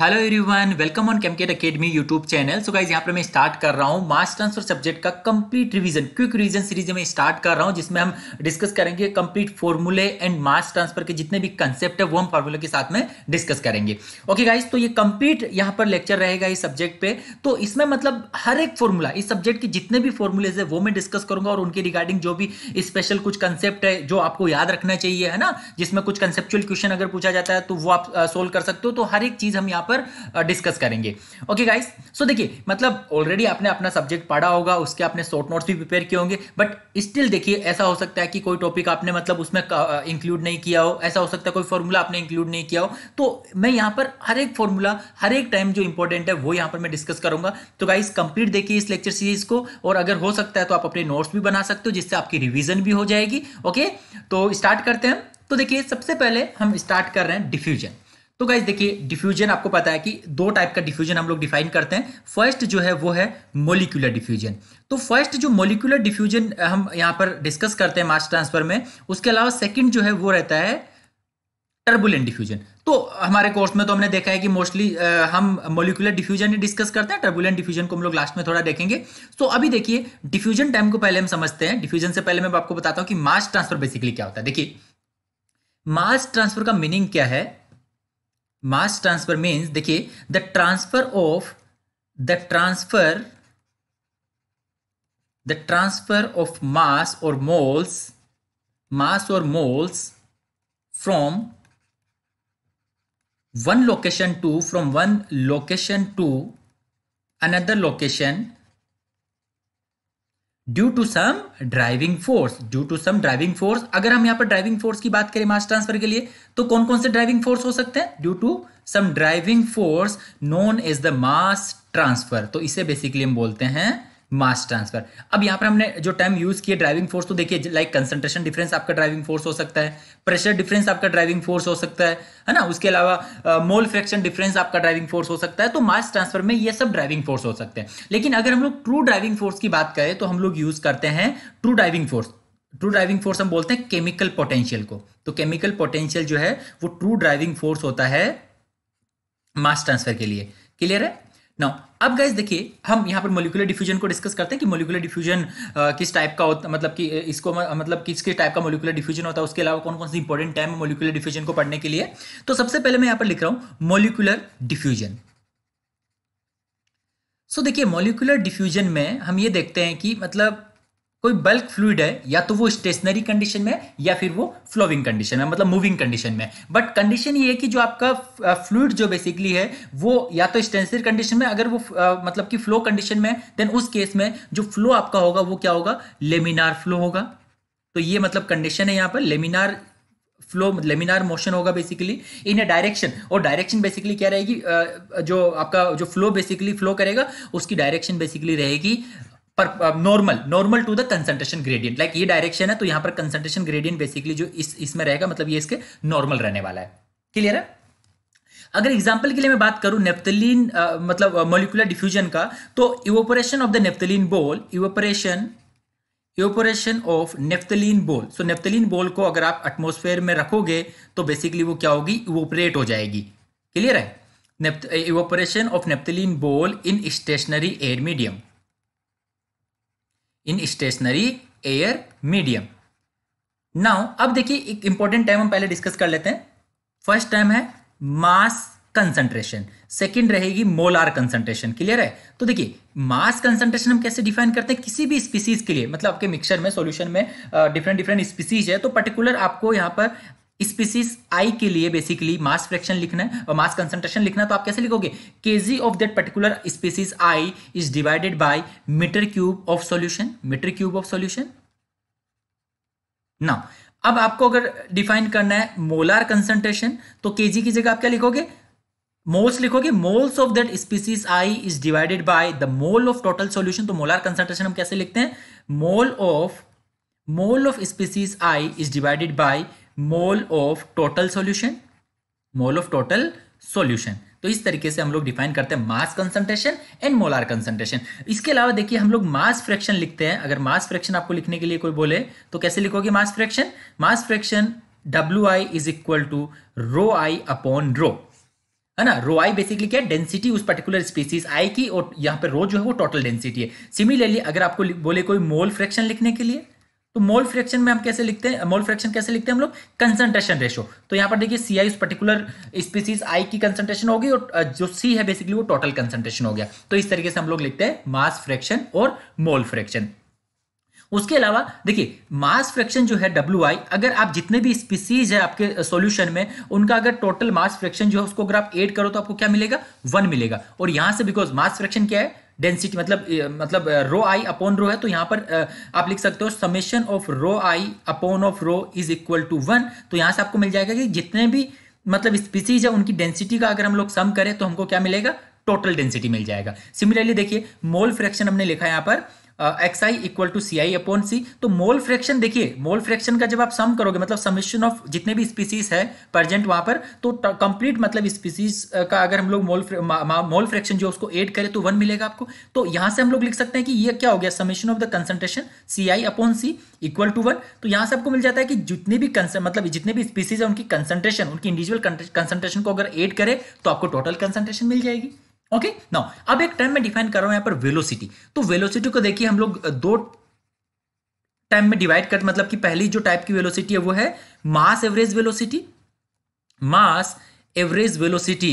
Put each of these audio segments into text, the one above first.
Hello everyone welcome on Chemcat academy YouTube channel so guys यहाँ पर मैं start कर रहा हूँ मास ट्रांसफर सब्जेक्ट का complete revision quick revision series में स्टार्ट कर रहा हूँ जिसमें हम डिस्कस करेंगे कंप्लीट फॉर्मूले एंड मास ट्रांसफर के जितने भी कंसेप्ट है वो हम फॉर्मूले के साथ में डिस्कस करेंगे ओके okay गाइज तो ये कंप्लीट यहाँ पर लेक्चर रहेगा इस सब्जेक्ट पे तो इसमें मतलब हर एक फॉर्मूला इस सब्जेक्ट के जितने भी फॉर्मूलेज है वो मैं डिस्कस करूंगा और उनके रिगार्डिंग जो भी स्पेशल कुछ कंसेप्ट है जो आपको याद रखना चाहिए है ना जिसमें कुछ कंसेप्चुअल क्वेश्चन अगर पूछा जाता है तो वो आप सोल्व कर सकते हो तो हर एक चीज हम यहाँ पर डिस्कस करेंगे ओके गाइस सो देखिए मतलब ऑलरेडी आपने अपना सब्जेक्ट पढ़ा होगा उसके आपने शॉर्ट नोट्स भी प्रिपेयर किए होंगे बट स्टिल देखिए ऐसा हो सकता है कि कोई टॉपिक आपने मतलब उसमें इंक्लूड नहीं किया हो ऐसा हो सकता है कोई फॉर्मूला आपने इंक्लूड नहीं किया हो तो मैं यहाँ पर हर एक फॉर्मूला हर एक टाइम जो इंपॉर्टेंट है वो यहाँ पर मैं डिस्कस करूंगा तो गाइस कंप्लीट देखिए इस लेक्चर सीरीज को और अगर हो सकता है तो आप अपने नोट्स भी बना सकते हो जिससे आपकी रिविजन भी हो जाएगी ओके तो स्टार्ट करते हैं तो देखिए सबसे पहले हम स्टार्ट कर रहे हैं डिफ्यूजन तो गाइज देखिए डिफ्यूजन आपको पता है कि दो टाइप का डिफ्यूजन हम लोग डिफाइन करते हैं फर्स्ट जो है वो है मोलिकुलर डिफ्यूजन तो फर्स्ट जो मोलिकुलर डिफ्यूजन हम यहाँ पर डिस्कस करते हैं मास ट्रांसफर में उसके अलावा सेकेंड जो है वो रहता है टर्बुलेंट डिफ्यूजन तो हमारे कोर्स में तो हमने देखा है कि मोस्टली हम मोलिकुलर डिफ्यूजन ही डिस्कस करते हैं टर्बुलेंट डिफ्यूजन को हम लोग लास्ट में थोड़ा देखेंगे तो अभी देखिए डिफ्यूजन टाइम को पहले हम समझते हैं डिफ्यूजन से पहले मैं आपको बताता हूँ कि मास ट्रांसफर बेसिकली क्या होता है देखिए मास ट्रांसफर का मीनिंग क्या है mass transfer means the key the transfer of the transfer the transfer of mass or moles mass or moles from one location to from one location to another location due to some driving force due to some driving force अगर हम यहाँ पर driving force की बात करें मास transfer के लिए तो कौन कौन से ड्राइविंग फोर्स हो सकते हैं due to some driving force known as the mass transfer तो इसे बेसिकली हम बोलते हैं मास ट्रांसफर अब यहां पर हमने जो टर्म यूज किया ड्राइविंग फोर्स तो देखिए लाइक कंसंट्रेशन डिफरेंस आपका ड्राइविंग फोर्स हो सकता है प्रेशर डिफरेंस आपका ड्राइविंग फोर्स हो सकता है है ना उसके अलावा मोल फ्रैक्शन डिफरेंस आपका ड्राइविंग फोर्स हो सकता है तो मास ट्रांसफर में ये सब ड्राइविंग फोर्स हो सकते हैं लेकिन अगर हम लोग ट्रू ड्राइविंग फोर्स की बात करें तो हम लोग यूज करते हैं true driving force true driving force हम बोलते हैं केमिकल पोटेंशियल को तो केमिकल पोटेंशियल जो है वो ट्रू ड्राइविंग फोर्स होता है मास ट्रांसफर के लिए क्लियर है नाउ अब गाइज देखिए हम यहाँ पर मोलिकुलर डिफ्यूजन को डिस्कस करते हैं कि मोलिकुलर डिफ्यूजन किस टाइप का होता मतलब कि इसको मतलब किस किस टाइप का मोलिकुलर डिफ्यूजन होता है उसके अलावा कौन कौन सी इंपॉर्टेंट टाइम है मोलिकुलर डिफ्यूजन को पढ़ने के लिए तो सबसे पहले मैं यहाँ पर लिख रहा हूँ मोलिकुलर डिफ्यूजन सो देखिए मोलिकुलर डिफ्यूजन में हम ये देखते हैं कि मतलब कोई बल्क फ्लूड है या तो वो स्टेशनरी कंडीशन में या फिर वो फ्लोविंग कंडीशन में मतलब मूविंग कंडीशन में बट कंडीशन ये है कि जो आपका फ्लूड जो बेसिकली है वो या तो स्टेशनरी कंडीशन में अगर वो मतलब कि फ्लो कंडीशन में देन उस केस में जो फ्लो आपका होगा वो क्या होगा लेमिनार फ्लो होगा तो ये मतलब कंडीशन है यहाँ पर लेमिनार फ्लो लेमिनार मोशन होगा बेसिकली इन अ डायरेक्शन और डायरेक्शन बेसिकली क्या रहेगी जो आपका जो फ्लो बेसिकली फ्लो करेगा उसकी डायरेक्शन बेसिकली रहेगी पर normal normal to the concentration gradient like ये डायरेक्शन है तो यहां पर कंसंट्रेशन ग्रेडियंट बेसिकली जो इस इसमें रहेगा मतलब ये इसके नॉर्मल रहने वाला है क्लियर है अगर एग्जाम्पल के लिए मैं बात करूं नेप्थलीन uh, मतलब मोलिकुलर uh, डिफ्यूजन का तो evaporation of the naphthalene ball evaporation evaporation of naphthalene ball so naphthalene बोल को अगर आप एटमोसफेयर में रखोगे तो बेसिकली वो क्या होगी इवोपरेट हो जाएगी क्लियर है evaporation of naphthalene ball in stationary air medium in stationary air medium now अब देखिए एक इंपॉर्टेंट टाइम हम पहले डिस्कस कर लेते हैं फर्स्ट टाइम है मास कंसंट्रेशन सेकेंड रहेगी मोलार कंसंट्रेशन क्लियर है तो देखिए मास कंसंट्रेशन हम कैसे डिफाइन करते हैं किसी भी स्पीसीज के लिए मतलब आपके मिक्सचर में सॉल्यूशन में डिफरेंट डिफरेंट स्पीसीज है तो पर्टिकुलर आपको यहाँ पर स्पीसीज आई के लिए बेसिकली मास फ्रैक्शन लिखना है और मास कंसंट्रेशन लिखना है तो आप कैसे लिखोगे k ji of that particular species i is divided by metre cube of solution metre cube of solution ना अब आपको अगर डिफाइन करना है मोलार कंसंट्रेशन तो के की जगह आप क्या लिखोगे मोल्स लिखोगे moles of that species i is divided by the mole of total solution तो मोलार कंसंट्रेशन हम कैसे लिखते हैं mole of mole of species i is divided by mole of total solution mole of total solution तो इस तरीके से हम लोग डिफाइन करते हैं mass concentration and molar concentration इसके अलावा देखिए हम लोग मास फ्रैक्शन लिखते हैं अगर मास फ्रैक्शन आपको लिखने के लिए कोई बोले तो कैसे लिखोगे मास फ्रैक्शन मास फ्रैक्शन डब्ल्यू i is equal to rho i upon rho है ना रो आई बेसिकली क्या डेंसिटी उस पर्टिकुलर स्पीसीज आई की और यहां पर रो जो है वो टोटल डेंसिटी है सिमिलरली अगर आपको बोले कोई मोल फ्रैक्शन लिखने के लिए तो मोल फ्रैक्शन में हम कैसे लिखते हैं मोल फ्रैक्शन कैसे लिखते हैं हम लोग कंसंट्रेशन रेशो तो यहाँ पर देखिए सी आई उस पर्टिकुलर स्पीसीज आई की कंसंट्रेशन होगी और जो सी है बेसिकली वो टोटल कंसंट्रेशन हो गया तो इस तरीके से हम लोग लिखते हैं मास फ्रैक्शन और मोल फ्रैक्शन उसके अलावा देखिए मास फ्रैक्शन जो है डब्ल्यू आई अगर आप जितने भी स्पीसीज है आपके सॉल्यूशन में उनका अगर टोटल मास फ्रैक्शन जो है उसको अगर आप एड करो तो आपको क्या मिलेगा वन मिलेगा और यहां से बिकॉज मास फ्रैक्शन क्या है डेंसिटी मतलब मतलब रो आई अपॉन रो है तो यहां पर आप लिख सकते हो summation of rho i upon of rho is equal to one तो यहां से आपको मिल जाएगा कि जितने भी मतलब स्पीसीज है उनकी डेंसिटी का अगर हम लोग सम करें तो हमको क्या मिलेगा टोटल डेंसिटी मिल जाएगा सिमिलरली देखिए मोल फ्रैक्शन हमने लिखा है यहाँ पर x i equal to c i upon c तो मोल फ्रैक्शन देखिए मोल फ्रैक्शन का जब आप सम करोगे मतलब समिशन ऑफ जितने भी स्पीसीज है प्रजेंट वहां पर तो कंप्लीट मतलब स्पीसीज का अगर हम लोग मोल मोल फ्रैक्शन जो उसको एड करें तो वन मिलेगा आपको तो यहां से हम लोग लिख सकते हैं कि ये क्या हो गया summation of the concentration c i upon c equal to one तो यहां से आपको मिल जाता है कि जितने भी मतलब जितने भी स्पीसीज है उनकी कंसनट्रेशन उनकी इंडिविजुअल कंसनट्रेशन को अगर एड करें तो आपको टोटल कंसनट्रेशन मिल जाएगी ओके नाउ अब एक टाइम में डिफाइन कर रहा हूं यहां पर वेलोसिटी तो वेलोसिटी को देखिए हम लोग दो टाइम में डिवाइड कर मतलब कि पहली जो टाइप की वेलोसिटी है वो है mass average velocity mass average velocity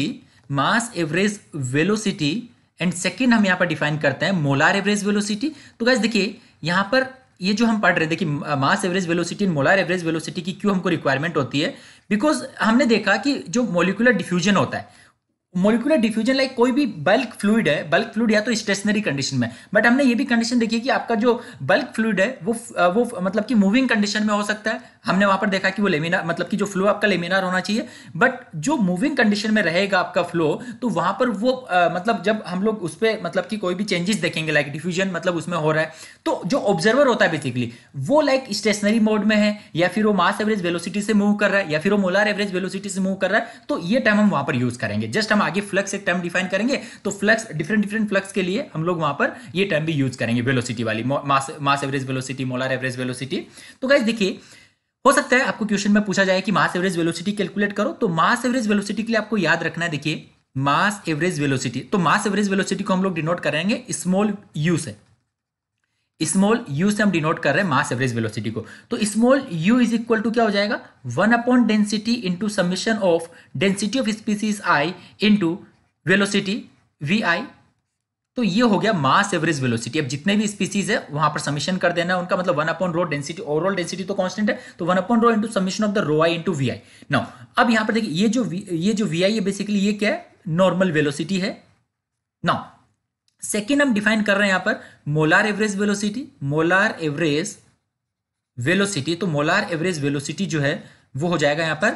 mass average velocity and second हम यहां पर डिफाइन करते हैं मोलार एवरेज वेलोसिटी तो गैस देखिए यहां पर ये जो हम पढ़ रहे हैं देखिए mass average velocity and molar average velocity की क्यों हमको रिक्वायरमेंट होती है बिकॉज हमने देखा कि जो मोलिकुलर डिफ्यूजन होता है मोलिकुलर डिफ्यूजन लाइक कोई भी बल्क फ्लूड है बल्क फ्लूड या तो स्टेशनरी कंडीशन में बट हमने ये भी कंडीशन देखी कि आपका जो बल्क फ्लूड है वो वो मतलब कि मूविंग कंडीशन में हो सकता है हमने वहां पर देखा कि वो लेमिनार मतलब कि जो फ्लो आपका लेमिनार होना चाहिए बट जो मूविंग कंडीशन में रहेगा आपका फ्लो तो वहां पर वो आ, मतलब जब हम लोग उस पर मतलब कि कोई भी चेंजेस देखेंगे लाइक डिफ्यूजन मतलब उसमें हो रहा है तो जो ऑब्जर्वर होता है बेसिकली वो लाइक स्टेशनरी मोड में है या फिर वो मास एवरेज वेलोसिटी से मूव कर रहा है या फिर वो मोलार एवरेज वेलोसिटी से मूव कर रहा है तो ये टाइम हम वहां पर यूज करेंगे जस्ट हम आगे फ्लक्स एक टर्म डिफाइन करेंगे तो फ्लक्स डिफरेंट डिफरेंट फ्लक्स के लिए हम लोग वहां पर ये टर्म भी यूज करेंगे वेलोसिटी वाली mass average velocity molar average velocity तो गाइज देखिए हो सकता है आपको क्वेश्चन में पूछा जाए कि मास एवरेज वेलोसिटी कैलकुलेट करो तो मास एवरेज वेलोसिटी के लिए आपको याद रखना है देखिए मास एवरेज वेलोसिटी तो मास एवरेज वेलोसिटी को हम लोग डिनोट करेंगे स्मॉल यू से स्मॉल यू से हम डिनोट कर रहे हैं मास एवरेज वेलोसिटी को तो small u is equal to क्या हो जाएगा one upon density into summation of density of species I into velocity v i तो ये हो गया मास एवरेज वेलोसिटी अब जितने भी स्पीसीज है वहां पर समीशन कर देना है उनका मतलब one upon rho density overall density तो कॉन्स्टेंट है तो one upon rho into summation of the rho i into v i now अब यहां पर देखिए ये जो ये जो वी आई है बेसिकली ये क्या है नॉर्मल वेलोसिटी है नाउ सेकेंड हम डिफाइन कर रहे हैं यहां पर molar average velocity molar average velocity तो मोलार एवरेज वेलोसिटी जो है वो हो जाएगा यहां पर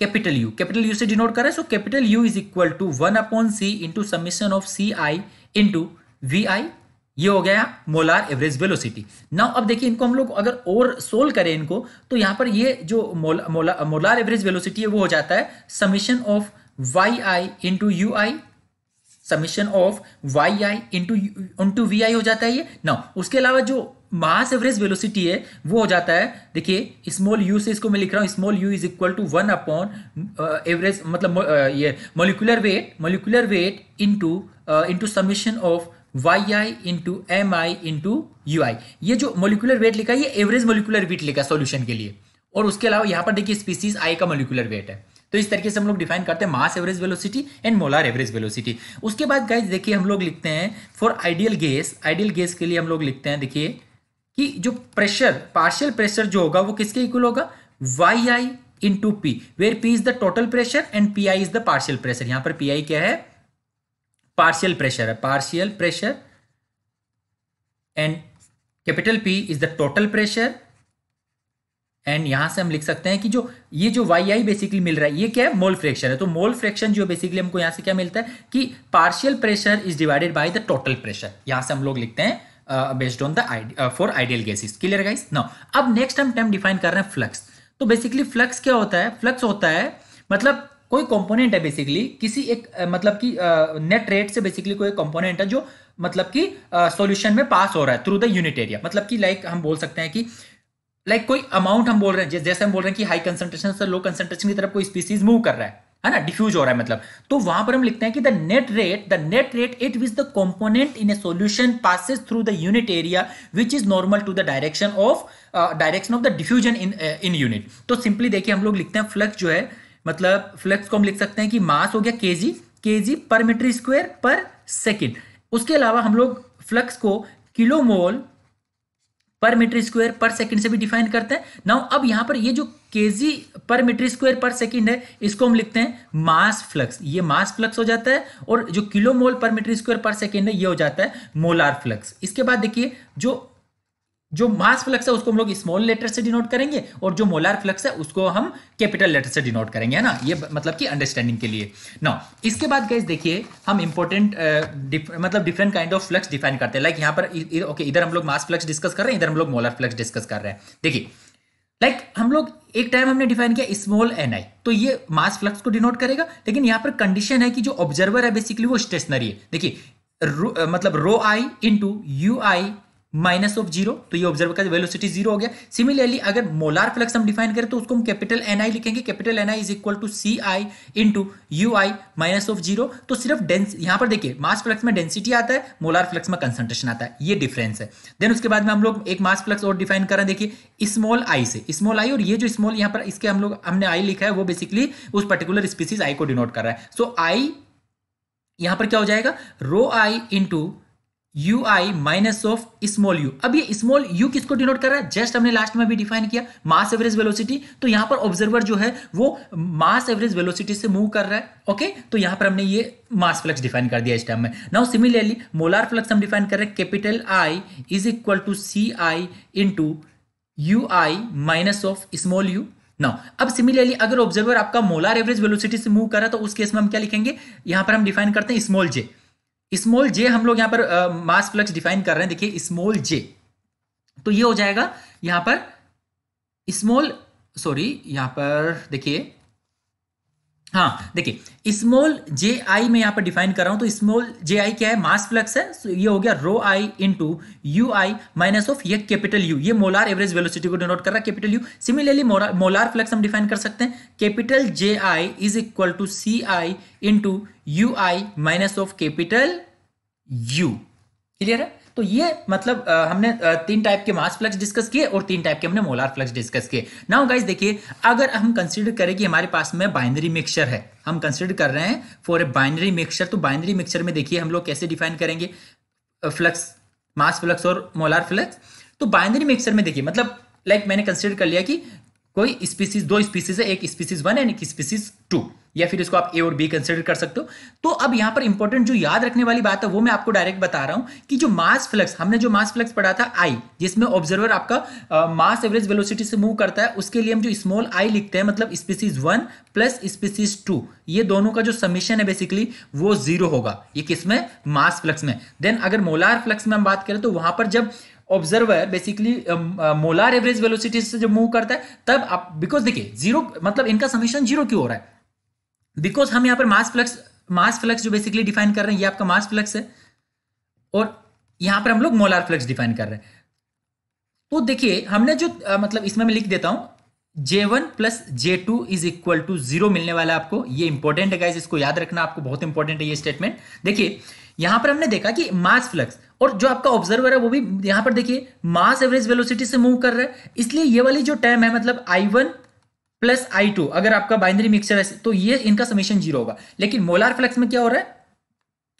कैपिटल यू कैपिटल यू से डिनोट करें so capital u is equal to one upon c into summation of c I into v i ये हो गया मोलार एवरेज वेलोसिटी नाउ अब देखिए इनको हम लोग अगर और सोल्व करें इनको तो यहां पर ये जो मोलार एवरेज वेलोसिटी है वो हो जाता है summation of y i into u i summation of y i into into v i हो जाता है ये ना उसके अलावा जो मास एवरेज वेलोसिटी है वो हो जाता है देखिए स्मॉल यू से इसको मैं लिख रहा हूँ small u is equal to one upon average मतलब uh, ये molecular weight molecular weight into into summation of y i into m i into u i ये जो मोलिकुलर वेट लिखा है ये एवरेज मोलिकुलर वेट लिखा है सोल्यूशन के लिए और उसके अलावा यहाँ पर देखिए स्पीसीज आई का मोलिकुलर वेट है तो इस तरीके से हम लोग डिफाइन करते हैं mass average velocity and molar average velocity उसके बाद गाइज देखिए हम लोग लिखते हैं for ideal gas ideal gas के लिए हम लोग लिखते हैं देखिए कि जो प्रेशर पार्शियल प्रेशर जो होगा वो किसके इक्वल होगा y i into p where p is the total pressure and p i is the partial pressure यहां पर पी आई क्या है पार्शियल प्रेशर है partial pressure and capital p is the total pressure and यहां से हम लिख सकते हैं कि जो ये जो वाई आई बेसिकली मिल रहा है ये क्या है मोल फ्रैक्शन है तो मोल फ्रैक्शन जो बेसिकली हमको यहां से क्या मिलता है कि partial pressure is divided by the total pressure यहां से हम लोग लिखते हैं based on the for ideal gases clear guys no अब नेक्स्ट हम टर्म डिफाइन कर रहे हैं फ्लक्स तो बेसिकली फ्लक्स क्या होता है फ्लक्स होता है मतलब कोई कंपोनेंट है बेसिकली किसी एक uh, मतलब कि नेट uh, रेट से बेसिकली कोई कंपोनेंट है जो मतलब कि सॉल्यूशन uh, में पास हो रहा है थ्रू द यूनिट एरिया मतलब कि लाइक हम बोल सकते हैं कि uh, लाइक कोई अमाउंट हम बोल रहे हैं जैसे हम बोल रहे हैं कि हाई कंसेंट्रेशन से लो कंसेंट्रेशन की तरफ कोई स्पीसीज मूव कर रहा है है ना डिफ्यूज हो रहा है मतलब तो वहां पर हम लिखते हैं कि the net rate the net rate it which the component in a solution passes through the unit area which is normal to the direction of direction of the diffusion in in unit तो simply देखिए हम लोग लिखते हैं flux जो है मतलब flux को हम लिख सकते हैं कि मास हो गया के जी के जी पर मीटर स्क्वेयर पर सेकेंड उसके अलावा हम लोग फ्लक्स को किलोमोल पर मीटर स्क्वायर पर सेकंड से भी डिफाइन करते हैं नाउ अब यहां पर ये जो के पर मीटर स्क्वायर पर सेकंड है इसको हम लिखते हैं मास फ्लक्स ये मास फ्लक्स हो जाता है और जो kilo mole per metre square पर सेकंड है ये हो जाता है मोलार फ्लक्स इसके बाद देखिए जो जो मास फ्लक्स है उसको हम लोग स्मॉल लेटर से डिनोट करेंगे और जो मोलार फ्लक्स है उसको हम कैपिटल लेटर से डिनोट करेंगे है ना ये मतलब कि अंडरस्टैंडिंग के लिए ना इसके बाद गैस देखिए हम इंपॉर्टेंट मतलब different kind of flux define करते हैं लाइक यहां पर ओके इधर हम लोग मास फ्लक्स डिस्कस कर रहे हैं इधर हम लोग मोलर फ्लक्स डिस्कस कर रहे हैं देखिए लाइक like, हम लोग एक टाइम हमने डिफाइन किया स्मॉल एन आई तो ये मास फ्लक्स को डिनोट करेगा लेकिन यहाँ पर कंडीशन है कि जो ऑब्जर्वर है बेसिकली वो स्टेशनरी है देखिए मतलब rho i into u i minus of zero तो ये ऑब्जर्व का वेलोसिटी जीरो हो गया सिमिलरली अगर मोलार फ्लक्स हम डिफाइन करें तो उसको हम कैपिटल एन आई लिखेंगे capital n i is equal to c I into u i minus of zero तो सिर्फ डेंस यहां पर देखिए मास फ्लक्स में डेंसिटी आता है मोलार फ्लक्स में कंसंट्रेशन आता है ये डिफरेंस है देन उसके बाद में हम लोग एक मास फ्लक्स और डिफाइन करें देखिए स्मॉल आई से स्मॉल आई और ये जो स्मॉल यहाँ पर इसके हम लोग हमने आई लिखा है वो बेसिकली उस पर्टिकुलर स्पीसीज आई को डिनोट कर रहा है सो आई यहां पर क्या हो जाएगा rho i into u i minus of small u अब ये स्मॉल यू किसको डिनोट कर रहा है जस्ट हमने लास्ट में भी डिफाइन किया मास एवरेज वेलोसिटी तो यहां पर ऑब्जर्वर जो है वो मास एवरेज वेलोसिटी से मूव कर रहा है ओके okay? तो यहां पर हमने ये मास फ्लक्स डिफाइन कर दिया इस टाइम में नाउ सिमिलरली मोलार फ्लक्स हम डिफाइन कर रहे हैं capital i is equal to c i to u i minus of small u Now, अब सिमिलरली अगर ऑब्जर्वर आपका मोलार एवरेज वेलोसिटी से मूव कर रहा है तो उस केस में हम क्या लिखेंगे यहां पर हम डिफाइन करते हैं स्मॉल जे स्मॉल जे हम लोग यहां पर मास फ्लक्स डिफाइन कर रहे हैं देखिए स्मॉल जे तो ये हो जाएगा यहां पर स्मॉल सॉरी यहां पर देखिए हाँ देखिए स्मॉल जे आई मैं यहाँ पर डिफाइन कर रहा हूँ तो स्मॉल जे आई क्या है मास फ्लक्स है so ये हो गया rho i into u i minus of ये कैपिटल यू ये मोलार एवरेज वेलोसिटी को डिनोट कर रहा है capital u similarly molar flux हम डिफाइन कर सकते हैं capital j i is equal to c I into u i minus of capital u clear है तो ये मतलब आ, हमने तीन टाइप के मास फ्लक्स डिस्कस किए और तीन टाइप के हमने मोलार फ्लक्स डिस्कस किए नाउ गाइज देखिए अगर हम कंसिडर करें कि हमारे पास में बाइनरी मिक्सचर है हम कंसिडर कर रहे हैं फॉर ए बाइनरी मिक्सचर तो बाइनरी मिक्सचर में देखिए हम लोग कैसे डिफाइन करेंगे फ्लक्स मास फ्लक्स और मोलार फ्लक्स तो बाइनरी मिक्सचर में देखिए मतलब लाइक मैंने कंसिडर कर लिया कि कोई स्पीसीज दो स्पीसीज है एक स्पीसीज वन एंड एक स्पीसीज टू या फिर इसको आप ए और बी कंसिडर कर सकते हो तो अब यहाँ पर इंपॉर्टेंट जो याद रखने वाली बात है वो मैं आपको डायरेक्ट बता रहा हूं कि जो मास फ्लक्स हमने जो मास फ्लक्स पढ़ा था आई जिसमें ऑब्जर्वर आपका मास एवरेज वेलोसिटी से मूव करता है उसके लिए हम जो स्मॉल आई लिखते हैं मतलब species one plus species two ये दोनों का जो समीशन है बेसिकली वो जीरो होगा ये किसमें मास फ्लक्स में देन अगर मोलार फ्लक्स में हम बात करें तो वहां पर जब observer basically molar average velocity से जब मूव करता है तब आप बिकॉज देखिए जीरो मतलब इनका समीशन जीरो क्यों हो रहा है बिकॉज हम यहां पर मास फ्लक्स मास फ्लक्स जो बेसिकली डिफाइन कर रहे हैं ये आपका मास फ्लक्स है और यहां पर हम लोग मोलार फ्लक्स डिफाइन कर रहे हैं तो देखिए हमने जो आ, मतलब इसमें मैं लिख देता हूं j one plus j two is equal to zero मिलने वाला आपको ये इंपॉर्टेंट है गाइज इसको याद रखना आपको बहुत इंपॉर्टेंट है ये स्टेटमेंट देखिए यहां पर हमने देखा कि मास फ्लक्स और जो आपका ऑब्जर्वर है वो भी यहां पर देखिए मास एवरेज वेलोसिटी से मूव कर रहा है इसलिए ये वाली जो टर्म है मतलब i one plus i two अगर आपका बाइनरी मिक्सचर है तो ये इनका समीशन जीरो होगा लेकिन मोलार फ्लक्स में क्या हो रहा है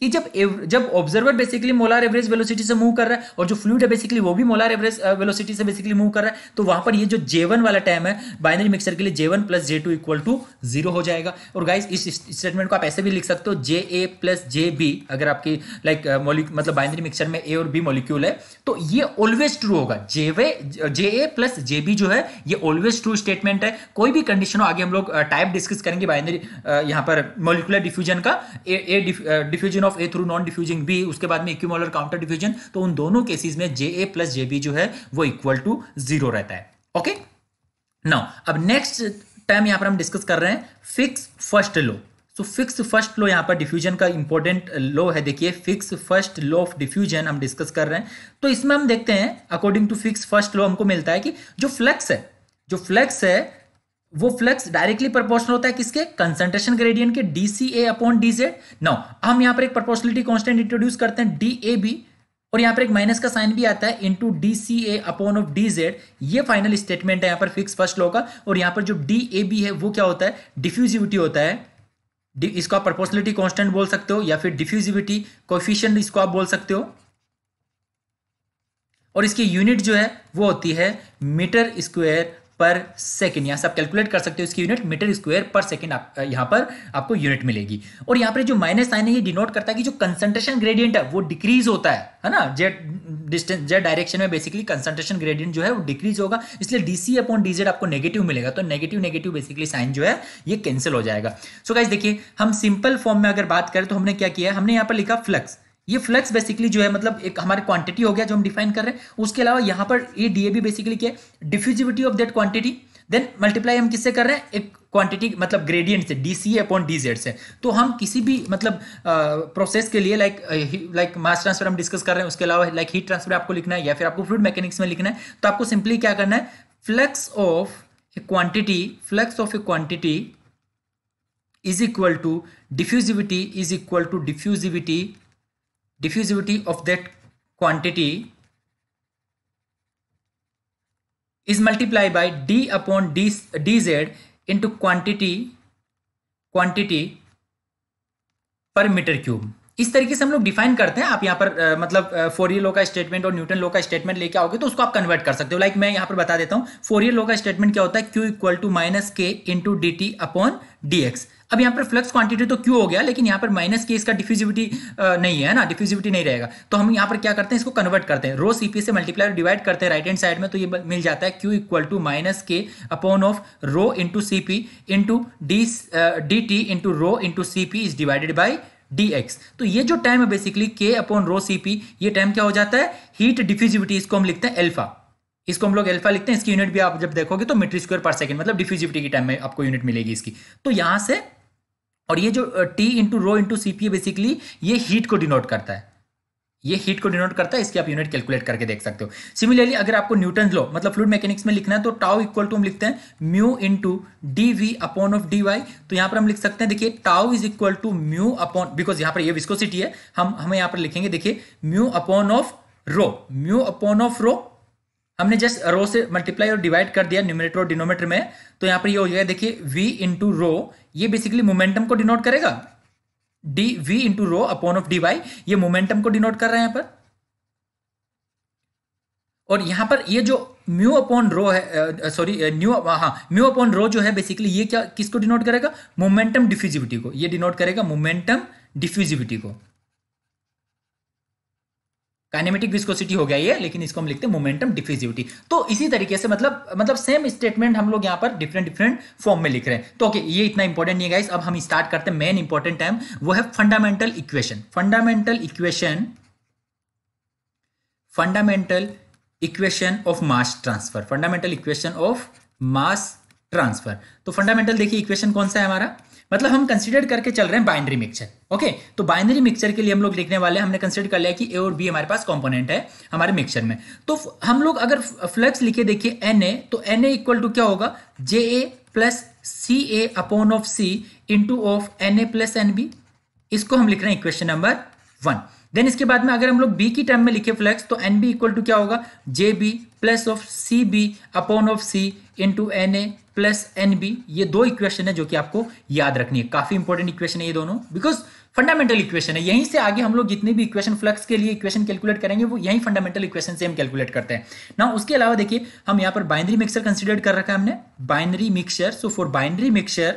कि जब जब observer basically molar average velocity से मूव कर रहा है और जो फ्लूड है बेसिकली वो भी मोलार एवरेज वेलोसिटी से बेसिकली मूव कर रहा है तो वहां पर ये जो जे वन वाला टाइम है बाइनरी मिक्सर के लिए j one plus j two equal to zero हो जाएगा और गाइस इस स्टेटमेंट को आप ऐसे भी लिख सकते हो जे ए प्लस जे बी अगर आपकी लाइक like, मतलब बाइनरी मिक्सर में ए और बी मोलिक्यूल है तो ये ऑलवेज ट्रू होगा जे वे जे ए प्लस जे बी जो है ये ऑलवेज ट्रू स्टेटमेंट है कोई भी कंडीशन हो आगे हम लोग टाइप डिस्कस करेंगे बाइनरी यहाँ पर मोलिकुलर डिफ्यूजन का a diffusion of of A through non diffusing b उसके बाद में इक्यूमोलर काउंटर डिफ्यूजन तो उन दोनों केसेस में जे ए प्लस जे बी जो है वो इक्वल टू जीरो रहता है ओके नाउ अब नेक्स्ट टाइम यहां पर हम डिस्कस कर रहे हैं Fick's first law so Fick's first law यहाँ पर डिफ्यूजन का इंपॉर्टेंट लो है देखिए Fick's first law of diffusion हम डिस्कस कर रहे हैं तो इसमें हम देखते हैं according to Fick's first law हमको मिलता है कि जो फ्लक्स है जो फ्लक्स है वो फ्लक्स डायरेक्टली प्रोपोर्शनल होता है किसके कंसंट्रेशन ग्रेडियंट के डी सी ए अपॉन डी जेड नाउ हम यहां पर एक प्रोपोर्शनलिटी कांस्टेंट इंट्रोड्यूस करते हैं डी ए बी और यहां पर एक माइनस का साइन भी आता है into d C A upon of D z ये फाइनल स्टेटमेंट है यहां पर फिक्स फर्स्ट लॉ का और यहां पर जो डी ए बी है वो क्या होता है डिफ्यूजिविटी होता है इसको आप प्रपोर्सनलिटी कॉन्स्टेंट बोल सकते हो या फिर डिफ्यूजिविटी कोफिशियंट इसको आप बोल सकते हो और इसकी यूनिट जो है वो होती है मीटर स्क्वायर पर सेकेंड यहां से आप कैलकुलेट कर सकते हो इसकी यूनिट मीटर स्क्वायर पर सेकेंड आप यहां पर आपको यूनिट मिलेगी और यहां पर जो माइनस साइन है ये डिनोट करता है कि जो कंसंट्रेशन ग्रेडियंट है वो डिक्रीज होता है है ना जेड डिस्टेंस जेड डायरेक्शन में बेसिकली कंसंट्रेशन ग्रेडियंट जो है वो डिक्रीज होगा इसलिए डीसी अपॉन डीजेड आपको नेगेटिव मिलेगा तो नेगेटिव नेगेटिव बेसिकली साइन जो है ये कैंसिल हो जाएगा सो गाइज देखिए हम सिंपल फॉर्म में अगर बात करें तो हमने क्या किया हमने यहाँ पर लिखा फ्लक्स ये फ्लक्स बेसिकली जो है मतलब एक हमारे क्वांटिटी हो गया जो हम डिफाइन कर रहे हैं उसके अलावा यहां पर ये डीएबी बेसिकली क्या है diffusivity of that quantity then multiply हम किससे कर रहे हैं एक क्वांटिटी मतलब ग्रेडियंट से D C upon D Z से तो हम किसी भी मतलब प्रोसेस के लिए लाइक लाइक मास ट्रांसफर हम डिस्कस कर रहे हैं उसके अलावा लाइक हीट ट्रांसफर आपको लिखना है या फिर आपको फ्लूड मैकेनिक्स में लिखना है तो आपको सिंपली क्या करना है flux of a quantity flux of a quantity is equal to diffusivity is equal to diffusivity diffusivity of that quantity is multiplied by d upon d, dz into quantity quantity per meter cube इस तरीके से हम लोग define करते हैं आप यहाँ पर आ, मतलब फोरियर लो का स्टेटमेंट और न्यूटन लो का स्टेटमेंट लेके आओगे तो उसको आप कन्वर्ट कर सकते हो लाइक मैं यहाँ पर बता देता हूँ फोरियर लो का स्टेटमेंट क्या होता है Q equal to minus K into D T upon D X अब यहाँ पर फ्लक्स क्वांटिटी तो क्यू हो गया लेकिन यहाँ पर माइनस के इसका डिफ्यूजिविटी नहीं है ना डिफ्यूजिविटी नहीं रहेगा तो हम यहाँ पर क्या करते हैं इसको कन्वर्ट करते हैं रो सीपी से मल्टीप्लाई और डिवाइड करते हैं राइट हैंड साइड में तो ये मिल जाता है Q equal to minus K upon of rho into C P into D D T into rho into C P is divided by D X तो ये जो टाइम है basically K upon rho C P ये time क्या हो जाता है heat diffusivity इसको हम लिखते हैं एल्फा इसको हम लोग एल्फा लिखते हैं इसकी यूनिट भी आप जब देखोगे तो मीटर स्क्वायर पर सेकंड मतलब डिफ्यूजिविटी की टाइम में आपको यूनिट मिलेगी इसकी तो यहां से और ये जो T into rho into C P basically ये हीट को डिनोट करता है ये हीट को डिनोट करता है इसकी आप यूनिट कैलकुलेट करके देख सकते हो सिमिलरली अगर आपको न्यूटन लो मतलब फ्लूड मैकेनिक्स में लिखना है तो टाउ इक्वल टू हम लिखते हैं mu into D V upon of D Y तो यहां पर हम लिख सकते हैं देखिए tau is equal to mu upon because यहां पर ये विस्कोसिटी है हम हमें यहां पर लिखेंगे देखिए mu upon of rho mu upon of rho हमने जस्ट रो से मल्टीप्लाई और डिवाइड कर दिया न्यूमिनेटर और डिनोमीटर में तो यहाँ पर ये यह हो गया देखिए v इंटू रो ये बेसिकली मोमेंटम को डिनोट करेगा D V into rho upon of D Y ये मोमेंटम को डिनोट कर रहे हैं यहां पर और यहां पर ये जो म्यू अपॉन रो है सॉरी न्यू हाँ म्यू अपॉन रो जो है बेसिकली ये क्या किसको डिनोट करेगा मोमेंटम डिफ्यूजिविटी को ये डिनोट करेगा मोमेंटम डिफ्यूजिविटी को काइनेमेटिक विस्कोसिटी हो गया ये लेकिन इसको हम लिखते हैं मोमेंटम डिफ्यूजिविटी तो इसी तरीके से मतलब मतलब सेम स्टेटमेंट हम लोग यहाँ पर डिफरेंट डिफरेंट फॉर्म में लिख रहे हैं तो ओके okay, ये इतना इंपॉर्टेंट नहीं है गाइस अब हम स्टार्ट करते हैं मेन इंपॉर्टेंट टाइम वो है fundamental equation fundamental equation fundamental equation of mass transfer fundamental equation of mass transfer तो फंडामेंटल देखिए इक्वेशन कौन सा है हमारा मतलब हम कंसिडर करके चल रहे हैं बाइनरी मिक्सर ओके तो बाइनरी मिक्सर के लिए हम लोग लिखने वाले हैं हमने कंसिडर कर लिया कि ए और बी हमारे पास कॉम्पोनेंट है हमारे मिक्सर में तो हम लोग अगर फ्लक्स लिखे देखिए एन ए तो एन ए इक्वल टू क्या होगा J A plus C A upon of C into of N A plus N B इसको हम लिख रहे हैं इक्वेशन नंबर वन देन इसके बाद में अगर हम लोग बी की टर्म में लिखे फ्लक्स तो एन बी इक्वल टू क्या होगा J B plus of C B upon of C into N A plus N B ये दो इक्वेशन है जो कि आपको याद रखनी है काफी इंपॉर्टेंट इक्वेशन है ये दोनों बिकॉज फंडामेंटल इक्वेशन है यहीं से आगे हम लोग जितने भी इक्वेशन फ्लक्स के लिए इक्वेशन कैलकुलेट करेंगे वो यही फंडामेंटल इक्वेशन से हम कैलकुलेट करते हैं ना उसके अलावा देखिए हम यहाँ पर बाइनरी मिक्सर कंसिडर कर रखा है हमने binary mixture so for binary mixture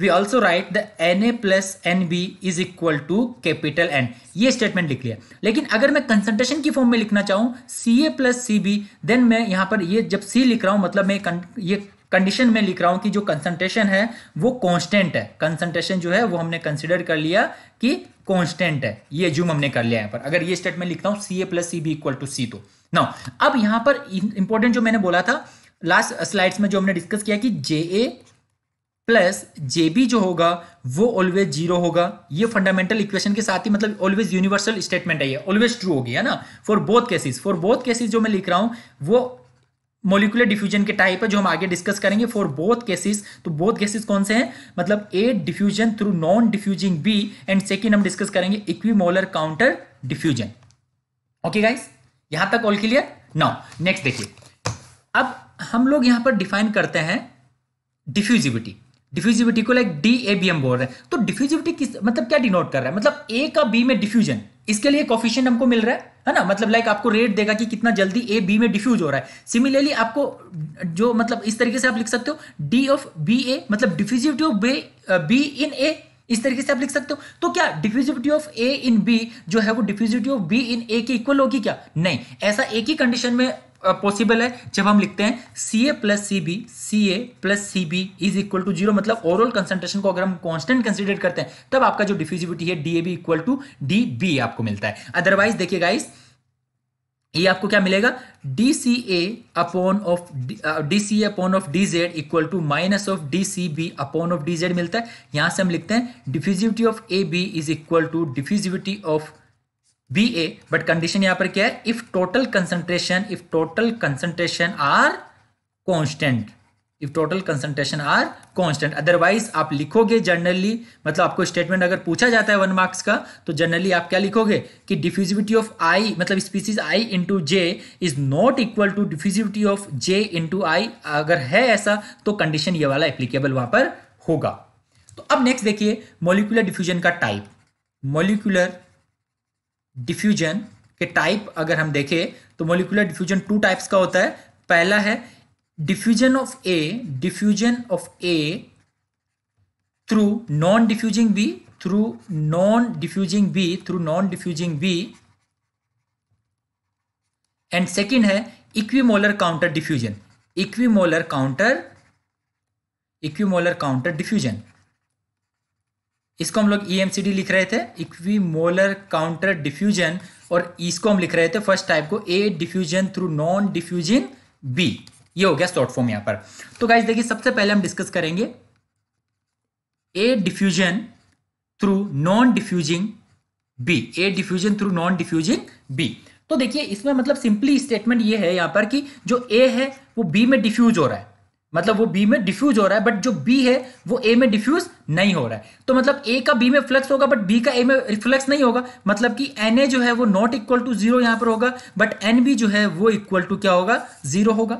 we also write the N A plus N B is equal to capital N ये स्टेटमेंट लिख लिया लेकिन अगर मैं कंसंट्रेशन की फॉर्म में लिखना चाहूँ C A plus C B then मैं यहां पर ये जब सी लिख रहा हूं मतलब मैं ये कंडीशन में लिख रहा हूं कि जो कंसंट्रेशन है वो कांस्टेंट है कंसंट्रेशन जो है वो हमने कंसिडर कर लिया कि कांस्टेंट है ये जूम हमने कर लिया है पर अगर ये स्टेटमेंट लिखता हूं C A plus C B equal to C तो ना अब यहां पर इंपॉर्टेंट जो मैंने बोला था लास्ट स्लाइड्स में जो हमने डिस्कस किया कि जे ए प्लस जे बी जो होगा वो ऑलवेज जीरो होगा ये फंडामेंटल इक्वेशन के साथ ही मतलब ऑलवेज यूनिवर्सल स्टेटमेंट है ये ऑलवेज ट्रू होगी है ना for both cases for both cases जो मैं लिख रहा हूँ वो मोलिकुलर डिफ्यूजन के टाइप है जो हम आगे डिस्कस करेंगे फॉर बोथ केसेस तो बोथ केसेस कौन से हैं मतलब A diffusion through non diffusing B and second हम डिस्कस करेंगे equimolar counter diffusion okay guys यहां तक ऑल क्लियर नाउ नेक्स्ट देखिए अब हम लोग यहां पर डिफाइन करते हैं डिफ्यूजिविटी डिफ्यूजिविटी को लाइक डी ए बी हम बोल रहे हैं तो डिफ्यूजिविटी किस मतलब क्या डिनोट कर रहा है मतलब ए का बी में डिफ्यूजन इसके लिए कॉफिशियंट हमको मिल रहा है है ना मतलब लाइक आपको रेट देगा कि कितना जल्दी ए बी में डिफ्यूज हो रहा है सिमिलरली आपको जो मतलब इस तरीके से आप लिख सकते हो डी ऑफ बी ए मतलब diffusivity of B in A इस तरीके से आप लिख सकते हो तो क्या diffusivity of A in B जो है वो diffusivity of B in A के इक्वल होगी क्या नहीं ऐसा एक ही कंडीशन में पॉसिबल है जब हम लिखते हैं C A plus C B C A plus C B is equal to zero मतलब ओवरऑल कंसंट्रेशन को अगर हम कांस्टेंट कंसीडर करते हैं तब आपका जो डिफ्यूजिविटी है D A B equal to D B आपको मिलता है अदरवाइज देखिए गाइस ये आपको क्या मिलेगा D C A upon of D C A upon of D Z equal to minus of D C B upon of D Z मिलता है यहां से हम लिखते हैं diffusivity of A B is equal to diffusivity of B A but condition यहां पर क्या है if total concentration if total concentration are constant if total concentration are constant otherwise आप लिखोगे जनरली मतलब आपको स्टेटमेंट अगर पूछा जाता है वन मार्क्स का तो जनरली आप क्या लिखोगे कि डिफ्यूजिविटी ऑफ आई मतलब species I into J is not equal to diffusivity of J into I अगर है ऐसा तो कंडीशन ये वाला एप्लीकेबल वहां पर होगा तो अब नेक्स्ट देखिए मोलिकुलर डिफ्यूजन का टाइप मोलिकुलर डिफ्यूजन के टाइप अगर हम देखें तो मोलिकुलर डिफ्यूजन टू टाइप्स का होता है पहला है diffusion of A diffusion of A through non diffusing B through non diffusing B through non diffusing B and second है equimolar counter diffusion equimolar counter equimolar counter diffusion इसको हम लोग ई e लिख रहे थे इक्वी मोलर काउंटर डिफ्यूजन और इसको हम लिख रहे थे फर्स्ट टाइप को A diffusion through non diffusion B ये हो गया शॉर्ट फॉर्म यहां पर तो गाइज देखिए सबसे पहले हम डिस्कस करेंगे A diffusion through non diffusing B A diffusion through non diffusing B तो देखिए इसमें मतलब सिंपली स्टेटमेंट ये है यहां पर कि जो ए है वो बी में डिफ्यूज हो रहा है मतलब वो बी में डिफ्यूज हो रहा है बट जो बी है वो ए में डिफ्यूज नहीं हो रहा है तो मतलब ए का बी में फ्लक्स होगा बट बी का ए में रिफ्लक्स नहीं होगा मतलब कि एन ए जो है वो नॉट इक्वल टू जीरो यहां पर होगा बट एन बी जो है वो इक्वल टू क्या होगा जीरो होगा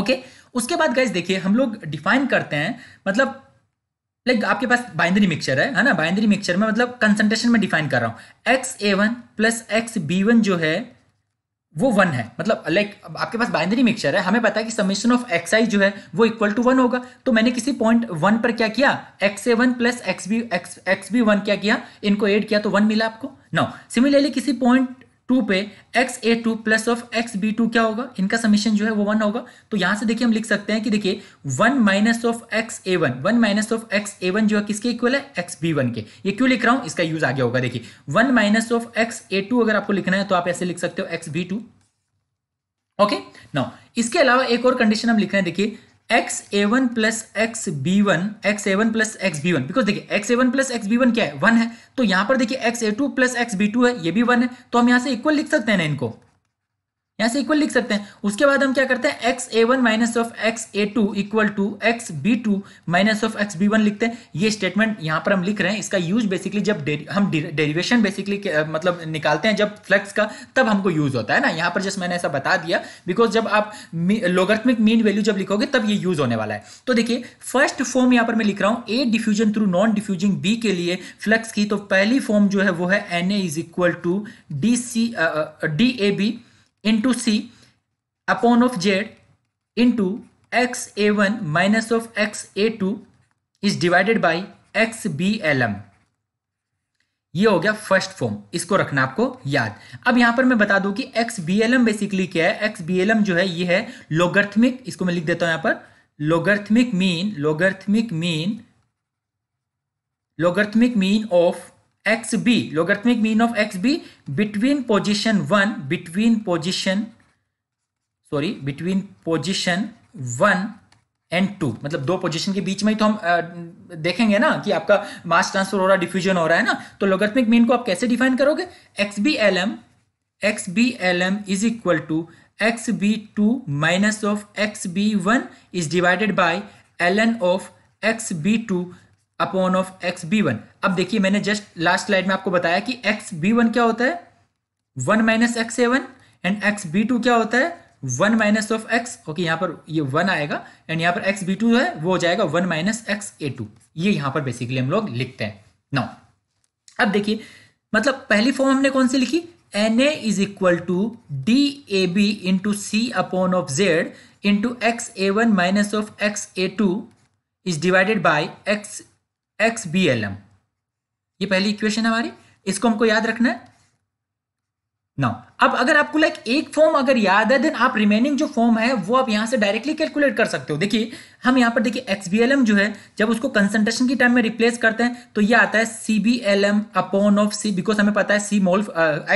ओके okay? उसके बाद गाइज देखिए हम लोग डिफाइन करते हैं मतलब लाइक आपके पास बाइंड्री मिक्सचर है है ना बाइंड्री मिक्सचर में मतलब कंसंट्रेशन में डिफाइन कर रहा हूं X A one plus X B one जो है वो वन है मतलब लाइक आपके पास बाइनरी मिक्सचर है हमें पता है कि समीशन ऑफ एक्स आई जो है वो इक्वल टू वन होगा तो मैंने किसी पॉइंट वन पर क्या किया X A one plus X B X X B one क्या किया इनको एड किया तो वन मिला आपको नो सिमिलरली किसी पॉइंट टू पे X A two plus of X B two क्या होगा इनका समीशन जो है वो वन होगा तो यहां से देखिए हम लिख सकते हैं कि देखिए one minus of x A one one minus of x A one जो है किसके इक्वल है एक्स बी वन के ये क्यों लिख रहा हूं इसका यूज आगे होगा देखिए one minus of x A two अगर आपको लिखना है तो आप ऐसे लिख सकते हो X B two okay now इसके अलावा एक और कंडीशन हम लिख रहे हैं देखिए x A one plus X B one X A one plus X B one because देखिए x A one plus X B one क्या है वन है तो यहां पर देखिए x A two plus X B two है ये भी वन है तो हम यहां से इक्वल लिख सकते हैं ना इनको यहां से इक्वल लिख सकते हैं उसके बाद हम क्या करते हैं X A one minus of x A two equal to X B two minus of X B one लिखते हैं ये स्टेटमेंट यहां पर हम लिख रहे हैं इसका यूज बेसिकली जब हम डेरिवेशन बेसिकली मतलब निकालते हैं जब फ्लक्स का तब हमको यूज होता है ना यहां पर जस्ट मैंने ऐसा बता दिया बिकॉज जब आप लोगार्थमिक मीन वैल्यू जब लिखोगे तब ये यूज होने वाला है तो देखिए फर्स्ट फॉर्म यहां पर मैं लिख रहा हूं A diffusion through non diffusing B के लिए फ्लक्स की तो पहली फॉर्म जो है वो है N A is equal to D C D A B into C upon of Z into x A one minus of x A two is divided by X B L M ये हो गया first form इसको रखना आपको याद अब यहां पर मैं बता दूं कि X B L M basically क्या है एक्स बी एल एम जो है ये है लोगर्थमिक इसको मैं लिख देता हूं यहां पर logarithmic mean logarithmic mean logarithmic mean of X B logarithmic mean of X B between position one between position sorry between position one and two मतलब दो पोजिशन के बीच में ही तो हम आ, देखेंगे ना कि आपका मास ट्रांसफर हो रहा है डिफ्यूजन हो रहा है ना तो लोगार्थमिक मीन को आप कैसे डिफाइन करोगे X B L M x B L M is equal to X B two minus of X B one is divided by L N of X B two upon of X B one अब देखिए मैंने just last slide में आपको बताया कि X B one क्या होता है one minus X A one and X B two क्या होता है one minus of X okay यहां पर ये वन आएगा एंड यहां पर एक्स बी टू है वो हो जाएगा one minus X A two ये यहां पर बेसिकली हम लोग लिखते हैं नाउ अब देखिए मतलब पहली फॉर्म हमने कौन सी लिखी N A is equal to D A B into C upon of Z into x A one minus of x A two is divided by X X B L M ये पहली equation है हमारी इसको हमको याद रखना है now अब अगर आपको लाइक एक फॉर्म अगर याद है देन आप रिमेनिंग जो फॉर्म है वो आप यहाँ से डायरेक्टली कैलकुलेट कर सकते हो देखिए हम यहाँ पर देखिए एक्स जो है जब उसको कंसंट्रेशन की टाइम में रिप्लेस करते हैं तो ये आता है C B L M upon of C because हमें पता है सी मोल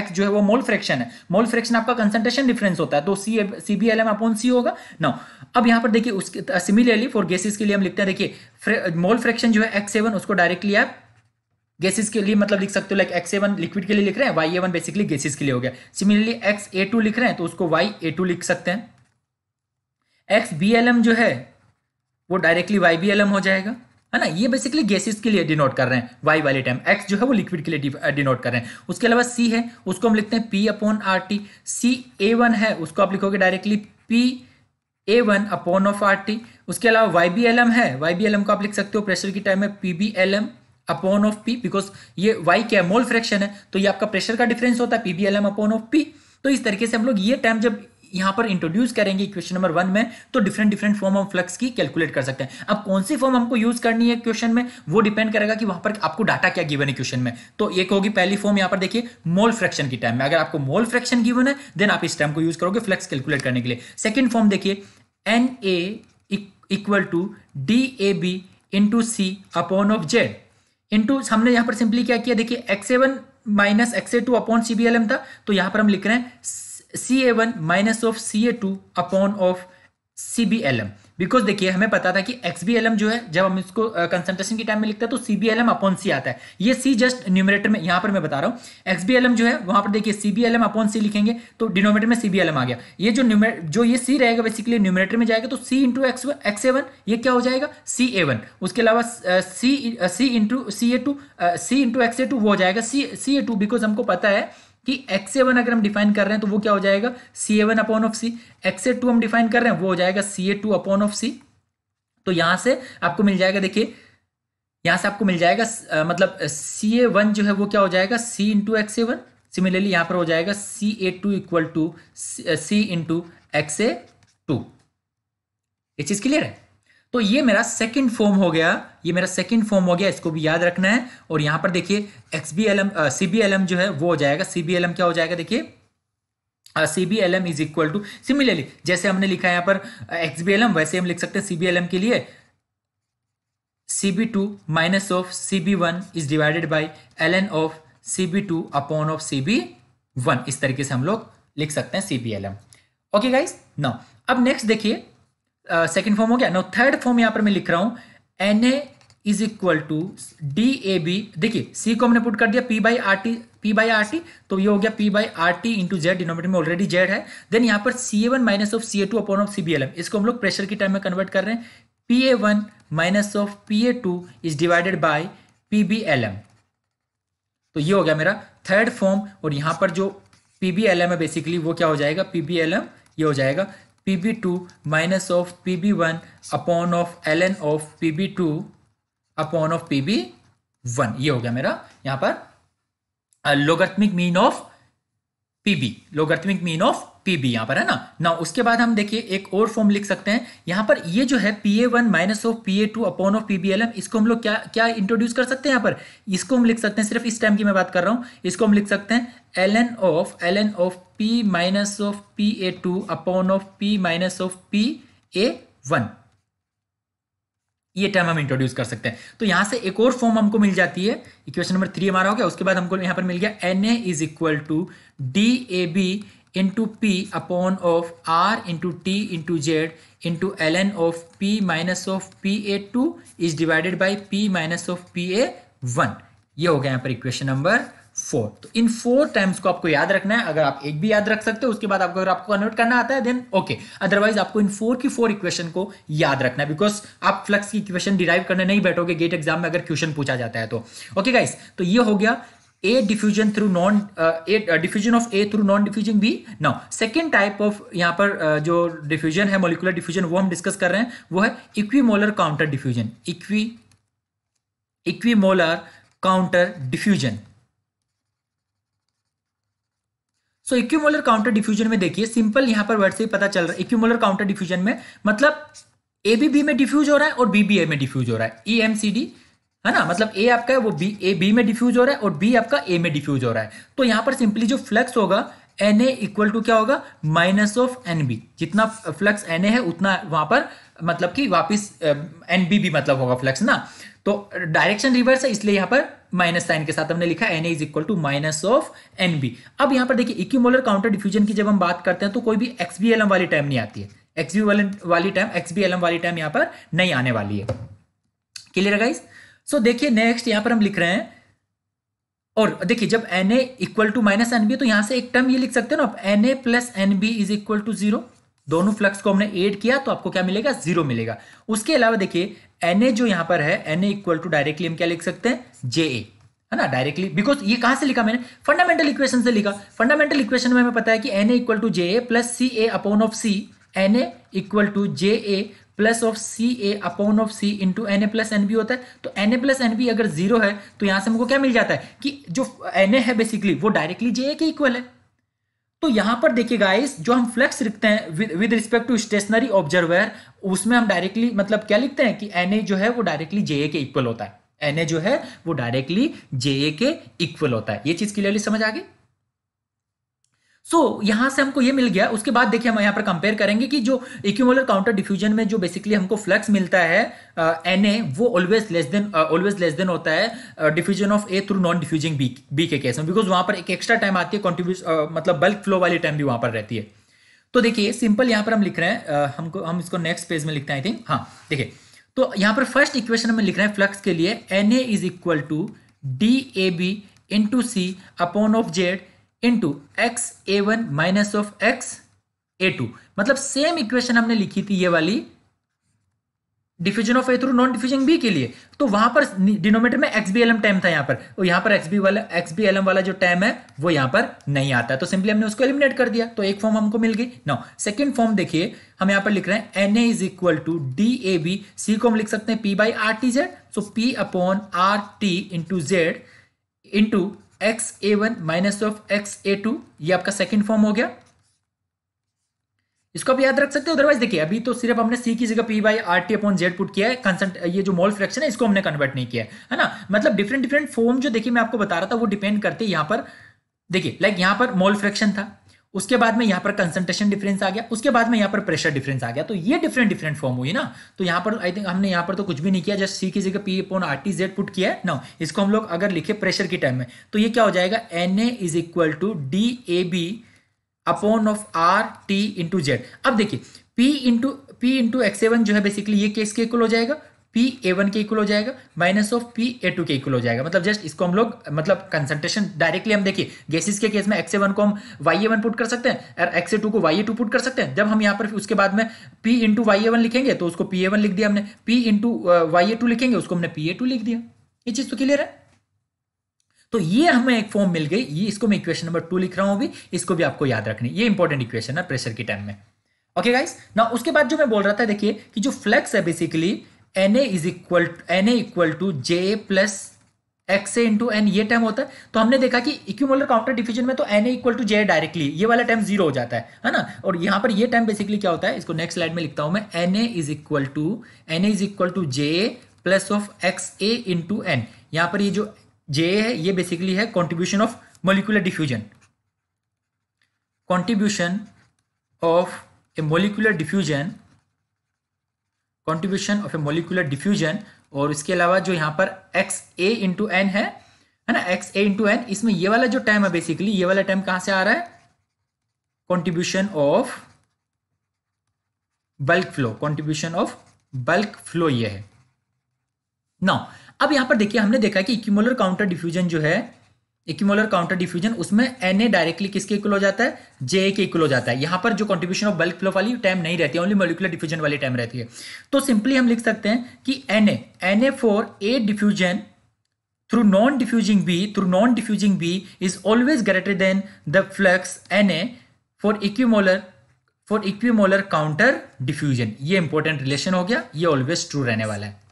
एक्स जो है वो मोल फ्रैक्शन है मोल फ्रैक्शन आपका कंसंट्रेशन डिफरेंस होता है तो C C B L M upon C होगा नाउ अब यहाँ पर देखिए उसके सिमिलरली फॉर गेसिस के लिए हम लिखते हैं देखिए मोल फ्रैक्शन जो है एक्स सेवन उसको डायरेक्टली आप गैसेस के लिए मतलब लिख सकते हो like X A one liquid के लिए लिख रहे हैं Y A one basically gases के लिए हो गया सिमिलरली एक्स ए टू लिख रहे हैं तो उसको वाई ए टू लिख सकते हैं एक्स बी एल एम जो है वो directly Y B L M हो जाएगा है ना ये बेसिकली गैसेस के लिए डिनोट कर रहे हैं वाई वाले टाइम एक्स जो है वो लिक्विड के लिए डिनोट कर रहे हैं उसके अलावा सी है उसको हम लिखते हैं P upon R T C A one है उसको आप लिखोगे directly P A one upon of R T उसके अलावा वाई बी एल एम है वाई बी एल एम को आप लिख सकते हो प्रेशर की टाइम में P B L M upon of P because ये वाई क्या मोल फ्रैक्शन है तो ये आपका प्रेशर का डिफरेंस होता है पीबीएलएम अपॉन ऑफ पी तो इस तरीके से हम लोग ये टाइम जब यहाँ पर इंट्रोड्यूस करेंगे इक्वेशन नंबर वन में तो different different form of flux की कैलकुलेट कर सकते हैं अब कौन सी फॉर्म हमको यूज करनी है क्वेश्चन में वो डिपेंड करेगा कि वहां पर आपको डाटा क्या गिवन है क्वेश्चन में तो एक होगी पहली फॉर्म यहाँ पर देखिए मोल फ्रैक्शन की टाइम में अगर आपको मोल फ्रैक्शन गिवन है देन आप इस टाइम को यूज करोगे फ्लक्स कैलकुलेट करने के लिए सेकेंड फॉर्म देखिए N A equal to D A B into C upon of Z into हमने यहां पर सिंपली क्या किया देखिए x A one minus X A two upon C B L M था तो यहां पर हम लिख रहे हैं C A one minus of C A two upon of C B L M because देखिए हमें पता था कि एक्स बी जो है जब हम इसको uh, के टाइम में लिखते हैं तो सी बी अपॉन सी आता है ये सी जस्ट न्यूमरेटर में यहाँ पर मैं बता रहा हूँ एक्स बी एल एम जो है वहां पर देखिए C B L M upon C लिखेंगे तो डिनोमेटर में सी बी आ गया ये जो न्यूमर जो ये सी रहेगा बेसिकली न्यूमरेटर में जाएगा तो C into X x A one ये क्या हो जाएगा सी ए वन उसके अलावा C C into C A two C into x A two वो हो जाएगा सी सी ए टू बिकॉज हमको पता है कि एक्स ए वन अगर हम डिफाइन कर रहे हैं तो वो क्या हो जाएगा C A one upon of C X A two हम डिफाइन कर रहे हैं वो हो जाएगा C A two upon of C तो यहां से आपको मिल जाएगा देखिए यहां से आपको मिल जाएगा आ, मतलब सी ए वन जो है वो क्या हो जाएगा C into x A one similarly यहां पर हो जाएगा C A two equal to C into x A two ये चीज़ क्लियर है तो ये मेरा सेकंड फॉर्म हो गया ये मेरा सेकंड फॉर्म हो गया इसको भी याद रखना है और यहां पर देखिए X B L M C B L M जो है वो हो जाएगा सी बी एल एम क्या हो जाएगा देखिए C B L M is equal to similarly जैसे हमने लिखा है पर एक्स बी एल एम वैसे हम लिख सकते हैं सी बी एल एम के लिए C B two minus of C B one is divided by L N of C B two upon of C B one इस तरीके से हम लोग लिख सकते हैं C B L M okay guys now अब नेक्स्ट देखिए सेकेंड फॉर्म हो गया नो थर्ड फॉर्म यहां पर मैं लिख रहा हूं N A is equal to D A B देखिए सी को हमने पुट कर दिया P by R T P by R T तो ये हो गया P by R T into Z denominator में ऑलरेडी जेड है देन यहां पर C A one minus of C A two upon of C B L M इसको हम लोग प्रेशर की टाइम में कन्वर्ट कर रहे हैं P A one minus of P A two is divided by P B L M तो ये हो गया मेरा थर्ड फॉर्म और यहां पर जो पी बी एल एम है बेसिकली वो क्या हो जाएगा पी बी एल एम ये हो जाएगा two minus of P B one upon of L N of P B two upon of P B one ये हो गया मेरा यहां पर logarithmic mean of P B logarithmic mean of P B यहां पर है ना ना उसके बाद हम देखिए एक और फॉर्म लिख सकते हैं यहां पर ये जो है P A one minus of P A two upon of P B L M इसको हम लोग क्या क्या इंट्रोड्यूस कर सकते हैं यहां पर इसको हम लिख सकते हैं सिर्फ इस टाइम की मैं बात कर रहा हूं इसको हम लिख सकते हैं L N of L N of P minus of P A two upon of P minus of P A one ये टर्म हम इंट्रोड्यूस कर सकते हैं तो यहां से एक और फॉर्म हमको मिल जाती है इक्वेशन नंबर थ्री हमारा हो गया उसके बाद हमको यहां पर मिल गया N A is equal to D A B into p upon of r into t into z into ln of p minus of pa2 is divided by p minus of pa1 ये हो गया यहाँ पर equation number four तो इन four times को आपको याद रखना है अगर आप एक भी याद रख सकते हो उसके बाद आपको अगर आपको कन्वर्ट करना आता है देन ओके अदरवाइज आपको इन फोर की फोर इक्वेशन को याद रखना है बिकॉज आप फ्लक्स की इक्वेशन डिराइव करने नहीं बैठोगे गेट एग्जाम में अगर क्वेश्चन पूछा जाता है तो ओके okay गाइस तो ये हो गया A diffusion through non uh, A uh, diffusion of A through non diffusing B. Now second type of yahan par uh, jo diffusion hai molecular diffusion wo hum discuss kar rahe hain wo hai equimolar counter diffusion. Equi equimolar counter diffusion. So equimolar counter diffusion में देखिए simple यहां पर word से ही पता चल रहा है इक्यूमोलर counter diffusion में मतलब ए बी बी में डिफ्यूज हो रहा है और बी बी ए में डिफ्यूज हो रहा है ई एम सी डी है ना मतलब ए आपका है वो बी ए बी में डिफ्यूज हो रहा है और बी आपका ए में डिफ्यूज हो रहा है तो यहां पर सिंपली जो फ्लक्स होगा एन ए इक्वल टू क्या होगा माइनस ऑफ एन बी जितना फ्लक्स एन ए है उतना वहां पर मतलब कि वापस एन बी भी मतलब होगा फ्लक्स ना तो डायरेक्शन रिवर्स है इसलिए यहां पर माइनस साइन के साथ हमने लिखा N A is equal to minus of N B अब यहां पर देखिए इक्यूमोलर काउंटर डिफ्यूजन की जब हम बात करते हैं तो कोई भी एक्स बी एल एम वाली टाइम नहीं आती है एक्स बी वाली time X B L M वाली टाइम यहां पर नहीं आने वाली है क्लियर है गाइज़ सो देखिए नेक्स्ट यहां पर हम लिख रहे हैं और देखिए जब N A equal to minus N B तो यहां से एक टर्म ये लिख सकते हो ना आप N A plus N B is equal to zero दोनों फ्लक्स को हमने एड किया तो आपको क्या मिलेगा जीरो मिलेगा उसके अलावा देखिए एन ए जो यहां पर है N A equal to directly हम क्या लिख सकते हैं जे ए है ना डायरेक्टली बिकॉज ये कहां से लिखा मैंने फंडामेंटल इक्वेशन से लिखा फंडामेंटल इक्वेशन में हमें पता है कि N A equal to J A plus C A upon of C N A equal to J A plus of C A upon of C into N A plus N B होता है तो N A plus N B अगर zero है तो यहां से हमको क्या मिल जाता है कि जो एन ए है बेसिकली वो डायरेक्टली जे ए के इक्वल है तो यहां पर देखिए गाइस जो हम फ्लेक्स लिखते हैं with respect to stationary observer उसमें हम डायरेक्टली मतलब क्या लिखते हैं कि एन ए जो है वो डायरेक्टली जे ए के इक्वल होता है एन ए जो है वो डायरेक्टली जे ए के इक्वल होता है ये चीज क्लियरली समझ आ गई सो so, यहां से हमको ये मिल गया उसके बाद देखिए हम यहाँ पर कंपेयर करेंगे कि जो इक्यूमोलर काउंटर डिफ्यूजन में जो बेसिकली हमको फ्लक्स मिलता है एन uh, ए वो always less than always less than होता है diffusion of A through non diffusing B B के केस में बिकॉज वहां पर एक एक्स्ट्रा टाइम आती है कॉन्ट्रीब्यूश uh, मतलब बल्क फ्लो वाली टाइम भी वहां पर रहती है तो देखिए सिंपल यहां पर हम लिख रहे हैं uh, हमको हम इसको नेक्स्ट पेज में लिखते हैं आई थिंक हाँ देखिए तो यहां पर फर्स्ट इक्वेशन हमें लिख रहे हैं फ्लक्स के लिए N A is equal to D A B into C upon of Z into x A one minus of x A two मतलब सेम इक्वेशन हमने लिखी थी ये वाली diffusion of A through non diffusion B के लिए तो वहां पर डिनोमीटर में X B L M time था यहां पर और यहां पर एक्स बी वाला एक्स बी एल एम वाला जो टाइम है वो यहां पर नहीं आता है तो सिंपली हमने उसको एलिमिनेट कर दिया तो एक फॉर्म हमको मिल गई नाउ सेकंड फॉर्म देखिए हम यहां पर लिख रहे हैं N A is equal to D A B C को हम लिख सकते हैं P by R T Z so P upon R T into Z into x A one minus of x A two ये आपका सेकेंड फॉर्म हो गया इसको आप याद रख सकते हो अदरवाइज देखिए अभी तो सिर्फ हमने सी की जगह P by R T upon Z put किया है कंसेंट ये जो मोल फ्रैक्शन है इसको हमने कन्वर्ट नहीं किया है ना मतलब डिफरेंट डिफरेंट फॉर्म जो देखिए मैं आपको बता रहा था वो डिपेंड करते यहां पर देखिए लाइक यहां पर मोल फ्रैक्शन था उसके बाद में यहाँ पर कंसंट्रेशन डिफरेंस आ गया उसके बाद में यहाँ पर प्रेशर डिफरेंस आ गया तो ये डिफरेंट डिफरेंट फॉर्म हुई ना तो यहाँ पर आई थिंक हमने यहाँ पर तो कुछ भी नहीं किया जस्ट सी की जगह P upon R T Z put किया है ना इसको हम लोग अगर लिखे प्रेशर के टाइम में तो ये क्या हो जाएगा N A is equal to D A B upon of R T into Z अब देखिए P into P into X seven जो है बेसिकली ये केस के इक्वल हो जाएगा पी ए वन के इक्वल हो जाएगा minus of P A two के इक्वल हो जाएगा मतलब जस्ट इसको हम लोग मतलब कंसंट्रेशन डायरेक्टली हम देखिए गैसेस के केस में एक्स ए वन को हम वाई ए वन पुट कर सकते हैं और एक्स ए टू को वाई ए टू पुट कर सकते हैं जब हम यहाँ पर उसके बाद में P into Y A one लिखेंगे तो उसको पी ए वन लिख दिया हमने P into Y A two लिखेंगे उसको हमने पी ए टू लिख दिया ये चीज़ तो क्लियर है तो ये हमें एक फॉर्म मिल गई ये इसको मैं इक्वेशन नंबर टू लिख रहा हूं अभी इसको भी आपको याद रखनी ये इंपॉर्टेंट इक्वेशन है प्रेशर के टाइम में ओके गाइस ना उसके बाद जो मैं बोल रहा था देखिए कि जो फ्लैक्स है basically N A is equal N A equal to J plus X A into N ये टर्म होता है तो हमने देखा कि इक्यूमुलर काउंटर डिफ्यूजन में तो N A equal to J directly ये वाला टर्म जीरो हो जाता है है ना और यहां पर ये टर्म बेसिकली क्या होता है इसको नेक्स्ट स्लाइड में लिखता हूं मैं N A is equal to N A is equal to J plus of x A into N यहां पर ये जो जे है ये बेसिकली है contribution of molecular diffusion contribution of A molecular diffusion contribution of A molecular diffusion और इसके अलावा जो यहाँ पर एक्स ए इंटू एन है है ना एक्स ए इंटू एन इसमें ये वाला जो टाइम है बेसिकली ये वाला टाइम कहाँ से आ रहा है contribution of bulk flow contribution of bulk flow ये है ना अब यहाँ पर देखिए हमने देखा कि इक्यूमोलर काउंटर डिफ्यूजन जो है इक्यूमुलर काउंटर डिफ्यूजन उसमें एन ए डायरेक्टली किसके इक्वल हो जाता है जे के इक्वल हो जाता है यहां पर जो कंट्रीब्यूशन ऑफ बल्क फ्लो वाली टाइम नहीं रहती है ओनली मोलिकुलर डिफ्यूजन वाली टाइम रहती है तो सिंपली हम लिख सकते हैं कि N A N A A diffusion through non diffusing B through non diffusing B is always greater than the flux N A for equimolar for equimolar counter diffusion ये इंपॉर्टेंट रिलेशन हो गया ये always true रहने वाला है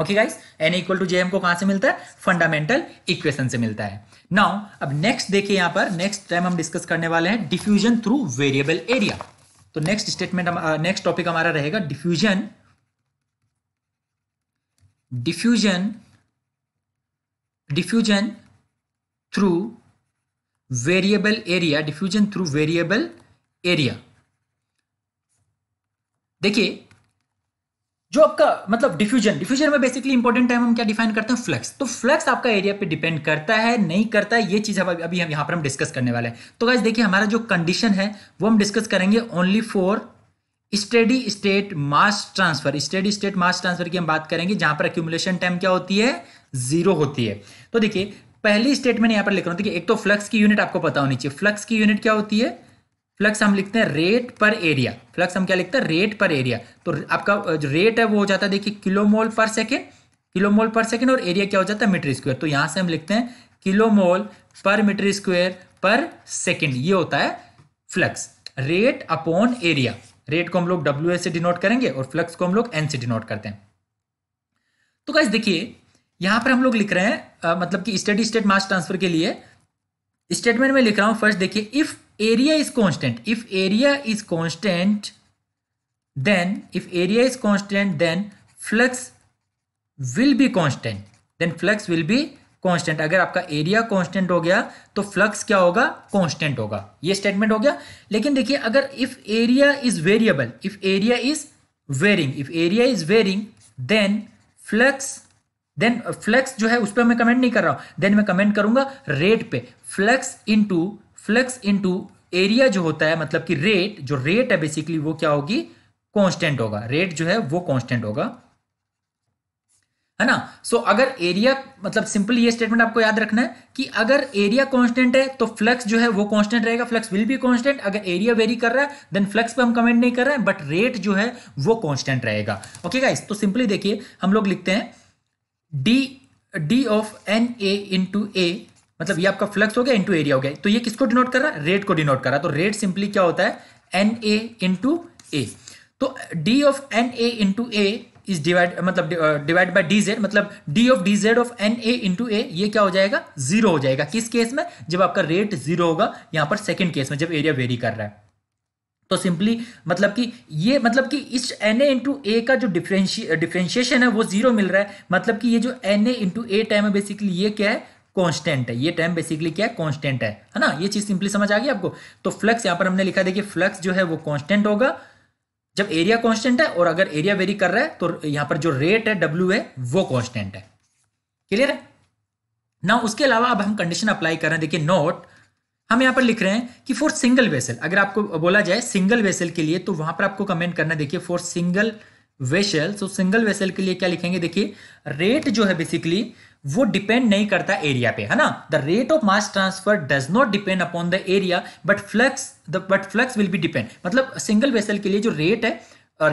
okay guys N equal to J M को कहां से मिलता है फंडामेंटल इक्वेशन से मिलता है नाउ अब नेक्स्ट देखिए यहां पर नेक्स्ट टाइम हम डिस्कस करने वाले हैं डिफ्यूजन थ्रू वेरिएबल एरिया तो नेक्स्ट स्टेटमेंट नेक्स्ट टॉपिक हमारा रहेगा diffusion diffusion diffusion through variable area diffusion through variable area देखिए जो आपका मतलब डिफ्यूजन डिफ्यूजन में बेसिकली इंपॉर्टेंट टाइम हम क्या डिफाइन करते हैं फ्लक्स तो फ्लक्स आपका एरिया पे डिपेंड करता है नहीं करता है ये चीज हम अभी हम यहां पर हम डिस्कस करने वाले हैं तो गाइज देखिए हमारा जो कंडीशन है वो हम डिस्कस करेंगे only for steady state mass transfer steady state mass transfer की हम बात करेंगे जहां पर अक्यूमुलेशन टाइम क्या होती है जीरो होती है तो देखिए पहली स्टेटमेंट यहां पर लिख रहा हूं देखिए एक तो फ्लक्स की यूनिट आपको पता होनी चाहिए फ्लक्स की यूनिट क्या होती है फ्लक्स हम लिखते हैं रेट पर एरिया फ्लक्स हम क्या लिखते हैं रेट पर एरिया तो आपका जो रेट है वो हो जाता है देखिए kilomole per second kilomole per second और एरिया क्या हो जाता है मीटर स्क्वायर तो यहाँ से हम लिखते हैं किलोमोल पर मीटर स्क्वायर पर सेकेंड ये होता है flux rate upon area rate को हम लोग डब्ल्यू से डिनोट करेंगे और फ्लक्स को हम लोग एन से डिनोट करते हैं तो कैसे देखिए यहां पर हम लोग लिख रहे हैं आ, मतलब कि स्टडी स्टेट मास ट्रांसफर के लिए स्टेटमेंट में लिख रहा हूं फर्स्ट देखिए if area is constant if area is constant then if area is constant then flux will be constant then flux will be constant अगर आपका एरिया कॉन्स्टेंट हो गया तो फ्लक्स क्या होगा कॉन्स्टेंट होगा ये स्टेटमेंट हो गया लेकिन देखिए अगर if area is variable if area is varying if area is varying then flux then flux जो है उस पर मैं कमेंट नहीं कर रहा हूं देन मैं कमेंट करूंगा रेट पे flux to flux into area जो होता है मतलब कि रेट जो रेट है बेसिकली वो क्या होगी कांस्टेंट होगा रेट जो है वो कांस्टेंट होगा है ना सो so, अगर एरिया मतलब सिंपल ये स्टेटमेंट आपको याद रखना है कि अगर एरिया कांस्टेंट है तो फ्लक्स जो है वो कांस्टेंट रहेगा फ्लक्स विल बी कांस्टेंट अगर एरिया वेरी कर रहा है देन फ्लक्स पे हम कमेंट नहीं कर रहे हैं बट रेट जो है वो कांस्टेंट रहेगा ओके गाइस तो सिंपली देखिए हम लोग लिखते हैं D D of N A into A मतलब ये आपका फ्लक्स हो गया इंटू एरिया हो गया तो ये किसको डिनोट कर रहा है रेट को डिनोट कर रहा है तो रेट सिंपली क्या होता है एन ए इंटू ए तो D of N A into A is divide मतलब डिवाइड बाय डी जेड मतलब D of D Z of N A into A ये क्या हो जाएगा जीरो हो जाएगा किस केस में जब आपका रेट जीरो होगा यहां पर सेकेंड केस में जब एरिया वेरी कर रहा है तो सिंपली मतलब कि ये मतलब कि इस एन ए इंटू ए का जो डिफरेंशिएशन है वो जीरो मिल रहा है मतलब कि ये जो N A into A time है बेसिकली ये क्या है कांस्टेंट है ये टाइम बेसिकली क्या है कांस्टेंट है है ना ये चीज सिंपली समझ आ गई आपको तो फ्लक्स यहां पर हमने लिखा देखिए फ्लक्स जो है वो कांस्टेंट होगा जब एरिया कांस्टेंट है और अगर एरिया वेरी कर रहा है तो यहां पर जो रेट है डब्ल्यू है वो कांस्टेंट है क्लियर है ना उसके अलावा अब हम कंडीशन अप्लाई कर रहे हैं देखिए नोट हम यहां पर लिख रहे हैं कि फॉर सिंगल वेसल अगर आपको बोला जाए सिंगल वेसल के लिए तो वहां पर आपको कमेंट करना देखिए for single vessel so single vessel के लिए क्या लिखेंगे देखिए रेट जो है बेसिकली वो डिपेंड नहीं करता एरिया पे है ना the rate of mass transfer does not depend upon the area but flux the but flux will be depend मतलब सिंगल वेसल के लिए जो रेट है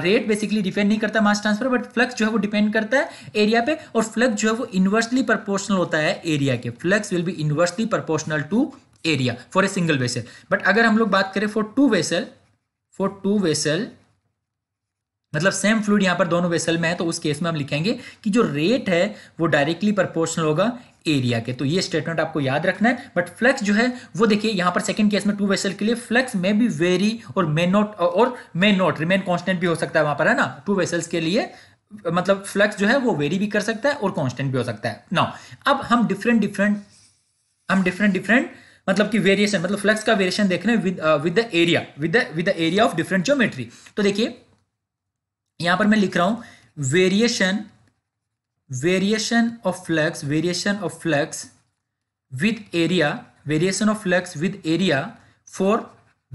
रेट बेसिकली डिपेंड नहीं करता मास ट्रांसफर बट फ्लक्स जो है वो डिपेंड करता है एरिया पे और फ्लक्स जो है वो इन्वर्सली प्रपोर्शनल होता है एरिया के flux will be inversely proportional to area for a single vessel but अगर हम लोग बात करें for two vessel for two vessel मतलब सेम फ्लूड यहाँ पर दोनों वेसल में है तो उस केस में हम लिखेंगे कि जो रेट है वो डायरेक्टली प्रोपोर्शनल होगा एरिया के तो ये स्टेटमेंट आपको याद रखना है बट फ्लक्स जो है वो देखिए यहाँ पर सेकंड केस में टू वेसल के लिए फ्लक्स मे बी वेरी और मे नॉट और मे नॉट रिमेन कॉन्स्टेंट भी हो सकता है वहां पर है ना टू वेसल्स के लिए मतलब फ्लक्स जो है वो वेरी भी कर सकता है और कॉन्स्टेंट भी हो सकता है ना अब हम डिफरेंट डिफरेंट हम डिफरेंट डिफरेंट मतलब कि वेरिएशन मतलब फ्लक्स का वेरिएशन देख रहे हैं with the area with with the area of different geometry तो देखिए यहां पर मैं लिख रहा हूं variation variation of flux variation of flux with area variation of flux with area for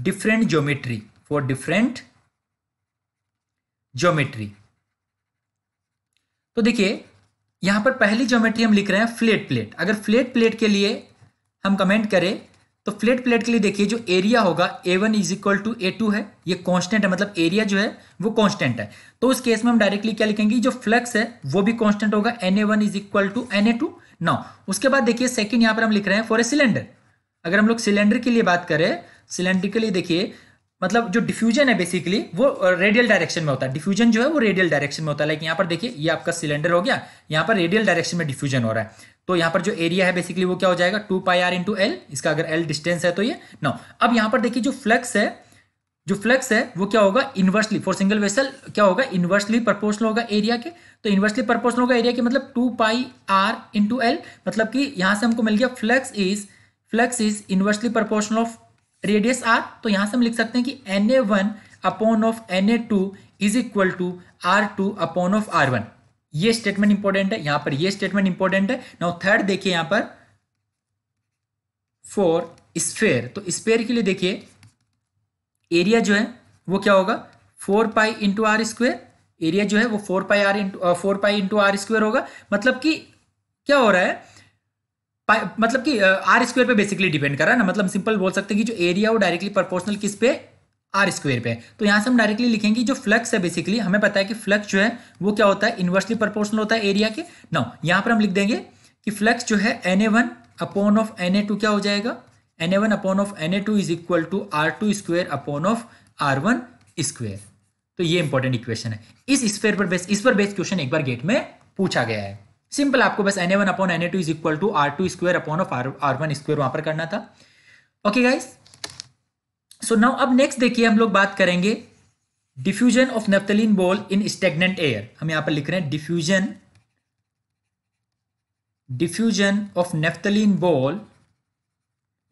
different geometry for different geometry तो देखिए यहां पर पहली ज्योमेट्री हम लिख रहे हैं फ्लेट प्लेट अगर फ्लेट प्लेट के लिए हम कमेंट करें तो फ्लेट प्लेट के लिए देखिए जो एरिया होगा A one is equal to A two है ये कांस्टेंट है मतलब एरिया जो है वो कांस्टेंट है तो उस केस में हम डायरेक्टली क्या लिखेंगे जो फ्लक्स है वो भी कांस्टेंट होगा N A one is equal to N A two now उसके बाद देखिए सेकंड यहां पर हम लिख रहे हैं फॉर ए सिलेंडर अगर हम लोग सिलेंडर के लिए बात करें सिलेंडर के लिए देखिए मतलब जो डिफ्यूजन है बेसिकली वो रेडियल डायरेक्शन में होता है डिफ्यूजन जो है वो रेडियल डायरेक्शन में होता है लाइक यहाँ पर देखिए ये आपका सिलेंडर हो गया यहाँ पर रेडियल डायरेक्शन में डिफ्यूजन हो रहा है तो यहां पर जो एरिया है बेसिकली वो क्या हो जाएगा two pi R into L इसका अगर एल डिस्टेंस है तो ये नो अब यहां पर देखिए जो फ्लक्स है जो फ्लक्स है वो क्या होगा इन्वर्सली फॉर सिंगल वेसल क्या होगा इन्वर्सली प्रपोर्शनल होगा एरिया के तो इन्वर्सली प्रपोर्शनल होगा एरिया के मतलब two pi R into L मतलब कि यहां से हमको मिल गया flux is flux is inversely proportional of radius R तो यहां से हम लिख सकते हैं कि N A one upon of N A two is equal to R two upon of R one ये स्टेटमेंट इंपॉर्टेंट है यहां पर ये स्टेटमेंट इंपॉर्टेंट है नाउ थर्ड देखिए यहां पर फोर स्पेयर तो स्पेयर के लिए देखिए एरिया जो है वो क्या होगा four pi into R square area जो है वो four pi R into four pi into R square होगा मतलब कि क्या हो रहा है मतलब कि आर स्क्वायर पे बेसिकली डिपेंड कर रहा है ना मतलब सिंपल बोल सकते हैं कि जो एरिया वो डायरेक्टली प्रोपोर्शनल किस पे आर स्क्वेयर पे तो यहाँ से हम डायरेक्टली लिखेंगे जो फ्लक्स है बेसिकली हमें पता है कि फ्लक्स जो है वो क्या होता है इन्वर्सली प्रोपोर्शनल होता है एरिया के नाउ यहाँ पर हम लिख देंगे कि फ्लक्स जो है N A one upon of N A two क्या हो जाएगा N A one upon of N A two is equal to R two square upon of R one square तो ये इंपॉर्टेंट इक्वेशन है इस स्क्वेयर पर बेस इस पर बेस क्वेश्चन एक बार गेट में पूछा गया है सिंपल आपको बस N A one upon N A two is equal to R two square upon of R R one square वहां पर करना था okay okay, guys so now अब नेक्स्ट देखिए हम लोग बात करेंगे diffusion of naphthalene ball in stagnant air हम यहां पर लिख रहे हैं diffusion diffusion of naphthalene ball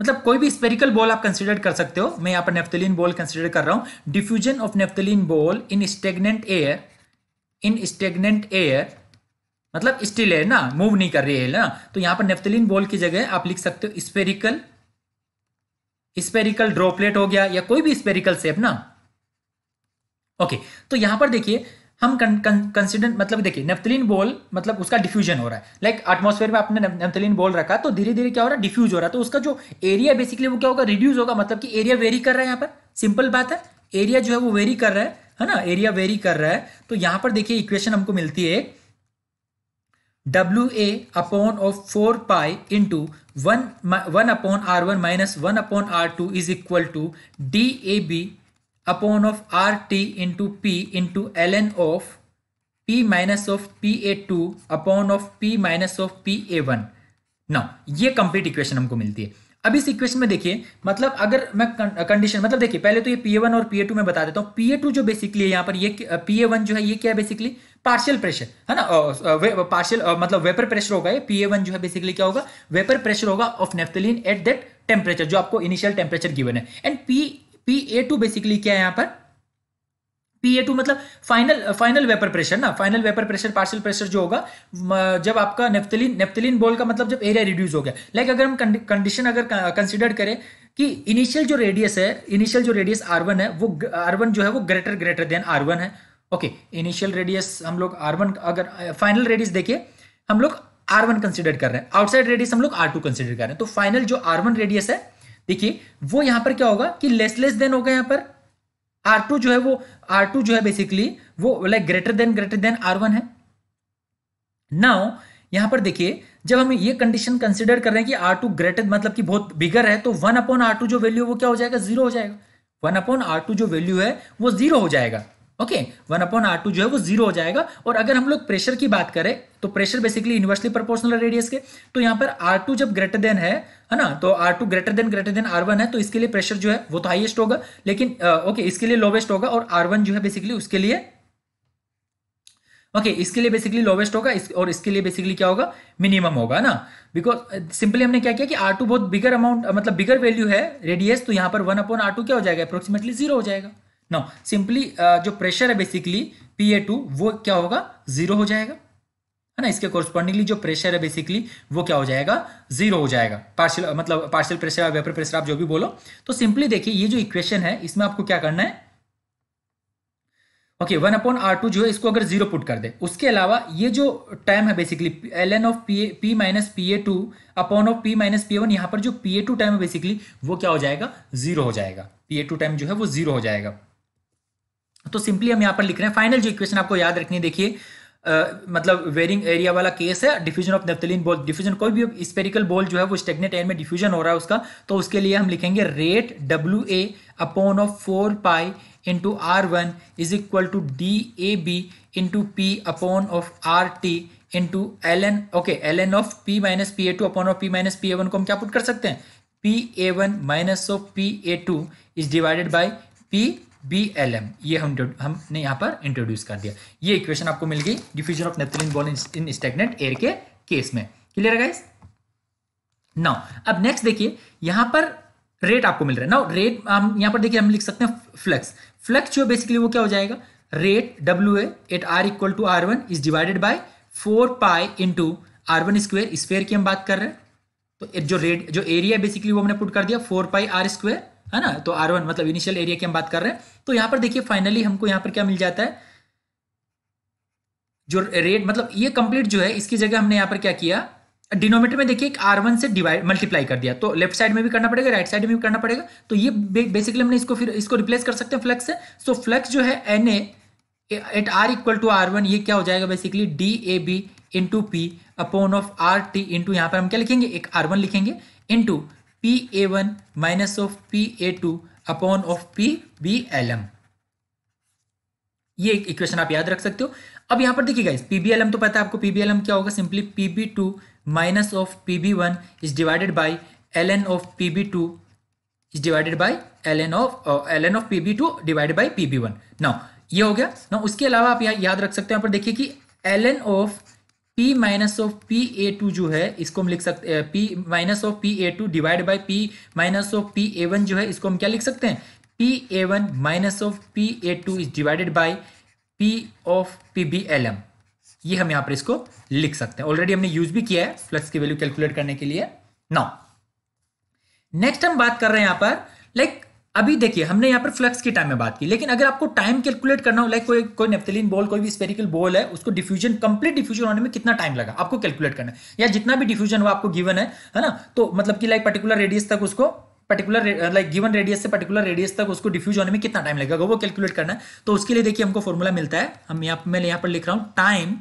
मतलब कोई भी स्पेरिकल बॉल आप कंसिडर कर सकते हो मैं यहां पर नेफ्थलीन बॉल कंसिडर कर रहा हूं diffusion of naphthalene ball in stagnant air in stagnant air मतलब स्टिल है ना मूव नहीं कर रही है ना तो यहां पर नेफ्थलीन बॉल की जगह आप लिख सकते हो स्पेरिकल स्पेरिकल ड्रॉपलेट हो गया या कोई भी स्पेरिकल सेप ना ओके तो यहां पर देखिए हम कंसिडर मतलब देखिए नेफ्थलीन बॉल मतलब उसका डिफ्यूजन हो रहा है लाइक like, एटमॉस्फेयर में आपने नेफ्थलीन बॉल रखा तो धीरे धीरे क्या हो रहा है डिफ्यूज हो रहा है तो उसका जो एरिया बेसिकली वो क्या होगा रिड्यूज होगा मतलब कि एरिया वेरी कर रहा है यहां पर सिंपल बात है एरिया जो है वो वेरी कर रहा है है ना एरिया वेरी कर रहा है तो यहां पर देखिए इक्वेशन हमको मिलती है W A upon of four pi into one one upon R one minus one upon R two is equal to D A B upon of R T into P into L N of P minus of P A two upon of P minus of P A one ना ये complete equation हमको मिलती है अब इस equation में देखिए मतलब अगर मैं कंडीशन uh, मतलब देखिए पहले तो ये पीए वन और पीए टू में बता देता हूँ पीए टू जो बेसिकली है यहाँ पर ये पीए वन uh, जो है ये क्या है बेसिकली पार्शियल प्रेशर है ना पार्शियल uh, मतलब वेपर प्रेशर होगा ये पीए वन जो है बेसिकली क्या होगा वेपर प्रेशर होगा of naphthalene at that temperature जो आपको इनिशियल टेम्परेचर गिवन है and P P A two basically क्या है यहाँ पर पीए टू मतलब फाइनल फाइनल वेपर प्रेशर ना final vapour pressure parcel pressure जो होगा जब आपका नेफ्तलिन नेफ्तलिन बॉल का मतलब जब एरिया रिड्यूस हो गया लाइक अगर हम कंडीशन अगर कंसिडर करें कि इनिशियल जो रेडियस है इनिशियल जो रेडियस आर वन है वो आर वन जो है वो greater greater than R one है ओके इनिशियल रेडियस हम लोग आर वन अगर फाइनल रेडियस देखिए हम लोग आर वन कंसिडर कर रहे हैं आउटसाइड रेडियस हम लोग आर टू कंसिडर कर रहे हैं तो फाइनल जो आर वन रेडियस है देखिए वो यहाँ पर क्या होगा कि लेस लेस देन होगा यहाँ पर आर टू जो है वो आर टू जो है बेसिकली वो like greater than greater than R one है नाउ यहां पर देखिए जब हम ये कंडीशन कंसिडर कर रहे हैं कि आर टू ग्रेटर मतलब कि बहुत बिगर है तो वन अपॉन आर टू जो वैल्यू वो क्या हो जाएगा जीरो हो जाएगा वन अपॉन आर टू जो वैल्यू है वो जीरो हो जाएगा okay one upon R two जो है वो जीरो हो जाएगा और अगर हम लोग प्रेशर की बात करें तो pressure basically inversely proportional radius के तो यहाँ पर आर टू जब ग्रेटर देन है है ना तो R two greater than greater than R one है तो इसके लिए प्रेशर जो है वो तो हाइएस्ट होगा लेकिन ओके uh, okay, इसके लिए लोवेस्ट होगा और आर वन जो है बेसिकली उसके लिए ओके okay, इसके लिए बेसिकली लोवेस्ट होगा इस, और इसके लिए बेसिकली क्या होगा मिनिमम होगा ना बिकॉज सिंपली uh, हमने क्या किया कि आर टू बहुत बिगर अमाउंट मतलब बिगर वैल्यू है रेडियस तो यहाँ पर वन अपॉन आर टू क्या हो जाएगा अप्रोक्सीमेटली जीरो हो जाएगा नाउ सिंपली uh, जो प्रेशर है बेसिकली पी ए टू वो क्या होगा जीरो हो जाएगा है ना इसके कोरस्पॉन्डिंगली जो प्रेशर है बेसिकली वो क्या हो जाएगा जीरो हो जाएगा पार्शियल uh, मतलब पार्शियल प्रेशर वेपर प्रेशर आप जो भी बोलो तो सिंपली देखिए ये जो इक्वेशन है इसमें आपको क्या करना है okay one upon R two जो है इसको अगर जीरो पुट कर दे उसके अलावा ये जो टाइम है basically L N of P A P minus P A two upon of P minus P A one यहां पर जो पी ए टू टाइम है बेसिकली वो क्या हो जाएगा जीरो हो जाएगा पी ए टू टाइम जो है वो जीरो हो जाएगा तो सिंपली हम यहाँ पर लिख रहे हैं फाइनल जो इक्वेशन आपको याद रखनी देखिए Uh, मतलब वेरिंग एरिया वाला केस है diffusion of naphthalene ball diffusion कोई भी स्पेरिकल बॉल जो है वो स्टेगनेट एयर में डिफ्यूजन हो रहा है उसका तो उसके लिए हम लिखेंगे rate W A upon of four pi into R one is equal to D A B into P upon of R T into L N okay L N of P minus P A two upon of P minus P A one को हम क्या put कर सकते हैं P A one minus of P A two is divided by P B L M ये हम हमने यहाँ पर इंट्रोड्यूस कर दिया ये इक्वेशन आपको मिल गई diffusion of naphthalene ball in stagnant air के केस में क्लियर है नाउ अब नेक्स्ट देखिए यहाँ पर रेट आपको मिल रहा है नाउ रेट हम यहाँ पर देखिए हम लिख सकते हैं फ्लक्स फ्लक्स जो बेसिकली वो क्या हो जाएगा rate W at R equal to R one is divided by four pi into R one square square की हम बात कर रहे हैं तो जो रेट जो एरिया बेसिकली वो हमने पुट कर दिया फोर पाई आर स्क्वेयर है ना तो आर वन मतलब इनिशियल एरिया की हम बात कर रहे हैं तो यहां पर देखिए फाइनली हमको यहां पर क्या मिल जाता है जो रेट मतलब ये कंप्लीट जो है इसकी जगह हमने यहां पर क्या किया डिनोमीटर में देखिए आर वन से डिवाइड मल्टीप्लाई कर दिया तो लेफ्ट साइड में भी करना पड़ेगा राइट साइड में भी करना पड़ेगा तो ये बेसिकली हमने इसको फिर इसको रिप्लेस कर सकते हैं फ्लक्स से सो so, फ्लक्स जो है N at R equal to R one ये क्या हो जाएगा basically D A B into P upon of R T into यहाँ पर हम क्या लिखेंगे एक आर वन लिखेंगे into P A one minus of P A two upon of P B L M ये एक इक्वेशन आप याद रख सकते हो अब यहां पर देखिए गाइस पीबीएलएम तो पता है आपको पीबीएलएम क्या होगा simply PB two minus of PB one is divided by L N of PB two is divided by L N of L N of PB two divided by PB one now ये हो गया ना उसके अलावा आप याद रख सकते हो यहां पर देखिए कि L N of P minus of P A two जो है इसको हम लिख सकते हैं P minus of P A two divide by P minus of P A one जो है इसको हम क्या लिख सकते हैं P A one minus of P A two is divided by P of P B L M ये हम यहाँ पर इसको लिख सकते हैं ऑलरेडी हमने यूज भी किया है फ्लक्स की वैल्यू कैलकुलेट करने के लिए नाउ नेक्स्ट हम बात कर रहे हैं यहाँ पर लाइक like, अभी देखिए हमने यहाँ पर फ्लक्स के टाइम में बात की लेकिन अगर आपको टाइम कैलकुलेट करना हो लाइक कोई कोई नेप्थेलिन बॉल कोई भी स्पेरिकल बॉल है उसको डिफ्यूजन कंप्लीट डिफ्यूजन होने में कितना टाइम लगा आपको कैलकुलेट करना है या जितना भी डिफ्यूजन हुआ आपको गिवन है है ना तो मतलब कि लाइक पर्टिकुलर रेडियस तक उसको पर्टिकुलर लाइक गिवन रेडियस से पर्टिकुलर रेडियस तक उसको डिफ्यूज होने में कितना टाइम लगेगा वो कैलकुलेट करना है तो उसके लिए देखिए हमको फॉर्मूला मिलता है हम यहाँ मैं यहाँ पर लिख रहा हूँ time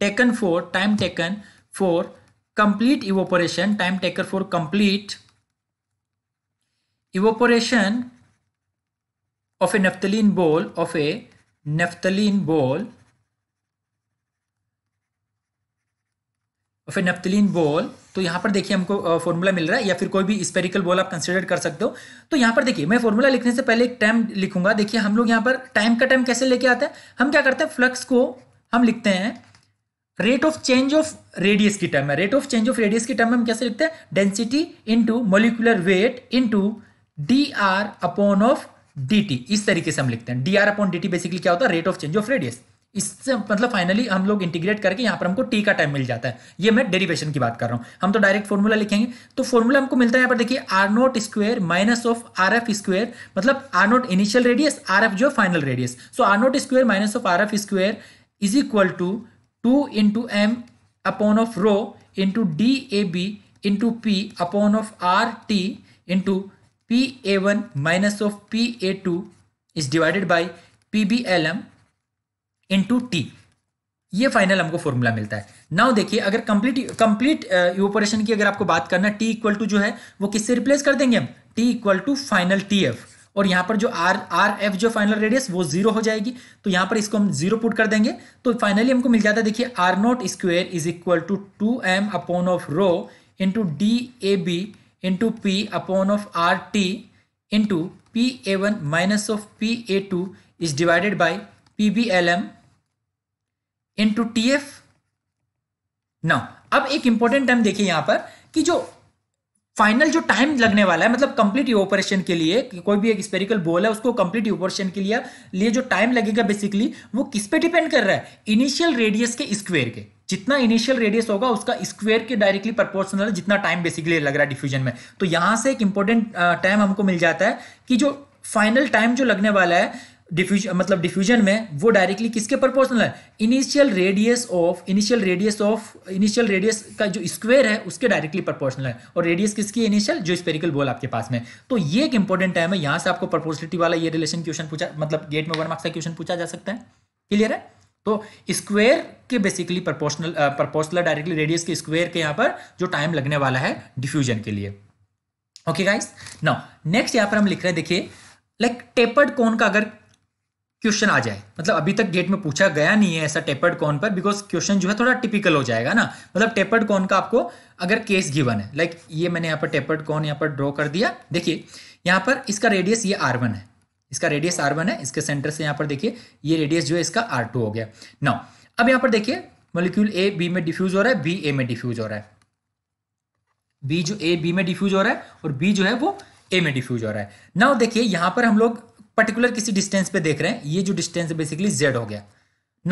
taken for time taken for complete evaporation time taken for complete Evaporation of a naphthalene ball of a naphthalene ball फिर नेफ्थलीन बॉल तो यहां पर देखिए हमको फॉर्मूला मिल रहा है या फिर कोई भी स्पेरिकल बॉल आप कंसिडर कर सकते हो तो यहां पर देखिए मैं फॉर्मूला लिखने से पहले एक टाइम लिखूंगा देखिए हम लोग यहां पर टाइम का टाइम कैसे लेके आते हैं हम क्या करते हैं फ्लक्स को हम लिखते हैं rate of change of radius की टर्म है rate of change of radius की टर्म में हम कैसे लिखते हैं density into molecular weight into D R upon of D T इस तरीके से हम लिखते हैं D R upon D T basically क्या होता है rate of change of radius इससे मतलब फाइनली हम लोग इंटीग्रेट करके यहाँ पर हमको टी का टाइम मिल जाता है ये मैं डेरिवेशन की बात कर रहा हूँ हम तो डायरेक्ट फॉर्मूला लिखेंगे तो फॉर्मूला हमको मिलता है यहाँ पर देखिए R naught square minus of R F square मतलब R naught initial radius R F जो final radius so R naught square minus of R F square is equal to two into M upon of rho into D A B into P upon of R T into is divided by P B L M into T ये final हमको formula मिलता है now देखिए अगर complete complete operation की अगर आपको बात करना टी इक्वल टू जो है वो किससे रिप्लेस कर देंगे हम T equal to final T F और यहाँ पर जो आर आर एफ जो फाइनल रेडियस वो जीरो हो जाएगी तो यहाँ पर इसको हम जीरो पुट कर देंगे तो फाइनली हमको मिल जाता है देखिए R naught square is equal to two M upon of rho into D A B into P upon of R T into P A one minus of P A two is divided by P B L M into T F ना अब एक important term देखिए यहां पर कि जो final जो time लगने वाला है मतलब कंप्लीट ऑपरेशन के लिए कोई भी एक स्पेरिकल बॉल है उसको कंप्लीट ऑपरेशन के लिए, लिए जो टाइम लगेगा बेसिकली वो किस पे डिपेंड कर रहा है इनिशियल रेडियस के स्क्वायर के जितना इनिशियल रेडियस होगा उसका स्क्वेयर के डायरेक्टली प्रपोर्शनल जितना टाइम बेसिकली लग रहा है डिफ्यूजन में तो यहां से एक इंपॉर्टेंट टाइम हमको मिल जाता है कि जो फाइनल टाइम जो लगने वाला है डिफ्यूज मतलब डिफ्यूजन में वो डायरेक्टली किसके प्रपोर्शनल है initial radius of initial radius of initial radius का जो स्क्वेयर है उसके डायरेक्टली प्रपोर्शनल है और रेडियस किसकी इनिशियल जो स्पेरिकल बोल आपके पास में तो ये एक इंपॉर्टेंट टाइम है यहां से आपको प्रपोर्सिटी वाला ये रिलेशन क्वेश्चन पूछा मतलब गेट में वन मार्क्स का क्वेश्चन पूछा जा सकता है क्लियर है तो स्क्वेयर के basically proportional proportional directly radius के स्क्वेयर के यहाँ पर जो टाइम लगने वाला है डिफ्यूजन के लिए ओके गाइस नाउ नेक्स्ट यहाँ पर हम लिख रहे हैं देखिए लाइक टेपर्ड कोन का अगर क्वेश्चन आ जाए मतलब अभी तक गेट में पूछा गया नहीं है ऐसा टेपर्ड कोन पर बिकॉज क्वेश्चन जो है थोड़ा टिपिकल हो जाएगा ना मतलब टेपर्ड कोन का आपको अगर केस गिवन है लाइक ये मैंने यहाँ पर टेपर्ड कोन यहाँ पर ड्रॉ कर दिया देखिए यहाँ पर इसका रेडियस ये आर है इसका रेडियस आर वन है इसके सेंटर से यहाँ पर देखिए ये रेडियस जो है इसका आर टू हो गया नौ अब यहाँ पर देखिए मोलिक्यूल ए बी में डिफ्यूज हो रहा है बी ए में डिफ्यूज हो रहा है बी जो ए बी में डिफ्यूज हो रहा है और बी जो है वो ए में डिफ्यूज हो रहा है नाउ देखिए यहां पर हम लोग पर्टिकुलर किसी डिस्टेंस पे देख रहे हैं ये जो डिस्टेंस है बेसिकली जेड हो गया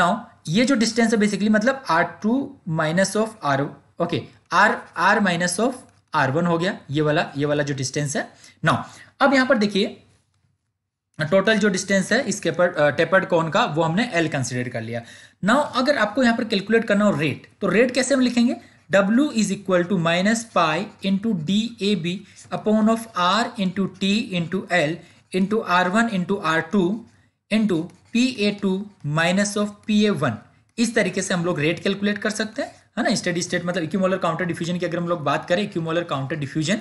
नाउ ये जो डिस्टेंस है बेसिकली मतलब R two minus of R okay R R minus of R one हो गया ये वाला ये वाला जो डिस्टेंस है नाउ अब यहां पर देखिए टोटल जो डिस्टेंस है पर टेपर्ड कॉन का वो हमने एल कंसिडर कर लिया नाउ अगर आपको यहाँ पर कैलकुलेट करना हो रेट तो रेट कैसे हम लिखेंगे W is equal to minus pi into D A B upon of R into T into L into R one into R two into P A two minus of P A one इस तरीके से हम लोग rate calculate कर सकते हैं है ना स्टडी स्टेट मतलब इक्यूमोलर काउंटर डिफ्यूजन की अगर हम लोग बात करें इक्यूमोलर काउंटर डिफ्यूजन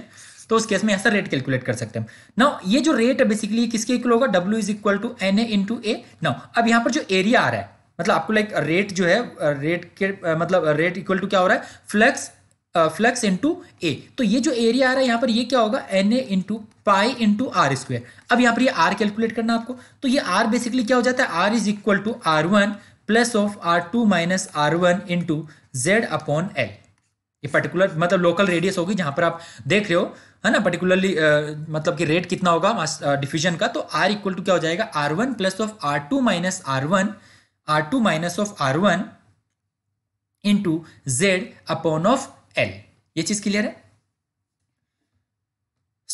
तो उस केस में ऐसा रेट कैलकुलेट कर सकते हैं नाउ ये जो रेट है बेसिकली किसके इक्वल होगा W is equal to N A into A now अब यहाँ पर जो एरिया आ रहा है मतलब आपको लाइक रेट जो है रेट के मतलब रेट इक्वल टू क्या हो रहा है फ्लक्स फ्लक्स इंटू ए तो ये जो एरिया आ रहा है यहाँ पर ये क्या होगा N A into pi into R square अब यहाँ पर ये आर कैलकुलेट करना आपको तो ये आर बेसिकली क्या हो जाता है R is equal to R one plus of R two minus R one into Z upon L ये पर्टिकुलर मतलब लोकल रेडियस होगी जहां पर आप देख रहे हो है ना पर्टिकुलरली uh, मतलब कि रेट कितना होगा डिफ्यूजन uh, का तो आर इक्वल टू क्या हो जाएगा R one plus of R two minus R one R two minus of R one into Z upon of L ये चीज क्लियर है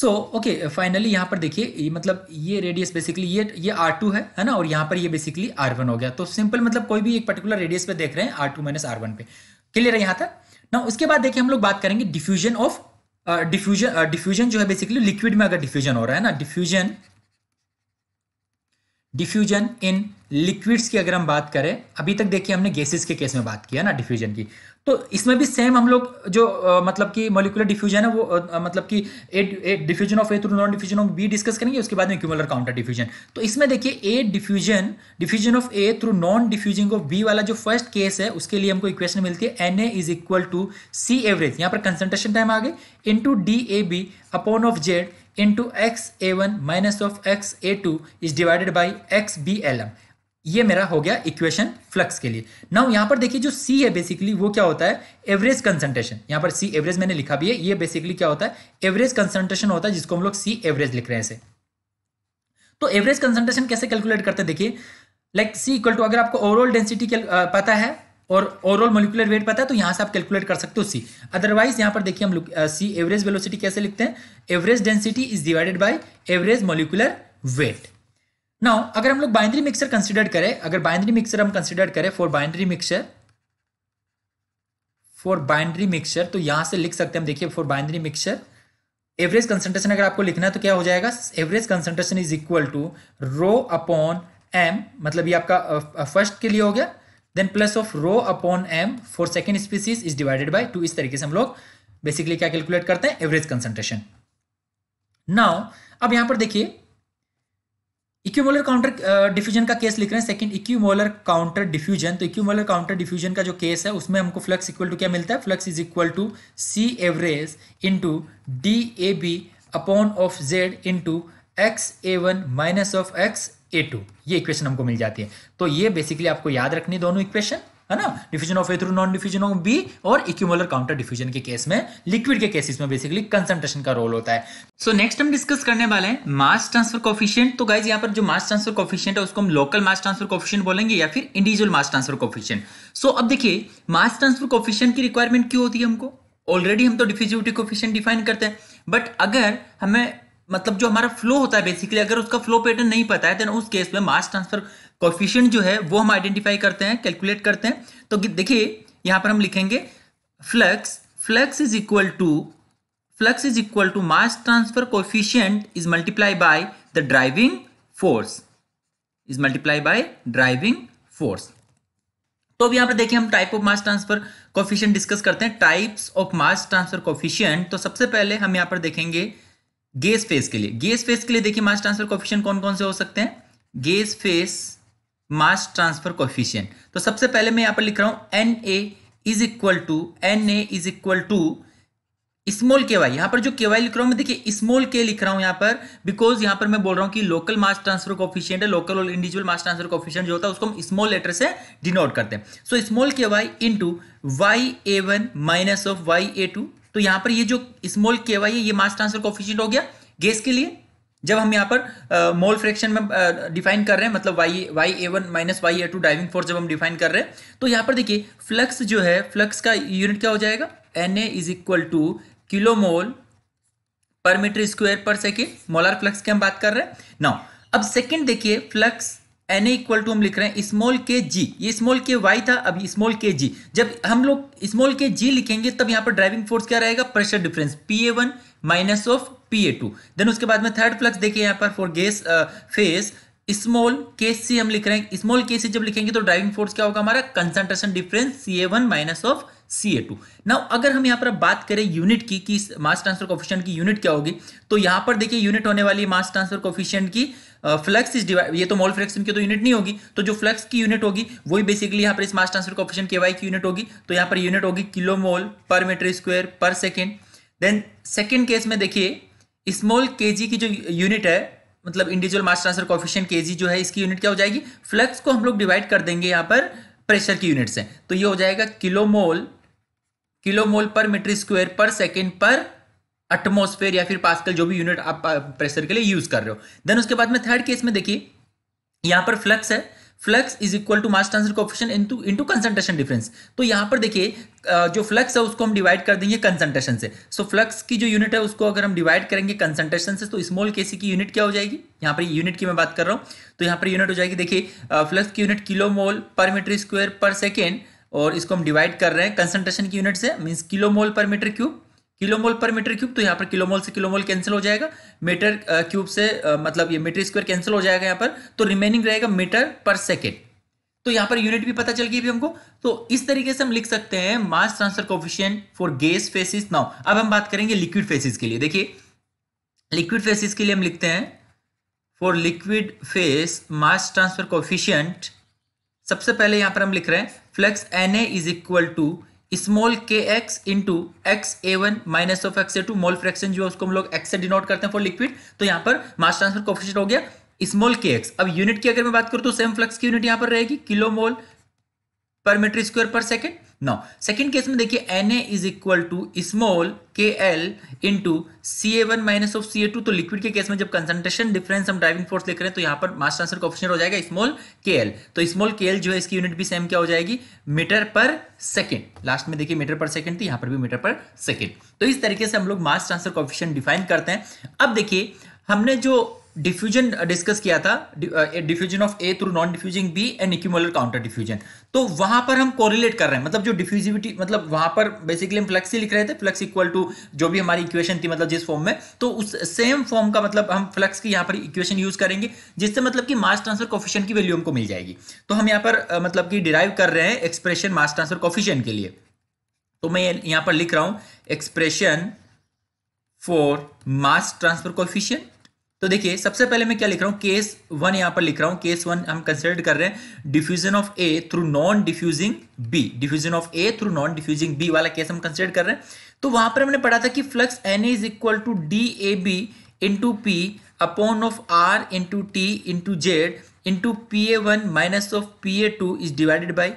सो ओके फाइनली यहां पर देखिए ये मतलब ये रेडियस बेसिकली ये ये आर टू है है ना और यहां पर ये बेसिकली आर वन हो गया तो सिंपल मतलब कोई भी एक पर्टिकुलर रेडियस पे देख रहे हैं R two minus R one पे क्लियर है यहाँ तक ना उसके बाद देखिए हम लोग बात करेंगे डिफ्यूजन ऑफ डिफ्यूजन डिफ्यूजन जो है बेसिकली लिक्विड में अगर डिफ्यूजन हो रहा है ना डिफ्यूजन डिफ्यूजन इन लिक्विड्स की अगर हम बात करें अभी तक देखिए हमने गैसेस के केस में बात किया ना डिफ्यूजन की तो इसमें भी सेम हम लोग जो आ, मतलब कि मोलिकुलर डिफ्यूजन है वो आ, मतलब कि A diffusion of A through non diffusion of B discuss करेंगे उसके बाद में क्यूमुलर काउंटर डिफ्यूजन तो इसमें देखिए A diffusion diffusion of A through non diffusing of B वाला जो फर्स्ट केस है उसके लिए हमको इक्वेशन मिलती है N A is equal to C average यहाँ पर कंसेंट्रेशन टाइम आ गए into D A B upon of Z into x A one minus of x A two is divided by X B L M ये मेरा हो गया equation flux के लिए नाउ यहां पर देखिए जो सी है बेसिकली वो क्या होता है एवरेज कंसंट्रेशन यहां पर सी एवरेज मैंने लिखा भी है ये बेसिकली क्या होता है एवरेज कंसंट्रेशन होता है जिसको हम लोग सी एवरेज लिख रहे हैं इसे तो एवरेज कंसंट्रेशन कैसे कैलकुलेट करते हैं देखिए लाइक सी इक्वल टू अगर आपको ओवरऑल डेंसिटी पता है और ओवरऑल मोलिकुलर वेट पता है तो यहां से आप कैलकुलेट कर सकते हो सी अदरवाइज यहां पर देखिए हम लोग सी एवरेज वेलोसिटी कैसे लिखते हैं average density is divided by average molecular weight now अगर हम लोग बाइंड्री मिक्सर कंसिडर करें अगर बाइंड्री मिक्सर हम कंसिडर करें for binary mixture for binary mixer तो यहां से लिख सकते हैं हम देखिए for binary mixture average concentration अगर आपको लिखना है तो क्या हो जाएगा average concentration is equal to rho upon M मतलब ये आपका फर्स्ट के लिए हो गया then plus of rho upon M for second species is divided by two इस तरीके से हम लोग बेसिकली क्या कैलकुलेट करते हैं एवरेज कंसेंट्रेशन नाउ अब यहां पर देखिए इक्यूमोलर काउंटर डिफ्यूजन का केस लिख रहे हैं सेकंड इक्यूमोलर काउंटर डिफ्यूजन तो इक्यूमोलर काउंटर डिफ्यूजन का जो केस है उसमें हमको फ्लक्स इक्वल टू क्या मिलता है flux is equal to C average into D A B upon of Z into x A one minus of x A two ये इक्वेशन हमको मिल जाती है तो ये बेसिकली आपको याद रखनी दोनों इक्वेशन है ना diffusion of A through non diffusion of B और इक्यूमुलर काउंटर डिफ्यूजन के केस में लिक्विड के केसेस में बेसिकली कंसंट्रेशन का रोल होता है सो नेक्स्ट हम डिस्कस करने वाले हैं मास ट्रांसफर कॉफिशियंट तो गाइज यहाँ पर जो मास ट्रांसफर कॉफिशियंट है उसको हम लोकल मास ट्रांसफर कॉफिशियंट बोलेंगे या फिर individual mass transfer coefficient so अब देखिए मास ट्रांसफर कॉफिशियंट की रिक्वायरमेंट क्यों होती है हमको ऑलरेडी हम तो डिफ्यूजिविटी कोफिशियंट डिफाइन करते हैं बट अगर हमें मतलब जो हमारा फ्लो होता है बेसिकली अगर उसका फ्लो पैटर्न नहीं पता है देन उस केस में मास ट्रांसफर कॉफिशियंट जो है वो हम आइडेंटिफाई करते हैं कैलकुलेट करते हैं तो देखिए यहाँ पर हम लिखेंगे flux flux is equal to flux is equal to mass transfer coefficient is multiply by the driving force is multiply by driving force तो अब यहाँ पर देखिए हम type of mass transfer coefficient discuss करते हैं types of mass transfer coefficient तो सबसे पहले हम यहाँ पर देखेंगे गेस फेस के लिए गेस फेस के लिए देखिए मास ट्रांसफर कोफिशियंट कौन कौन से हो सकते हैं gas phase mass transfer coefficient तो सबसे पहले मैं यहां पर लिख रहा हूं N A is equal to N A is equal to small के वाई यहां पर जो के वाई लिख रहा हूं मैं देखिए स्मॉल के लिख रहा हूं यहां पर बिकॉज यहां पर मैं बोल रहा हूं कि लोकल मास ट्रांसफर कोफिशियंट है लोकल और इंडिविजुअल मास ट्रांसफर कोफिशियंट जो होता है उसको हम स्मॉल लेटर से डिनोट करते हैं सो स्मॉल के Y into Y A one minus of Y A two तो यहां पर ये जो स्मॉल के वाई है ये मास ट्रांसफर कोफिशियंट हो गया गैस के लिए जब हम यहाँ पर मोल uh, फ्रैक्शन में डिफाइन uh, कर रहे हैं मतलब Y Y A one minus Y A two driving force जब हम डिफाइन कर रहे हैं तो यहाँ पर देखिए फ्लक्स जो है फ्लक्स का यूनिट क्या हो जाएगा N A is equal to kilo mole per metre square पर सेकेंड मोलर फ्लक्स की हम बात कर रहे हैं नाउ अब सेकेंड देखिए flux N A equal to हम लिख रहे हैं स्मॉल के जी ये स्मॉल के वाई था अब स्मॉल के जी जब हम लोग स्मॉल के जी लिखेंगे तब यहाँ पर ड्राइविंग फोर्स क्या रहेगा pressure difference P A one minus of P A two then उसके बाद में थर्ड फ्लक्स देखिए यहाँ पर for gas phase small case C हम लिख रहे हैं स्मॉल केस जब लिखेंगे तो ड्राइविंग फोर्स क्या होगा हमारा concentration difference C A one minus of C A two now अगर हम यहाँ पर बात करें यूनिट की कि मास ट्रांसफर कोफिशियंट की यूनिट क्या होगी तो यहाँ पर देखिए यूनिट होने वाली मास ट्रांसफर कोफिशियंट की फ्लक्स इज डिवाइड ये तो मोल फ्रैक्शन की तो यूनिट नहीं होगी तो जो फ्लक्स की यूनिट होगी वही बेसिकली यहाँ पर इस mass transfer coefficient K Y की यूनिट होगी तो यहाँ पर यूनिट होगी kilo mole per metre square पर सेकेंड देन सेकेंड केस में देखिए स्मॉल के की जो यूनिट है मतलब इंडिविजुअल मास ट्रांसफर कॉफिशियन के जो है इसकी यूनिट क्या हो जाएगी फ्लक्स को हम लोग डिवाइड कर देंगे यहाँ पर प्रेशर की यूनिट से तो ये हो जाएगा kilomole kilomole per metre square पर सेकेंड पर अटमोसफेयर या फिर पास्कल जो भी यूनिट आप प्रेशर के लिए यूज कर रहे हो देन उसके बाद में थर्ड केस में देखिए यहाँ पर फ्लक्स है flux is equal to mass transfer coefficient into into concentration difference तो यहां पर देखिए जो फ्लक्स है उसको हम डिवाइड कर देंगे कंसंट्रेशन से सो so, फ्लक्स की जो यूनिट है उसको अगर हम डिवाइड करेंगे कंसंट्रेशन से तो स्मॉल केसी की यूनिट क्या हो जाएगी यहाँ पर यूनिट की मैं बात कर रहा हूँ तो यहाँ पर यूनिट हो जाएगी देखिए फ्लक्स की unit kilo mole per metre square पर सेकेंड और इसको हम डिवाइड कर रहे हैं कंसंट्रेशन की यूनिट से means kilo mole per metre cube kilomole per metre cube तो यहाँ पर किलोमोल से किलोमोल कैंसिल हो जाएगा मीटर क्यूब से मतलब ये मीटर स्क्वायर कैंसिल हो जाएगा यहाँ पर तो रिमेनिंग रहेगा मीटर पर सेकेंड तो यहाँ पर यूनिट भी पता चल गई हमको तो इस तरीके से हम लिख सकते हैं mass transfer coefficient for gas phases now अब हम बात करेंगे लिक्विड फेसिस के लिए देखिए लिक्विड फेसिस के लिए हम लिखते हैं for liquid phase mass transfer coefficient सबसे पहले यहां पर हम लिख रहे हैं flux N A is equal to small के x into x A one minus of x A two mole fraction जो है उसको हम लोग एक्स से डिनोट करते हैं फॉर लिक्विड तो यहाँ पर मास ट्रांसफर कोफिशिएंट हो गया स्मॉल के एक्स अब यूनिट की अगर मैं बात करूँ तो सेम फ्लक्स की यूनिट यहाँ पर रहेगी kilo mole per metre square पर सेकेंड नाउ सेकेंड केस में देखिए N A is equal to small k L into C A one minus of C A two तो लिक्विड के केस में जब कंसंट्रेशन डिफरेंस हम ड्राइविंग फोर्स लेकर तो यहां पर मास ट्रांसफर का ऑप्शन हो जाएगा स्मॉल के एल तो स्मॉल के एल जो है इसकी यूनिट भी सेम क्या हो जाएगी मीटर पर सेकेंड लास्ट में देखिए मीटर पर सेकेंड थी यहां पर भी मीटर पर सेकेंड तो इस तरीके से हम लोग मास ट्रांसफर का डिफाइन करते हैं अब देखिए हमने जो डिफ्यूजन डिस्कस uh, किया था diffusion of A through non diffusing B and equimolar counter diffusion तो वहां पर हम कोरिलेट कर रहे हैं मतलब जो डिफ्यूजिविटी मतलब वहां पर बेसिकली हम फ्लक्स ही लिख रहे थे फ्लक्स इक्वल टू जो भी हमारी इक्वेशन थी मतलब जिस फॉर्म में तो उस सेम फॉर्म का मतलब हम फ्लक्स की यहाँ पर इक्वेशन यूज करेंगे जिससे मतलब कि मास ट्रांसफर कॉफिशियन की वैल्यू हमको मिल जाएगी तो हम यहाँ पर uh, मतलब कि डिराइव कर रहे हैं एक्सप्रेशन मास ट्रांसफर कॉफिशियन के लिए तो मैं यहाँ पर लिख रहा हूँ expression for mass transfer coefficient तो देखिए सबसे पहले मैं क्या लिख रहा हूं केस वन यहां पर लिख रहा हूँ केस वन हम कंसिडर कर रहे हैं diffusion of A through non diffusing B diffusion of A through non diffusing B वाला केस हम कंसिडर कर रहे हैं तो वहां पर हमने पढ़ा था कि flux N is equal to D A B into P upon of R into T into Z into P A one minus of P A two is divided by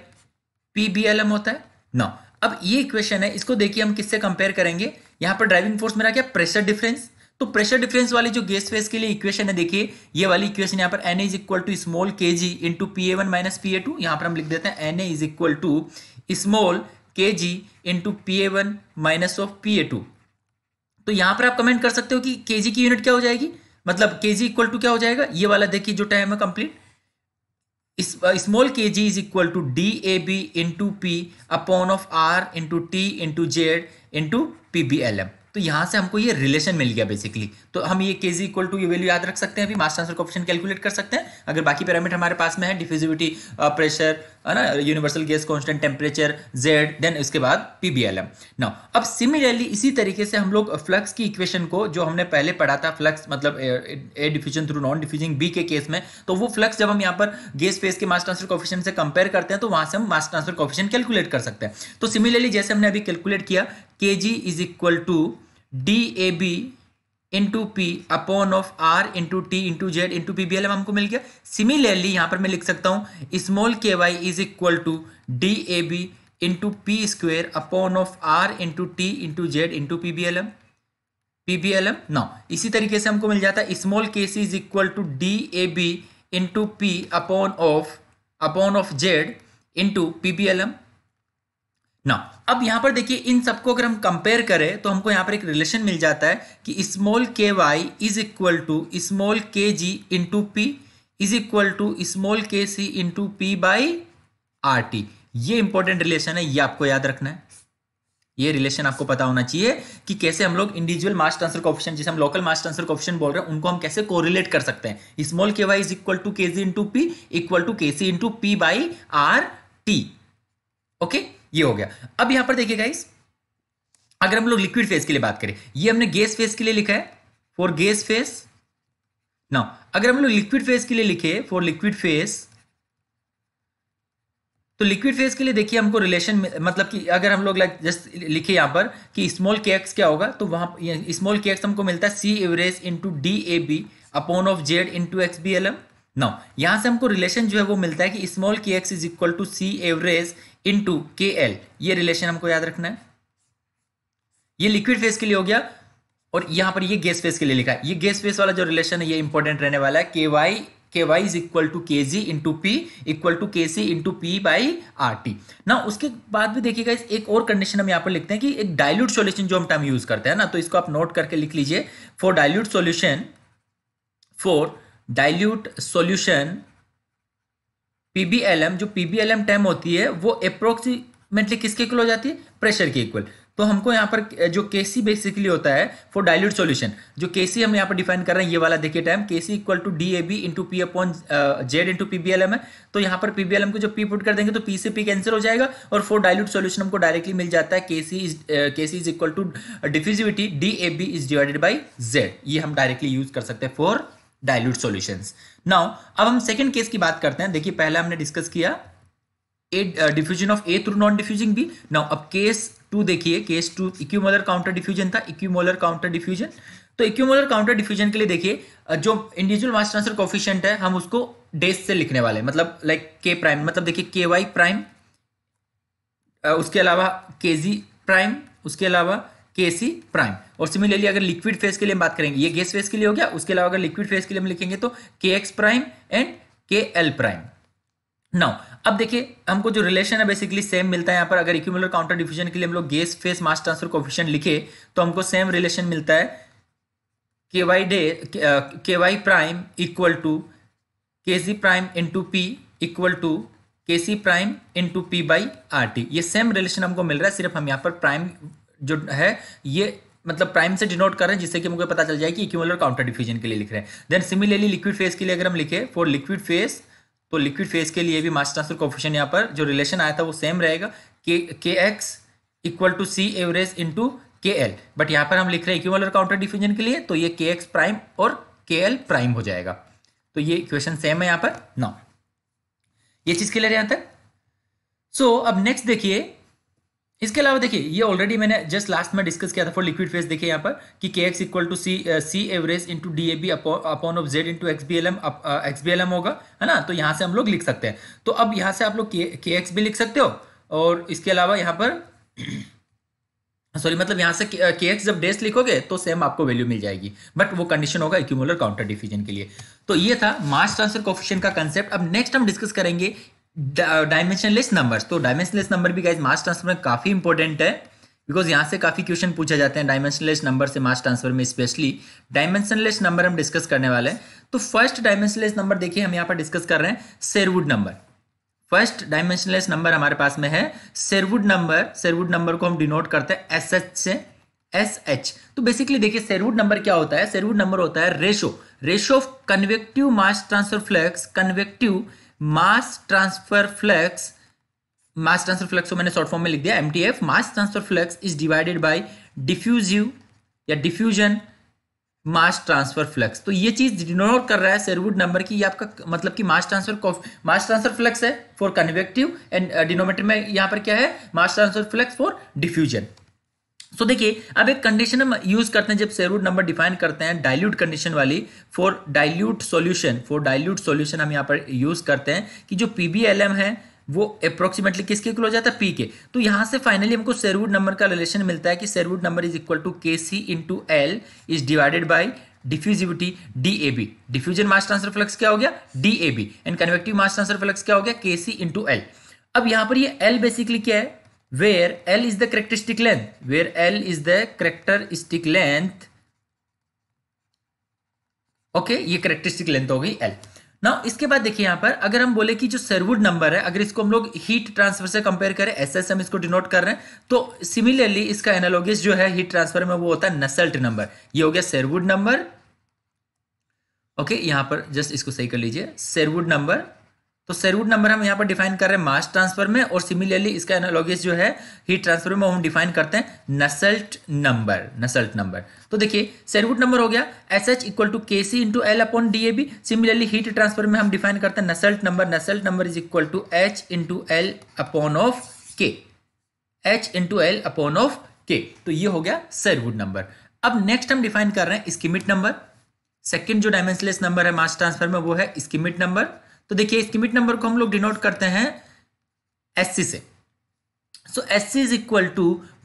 P B L M होता है ना अब ये equation है इसको देखिए हम किससे कंपेयर करेंगे यहां पर ड्राइविंग फोर्स मेरा क्या प्रेशर डिफरेंस तो प्रेशर डिफरेंस वाली जो गैस फेस के लिए इक्वेशन है देखिए ये वाली इक्वेशन यहाँ पर N is equal to small k G into P A one minus P A two यहाँ पर हम लिख देते हैं N A is equal to small k G into P A one minus of P A two तो यहाँ पर आप कमेंट कर सकते हो कि के जी की यूनिट क्या हो जाएगी मतलब के जी इक्वल टू क्या हो जाएगा ये वाला देखिए जो टाइम है complete small k G is equal to D A B into P upon of R into T into Z into P B L M तो यहाँ से हमको ये रिलेशन मिल गया बेसिकली तो हम ये के जी इक्वल टू ये वैल्यू याद रख सकते हैं अभी मास ट्रांसफर ऑप्शन कैलकुलेट कर सकते हैं अगर बाकी पैरामीटर हमारे पास में है डिफ्यूजिविटी प्रेशर uh, है ना universal gas constant temperature Z then उसके बाद पीबीएलएम नाउ अब सिमिलरली इसी तरीके से हम लोग फ्लक्स की इक्वेशन को जो हमने पहले पढ़ा था फ्लक्स मतलब A diffusion through non diffusing B के केस में तो वो फ्लक्स जब हम यहाँ पर गैस फेस के मास ट्रांसफर कॉफिशियन से कंपेयर करते हैं तो वहां से हम मास ट्रांसफर कॉफिशियन कैलकुलेट कर सकते हैं तो सिमिलरली जैसे हमने अभी कैलकुलेट किया k G is equal to D A B into P upon of R into T into Z into P B L M हमको मिल गया सिमिलरली यहाँ पर मैं लिख सकता हूँ स्मॉल के y is equal to D A B into P square upon of R into T into Z into P B L M P B L M now इसी तरीके से हमको मिल जाता है small k C is equal to D A B into P upon of upon of Z into P B L M ना अब यहां पर देखिए इन सबको अगर हम कंपेयर करें तो हमको यहां पर एक रिलेशन मिल जाता है कि स्मॉल के y is equal to small k G into P is equal to small k C into P by R T ये इंपॉर्टेंट रिलेशन है ये आपको याद रखना है ये रिलेशन आपको पता होना चाहिए कि कैसे हम लोग इंडिविजुअल मास ट्रांसफर कॉप्शन जिसे हम लोकल मास ट्रांसफर कॉप्शन बोल रहे हैं उनको हम कैसे कोरिलेट कर सकते हैं स्मॉल के वाई इज इक्वल टू के G into P equal to के C into P by R T okay ये हो गया अब यहां पर देखिए गाइस अगर हम लोग लिक्विड फेस के लिए बात करें ये हमने गैस फेस के लिए लिखा है फॉर गैस फेस नाउ अगर हम लोग लिक्विड फेस के लिए लिखे फॉर लिक्विड फेस तो लिक्विड फेस के लिए देखिए हमको रिलेशन मतलब कि अगर हम लोग लाइक जस्ट लिखे यहां पर कि स्मॉल के एक्स क्या होगा तो वहां स्मॉल के एक्स हमको मिलता है C average into D A B upon of Z into x B L M now यहां से हमको रिलेशन जो है वो मिलता है कि स्मॉल के x is equal to C average into k L ये रिलेशन हमको याद रखना है ये लिक्विड फेस के लिए हो गया और यहां पर ये गैस फेस के लिए लिखा है ये गैस फेस वाला जो रिलेशन है ये इंपॉर्टेंट रहने वाला है के वाई के वाई इज इक्वल टू के G into P equal to के C into P by R T ना उसके बाद भी देखिएगा एक और कंडीशन हम यहां पर लिखते हैं कि एक डायल्यूट सोल्यूशन जो हम टाइम यूज करते हैं ना तो इसको आप नोट करके लिख लीजिए for dilute solution for dilute solution PBLM जो पीबीएलएम टर्म होती है वो अप्रोक्सीमेटली किसके इक्वल हो जाती है प्रेशर के इक्वल तो हमको यहाँ पर जो के सी बेसिकली होता है फॉर डायल्यूट सॉल्यूशन जो के सी हम यहाँ पर डिफाइन कर रहे हैं ये वाला देखिए time k C equal to D A B into P upon Z into P B L M है तो यहाँ पर पी बी एल एम को जो पी पुट कर देंगे तो पी से पी कैंसिल हो जाएगा और फॉर डायल्यूट सॉल्यूशन हमको डायरेक्टली मिल जाता है के C is k C is equal to diffusivity D A B is divided by Z ये हम डायरेक्टली यूज कर सकते हैं फॉर डायल्यूट सॉल्यूशंस नाउ अब हम सेकेंड केस की बात करते हैं देखिए पहले हमने डिस्कस किया A diffusion of A through non diffusing B now अब केस टू देखिए case two equimolar counter diffusion था इक्यूमोलर काउंटर डिफ्यूजन तो इक्यूमोलर काउंटर डिफ्यूजन के लिए देखिए uh, जो इंडिविजुअल मास ट्रांसफर कोफिशियंट है हम उसको डेस से लिखने वाले मतलब लाइक के प्राइम मतलब देखिए के वाई प्राइम उसके अलावा के जी प्राइम उसके अलावा के सी प्राइम और सिमिलरली अगर लिक्विड फेस के लिए बात करेंगे ये गैस फेस के लिए हो गया उसके अलावा अगर लिक्विड फेस के लिए हम लिखेंगे तो k x prime and k L prime now अब देखिए हमको जो रिलेशन है बेसिकली सेम मिलता है यहाँ पर अगर इक्यूमुलर काउंटर डिफ्यूजन के लिए हम लोग gas phase mass transfer coefficient लिखे तो हमको सेम रिलेशन मिलता है k y the k y prime equal to के C prime into P equal to के C prime into P by R T ये सेम रिलेशन हमको मिल रहा है सिर्फ हम यहाँ पर प्राइम जो है ये मतलब प्राइम से डिनोट कर रहे हैं जिससे कि मुझे पता चल जाए कि इक्यूमुलर काउंटर डिफ्यूजन के लिए लिख रहे हैं देन सिमिलरली लिक्विड फेस के लिए अगर हम लिखे फॉर लिक्विड फेस तो लिक्विड फेस के लिए भी मास ट्रांसफर कॉफिशन यहाँ पर जो रिलेशन आया था वो सेम रहेगा के k x equal to C average into k L but यहाँ पर हम लिख रहे हैं इक्यूमुलर काउंटर डिफ्यूजन के लिए तो ये के एक्स प्राइम और के एल प्राइम हो जाएगा तो ये इक्वेशन सेम है यहाँ पर ना ये चीज़ क्लियर है यहाँ तक सो अब नेक्स्ट देखिए इसके अलावा देखिए ये ऑलरेडी मैंने जस्ट लास्ट में डिस्कस किया था फॉर लिक्विड फेस देखिए यहाँ पर कि k x equal to C C average into D A B upon of Z into x B L M x B L M होगा है ना तो यहाँ से हम लोग लिख सकते हैं तो अब यहाँ से आप लोग के एक्स भी लिख सकते हो और इसके अलावा यहाँ पर सॉरी मतलब यहाँ से के uh, एक्स जब डेस्ट लिखोगे तो सेम आपको वैल्यू मिल जाएगी बट वो कंडीशन होगा इक्यूमुलर काउंटर डिफ्यूजन के लिए तो ये था मास ट्रांसफर कोफिशियन का कंसेप्ट अब नेक्स्ट हम डिस्कस करेंगे डायमेंशनलेस नंबर्स uh, तो डायमेंशनलेस नंबर भी गाइज मास ट्रांसफर में काफ़ी इंपॉर्टेंट है बिकॉज यहाँ से काफ़ी क्वेश्चन पूछे जाते हैं डायमेंशनलेस नंबर से मास ट्रांसफर में स्पेशली डायमेंशनलेस नंबर हम डिस्कस करने वाले हैं तो फर्स्ट डायमेंशनलेस नंबर देखिए हम यहाँ पर डिस्कस कर रहे हैं Sherwood number first dimensionless number हमारे पास में है सेरवुड नंबर सेरवुड नंबर को हम डिनोट करते हैं एस एच से एस एच तो बेसिकली देखिए सेरवुड नंबर क्या होता है सेरवुड नंबर होता है ratio ratio of convective mass transfer flux convective mass transfer flux mass transfer flux को तो मैंने शॉर्ट फॉर्म में लिख दिया M mass transfer flux is divided by diffusive या डिफ्यूजन मास ट्रांसफर फ्लक्स तो ये चीज डिनोट कर रहा है सेरवुड नंबर की ये आपका मतलब कि mass transfer mass transfer flux है फॉर कन्वेक्टिव एंड डिनोमेटर में यहाँ पर क्या है mass transfer flux for diffusion so देखिए अब एक कंडीशन हम यूज करते हैं जब सेरूट नंबर डिफाइन करते हैं डाइल्यूट कंडीशन वाली for dilute solution for dilute solution हम यहाँ पर यूज करते हैं कि जो पीबीएलएम है वो अप्रोक्सीमेटली किसके इक्वल हो जाता है पी के तो यहाँ से फाइनली हमको सेरवुड नंबर का रिलेशन मिलता है कि Sherwood number is equal to के C into L is divided by diffusivity D A B diffusion mass transfer flux क्या हो गया D A B and convective mass transfer flux क्या हो गया के सी इंटू एल अब यहाँ पर ये एल बेसिकली क्या है where L is the characteristic length, where L is the characteristic length. Okay okay, ये करेक्टरिस्टिक लेंथ हो गई एल ना इसके बाद देखिए यहां पर अगर हम बोले कि जो सर्वुड नंबर है अगर इसको हम लोग हीट ट्रांसफर से कंपेयर करें एस एस हम इसको डिनोट कर रहे हैं तो सिमिलरली इसका एनालॉगिस जो है हीट ट्रांसफर में वो होता है नसल्ट नंबर ये हो गया सर्वुड नंबर ओके यहां पर जस्ट इसको सही कर लीजिए सर्वुड नंबर तो सेरूट नंबर हम यहाँ पर डिफाइन कर रहे हैं मास ट्रांसफर में और सिमिलरली इसका एनोलॉगिस जो है हीट ट्रांसफर में हम डिफाइन करते हैं नसल्ट नंबर नसल्ट नंबर तो देखिए सेरूट नंबर हो गया एस एच इक्वल टू के C into L upon D A B similarly heat transfer में हम डिफाइन करते हैं Nusselt number Nusselt number is equal to H into L upon of K H into L upon of K तो ये हो गया Sherwood number अब next हम डिफाइन कर रहे हैं स्कीमिट नंबर सेकेंड जो डायमेंशनलेस नंबर है मास ट्रांसफर में वो है स्कीमिट नंबर तो देखिए इस यूनिट नंबर को हम लोग डिनोट करते हैं एस से so S C is equal to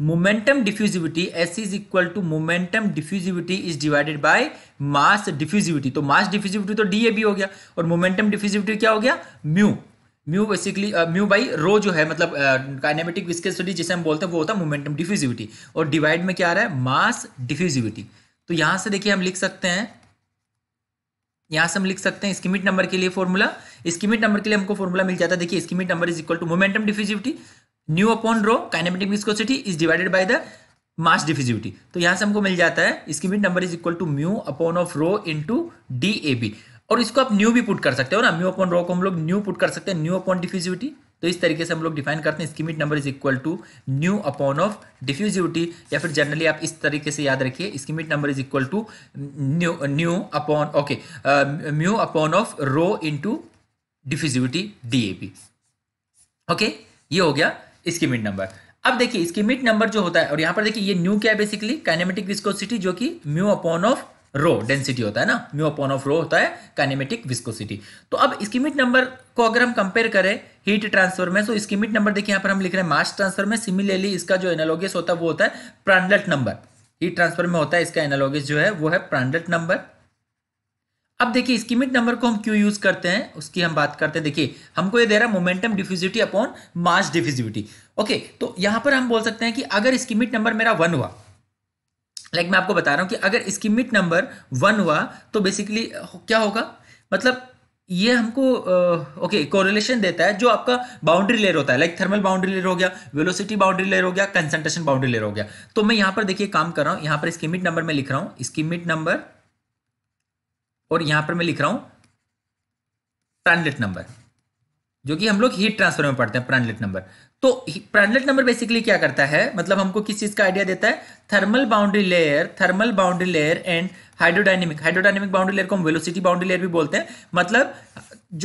momentum diffusivity S is equal to momentum diffusivity is divided by mass diffusivity तो मास डिफ्यूजिविटी तो डी ए बी हो गया और मोमेंटम डिफ्यूजिविटी क्या हो गया mu mu basically mu by rho जो है मतलब काइनेमेटिक विस्केसिटी जिसे हम बोलते हैं वो होता है मोमेंटम डिफ्यूजिविटी और डिवाइड में क्या आ रहा है मास डिफ्यूजिविटी तो यहां से देखिए हम लिख सकते हैं यहाँ से हम लिख सकते हैं स्कीमिट नंबर के लिए फॉर्मूला स्कीमिट नंबर के लिए हमको फॉर्मूला मिल जाता है देखिए Schmidt number is equal to momentum diffusivity nu upon rho kinematic viscosity is divided by the mass diffusivity तो यहाँ से हमको मिल जाता है Schmidt number is equal to mu upon of rho into D और इसको आप न्यू भी पुट कर सकते हो ना म्यू अपॉन रो को हम लोग न्यू पुट कर सकते हैं न्यू अपॉन डिफिजिविटी तो इस तरीके से हम लोग डिफाइन करते हैं Schmidt number is equal to nu upon of diffusivity या फिर जनरली आप इस तरीके से याद रखिए Schmidt number is equal to nu nu upon okay mu upon of rho into diffusivity D P okay ये हो गया स्कीमिट नंबर अब देखिए इसकी मिट नंबर जो होता है और यहाँ पर देखिए ये न्यू क्या है बेसिकली काइनेमेटिक विस्कोसिटी जो कि mu upon of rho density होता है ना म्यू अपॉन ऑफ रो होता है काइनेमेटिक विस्कोसिटी तो अब स्कीमिट नंबर को अगर हम कंपेयर करें हीट ट्रांसफर में तो स्कीमिट नंबर देखिए यहाँ पर हम लिख रहे हैं मास ट्रांसफर में सिमिलरली इसका जो एनालोगियस होता है वो होता है प्रांडलेट नंबर हीट ट्रांसफर में होता है इसका एनालोगिस जो है वो है प्रांडलेट नंबर अब देखिए स्कीमिट नंबर को हम क्यों यूज करते हैं उसकी हम बात करते हैं देखिए हमको ये दे रहा है momentum diffusivity upon mass diffusivity okay तो यहां पर हम बोल सकते हैं कि अगर स्कीमिट नंबर मेरा वन हुआ लाइक like मैं आपको बता रहा हूं कि अगर इसकी मिट नंबर वन हुआ तो बेसिकली क्या होगा मतलब ये हमको ओके कोरिलेशन देता है जो आपका बाउंड्री लेयर होता है लाइक थर्मल बाउंड्री लेयर हो गया वेलोसिटी बाउंड्री लेयर हो गया कंसंट्रेशन बाउंड्री लेयर हो गया तो मैं यहां पर देखिए काम कर रहा हूं यहां पर इसकी मिट नंबर में लिख रहा हूं इसकी मिट नंबर और यहां पर मैं लिख रहा हूं प्रांडलेट नंबर जो कि हम लोग हीट ट्रांसफर में पढ़ते हैं प्रानलेट नंबर तो प्रांडलेट नंबर बेसिकली क्या करता है मतलब हमको किस चीज का आइडिया देता है thermal boundary layer thermal boundary layer and hydrodynamic hydrodynamic boundary layer को हम वेलोसिटी बाउंड्री लेयर भी बोलते हैं मतलब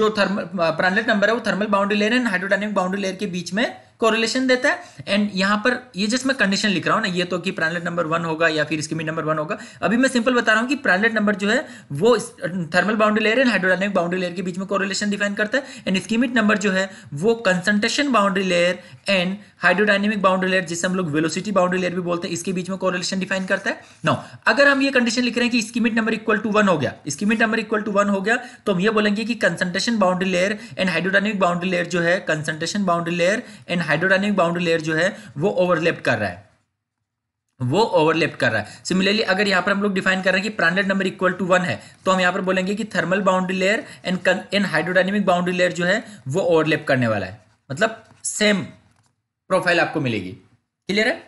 जो थर्मल प्रांडलेट नंबर है वो thermal boundary layer and hydrodynamic boundary layer के बीच में कोरिलेशन देता है एंड यहां पर ये जस्ट मैं कंडीशन लिख रहा हूं ना ये तो कि प्राइलेट नंबर वन होगा या फिर इसकी भी नंबर वन होगा अभी मैं सिंपल बता रहा हूं कि प्राइलेट नंबर जो है वो thermal boundary layer and hydrodynamic boundary layer के बीच में कोरिलेशन डिफाइन करता है एंड स्कीमिट नंबर जो है वो concentration boundary layer and hydrodynamic boundary layer जिसे हम लोग वेलोसिटी बाउंड्री लेयर भी बोलते हैं इसके बीच में कोरिलेशन डिफाइन करता है नो अगर हम ये कंडीशन लिख रहे हैं कि इसकी Schmidt number equal to one हो गया इसकी Schmidt number equal to one हो गया तो हम ये बोलेंगे कि concentration boundary layer and hydrodynamic boundary layer जो है concentration boundary layer and hydrodynamic boundary layer जो है वो ओवरलेप कर रहा है वो ओवरलेप कर रहा है सिमिलरली अगर यहां पर हम लोग डिफाइन कर रहे हैं कि Prandtl number equal to one है तो हम यहां पर बोलेंगे कि thermal boundary layer and and hydrodynamic boundary layer जो है वो ओवरलेप करने वाला है मतलब सेम प्रोफाइल आपको मिलेगी क्लियर है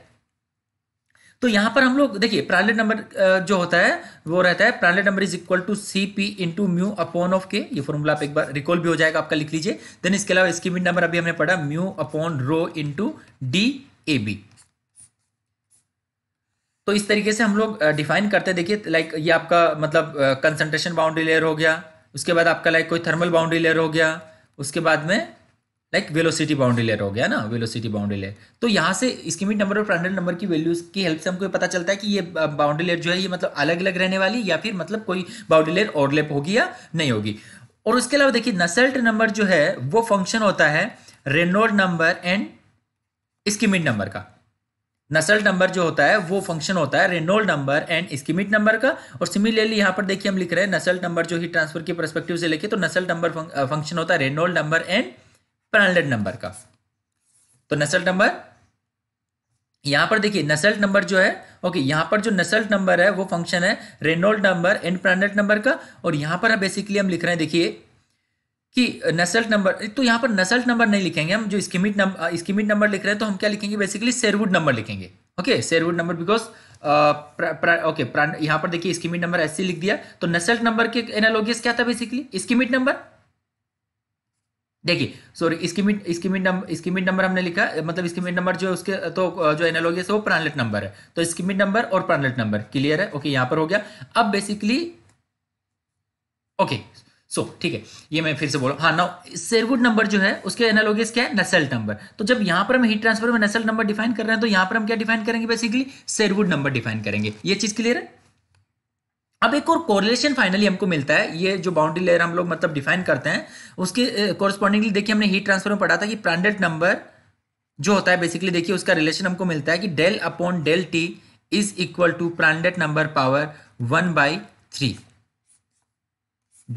तो यहां पर हम लोग देखिए प्राणलेट नंबर जो होता है वो रहता है Prandtl number is equal to C P into mu upon of के ये फॉर्मूला आप एक बार रिकॉल भी हो जाएगा आपका लिख लीजिए देन इसके अलावा इसकी मिड नंबर अभी हमने पढ़ा mu upon rho into D A B तो इस तरीके से हम लोग डिफाइन करते हैं देखिए लाइक ये आपका मतलब कंसंट्रेशन बाउंड्री लेयर हो गया उसके बाद आपका लाइक कोई थर्मल बाउंड्री लेयर हो गया उसके बाद में लाइक वेलोसिटी बाउंड्री लेयर हो गया ना वेलोसिटी बाउंड्री लेयर तो यहाँ से स्कीमिक नंबर और प्रांडल नंबर की वैल्यूज की हेल्प से हमको पता चलता है कि ये बाउंड्री लेयर जो है ये मतलब अलग अलग रहने वाली या फिर मतलब कोई बाउंड्री लेयर ओवरलेप होगी या नहीं होगी और उसके अलावा देखिए नसल्ट नंबर जो है वो फंक्शन होता है Reynold number and Schmidt number का नसल्ट नंबर जो होता है वो फंक्शन होता है Reynold number and Schmidt number का और सिमिलरली यहाँ पर देखिए हम लिख रहे हैं नसल्ट नंबर जो ही ट्रांसफर के परस्पेक्टिव से लेके तो नसल्ट नंबर फंक्शन होता है Reynold number and Prandtl number का तो नसल्ट नंबर यहां पर देखिए नसल्ट नंबर जो है ओके यहां पर जो नसल्ट नंबर है वो फंक्शन है Reynold number and Prandtl number का और यहां पर बेसिकली हम लिख रहे हैं देखिए कि नसल्ट नंबर तो यहां पर नसल्ट नंबर नहीं लिखेंगे हम जो स्कीमिट नंबर स्कीमिट नंबर लिख रहे हैं तो हम क्या लिखेंगे बेसिकली सेरवुड नंबर लिखेंगे okay Sherwood number because okay यहां पर देखिए स्कीमिट नंबर ऐसे लिख दिया तो नसल्ट नंबर के एनालोगियस क्या था बेसिकली स्कीमिट नंबर देखिए सॉरी इसकी मिड इसकी नंबर इसकी नंबर हमने लिखा मतलब इसकी नंबर जो उसके तो जो एनालॉगियस है वो प्रानलेट नंबर है तो इसकी मिड नंबर और प्रानलेट नंबर क्लियर है ओके यहां पर हो गया अब बेसिकली ओके सो ठीक है ये मैं फिर से बोला हाँ ना सेरवुड नंबर जो है उसके एनालोगिस क्या है नसेल्ट नंबर तो जब यहां पर हम हीट ट्रांसफर में नसल नंबर डिफाइन कर रहे हैं तो यहां पर हम क्या डिफाइन करेंगे बेसिकली सेरवुड नंबर डिफाइन करेंगे ये चीज़ क्लियर है अब एक और कोरिलेशन फाइनली हमको मिलता है ये जो बाउंड्री लेयर हम लोग मतलब डिफाइन करते हैं उसके कोरस्पॉन्डिंगली देखिए हमने हीट ट्रांसफर में पढ़ा था कि प्रांडेट नंबर जो होता है बेसिकली देखिए उसका रिलेशन हमको मिलता है कि del upon del T is equal to Prandtl number power one by three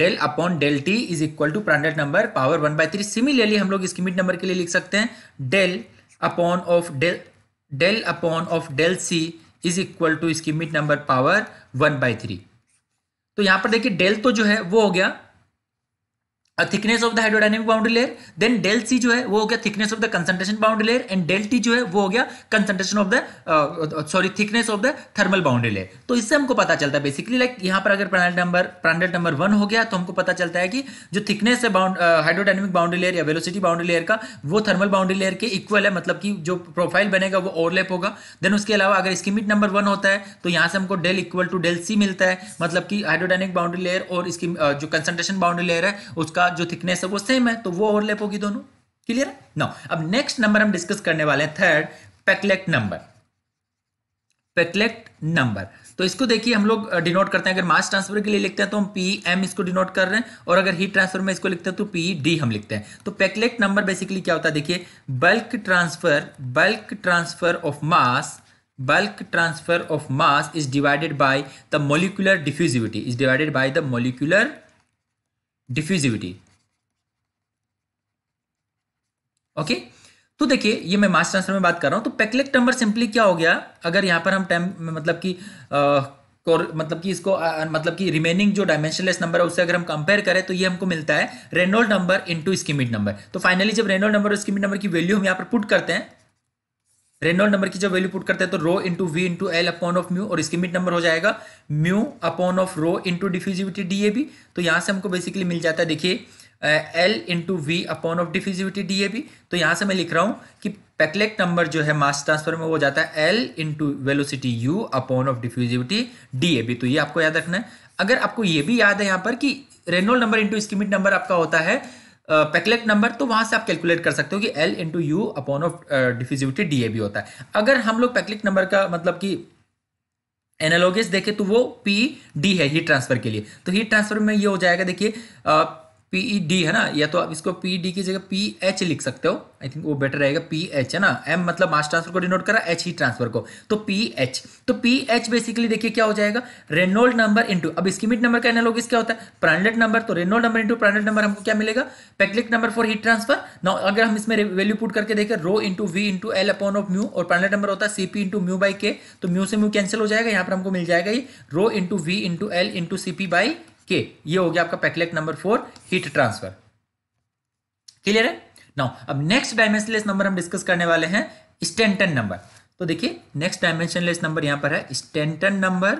del upon del T is equal to Prandtl number power one by three similarly हम लोग इसकी मिड नंबर के लिए लिख सकते हैं del upon of del del upon of del C is equal to Schmidt number power one by three तो यहाँ पर देखिए डेल तो जो है वो हो गया thickness of the hydrodynamic boundary layer then del C जो है वो हो गया thickness of the concentration boundary layer and del T जो है वो हो गया concentration of the sorry thickness of the thermal boundary layer तो इससे हमको पता चलता है बेसिकली लाइक यहां पर अगर Prandtl number Prandtl number one हो गया तो हमको पता चलता है कि जो थिकनेस है बाउंड हाइड्रोडाइनमिक बाउंड्री लेयर या वेलोसिटी बाउंड्री लेयर का वो थर्मल बाउंड्री लेयर के इक्वल है मतलब कि जो प्रोफाइल बनेगा वो ओवरलैप होगा देन उसके अलावा अगर इसकी मिड नंबर वन होता है तो यहां से हमको del equal to del C मिलता है मतलब कि हाइड्रोडाइनमिक बाउंड्री लेयर और इसकी uh, जो कंसंट्रेशन बाउंड्री लेयर है उसका का जो थिकनेस है वो सेम है तो वो ओवरलैप होगी दोनों क्लियर है नो अब नेक्स्ट नंबर हम डिस्कस करने वाले हैं third Peclet number Peclet number तो इसको देखिए हम लोग डिनोट uh, करते हैं अगर मास ट्रांसफर के लिए लिखते हैं तो हम पी एम इसको डिनोट कर रहे हैं और अगर हीट ट्रांसफर में इसको लिखते हैं तो पी डी हम लिखते हैं तो पेकलेक्ट नंबर बेसिकली क्या होता है देखिए bulk transfer bulk transfer of mass bulk transfer of mass is divided by the molecular diffusivity is divided by the molecular diffusivity okay तो देखिए ये मैं मास ट्रांसफर में बात कर रहा हूं तो पेक्लेक नंबर सिंपली क्या हो गया अगर यहां पर हम टाइम मतलब कि और मतलब कि इसको आ, मतलब कि रिमेनिंग जो डायमेंशनलेस नंबर है उससे अगर हम कंपेयर करें तो ये हमको मिलता है Reynold number into Schmidt number तो फाइनली जब रेनोल्ड नंबर और स्कीमिट नंबर की वैल्यू हम यहाँ पर पुट करते हैं रेनॉल्ड नंबर की जब वैल्यू पुट करते हैं तो rho into V into L upon of mu और इसकी मिट नंबर हो जाएगा mu upon of rho into diffusivity D A B तो यहाँ से हमको बेसिकली मिल जाता है देखिए L into V upon of diffusivity D A B तो यहाँ से मैं लिख रहा हूँ कि पैकलेट नंबर जो है मास ट्रांसफर में वो जाता है L into velocity U upon of diffusivity D A B तो ये आपको याद रखना है अगर आपको ये भी याद है यहाँ पर कि रेनॉल्ड नंबर इंटू इसकी मिट नंबर आपका होता है पैकलेट uh, नंबर तो वहां से आप कैलकुलेट कर सकते हो कि L into U upon of diffusivity D A भी होता है अगर हम लोग पैकलेट नंबर का मतलब कि एनालोगिस देखें तो वो पी डी है हीट ट्रांसफर के लिए तो हीट ट्रांसफर में ये हो जाएगा देखिए पीई डी e है ना या तो आप इसको पी डी e की जगह पी एच लिख सकते हो आई थिंक वो बेटर रहेगा पी एच है ना एम मतलब मास ट्रांसफर को डिनोट करा एच ही ट्रांसफर को तो पी एच तो पी एच बेसिकली देखिए क्या हो जाएगा रेनोल्ड नंबर इंटू अब स्कीमिट नंबर का एनालॉगिस क्या होता है प्राइनेट नंबर तो Reynold number into Prandtl number हमको क्या मिलेगा Peclet number for heat transfer ना अगर हम इसमें वैल्यू पुट करके देखें rho into V into L upon of mu और प्रांडलेट नंबर होता है C P into mu by K तो म्यू से म्यू कैंसिल हो जाएगा यहाँ पर हमको मिल जाएगा ये rho into V into L into C P by K ये हो गया आपका Peclet number for heat transfer clear है नाउ अब नेक्स्ट डायमेंशनलेस नंबर हम डिस्कस करने वाले हैं स्टेंटन नंबर तो देखिए नेक्स्ट डायमेंशनलेस नंबर यहां पर है स्टेंटन नंबर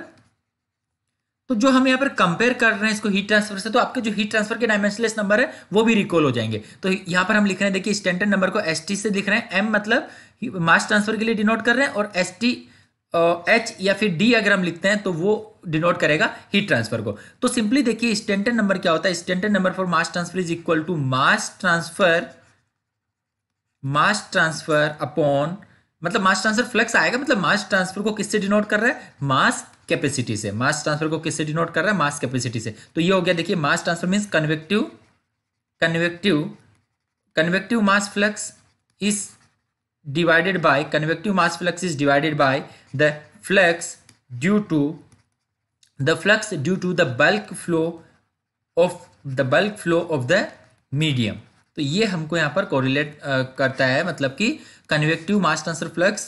तो जो हम यहाँ पर कंपेयर कर रहे हैं इसको हीट ट्रांसफर से तो आपके जो हीट ट्रांसफर के डायमेंशनलेस नंबर है वो भी रिकॉल हो जाएंगे तो यहाँ पर हम लिख रहे हैं देखिए स्टैंडर्ड नंबर को एस से लिख रहे हैं एम मतलब मास ट्रांसफर के लिए डिनोट कर रहे हैं और एस टी एच या फिर डी अगर हम लिखते हैं तो वो डिनोट करेगा हीट ट्रांसफर को तो सिंपली देखिए स्टेंटन नंबर क्या होता है Stanton number for mass transfer is equal to mass transfer mass transfer upon मतलब मास ट्रांसफर फ्लक्स आएगा मतलब मास ट्रांसफर को किससे डिनोट कर रहा है मास कैपेसिटी से मास ट्रांसफर को किससे डिनोट कर रहा है मास कैपेसिटी से तो ये हो गया देखिए mass transfer means convective convective convective mass flux is divided by convective mass flux is divided by the flux due to the flux due to the bulk flow of the bulk flow of the medium तो ये हमको यहाँ पर correlate करता है मतलब कि convective mass transfer flux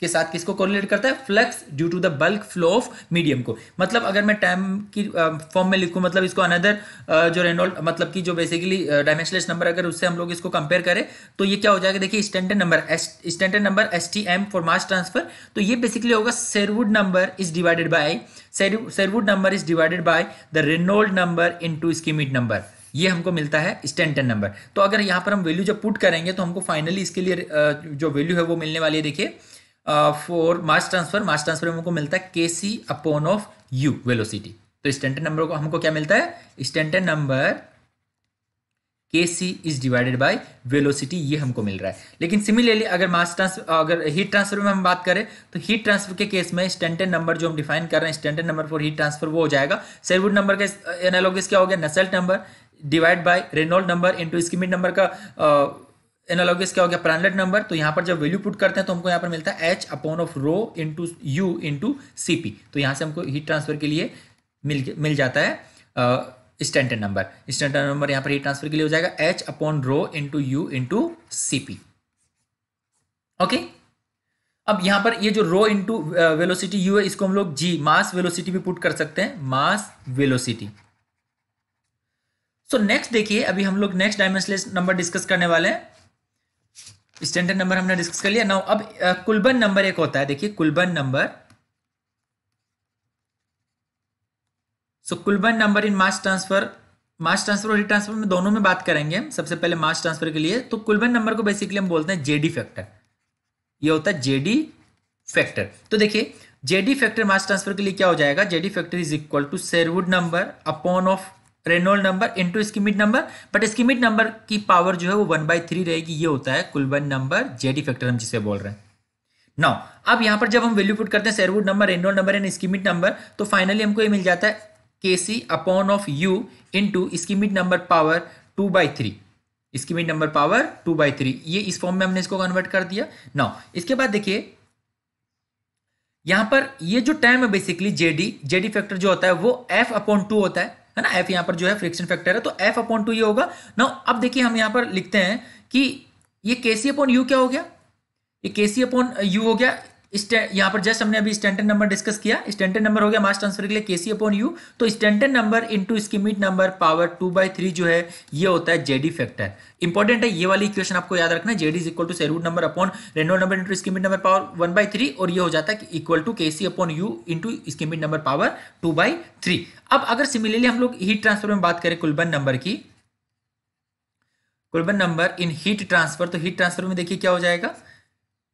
के साथ किसको कोरिलेट करता है flux due to the bulk flow of medium को मतलब अगर मैं टाइम की फॉर्म में लिखूं मतलब इसको अनदर जो रेनोल्ड मतलब कि जो बेसिकली डायमेंशनलेस नंबर अगर उससे हम लोग इसको कंपेयर करें तो ये क्या हो जाएगा देखिए standard number standard number S T M for mass transfer तो ये बेसिकली होगा Sherwood number is divided by Sherwood number is divided by the Reynold number into Schmidt number ये हमको मिलता है स्टैंडर्ड नंबर तो अगर यहाँ पर हम वैल्यू जब पुट करेंगे तो हमको फाइनली इसके लिए जो वैल्यू है वो मिलने वाली है देखिए for mass transfer mass transfer हमको मिलता है के C upon of U velocity तो स्टेंटन नंबर को हमको क्या मिलता है Stanton number K C is divided by velocity ये हमको मिल रहा है लेकिन सिमिलरली अगर मास ट्रांसफर अगर हीट ट्रांसफर में हम बात करें तो हीट ट्रांसफर के केस में स्टैंडर्ड नंबर जो हम डिफाइन कर रहे हैं standard number for heat transfer वो हो जाएगा सेलवुड नंबर का एनालॉगिस क्या हो गया Nusselt number divide by Reynold number into Schmidt number का एनालॉगस क्या हो गया प्रानलेट नंबर तो यहाँ पर जब वैल्यू पुट करते हैं तो हमको यहाँ पर मिलता है H upon of rho into U into C P तो यहाँ से हमको हीट ट्रांसफर के लिए मिल मिल जाता है स्टैंडर्ड नंबर स्टैंडर्ड नंबर यहाँ पर हीट ट्रांसफर के लिए हो जाएगा H upon rho into U into C P okay अब यहाँ पर ये जो रो इंटू वेलोसिटी यू है इसको हम लोग जी मास वेलोसिटी भी पुट कर सकते हैं मास वेलोसिटी सो नेक्स्ट देखिए अभी हम लोग नेक्स्ट डायमेंशनलेस नंबर डिस्कस करने वाले हैं स्टैंडर्ड नंबर हमने डिस्कस कर लिया नाउ अब कुलबन नंबर एक होता है देखिए Colburn number so Colburn number in mass transfer mass transfer और रिट्रांसफर में दोनों में बात करेंगे हम सबसे पहले मास ट्रांसफर के लिए तो कुलबन नंबर को बेसिकली हम बोलते हैं जेडी फैक्टर ये होता है जेडी फैक्टर तो देखिए जेडी फैक्टर मास ट्रांसफर के लिए क्या हो जाएगा JD factor is equal to Sherwood number upon of रेनोल number into Schmidt number but Schmidt number की पावर जो है वो वन बाई थ्री रहेगी ये होता है कुलबन नंबर जेडी फैक्टर हम जिसे बोल रहे हैं नौ अब यहाँ पर जब हम वैल्यू पुट करते हैं Sherwood number Reynold number and Schmidt number तो फाइनली हमको ये मिल जाता है के C upon of U into Schmidt number power two by three Schmidt number power two by three ये इस फॉर्म में हमने इसको कन्वर्ट कर दिया नौ इसके बाद देखिए यहाँ पर ये जो टाइम है बेसिकली जेडी जेडी फैक्टर जो होता है वो एफ अपॉन टू होता है है ना एफ यहाँ पर जो है फ्रिक्शन फैक्टर है तो एफ अपॉन टू ये होगा ना अब देखिए हम यहाँ पर लिखते हैं कि ये के सी अपॉन यू क्या हो गया ये के सी अपॉन यू हो गया यहाँ पर जस्ट हमने अभी स्टैंडर्ड नंबर डिस्कस किया स्टैंडर्ड नंबर हो गया मास ट्रांसफर के लिए केसी अपॉन यू तो standard number into Schmidt number power two by three जो है ये होता है जेडी फैक्टर इंपॉर्टेंट है ये वाली इक्वेशन आपको याद रखना है JD is equal to Sherwood number upon रेनोल number into Schmidt number power one by three और ये हो जाता है इक्वल टू के C upon U into Schmidt number power two by three अब अगर सिमिलरली हम लोग हीट ट्रांसफर में बात करें कुलबन नंबर की Colburn number in heat transfer तो हीट ट्रांसफर में देखिए क्या हो जाएगा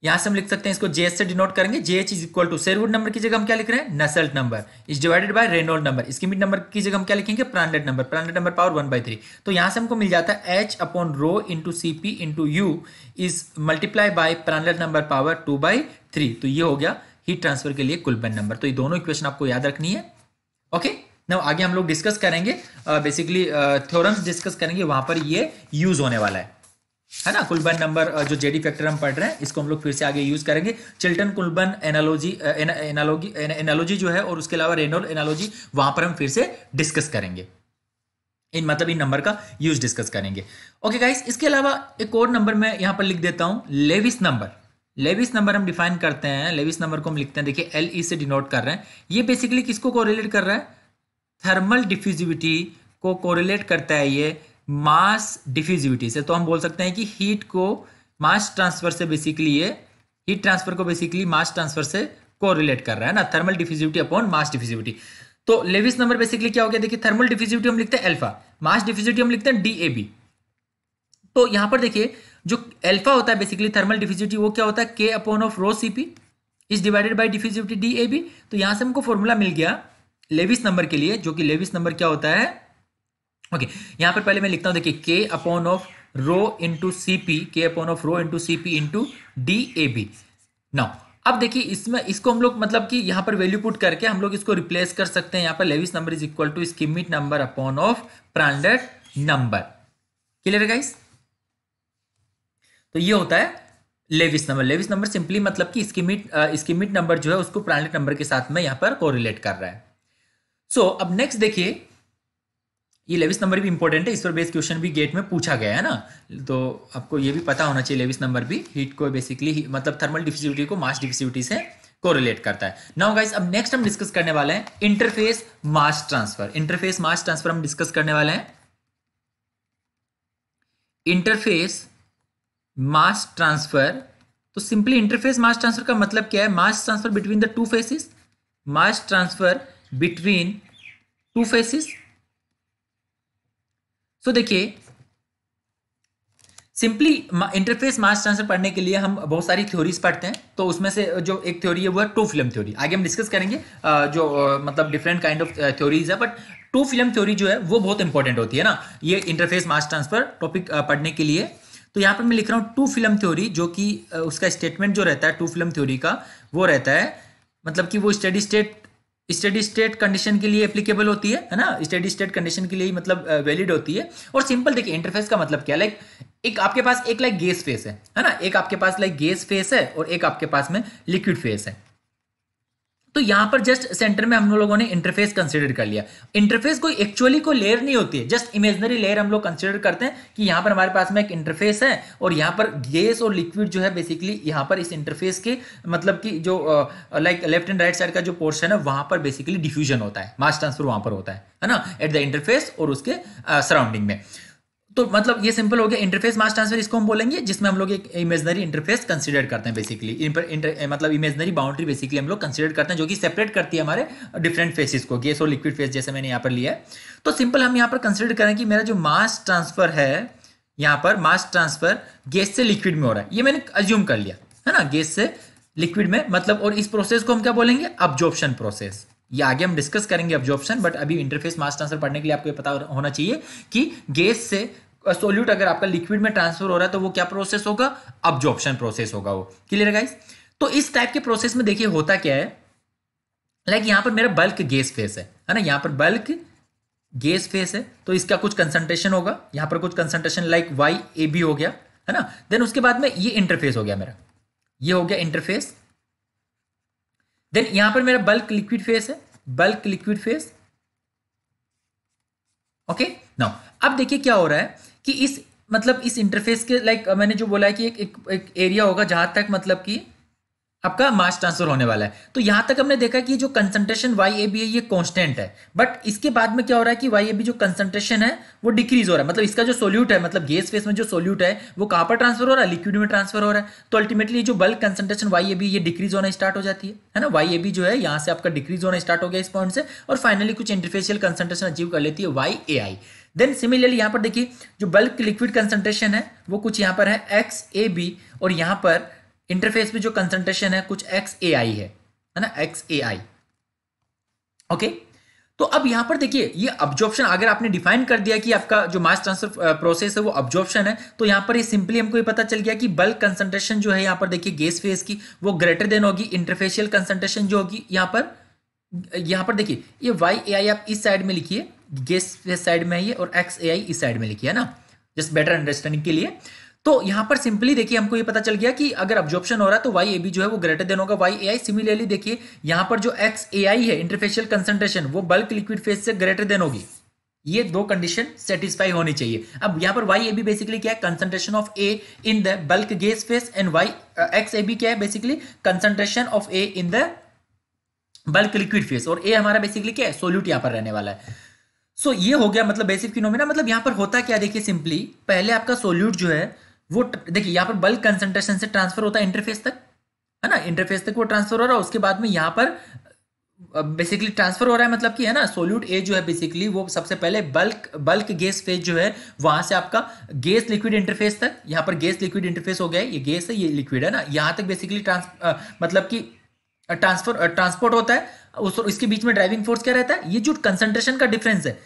यहां से हम लिख सकते हैं इसको जेएस से डिनोट करेंगे JH is equal to Sherwood number की जगह हम क्या लिख रहे हैं Nusselt number is divided by Reynold number Schmidt number की जगह हम क्या लिखेंगे Prandtl number Prandtl number power one by three तो यहां से हमको मिल जाता है H upon rho into C P into U is multiply by Prandtl number power two by three तो ये हो गया हीट ट्रांसफर के लिए बन नंबर तो ये दोनों इक्वेशन आपको याद रखनी है ओके okay? ना आगे हम लोग डिस्कस करेंगे बेसिकली थ्योरम्स डिस्कस करेंगे वहां पर ये यूज होने वाला है है ना कुलबन नंबर जो जेडी फैक्टर हम पढ़ रहे हैं इसको हम लोग फिर से आगे यूज करेंगे Chilton Colburn analogy analogy analogy जो है और उसके अलावा रेनोल एनालॉजी वहां पर हम फिर से डिस्कस करेंगे इन मतलब इन नंबर का यूज डिस्कस करेंगे ओके गाइस इसके अलावा एक और नंबर मैं यहां पर लिख देता हूं लेविस नंबर लेविस नंबर हम डिफाइन करते हैं लेविस नंबर को हम लिखते हैं देखिए एल ई e से डिनोट कर रहे हैं ये बेसिकली किसको कोरिलेट कर रहा है थर्मल डिफ्यूजिविटी को कोरिलेट करता है ये मास डिफ्यूजिविटी से तो हम बोल सकते हैं कि हीट को मास ट्रांसफर से बेसिकली ये हीट ट्रांसफर को बेसिकली मास ट्रांसफर से को रिलेट कर रहा है ना thermal diffusivity upon mass diffusivity तो लेविस नंबर बेसिकली क्या हो गया देखिए थर्मल डिफ्यूजिविटी हम लिखते हैं एल्फा मास डिफ्यूजिविटी हम लिखते हैं डी तो यहां पर देखिए जो एल्फा होता है बेसिकली थर्मल डिफ्यूजिविटी वो क्या होता है K upon of rho CP is divided by diffusivity D तो यहां से हमको फॉर्मूला मिल गया लेविस नंबर के लिए जो कि लेविस नंबर क्या होता है ओके okay, यहाँ पर पहले मैं लिखता हूं देखिए K upon of rho into C P K upon of rho into C P into D A B now अब देखिए इसमें इसको हम लोग मतलब कि यहां पर वैल्यू पुट करके हम लोग इसको रिप्लेस कर सकते हैं यहां पर Lewis number is equal to Schmidt number upon of Prandtl number clear है गाइस तो ये होता है Lewis number Lewis number simply मतलब कि स्किमिट स्किमिट नंबर जो है उसको प्रांडेड नंबर के साथ में यहां पर कोरिलेट कर रहा है सो so, अब नेक्स्ट देखिए ये लेविस नंबर भी इंपॉर्टेंट है इस पर बेस क्वेश्चन भी गेट में पूछा गया है ना तो आपको ये भी पता होना चाहिए लेविस नंबर भी हीट को बेसिकली मतलब थर्मल डिफिसिविटी को मास डिफिसिविटी से कोरिलेट करता है नाउ गाइस अब नेक्स्ट हम डिस्कस करने वाले हैं interface mass transfer interface mass transfer हम डिस्कस करने वाले हैं इंटरफेस मास ट्रांसफर तो सिंपली इंटरफेस मास ट्रांसफर का मतलब क्या है mass transfer between the two phases mass transfer between two phases so देखिए सिंपली इंटरफेस मास ट्रांसफर पढ़ने के लिए हम बहुत सारी थ्योरीज पढ़ते हैं तो उसमें से जो एक थ्योरी है वो है टू फिल्म थ्योरी आगे हम डिस्कस करेंगे जो मतलब डिफरेंट काइंड ऑफ थ्योरीज है बट टू फिल्म थ्योरी जो है वो बहुत इंपॉर्टेंट होती है ना ये इंटरफेस मास ट्रांसफर टॉपिक पढ़ने के लिए तो यहाँ पर मैं लिख रहा हूँ टू फिल्म थ्योरी जो कि उसका स्टेटमेंट जो रहता है टू फिल्म थ्योरी का वो रहता है मतलब कि वो steady state steady state condition के लिए एप्लीकेबल होती है है ना स्टडी स्टेट कंडीशन के लिए मतलब वैलिड होती है और सिंपल देखिए इंटरफेस का मतलब क्या लाइक एक आपके पास एक लाइक गैस फेस है है ना एक आपके पास लाइक गैस फेस है और एक आपके पास में लिक्विड फेस है तो यहां पर जस्ट सेंटर में हम लोगों ने इंटरफेस कंसिडर कर लिया इंटरफेस कोई एक्चुअली कोई लेयर नहीं होती है जस्ट इमेजनरी लेयर हम लोग कंसिडर करते हैं कि यहां पर हमारे पास में एक इंटरफेस है और यहां पर गैस और लिक्विड जो है बेसिकली यहाँ पर इस इंटरफेस के मतलब कि जो like left and right side का जो पोर्शन है वहां पर बेसिकली डिफ्यूजन होता है मास ट्रांसफर वहां पर होता है ना एट द इंटरफेस और उसके सराउंडिंग में तो मतलब ये सिंपल हो गया इंटरफेस मास ट्रांसफर इसको हम बोलेंगे जिसमें हम लोग एक इमेजनरी इंटरफेस कंसिडर करते हैं बेसिकली मतलब इमेजनरी बाउंड्री बेसिकली हम लोग कंसिडर करते हैं जो कि सेपरेट करती है हमारे डिफरेंट फेसेस को गैस और लिक्विड फेस जैसे मैंने यहाँ पर लिया है तो सिंपल हम यहाँ पर कंसिडर करें कि मेरा जो मास ट्रांसफर है यहाँ पर मास ट्रांसफर गैस से लिक्विड में हो रहा है ये मैंने अज्यूम कर लिया है ना गैस से लिक्विड में मतलब और इस प्रोसेस को हम क्या बोलेंगे अब्जॉर्प्शन प्रोसेस ये आगे हम डिस्कस करेंगे ऑब्जॉर्प्शन बट अभी इंटरफेस मास ट्रांसफर पढ़ने के लिए आपको ये पता होना चाहिए कि गैस से सोल्यूट अगर आपका लिक्विड में ट्रांसफर हो रहा है तो वो क्या प्रोसेस होगा ऑब्जॉर्प्शन प्रोसेस होगा वो क्लियर गाइस तो इस टाइप के प्रोसेस में देखिए होता क्या है लाइक यहां पर मेरा बल्क गैस फेस है है ना यहां पर बल्क गैस फेस है तो इसका कुछ कंसंट्रेशन होगा यहाँ पर कुछ concentration like Y A B हो गया है ना देन उसके बाद में ये इंटरफेस हो गया मेरा ये हो गया इंटरफेस देन यहां पर मेरा बल्क लिक्विड फेस है bulk liquid phase okay now अब देखिए क्या हो रहा है कि इस मतलब इस इंटरफेस के लाइक like, मैंने जो बोला है कि एक एक, एक एरिया होगा जहां तक मतलब कि आपका मास ट्रांसफर होने वाला है तो यहां तक हमने देखा कि जो कंसंट्रेशन वाई ए बी है ये कांस्टेंट है बट इसके बाद में क्या हो रहा है कि वाई ए बी जो कंसंट्रेशन है वो डिक्रीज हो रहा है मतलब इसका जो सोल्यूट है मतलब गैस फेस में जो सोल्यूट है वो कहां पर ट्रांसफर हो रहा है लिक्विड में ट्रांसफर हो रहा है तो अल्टीमेटली जो bulk concentration Y A B ये डिक्रीज होना स्टार्ट हो जाती है है ना वाई ए बी जो है यहां से आपका डिक्रीज होना स्टार्ट हो गया इस पॉइंट से और फाइनली कुछ इंटरफेशियल कंसंट्रेशन अचीव कर लेती है Y A I then similarly यहाँ पर देखिए जो बल्क लिक्विड कंसंट्रेशन है वो कुछ यहां पर है एक्स ए बी और यहां पर इंटरफेस में जो कंसंट्रेशन है कुछ एक्स ए आई है ना एक्स ए आई ओके तो अब यहां पर देखिए ये ऑब्जॉर्प्शन अगर आपने डिफाइन कर दिया कि आपका जो मास ट्रांसफर प्रोसेस है वो ऑब्जॉर्प्शन है तो यहां पर ये सिंपली हमको ये पता चल गया कि बल्क कंसंट्रेशन जो है यहां पर देखिए गैस फेज की वो ग्रेटर देन होगी इंटरफेशियल कंसंट्रेशन जो होगी यहां पर यहां पर देखिए ये वाई ए आई आप इस साइड में लिखिए गैस फेज साइड में है ये और एक्स ए आई इस साइड में लिखिए है ना जस्ट बेटर अंडरस्टैंडिंग के लिए तो यहाँ पर सिंपली देखिए हमको ये पता चल गया कि अगर ऑब्जॉर्प्शन हो रहा है तो वाई ए बी जो है वो ग्रेटर देन होगा वाई ए आई सिमिलरली देखिए यहां पर जो एक्स ए आई है इंटरफेशियल कंसेंट्रेशन वो बल्क लिक्विड फेज से ग्रेटर देन होगी ये दो कंडीशन सेटिस्फाई होनी चाहिए अब यहाँ पर वाई ए बी बेसिकली क्या है concentration of A in the bulk gas phase and Y X A B क्या है basically concentration of A in the bulk liquid phase और ए हमारा बेसिकली क्या है सोल्यूट यहां पर रहने वाला है सो so, ये हो गया मतलब बेसिक फिनोमिना मतलब यहां पर होता क्या देखिए सिंपली पहले आपका सोल्यूट जो है वो देखिए यहाँ पर बल्क कंसंट्रेशन से ट्रांसफर होता है इंटरफेस तक है ना इंटरफेस तक वो ट्रांसफर हो रहा है उसके बाद में यहाँ पर बेसिकली ट्रांसफर हो रहा है मतलब कि है ना सोल्यूट ए जो है बेसिकली वो सबसे पहले बल्क बल्क गैस फेज जो है वहां से आपका गैस लिक्विड इंटरफेस तक यहाँ पर गैस लिक्विड इंटरफेस हो गया है ये गैस है ये लिक्विड है ना यहाँ तक बेसिकली ट्रांस मतलब कि ट्रांसफर ट्रांसपोर्ट होता है उस इसके बीच में ड्राइविंग फोर्स क्या रहता है ये जो कंसंट्रेशन का डिफरेंस है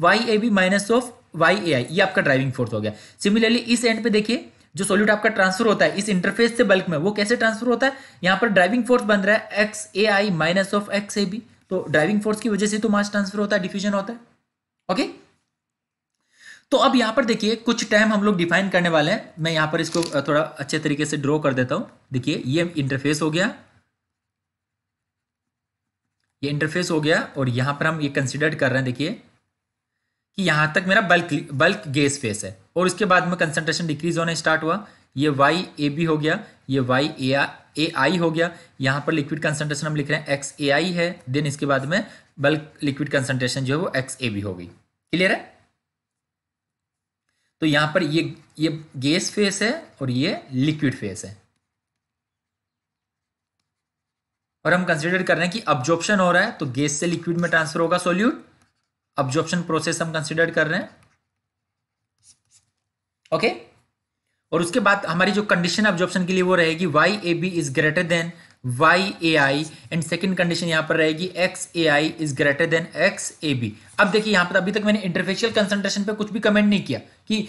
Y A B minus of Y A I ये आपका ड्राइविंग फोर्स हो गया सिमिलरली इस एंड पे देखिए जो सोल्यूट आपका ट्रांसफर होता है इस इंटरफेस से बल्क में वो कैसे ट्रांसफर होता है यहाँ पर ड्राइविंग फोर्स बन रहा है x A I minus of x A B तो ड्राइविंग फोर्स की वजह से तो मास ट्रांसफर होता है डिफ्यूजन होता है ओके तो अब यहाँ पर देखिए कुछ टाइम हम लोग डिफाइन करने वाले हैं मैं यहाँ पर इसको थोड़ा अच्छे तरीके से ड्रॉ कर देता हूँ देखिए ये इंटरफेस हो गया ये इंटरफेस हो गया और यहाँ पर हम ये कंसिडर कर रहे हैं देखिए कि यहाँ तक मेरा बल्क बल्क गैस फेस है और उसके बाद में कंसनट्रेशन डिक्रीज होने स्टार्ट हुआ ये वाई ए बी हो गया ये वाई ए आ ए आई हो गया यहाँ पर लिक्विड कंसनट्रेशन हम लिख रहे हैं एक्स ए आई है देन इसके बाद में बल्क लिक्विड कंसनट्रेशन जो है वो एक्स ए बी हो गई क्लियर है तो यहाँ पर ये ये गैस फेस है और ये लिक्विड फेस है और हम कंसिडर कर रहे हैं कि अब्जॉर्प्शन हो रहा है तो गैस से लिक्विड में ट्रांसफर होगा सोल्यूट ऑब्जॉर्प्शन प्रोसेस हम कंसिडर कर रहे हैं ओके okay? और उसके बाद हमारी जो कंडीशन ऑब्जॉर्प्शन के लिए वो रहेगी Y A B is greater than Y A I and second condition यहां पर रहेगी X A I is greater than x A B अब देखिए यहां पर अभी तक मैंने इंटरफेशियल कंसेंट्रेशन पे कुछ भी कमेंट नहीं किया कि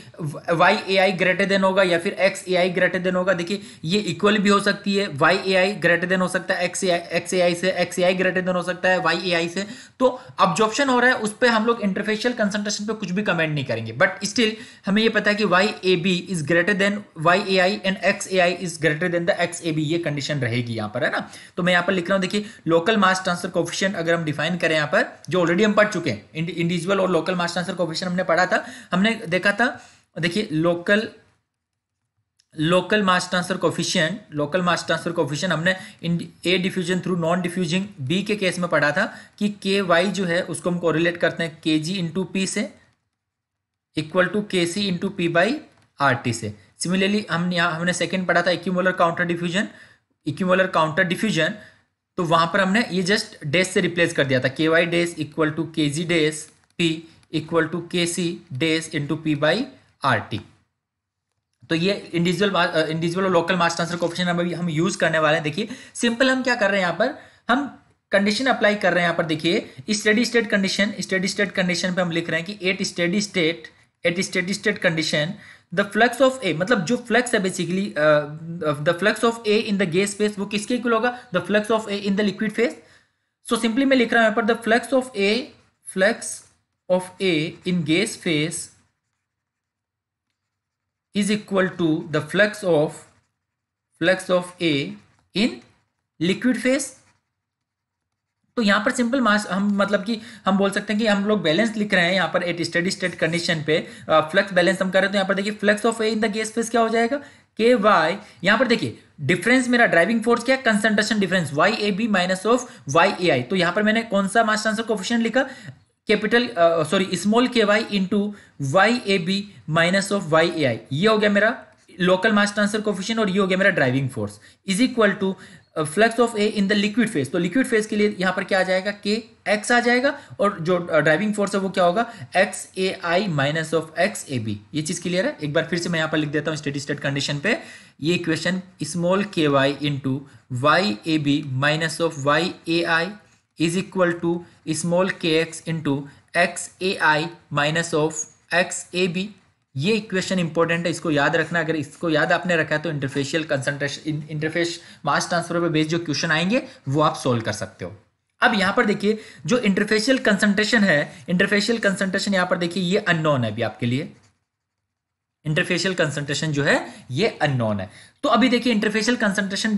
Y A I greater than होगा या फिर X A I greater than होगा देखिए ये इक्वल भी हो सकती है Y A I greater than हो सकता है x A I x A I से X A I greater than हो सकता है वाई ए आई से तो ऑब्जॉर्प्शन हो रहा है उस पर हम लोग इंटरफेशियल कंसंट्रेशन पे कुछ भी कमेंट नहीं करेंगे बट स्टिल हमें ये पता है कि Y A B is greater than Y A I and x A I is greater than the X A B ये कंडीशन रहेगी यहाँ पर है ना तो मैं यहाँ पर लिख रहा हूँ देखिए लोकल मास ट्रांसफर कोफिशियंट अगर हम डिफाइन करें यहाँ पर जो ऑलरेडी हम पढ़ चुके हैं इंडिविजुअल और लोकल मास ट्रांसफर कोफिशियंट हमने पढ़ा था हमने देखा था देखिए local local mass transfer coefficient local mass transfer coefficient हमने in A diffusion through non diffusing B के केस में पढ़ा था कि के वाई जो है उसको हम कोरिलेट करते हैं के जी इंटू पी से इक्वल टू के C into P by R T से सिमिलरली हम यहाँ हमने सेकेंड पढ़ा था equimolar counter diffusion equimolar counter diffusion तो वहाँ पर हमने ये जस्ट डेस से रिप्लेस कर दिया था के वाई डेस इक्वल टू के G dash P equal to के C dash into P by R T तो ये इंडिविजुअल इंडिविजुअल और लोकल मास ट्रांसफर कोफिशिएंट हम हम यूज करने वाले हैं देखिए सिंपल हम क्या कर रहे हैं यहाँ पर हम कंडीशन अप्लाई कर रहे हैं यहाँ पर देखिए steady state condition steady state condition पे हम लिख रहे हैं कि at steady state at steady state condition the flux of A मतलब जो फ्लक्स है basically the flux of A in the gas phase वो किसके इक्वल होगा the flux of A in the liquid phase so simply मैं लिख रहा हूँ यहाँ पर the flux of A flux of A in gas face is equal to the flux of flux of A in liquid phase. तो यहाँ पर simple मास हम मतलब कि हम बोल सकते हैं कि हम लोग बैलेंस लिख रहे हैं यहाँ पर एट स्टडी स्टेट कंडीशन पे फ्लक्स बैलेंस हम कर रहे हैं तो यहाँ पर देखिए flux of A in the gas phase क्या हो जाएगा के वाई यहाँ पर देखिए डिफरेंस मेरा ड्राइविंग फोर्स क्या है concentration difference Y A B minus of Y A I तो यहाँ पर मैंने कौन सा मास ट्रांसफर कोफिशियंट लिखा कैपिटल सॉरी स्मॉल के Y into Y A B minus of Y A I ये हो गया मेरा लोकल मास ट्रांसफर कोफिशियन और ये हो गया मेरा driving force is equal to flux of A in the liquid phase तो लिक्विड फेज के लिए यहाँ पर क्या आ जाएगा के एक्स आ जाएगा और जो ड्राइविंग फोर्स है वो क्या होगा x A I minus of x A B ये चीज़ क्लियर है एक बार फिर से मैं यहाँ पर लिख देता हूँ स्टेडी स्टेट कंडीशन पे ये इक्वेशन स्मॉल के Y into Y A B minus of Y A I is equal to small के x into x A I minus of x A B ये इक्वेशन इंपॉर्टेंट है इसको याद रखना अगर इसको याद आपने रखा है तो interfacial concentration interface mass transfer पर बेस्ड जो क्वेश्चन आएंगे वो आप सोल्व कर सकते हो अब यहाँ पर देखिए जो इंटरफेशियल कंसंट्रेशन है इंटरफेशियल कंसंट्रेशन यहाँ पर देखिए ये अननोन है अभी आपके लिए इंटरफेशियल कंसंट्रेशन जो है ये अननोन है तो अभी देखिए इंटरफेशियल कंसंट्रेशन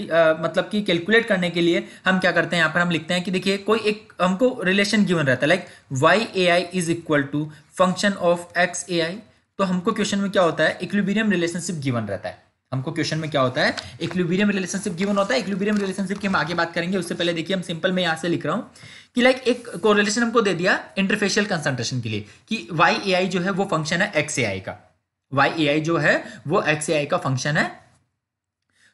मतलब कि कैलकुलेट करने के लिए हम क्या करते हैं यहाँ पर हम लिखते हैं कि देखिए कोई एक हमको रिलेशन गिवन रहता है like Y A I is equal to function of x A I तो हमको क्वेश्चन में क्या होता है इक्लिबीरियम रिलेशनशिप गिवन रहता है हमको क्वेश्चन में क्या होता है इक्लिबीरियम रिलेशनशिप गिवन होता है इक्लिबीरियम रिलेशनशिप की हम आगे बात करेंगे उससे पहले देखिए हम सिंपल में यहाँ से लिख रहा हूँ कि लाइक एक कोरिलेशन हमको दे दिया इंटरफेशियल कंसंट्रेशन के लिए कि वाई ए आई जो है वो फंक्शन है एक्स ए आई का वाई ए आई जो है वो एक्स ए आई का फंक्शन है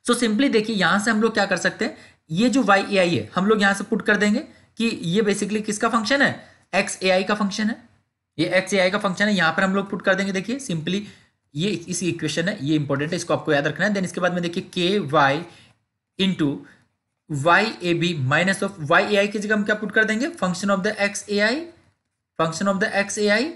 सो सिंपली देखिए यहां से हम लोग क्या कर सकते हैं ये जो वाई ए आई है हम लोग यहां से पुट कर देंगे कि ये बेसिकली किसका फंक्शन है एक्स ए आई का फंक्शन है ये एक्स ए आई का फंक्शन है यहां पर हम लोग पुट कर देंगे देखिए सिंपली ये इसी इक्वेशन है ये इंपॉर्टेंट है इसको आपको याद रखना है देन इसके बाद में देखिए K Y into Y A B minus of Y A I की जगह हम क्या पुट कर देंगे function of the X A I function of the X A I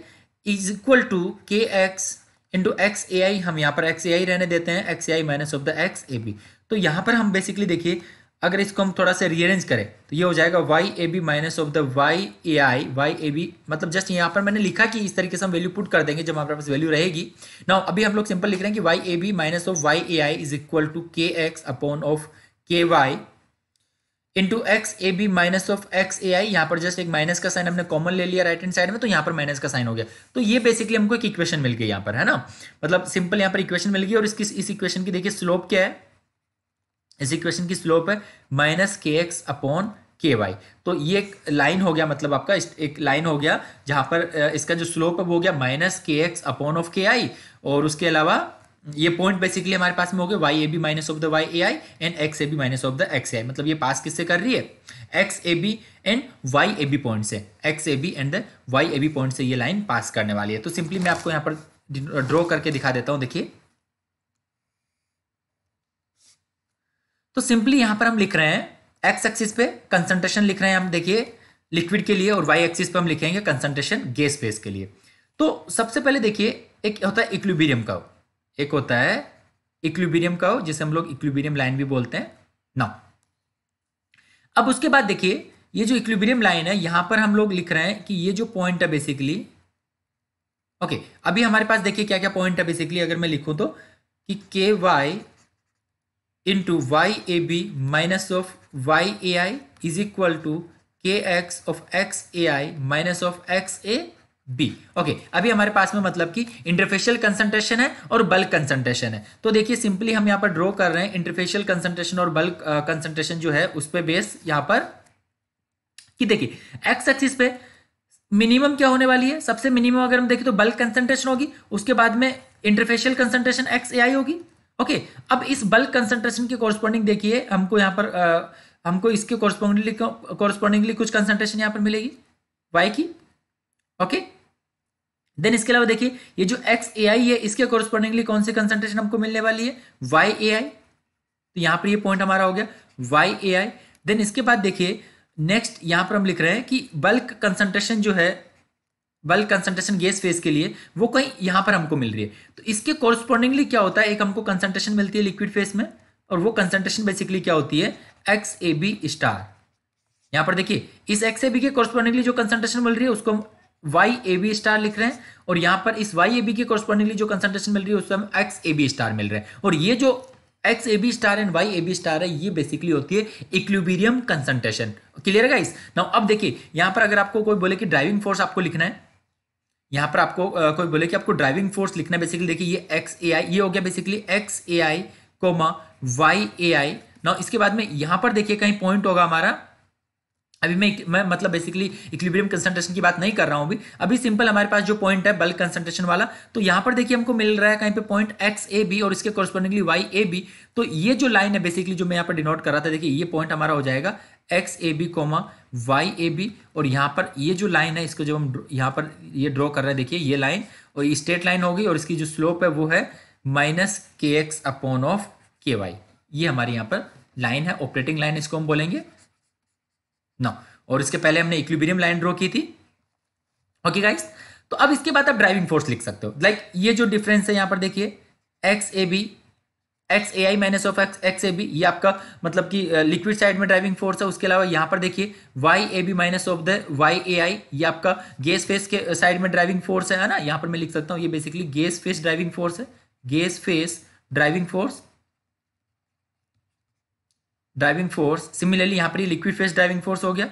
is equal to K x into x A I हम यहाँ पर X A I रहने देते हैं X A I minus of the X A B तो यहाँ पर हम बेसिकली देखिए अगर इसको हम थोड़ा सा रीअरेंज करें तो ये हो जाएगा Y A B minus of the Y A I Y A B मतलब जस्ट यहाँ पर मैंने लिखा कि इस तरीके से हम वैल्यू पुट कर देंगे जब हमारे पास वैल्यू रहेगी ना अभी हम लोग सिंपल लिख रहे हैं कि Y A B minus of Y A I is equal to K x upon of के Y into x A B minus of x A I यहाँ पर जस्ट एक माइनस का साइन हमने कॉमन ले लिया राइट हैंड साइड में तो यहाँ पर माइनस का साइन हो गया तो ये बेसिकली हमको एक इक्वेशन मिल गई यहाँ पर है ना मतलब सिंपल यहाँ पर इक्वेशन मिल गई और इसकी इस इक्वेशन की देखिए स्लोप क्या है इस इक्वेशन की स्लोप है minus k x upon k y तो ये एक लाइन हो गया मतलब आपका एक लाइन हो गया जहां पर इसका जो स्लोप है वो हो गया minus k x upon of के आई और उसके अलावा ये पॉइंट बेसिकली हमारे पास में हो गए Y A B minus of the Y A I and x A B minus of the X A I मतलब ये पास किससे कर रही है x A B and Y A B point से X A B and the Y A B point से ये line पास करने वाली है तो सिंपली मैं आपको यहाँ पर ड्रॉ करके दिखा देता हूँ देखिए तो सिंपली यहां पर हम लिख रहे हैं एक्स एक्सिस पे कंसंट्रेशन लिख रहे हैं हम देखिए लिक्विड के लिए और वाई एक्सिस पे हम लिखेंगे कंसंट्रेशन गैस फेस के लिए तो सबसे पहले देखिए एक होता है इक्विबीरियम का एक होता है इक्विबीरियम हो जिसे हम लोग इक्लिबीरियम लाइन भी बोलते हैं नौ अब उसके बाद देखिए ये जो इक्लिबीरियम लाइन है यहां पर हम लोग लिख रहे हैं कि ये जो पॉइंट है बेसिकली ओके okay, अभी हमारे पास देखिए क्या क्या पॉइंट है बेसिकली अगर मैं लिखूं तो कि K Y into Y A B minus of Y A I is equal to K X of x A I minus of x A B okay okay, अभी हमारे पास में मतलब कि इंटरफेशियल कंसंट्रेशन है और बल्क कंसंट्रेशन है तो देखिए सिंपली हम यहाँ पर ड्रॉ कर रहे हैं इंटरफेशियल कंसंट्रेशन और बल्क कंसंट्रेशन जो है उस पर बेस यहाँ पर कि देखिए एक्स एक्सिस पे मिनिमम क्या होने वाली है सबसे मिनिमम अगर हम देखें तो बल्क कंसंट्रेशन होगी उसके बाद में interfacial concentration X A I होगी ओके okay, अब इस बल्क कंसंट्रेशन के कॉरस्पॉन्डिंग देखिए हमको यहाँ पर आ, हमको इसके कॉरस्पॉन्डिंगली कॉरस्पॉन्डिंगली कुछ कंसंट्रेशन यहाँ पर मिलेगी वाई की ओके okay? देन इसके अलावा देखिए ये जो एक्स ए आई है इसके कॉरस्पॉन्डिंगली कौन सी कंसंट्रेशन हमको मिलने वाली है वाई ए आई तो यहां पर ये पॉइंट हमारा हो गया वाई ए आई देन इसके बाद देखिए नेक्स्ट यहां पर हम लिख रहे हैं कि बल्क कंसंट्रेशन जो है बल्क कंसंट्रेशन गैस फेज के लिए वो कहीं यहां पर हमको मिल रही है तो इसके कॉरस्पॉन्डिंगली क्या होता है एक हमको कंसंट्रेशन मिलती है लिक्विड फेज में और वो कंसंट्रेशन बेसिकली क्या होती है एक्स ए बी स्टार यहां पर देखिए इस एक्स ए बी के कॉरस्पॉन्डिंगली जो कंसंट्रेशन मिल रही है उसको हम वाई ए बी स्टार लिख रहे हैं और यहां पर इस वाई ए बी के कॉरस्पॉन्डिंगली जो कंसंट्रेशन मिल रही है उसमें हमें एक्स ए बी स्टार मिल रहे हैं और ये जो x A B star and Y A B star है ये बेसिकली होती है इक्लूबीरियम कंसंट्रेशन क्लियर है इस नाउ अब देखिए यहां पर अगर आपको कोई बोले कि ड्राइविंग फोर्स आपको लिखना है यहां पर आपको आ, कोई बोले कि आपको ड्राइविंग फोर्स लिखना है बेसिकली देखिए ये एक्स ए आई ये हो गया basically x A I comma y A I now इसके बाद में यहां पर देखिए कहीं पॉइंट होगा हमारा अभी मैं मैं मतलब बेसिकली इक्विलिब्रियम कंसंट्रेशन की बात नहीं कर रहा हूं अभी अभी सिंपल हमारे पास जो पॉइंट है बल्क कंसंट्रेशन वाला तो यहां पर देखिए हमको मिल रहा है कहीं पे पॉइंट एक्स ए बी और इसके कॉरस्पॉन्डिंगली वाई ए बी तो ये जो लाइन है बेसिकली जो मैं यहाँ पर डिनोट कर रहा था देखिए ये पॉइंट हमारा हो जाएगा x A B comma y A B और यहाँ पर ये जो लाइन है इसको जब हम यहाँ पर ये ड्रॉ कर रहे हैं देखिए ये लाइन और स्ट्रेट लाइन होगी और इसकी जो स्लोप है वो है minus k x upon of के वाई ये हमारे यहाँ पर लाइन है ऑपरेटिंग लाइन इसको हम बोलेंगे नौ और इसके पहले हमने इक्विबेरियम लाइन ड्रॉ की थी ओके गाइस तो अब इसके बाद आप ड्राइविंग फोर्स लिख सकते हो लाइक like, ये जो डिफरेंस है यहां पर देखिए x A B x A I minus of x x A B ये आपका मतलब कि लिक्विड साइड में ड्राइविंग फोर्स है उसके अलावा यहां पर देखिए y A B minus of the Y A I ये आपका गैस फेस के साइड में ड्राइविंग फोर्स है ना यहां पर मैं लिख सकता हूं ये basically gas phase driving force है gas phase driving force driving force similarly यहां पर ये लिक्विड फेस ड्राइविंग फोर्स हो गया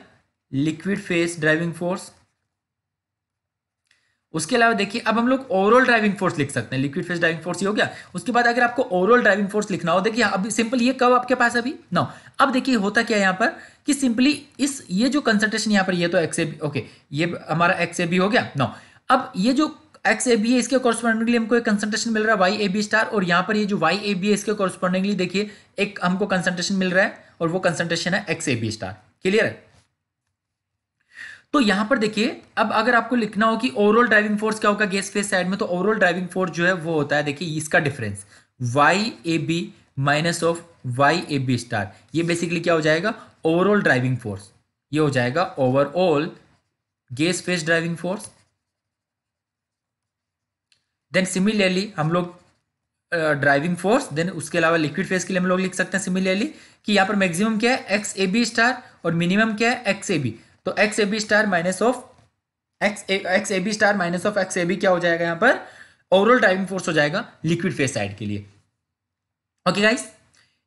लिक्विड फेस ड्राइविंग फोर्स उसके अलावा देखिए अब हम लोग ओवरऑल ड्राइविंग फोर्स लिख सकते हैं लिक्विड फेस ड्राइविंग फोर्स ये हो गया उसके बाद अगर आपको ओवरऑल ड्राइविंग फोर्स लिखना हो देखिए अब सिंपल ये कब आपके पास अभी ना अब देखिए होता क्या है यहाँ पर कि सिंपली इस ये जो कंसंट्रेशन यहाँ पर ये तो एक्स ए बी ओके ये हमारा एक्स ए बी हो गया ना अब ये जो एक्स ए बी इसके कॉरस्पॉन्डिंगली हमको एक कंसंट्रेशन मिल रहा है वाई ए बी स्टार और यहाँ पर ये जो वाई ए बी है इसके कॉरस्पॉन्डिंगली देखिए एक हमको कंसंट्रेशन मिल रहा है और वो कंसंट्रेशन है x A B star clear है तो यहां पर देखिए अब अगर आपको लिखना हो कि ओवरऑल ड्राइविंग फोर्स क्या होगा गैस फेस साइड में तो ओवरऑल ड्राइविंग फोर्स जो है वो होता है देखिए इसका difference Y A B minus of Y A B star ये बेसिकली क्या हो जाएगा ओवरऑल ड्राइविंग फोर्स ये हो जाएगा overall gas phase driving force then similarly हम लोग ड्राइविंग फोर्स देन उसके अलावा लिक्विड फेस के लिए हम लोग लिख सकते हैं सिमिलरली कि यहाँ पर मैक्सिमम क्या है एक्स ए बी स्टार और मिनिमम क्या है एक्स ए बी तो x A B star minus of x x A B star minus of x A B क्या हो जाएगा यहाँ पर ओवरऑल ड्राइविंग फोर्स हो जाएगा लिक्विड फेस साइड के लिए ओके गाइस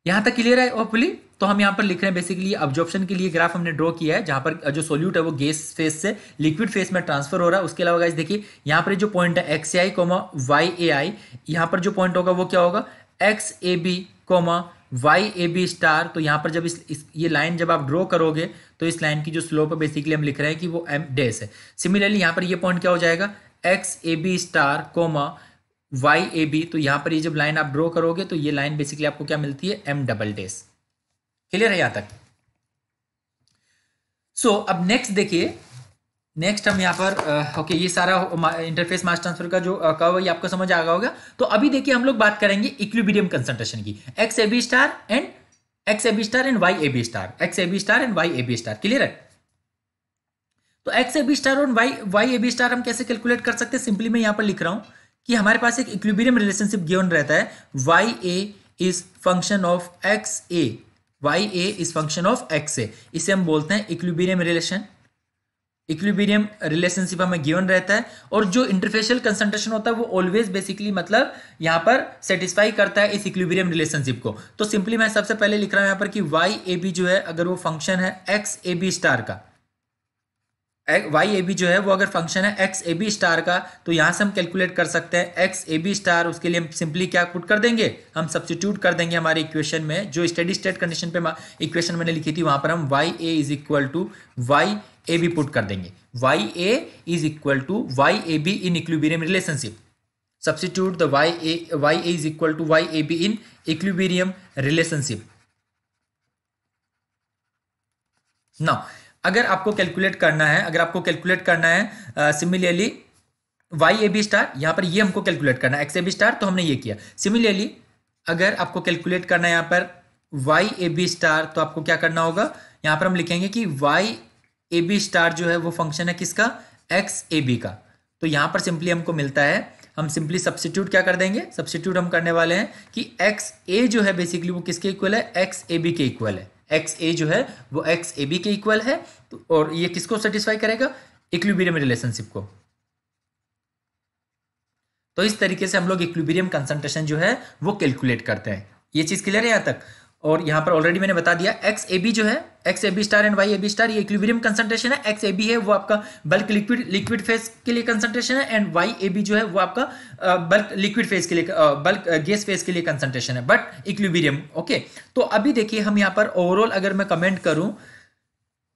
यहाँ तक क्लियर है होपफुली तो हम यहाँ पर लिख रहे हैं बेसिकली ऑब्जॉर्प्शन के लिए ग्राफ हमने ड्रॉ किया है जहाँ पर जो सोल्यूट है वो गैस फेस से लिक्विड फेस में ट्रांसफर हो रहा है उसके अलावा गाइज देखिए यहाँ पर जो पॉइंट है x I comma y A I यहाँ पर जो पॉइंट होगा वो क्या होगा x A B comma y A B star तो यहाँ पर जब इस, इस ये लाइन जब आप ड्रॉ करोगे तो इस लाइन की जो स्लोप है बेसिकली हम लिख रहे हैं कि वो एम डेस है सिमिलरली यहाँ पर ये पॉइंट क्या हो जाएगा x A B star comma y A B तो यहाँ पर ये जब लाइन आप ड्रॉ करोगे तो ये लाइन बेसिकली आपको क्या मिलती है एम डबल डेस क्लियर है यहां तक सो so, अब नेक्स्ट देखिए नेक्स्ट हम यहाँ पर ओके okay, ये सारा इंटरफेस मास ट्रांसफर का जो कव ये आपको समझ आ गया होगा तो अभी देखिए हम लोग बात करेंगे इक्विबीडियम कंसंट्रेशन की x A B star and x A B star and Y A B star x A B star and Y A B star clear है तो एक्स ए बी स्टार और Y Y A B star हम कैसे calculate कर सकते हैं simply मैं यहाँ पर लिख रहा हूँ कि हमारे पास एक इक्विबीडियम रिलेशनशिप गिवन रहता है Y A is function of x A y A is function of x A इसे हम बोलते हैं इक्विबीरियम रिलेशन इक्विबीरियम रिलेशनशिप हमें गिवन रहता है और जो इंटरफेशियल कंसंट्रेशन होता है वो ऑलवेज बेसिकली मतलब यहाँ पर सेटिस्फाई करता है इस इक्विबीरियम रिलेशनशिप को तो सिंपली मैं सबसे पहले लिख रहा हूँ यहाँ पर कि वाई ए बी जो है अगर वो फंक्शन है एक्स ए बी स्टार का वाई ए बी जो है वो अगर फंक्शन है एक्स ए बी स्टार का तो यहाँ से हम कैलकुलेट कर सकते हैं एक्स ए बी स्टार उसके लिए हम सिंपली क्या पुट कर देंगे हम सब्सिट्यूट कर देंगे हमारे इक्वेशन में जो स्टडी स्टेट कंडीशन पे इक्वेशन मैंने लिखी थी वहाँ पर हम y A is equal to Y A B put कर देंगे y A is equal to Y A B in equilibrium relationship substitute the Y A y A is equal to Y A B in equilibrium relationship Now, अगर आपको calculate करना है अगर आपको calculate करना है similarly y A B star यहाँ पर ये हमको कैलकुलेट करना है एक्स ए बी स्टार तो हमने ये किया सिमिलरली अगर आपको कैलकुलेट करना है यहाँ पर वाई ए बी स्टार तो आपको क्या करना होगा यहाँ पर हम लिखेंगे कि वाई ए बी स्टार जो है वो फंक्शन है किसका एक्स ए बी का तो यहाँ पर सिंपली हमको मिलता है हम सिंपली सब्सिट्यूट क्या कर देंगे सब्सिट्यूट हम करने वाले हैं कि एक्स ए जो है बेसिकली वो किसके इक्वल है एक्स ए बी के इक्वल है एक्स ए जो है वो एक्स ए बी के इक्वल है तो और ये किसको सेटिस्फाई करेगा इक्लिबीरियम रिलेशनशिप को तो इस तरीके से हम लोग इक्लिबीरियम कंसंट्रेशन जो है वो कैलकुलेट करते हैं ये चीज़ क्लियर है यहां तक और यहाँ पर ऑलरेडी मैंने बता दिया एक्स ए बी जो है x A B star and Y A B star ये इक्विलिब्रियम कंसंट्रेशन है एक्स ए बी है वो आपका बल्क लिक्विड लिक्विड फेज के लिए कंसंट्रेशन है एंड वाई ए बी जो है वो आपका बल्क लिक्विड फेज के लिए बल्क गैस फेज के लिए कंसंट्रेशन है बट इक्विलिब्रियम ओके तो अभी देखिए हम यहाँ पर ओवरऑल अगर मैं कमेंट करूँ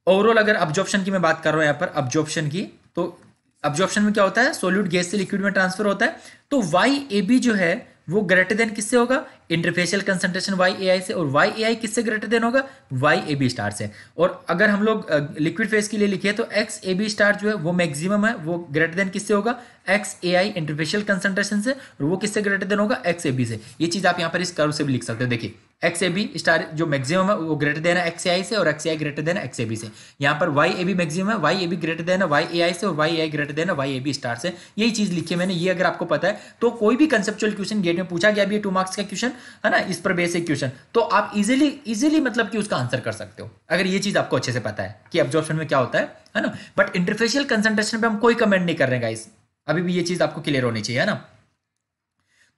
ओवरऑल अगर अब्जॉर्प्शन की मैं बात कर रहा हूँ यहाँ पर अब्जॉर्प्शन की तो अब्जॉर्प्शन में क्या होता है सोल्यूट गैस से लिक्विड में ट्रांसफर होता है तो वाई ए बी जो है वो ग्रेटर देन किससे होगा interfacial concentration Y A I से और वाई ए आई किससे ग्रेटर देन होगा वाई ए बी स्टार से और अगर हम लोग लिक्विड फेज के लिए लिखे तो एक्स ए बी स्टार जो है वो मैक्सिमम है वो ग्रेटर देन किससे होगा x A I interfacial concentration से और वो किससे ग्रेटर देन होगा एक्स ए बी से ये चीज़ आप यहाँ पर इस कर्व से भी लिख सकते हो देखिए एक्स ए बी स्टार जो मैक्सिमम है वो ग्रेटर देन है एक्स ए आई से और x A I greater than x A B से यहाँ पर वाई ए बी मैक्सिमम है Y A B greater than है वाई ए आई से और y A I greater than है वाई ए बी स्टार से यही चीज लिखी है मैंने ये अगर आपको पता है तो कोई भी कंसेप्चुअल क्वेश्चन गेट में पूछा गया भी टू मार्क्स का क्वेश्चन है ना इस पर बेसिक क्वेश्चन तो आप इजिली इजिली मतलब कि उसका आंसर कर सकते हो अगर ये चीज आपको अच्छे से पता है कि ऑब्जॉर्प्शन में क्या होता है ना बट इंटरफेशियल कंसेंट्रेशन पर हम कोई कमेंट नहीं कर रहे हैं इस अभी भी ये चीज आपको क्लियर होनी चाहिए है ना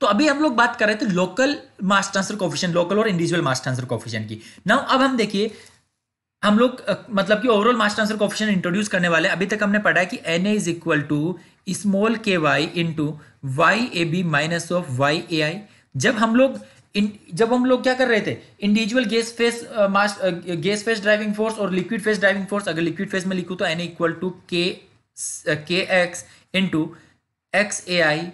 तो अभी हम लोग बात कर रहे थे local mass transfer coefficient local और इंडिविजुअल मास ट्रांसफर कॉफिशन की नाउ अब हम देखिए हम लोग मतलब कि overall mass transfer coefficient introduce करने वाले अभी तक हमने पढ़ा है कि N A is equal to small के y to Y A B minus of Y A I जब हम लोग जब हम लोग क्या कर रहे थे individual gas phase mass gas phase driving force और लिक्विड फेस ड्राइविंग फोर्स अगर लिक्विड फेस में लिखूँ तो N equal to k k x into x A I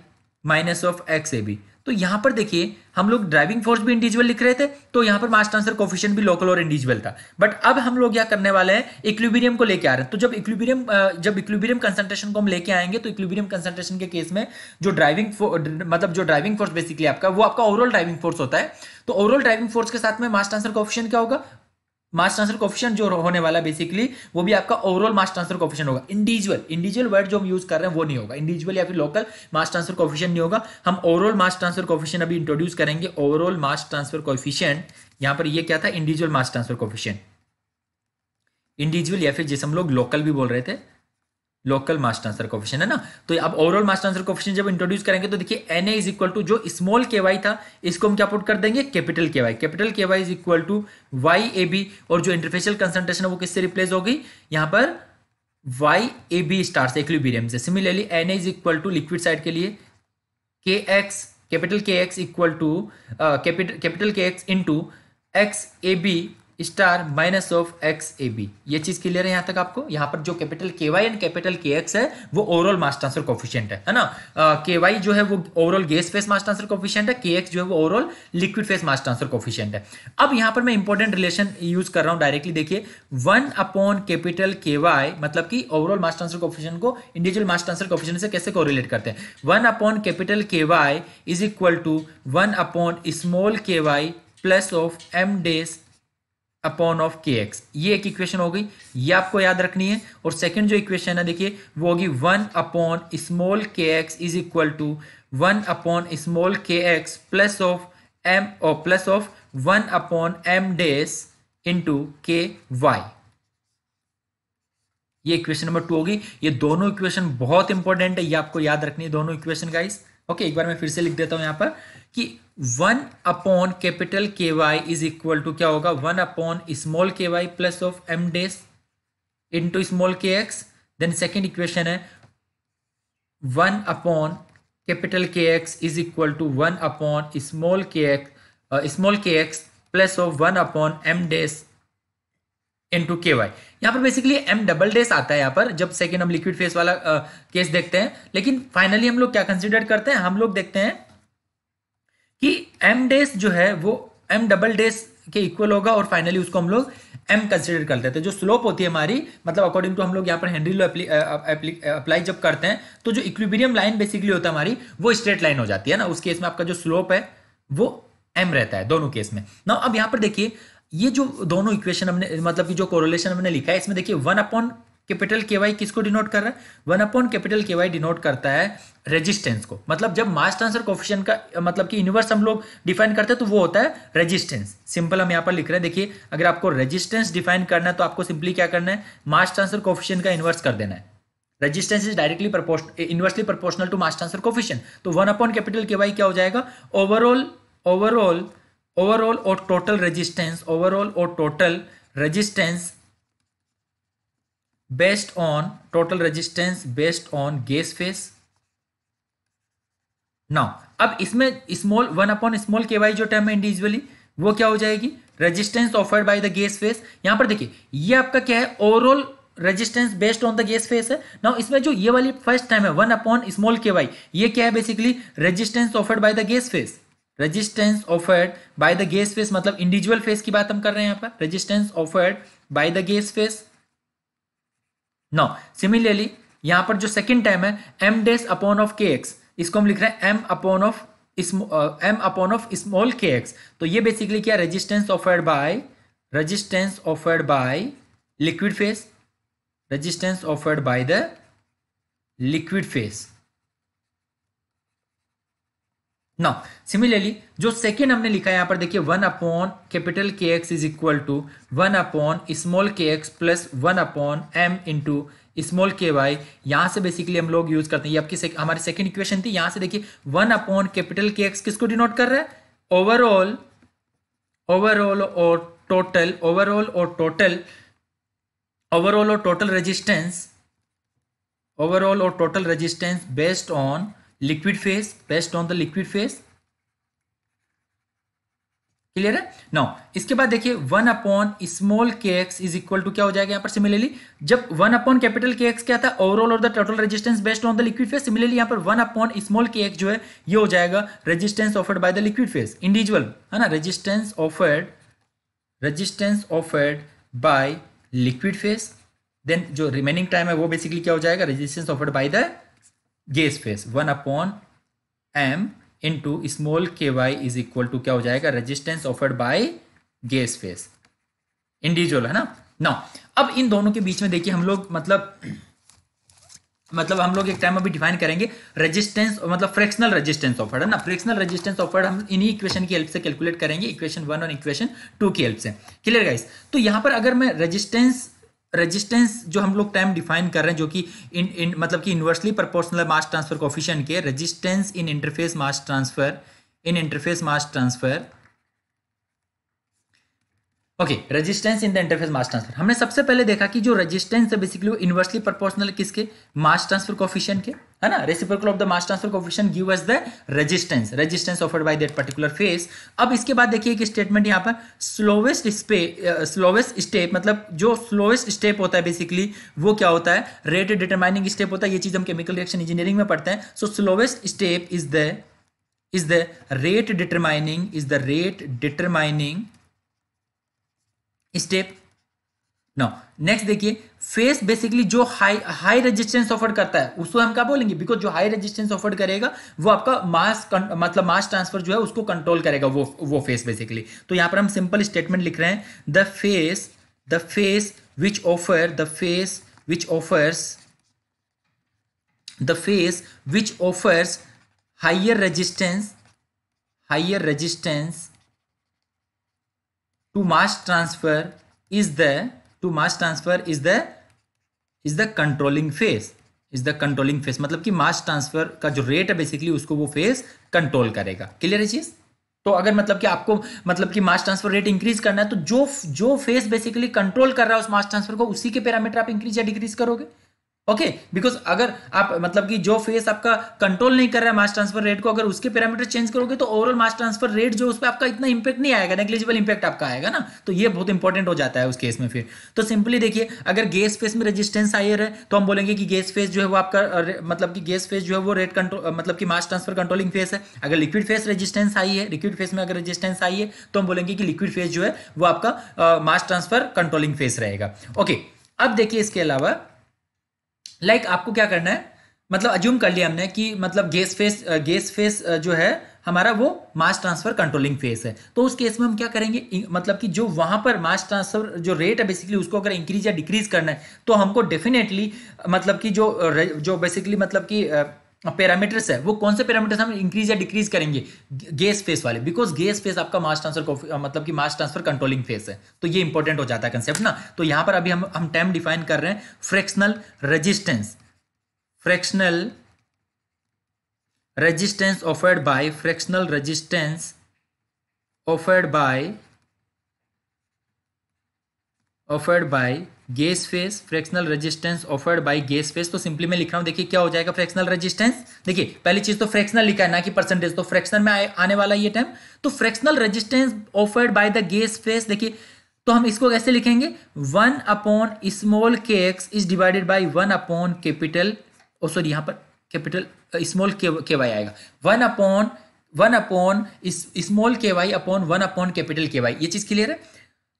minus of x A B तो यहाँ पर देखिए हम लोग ड्राइविंग फोर्स भी इंडिविजुअल लिख रहे थे तो यहाँ पर मास ट्रांसफर कोफिशियंट भी लोकल और इंडिविजुअल था बट अब हम लोग क्या करने वाले हैं इक्विबीरियम को लेकर आ रहे हैं तो जब इक्विबीरियम जब इक्विबीरियम कंसंट्रेशन को हम लेके आएंगे तो इक्लिबीरियम कंसंट्रेशन के केस में जो ड्राइविंग मतलब जो ड्राइविंग फोर्स बेसिकली आपका वो आपका ओवरऑल ड्राइविंग फोर्स होता है तो ओवरऑल ड्राइविंग फोर्स के साथ में मास ट्रांसफर कोफिशियंट क्या होगा मास ट्रांसफर कोफिशियंट जो होने वाला बेसिकली वो भी आपका ओवरऑल मास ट्रांसफर कोफिशियंट होगा इंडिविजुअल इंडिविजुअल वर्ड जो हम यूज कर रहे हैं वो नहीं होगा इंडिविजुअल या फिर लोकल मास ट्रांसफर कोफिशियंट नहीं होगा हम ओवरऑल मास ट्रांसफर कॉफिशन अभी इंट्रोड्यूस करेंगे ओवरऑल मास ट्रांसफर कोफिशियंट यहाँ पर यह क्या था individual mass transfer coefficient individual या फिर जिसे हम लोग लोकल भी बोल रहे थे लोकल मास ट्रांसफर कोफिशियन है ना तो आप ओवरऑल मास्ट आंसर कोफिशियन जब इंट्रोड्यूस करेंगे तो देखिए N A is equal to जो स्मॉल के वाई था इसको हम क्या पुट कर देंगे capital K y capital K y is equal to Y A B और जो इंटरफेशियल कंसंट्रेशन है वो किससे रिप्लेस होगी यहां पर वाई ए बी स्टार से इक्विबीरियम से similarly N A is equal to liquid side के लिए k x capital K x equal to capital K x into x A B star minus of x A B ये चीज clear है यहाँ तक आपको यहाँ पर जो capital K Y and capital K x है वो ओवरऑल मास ट्रांसफर कॉफिशियंट है ना के वाई जो है वो overall gas phase mass transfer coefficient है के एक्स जो है वो overall liquid phase mass transfer coefficient है अब यहाँ पर मैं इंपॉर्टेंट रिलेशन यूज कर रहा हूँ डायरेक्टली देखिए one upon capital K y मतलब की ओवरऑल मास ट्रांसफर कॉफिशियंट को इंडिविजुअल मास ट्रांसफर कॉफिशियंट से कैसे कोरिलेट करते हैं one upon capital K y is equal to one upon small के y plus of m dash upon of k x ये एक इक्वेशन हो गई ये आपको याद रखनी है और सेकंड जो इक्वेशन है देखिए वो होगी वन अपॉन स्मॉल के x is equal to one upon small के एक्स प्लस ऑफ एम और plus of one upon m dash into k y ये इक्वेशन नंबर टू होगी ये दोनों इक्वेशन बहुत इंपॉर्टेंट है ये आपको याद रखनी है दोनों इक्वेशन का ओके एक बार मैं फिर से लिख देता हूं यहां पर कि one upon capital K y is equal to क्या होगा वन अपॉन स्मॉल के y plus of m dash into small के एक्स देन सेकेंड इक्वेशन है one upon capital K x is equal to one upon small के x small के x plus of one upon m dash into k Y यहाँ पर basically M double डेस आता है यहाँ पर जब सेकेंड हम लिक्विड फेस वाला केस uh, देखते हैं लेकिन फाइनली हम लोग क्या कंसिडर करते हैं हम लोग देखते हैं कि एम डेस जो है वो एम डबल डेस के इक्वल होगा और फाइनली उसको हम लोग एम कंसिडर कर लेते हैं जो स्लोप होती है हमारी मतलब अकॉर्डिंग टू हम लोग यहाँ पर हेनरी लो अप्लाई जब करते हैं तो जो इक्विबीरियम लाइन बेसिकली होता है हमारी वो स्ट्रेट लाइन हो जाती है ना उस केस में आपका जो स्लोप है वो एम रहता है दोनों केस में ना अब यहाँ पर देखिए ये जो दोनों इक्वेशन हमने मतलब कि जो कोरोलेशन हमने लिखा है इसमें देखिए one upon capital K y किसको डिनोट कर रहा है one upon capital K y denote करता है रेजिस्टेंस को मतलब जब मास ट्रांसफर कोफिशियन का मतलब कि यूनिवर्स हम लोग डिफाइन करते हैं तो वो होता है रेजिस्टेंस सिंपल हम यहाँ पर लिख रहे हैं देखिए अगर आपको रेजिस्टेंस डिफाइन करना है तो आपको सिंपली क्या करना है मास ट्रांसफर कोफिशियन का इन्वर्स कर देना है resistance is directly inversely proportional to mass transfer coefficient तो one upon capital K y क्या हो जाएगा ओवरऑल ओवरऑल ओवरऑल और टोटल रेजिस्टेंस ओवरऑल और total resistance based on total resistance based on gas phase now अब इसमें small one upon small के y जो टर्म है इंडिविजुअली वो क्या हो जाएगी resistance offered by the gas phase यहां पर देखिए ये आपका क्या है overall resistance based on the gas phase है नाउ इसमें जो ये वाली फर्स्ट टाइम है वन अपॉन स्मॉल के वाई ये क्या है basically resistance offered by the gas phase resistance offered by the gas phase मतलब इंडिविजुअल फेस की बात हम कर रहे हैं यहाँ पर resistance offered by the gas phase now similarly यहां पर जो सेकेंड टाइम है m dash upon of k x इसको हम लिख रहे हैं m upon of m upon of small के एक्स तो ये बेसिकली क्या resistance offered by resistance offered by liquid phase resistance offered by the liquid phase now similarly जो सेकेंड हमने लिखा है यहाँ पर देखिए one upon capital K x is equal to one upon small के x plus one upon m into small के Y यहां से बेसिकली हम लोग यूज करते हैं ये आपकी हमारी सेकेंड इक्वेशन थी यहां से देखिए one upon capital K x किसको डिनोट कर रहा है ओवरऑल ओवरऑल और टोटल ओवरऑल और टोटल ओवरऑल और टोटल रजिस्टेंस ओवरऑल और total resistance based on liquid phase pressed on the liquid phase clear है नाउ इसके बाद देखिए वन अपॉन स्मॉल के एक्स इज इक्वल टू क्या हो जाएगा यहां पर सिमिलरली जब one upon capital K x क्या था ओवरऑल और the total resistance based on the liquid phase similarly यहां पर वन अपॉन स्मॉल के एक्स जो है ये हो जाएगा resistance offered by the liquid phase individual है ना resistance offered resistance offered by liquid phase then जो रिमेनिंग टाइम है वो बेसिकली क्या हो जाएगा resistance offered by the gas phase one upon m into small के वाई इज इक्वल टू क्या हो जाएगा resistance offered by gas phase individual है ना ना अब इन दोनों के बीच में देखिए हम लोग मतलब मतलब हम लोग एक टाइम अभी डिफाइन करेंगे रेजिस्टेंस मतलब फ्रैक्शनल रेजिस्टेंस ऑफर्ड है ना फ्रैक्शनल रेजिस्टेंस ऑफर्ड हम इन्हीं इक्वेशन की हेल्प से कैलकुलेट करेंगे इक्वेशन वन और इक्वेशन टू की हेल्प से क्लियर गाइस तो यहां पर अगर मैं रेजिस्टेंस रेजिस्टेंस जो हम लोग टाइम डिफाइन कर रहे हैं जो कि इन इन मतलब कि inversely proportional mass transfer coefficient k resistance in interface mass transfer in interface mass transfer okay resistance in the interface mass transfer हमने सबसे पहले देखा कि जो रेजिस्टेंस है बेसिकली वो इनवर्सली प्रोपोर्शनल किसके मास ट्रांसफर कोफिशिएंट के है ना reciprocal of the mass transfer coefficient give us the resistance resistance offered by that particular phase अब इसके बाद देखिए कि स्टेटमेंट यहां पर स्लोवेस्ट स्लोवेस्ट स्टेप मतलब जो स्लोवेस्ट स्टेप होता है बेसिकली वो क्या होता है रेट डिटरमाइनिंग स्टेप होता है ये चीज हम केमिकल रिएक्शन इंजीनियरिंग में पढ़ते हैं so slowest step is the is the rate determining is the rate determining step no next देखिए फेस बेसिकली जो हाई हाई रेजिस्टेंस ऑफर करता है उसको हम क्या बोलेंगे बिकॉज जो हाई रेजिस्टेंस ऑफर करेगा वो आपका मास मतलब मास ट्रांसफर जो है उसको कंट्रोल करेगा वो वो फेस बेसिकली तो यहां पर हम सिंपल स्टेटमेंट लिख रहे हैं the phase the phase which offer the phase which offers the phase which offers higher resistance higher resistance to mass transfer is the to mass transfer is the is the controlling phase is the controlling phase मतलब कि mass transfer का जो rate है basically उसको वो phase control करेगा clear है चीज तो अगर मतलब कि आपको मतलब कि मास ट्रांसफर रेट इंक्रीज करना है तो जो जो फेस बेसिकली कंट्रोल कर रहा है उस मास ट्रांसफर को उसी के पैरामीटर आप इंक्रीज या डिक्रीज करोगे ओके okay, बिकॉज अगर आप मतलब कि जो फेस आपका कंट्रोल नहीं कर रहा है मास ट्रांसफर रेट को अगर उसके पैरामीटर चेंज करोगे तो ओवरऑल मास ट्रांसफर रेट जो उस पर आपका इतना इंपैक्ट नहीं आएगा नेग्लिजिबल इंपैक्ट आपका आएगा ना तो ये बहुत इंपॉर्टेंट हो जाता है उस केस में फिर तो सिंपली देखिए अगर गैस फेस में रेजिस्टेंस तो मतलब मतलब आई है तो हम बोलेंगे कि गैस फेस जो है वो आपका मतलब कि गैस फेस जो है वो रेट कंट्रोल मतलब कि मास ट्रांसफर कंट्रोलिंग फेस है अगर लिक्विड फेस रेजिस्टेंस आई है लिक्विड फेस में अगर रेजिस्टेंस आई है तो हम बोलेंगे कि लिक्विड फेस जो है वो आपका मास ट्रांसफर कंट्रोलिंग फेस रहेगा ओके अब देखिए इसके अलावा लाइक like आपको क्या करना है मतलब अज्यूम कर लिया हमने कि मतलब गेस फेस गेस फेस जो है हमारा वो मास ट्रांसफर कंट्रोलिंग फेस है तो उस केस में हम क्या करेंगे मतलब कि जो वहां पर मास ट्रांसफर जो रेट है बेसिकली उसको अगर इंक्रीज या डिक्रीज करना है तो हमको डेफिनेटली मतलब कि जो जो बेसिकली मतलब कि पैरामीटर्स है वो कौन से पैरामीटर्स हम इंक्रीज या डिक्रीज करेंगे गैस फेस वाले बिकॉज गैस फेस आपका मास ट्रांसफर मतलब कि मास ट्रांसफर कंट्रोलिंग फेस है तो ये इंपॉर्टेंट हो जाता है कंसेप्ट ना तो यहां पर अभी हम हम टाइम डिफाइन कर रहे हैं fractional resistance fractional resistance offered by fractional resistance offered by offered by gas phase fractional resistance offered by gas phase तो सिंपली मैं लिख रहा हूं देखिए क्या हो जाएगा फ्रैक्शनल रेजिस्टेंस देखिए पहली चीज तो फ्रैक्शनल लिखा है ना कि परसेंटेज तो फ्रैक्शन में आने वाला ये टाइम तो fractional resistance offered by the gas phase देखिए तो हम इसको कैसे लिखेंगे वन अपॉन स्मॉल के x is divided by one upon capital sorry यहां पर कैपिटल स्मॉल के वाई आएगा one upon one upon small के y upon one upon capital K y ये चीज क्लियर है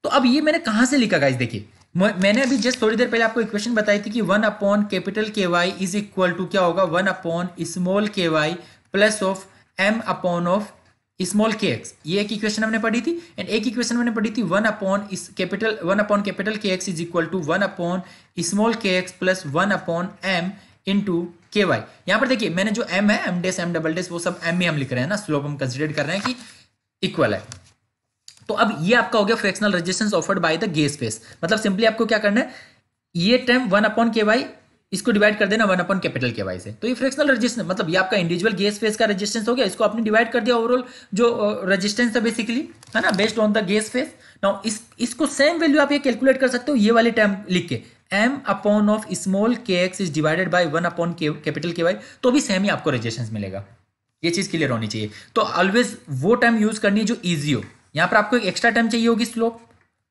तो अब ये मैंने कहां से लिखा गाइस देखिए मैंने अभी जस्ट थोड़ी देर पहले आपको इक्वेशन बताई थी कि one upon capital K y is equal to क्या होगा वन अपॉन स्मॉल के y plus of m upon of small के एक्स ये एक इक्वेशन हमने पढ़ी थी एंड एक इक्वेशन हमने पढ़ी थी one upon capital one upon capital K x is equal to one upon small के x plus one upon m into k Y यहाँ पर देखिए मैंने जो एम है m dash m double dash वो सब एम ही हम लिख रहे हैं ना स्लोप हम कंसिडर कर रहे हैं कि इक्वल है तो अब ये आपका हो गया fractional resistance offered by the gas phase मतलब सिंपली आपको क्या करना है ये term one upon k y इसको डिवाइड कर देना one upon capital K y से तो ये फ्रैक्शनल रेजिस्टेंस मतलब ये आपका इंडिविजुअल गेस फेस का रेजिस्टेंस हो गया इसको आपने डिवाइड कर दिया ओवरऑल जो रेजिस्टेंस है बेसिकली है ना based on the gas phase now इस इसको सेम वैल्यू आप ये कैलकुलेट कर सकते हो ये वाले टर्म लिख के एम अपॉन ऑफ स्मॉल के x is divided by one upon capital K y तो भी सेम ही आपको रेजिस्टेंस मिलेगा ये चीज़ क्लियर होनी चाहिए तो ऑलवेज वो टाइम यूज करनी है जो इजी हो यहाँ पर आपको एक एक्स्ट्रा टर्म चाहिए होगी स्लोप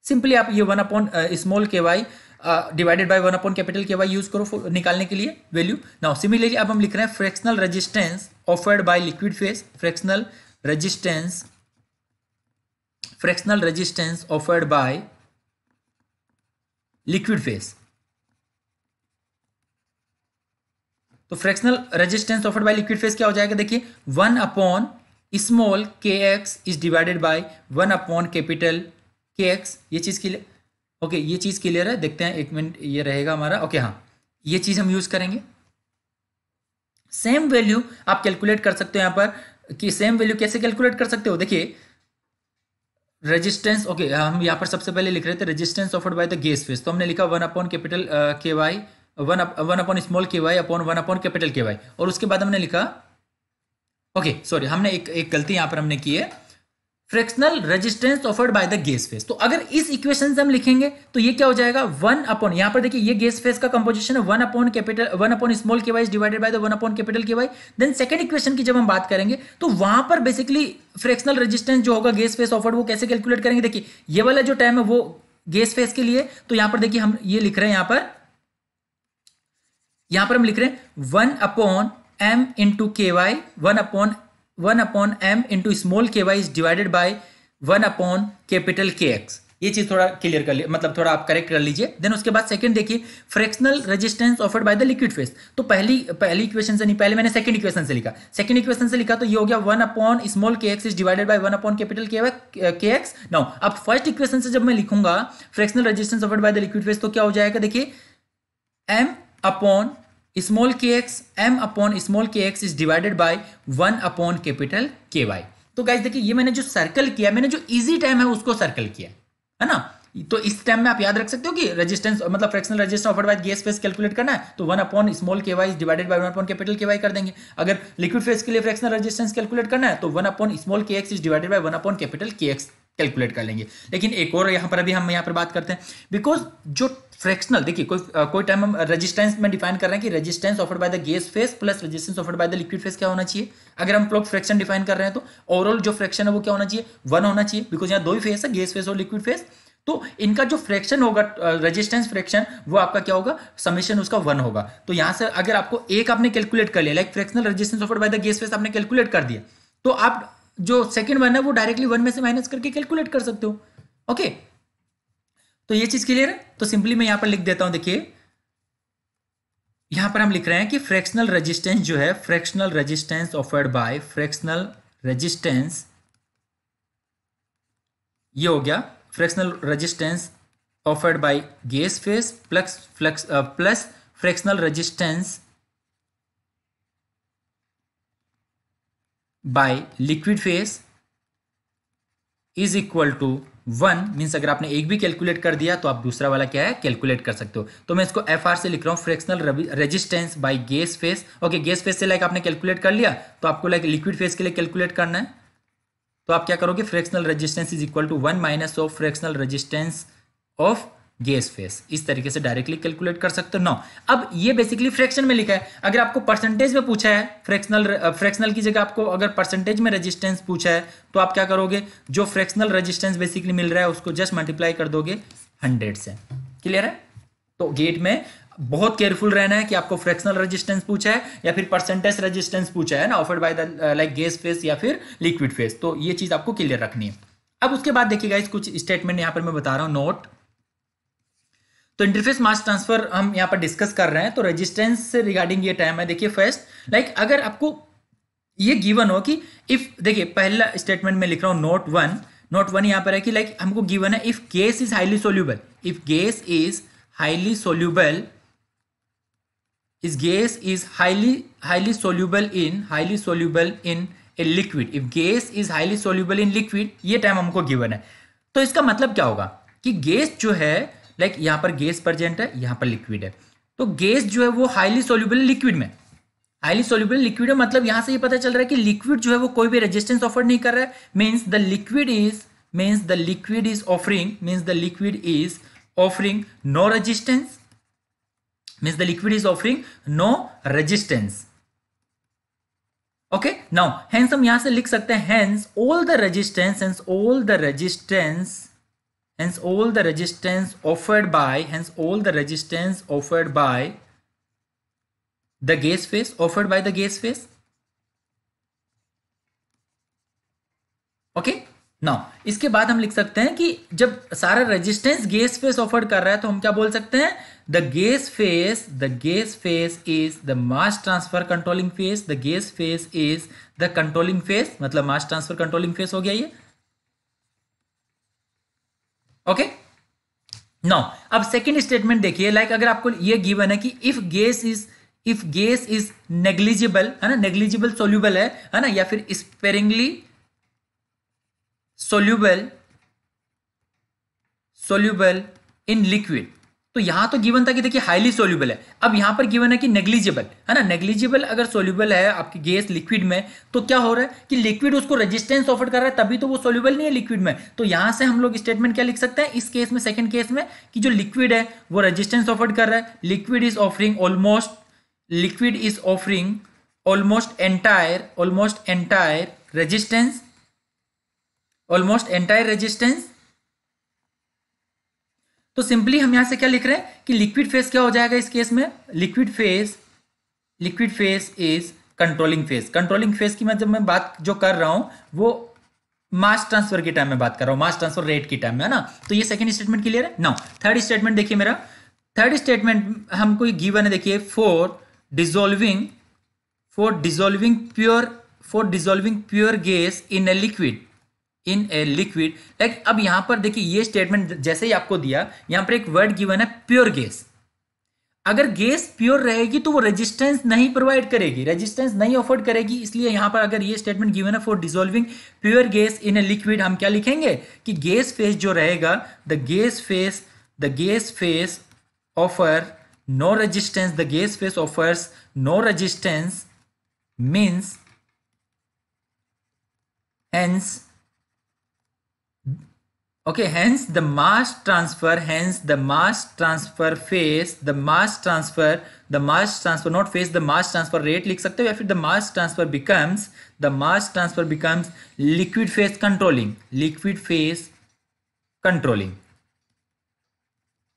सिंपली आप ये वन अपॉन स्मॉल के y divided by one upon capital K y use करो निकालने के लिए वैल्यू नाउ सिमिलरली अब हम लिख रहे हैं fractional resistance offered by liquid phase fractional resistance fractional resistance offered by liquid phase तो fractional resistance offered by liquid phase क्या हो जाएगा देखिए वन अपॉन स्मॉल के x is divided by one upon capital K x ये चीज़ clear okay ये चीज़ क्लियर है देखते हैं एक मिनट ये रहेगा हमारा ओके हाँ ये चीज़ हम यूज़ करेंगे सेम वैल्यू आप कैलकुलेट कर सकते हो यहाँ पर कि सेम वैल्यू कैसे कैलकुलेट कर सकते हो देखिए रेजिस्टेंस ओके हम यहाँ पर सबसे पहले लिख रहे थे resistance offered by the gas phase तो हमने लिखा one upon capital K y one one upon small के y upon one upon capital K y और उसके बाद हमने लिखा ओके okay, सॉरी हमने एक एक गलती यहां पर हमने की है fractional resistance offered by the gas phase तो अगर इस इक्वेशन से हम लिखेंगे तो ये क्या हो जाएगा वन अपॉन यहां पर देखिए ये गैस फेस का कंपोजिशन है one upon capital one upon small k y's divided by the one upon capital K y then second equation की जब हम बात करेंगे तो वहां पर बेसिकली फ्रैक्शनल रेजिस्टेंस जो होगा गैस फेस ऑफर्ड वो कैसे कैलकुलेट करेंगे देखिए ये वाला जो टाइम है वो गैस फेस के लिए तो यहां पर देखिए हम ये लिख रहे हैं यहां पर यहां पर हम लिख रहे हैं one upon m into k y one upon one upon m into small के y is divided by one upon capital K x ये चीज थोड़ा क्लियर कर लीजिए मतलब थोड़ा आप करेक्ट कर लीजिए देन उसके बाद सेकंड देखिए fractional resistance offered by the liquid phase तो पहली पहली इक्वेशन से नहीं पहले मैंने सेकंड इक्वेशन से लिखा सेकंड इक्वेशन से लिखा तो ये हो गया वन अपॉन स्मॉल के x is divided by one upon capital K x now अब फर्स्ट इक्वेशन से जब मैं लिखूंगा fractional resistance offered by the liquid phase तो क्या हो जाएगा देखिए एम अपॉन स्मॉल के एक्स एम अपॉन स्मॉल के x is divided by one upon capital K y तो गाइज देखिए ये मैंने जो सर्कल किया मैंने जो इजी टाइम है उसको सर्कल किया है ना तो इस टाइम में आप याद रख सकते हो कि रेजिस्टेंस मतलब fractional resistance offer by gas phase calculate करना है तो वन अपॉन स्मॉल के y divided by one upon capital K y कर देंगे अगर लिक्विड फेस के लिए फ्रैक्शनल रेजिस्टेंस कैलकुलेट करना है तो वन अपॉन स्मॉल के x is divided by one upon capital K x calculate कर लेंगे लेकिन एक और यहां पर अभी हम यहां पर बात करते हैं बिकॉज जो फ्रैक्शनल देखिए कोई कोई टाइम हम रेजिस्टेंस में डिफाइन कर रहे हैं कि resistance offered by the gas phase plus resistance offered by the liquid phase क्या होना चाहिए अगर हम लोग फ्रैक्शन डिफाइन कर रहे हैं तो ओवरऑल जो फ्रैक्शन है वो क्या होना चाहिए वन होना चाहिए बिकॉज यहाँ दो ही फेस है गैस फेस और लिक्विड फेस तो इनका जो फ्रैक्शन होगा रेजिस्टेंस फ्रैक्शन वो आपका क्या होगा समेशन उसका वन होगा तो यहाँ से अगर आपको एक आपने कैलकुलेट कर लिया like fractional resistance offered by the gas phase आपने कैलकुलेट कर दिया तो आप जो सेकंड वन है वो डायरेक्टली वन में से माइनस करके कैलकुलेट कर सकते हो ओके okay? तो ये चीज क्लियर है तो सिंपली मैं यहां पर लिख देता हूं देखिए यहां पर हम लिख रहे हैं कि फ्रैक्शनल रेजिस्टेंस जो है fractional resistance offered by fractional resistance ये हो गया fractional resistance offered by gas phase plus flux plus fractional resistance by liquid phase is equal to one means अगर आपने एक भी कैलकुलेट कर दिया तो आप दूसरा वाला क्या है कैलकुलेट कर सकते हो तो मैं इसको एफ से लिख रहा हूँ fractional resistance by gas phase okay gas phase से लाइक आपने कैलकुलेट कर लिया तो आपको लाइक लिक्विड फेस के लिए कैलकुलेट करना है तो आप क्या करोगे fractional resistance is equal to one minus of fractional resistance of gas phase इस तरीके से डायरेक्टली कैलकुलेट कर सकते हो नौ अब ये बेसिकली फ्रैक्शन में लिखा है अगर आपको परसेंटेज में पूछा है फ्रैक्शनल फ्रैक्शनल की जगह आपको अगर परसेंटेज में रेजिस्टेंस पूछा है तो आप क्या करोगे जो फ्रैक्शनल रेजिस्टेंस बेसिकली मिल रहा है उसको जस्ट मल्टीप्लाई कर दोगे हंड्रेड से क्लियर है तो गेट में बहुत केयरफुल रहना है कि आपको फ्रैक्शनल रेजिस्टेंस पूछा है या फिर परसेंटेज रेजिस्टेंस पूछा है ना offered by the like gas phase या फिर लिक्विड फेस तो ये चीज़ आपको क्लियर रखनी है अब उसके बाद देखिएगा इस कुछ स्टेटमेंट यहाँ पर मैं बता रहा हूँ नोट तो इंटरफेस मास ट्रांसफर हम यहाँ पर डिस्कस कर रहे हैं तो रेजिस्टेंस से रिगार्डिंग ये टाइम है देखिए फर्स्ट लाइक अगर आपको ये गिवन हो कि इफ देखिए पहला स्टेटमेंट में लिख रहा हूँ नोट वन नोट वन यहाँ पर है कि लाइक हमको गिवन है if gas is highly soluble if gas is highly soluble is gas is highly highly soluble in highly soluble in a liquid if gas is highly soluble in liquid ये time हमको given है तो इसका मतलब क्या होगा कि गैस जो है लाइक यहां पर गैस प्रजेंट है यहां पर लिक्विड है तो गैस जो है वो हाईली सोल्यूबल लिक्विड में हाईली सोल्यूबल लिक्विड है मतलब यहां से ये पता चल रहा है कि लिक्विड जो है वो कोई भी रेजिस्टेंस ऑफर नहीं कर रहा है means the liquid is means the liquid is offering means the liquid is offering no resistance means the liquid is offering no resistance okay now hence हम यहां से लिख सकते हैं hence all the resistance hence all the resistance hence all the resistance offered by hence all the resistance offered by the gas phase offered by the gas phase okay now इसके बाद हम लिख सकते हैं कि जब सारा रेजिस्टेंस गैस फेस ऑफर कर रहा है तो हम क्या बोल सकते हैं the gas phase the gas phase is the mass transfer controlling phase the gas phase is the controlling phase मतलब मास ट्रांसफर कंट्रोलिंग फेस हो गया ये ओके नो अब सेकेंड स्टेटमेंट देखिए लाइक अगर आपको ये गिवन है कि if gas is if gas is negligible है ना नेग्लिजिबल सोल्यूबल है है ना या फिर sparingly soluble soluble in liquid तो यहां तो गिवन था कि देखिए हाईली सोल्यूबल है अब यहां पर गिवन है कि नेग्लिजिबल है ना नेग्लिजिबल अगर सोल्यूबल है आपके गैस लिक्विड में तो क्या हो रहा है कि लिक्विड उसको रेजिस्टेंस ऑफर कर रहा है तभी तो वो सोल्यूबल नहीं है लिक्विड में तो यहां से हम लोग स्टेटमेंट क्या लिख सकते हैं इस केस में सेकेंड केस में कि जो लिक्विड है वो रजिस्टेंस ऑफर कर रहा है liquid is offering almost liquid is offering almost entire almost entire resistance almost entire resistance तो सिंपली हम यहां से क्या लिख रहे हैं कि लिक्विड फेस क्या हो जाएगा इस केस में liquid phase liquid phase is controlling phase controlling phase की मैं मतलब जब मैं बात जो कर रहा हूं वो मास ट्रांसफर के टाइम में बात कर रहा हूं मास ट्रांसफर रेट के टाइम में है ना तो ये सेकंड स्टेटमेंट क्लियर है नाउ थर्ड स्टेटमेंट देखिए मेरा थर्ड स्टेटमेंट हमको गिवन है देखिए for dissolving for dissolving pure for dissolving pure gas in a liquid in a liquid like अब यहां पर देखिए ये स्टेटमेंट जैसे ही आपको दिया यहां पर एक वर्ड गिवन है प्योर गैस अगर गैस प्योर रहेगी तो वो रेजिस्टेंस नहीं प्रोवाइड करेगी रेजिस्टेंस नहीं ऑफर्ड करेगी इसलिए यहां पर अगर ये स्टेटमेंट गिवन है for dissolving pure gas in a liquid हम क्या लिखेंगे कि गैस फेस जो रहेगा the gas phase the gas phase offer no resistance the gas phase offers no resistance means hence okay hence the mass transfer hence the mass transfer phase the mass transfer the mass transfer not phase the mass transfer rate लिख सकते if the mass transfer becomes the mass transfer becomes liquid phase controlling liquid phase controlling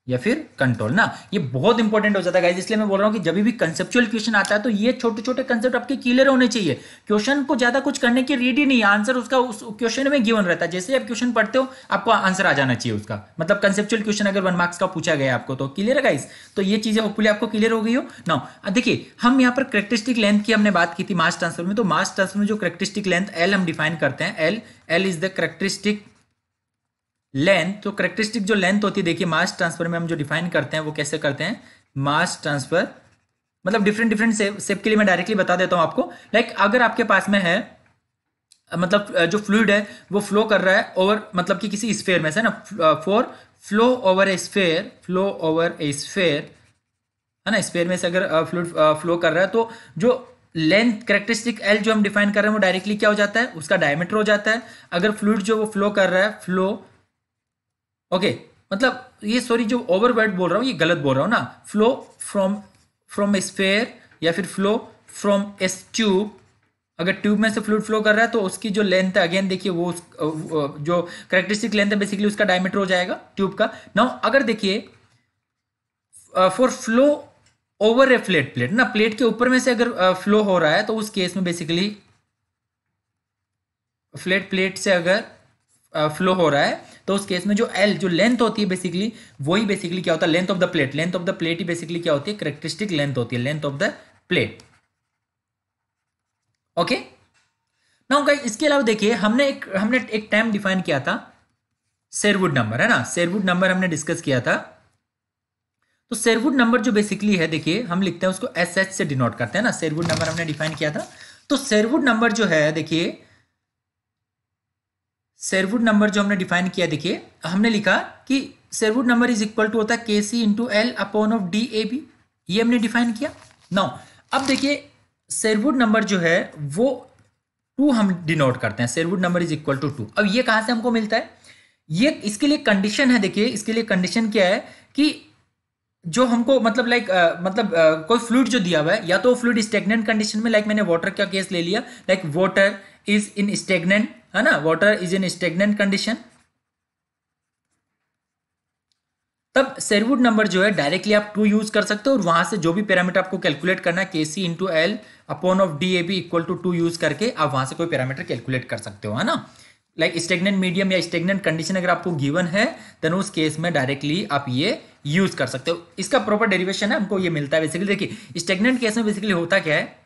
या फिर control ना ये बहुत important हो जाता है इसलिए मैं बोल रहा हूँ कि जब भी कंसेप्चुअल क्वेश्चन आता है तो ये छोटे छोटे कंसेप्ट आपके क्लियर होने चाहिए क्वेश्चन को ज्यादा कुछ करने की रेडी नहीं आंसर उसका उस क्वेश्चन में गिवन रहता है जैसे आप क्वेश्चन पढ़ते हो आपको आंसर आ जाना चाहिए उसका मतलब कंसेप्चुअल क्वेश्चन अगर वन मार्क्स का पूछा गया आपको तो क्लियर है गाइस तो ये चीजें होपफुली आपको क्लियर हो गई हो ना देखिए हम यहाँ पर करेक्टरिस्टिक लेंथ की हमने बात की थी मास ट्रांसफर में तो मास ट्रांसफर में जो करेक्टरिस्टिक लेंथ एल हम डिफाइन करते हैं L L is the characteristic length तो करेक्टरिस्टिक जो लेंथ होती है देखिए मास ट्रांसफर में हम जो डिफाइन करते हैं वो कैसे करते हैं मास ट्रांसफर मतलब डिफरेंट डिफरेंट सेप के लिए मैं डायरेक्टली बता देता हूं आपको लाइक like, अगर आपके पास में है मतलब जो फ्लूड है वो फ्लो कर रहा है ओवर मतलब कि किसी स्फेयर में से ना for flow over a sphere flow over a sphere है ना स्पेयर में से अगर फ्लूड फ्लो कर रहा है तो जो लेंथ करेक्टरिस्टिक एल जो हम डिफाइन कर रहे हैं वो डायरेक्टली क्या हो जाता है उसका डायमीटर हो जाता है अगर फ्लूड जो वो फ्लो कर रहा है फ्लो ओके मतलब ये सॉरी जो ओवर वर्ड बोल रहा हूँ ये गलत बोल रहा हूँ ना फ्लो फ्रॉम फ्रॉम स्पेयर या फिर फ्लो फ्रॉम एस ट्यूब अगर ट्यूब में से फ्लूड फ्लो कर रहा है तो उसकी जो लेंथ है अगेन देखिए वो जो करेक्टरिस्टिक लेंथ है बेसिकली उसका डायमीटर हो जाएगा ट्यूब का ना अगर देखिए for flow over a flat plate ना प्लेट के ऊपर में से अगर फ्लो हो रहा है तो उस केस में बेसिकली फ्लेट प्लेट से अगर फ्लो हो रहा है तो उस केस में जो एल जो लेंथ होती है बेसिकली वही बेसिकली क्या होता है length of the plate length of the plate ही बेसिकली क्या होती है करेक्टरिस्टिक लेंथ होती है length of the plate okay now guys इसके अलावा देखिए हमने एक हमने एक टाइम डिफाइन किया था सेरवुड नंबर है ना सेरवुड नंबर हमने डिस्कस किया था तो सेरवुड नंबर जो बेसिकली है देखिए हम लिखते हैं उसको एस एच से डिनोट करते हैं ना सेरवुड नंबर हमने डिफाइन किया था तो सेरवुड नंबर जो है देखिए सेरवुड नंबर जो हमने डिफाइन किया देखिए हमने लिखा कि Sherwood number is equal to होता है के C into L upon of D A B ये हमने डिफाइन किया नौ अब देखिए शेरवुड नंबर जो है वो टू हम डिनोट करते हैं Sherwood number is equal to two अब ये कहाँ से हमको मिलता है ये इसके लिए कंडीशन है देखिए इसके लिए कंडीशन क्या है कि जो हमको मतलब लाइक मतलब आ, कोई फ्लूड जो दिया हुआ है या तो फ्लूड स्टेगनेंट कंडीशन में लाइक मैंने वाटर का केस ले लिया like water is in stagnant है ना water is in stagnant condition तब सेरवुड नंबर जो है डायरेक्टली आप टू यूज कर सकते हो और वहां से जो भी पैरामीटर आपको कैलकुलेट करना है के C into L upon of D A B equal to two use करके आप वहां से कोई पैरामीटर कैलकुलेट कर सकते हो है ना लाइक स्टेगनेंट मीडियम या स्टेगनेंट कंडीशन अगर आपको गिवन है देन उस केस में डायरेक्टली आप ये यूज कर सकते हो इसका प्रॉपर डेरिवेशन है हमको ये मिलता है बेसिकली देखिए स्टेगनेंट केस में बेसिकली होता क्या है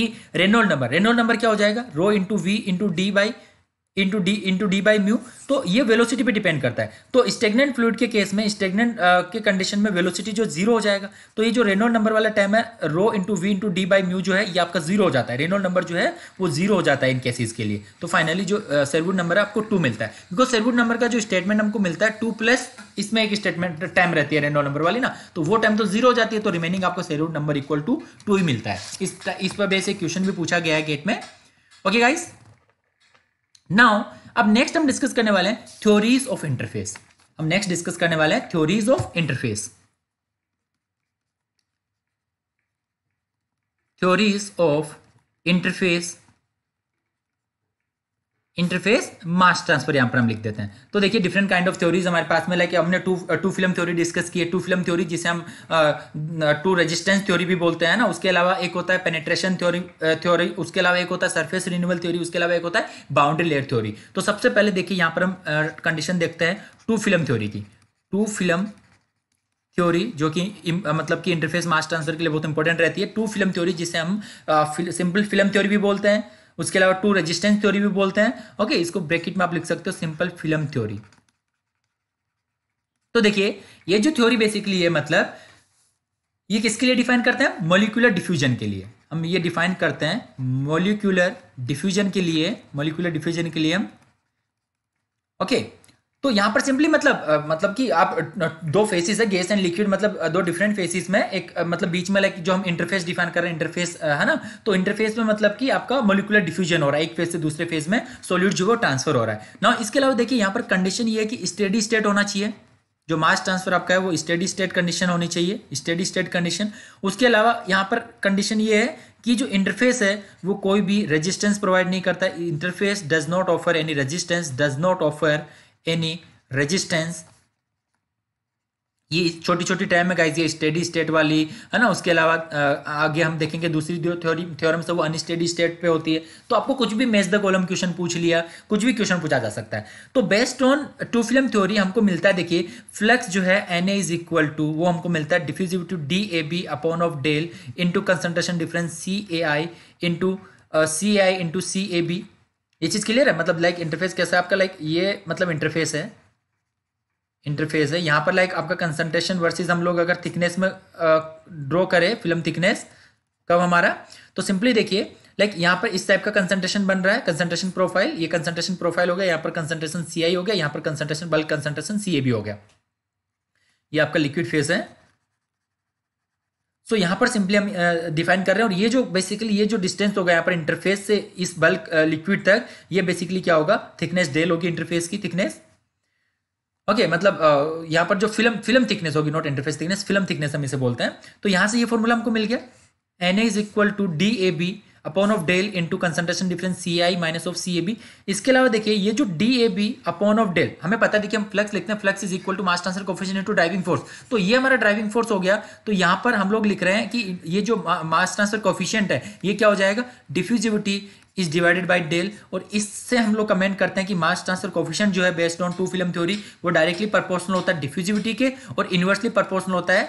कि रेनोल्ड नंबर रेनोल्ड नंबर क्या हो जाएगा rho into V into D by into D into D by mu तो ये वेलोसिटी पे डिपेंड करता है तो स्टेगनेंट फ्लूड के केस में स्टेगनेंट uh, के कंडीशन में वेलोसिटी जो जीरो हो जाएगा तो ये जो रेनोल नंबर वाला टाइम है rho into V into D by mu जो है ये आपका जीरो हो जाता है रेनोल नंबर जो है वो जीरो हो जाता है इन केसेज के लिए तो फाइनली जो सेरवुड uh, नंबर है आपको टू मिलता है बिकॉज सेरवुड नंबर का जो स्टेटमेंट हमको मिलता है टू प्लस इसमें एक स्टेटमेंट टाइम रहती है रेनोल नंबर वाली ना तो वो टाइम तो जीरो हो जाती है तो रिमेनिंग आपको Sherwood number equal to two ही मिलता है इस पर बेस एक क्वेश्चन भी पूछा गया है गेट में ओके गाइज़ नाउ अब नेक्स्ट हम डिस्कस करने वाले हैं थ्योरीज ऑफ इंटरफेस हम नेक्स्ट डिस्कस करने वाले हैं theories of interface theories of interface interface mass transfer यहाँ पर हम लिख देते हैं तो देखिए डिफरेंट काइंड ऑफ थ्योरीज हमारे पास में लाइक हमने two two film theory discuss की है टू फिल्म थ्योरी जिसे हम टू रेजिस्टेंस थ्योरी भी बोलते हैं ना उसके अलावा एक होता है पेनेट्रेशन थ्योरी थ्योरी उसके अलावा एक होता है सरफेस रिन्यूअल थ्योरी उसके अलावा एक होता है बाउंड्री लेयर थ्योरी तो सबसे पहले देखिए यहाँ पर हम कंडीशन uh, देखते हैं टू फिल्म थ्योरी की टू फिल्म थ्योरी जो कि uh, मतलब कि इंटरफेस मास ट्रांसफर के लिए बहुत इंपॉर्टेंट रहती है टू फिल्म थ्योरी जिसे हम सिंपल फिल्म थ्योरी भी बोलते हैं उसके अलावा टू रेजिस्टेंस थ्योरी भी बोलते हैं ओके इसको ब्रेकिट में आप लिख सकते हो सिंपल फिल्म थ्योरी तो देखिए ये जो थ्योरी बेसिकली है मतलब ये किसके लिए डिफाइन करते हैं मोलिकुलर डिफ्यूजन के लिए हम ये डिफाइन करते हैं मोलिकुलर डिफ्यूजन के लिए मोलिकुलर डिफ्यूजन के लिए हम ओके तो यहाँ पर सिंपली मतलब मतलब कि आप दो फेसिस है गैस एंड लिक्विड मतलब दो डिफरेंट फेसिस में एक मतलब बीच में लाइक जो हम इंटरफेस डिफाइन कर रहे हैं इंटरफेस है ना तो इंटरफेस में मतलब कि आपका मोलिकुलर डिफ्यूजन हो रहा है एक फेज से दूसरे फेज में सोल्यूट जो है ट्रांसफर हो रहा है ना इसके अलावा देखिए यहाँ पर कंडीशन ये है कि स्टेडी स्टेट होना चाहिए जो मास ट्रांसफर आपका है वो स्टेडी स्टेट कंडीशन होनी चाहिए स्टेडी स्टेट कंडीशन उसके अलावा यहाँ पर कंडीशन ये है कि जो इंटरफेस है वो कोई भी रेजिस्टेंस प्रोवाइड नहीं करता interface does not offer any resistance does not offer any resistance ये छोटी छोटी टाइम में गाइज ये स्टेडी स्टेट वाली है ना उसके अलावा आगे हम देखेंगे दूसरी जो थ्योरी थ्योरम से वो अनस्टेडी स्टेट पे होती है तो आपको कुछ भी मेज द कॉलम क्वेश्चन पूछ लिया कुछ भी क्वेश्चन पूछा जा सकता है तो based on two film theory हमको मिलता है देखिए फ्लक्स जो है N A is equal to वो हमको मिलता है diffusivity D A B upon of del into concentration difference C A I into C I into C A B ये चीज़ क्लियर है मतलब लाइक इंटरफेस कैसा है आपका लाइक ये मतलब इंटरफेस है इंटरफेस है यहाँ पर लाइक आपका कंसनट्रेशन वर्सेस हम लोग अगर थिकनेस में ड्रॉ करें फिल्म थिकनेस कब हमारा तो सिंपली देखिए लाइक यहाँ पर इस टाइप का कंसनट्रेशन बन रहा है कंसंट्रेशन प्रोफाइल ये कंसनट्रेशन प्रोफाइल हो गया यहाँ पर कंसनट्रेशन सी हो गया यहाँ पर कंसनट्रेशन बल्क कंसंट्रेशन सी भी हो गया ये आपका लिक्विड फेस है सो so, यहाँ पर सिंपली हम डिफाइन uh, कर रहे हैं और ये जो बेसिकली ये जो डिस्टेंस होगा यहाँ पर इंटरफेस से इस बल्क लिक्विड uh, तक ये बेसिकली क्या होगा थिकनेस डेल होगी इंटरफेस की थिकनेस ओके okay, मतलब uh, यहाँ पर जो फिल्म फिल्म थिकनेस होगी not interface thickness film thickness हम इसे बोलते हैं तो यहाँ से ये फॉर्मूला हमको मिल गया N A is equal to D A B upon of del into concentration difference C I minus of C A B इसके अलावा देखिए ये जो D A B upon of del हमें पता देखिए हम फ्लक्स लिखते हैं flux is equal to mass transfer coefficient into driving force तो ये हमारा ड्राइविंग फोर्स हो गया तो यहां पर हम लोग लिख रहे हैं कि ये जो मास ट्रांसफर कोफिशिएंट है ये क्या हो जाएगा diffusivity is divided by del और इससे हम लोग कमेंट करते हैं कि मास ट्रांसफर कोफिशिएंट जो है based on two film theory वो डायरेक्टली प्रपोर्शनल होता है डिफ्यूजिविटी के और इन्वर्सली प्रपोर्शनल होता है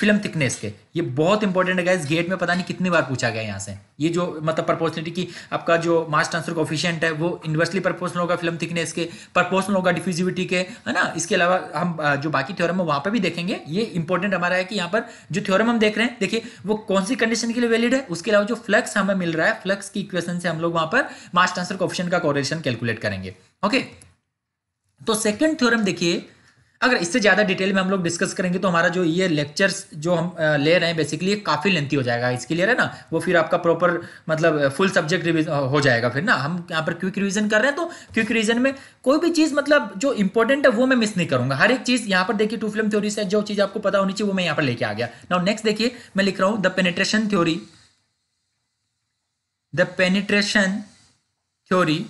फिल्म थिकनेस के ये बहुत इंपॉर्टेंट है गाइज गेट में पता नहीं कितनी बार पूछा गया यहाँ से ये जो मतलब प्रपोर्सनिटी की आपका जो मास ट्रांसफर कोफिशियंट है वो इन्वर्सली प्रपोर्सनल होगा फिल्म थिकनेस के प्रपोर्सनल होगा डिफ्यूजिविटी के है ना इसके अलावा हम जो बाकी थ्योरम है वहाँ पर भी देखेंगे ये इंपॉर्टेंट हमारा है कि यहाँ पर जो थ्योरम हम देख रहे हैं देखिए वो कौन सी कंडीशन के लिए वैलिड है उसके अलावा जो फ्लक्स हमें मिल रहा है फ्लक्स की इक्वेशन से हम लोग वहाँ पर मास ट्रांसफर कोफिशियंट का कोरेशन कैलकुलेट करेंगे ओके तो सेकेंड थ्योरम देखिए अगर इससे ज़्यादा डिटेल में हम लोग डिस्कस करेंगे तो हमारा जो ये लेक्चर्स जो हम ले रहे हैं बेसिकली काफ़ी लेंथी हो जाएगा इसके लिए है ना वो फिर आपका प्रॉपर मतलब फुल सब्जेक्ट रिविजन हो जाएगा फिर ना हम यहाँ पर क्विक रिविजन कर रहे हैं तो क्विक रिविजन में कोई भी चीज़ मतलब जो इंपॉर्टेंट है वो मैं मिस नहीं करूँगा हर एक चीज़ यहाँ पर देखिए टू फिल्म थ्योरी से जो चीज़ आपको पता होनी चाहिए वो मैं यहाँ पर लेके आ गया ना नेक्स्ट देखिए मैं लिख रहा हूँ the penetration theory the penetration theory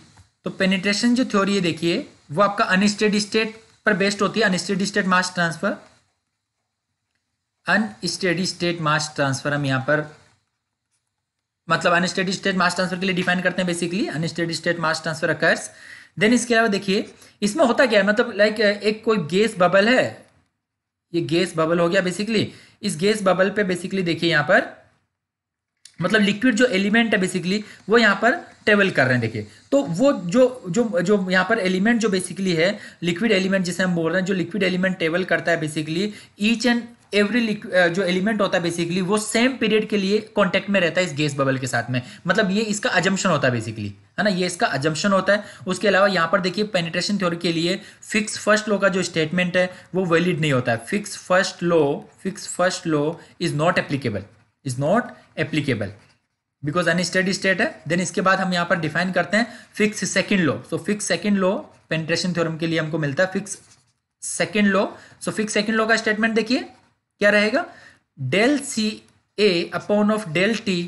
तो पेनिट्रेशन जो थ्योरी है देखिए वो आपका अनस्टेडी स्टेट पर बेस्ड होती है unsteady state mass transfer unsteady state mass transfer हम यहाँ पर मतलब अनस्टेडी स्टेट मास ट्रांसफर के लिए डिफाइन करते हैं basically unsteady state mass transfer occurs then इसके अलावा देखिए इसमें होता क्या है मतलब लाइक uh, एक कोई गैस बबल है ये गैस बबल हो गया बेसिकली इस गैस बबल पे बेसिकली देखिए यहाँ पर मतलब लिक्विड जो एलिमेंट है बेसिकली वो यहाँ पर ट्रेवल कर रहे हैं देखिए तो वो जो जो जो यहाँ पर एलिमेंट जो बेसिकली है लिक्विड एलिमेंट जिसे हम बोल रहे हैं जो लिक्विड एलिमेंट ट्रेवल करता है बेसिकली ईच एंड एवरी जो एलिमेंट होता है बेसिकली वो सेम पीरियड के लिए कॉन्टेक्ट में रहता है इस गैस बबल के साथ में मतलब ये इसका अजम्पशन होता है बेसिकली है ना ये इसका अजम्पशन होता है उसके अलावा यहाँ पर देखिए पेनिट्रेशन थ्योरी के लिए फिक्स फर्स्ट लॉ का जो स्टेटमेंट है वो वैलिड नहीं होता है Fick's first law Fick's first law is not applicable is not applicable because unsteady state है देन इसके बाद हम यहाँ पर डिफाइन करते हैं Fick's second law so Fick's second law penetration theorem के लिए हमको मिलता है Fick's second law so Fick's second law का स्टेटमेंट देखिए क्या रहेगा del C A upon of del T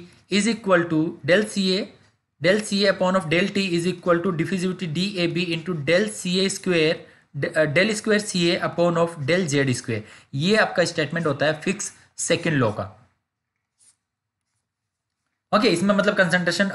is equal to del C A del C A upon of del T is equal to diffusivity D A B into del C A square del square C A upon of del Z square ये आपका स्टेटमेंट होता है Fick's second law का okay okay, इसमें मतलब concentration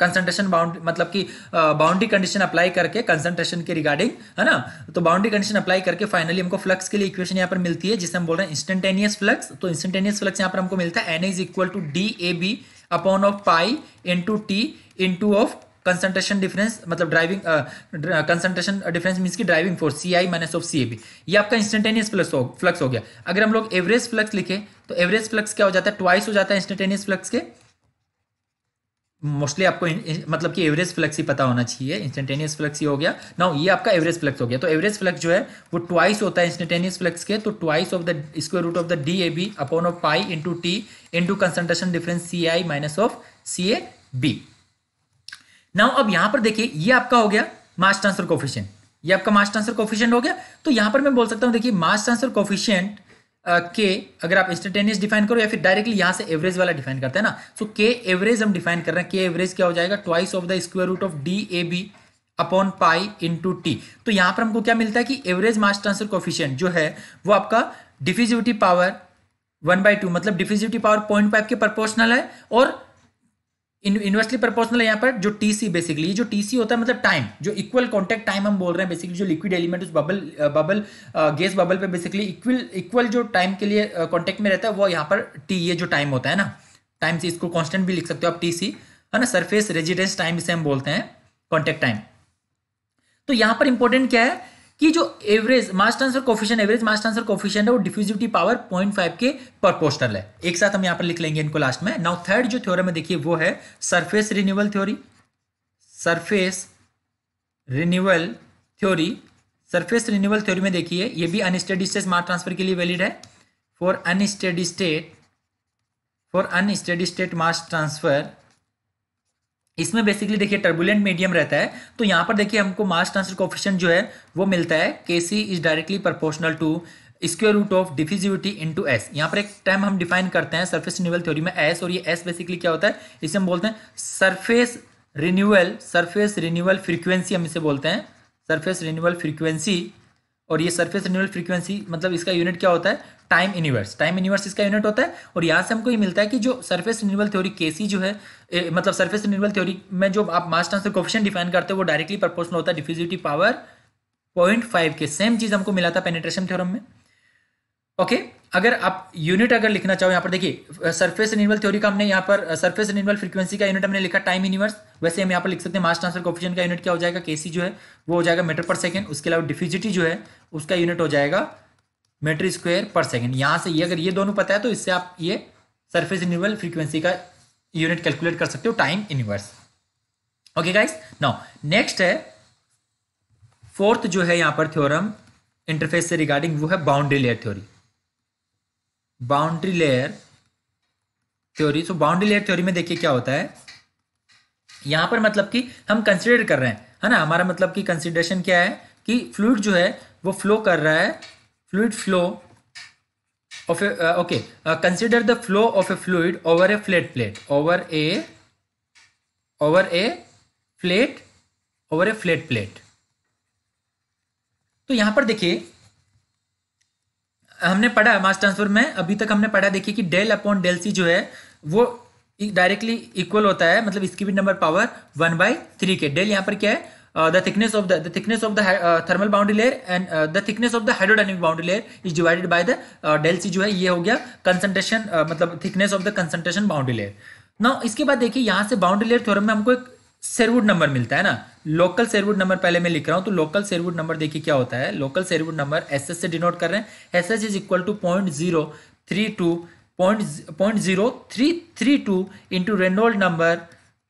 concentration boundary मतलब कि बाउंड्री कंडीशन अप्लाई करके कंसंट्रेशन के रिगार्डिंग है ना तो बाउंड्री कंडीशन अप्लाई करके फाइनली हमको फ्लक्स के लिए इक्वेशन यहाँ पर मिलती है जिसे हम बोल रहे हैं इंस्टेंटेनियस फ्लक्स तो इंस्टेंटेनियस फ्लक्स यहाँ पर हमको मिलता है N is equal to D A B upon of pi into T into of concentration difference मतलब ड्राइविंग कंसंट्रेशन डिफरेंस मीन्स की driving force C I minus of C A B ये आपका instantaneous flux हो flux हो गया अगर हम लोग एवरेज फ्लक्स लिखे तो एवरेज फ्लक्स क्या हो जाता है ट्वाइस हो जाता है इंस्टेंटेनियस फ्लक्स के मोस्टली आपको मतलब कि एवरेज फ्लक्स ही पता होना चाहिए इंस्टेंटेनियस फ्लक्स ही हो गया ना ये आपका एवरेज फ्लक्स हो गया तो एवरेज फ्लक्स जो है वो ट्वाइस होता है इंस्टेंटेनियस फ्लक्स के तो twice of the square root of the D A B upon of pi into T into concentration difference C I minus of C A B now अब यहां पर देखिए ये आपका हो गया मास ट्रांसफर कोफिशियंट ये आपका मास ट्रांसफर कोफिशियंट हो गया तो यहां पर मैं बोल सकता हूं देखिए मास ट्रांसफर कोफिशियंट के अगर आप इंस्टेंटेनियस डिफाइन करो या फिर डायरेक्टली यहाँ से एवरेज वाला डिफाइन करते हैं ना सो के एवरेज हम डिफाइन कर रहे हैं के एवरेज क्या हो जाएगा twice of the square root of D A B upon pi to T तो यहाँ पर हमको क्या मिलता है कि एवरेज मास ट्रांसफर कोफिशियंट जो है वो आपका diffusivity power one by two मतलब डिफिजिविटी पावर पॉइंट फाइव के प्रपोर्शनल है और इन्वर्सली प्रोपोर्शनल है यहाँ पर जो टीसी बेसिकली जो टीसी होता है मतलब टाइम जो इक्वल कॉन्टेक्ट टाइम हम बोल रहे हैं बेसिकली जो लिक्विड एलिमेंट उस बबल बबल गैस बबल पे बेसिकली इक्वल इक्वल जो टाइम के लिए कॉन्टेक्ट में रहता है वो यहाँ पर टी ये जो टाइम होता है ना टाइम से इसको कॉन्स्टेंट भी लिख सकते हो आप टी सी है ना सरफेस रेजिडेंस टाइम इसे हम बोलते हैं कॉन्टेक्ट टाइम तो यहाँ पर इंपॉर्टेंट क्या है कि जो average mass transfer coefficient average mass transfer coefficient है वो डिफ्यूजिविटी पावर 0.5 के प्रपोस्टल है एक साथ हम यहां पर लिख लेंगे इनको लास्ट में नाउ थर्ड जो थ्योरम है देखिए वो है surface renewal theory surface renewal theory surface renewal theory में देखिए ये भी अनस्टेडी स्टेट मास ट्रांसफर के लिए वैलिड है for unsteady state for unsteady state mass transfer इसमें बेसिकली देखिए टर्बुलेंट मीडियम रहता है तो यहाँ पर देखिए हमको मास ट्रांसफर कोफिशियंट जो है वो मिलता है के C is directly proportional to square root of diffusivity into S यहाँ पर एक टाइम हम डिफाइन करते हैं सर्फेस रिन्यूअल थ्योरी में एस और ये एस बेसिकली क्या होता है इसे हम बोलते हैं surface renewal surface renewal frequency हम इसे बोलते हैं सरफेस रिन्यूअल फ्रिक्वेंसी और ये सरफेस रिन्यूअल फ्रिक्वेंसी मतलब इसका यूनिट क्या होता है टाइम यूनिवर्स टाइम यूनिवर्स इसका यूनिट होता है और यहाँ से हमको ये मिलता है कि जो सरफेस रिन्यूअल थ्योरी केसी जो है ए, मतलब सरफेस रिन्यूअल थ्योरी में जो आप मास ट्रांसफर क्वेश्चन डिफाइन करते हो वो डायरेक्टली प्रपोर्शनल होता है डिफ्यूजिटी पावर पॉइंट फाइव के सेम चीज़ हमको मिला था पेनिट्रेशन थ्योरम में ओके अगर आप यूनिट अगर लिखना चाहो यहाँ पर देखिए सरफेस रिन्यूअल थ्योरी का हमने यहाँ पर सरफेस रिन्यूअल फ्रीक्वेंसी का यूनिट हमने लिखा टाइम यूनिवर्स वैसे हम यहाँ पर लिख सकते हैं मास ट्रांसफर कोफिशियंट का यूनिट क्या हो जाएगा केसी जो है वो हो जाएगा मीटर पर सेकेंड उसके अलावा डिफिजिटी जो है उसका यूनिट हो जाएगा मीटर स्क्वायर पर सेकेंड यहाँ से ये अगर ये दोनों पता है तो इससे आप ये सरफेस इनवल फ्रीक्वेंसी का यूनिट कैलकुलेट कर सकते हो time inverse okay guys now next है फोर्थ जो है यहाँ पर थ्योरम इंटरफेस से रिगार्डिंग वो है boundary layer theory boundary layer theory so boundary layer theory में देखिए क्या होता है यहाँ पर मतलब कि हम कंसिडर कर रहे हैं है ना हमारा मतलब कि कंसिडरेशन क्या है कि फ्लूड जो है वो फ्लो कर रहा है fluid flow of a uh, okay uh, consider the flow of a fluid over a flat plate over a over a plate over a flat plate तो यहां पर देखिए हमने पढ़ा मास ट्रांसफर में अभी तक हमने पढ़ा देखिए कि डेल अपॉन डेल सी जो है वो डायरेक्टली इक्वल होता है मतलब इसकी भी number power one by three के डेल यहां पर क्या है uh, the thickness of the, the thickness of the uh, thermal boundary layer and uh, the thickness of the hydrodynamic boundary layer is divided by the uh, del c जो है ये हो गया कंसंट्रेशन uh, मतलब thickness of the concentration boundary layer ना इसके बाद देखिए यहाँ से बाउंड्री लेयर थ्योरम में हमको एक सेरवुड नंबर मिलता है ना लोकल सेरवुड नंबर पहले मैं लिख रहा हूं तो लोकल सेरवुड नंबर देखिए क्या होता है local Sherwood number S S से डिनोट कर रहे हैं S S is equal to point zero three two point point zero three three two into Reynold number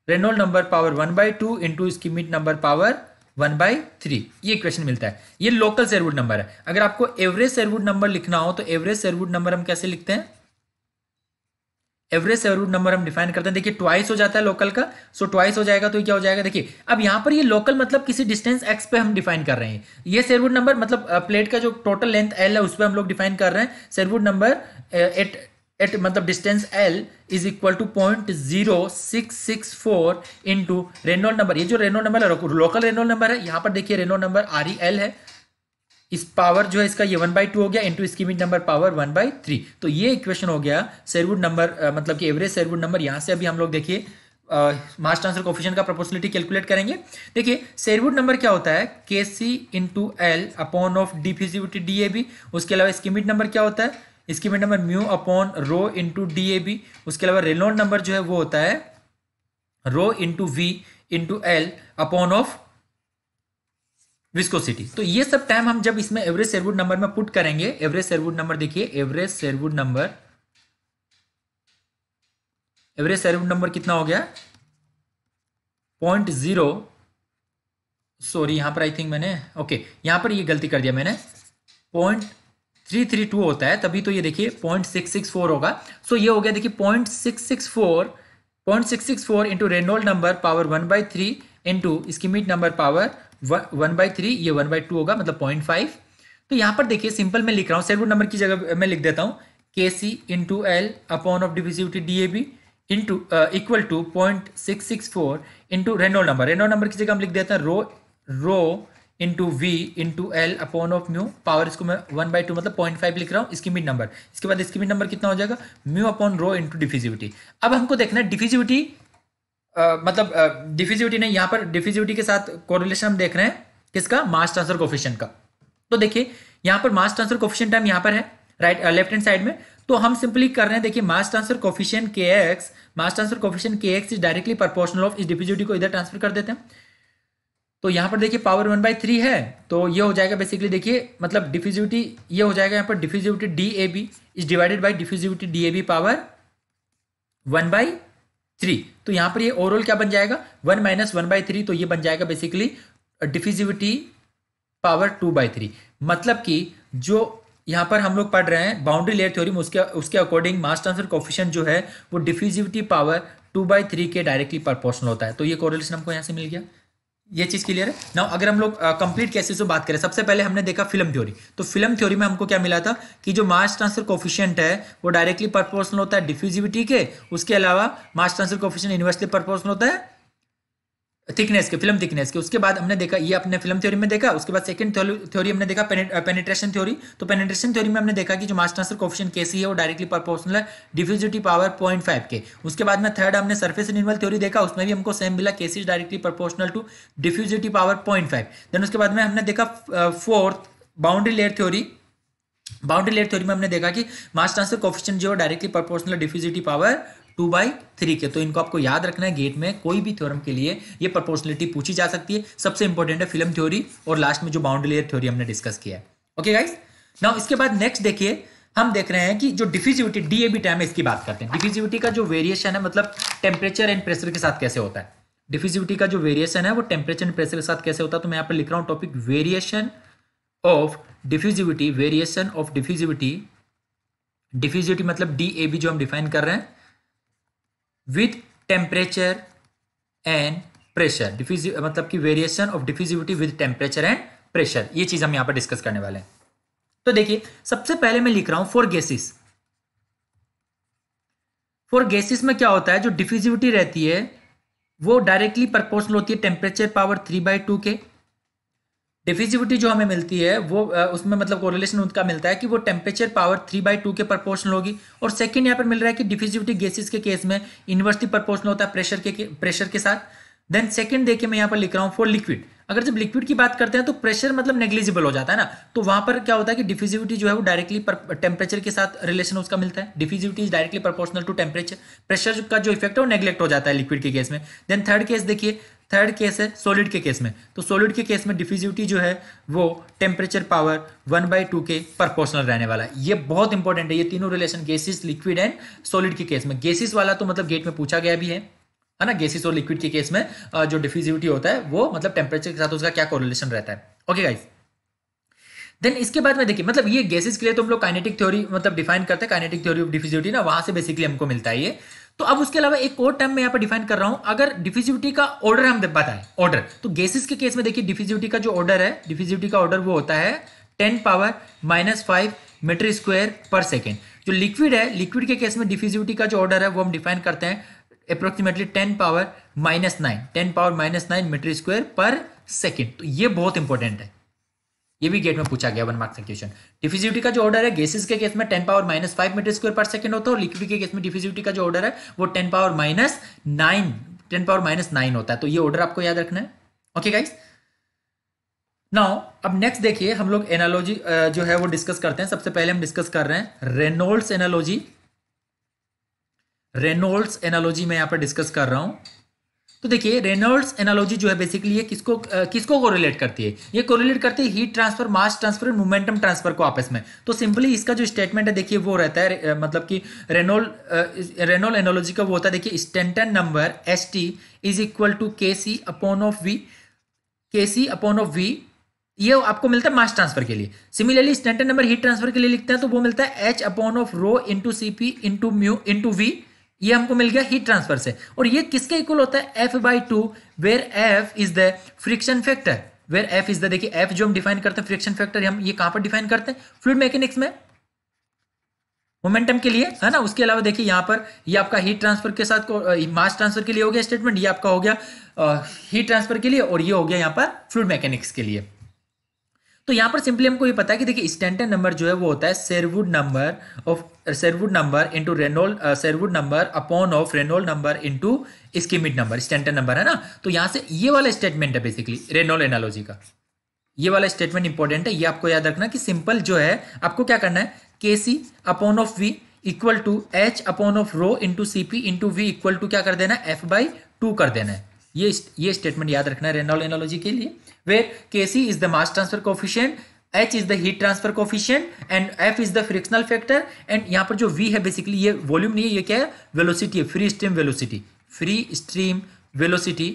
Reynold number power one by two into Schmidt number power one by three ये question मिलता है ये local Sherwood number है अगर आपको average Sherwood number लिखना हो तो एवरेज सेरवुड नंबर हम कैसे लिखते हैं एवरेज सेरवुड नंबर हम डिफाइन करते हैं देखिए ट्वाइस हो जाता है लोकल का सो so, ट्वाइस हो जाएगा तो क्या हो जाएगा देखिए अब यहां पर ये लोकल मतलब किसी डिस्टेंस एक्स पे हम डिफाइन कर रहे हैं ये सेरवुड नंबर मतलब प्लेट का जो टोटल लेंथ एल है उस पर हम लोग डिफाइन कर रहे हैं सेरवुड नंबर एट एट मतलब distance L is equal to point zero six six four into रेनोल number ये जो रेनोल नंबर है लोकल रेनोल नंबर है यहाँ पर देखिए Reynold number R E L है इस पावर जो है इसका ये वन बाई टू हो गया into Schmidt number power one by three तो ये इक्वेशन हो गया सेरवुड नंबर मतलब कि एवरेज सेरवुड नंबर यहाँ से अभी हम लोग देखिए मास ट्रांसफर कोफिशन का प्रोपोर्शनलिटी कैलकुलेट करेंगे देखिए सेरवुड नंबर क्या होता है के C into L upon of diffusivity D A B उसके अलावा मिट नंबर क्या होता है इसकी Schmidt number mu upon rho into D A B उसके अलावा रेनॉल्ड नंबर जो है वो होता है rho into V into L upon of viscosity तो ये सब टाइम हम जब इसमें एवरेज सेरवुड नंबर में पुट करेंगे एवरेज सेरवुड नंबर देखिए average Sherwood number average Sherwood number कितना हो गया पॉइंट जीरो सॉरी यहां पर आई थिंक मैंने ओके okay, यहां पर ये गलती कर दिया मैंने पॉइंट थ्री होता है तभी तो ये देखिए पॉइंट होगा सो so ये हो गया देखिए point six six into Reynold number power one by three into Schmidt number power one by three ये वन बाई टू होगा मतलब पॉइंट फाइव तो यहाँ पर देखिए सिंपल मैं लिख रहा हूँ सेलवुड नंबर की जगह मैं लिख देता हूँ K C into L upon of diffusivity D A B into equal to point six six four into Reynold number Reynold number की जगह हम लिख देते हैं rho rho into V into L upon of mu power इसको मैं one by two मतलब point five लिख रहा हूँ इसकी मिड नंबर इसके बाद इसकी मिड नंबर कितना हो जाएगा mu upon rho into diffusivity अब हमको देखना है डिफिजिविटी मतलब डिफिजिविटी नहीं यहाँ पर डिफिजिविटी के साथ कोरिलेशन हम देख रहे हैं किसका मास ट्रांसफर कोफिशियंट का तो देखिए यहाँ पर मास ट्रांसफर कोफिशियंट टाइम यहाँ पर है राइट लेफ्ट हैंड साइड में तो हम सिंपली कर रहे हैं देखिए mass transfer coefficient K X mass transfer coefficient K x is directly proportional of इस डिफिजिविटी को इधर ट्रांसफर कर देते हैं तो यहाँ पर देखिए पावर वन बाई थ्री है तो ये हो जाएगा बेसिकली देखिए मतलब डिफ्यूजिविटी ये हो जाएगा यहाँ पर diffusivity D A B is divided by diffusivity D A B power one by three तो यहाँ पर ये ओवरऑल क्या बन जाएगा one minus one by three तो ये बन जाएगा basically diffusivity power two by three मतलब कि जो यहाँ पर हम लोग पढ़ रहे हैं बाउंड्री लेयर थ्योरी में उसके उसके अकॉर्डिंग मास ट्रांसफर कोफिशियंट जो है वो diffusivity power two by three के डायरेक्टली प्रपोर्शनल होता है तो ये कोरिलेशन हमको यहाँ से मिल गया ये चीज़ क्लियर है ना अगर हम लोग कंप्लीट केसेस बात करें सबसे पहले हमने देखा फिल्म थ्योरी तो फिल्म थ्योरी में हमको क्या मिला था कि जो मास ट्रांसफर कोफिशियंट है वो डायरेक्टली प्रपोर्शनल होता है डिफ्यूजिविटी के उसके अलावा mass transfer coefficient inversely proportional होता है थिकनेस के फिल्म थिकनेस के उसके बाद हमने देखा ये अपने फिल्म थ्योरी में देखा उसके बाद सेकंड थ्योरी हमने देखा पेनिट्रेशन थ्योरी तो पेनिट्रेशन थ्योरी में हमने देखा कि जो मास ट्रांसफर क्वेश्चन केसी है वो डायरेक्टली प्रोपोर्शनल है डिफ्यूजिटी पावर पॉइंट फाइव के उसके बाद में थर्ड हमने सर्फेस रिन्यूअल थ्योरी देखा उसमें भी हमको सेम मिला KC directly proportional to diffusivity power point five then उसके बाद में हमने देखा fourth boundary layer theory boundary layer theory में हमने देखा कि मास ट्रांसफर कोफिशिएंट जो directly proportional diffusivity power two by three के तो इनको आपको याद रखना है गेट में कोई भी थ्योरम के लिए ये प्रपोर्शनलिटी पूछी जा सकती है सबसे इंपॉर्टेंट है फिल्म थ्योरी और लास्ट में जो बाउंड्री लेयर थ्योरी हमने डिस्कस किया है ओके गाइस नाउ इसके बाद नेक्स्ट देखिए हम देख रहे हैं कि जो ए डीएबी टाइम है इसकी बात करते हैं डिफिजिविटी का जो वेरिएशन है मतलब टेम्परेचर एंड प्रेशर के साथ कैसे होता है डिफिजिविटी का जो वेरिएशन है वो टेम्परेचर एंड प्रेशर के साथ कैसे होता है तो मैं यहाँ पर लिख रहा हूँ topic variation of diffusivity variation of diffusivity diffusivity मतलब डी ए बी जो हम डिफाइन कर रहे हैं with temperature and pressure diffusive मतलब कि variation of diffusivity with temperature and pressure ये चीज हम यहां पर डिस्कस करने वाले हैं तो देखिए सबसे पहले मैं लिख रहा हूं फॉर गैसेस फॉर गैसेस में क्या होता है जो डिफ्यूजिविटी रहती है वो डायरेक्टली प्रपोर्शनल होती है temperature power three by two के डिफिजिविटी जो हमें मिलती है वो उसमें मतलब कोरिलेशन उनका मिलता है कि वो temperature power three by two के प्रपोर्शनल होगी और सेकंड यहाँ पर मिल रहा है कि डिफिजिविटी गेसिस के केस में इन्वर्सली प्रपोर्शनल होता है प्रेशर के प्रेशर के साथ देन सेकंड देखिए मैं यहाँ पर लिख रहा हूँ फॉर लिक्विड अगर जब लिक्विड की बात करते हैं तो प्रेशर मतलब नेग्लिजिबल हो जाता है ना तो वहां पर क्या होता है कि डिफ्यूजिविटी जो है वो डायरेक्टली टेम्परेचर के साथ रिलेशन उसका मिलता है diffusivity is directly proportional to temperature pressure का जो इफेक्ट है वो नेग्लेक्ट हो जाता है लिक्विड के केस में देन थर्ड केस देखिए थर्ड केस है सॉलिड के केस में तो सॉलिड के केस में डिफ्यूजिविटी जो है वो temperature power one by two के परपोर्सनल रहने वाला है ये बहुत इंपॉर्टेंट है ये तीनों relation gases liquid and solid के केस में गैसेस वाला तो मतलब गेट में पूछा गया भी है है ना गैसेस और लिक्विड के केस में जो डिफ्यूजिविटी होता है वो मतलब टेम्परेचर के साथ उसका क्या कोरिलेशन रहता है ओके गाइज़ देन इसके बाद में देखिए मतलब ये गैसेस के लिए तो हम लोग काइनेटिक थ्योरी मतलब डिफाइन करते हैं काइनेटिक थ्योरी ऑफ डिफ्यूजिविटी ना वहां से बेसिकली हमको मिलता है ये तो अब उसके अलावा एक और टर्म मैं यहाँ पर डिफाइन कर रहा हूं अगर डिफिजिविटी का ऑर्डर हम बताएं ऑर्डर तो गैसेस के केस में देखिए डिफिजिविटी का जो ऑर्डर है डिफिजिविटी का ऑर्डर वो होता है ten power minus five meter square पर सेकेंड जो लिक्विड है लिक्विड के केस में डिफिजिविटी का जो ऑर्डर है वो हम डिफाइन करते हैं approximately ten power minus nine ten power minus nine meter square पर सेकेंड तो ये बहुत इंपॉर्टेंट है ये भी गेट में पूछा गया वन मार्क्स क्वेश्चन डिफिजिविटी का जो ऑर्डर है गैसेस के केस में ten power minus five meter square पर सेकंड होता है और लिक्विड के केस में डिफिजिविटी का जो ऑर्डर है वो ten power minus nine ten power minus nine होता है तो ये ऑर्डर आपको याद रखना है ओके गाइस नाउ अब नेक्स्ट देखिए हम लोग एनालॉजी जो है वो डिस्कस करते हैं सबसे पहले हम डिस्कस कर रहे हैं रेनोल्ड्स एनालॉजी रेनोल्ड्स एनालॉजी मैं यहाँ पर डिस्कस कर रहा हूं तो देखिए रेनॉल्ड्स एनालॉजी जो है बेसिकली ये किसको किसको कोरिलेट करती है ये कोरिलेट करती है heat transfer mass transfer and momentum transfer को आपस में तो सिंपली इसका जो स्टेटमेंट है देखिए वो रहता है मतलब कि रेनॉल्ड रेनॉल्ड एनालॉजी का वो होता है देखिए Stanton number S T is equal to के सी अपॉन ऑफ वी के सी अपॉन ऑफ वी ये आपको मिलता है मास ट्रांसफर के लिए similarly Stanton number heat transfer के लिए लिखते हैं तो वो मिलता है H upon of rho into C P into mu into V ये हमको मिल गया हीट ट्रांसफर से और ये किसके इक्वल होता है F by two where F is the friction factor where F is the देखिए एफ जो हम डिफाइन करते हैं फ्रिक्शन फैक्टर हम ये कहां पर डिफाइन करते हैं फ्लूड मैकेनिक्स में मोमेंटम के लिए है ना उसके अलावा देखिए यहां पर ये आपका हीट ट्रांसफर के साथ मास ट्रांसफर के लिए हो गया स्टेटमेंट ये आपका हो गया हीट ट्रांसफर के लिए और ये हो गया यहां पर फ्लूड मैकेनिक्स के लिए तो यहाँ पर सिंपली हमको ये पता है कि देखिए स्टेंटन नंबर जो है वो होता है Sherwood number of Sherwood number into Reynold Sherwood number upon of Reynold number into Schmidt number Stanton number है ना तो यहाँ से ये वाला स्टेटमेंट है बेसिकली रेनोल एनालॉजी का ये वाला स्टेटमेंट इंपॉर्टेंट है ये आपको याद रखना कि सिंपल जो है आपको क्या करना है के C upon of V equal to H upon of rho into C P into V equal to क्या कर देना है एफ बाई टू कर देना है ये ये स्टेटमेंट याद रखना है रेनॉल एनोलॉजी के लिए where Kc is the mass transfer coefficient h is the heat transfer coefficient and f is the frictional factor and yahan par jo v hai basically ye volume nahi hai ye kya hai velocity hai free stream velocity free stream velocity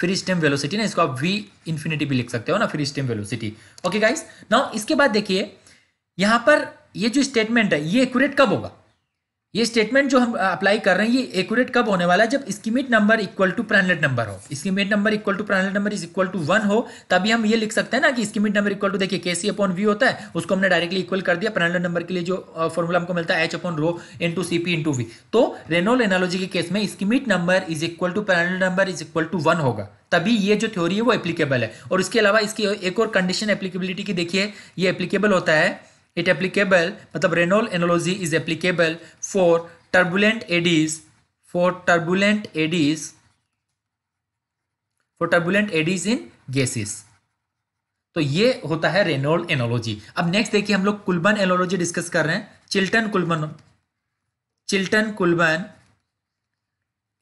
free stream velocity ना इसको आप we infinity भी लिख सकते हो ना free stream velocity okay guys now इसके बाद देखिए यहां पर ये जो स्टेटमेंट है ये एक्यूरेट कब होगा ये स्टेटमेंट जो हम अप्लाई uh, कर रहे हैं ये एक्यूरेट कब होने वाला है जब Schmidt number equal to Prandtl number हो Schmidt number equal to Prandtl number is equal to one हो तभी हम ये लिख सकते हैं ना कि स्कीमिट नंबर इक्वल टू देखिए केसी अपॉन वी होता है उसको हमने डायरेक्टली इक्वल कर दिया प्लानलेट नंबर के लिए जो फॉर्मूला uh, हमको मिलता है H upon rho into C P into V तो रेनोल एनालॉजी के केस में Schmidt number is equal to Prandtl number is equal to one होगा तभी ये जो थ्योरी है वो एप्लीकेबल है और इसके अलावा इसकी एक और कंडीशन एप्लीकेबिलिटी की देखिए ये एप्लीकेबल होता है it applicable मतलब Reynold analogy is applicable for turbulent eddies for turbulent eddies for turbulent eddies in gases तो ये होता है रेनोल एनोलॉजी अब नेक्स्ट देखिए हम लोग कुलबन एनोलॉजी डिस्कस कर रहे हैं Chilton Colburn Chilton Colburn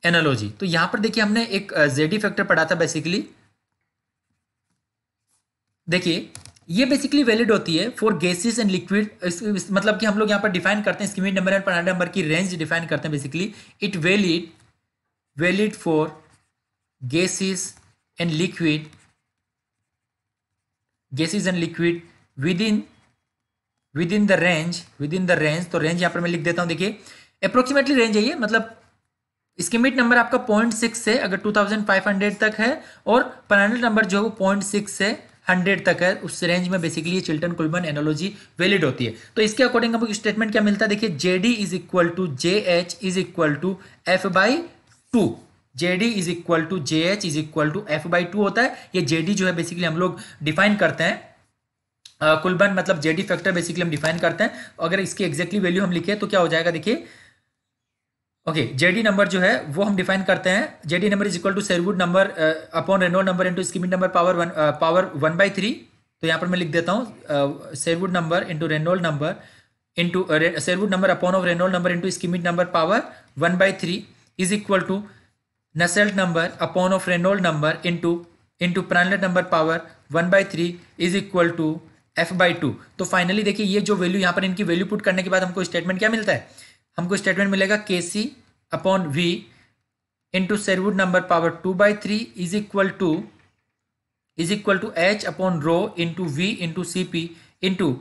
analogy तो यहां पर देखिए हमने एक जेडी uh, फैक्टर पढ़ा था बेसिकली देखिए ये बेसिकली वैलिड होती है फॉर गैसेस एंड लिक्विड मतलब कि हम लोग यहाँ पर डिफाइन करते हैं Schmidt number and Prandtl number की रेंज डिफाइन करते हैं basically it valid valid for gases and liquid gases and liquid within within the range within the range तो रेंज यहाँ पर मैं लिख देता हूँ देखिए अप्रोक्सीमेटली रेंज है ये मतलब स्कीमिट नंबर आपका पॉइंट सिक्स है अगर टू थाउजेंड फाइव हंड्रेड तक है और पनाडल नंबर जो है वो पॉइंट सिक्स है हंड्रेड तक है उस रेंज में बेसिकली ये चिल्टन कुलमन एनोलॉजी वैलिड होती है तो इसके अकॉर्डिंग हमको स्टेटमेंट क्या मिलता है देखिए J D is equal to J H is equal to F by two J D is equal to J H is equal to F by two होता है ये जे डी जो है बेसिकली हम लोग डिफाइन करते हैं कुलबन uh, मतलब जे डी फैक्टर बेसिकली हम डिफाइन करते हैं अगर इसकी एक्जैक्टली वैल्यू हम लिखे तो क्या हो जाएगा देखिए ओके जेडी नंबर जो है वो हम डिफाइन करते हैं JD number is equal to Sherwood number upon रेनोल number into Schmidt number power one power one by three तो यहाँ पर मैं लिख देता हूँ Sherwood number into रेनोल number into Sherwood number upon of रेनोल number into Schmidt number power one by three is equal to Nusselt number upon of रेनोल number into into Prandtl number power one by three is equal to F by two तो finally देखिए ये जो value यहाँ पर इनकी value put करने के बाद हमको स्टेटमेंट क्या मिलता है हमको स्टेटमेंट मिलेगा K C upon V into Sherwood number power two by three is equal to is equal to H upon rho into V into C P into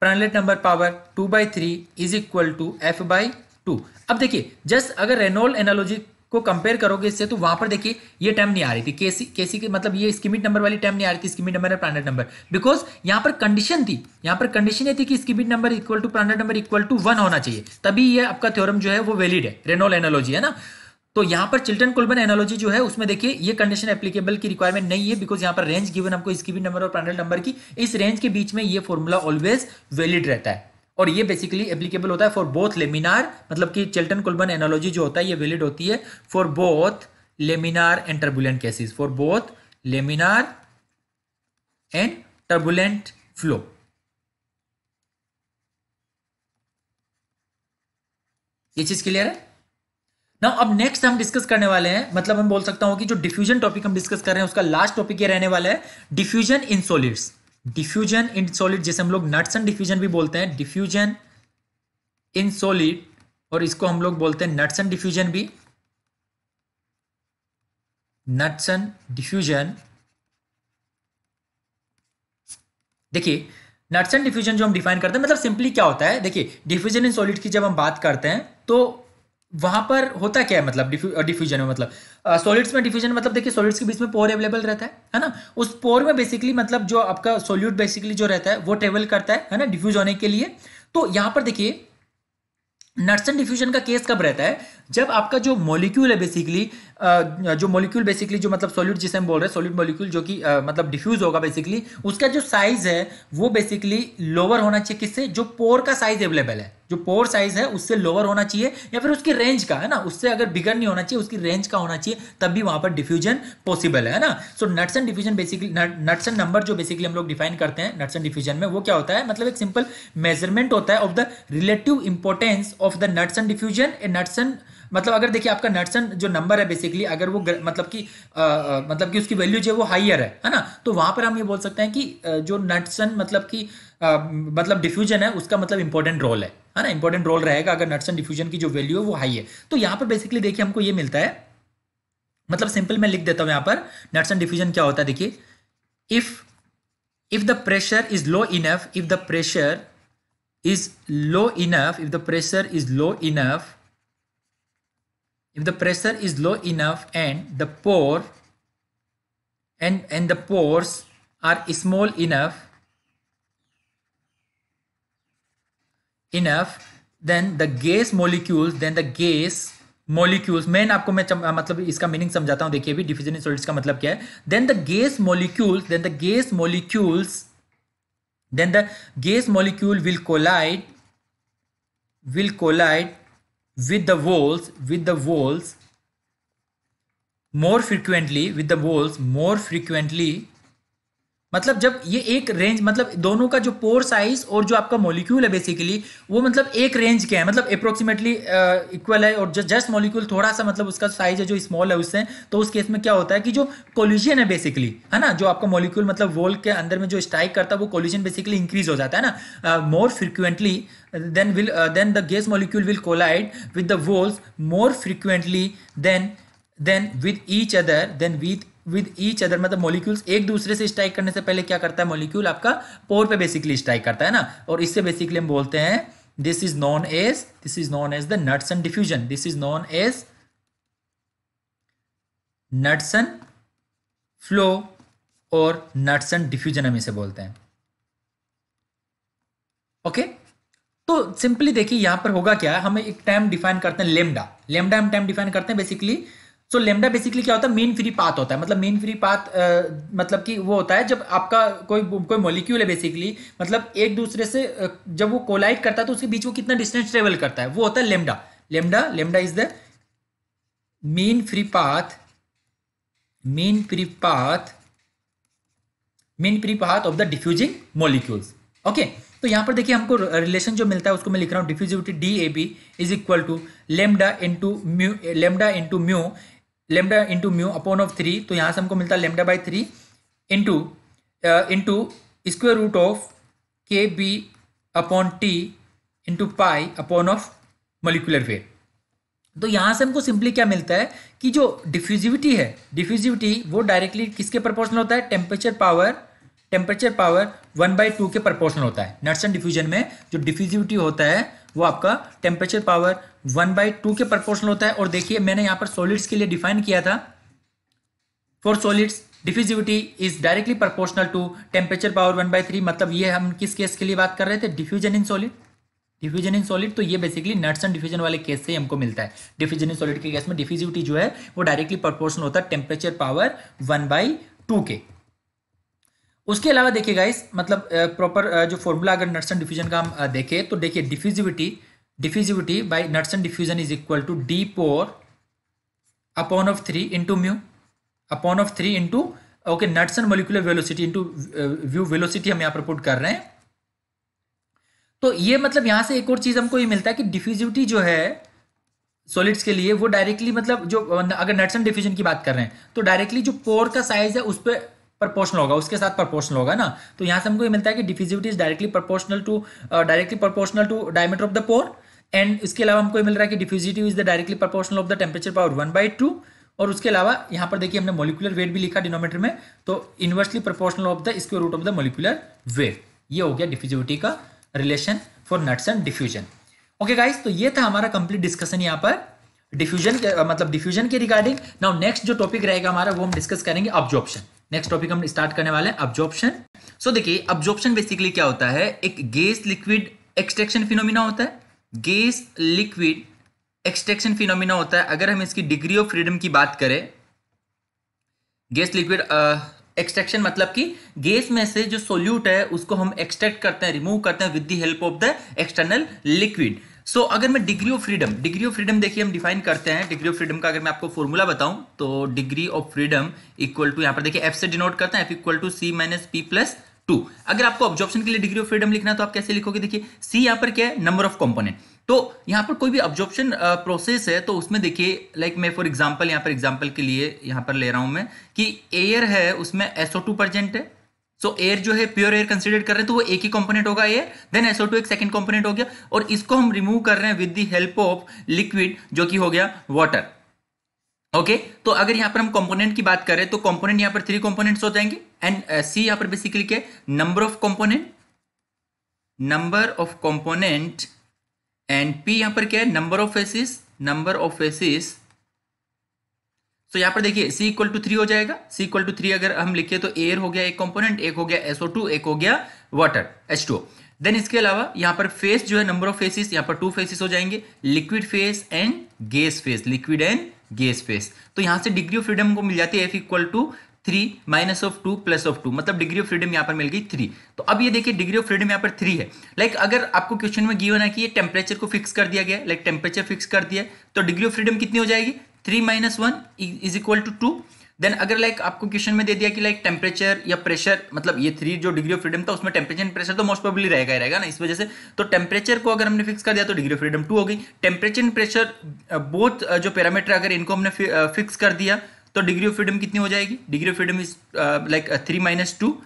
Prandtl number power two by three is equal to F by two अब देखिए just अगर Reynold analogy को compare करोगे इससे तो वहां पर देखिए ये टर्म नहीं आ रही थी केसी केसी के मतलब ये स्कीमिट नंबर वाली टर्म नहीं आ रही थी स्कीमिट नंबर है नंबर बिकॉज यहां पर कंडीशन थी यहां पर कंडीशन ये थी कि Schmidt number equal to Prandtl number equal to one होना चाहिए तभी यह आपका थ्योरम जो है वो वैलिड है रेनोल एनोलॉजी है ना तो यहाँ पर चिल्ड्रन कुलबन एनोलॉजी जो है उसमें देखिए ये कंडीशन एप्लीकेबल की रिक्वायरमेंट नहीं है बिकॉज यहाँ पर रेंज गिवन आपको भी नंबर और प्रांडल नंबर की इस रेंज के बीच में ये फॉर्मूला ऑलवेज वैलिड रहता है और ये बेसिकली एप्लीकेबल होता है फॉर बोथ लेमिनार मतलब कि चिल्टन कुलबन एनोलॉजी जो होता है ये वैलिड होती है for both laminar and turbulent cases for both laminar and turbulent flow ये चीज क्लियर है ना अब नेक्स्ट हम डिस्कस करने वाले हैं मतलब मैं बोल सकता हूं कि जो डिफ्यूजन टॉपिक हम डिस्कस कर रहे हैं उसका लास्ट टॉपिक ये रहने वाला है diffusion in solids diffusion in solid जैसे हम लोग नटसन डिफ्यूजन भी बोलते हैं डिफ्यूजन इन सॉलिड और इसको हम लोग बोलते हैं नटसन डिफ्यूजन भी नटसन डिफ्यूजन देखिए नटसन डिफ्यूजन जो हम डिफाइन करते हैं मतलब सिंपली क्या होता है देखिए डिफ्यूजन इन सॉलिड की जब हम बात करते हैं तो वहां पर होता क्या है मतलब डिफ्यूजन uh, में मतलब सॉलिड्स uh, में डिफ्यूजन मतलब देखिए सॉलिड्स के बीच में पोर अवेलेबल रहता है है ना उस पोर में बेसिकली मतलब जो आपका सॉल्यूट बेसिकली जो रहता है वो ट्रेवल करता है है ना डिफ्यूज होने के लिए तो यहां पर देखिए नर्सन डिफ्यूजन का केस कब रहता है जब आपका जो मॉलिक्यूल है बेसिकली uh, जो मॉलिक्यूल बेसिकली जो मतलब सॉलिड जिसे हम बोल रहे हैं सॉलिड मॉलिक्यूल जो कि uh, मतलब डिफ्यूज होगा बेसिकली उसका जो साइज है वो बेसिकली लोअर होना चाहिए किससे जो पोर का साइज अवेलेबल है जो पोर साइज है उससे लोअर होना चाहिए या फिर उसकी रेंज का है ना उससे अगर बिगर नहीं होना चाहिए उसकी रेंज का होना चाहिए तब भी वहाँ पर डिफ्यूजन पॉसिबल है ना so and diffusion basically and number जो बेसिकली हम लोग डिफाइन करते हैं एंड डिफ्यूजन में वो क्या होता है मतलब एक सिंपल मेजरमेंट होता है of the relative importance of the and diffusion a Knudsen मतलब अगर देखिए आपका नटसन जो नंबर है बेसिकली अगर वो गर, मतलब कि मतलब कि उसकी वैल्यू जो है वो हाइयर है है ना तो वहाँ पर हम ये बोल सकते हैं कि जो नटसन मतलब कि मतलब डिफ्यूजन है उसका मतलब इंपॉर्टेंट रोल है है ना इंपॉर्टेंट रोल रहेगा अगर नट्स एंड डिफ्यूजन की जो वैल्यू है वो हाई है तो यहां पर बेसिकली देखिए हमको ये मिलता है मतलब सिंपल मैं लिख देता हूं यहां पर नट्स एंड डिफ्यूजन क्या होता है देखिए if if the pressure is low enough if the pressure is low enough if the pressure is low enough if the pressure is low enough and the pore and and the pores are small enough enough then the gas molecules then the gas molecules मेन आपको मैं चम, मतलब इसका meaning समझाता हूं देखिए भी डिफ्यूजन इन सोल्ट का मतलब क्या है then the gas molecules then the gas molecules then the gas molecule will collide will collide with the walls with the walls more frequently with the walls more frequently मतलब जब ये एक range मतलब दोनों का जो पोर साइज और जो आपका मॉलिक्यूल है बेसिकली वो मतलब एक रेंज के हैं मतलब अप्रोक्सीमेटली इक्वल uh, है और जस्ट मॉलिक्यूल थोड़ा सा मतलब उसका साइज है जो स्मॉल है उससे तो उस केस में क्या होता है कि जो कोल्यूजन है बेसिकली है ना जो आपका मॉलिक्यूल मतलब वोल के अंदर में जो स्ट्राइक करता है वो कोल्यूजन बेसिकली इंक्रीज हो जाता है ना more frequently then will then the gas molecule will collide with the walls more frequently then then with each other then with with each other मतलब मॉलिक्यूल्स एक दूसरे से स्ट्राइक करने से पहले क्या करता है मॉलिक्यूल आपका पोर पे बेसिकली स्ट्राइक करता है ना और इससे बेसिकली हम बोलते हैं this is known as this is known as the Knudsen diffusion this is known as Knudsen flow और नट्स एंड डिफ्यूजन हम इसे बोलते हैं ओके तो सिंपली देखिए यहां पर होगा क्या हमें एक टाइम डिफाइन करते हैं लेमडा लेमडा हम टाइम डिफाइन करते हैं बेसिकली सो लेमडा बेसिकली क्या होता है मेन फ्री पाथ होता है मतलब मेन फ्री पाथ मतलब कि वो होता है जब आपका कोई कोई मॉलिक्यूल है बेसिकली मतलब एक दूसरे से जब वो कोलाइट करता है तो उसके बीच वो कितना डिस्टेंस ट्रेवल करता है वो होता है lambda lambda lambda is the mean free path mean free path mean free path of the diffusing molecules okay तो यहां पर देखिए हमको रिलेशन जो मिलता है उसको मैं लिख रहा हूं diffusivity D A B is equal to lambda into mu lambda into mu lambda into mu upon of three तो यहाँ से हमको मिलता है lambda by three into into square root of K B upon T into pi upon of molecular weight तो यहाँ से हमको सिंपली क्या मिलता है कि जो डिफ्यूजिविटी है डिफ्यूजिविटी वो डायरेक्टली किसके प्रपोर्शनल होता है temperature power temperature power one by two के प्रपोर्शनल होता है नर्सन डिफ्यूजन में जो डिफ्यूजिविटी होता है वो आपका temperature power one by two के प्रपोर्शनल होता है और देखिए मैंने यहाँ पर सॉलिड्स के लिए डिफाइन किया था for solids diffusivity is directly proportional to temperature power one by three मतलब ये हम किस केस के लिए बात कर रहे थे diffusion in solid diffusion in solid तो ये बेसिकली नट्स एंड डिफ्यूजन वाले केस से हमको मिलता है डिफ्यूजन इन सॉलिड के केस में डिफ्यूजिविटी जो है वो डायरेक्टली प्रपोर्शनल होता है temperature power one by two के उसके अलावा देखिए गाइस मतलब प्रॉपर जो फॉर्मूला अगर नर्सन डिफ्यूजन का हम देखें तो देखिए diffusivity diffusivity by Knudsen diffusion is equal to D pore upon of three into mu upon of three into okay Knudsen molecular velocity into U velocity हम यहाँ पर पुट कर रहे हैं तो ये मतलब यहाँ से एक और चीज़ हमको ये मिलता है कि डिफ्यूजिविटी जो है सॉलिड्स के लिए वो डायरेक्टली मतलब जो अगर नर्सन डिफ्यूजन की बात कर रहे हैं तो डायरेक्टली जो पोर का साइज है उस पर प्रपोर्शनल होगा उसके साथ प्रपोर्शनल होगा ना तो यहाँ से हमको ये मिलता है कि diffusivity is directly proportional to directly proportional to diameter of the pore and इसके अलावा हमको ये मिल रहा है कि diffusivity is the directly proportional of the temperature power one by two और उसके अलावा यहाँ पर देखिए हमने मोलिकुलर वेट भी लिखा डिनोमीटर में तो inversely proportional of the square root of the molecular weight ये हो गया डिफ्यूजिविटी का relation for Knudsen diffusion okay guys तो ये था हमारा कंप्लीट डिस्कशन यहाँ पर डिफ्यूजन मतलब डिफ्यूजन के रिगार्डिंग नाउ नेक्स्ट जो टॉपिक रहेगा हमारा वो हम डिस्कस करेंगे ऑब्जॉर्प्शन नेक्स्ट टॉपिक हम स्टार्ट करने वाले हैं अब्जॉर्प्शन सो देखिए अब्जॉर्प्शन बेसिकली क्या होता है एक गैस लिक्विड एक्सट्रैक्शन फिनोमिना होता है गैस लिक्विड एक्सट्रैक्शन फिनोमिना होता है अगर हम इसकी डिग्री ऑफ फ्रीडम की बात करें गैस लिक्विड एक्सट्रैक्शन मतलब कि गैस में से जो सोल्यूट है उसको हम एक्सट्रैक्ट करते हैं रिमूव करते हैं with the help of the external liquid so so, अगर मैं degree of freedom degree of freedom देखिए हम डिफाइन करते हैं डिग्री ऑफ फ्रीडम का अगर मैं आपको फॉर्मूला बताऊं तो degree of freedom equal to यहां पर देखिए एफ से डिनोट करते हैं F equal to C minus P plus two अगर आपको ऑब्जॉर्प्शन के लिए डिग्री ऑफ फ्रीडम लिखना तो आप कैसे लिखोगे देखिए सी यहाँ पर क्या है नंबर ऑफ कॉम्पोनेंट तो यहाँ पर कोई भी ऑब्जॉर्प्शन प्रोसेस है तो उसमें देखिए लाइक मैं फॉर एग्जाम्पल यहाँ पर एग्जाम्पल के लिए यहाँ पर ले रहा हूँ मैं कि एयर है उसमें एसओ टू परसेंट है सो एयर जो है प्योर एयर कंसिडर कर रहे हैं तो वो एक ही कंपोनेंट होगा एयर देन एसओ टू एक सेकंड कॉम्पोनेट हो गया और इसको हम रिमूव कर रहे हैं with the help of liquid जो कि हो गया वाटर ओके okay? तो अगर यहां पर हम कंपोनेंट की बात करें तो कंपोनेंट यहां पर थ्री कंपोनेंट्स हो जाएंगे एंड सी यहां पर बेसिकली क्या number of component number of component and P यहां पर क्या है number of phases number of phases तो यहाँ पर देखिए C इक्वल टू थ्री हो जाएगा C इक्वल टू थ्री अगर हम लिखे तो एयर हो गया एक कंपोनेंट एक हो गया SO2 एक हो गया वाटर H2O देन इसके अलावा यहाँ पर फेस जो है नंबर ऑफ फेसिस यहाँ पर टू फेसिस हो जाएंगे liquid phase and gas phase liquid and gas phase तो यहाँ से डिग्री ऑफ फ्रीडम को मिल जाती है F equal to three minus of two plus of two मतलब डिग्री ऑफ फ्रीडम यहाँ पर मिल गई थ्री तो अब ये देखिए डिग्री ऑफ फ्रीडम यहाँ पर थ्री है लाइक like अगर आपको क्वेश्चन में गिवन है कि ये टेम्परेचर को फिक्स कर दिया गया लाइक टेम्परेचर फिक्स कर दिया तो डिग्री ऑफ फ्रीडम कितनी हो जाएगी three minus one is equal to two then अगर लाइक like, आपको क्वेश्चन में दे दिया कि लाइक like, टेम्परेचर या प्रेशर मतलब ये थ्री जो डिग्री ऑफ फ्रीडम था उसमें टेम्परेचर एंड प्रेशर तो मोस्ट प्रॉब्ली रहेगा ही रहेगा ना इस वजह से तो टेम्परेचर को अगर हमने फिक्स कर दिया तो डिग्री ऑफ फ्रीडम टू हो गई टेम्परेचर एंड प्रेशर बोथ जो पैरामीटर अगर इनको हमने फिक्स कर दिया तो डिग्री ऑफ फ्रीडम कितनी हो जाएगी degree of freedom is like three minus two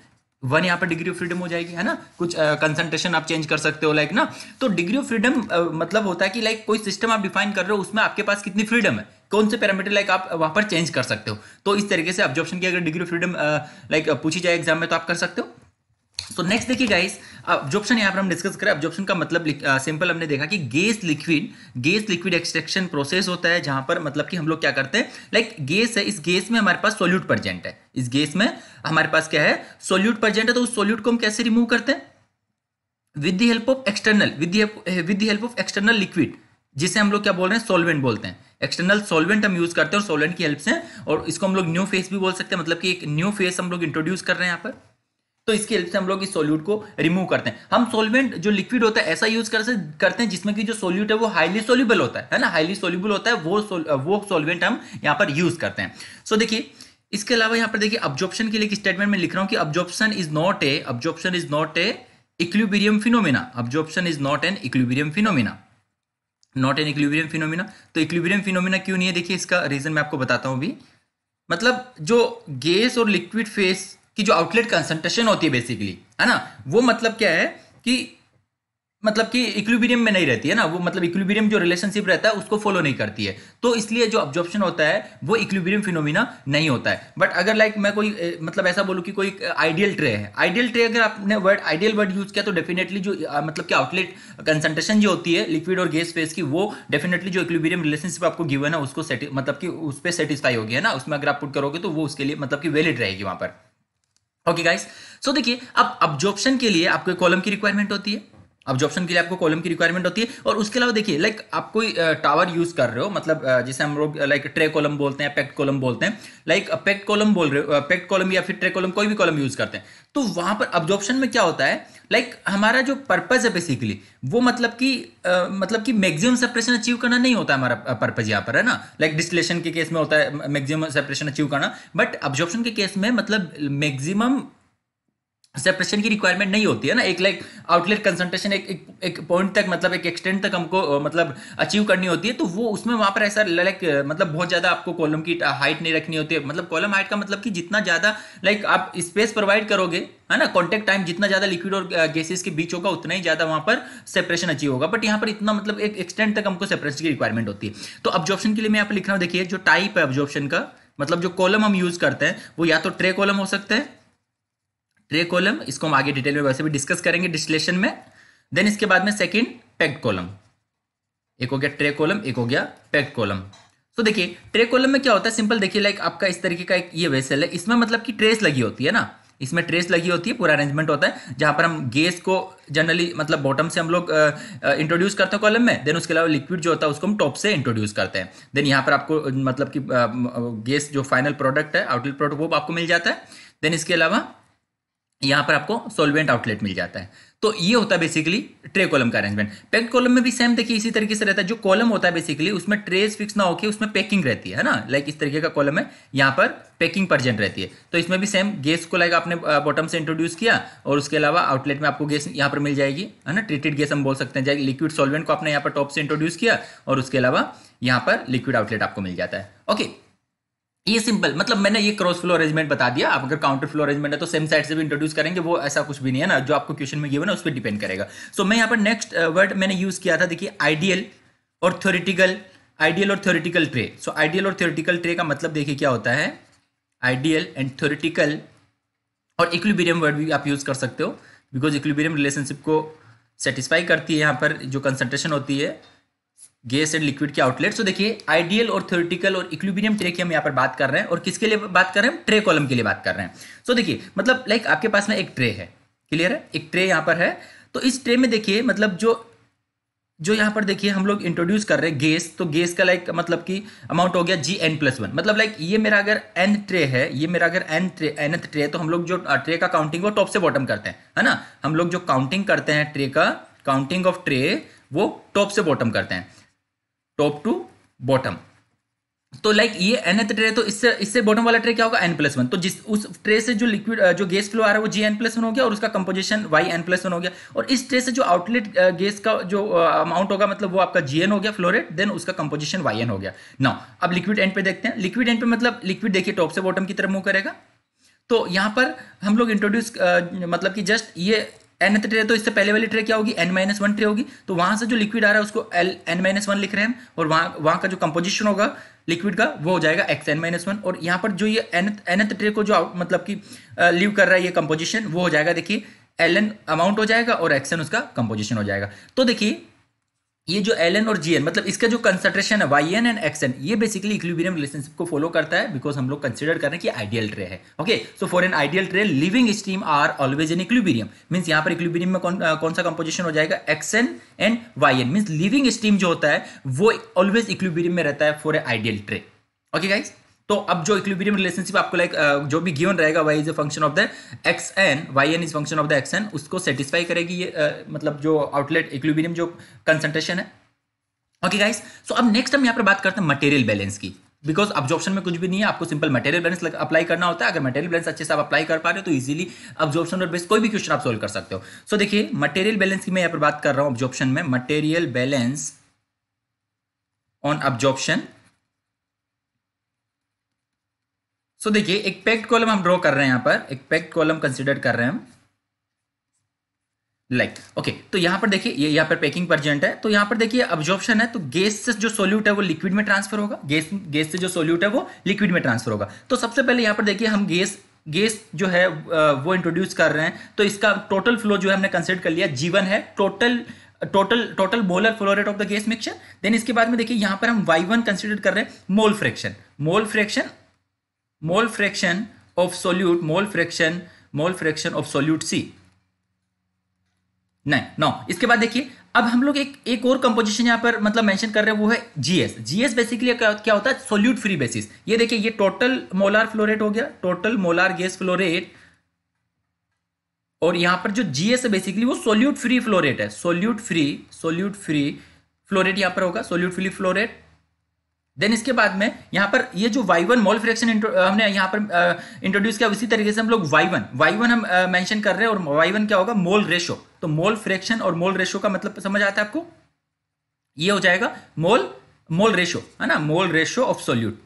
one यहाँ पर डिग्री ऑफ फ्रीडम हो जाएगी है ना कुछ कंसंट्रेशन uh, आप चेंज कर सकते हो लाइक like, ना तो डिग्री ऑफ फ्रीडम मतलब होता है कि लाइक like, कोई सिस्टम आप डिफाइन कर रहे हो उसमें आपके पास कितनी फ्रीडम है कौन से पैरामीटर लाइक आप वहाँ पर चेंज कर सकते हो तो इस तरीके से ऑब्जॉर्प्शन की अगर डिग्री ऑफ फ्रीडम लाइक पूछी जाए एग्जाम में तो आप कर सकते हो तो नेक्स्ट देखिए गाइस ऑब्जॉर्प्शन यहाँ पर हम डिस्कस करें ऑब्जॉर्प्शन का मतलब सिंपल uh, हमने देखा कि gas liquid gas liquid extraction process होता है जहां पर मतलब कि हम लोग क्या करते हैं लाइक गैस है इस गैस में हमारे पास सोल्यूट प्रजेंट है इस गैस में हमारे पास क्या है सोल्यूट प्रजेंट है तो उस सोल्यूट को हम कैसे रिमूव करते हैं with the help of external with the help of external liquid जिसे हम लोग क्या बोल रहे हैं सोलवेंट बोलते हैं एक्सटर्नल सॉल्वेंट हम यूज करते हैं और सॉल्वेंट की हेल्प से और इसको हम लोग न्यू फेस भी बोल सकते हैं मतलब कि एक न्यू फेस हम लोग इंट्रोड्यूस कर रहे हैं यहाँ पर तो इसकी हेल्प से हम लोग इस सोल्यूट को रिमूव करते हैं हम सोलवेंट जो लिक्विड होता है ऐसा यूज कर करते हैं जिसमें कि जो सोल्यूट है वो हाईली सोल्यूबल होता है है ना हाईली सोल्यूबल होता है वो वो सोलवेंट हम यहाँ पर यूज करते हैं सो so, देखिए इसके अलावा यहाँ पर देखिए अब्जॉप्शन के लिए स्टेटमेंट में लिख रहा हूँ कि absorption is not a absorption is not a equilibrium phenomena absorption is not an equilibrium phenomena not an equilibrium phenomena तो इक्विलिब्रियम फिनोमिना क्यों नहीं है देखिए इसका रीज़न मैं आपको बताता हूँ अभी मतलब जो गैस और लिक्विड फेस की जो आउटलेट कंसंट्रेशन होती है बेसिकली है ना वो मतलब क्या है कि मतलब कि इक्विबीरियम में नहीं रहती है ना वो मतलब इक्विबीरियम जो रिलेशनशिप रहता है उसको फॉलो नहीं करती है तो इसलिए जो ऑब्जॉर्प्शन होता है वो इक्विबीरियम फिनोमिना नहीं होता है बट अगर लाइक मैं कोई मतलब ऐसा बोलूँ कि कोई आइडियल ट्रे है आइडियल ट्रे अगर आपने वर्ड आइडियल वर्ड यूज किया तो डेफिनेटली जो मतलब कि आउटलेट कंसंट्रेशन जो होती है लिक्विड और गैस फेस की वो डेफिनेटली जो इक्विबीरियम रिलेशनशिप आपको गिवन है उसको मतलब कि उस पर सेटिस्फाई होगी है ना उसमें अगर आप पुट करोगे तो वो उसके लिए मतलब कि वैलिड रहेगी वहां पर ओके गाइस सो देखिए अब ऑब्जॉर्प्शन के लिए आपको कॉलम की रिक्वायरमेंट होती है ऑब्जॉर्प्शन के लिए आपको कॉलम की रिक्वायरमेंट होती है और उसके अलावा देखिए लाइक आप कोई टावर यूज कर रहे हो मतलब जैसे हम लोग लाइक ट्रे कॉलम बोलते हैं पैक्ट कॉलम बोलते हैं लाइक पैक्ट कॉलम बोल रहे हो पैक्ट कॉलम या फिर ट्रे कॉलम कोई भी कॉलम यूज करते हैं तो वहां पर ऑब्जॉर्प्शन में क्या होता है लाइक like, हमारा जो पर्पज है बेसिकली वो मतलब कि uh, मतलब कि मैक्सिमम सेपरेशन अचीव करना नहीं होता हमारा पर्पज यहाँ पर है ना लाइक like, डिस्टिलेशन के केस में होता है मैक्सिमम सेपरेशन अचीव करना बट ऑब्जॉर्प्शन के केस में मतलब मैक्सिमम सेपरेशन की रिक्वायरमेंट नहीं होती है ना एक लाइक आउटलेट कंसंट्रेशन एक एक, एक पॉइंट तक मतलब एक एक्सटेंड तक हमको मतलब अचीव करनी होती है तो वो उसमें वहाँ पर ऐसा लाइक मतलब बहुत ज़्यादा आपको कॉलम की हाइट नहीं रखनी होती है मतलब कॉलम हाइट का मतलब कि जितना ज़्यादा लाइक आप स्पेस प्रोवाइड करोगे है ना कॉन्टेक्ट टाइम जितना ज़्यादा लिक्विड और गैसेस के बीच होगा उतना ही ज़्यादा वहाँ पर सेपरेशन अचीव होगा बट यहाँ पर इतना मतलब एक एक्सटेंड तक हमको सेपरेशन की रिक्वायरमेंट होती है तो ऑब्जॉर्प्शन के लिए मैं यहाँ पर लिख रहा हूँ देखिए जो टाइप है ऑब्जॉर्प्शन का मतलब जो कॉलम हम यूज़ करते हैं वो या तो ट्रे कॉलम हो सकते हैं ट्रे कॉलम इसको हम आगे डिटेल में वैसे भी डिस्कस करेंगे डिस्टिलेशन में देन इसके बाद में सेकेंड पैक्ड कॉलम एक हो गया ट्रे कॉलम एक हो गया पैक्ड कॉलम तो देखिए ट्रे कॉलम में क्या होता है सिंपल देखिए लाइक आपका इस तरीके का एक ये वेसल है इसमें मतलब कि ट्रेस लगी होती है ना इसमें ट्रेस लगी होती है पूरा अरेंजमेंट होता है जहां पर हम गैस को जनरली मतलब बॉटम से हम लोग इंट्रोड्यूस करते हैं कॉलम में देन उसके अलावा लिक्विड जो होता है उसको हम टॉप से इंट्रोड्यूस करते हैं देन यहाँ पर आपको मतलब कि गैस जो फाइनल प्रोडक्ट है आउटलेट प्रोडक्ट वो आपको मिल जाता है देन इसके अलावा यहाँ पर आपको सोलवेंट आउटलेट मिल जाता है तो ये होता है बेसिकली ट्रे कॉलम का अरेंजमेंट पैक कॉलम में भी सेम देखिए इसी तरीके से रहता है जो कॉलम होता है बेसिकली उसमें ट्रेस फिक्स ना होकर उसमें पैकिंग रहती है ना लाइक इस तरीके का कॉलम है यहाँ पर पैकिंग परजेंट रहती है तो इसमें भी सेम गैस को लाइक आपने बॉटम से इंट्रोड्यूस किया और उसके अलावा आउटलेट में आपको गैस यहाँ पर मिल जाएगी है ना ट्रीटेड गैस हम बोल सकते हैं लिक्विड सोलवेंट को आपने यहाँ पर टॉप से इंट्रोड्यूस किया और उसके अलावा यहाँ पर लिक्विड आउटलेट आपको मिल जाता है ओके ये सिंपल मतलब मैंने ये क्रॉस फ्लो अरेंजमेंट बता दिया आप अगर काउंटर फ्लो अरेंजमेंट है तो सेम साइड से भी इंट्रोड्यूस करेंगे वो ऐसा कुछ भी नहीं है ना जो आपको क्वेश्चन में गिवन है उस पर डिपेंड करेगा सो so, मैं यहाँ पर नेक्स्ट वर्ड uh, मैंने यूज किया था देखिए आइडियल और थ्योरिटिकल आइडियल और थ्योरिटिकल ट्रे सो आइडियल और थ्योरिटिकल ट्रे का मतलब देखिए क्या होता है आइडियल एंड थ्योरिटिकल और इक्विबीरियम वर्ड भी आप यूज कर सकते हो बिकॉज इक्विबीरियम रिलेशनशिप को सेटिस्फाई करती है यहाँ पर जो कंसनट्रेशन होती है गैस एंड लिक्विड के आउटलेट सो देखिए आइडियल और थ्योरेटिकल और इक्विबिनियम ट्रे की हम यहाँ पर बात कर रहे हैं और किसके लिए बात कर रहे हैं ट्रे कॉलम के लिए बात कर रहे हैं सो so, देखिए मतलब लाइक आपके पास में एक ट्रे है क्लियर है एक ट्रे यहाँ पर है तो इस ट्रे में देखिए मतलब जो जो यहाँ पर देखिए हम लोग इंट्रोड्यूस कर रहे हैं गैस तो गैस का लाइक मतलब कि अमाउंट हो गया जी एन प्लस वन मतलब लाइक ये मेरा अगर एन ट्रे है ये मेरा अगर एन ट्रे एथ ट्रे है तो हम लोग जो ट्रे का काउंटिंग वो टॉप से बॉटम करते हैं है ना हम लोग जो काउंटिंग करते हैं ट्रे का काउंटिंग ऑफ ट्रे वो टॉप से बॉटम करते हैं टॉप टू बॉटम तो लाइक ये एनथ ट्रे तो इससे इससे बॉटम वाला ट्रे क्या होगा एन प्लस वन तो जिस उस ट्रे से जो लिक्विड जो गैस फ्लो आ रहा है वो जी एन प्लस वन हो गया और उसका composition Y N plus one हो गया और इस ट्रे से जो आउटलेट गैस का जो अमाउंट होगा मतलब वो आपका जी एन हो गया फ्लोरेट देन उसका कंपोजिशन वाई एन हो गया ना अब लिक्विड एंड पे देखते हैं लिक्विड एंड पे मतलब लिक्विड देखिए टॉप से बॉटम की तरफ मूव करेगा तो यहाँ पर हम लोग इंट्रोड्यूस मतलब कि जस्ट ये एन ट्रे तो इससे पहले वाली ट्रे क्या होगी एन माइनस वन ट्रे होगी तो वहां से जो लिक्विड आ रहा है उसको एल एन माइनस वन लिख रहे हैं और वहां वहां का जो कंपोजिशन होगा लिक्विड का वो हो जाएगा एक्स एन माइनस वन और यहाँ पर जो ये एन एनथ ट्रे को जो मतलब कि लीव कर रहा है ये कंपोजिशन वो हो जाएगा देखिए एल एन अमाउंट हो जाएगा और एक्स उसका कंपोजिशन हो जाएगा तो देखिए ये जो एल एन और जी मतलब इसका जो कंसंट्रेशन है Y N and X N ये बेसिकली इक्विबियम रिलेशनशिप को फॉलो करता है बिकॉज हम लोग कंसिडर कर रहे हैं कि आइडियल ट्रे है okay so for an ideal tray leaving stream are always in equilibrium means यहाँ पर इक्विबियम में कौन, आ, कौन सा कंपोजिशन हो जाएगा X N and Y N means leaving stream जो होता है वो ऑलवेज इक्विबियम में रहता है for a ideal tray okay guys तो अब जो इक्विलिब्रियम रिलेशनशिप आपको लाइक uh, जो भी गिवन रहेगा Y is a function of the X N Y N is function of the X N उसको सेटिस्फाई करेगी ये uh, मतलब जो आउटलेट इक्विबीरियम जो कंसंट्रेशन है ओके गाइस सो अब नेक्स्ट हम यहाँ पर बात करते हैं मटेरियल बैलेंस की बिकॉज ऑब्जॉर्प्शन में कुछ भी नहीं है आपको सिंपल मटेरियल बैलेंस अप्लाई करना होता है अगर मटेरियल बैलेंस अच्छे से आप अप्लाई कर पा रहे हो तो इजीली ऑब्जॉर्प्शन और बेस कोई भी क्वेश्चन आप सोल्व कर सकते हो सो so, देखिए मटेरियल बैलेंस की मैं यहाँ पर बात कर रहा हूँ ऑब्जॉर्प्शन में material balance on absorption so देखिए एक पैक्ट कॉलम हम ड्रॉ कर रहे हैं यहां पर एक पैक्ट कॉलम कंसिडर कर रहे हैं हम लाइक like, ओके okay, तो यहां पर देखिए ये यहां पर पैकिंग परजेंट है तो यहां पर देखिए ऑब्जॉर्प्शन है तो गैस से जो सोल्यूट है वो लिक्विड में ट्रांसफर होगा गैस गैस से जो सोल्यूट है वो लिक्विड में ट्रांसफर होगा तो सबसे पहले यहां पर देखिए हम गैस गैस जो है वो इंट्रोड्यूस कर रहे हैं तो इसका टोटल फ्लो जो है हमने कंसिडर कर लिया जीवन है total total total molar flow rate of the gas mixture then इसके बाद में देखिए यहां पर हम वाई वन कंसिडर कर रहे हैं mole fraction mole fraction mole fraction of solute mole fraction mole fraction of solute C नहीं नो इसके बाद देखिए अब हम लोग एक एक और कंपोजिशन यहां पर मतलब मेंशन कर रहे हैं वो है जीएस जीएस बेसिकली क्या, होता है सोल्यूट फ्री बेसिस ये देखिए ये टोटल मोलार फ्लोरेट हो गया टोटल मोलार गैस फ्लोरेट और यहां पर जो जीएस है बेसिकली वो सोल्यूट फ्री फ्लोरेट है solute free solute free flow rate यहां पर होगा सोल्यूट फ्री फ्लोरेट देन इसके बाद में यहाँ पर ये जो वाई वन मोल फ्रैक्शन हमने यहाँ पर इंट्रोड्यूस किया उसी तरीके से हम लोग वाई वन वाई वन हम मेंशन कर रहे हैं और वाई वन क्या होगा मोल रेशो तो मोल फ्रैक्शन और मोल रेशो का मतलब समझ आता है आपको ये हो जाएगा मोल मोल रेशो है ना मोल रेशो ऑफ सोल्यूट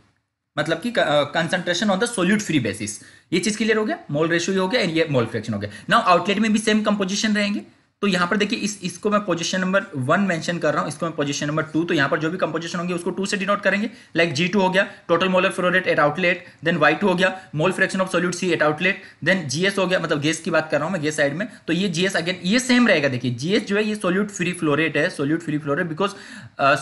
मतलब कि concentration on the solute free basis ये चीज क्लियर हो गया मोल रेशो ही हो गया एंड ये मोल फ्रैक्शन हो गया नाउ आउटलेट में भी सेम कंपोजिशन रहेंगे तो यहां पर देखिए इस इसको मैं पोजीशन नंबर वन मेंशन कर रहा हूं इसको मैं पोजीशन नंबर टू तो यहां पर जो भी कंपोजिशन होंगे उसको टू से डिनोट करेंगे लाइक जी टू हो गया total molar flow rate at outlet then Y two हो गया mole fraction of solute C at outlet then GS हो गया मतलब गैस की बात कर रहा हूं मैं गैस साइड में तो ये जीएस अगेन ये सेम रहेगा देखिए जीएस जो है ये सोल्यूट फ्री फ्लोरेट है solute free flow rate because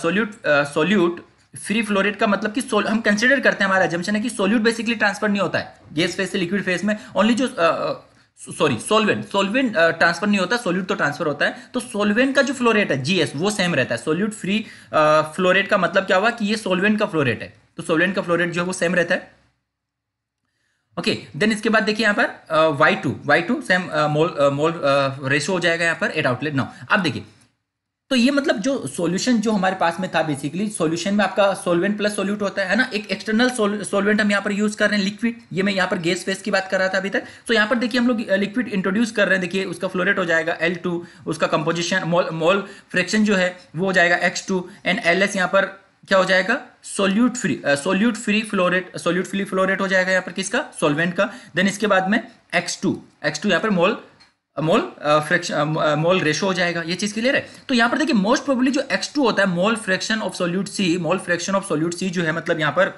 solute solute free flow rate का मतलब कि हम कंसिडर करते हैं हमारा एजम्पन है कि सोल्यूट बेसिकली ट्रांसफर नहीं होता है गैस फेस से लिक्विड फेस में ओनली जो uh, uh, sorry solvent solvent transfer नहीं होता सोल्यूट तो ट्रांसफर होता है तो सोलवेंट का जो फ्लोरेट है जीएस वो सेम रहता है सोल्यूट फ्री फ्लोरेट का मतलब क्या हुआ कि ये सोलवेंट का फ्लोरेट है तो सोलवेंट का फ्लोरेट जो है वो सेम रहता है ओके okay, देन इसके बाद देखिए यहां पर Y to Y two same mole mole ratio हो जाएगा यहां पर एट आउटलेट नाउ अब देखिए तो ये मतलब जो सॉल्यूशन जो हमारे पास में था बेसिकली सॉल्यूशन में आपका सॉल्वेंट प्लस सॉल्यूट होता है ना एक एक्सटर्नल सॉल्वेंट हम यहाँ पर यूज कर रहे हैं लिक्विड ये मैं यहाँ पर गैस फेस की बात कर रहा था अभी तक तो यहाँ पर देखिए हम लोग लिक्विड इंट्रोड्यूस कर रहे हैं देखिए उसका फ्लोरेट हो जाएगा एल उसका कंपोजिशन मॉल मॉल फ्रैक्शन जो है वो हो जाएगा एक्स एंड एल एस पर क्या हो जाएगा solute free solute free flow rate solute free flow rate हो जाएगा यहाँ पर किसका सोलवेंट का देन इसके बाद में एक्स टू एक्स टू यहाँ पर मोल मोल फ्रैक्शन मोल रेशो हो जाएगा ये चीज़ क्लियर है तो यहां पर देखिए मोस्ट प्रोबेबली जो एक्स टू होता है mole fraction of solute C mole fraction of solute C जो है मतलब यहां पर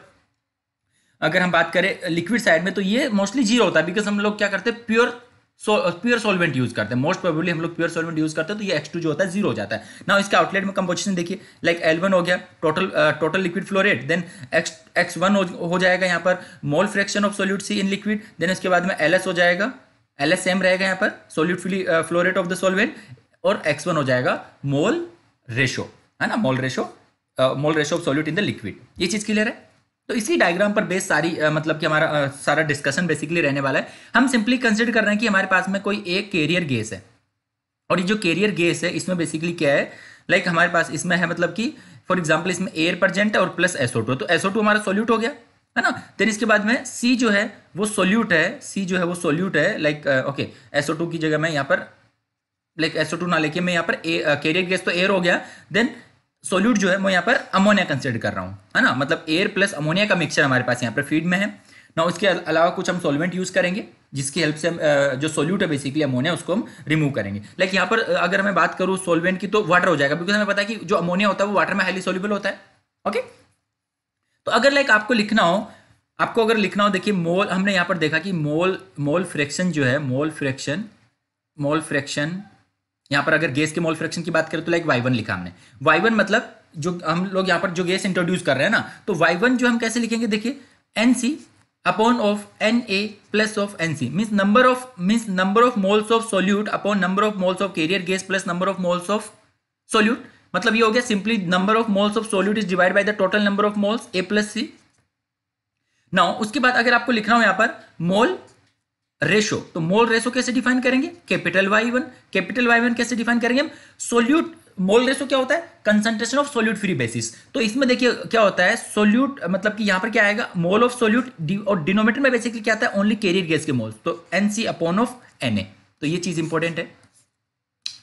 अगर हम बात करें लिक्विड साइड में तो ये मोस्टली जीरो होता है बिकॉज हम लोग क्या करते हैं प्योर प्योर सॉल्वेंट यूज करते हैं मोस्ट प्रोबेबली हम लोग प्योर सॉल्वेंट यूज करते हैं तो ये एक्स टू जो होता है जीरो हो जाता है ना इसके आउटलेट में कंपोजिशन देखिए लाइक एल वन हो गया total total liquid flow rate then X X one हो जाएगा यहाँ पर mole fraction of solute C in liquid then इसके बाद में एल एस हो जाएगा एल एस सेम रहेगा यहाँ पर solute flow rate of the solvent और एक्स वन हो जाएगा मोल रेशो है ना mole ratio mole ratio of solute in the liquid ये चीज़ क्लियर है तो इसी डायग्राम पर बेस सारी uh, मतलब कि हमारा uh, सारा डिस्कशन बेसिकली रहने वाला है हम सिंपली कंसिडर कर रहे हैं कि हमारे पास में कोई एक कैरियर गैस है और ये जो कैरियर गैस है इसमें बेसिकली क्या है लाइक like हमारे पास इसमें है मतलब कि फॉर एग्जाम्पल इसमें एयर प्रजेंट है और प्लस एसोटो तो एसोटो हमारा सोल्यूट हो गया है ना देन इसके बाद में सी जो है वो सोल्यूट है सी जो है वो सोल्यूट है लाइक ओके एसओ टू की जगह मैं यहाँ पर लाइक एसओ टू ना लेके मैं यहाँ पर कैरियर गैस uh, तो एयर हो गया देन सोल्यूट जो है मैं यहाँ पर अमोनिया कंसिडर कर रहा हूँ है ना मतलब एयर प्लस अमोनिया का मिक्सचर हमारे पास यहाँ पर फीड में है ना उसके अलावा कुछ हम सोलवेंट यूज़ करेंगे जिसकी हेल्प से हम uh, जो सोल्यूट है बेसिकली अमोनिया उसको हम रिमूव करेंगे लाइक यहाँ पर uh, अगर मैं बात करूँ सोलवेंट की तो वाटर हो जाएगा बिकॉज हमें पता है कि जो अमोनिया होता है वो वाटर में हाईली सोल्यूबल होता है ओके okay? तो अगर लाइक आपको लिखना हो आपको अगर लिखना हो देखिए मोल हमने यहाँ पर देखा कि मोल मोल फ्रैक्शन जो है मोल फ्रैक्शन मोल फ्रैक्शन यहाँ पर अगर गैस के मोल फ्रैक्शन की बात करें तो लाइक वाई वन लिखा हमने वाई वन मतलब जो हम लोग यहाँ पर जो गैस इंट्रोड्यूस कर रहे हैं ना तो वाई वन जो हम कैसे लिखेंगे देखिए N C upon of N A plus of N C means number of means number of moles of solute upon number of moles of carrier gas plus number of moles of solute मतलब ये हो गया simply number of moles of solute is divide by the total number of moles A plus C now उसके बाद अगर आपको लिखना हो यहां पर मोल रेशो तो मोल रेशो कैसे डिफाइन करेंगे capital Y one capital Y one कैसे डिफाइन करेंगे हम सोल्यूट मोल रेशो क्या होता है concentration of solute free basis तो इसमें देखिए क्या होता है सोल्यूट मतलब कि यहां पर क्या आएगा मोल ऑफ सोल्यूट और डिनोमेटर में बेसिकली क्या आता है ओनली कैरियर गैस के मोल तो NC upon of N A तो ये चीज इंपॉर्टेंट है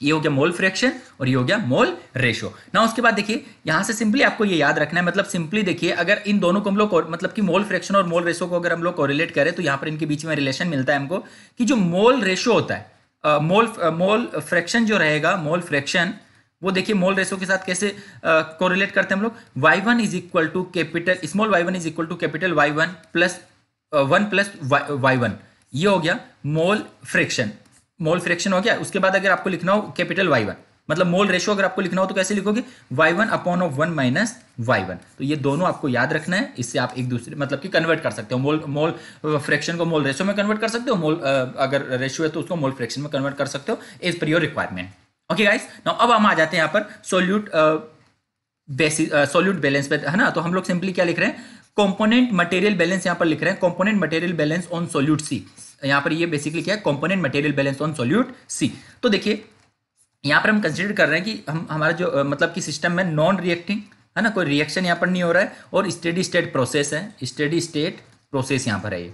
ये हो गया मोल फ्रैक्शन और ये हो गया मोल रेशो ना उसके बाद देखिए यहां से सिंपली आपको ये याद रखना है मतलब सिंपली देखिए अगर इन दोनों को हम लोग मतलब कि मोल फ्रैक्शन और मोल रेशो को अगर हम लोग कोरिलेट करें तो यहां पर इनके बीच में रिलेशन मिलता है हमको कि जो मोल रेशो होता है मोल मोल फ्रैक्शन जो रहेगा मोल फ्रैक्शन वो देखिए मोल रेशो के साथ कैसे कोरिलेट करते हैं हम लोग Y one is equal to capital small Y one is equal to capital Y one plus one plus Y one ये हो गया मोल फ्रैक्शन मोल फ्रैक्शन हो गया उसके बाद अगर आपको लिखना हो कैपिटल वाई वन मतलब मोल रेशो अगर आपको लिखना हो तो कैसे लिखोगे Y one upon of one minus Y one तो ये दोनों आपको याद रखना है इससे आप एक दूसरे मतलब कि कन्वर्ट कर सकते हो मोल मोल फ्रैक्शन को मोल रेशो में कन्वर्ट कर सकते हो मोल अगर रेशो है तो उसको मोल फ्रैक्शन में कन्वर्ट कर सकते हो as per your requirement okay guys now अब हम आ जाते हैं यहाँ पर सोल्यूट बेसिस सोल्यूट बैलेंस पे है ना तो हम लोग सिंपली क्या लिख रहे हैं कंपोनेंट मटेरियल बैलेंस यहाँ पर लिख रहे हैं component material balance on solute C यहां पर ये बेसिकली क्या है component material balance on solute C तो देखिए यहां पर हम कंसिडर कर रहे हैं कि हम हमारा जो मतलब कि सिस्टम में नॉन रिएक्टिंग है ना कोई रिएक्शन यहां पर नहीं हो रहा है और स्टेडी स्टेट प्रोसेस है स्टेडी स्टेट प्रोसेस यहां पर है ये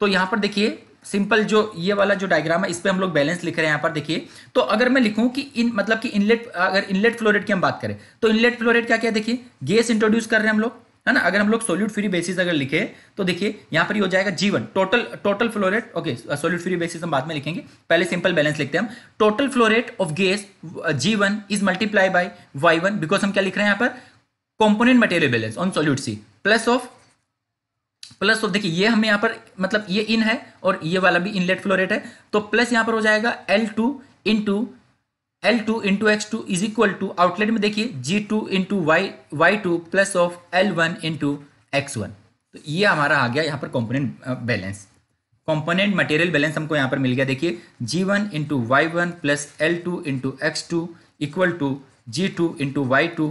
तो यहां पर देखिए सिंपल जो ये वाला जो डायग्राम है इस पर हम लोग बैलेंस लिख रहे हैं यहां पर देखिए तो अगर मैं लिखूं कि इन मतलब कि इनलेट अगर इनलेट फ्लोरेट की हम बात करें तो इनलेट फ्लोरेट क्या क्या देखिए गैस इंट्रोड्यूस कर रहे हैं हम लोग है ना अगर हम लोग सोल्यूट फ्री बेसिस अगर लिखे तो देखिए यहाँ पर ही हो जाएगा G one total total flow rate okay solute free basis हम बाद में लिखेंगे पहले सिंपल बैलेंस लिखते हैं हम total flow rate of gas G one is multiply by Y one because हम क्या लिख रहे हैं यहाँ पर component material balance on solute C plus of plus of देखिए ये हमें यहाँ पर मतलब ये इन है और ये वाला भी इनलेट फ्लोरेट है तो प्लस यहाँ पर हो जाएगा L two in two L two into X two is equal to outlet में देखिए G two into Y Y two plus of L one into X one तो ये हमारा आ गया यहाँ पर component balance component material balance हमको यहाँ पर मिल गया देखिए G one into Y one plus L two into X two equal to G two into Y two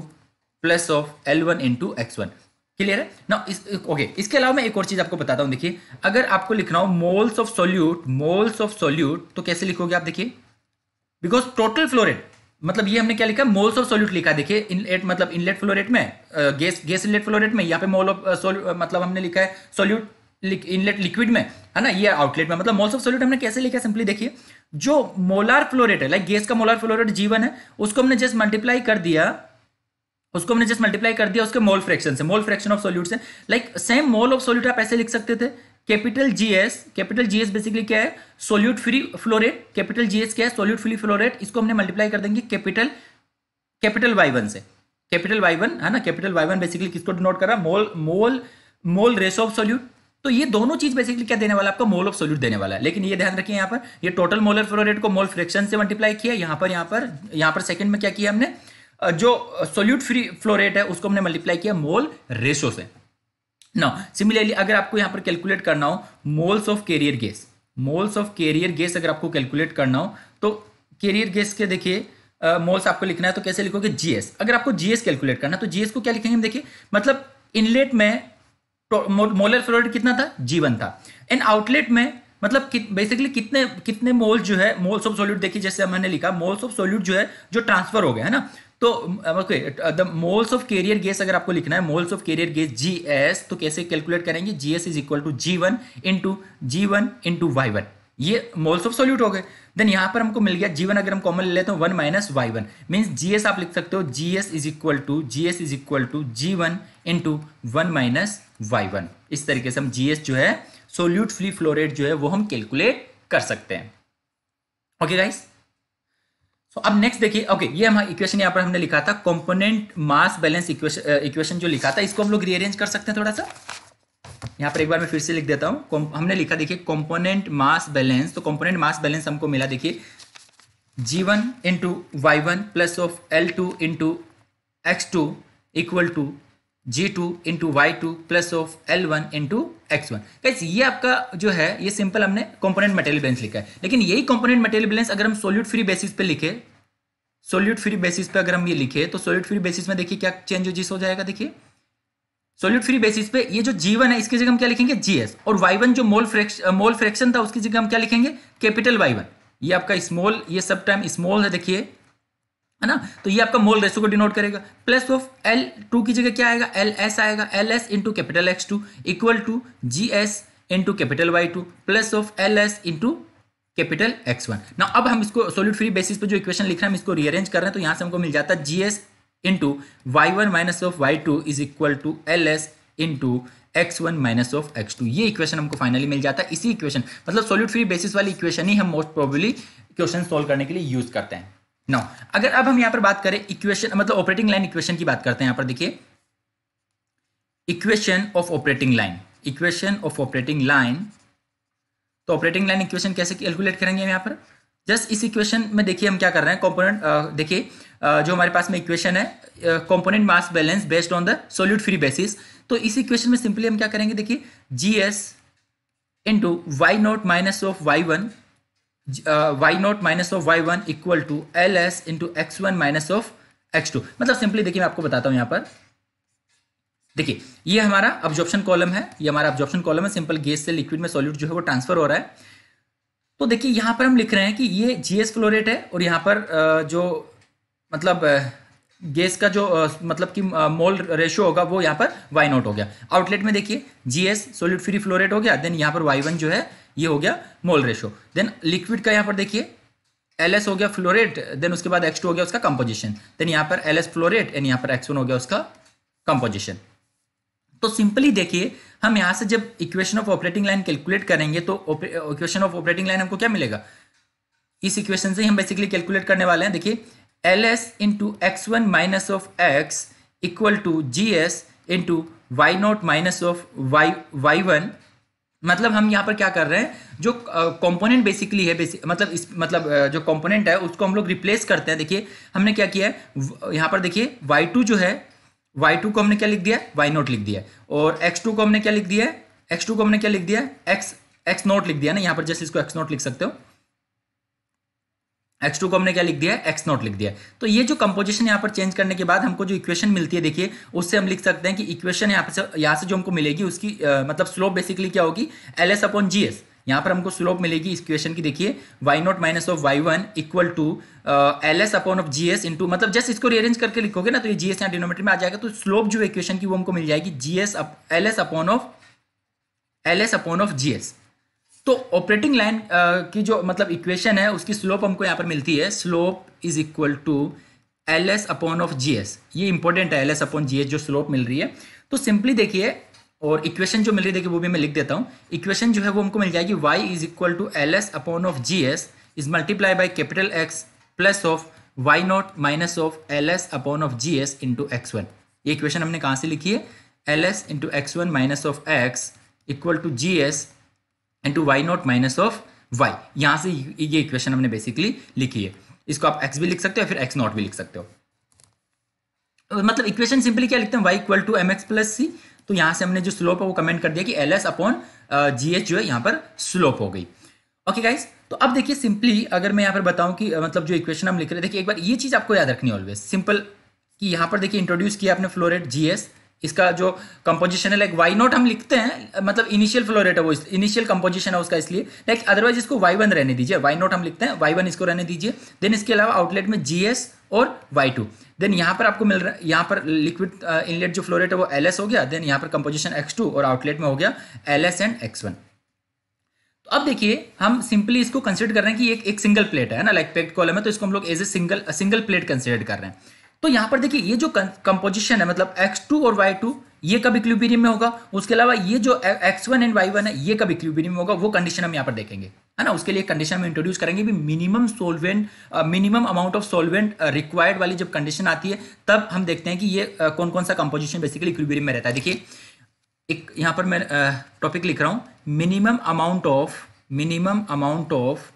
plus of L one into X one clear है ना इस okay इसके अलावा मैं एक और चीज़ आपको बताता हूँ देखिए अगर आपको लिखना हो moles of solute moles of solute तो कैसे लिखोगे आप देखिए बिकॉज टोटल फ्लोरेट मतलब ये हमने क्या लिखा मोल्स ऑफ सोल्यूट लिखा देखिए इनलेट मतलब इनलेट फ्लोरेट में गैस गैस इनलेट फ्लोरेट में यहाँ पे मोल ऑफ मतलब हमने लिखा है सोल्यूट इनलेट लिक्विड में है ना ये आउटलेट में मतलब मोल्स ऑफ सोल्यूट हमने कैसे लिखा सिंपली देखिए जो मोलार फ्लोरेट है लाइक गैस का मोलार फ्लोरेट जीवन है उसको हमने जस्ट मल्टीप्लाई कर दिया उसको हमने जस्ट मल्टीप्लाई कर दिया उसके मोल फ्रैक्शन से मोल फ्रैक्शन ऑफ सोल्यूट से like same mole of solute आप ऐसे लिख सकते थे capital GS capital GS basically क्या है solute free flow rate capital GS क्या है सोल्यूट फ्री फ्लोरेट इसको हमने मल्टीप्लाई कर देंगे कैपिटल कैपिटल वाई वन से कैपिटल वाई वन है ना कैपिटल वाई वन बेसिकली किसको डिनोट करा mole mole mole ratio of solute तो ये दोनों चीज बेसिकली क्या देने वाला आपका आपको मोल ऑफ सोल्यूट देने वाला है लेकिन ये ध्यान रखिए यहाँ पर ये टोटल मोलर फ्लोरेट को मोल फ्रैक्शन से मल्टीप्लाई किया यहाँ पर यहाँ पर यहाँ पर सेकंड में क्या किया हमने जो सोल्यूट फ्री फ्लोरेट है उसको हमने मल्टीप्लाई किया मोल रेशो से नाउ सिमिलरली अगर आपको यहां पर कैलकुलेट करना हो moles of carrier gas moles of carrier gas अगर आपको कैलकुलेट करना हो तो कैरियर गैस के देखिए मोल्स uh, आपको लिखना है तो कैसे लिखोगे जीएस अगर आपको जीएस कैलकुलेट करना है तो जीएस को क्या लिखेंगे देखिए मतलब इनलेट में मोलर तो, फ्लोराइड कितना था जीवन था एंड आउटलेट में मतलब कि, बेसिकली कितने कितने मोल्स जो है मोल्स ऑफ सोल्यूट देखिए जैसे हमने लिखा मोल्स ऑफ सोल्यूट जो है जो ट्रांसफर हो गया है ना तो the moles of carrier gas अगर आपको लिखना है moles of carrier gas G S तो कैसे कैलकुलेट करेंगे G S is equal to G one into G one into Y one ये मोल्स ऑफ सोल्यूट हो गए देन यहां पर हमको मिल गया जी वन अगर हम कॉमन ले लेते हैं one minus Y one means G S आप लिख सकते हो G S is equal to G S is equal to G one into one minus Y one इस तरीके से हम जी एस जो है सोल्यूट फ्री फ्लोरेट जो है वो हम कैलकुलेट कर सकते हैं ओके okay, गाइस सो अब नेक्स्ट देखिए ओके ये हमारा इक्वेशन यहाँ पर हमने लिखा था component mass balance equation equation जो लिखा था इसको हम लोग रीअरेंज कर सकते हैं थोड़ा सा यहाँ पर एक बार मैं फिर से लिख देता हूँ हमने लिखा देखिए कंपोनेंट मास बैलेंस तो कंपोनेंट मास बैलेंस हमको मिला देखिए G one into Y one plus of L two into X two equal to G two into Y two plus of L one into X one कैसे ये आपका जो है ये सिंपल हमने कंपोनेंट मटेरियल बैलेंस लिखा है लेकिन यही कंपोनेंट मटेरियल बैलेंस अगर हम सोल्यूट फ्री बेसिस पे लिखे सोल्यूट फ्री बेसिस पे अगर हम ये लिखे तो सोल्यूट फ्री बेसिस में देखिए क्या चेंज जिस हो जाएगा देखिए सोल्यूट फ्री बेसिस पे ये जो जीवन है इसकी जगह हम क्या लिखेंगे जीएस और वाई वन जो मोल फ्रैक्शन मोल फ्रैक्शन था उसकी जगह हम क्या लिखेंगे कैपिटल वाई वन ये आपका स्मॉल ये सब टाइम स्मॉल है देखिए है ना तो ये आपका मोल रेशो को डिनोट करेगा प्लस ऑफ एल टू की जगह क्या आएगा एल एस आएगा L S into capital X two equal to G S into capital Y two plus of L S into capital X one ना अब हम इसको सोलिड फ्री बेसिस पे जो इक्वेशन लिख रहे हैं हम इसको रीअरेंज कर रहे हैं तो यहाँ से हमको मिल जाता है G S into Y one minus of Y two is equal to L S into X one minus of X two ये इक्वेशन हमको फाइनली मिल जाता है इसी इक्वेशन मतलब सोलिड फ्री बेसिस वाली इक्वेशन ही हम मोस्ट प्रोबेबली क्वेश्चन सोल्व करने के लिए यूज करते हैं नौ अगर अब हम यहां पर बात करें इक्वेशन मतलब ऑपरेटिंग लाइन इक्वेशन की बात करते हैं यहां पर देखिए equation of operating line equation of operating line तो ऑपरेटिंग लाइन इक्वेशन कैसे कैलकुलेट करेंगे हम यहां पर जस्ट इस इक्वेशन में देखिए हम क्या कर रहे हैं कॉम्पोनेंट देखिए जो हमारे पास में इक्वेशन है component mass balance based on the solute free basis तो इस इक्वेशन में सिंपली हम क्या करेंगे देखिए G S into Y not minus of Y one Y not minus of Y one equal to L S into X one minus of X two मतलब simply देखिए मैं आपको बताता हूं यहाँ पर देखिए ये हमारा ऑब्जॉर्प्शन कॉलम है ये हमारा ऑब्जॉर्प्शन कॉलम है सिंपल गैस से लिक्विड में सॉल्यूट जो है वो ट्रांसफर हो रहा है तो देखिए यहां पर हम लिख रहे हैं कि ये जीएस फ्लोरेट है और यहाँ पर जो मतलब गैस का जो मतलब कि मोल रेशियो होगा वो यहां पर वाई नॉट हो गया आउटलेट में देखिए जीएस सॉल्यूट फ्री फ्लोरेट हो गया देन यहां पर वाई वन जो है ये हो गया मोल रेशो देन लिक्विड का यहाँ पर देखिए एल हो गया फ्लोरेट देन उसके बाद एक्स हो गया उसका कंपोजिशन देन यहाँ पर एल फ्लोरेट एंड यहाँ पर एक्स हो गया उसका कंपोजिशन तो सिंपली देखिए हम यहां से जब equation of operating line calculate करेंगे तो इक्वेशन ऑफ ऑपरेटिंग लाइन हमको क्या मिलेगा इस इक्वेशन से हम बेसिकली कैलकुलेट करने वाले हैं देखिए L S into X one minus of X equal to G S into Y not minus of Y Y one मतलब हम यहाँ पर क्या कर रहे हैं जो कंपोनेंट बेसिकली है बेसिक मतलब इस मतलब जो कंपोनेंट है उसको हम लोग रिप्लेस करते हैं देखिए हमने क्या किया है यहाँ पर देखिए वाई टू जो है वाई टू को हमने क्या लिख दिया है वाई नोट लिख दिया और एक्स टू को हमने क्या लिख दिया एक्स टू को हमने क्या लिख दिया एक्स एक्स नोट लिख दिया ना यहाँ पर जैसे इसको एक्स नोट लिख सकते हो एक्स टू को हमने क्या लिख दिया है एक्स नॉट लिख दिया है तो ये जो कंपोजिशन यहाँ पर चेंज करने के बाद हमको जो इक्वेशन मिलती है देखिए उससे हम लिख सकते हैं कि इक्वेशन यहाँ से यहाँ से जो हमको मिलेगी उसकी आ, मतलब स्लोप बेसिकली क्या होगी L S upon G S यहाँ पर हमको स्लोप मिलेगी इस इक्वेशन की देखिए Y not minus of Y one equal to L S upon of G S into मतलब जस्ट इसको रीअरेंज करके लिखोगे ना तो ये जी एस यहाँ डिनोमीटर में आ जाएगा तो स्लोप जो इक्वेशन की वो हमको मिल जाएगी G S L S upon of L S upon of G S तो ऑपरेटिंग लाइन uh, की जो मतलब इक्वेशन है उसकी स्लोप हमको यहाँ पर मिलती है slope is equal to L S upon of G S ये इंपॉर्टेंट है L S upon G S जो स्लोप मिल रही है तो सिंपली देखिए और इक्वेशन जो मिल रही है देखिए वो भी मैं लिख देता हूँ इक्वेशन जो है वो हमको मिल जाएगी Y is equal to L S upon of G S is multiply by capital X plus of Y not minus of L S upon of G S into X one ये equation हमने कहाँ से लिखी है L S into X one minus of X equal to G S to Y not minus of Y यहाँ से ये equation हमने बेसिकली लिखी है इसको आप एक्स भी लिख सकते हो फिर एक्स नॉट भी लिख सकते हो मतलब इक्वेशन सिंपली क्या लिखते हैं Y equal to M X plus C तो यहाँ से हमने जो स्लोप है वो कमेंट कर दिया कि L S upon G H जो है यहाँ पर स्लोप हो गई ओके गाइस तो अब देखिए सिंपली अगर मैं यहाँ पर बताऊँ कि uh, मतलब जो इक्वेशन हम लिख रहे हैं देखिए एक बार ये चीज़ आपको याद रखनी ऑलवेज सिंपल कि यहाँ पर देखिए इंट्रोड्यूस किया आपने फ्लोरेट जी एस इसका जो कंपोजिशन है लाइक वाई नॉट हम लिखते हैं मतलब इनिशियल फ्लो रेट है वो इनिशियल कंपोजिशन है उसका इसलिए लाइक अदरवाइज इसको वाई वन रहने दीजिए वाई नॉट हम लिखते हैं वाई वन इसको रहने दीजिए देन इसके अलावा आउटलेट में जी एस और वाई टू देन यहाँ पर आपको मिल रहा है यहाँ पर लिक्विड इनलेट uh, जो फ्लोरेट है वो एल एस हो गया देन यहाँ पर कंपोजिशन एक्स टू और आउटलेट में हो गया L S and X one तो अब देखिए हम सिंपली इसको कंसिडर कर रहे हैं कि एक एक सिंगल प्लेट है ना लाइक पेक्ट कॉलम है तो इसको हम लोग as a single single plate consider कर रहे हैं तो यहां पर देखिए ये जो कंपोजिशन है मतलब x2 और y2 ये कब इक्विबेरियम में होगा उसके अलावा ये जो x1 एंड y1 है ये कब इक्विबेरियम में होगा वो कंडीशन हम यहाँ पर देखेंगे है ना उसके लिए कंडीशन में इंट्रोड्यूस करेंगे भी minimum solvent minimum amount of solvent required वाली जब कंडीशन आती है तब हम देखते हैं कि ये uh, कौन कौन सा कंपोजिशन बेसिकली इक्विबेरियम में रहता है देखिए एक यहाँ पर मैं टॉपिक uh, लिख रहा हूँ minimum amount of minimum amount of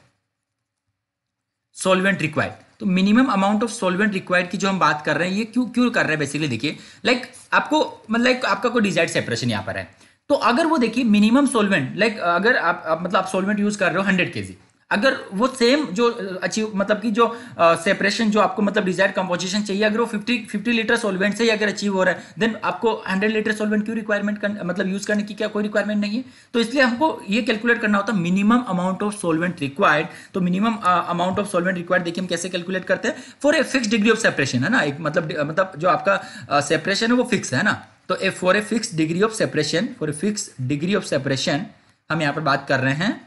solvent required तो minimum amount of solvent required की जो हम बात कर रहे हैं ये क्यों क्यों कर रहे हैं बेसिकली देखिए लाइक आपको मतलब आपका कोई डिजायर सेपरेशन यहाँ पर है तो अगर वो देखिए मिनिमम सोलवेंट लाइक अगर आप, आप मतलब आप सोलवेंट यूज कर रहे हो हंड्रेड के जी अगर वो सेम जो अचीव uh, मतलब कि जो सेपरेशन uh, जो आपको मतलब डिजायर कंपोजिशन चाहिए अगर वो 50 50 लीटर सॉल्वेंट से ही अगर अचीव हो रहा है देन आपको 100 लीटर सोलवेंट क्यों रिक्वायरमेंट मतलब यूज करने की क्या कोई रिक्वायरमेंट नहीं है तो इसलिए हमको ये कैलकुलेट करना होता है minimum amount of solvent required तो minimum amount of solvent required देखिए हम कैसे कैलकुलेट करते हैं for a fix degree of separation है ना एक मतलब uh, मतलब जो आपका सेपरेशन uh, है वो फिक्स है ना तो a for a fix degree of separation for a fix degree of separation हम यहाँ पर बात कर रहे हैं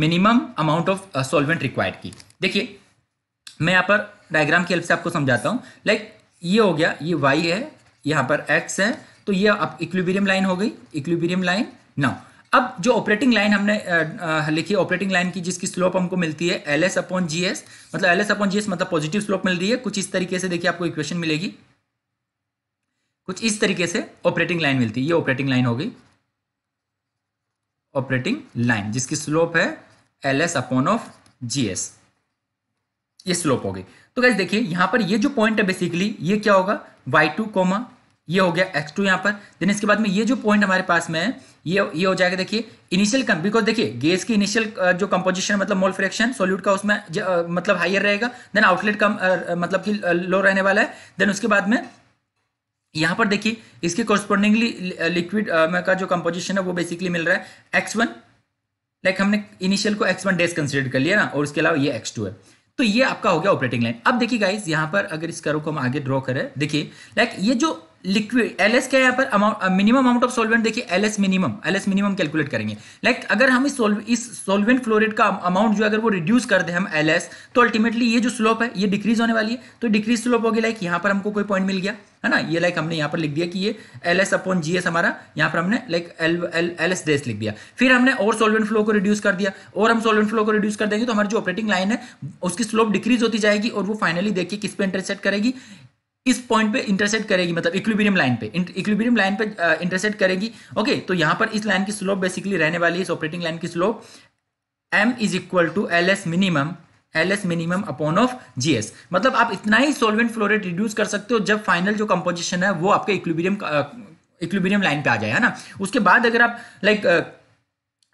minimum amount of solvent required की देखिए मैं यहाँ पर डायग्राम की हेल्प से आपको समझाता हूँ लाइक like, ये हो गया ये वाई है यहाँ पर एक्स है तो ये अब इक्लिबीरियम लाइन हो गई इक्लिबीरियम लाइन नाउ अब जो ऑपरेटिंग लाइन हमने लिखी ऑपरेटिंग लाइन की जिसकी स्लोप हमको मिलती है L S upon G S मतलब L S upon G S मतलब पॉजिटिव स्लोप मिल रही है कुछ इस तरीके से देखिए आपको इक्वेशन मिलेगी कुछ इस तरीके से ऑपरेटिंग लाइन मिलती है ये ऑपरेटिंग लाइन हो गई ऑपरेटिंग लाइन जिसकी स्लोप है L S upon of G S ये स्लोप होगी तो गैस देखिए यहां पर ये जो पॉइंट है बेसिकली ये क्या होगा वाई टू कोमा ये हो गया एक्स टू यहां पर देन इसके बाद में ये जो पॉइंट हमारे पास में है ये ये हो जाएगा देखिए इनिशियल कम बिकॉज देखिए गैस की इनिशियल जो कंपोजिशन मतलब मोल फ्रैक्शन सॉल्यूट का उसमें ज, मतलब हायर रहेगा देन आउटलेट कम मतलब कि लो रहने वाला है देन उसके बाद में यहां पर देखिए इसके कॉरस्पॉन्डिंगली लिक्विड का जो कंपोजिशन है वो बेसिकली मिल रहा है एक्स वन लाइक like हमने इनिशियल को एक्स वन डेज कंसिडर कर लिया ना और उसके अलावा ये एक्स टू है तो ये आपका हो गया ऑपरेटिंग लाइन अब देखिए गाइज यहां पर अगर इस करो को हम आगे ड्रॉ करें देखिए लाइक ये जो लिक्विड एल एस क्या यहाँ पर amount minimum amount of solvent देखिए L S minimum L S minimum calculate करेंगे लाइक like, अगर हम इस सोल्व इस सॉल्वेंट फ्लोरेट का अमाउंट जो अगर वो रिड्यूस कर दे हम एल एस तो अल्टीमेटली ये जो स्लोप है ये डिक्रीज होने वाली है तो डिक्रीज स्लोप होगी लाइक यहाँ पर हमको कोई पॉइंट मिल गया है ना ये लाइक हमने यहाँ पर लिख दिया कि ये L S upon G S हमारा यहाँ पर हमने like L L L S dash लिख दिया फिर हमने और सोलवेंट फ्लो को रिड्यूस कर दिया और हम सोलवेंट फ्लो को रिड्यूस कर देंगे तो हमारी जो ऑपरेटिंग लाइन है उसकी स्लोप डिक्रीज होती जाएगी और वो फाइनली देखिए किस पे इंटरसेट करेगी इस पॉइंट पे इंटरसेट करेगी मतलब इक्विबीरियम लाइन पे इक्विबीरियम लाइन पे इंटरसेट uh, करेगी ओके तो यहां पर इस लाइन की स्लोप बेसिकली रहने वाली है इस ऑपरेटिंग लाइन की slope M is equal to L S minimum L S minimum upon of G S मतलब आप इतना ही सोलवेंट फ्लोरेट रिड्यूस कर सकते हो जब फाइनल जो कंपोजिशन है वो आपके इक्विबीरियम इक्विबीरियम लाइन पे आ जाए है ना उसके बाद अगर आप लाइक uh,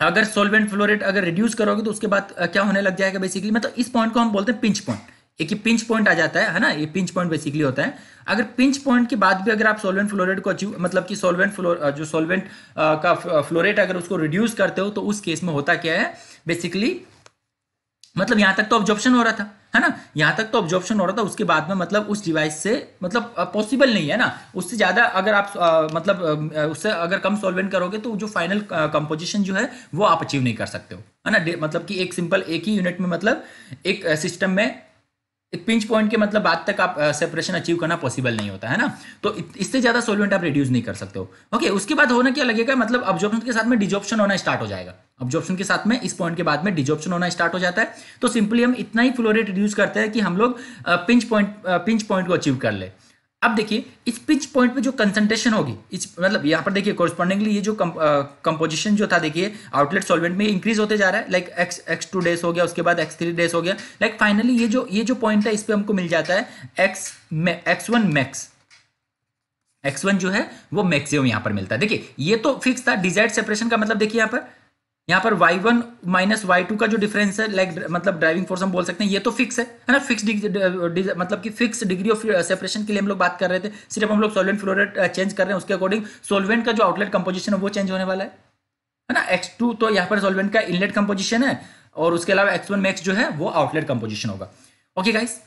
अगर सोलवेंट फ्लोरेट अगर रिड्यूस करोगे तो उसके बाद uh, क्या होने लग जाएगा बेसिकली मतलब इस पॉइंट को हम बोलते हैं पिंच पॉइंट एक ही पिंच पॉइंट आ जाता है है ना ये पिंच पॉइंट बेसिकली होता है अगर पिंच पॉइंट के बाद भी अगर आप सोलवेंट फ्लोरेट को अचीव मतलब कि सोलवेंट फ्लोर जो सोलवेंट का फ्लोरेट अगर उसको रिड्यूस करते हो तो उस केस में होता क्या है बेसिकली मतलब यहां तक तो ऑब्जॉर्प्शन हो रहा था है ना यहां तक तो ऑब्जॉर्प्शन हो रहा था उसके बाद में मतलब उस डिवाइस से मतलब पॉसिबल नहीं है ना उससे ज्यादा अगर आप मतलब उससे अगर कम सॉल्वेंट करोगे तो जो फाइनल कंपोजिशन जो है वो आप अचीव नहीं कर सकते हो है ना मतलब कि एक सिंपल एक ही यूनिट में मतलब एक सिस्टम में पिंच पॉइंट के मतलब बाद तक आप सेपरेशन अचीव करना पॉसिबल नहीं होता है ना तो इससे ज्यादा सोलवेंट आप रिड्यूस नहीं कर सकते हो ओके उसके बाद होना क्या लगेगा मतलब ऑब्जॉर्प्शन के साथ में डिजॉप्शन होना स्टार्ट हो जाएगा ऑब्जॉर्प्शन के साथ में इस पॉइंट के बाद में डिजॉप्शन होना स्टार्ट हो जाता है तो सिंपली हम इतना ही फ्लोरेट रिड्यूस करते हैं कि हम लोग पिंच पॉइंट पिंच पॉइंट को अचीव कर ले अब देखिए इस पिच पॉइंट पे जो कंसंट्रेशन होगी इस मतलब यहाँ पर देखिए कॉरस्पॉन्डिंगली ये जो कंपोजिशन जो था देखिए आउटलेट सॉल्वेंट में इंक्रीज होते जा रहा है like x X two dash हो गया उसके बाद एक्स थ्री डेज हो गया लाइक like, फाइनली ये जो ये जो पॉइंट है इस पर हमको मिल जाता है X X one max X one जो है वो मैक्सिमम यहां पर मिलता है देखिए ये तो फिक्स था डिजायर्ड सेपरेशन का मतलब देखिए यहां पर यहाँ पर y1 वन माइनस वाई का जो डिफरेंस है लाइक मतलब ड्राइविंग फोर्स हम बोल सकते हैं ये तो फिक्स है है ना फिक्स uh, मतलब कि फिक्स डिग्री ऑफ सेपरेशन के लिए हम लोग बात कर रहे थे सिर्फ हम लोग सोलवेंट फ्लोरेट चेंज कर रहे हैं उसके अकॉर्डिंग सोलवेंट का जो आउटलेट कंपोजिशन है वो चेंज होने वाला है है ना टू तो यहाँ पर सोलवेंट का इनलेट कंपोजिशन है और उसके अलावा वन मैक्स जो है वो आउटलेट कंपोजिशन होगा ओके गाइस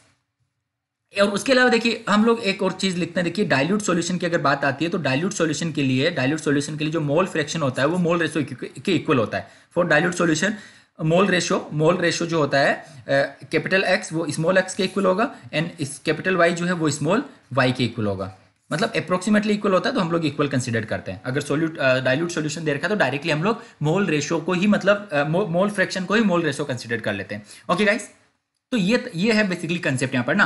और उसके अलावा देखिए हम लोग एक और चीज़ लिखते हैं देखिए डाइल्यूट सॉल्यूशन की अगर बात आती है तो डाइल्यूट सॉल्यूशन के लिए डाइल्यूट सॉल्यूशन के लिए जो मोल फ्रैक्शन होता है वो मोल रेशो के इक्वल होता है for dilute solution mole ratio mole ratio जो होता है कैपिटल एक्स वो स्मॉल एक्स के इक्वल होगा एंड कैपिटल वाई जो है वो स्मॉल वाई के इक्वल होगा मतलब अप्रोक्सीमेटली इक्वल होता है तो हम लोग इक्वल कंसिडर करते हैं अगर सोल्यूट डाइल्यूट सोल्यूशन दे रखा है तो डायरेक्टली हम लोग मोल रेशो को ही मतलब मोल फ्रैक्शन को ही मोल रेशो कंसिडर कर लेते हैं ओके okay गाइस तो ये ये है बेसिकली कंसेप्ट यहाँ पर ना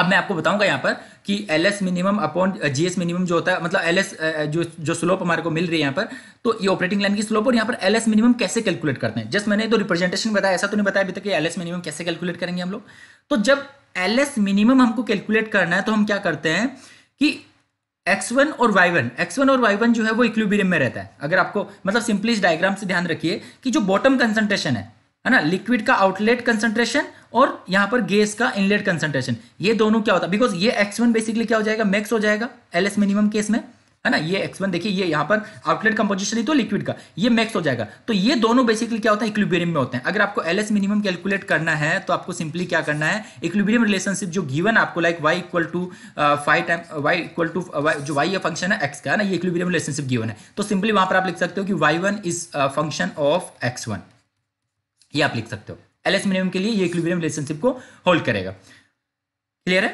अब मैं आपको बताऊंगा यहाँ पर कि L S minimum upon G S minimum जो होता है मतलब एल एस uh, uh, जो जो स्लोप हमारे को मिल रही है यहाँ पर तो ये ऑपरेटिंग लाइन की स्लोप और यहाँ पर एल एस मिनिमम कैसे कैलकुलेट करते हैं जस्ट मैंने तो रिप्रेजेंटेशन बताया ऐसा तो नहीं बताया अभी तक कि एल एस मिनिमम कैसे कैलकुलेट करेंगे हम लोग तो जब एल एस मिनिमम हमको कैलकुलेट करना है तो हम क्या करते हैं कि एक्स वन और वाई वन एक्स वन और वाई वन जो है वो इक्विबीरियम में रहता है अगर आपको मतलब सिंपली इस डायग्राम से ध्यान रखिए कि जो बॉटम कंसंट्रेशन है है ना लिक्विड का आउटलेट कंसंट्रेशन और यहां पर गैस का इनलेट कंसंट्रेशन ये दोनों क्या होता है बिकॉज ये एक्स वन बेसिकली क्या हो जाएगा मैक्स हो जाएगा एल एस मिनिमम केस में है ना ये एक्स वन देखिए ये यहाँ पर आउटलेट कंपोजिशन ही तो लिक्विड का ये मैक्स हो जाएगा तो ये दोनों बेसिकली क्या होता है इक्विबेरियम में होते हैं अगर आपको एल एस मिनिमम कैलकुलेट करना है तो आपको सिंपली क्या करना है इक्विबेरियम रिलेशनशिप जो गिवन आपको like Y equal to five time Y equal to जो वाई फंक्शन है एक्स का ना ये इक्विबेरियम रिलेशनशिप गिवन है तो सिंपली वहां पर आप लिख सकते हो कि Y one is function of X one ये आप लिख सकते हो एल एस मिनिमम के लिए ये इक्विलिब्रियम रिलेशनशिप को होल्ड करेगा क्लियर है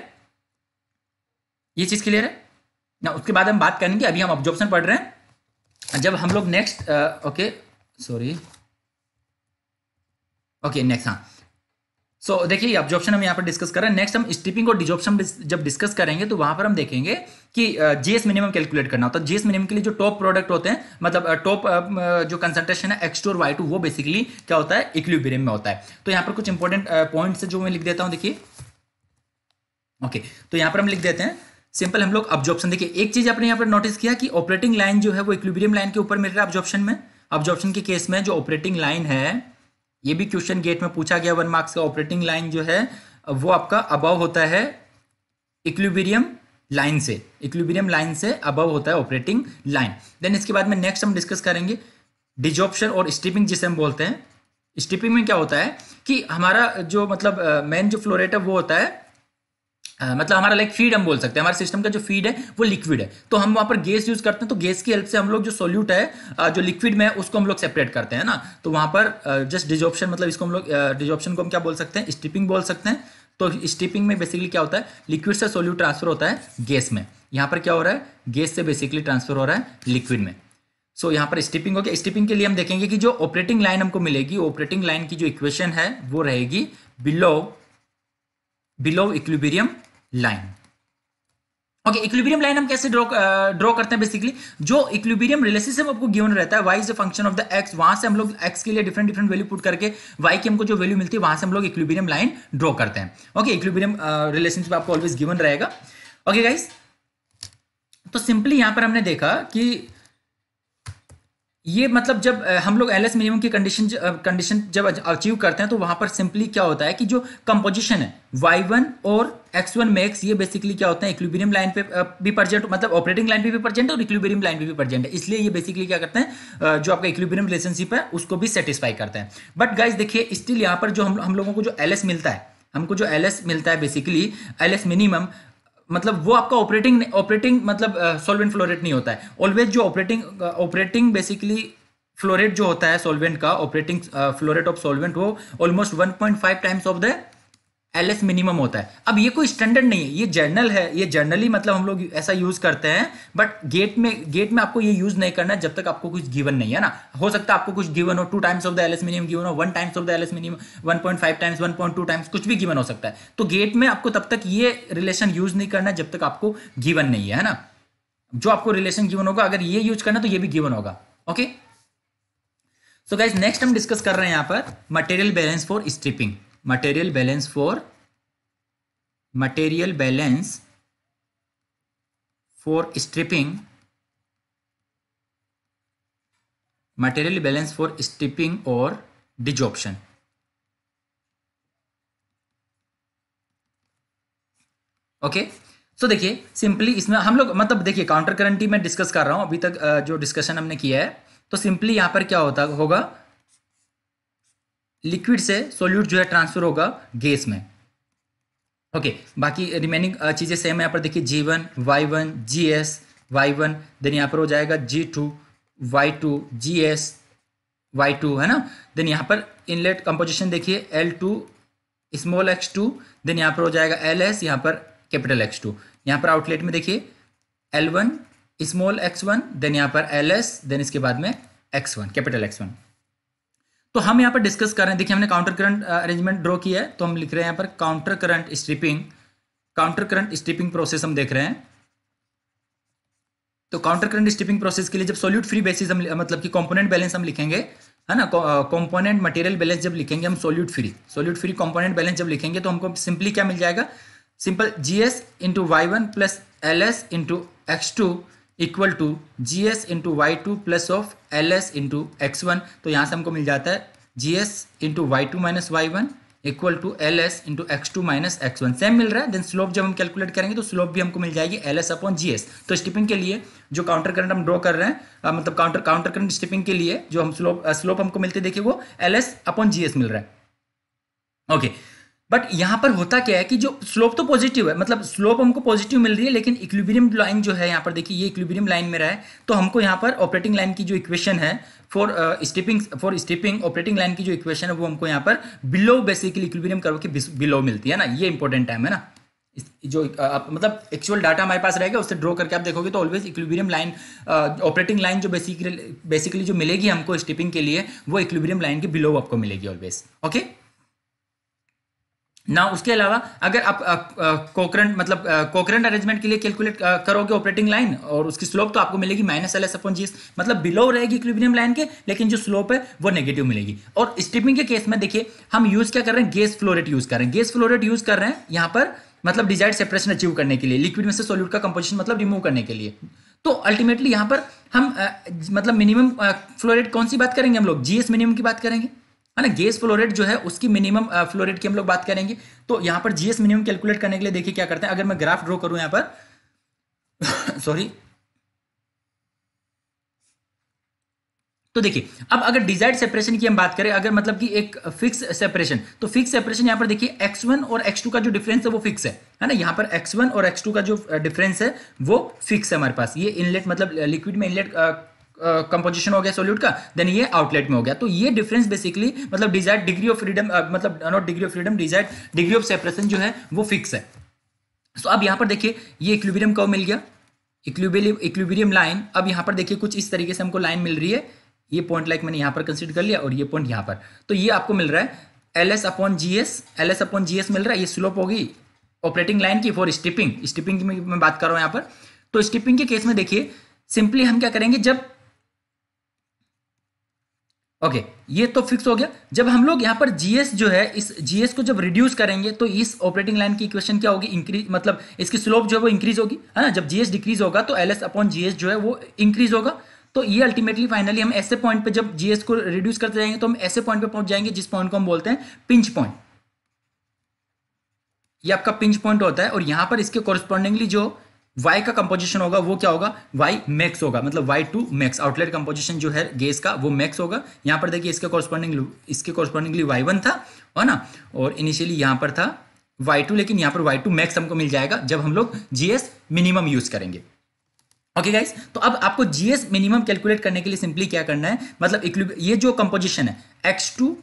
ये चीज क्लियर है ना उसके बाद हम बात करेंगे अभी हम ऑब्जॉर्प्शन पढ़ रहे हैं जब हम लोग next okay sorry okay next हाँ सो so, देखिए अब हम यहाँ पर डिस्कस कर रहे हैं नेक्स्ट हम स्टिपिंग और डिजॉप्शन जब डिस्कस करेंगे तो वहां पर हम देखेंगे कि जीएस मिनिमम कैलकुलेट करना होता है जीएस मिनिमम के लिए जो टॉप प्रोडक्ट होते हैं मतलब टॉप जो कंसंट्रेशन है एक्स और वाई टू वो बेसिकली क्या होता है इक्लिबेरियम में होता है तो यहाँ पर कुछ इंपॉर्टेंट पॉइंट्स जो मैं लिख देता हूँ देखिए ओके तो यहाँ पर हम लिख देते हैं सिंपल हम लोग ऑब्जॉर्प्शन देखिए एक चीज आपने यहाँ पर नोटिस किया कि ऑपरेटिंग लाइन जो है वो इक्लिबेरियम लाइन के ऊपर मिल रहा है ऑब्जॉर्प्शन में ऑब्जॉर्प्शन के केस में जो ऑपरेटिंग लाइन है ये भी क्वेश्चन गेट में पूछा गया वन मार्क्स का ऑपरेटिंग लाइन जो है वो आपका अबव होता है इक्विबीरियम लाइन से इक्विबीरियम लाइन से अबव होता है ऑपरेटिंग लाइन देन इसके बाद में नेक्स्ट हम डिस्कस करेंगे डिजॉप्शन और स्टिपिंग जिसे हम बोलते हैं स्टिपिंग में क्या होता है कि हमारा जो मतलब मेन जो फ्लोरेट है वो होता है मतलब हमारा लाइक फीड हम बोल सकते हैं हमारे सिस्टम का जो फीड है वो लिक्विड है तो हम वहाँ पर गैस यूज करते हैं तो गैस की हेल्प से हम लोग जो सोल्यूट है जो लिक्विड में उसको हम लोग सेपरेट करते हैं ना तो वहाँ पर जस्ट डिजॉप्शन मतलब इसको हम लोग डिजॉप्शन को हम क्या बोल सकते हैं स्टिपिंग बोल सकते हैं तो स्टिपिंग में बेसिकली क्या होता है लिक्विड से सोल्यूट ट्रांसफर होता है गैस में यहाँ पर क्या हो रहा है गैस से बेसिकली ट्रांसफर हो रहा है लिक्विड में सो so, यहाँ पर स्टिपिंग हो गया स्टिपिंग के लिए हम देखेंगे कि जो ऑपरेटिंग लाइन हमको मिलेगी ऑपरेटिंग लाइन की जो इक्वेशन है वो रहेगी below below equilibrium line okay equilibrium line हम कैसे ड्रॉ ड्रॉ uh, करते हैं बेसिकली जो इक्विलिब्रियम रिलेशनशिप आपको गिवन रहता है Y is a function of the X वहां से हम लोग एक्स के लिए डिफरेंट डिफरेंट वैल्यू पुट करके वाई की हमको जो वैल्यू मिलती है वहां से हम लोग इक्विलिब्रियम लाइन ड्रॉ करते हैं ओके इक्विलिब्रियम रिलेशनशिप आपको ऑलवेज गिवन रहेगा ओके okay, गाइस तो सिंपली यहां पर हमने देखा कि ये मतलब जब हम लोग एल एस मिनिमम की कंडीशन कंडीशन जब अचीव करते हैं तो वहां पर सिंपली क्या होता है कि जो कंपोजिशन है वाई वन और एक्स वन मैक्स ये बेसिकली क्या होता है इक्विबेरियम लाइन पे भी परजेंट मतलब ऑपरेटिंग लाइन पे भी परजेंट और इक्विबेरियम लाइन पे भी परजेंट है इसलिए ये बेसिकली क्या करते हैं जो आपका इक्विबेरियम रिलेशनशिप है उसको भी सेटिस्फाई करते हैं बट गाइज देखिए स्टिल यहाँ पर जो हम हम लोगों को जो एल मिलता है हमको जो एल मिलता है बेसिकली एल मिनिमम मतलब वो आपका ऑपरेटिंग ऑपरेटिंग मतलब सॉल्वेंट फ्लोरेट नहीं होता है ऑलवेज जो ऑपरेटिंग ऑपरेटिंग बेसिकली फ्लोरेट जो होता है सॉल्वेंट का ऑपरेटिंग फ्लोरेट ऑफ सॉल्वेंट वो almost 1.5 times of the L S minimum होता है अब ये कोई स्टैंडर्ड नहीं है ये जर्नल है ये जर्नली मतलब हम लोग ऐसा यूज़ करते हैं बट गेट में गेट में आपको ये यूज़ नहीं करना है जब तक आपको कुछ गिवन नहीं है ना हो सकता है आपको कुछ गिवन हो two times of the L S minimum given हो one times of the L S minimum one point five times one point two times कुछ भी गिवन हो सकता है तो गेट में आपको तब तक ये रिलेशन यूज़ नहीं करना है जब तक आपको गिवन नहीं है ना जो आपको रिलेशन गिवन होगा अगर ये यूज करना तो ये भी गिवन होगा ओके सो गाइज नेक्स्ट हम डिस्कस कर रहे हैं यहां पर material balance for stripping material balance for material balance for stripping material balance for stripping or desorption okay okay? So so, देखिए सिंपली इसमें हम लोग मतलब देखिए काउंटर करंटी में डिस्कस कर रहा हूँ अभी तक जो डिस्कशन हमने किया है तो सिंपली यहाँ पर क्या होता होगा लिक्विड से सोल्यूट जो है ट्रांसफर होगा गैस में ओके okay, बाकी रिमेनिंग चीज़ें सेम है यहाँ पर देखिए G one Y one G S Y one then यहाँ पर हो जाएगा G two Y two G S Y two है ना देन यहाँ पर इनलेट कंपोजिशन देखिए L two small X two then यहाँ पर हो जाएगा एल एस यहाँ पर कैपिटल एक्स टू यहाँ पर आउटलेट में देखिए L one small X one then यहाँ पर एल एस देन इसके बाद में X one capital X one तो हम यहाँ पर डिस्कस कर रहे हैं देखिए हमने काउंटर करंट अरेंजमेंट ड्रॉ किया है तो हम लिख रहे हैं यहाँ पर counter current stripping counter current stripping process हम देख रहे हैं तो काउंटर करंट स्ट्रिपिंग प्रोसेस के लिए जब सोल्यूट फ्री बेसिस हम मतलब कि कंपोनेंट बैलेंस हम लिखेंगे है ना कंपोनेंट मटेरियल बैलेंस जब लिखेंगे हम solute free solute free component balance जब लिखेंगे तो हमको सिंपली क्या मिल जाएगा simple G S into Y one plus L S into X two equal to G S into Y two plus of L S into X one तो यहाँ से हमको मिल जाता है G S into Y two minus Y one equal to L S into X two minus X one same मिल रहा है then slope जब हम कैलकुलेट करेंगे तो स्लोप भी हमको मिल जाएगी L S upon G S तो स्टिपिंग के लिए जो काउंटर करंट हम ड्रॉ कर रहे हैं आ, मतलब काउंटर काउंटर करंट स्टिपिंग के लिए जो हम स्लोप स्लोप हमको मिलते देखिए वो L S upon G S मिल रहा है ओके okay. बट यहां पर होता क्या है कि जो स्लोप तो पॉजिटिव है मतलब स्लोप हमको पॉजिटिव मिल रही है लेकिन इक्विबियम लाइन जो है यहाँ पर देखिए ये इक्विबियम लाइन में रहा है तो हमको यहां पर ऑपरेटिंग लाइन की जो इक्वेशन है for stripping for stripping operating line की जो इक्वेशन है वो हमको यहाँ पर बिलो बेसिकली इक्विबियम कर्व के बिलो मिलती है ना ये इंपॉर्टेंट टाइम है ना जो uh, आप मतलब एक्चुअल डाटा हमारे पास रहेगा उससे ड्रॉ करके आप देखोगे तो always equilibrium line operating line जो बेसिकली बेसिकली जो मिलेगी हमको स्टिपिंग के लिए वो इक्विबियम लाइन के बिलो आपको मिलेगी ऑलवेज ओके okay? ना उसके अलावा अगर आप कोकरन मतलब कोकरन अरेंजमेंट के लिए कैलकुलेट करोगे ऑपरेटिंग लाइन और उसकी स्लोप तो आपको मिलेगी माइनस एल एस अपन जीस मतलब बिलो रहेगी इक्विलिब्रियम लाइन के लेकिन जो स्लोप है वो नेगेटिव मिलेगी और स्टिपिंग के केस में देखिए हम यूज क्या कर रहे हैं गैस फ्लोरेट यूज कर रहे हैं गैस फ्लोरेट यूज कर रहे हैं यहाँ पर मतलब डिजायर्ड सेपरेशन अचीव करने के लिए लिक्विड में से सोल्यूट का कंपोजिशन मतलब रिमूव करने के लिए तो अल्टीमेटली यहाँ पर हम मतलब मिनिमम फ्लोरेट कौन सी बात करेंगे हम लोग जीएस मिनिमम की बात करेंगे है ना गैस फ्लोरेट जो है उसकी मिनिमम फ्लोरेट की हम लोग बात करेंगे तो यहाँ पर जीएस मिनिमम कैलकुलेट करने के लिए देखिए क्या करते हैं अगर मैं ग्राफ ड्रॉ करूं यहां पर सॉरी तो देखिए अब अगर डिजाइड सेपरेशन की हम बात करें अगर मतलब कि एक फिक्स सेपरेशन तो फिक्स सेपरेशन यहाँ पर देखिए x1 और x2 का जो डिफरेंस है वो फिक्स है है ना यहां पर x1 और x2 का जो डिफरेंस है वो फिक्स है हमारे पास ये इनलेट मतलब लिक्विड में इनलेट कंपोजिशन हो गया सोल्यूट का देन ये आउटलेट में हो गया तो ये डिफरेंस बेसिकली मतलब डिजायर डिग्री ऑफ फ्रीडम मतलब not degree of freedom desire degree of separation जो है वो फिक्स है सो so, अब यहाँ पर देखिए ये इक्विबेरियम कब मिल गया इक्विबेरियम लाइन अब यहाँ पर देखिए कुछ इस तरीके से हमको लाइन मिल रही है ये पॉइंट लाइक मैंने यहाँ पर कंसिडर कर लिया और ये पॉइंट यहाँ पर तो ये आपको मिल रहा है L S upon G S L S upon G S मिल रहा है ये स्लोप होगी ऑपरेटिंग लाइन की फॉर स्टिपिंग स्टिपिंग की मैं बात कर रहा हूँ यहाँ पर तो स्टिपिंग के केस में देखिए सिंपली हम क्या करेंगे जब ओके ये तो फिक्स हो गया जब हम लोग यहाँ पर जीएस जो है इस जीएस को जब रिड्यूस करेंगे तो इस ऑपरेटिंग लाइन की इक्वेशन क्या होगी इंक्रीज मतलब इसकी स्लोप जो है वो इंक्रीज होगी है हाँ, ना जब जीएस डिक्रीज होगा तो एल एस अपॉन जीएस जो है वो इंक्रीज होगा तो ये अल्टीमेटली फाइनली हम ऐसे पॉइंट पे जब जीएस को रिड्यूस करते जाएंगे तो हम ऐसे पॉइंट पे पहुंच जाएंगे जिस पॉइंट को हम बोलते हैं पिंच पॉइंट ये आपका पिंच पॉइंट होता है और यहां पर इसके कॉरेस्पॉन्डिंगली जो वाई का कंपोजिशन होगा वो क्या होगा वाई मैक्स होगा मतलब Y two max outlet composition जो है गैस का वो मैक्स होगा यहां पर देखिए इसके कॉरस्पॉन्डिंग इसके कॉरस्पॉन्डिंगली वाई वन था है ना और इनिशियली यहां पर था वाई टू लेकिन यहां पर वाई टू मैक्स हमको मिल जाएगा जब हम लोग जीएस मिनिमम यूज करेंगे ओके okay गाइस तो अब आपको जीएस मिनिमम कैलकुलेट करने के लिए सिंपली क्या करना है मतलब ये जो कंपोजिशन है X two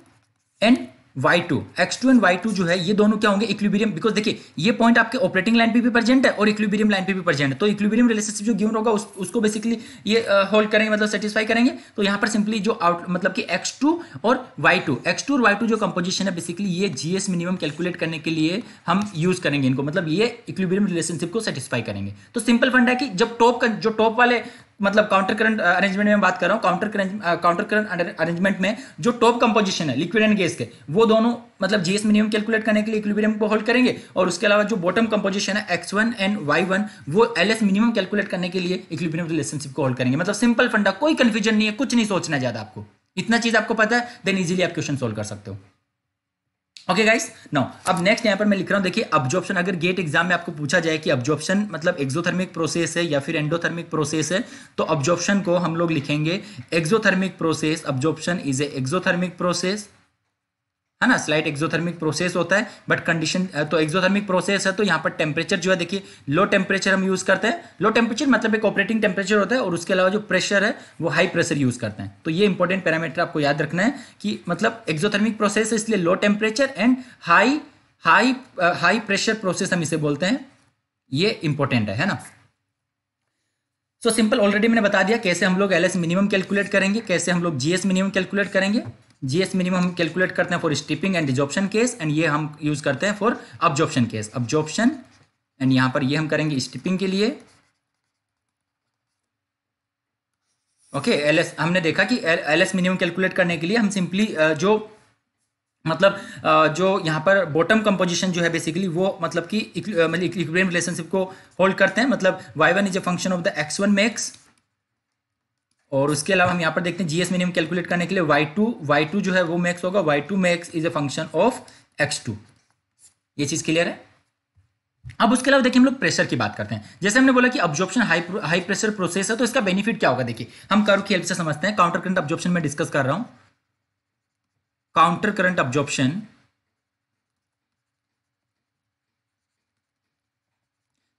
and y2 x2 and y2 जो है ये दोनों क्या होंगे इक्विबेरियम बिकॉज देखिए ये पॉइंट आपके ऑपरेटिंग लाइन पे भी प्रेजेंट है और इक्विबेरियम लाइन पे भी प्रेजेंट है तो इक्विबेरियम रिलेशनशिप जो गिवन होगा उस, उसको बेसिकली ये होल्ड uh, करेंगे मतलब सेटिस्फाई करेंगे तो यहां पर सिंपली जो आउट मतलब कि x2 और y2 x2 और y2 जो कंपोजिशन है बेसिकली ये gs मिनिमम कैलकुलेट करने के लिए हम यूज करेंगे इनको मतलब ये इक्विबेरियम रिलेशनशिप को सेटिस्फाई करेंगे तो सिंपल फंडा है कि जब टॉप जो टॉप वाले मतलब काउंटर करंट अरेंजमेंट में बात कर रहा हूँ counter current counter current arrangement में जो टॉप कंपोजिशन है लिक्विड एंड गैस के वो दोनों मतलब जीएस मिनिमम कैलकुलेट करने के लिए इक्विलिब्रियम को होल्ड करेंगे और उसके अलावा जो बॉटम कंपोजिशन है X one and Y one वो एल एस मिनिमम कैलकुलेट करने के लिए इक्विलिब्रियम रिलेशनशिप को होल्ड करेंगे मतलब सिंपल फंडा कोई कंफ्यूजन नहीं है कुछ नहीं सोचना ज्यादा आपको इतना चीज आपको पता है देन इजीली आप क्वेश्चन सोल्व कर सकते हो ओके गाइस नाउ अब नेक्स्ट यहाँ पर मैं लिख रहा हूँ देखिए अब्जॉर्प्शन अगर गेट एग्जाम में आपको पूछा जाए कि अब्जॉर्प्शन मतलब एक्जोथर्मिक प्रोसेस है या फिर एंडोथर्मिक प्रोसेस है तो अब्जॉर्प्शन को हम लोग लिखेंगे exothermic process absorption is a exothermic process है ना स्लाइट एक्जोथर्मिक प्रोसेस होता है बट कंडीशन तो एक्जोथर्मिक प्रोसेस है तो यहाँ पर टेम्परेचर जो है देखिए लो टेम्परेचर हम यूज़ करते हैं लो टेम्परेचर मतलब एक ऑपरेटिंग टेम्परेचर होता है और उसके अलावा जो प्रेशर है वो हाई प्रेशर यूज़ करते हैं तो ये इंपॉर्टेंट पैरामीटर आपको याद रखना है कि मतलब एक्जोथर्मिक प्रोसेस है इसलिए low temperature and high high high pressure process हम इसे बोलते हैं ये इंपॉर्टेंट है है ना सो सिंपल ऑलरेडी मैंने बता दिया कैसे हम लोग एल मिनिमम कैलकुलेट करेंगे कैसे हम लोग जीएस मिनिमम कैलकुलेट करेंगे जीएस मिनिमम हम कैलकुलेट करते हैं for stripping and desorption case and ये हम यूज करते हैं for absorption case absorption and यहाँ पर ये हम करेंगे स्टिपिंग के लिए ओके okay, एल एस हमने देखा कि एल एस मिनिमम कैलकुलेट करने के लिए हम सिंपली uh, जो मतलब uh, जो यहाँ पर बॉटम कंपोजिशन जो है बेसिकली वो मतलब कि uh, मतलब इक्विलिब्रियम रिलेशनशिप को होल्ड करते हैं मतलब Y one is a function of the X one में एक्स और उसके अलावा हम यहाँ पर देखते हैं जीएस मिनिमम कैलकुलेट करने के लिए वाई टू वाई टू जो है वो मैक्स होगा Y two max is a function of X two ये चीज़ क्लियर है अब उसके अलावा देखिए हम लोग प्रेशर की बात करते हैं जैसे हमने बोला कि absorption high high pressure process है तो इसका बेनिफिट क्या होगा देखिए हम कर्व की हेल्प से समझते हैं काउंटर करंट ऑब्जॉर्प्शन में डिस्कस कर रहा हूं काउंटर करंट ऑब्जॉर्प्शन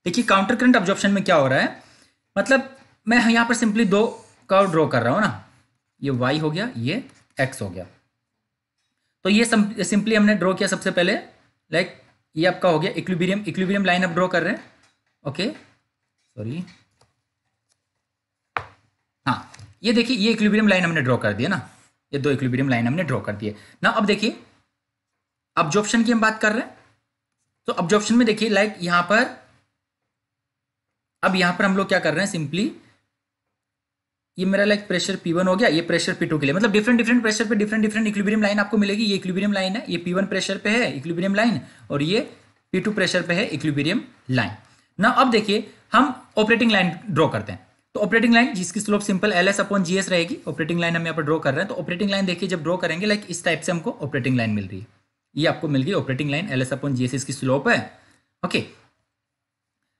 देखिए काउंटर करंट ऑब्जॉर्प्शन में क्या हो रहा है मतलब मैं यहां पर सिंपली दो कर्व ड्रॉ कर रहा हूं ना ये वाई हो गया ये एक्स हो गया तो ये सिंपली हमने ड्रॉ किया सबसे पहले लाइक ये आपका हो गया इक्विबीरियम इक्विबीरियम लाइन आप ड्रॉ कर रहे हैं ओके सॉरी हाँ ये देखिए ये इक्विबीरियम लाइन हमने ड्रॉ कर दिया ना ये दो इक्विबीरियम लाइन हमने ड्रॉ कर दिए ना अब देखिए ऑब्जॉर्प्शन की हम बात कर रहे हैं तो ऑब्जॉर्प्शन में देखिए लाइक यहां पर अब यहां पर हम लोग क्या कर रहे हैं सिंपली ये मेरा लाइक प्रेशर P1 हो गया ये प्रेशर P2 के लिए मतलब डिफरेंट डिफरेंट प्रेशर पे डिफरेंट डिफरेंट इक्विलिब्रियम लाइन आपको मिलेगी ये इक्विलिब्रियम लाइन है ये P1 प्रेशर पे है इक्विलिब्रियम लाइन और ये P2 प्रेशर पे है इक्विलिब्रियम लाइन ना अब देखिए हम ऑपरेटिंग लाइन ड्रॉ करते हैं तो ऑपरेटिंग लाइन जिसकी slope simple L S upon G S रहेगी ऑपरेटिंग लाइन हम यहाँ पर ड्रॉ कर रहे हैं तो ऑपरेटिंग लाइन देखिए जब ड्रॉ करेंगे लाइक इस टाइप से हमको ऑपरेटिंग लाइन मिल रही है ये आपको मिल गई operating line L S upon G S इसकी स्लोप है ओके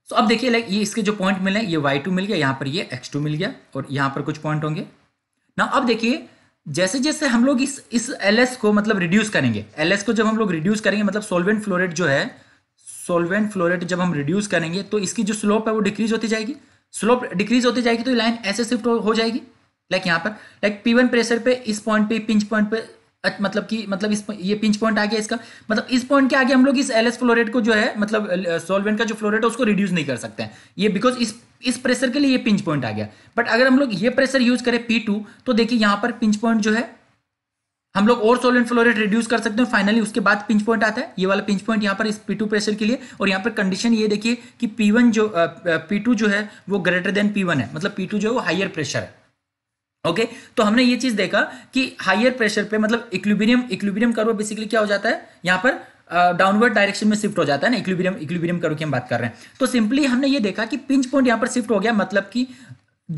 सो so, अब देखिए लाइक ये इसके जो पॉइंट मिले ये वाई टू मिल गया यहाँ पर ये एक्स टू मिल गया और यहाँ पर कुछ पॉइंट होंगे ना अब देखिए जैसे जैसे हम लोग इस इस एल को मतलब रिड्यूस करेंगे एल को जब हम लोग रिड्यूस करेंगे मतलब सोलवेंट फ्लोरेट जो है सोलवेंट फ्लोरेट जब हम रिड्यूस करेंगे तो इसकी जो स्लोप है वो डिक्रीज होती जाएगी स्लोप डिक्रीज होती जाएगी तो लाइन ऐसे शिफ्ट हो जाएगी लाइक यहाँ पर लाइक पी वन प्रेशर पे इस पॉइंट पे पिंच पॉइंट पे मतलब कि मतलब इस ये पिंच पॉइंट आ गया इसका मतलब इस पॉइंट के आगे हम लोग इस एल एस फ्लोरेट को जो है मतलब सॉल्वेंट का जो फ्लोरेट है उसको रिड्यूस नहीं कर सकते हैं ये बिकॉज इस इस प्रेशर के लिए ये पिंच पॉइंट आ गया बट अगर हम लोग ये प्रेशर यूज करें पी टू तो देखिए यहां पर पिंच पॉइंट जो है हम लोग और सोलेंट फ्लोरेट रिड्यूस कर सकते हैं फाइनली उसके बाद पिंच पॉइंट आता है ये वाला पिंच पॉइंट यहाँ पर इस पी टू प्रेशर के लिए और यहाँ पर कंडीशन ये देखिए कि पी वन जो पी टू जो है वो ग्रेटर देन पी वन है मतलब पी टू जो है वो हाइयर प्रेशर है ओके okay, तो हमने ये चीज देखा कि हाइयर प्रेशर पे मतलब इक्विबेरियम इक्विबेरियम कर्व बेसिकली क्या हो जाता है यहां पर डाउनवर्ड uh, डायरेक्शन में शिफ्ट हो जाता है ना इक्विबेरियम इक्विबेरियम कर्व की हम बात कर रहे हैं तो सिंपली हमने ये देखा कि पिंच पॉइंट यहां पर शिफ्ट हो गया मतलब कि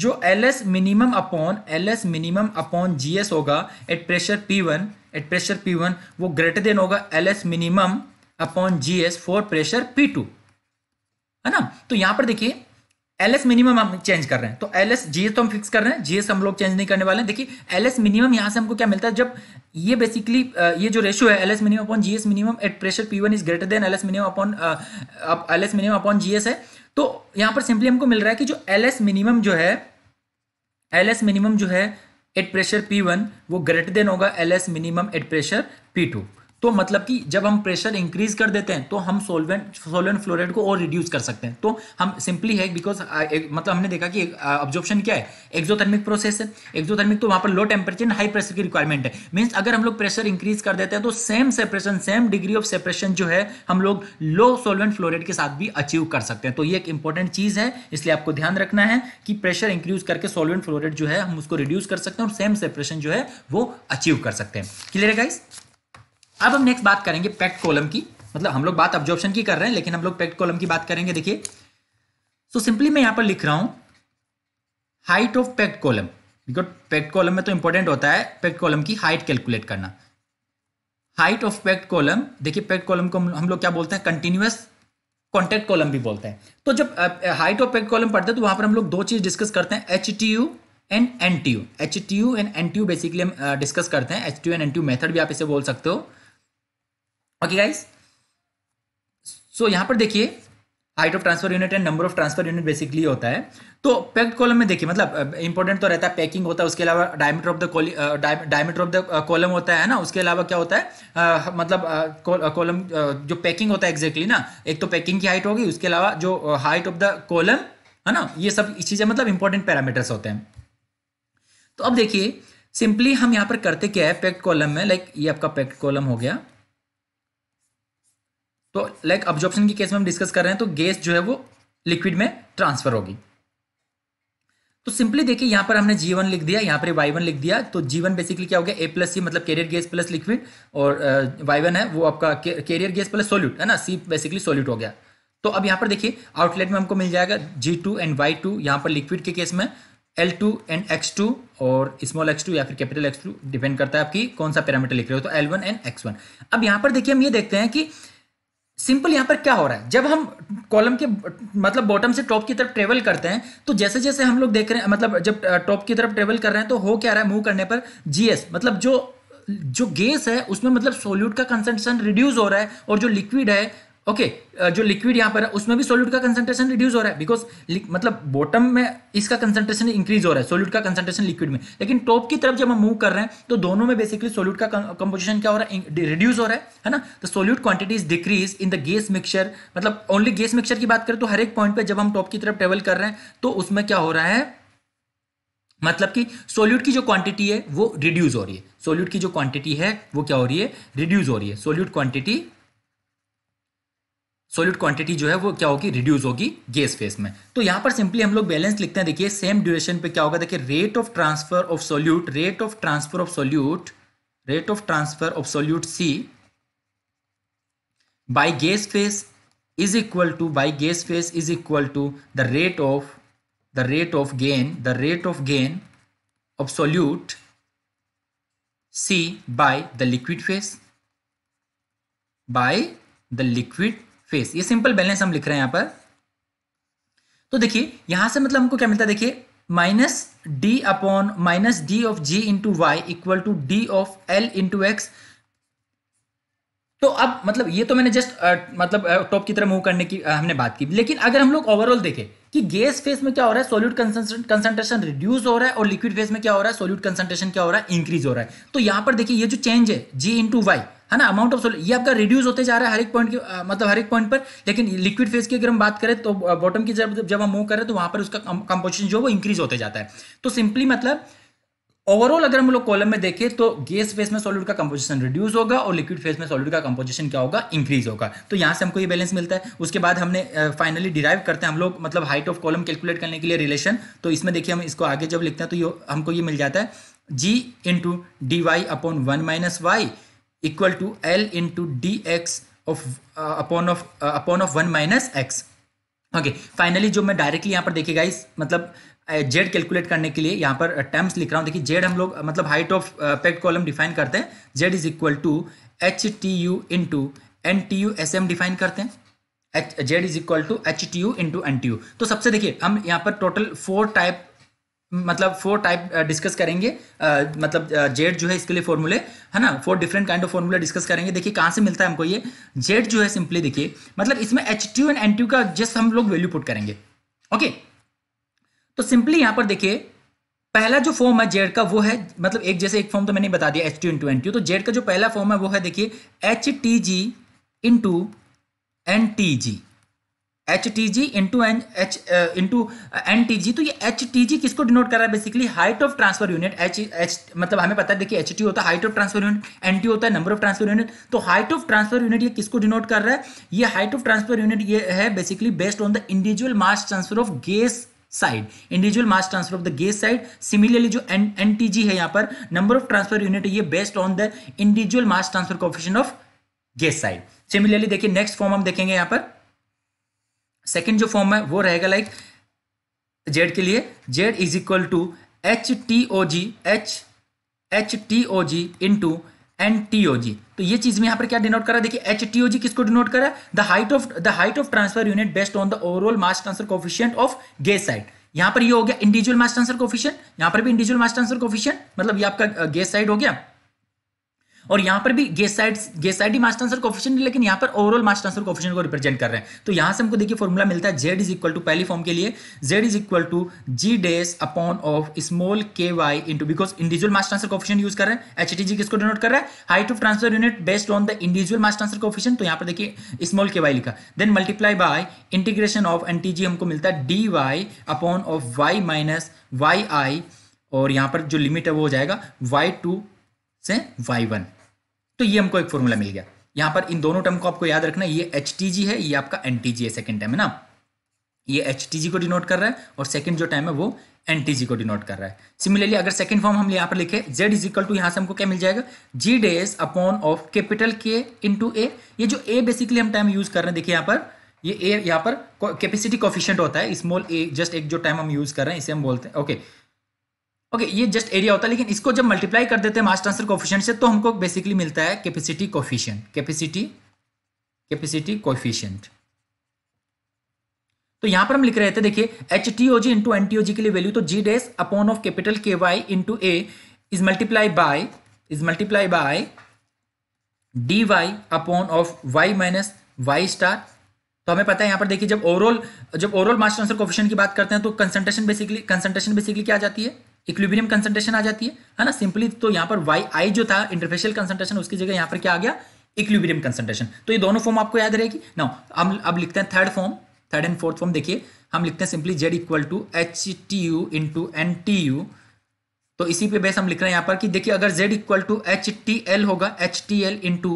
जो L S minimum upon L S minimum upon G S होगा at pressure P one at pressure P one वो ग्रेटर देन होगा L S minimum upon G S for pressure P two है ना तो यहां पर देखिए एल एस मिनिमम हम चेंज कर रहे हैं तो एल एस जीएस तो हम फिक्स कर रहे हैं जीएस हम लोग चेंज नहीं करने वाले हैं देखिए एल एस मिनिमम यहाँ से हमको क्या मिलता है जब ये बेसिकली ये जो रेशियो है L S minimum upon GS minimum at pressure P one is greater than L S minimum upon L S minimum upon GS है तो यहाँ पर सिंपली हमको मिल रहा है कि जो एल एस मिनिमम जो है एल एस मिनिमम जो है एट प्रेशर पी वन वो ग्रेटर देन होगा L S minimum at pressure P two तो मतलब कि जब हम प्रेशर इंक्रीज कर देते हैं तो हम सोलवेंट सोलवेंट फ्लोराइड को और रिड्यूस कर सकते हैं तो हम सिंपली है बिकॉज मतलब हमने देखा कि ऑब्जॉर्प्शन क्या है एक्जोथर्मिक प्रोसेस है एक्जोथर्मिक तो वहां पर low temperature and high pressure की रिक्वायरमेंट है मीन्स अगर हम लोग प्रेशर इंक्रीज कर देते हैं तो same separation same degree of separation जो है हम लोग लो सोलवेंट फ्लोराइड के साथ भी अचीव कर सकते हैं तो ये एक इंपॉर्टेंट चीज़ है इसलिए आपको ध्यान रखना है कि प्रेशर इंक्रीज करके सोलवेंट फ्लोराइड जो है हम उसको रिड्यूस कर सकते हैं और सेम सेपरेशन जो है वो अचीव कर सकते हैं क्लियर है गाइस अब हम नेक्स्ट बात करेंगे पैक्ट कॉलम की मतलब हम लोग बात ऑब्जॉर्प्शन की कर रहे हैं लेकिन हम लोग पैक्ट कॉलम की बात करेंगे देखिए सो सिंपली मैं यहां पर लिख रहा हूं height of packed column because packed column में तो इंपॉर्टेंट होता है पैक्ट कॉलम की हाइट कैलकुलेट करना हाइट ऑफ पैक्ट कॉलम देखिए पैक्ट कॉलम को हम लोग क्या बोलते हैं कंटिन्यूस कॉन्टेक्ट कॉलम भी बोलते हैं तो जब हाइट ऑफ पैक्ट कॉलम पढ़ते हैं तो वहां पर हम लोग दो चीज़ डिस्कस करते हैं H T U and N T U H T U and N T U basically हम डिस्कस करते हैं H T U and N T U method भी आप इसे बोल सकते हो ओके गाइस सो यहां पर देखिए height of transfer unit and number of transfer unit basically होता है तो पैक्ड कॉलम में देखिए मतलब इंपॉर्टेंट तो रहता है पैकिंग होता है उसके अलावा diameter of the diameter of the column होता है ना उसके अलावा क्या होता है uh, मतलब कॉलम uh, uh, जो पैकिंग होता है एग्जैक्टली exactly, ना एक तो पैकिंग की हाइट होगी उसके अलावा जो हाइट ऑफ द कॉलम है ना ये सब चीज़ें मतलब इंपॉर्टेंट पैरामीटर्स होते हैं तो अब देखिए सिंपली हम यहाँ पर करते क्या है पैक्ड कॉलम में लाइक ये आपका पैक्ड कॉलम हो गया तो लाइक ऑब्जॉर्प्शन के केस में हम डिस्कस कर रहे हैं तो गैस जो है वो लिक्विड में ट्रांसफर होगी तो सिंपली देखिए यहां पर हमने जी वन लिख दिया यहां पर वाई वन लिख दिया तो जी वन बेसिकली क्या हो गया ए प्लस सी मतलब कैरियर गैस प्लस लिक्विड और वाई uh, वन है वो आपका कैरियर गैस प्लस सोल्यूट है ना सी बेसिकली सोल्यूट हो गया तो अब यहां पर देखिए आउटलेट में हमको मिल जाएगा G two and Y two यहाँ पर लिक्विड के केस में L two and X two और स्मॉल एक्स टू या फिर कैपिटल एक्स टू डिपेंड करता है आपकी कौन सा पैरामीटर लिख रहे हो तो L one and X one अब यहां पर देखिए हम ये देखते हैं कि सिंपल यहां पर क्या हो रहा है जब हम कॉलम के मतलब बॉटम से टॉप की तरफ ट्रेवल करते हैं तो जैसे जैसे हम लोग देख रहे हैं मतलब जब टॉप की तरफ ट्रेवल कर रहे हैं तो हो क्या रहा है मूव करने पर जीएस मतलब जो जो गैस है उसमें मतलब सोल्यूट का कंसेंट्रेशन रिड्यूस हो रहा है और जो लिक्विड है ओके okay, uh, जो लिक्विड यहां पर है उसमें भी सोल्यूट का कंसंट्रेशन रिड्यूस हो रहा है बिकॉज मतलब बॉटम में इसका कंसंट्रेशन इंक्रीज हो रहा है सोल्यूट का कंसंट्रेशन लिक्विड में लेकिन टॉप की तरफ जब हम मूव कर रहे हैं तो दोनों में बेसिकली सोल्यूट का कंपोजिशन क्या हो रहा है रिड्यूस हो रहा है है ना तो solute quantity decrease in the gas mixture मतलब ओनली गैस मिक्सर की बात करें तो हर एक पॉइंट पर जब हम टॉप की तरफ ट्रेवल कर रहे हैं तो उसमें क्या हो रहा है मतलब कि सोल्यूट की जो क्वांटिटी है वो रिड्यूस हो रही है सोल्यूट की जो क्वांटिटी है वो क्या हो रही है रिड्यूस हो रही है सोल्यूट क्वांटिटी सॉलिड क्वांटिटी जो है वो क्या होगी रिड्यूस होगी गैस फेस में तो यहां पर सिंपली हम लोग बैलेंस लिखते हैं देखिए सेम ड्यूरेशन पे क्या होगा देखिए rate of transfer of solute rate of transfer of solute rate of transfer of solute C by gas phase is equal to by gas phase is equal to the rate of the rate of gain the rate of gain of solute C by the liquid phase by the liquid phase ये simple balance हम लिख रहे हैं यहां पर तो देखिए यहां से मतलब हमको क्या मिलता है देखिए minus D upon minus D of G into Y equal to D of L into x तो अब मतलब ये तो मैंने जस्ट मतलब टॉप की तरह मूव करने की हमने बात की लेकिन अगर हम लोग ओवरऑल देखें कि गैस फेस में क्या हो रहा है सॉल्यूट कंसंट्रेशन रिड्यूस हो रहा है और लिक्विड फेस में क्या हो रहा है सॉल्यूट कंसंट्रेशन क्या हो रहा है इंक्रीज हो रहा है तो यहां पर देखिए ये जो चेंज है जी इंटू वाई है ना अमाउंट ऑफ सोल्यूट ये आपका रिड्यूस होते जा रहा है हर एक पॉइंट मतलब हर एक पॉइंट पर लेकिन लिक्विड फेज की अगर हम बात करें तो बॉटम की जब जब हम मूव करें तो वहां पर उसका कंपोजिशन जो है वो इंक्रीज होते जाता है तो सिंपली मतलब ओवरऑल अगर हम लोग कॉलम में देखें तो गैस फेस में सॉलिड का कंपोजिशन रिड्यूस होगा और लिक्विड फेस में सॉलिड का कंपोजिशन क्या होगा इंक्रीज होगा तो यहां से हमको ये बैलेंस मिलता है उसके बाद हमने फाइनली uh, डिराइव करते हैं हम लोग मतलब हाइट ऑफ कॉलम कैलकुलेट करने के लिए रिलेशन तो इसमें देखिए हम इसको आगे जब लिखते हैं तो ये हमको ये मिल जाता है G into D Y upon one minus Y equal to L into D X of upon of upon of one minus X okay finally जो मैं डायरेक्टली यहाँ पर देखिएगा इस मतलब जेड कैलकुलेट करने के लिए यहाँ पर टर्म्स लिख रहा हूँ देखिए जेड हम लोग मतलब height of packed column define करते हैं Z is equal to H T U into N T U S M define करते हैं H Z is equal to H T U to N T U तो सबसे देखिए हम यहाँ पर टोटल फोर टाइप मतलब फोर टाइप डिस्कस करेंगे आ, मतलब जेड जो है इसके लिए फॉर्मूले है ना four different kind of formula discuss करेंगे देखिए कहाँ से मिलता है हमको ये जेड जो है सिंपली देखिए मतलब इसमें H T U and N T U का जस्ट हम लोग वैल्यू पुट करेंगे ओके okay? तो सिंपली यहां पर देखिए पहला जो फॉर्म है जेड का वो है मतलब एक जैसे एक फॉर्म तो मैंने बता दिया H two into N two तो जेड का जो पहला फॉर्म है वो है देखिए H T G into N T G H T G into N H into N T G तो ये एच टी जी किसको डिनोट कर रहा है basically height of transfer unit H H मतलब हमें पता है देखिए एच टी होता है height of transfer unit N T होता है नंबर ऑफ ट्रांसफर यूनिट तो हाइट ऑफ ट्रांसफर यूनिट ये किसको डिनोट कर रहा है ये हाइट ऑफ ट्रांसफर यूनिट ये है basically based on the individual mass transfer of gas side individual mass transfer of the gas side similarly जो एन एन है यहां पर नंबर ऑफ ट्रांसफर यूनिट ये based on the individual mass transfer coefficient of gas side similarly देखिए next form हम देखेंगे यहां पर सेकेंड जो फॉर्म है वो रहेगा लाइक जेड के लिए Z is equal to H T O G H H T O G into N TOG तो ये चीज में यहाँ पर क्या डिनोट करा देखिए एच टीओजी किसको डिनोट करा the height of the height of transfer unit based on the overall mass transfer coefficient of gas side यहाँ पर ये हो गया इंडिविजुअल मास ट्रांसफर कोफिशियंट यहाँ पर भी इंडिविजुअल मास ट्रांसफर कोफिशियंट मतलब ये आपका गैस साइड हो गया और यहाँ पर भी gas side gas side transfer coefficient लेकिन यहां पर ओवरऑल मास्ट आंसर कोफिशियंट को रिप्रेजेंट कर रहे हैं तो यहाँ से हमको देखिए फॉर्मूला मिलता है जेड इज इक्वल टू पहली फॉर्म के लिए Z is equal to G dash upon of small के Y into because individual mass transfer coefficient use कर रहे हैं एच टी जी किसको डिनोट कर रहा है height of transfer unit based on the individual mass transfer coefficient तो यहाँ पर देखिए स्मॉल के वाई लिखा then multiply by integration of N T G हमको मिलता है D Y upon of Y minus Y I और यहां पर जो लिमिट है वो हो जाएगा वाई टू से वाई वन तो ये हमको एक फॉर्मूला मिल गया यहां पर इन दोनों टर्म को आपको याद रखना ये एच है ये आपका एन है सेकेंड टर्म है ना ये एच को डिनोट कर रहा है और सेकेंड जो टाइम है वो एन को डिनोट कर रहा है सिमिलरली अगर सेकेंड फॉर्म हम यहाँ पर लिखे जेड इज इक्वल टू यहाँ से हमको क्या मिल जाएगा G dash upon of capital K into A ये जो ए बेसिकली हम टाइम यूज कर रहे हैं देखिए यहाँ पर ये ए यहाँ पर कैपेसिटी कॉफिशियंट होता है स्मॉल ए जस्ट एक जो टाइम हम यूज कर रहे हैं इसे हम बोलते हैं ओके okay. ओके ये जस्ट एरिया होता है लेकिन इसको जब मल्टीप्लाई कर देते हैं मास ट्रांसफर कोफिशियंट से तो हमको बेसिकली मिलता है capacity coefficient capacity capacity coefficient तो यहां पर हम लिख रहे थे देखिए H T O G into N T O G के लिए वैल्यू तो G dash upon of capital K Y into A is multiply by is multiply by D Y upon of Y minus Y star तो हमें पता है यहां पर देखिए जब ओवरऑल जब ओवरऑल मास ट्रांसफर कोफिशियंट की बात करते हैं तो कंसंट्रेशन बेसिकली कंसंट्रेशन बेसिकली क्या आ जाती है इक्विब्रियम कंसंट्रेशन आ जाती है है ना सिंपली तो यहाँ पर वाई आई जो था इंटरफेशियल कंसंट्रेशन उसकी जगह यहाँ पर क्या आ गया इक्विब्रियम कंसंट्रेशन तो ये दोनों फॉर्म आपको याद रहेगी ना हम अब लिखते हैं third form third and fourth form देखिए हम लिखते हैं simply Z equal to H T U into N T U तो इसी पे बेस हम लिख रहे हैं यहाँ पर कि देखिए अगर Z equal to H T L होगा H T L into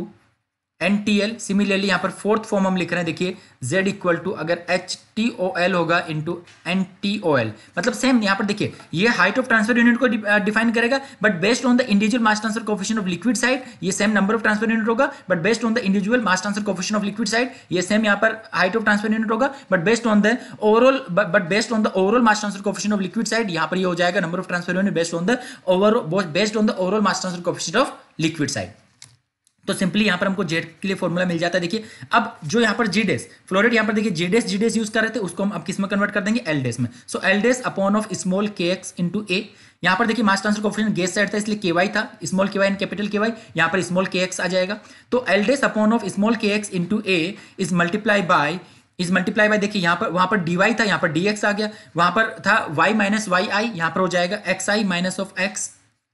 N T L similarly यहाँ पर फोर्थ फॉर्म हम लिख रहे हैं देखिए Z इक्वल टू अगर एच टी ओ एल होगा into N T O L मतलब सेम यहाँ पर देखिए ये हाइट ऑफ ट्रांसफर यूनिट को डिफाइन करेगा but based on the individual mass transfer coefficient of liquid side ये same number of transfer unit होगा but based on the individual mass transfer coefficient of liquid side ये same यहाँ पर height of transfer unit होगा but based on the overall but based on the overall mass transfer coefficient of liquid side यहाँ पर ये हो जाएगा number of transfer unit based on the over based on the overall mass transfer coefficient of liquid side तो simply यहां पर हमको Z के लिए फॉर्मूला मिल जाता है देखिए अब जो यहां पर जी डेस फ्लोरेट यहां पर देखिए जी डेस जी डेस यूज कर रहे थे उसको हम अब किस में कन्वर्ट कर देंगे एल डेस में so L dash upon of small के एक्स इंटू ए यहाँ पर देखिए mass transfer coefficient gas side था इसलिए के वाई था स्मॉल के Y and capital K Y यहाँ पर स्मॉल के एक्स आ जाएगा तो L dash upon of small के x into A is multiply by is multiply by देखिए यहां पर वहां पर डीवाई था यहाँ पर डी एक्स आ गया वहां पर था वाई माइनस वाई आई यहां पर हो जाएगा X I minus of X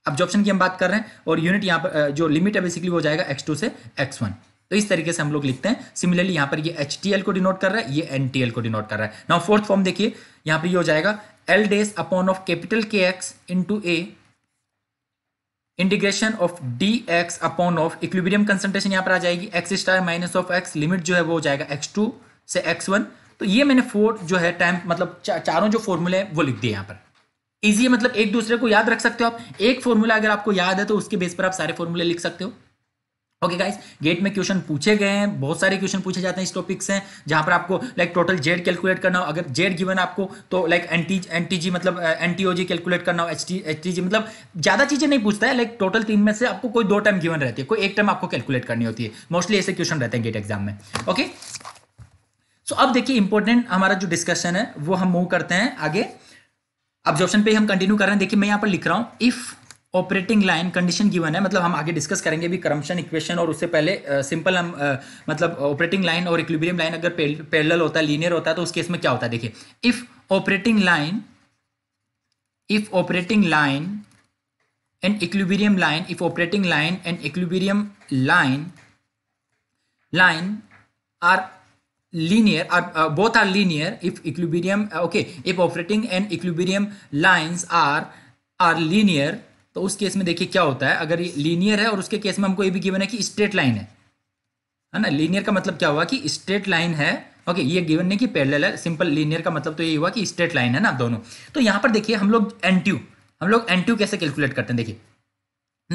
absorption की हम बात कर रहे हैं और यूनिट यहाँ पर जो लिमिट है बेसिकली वो जाएगा एक्स टू से एक्स वन तो इस तरीके से हम लोग लिखते हैं सिमिलरली यहाँ पर ये एच टी एल को डिनोट कर रहा है ये एन टी एल को डिनोट कर रहा है नाउ फोर्थ फॉर्म देखिए यहाँ पर ये हो जाएगा L dash upon of capital K x into A integration of D x upon of equilibrium concentration यहाँ पर आ जाएगी X star minus of X limit जो है वो हो जाएगा एक्स टू से एक्स वन तो ये मैंने फोर जो है टाइम मतलब चा, चारों जो फॉर्मूले हैं वो लिख दिए यहाँ पर इजी है मतलब एक दूसरे को याद रख सकते हो आप एक फॉर्मूला अगर आपको याद है तो उसके बेस पर आप सारे फॉर्मूले लिख सकते हो ओके गाइस गेट में क्वेश्चन पूछे गए हैं बहुत सारे क्वेश्चन पूछे जाते हैं इस टॉपिक से जहां पर आपको लाइक टोटल जेड कैलकुलेट करना हो अगर जेड गिवन आपको तो लाइक एनटी एनटीजी मतलब एनटीओजी कैलकुलेट करना हो एचटी एचटीजी मतलब ज्यादा चीजें नहीं पूछता है लाइक टोटल तीन में से आपको कोई दो टाइम गिवन रहती है कोई एक टाइम आपको कैलकुलेट करनी होती है मोस्टली ऐसे क्वेश्चन रहते हैं गेट एग्जाम में ओके सो so, अब देखिए इंपॉर्टेंट हमारा जो डिस्कशन है वो हम मूव करते हैं आगे ऑब्जॉर्प्शन पे हम कंटिन्यू कर रहे हैं देखिए मैं यहाँ पर लिख रहा हूँ if operating line condition given है मतलब हम आगे डिस्कस करेंगे भी करम्पशन इक्वेशन और उससे पहले सिंपल uh, हम uh, मतलब ऑपरेटिंग लाइन और इक्विबियम लाइन अगर पैरेलल होता है लीनियर होता है तो उस केस में क्या होता है देखिए if operating line if operating line and equilibrium line if operating line and equilibrium line line are linear or uh, uh, both are linear if equilibrium uh, okay if operating and equilibrium lines are are linear तो उस case में देखिए क्या होता है अगर ये linear है और उसके केस में हमको ये भी गिवन है कि स्ट्रेट लाइन है है ना लीनियर का मतलब क्या हुआ कि स्ट्रेट लाइन है ओके ये गिवन नहीं कि पैरेलल है सिंपल लीनियर का मतलब तो ये हुआ कि स्ट्रेट लाइन है ना दोनों तो यहां पर देखिए हम लोग एन हम लोग एन कैसे कैलकुलेट करते हैं देखिए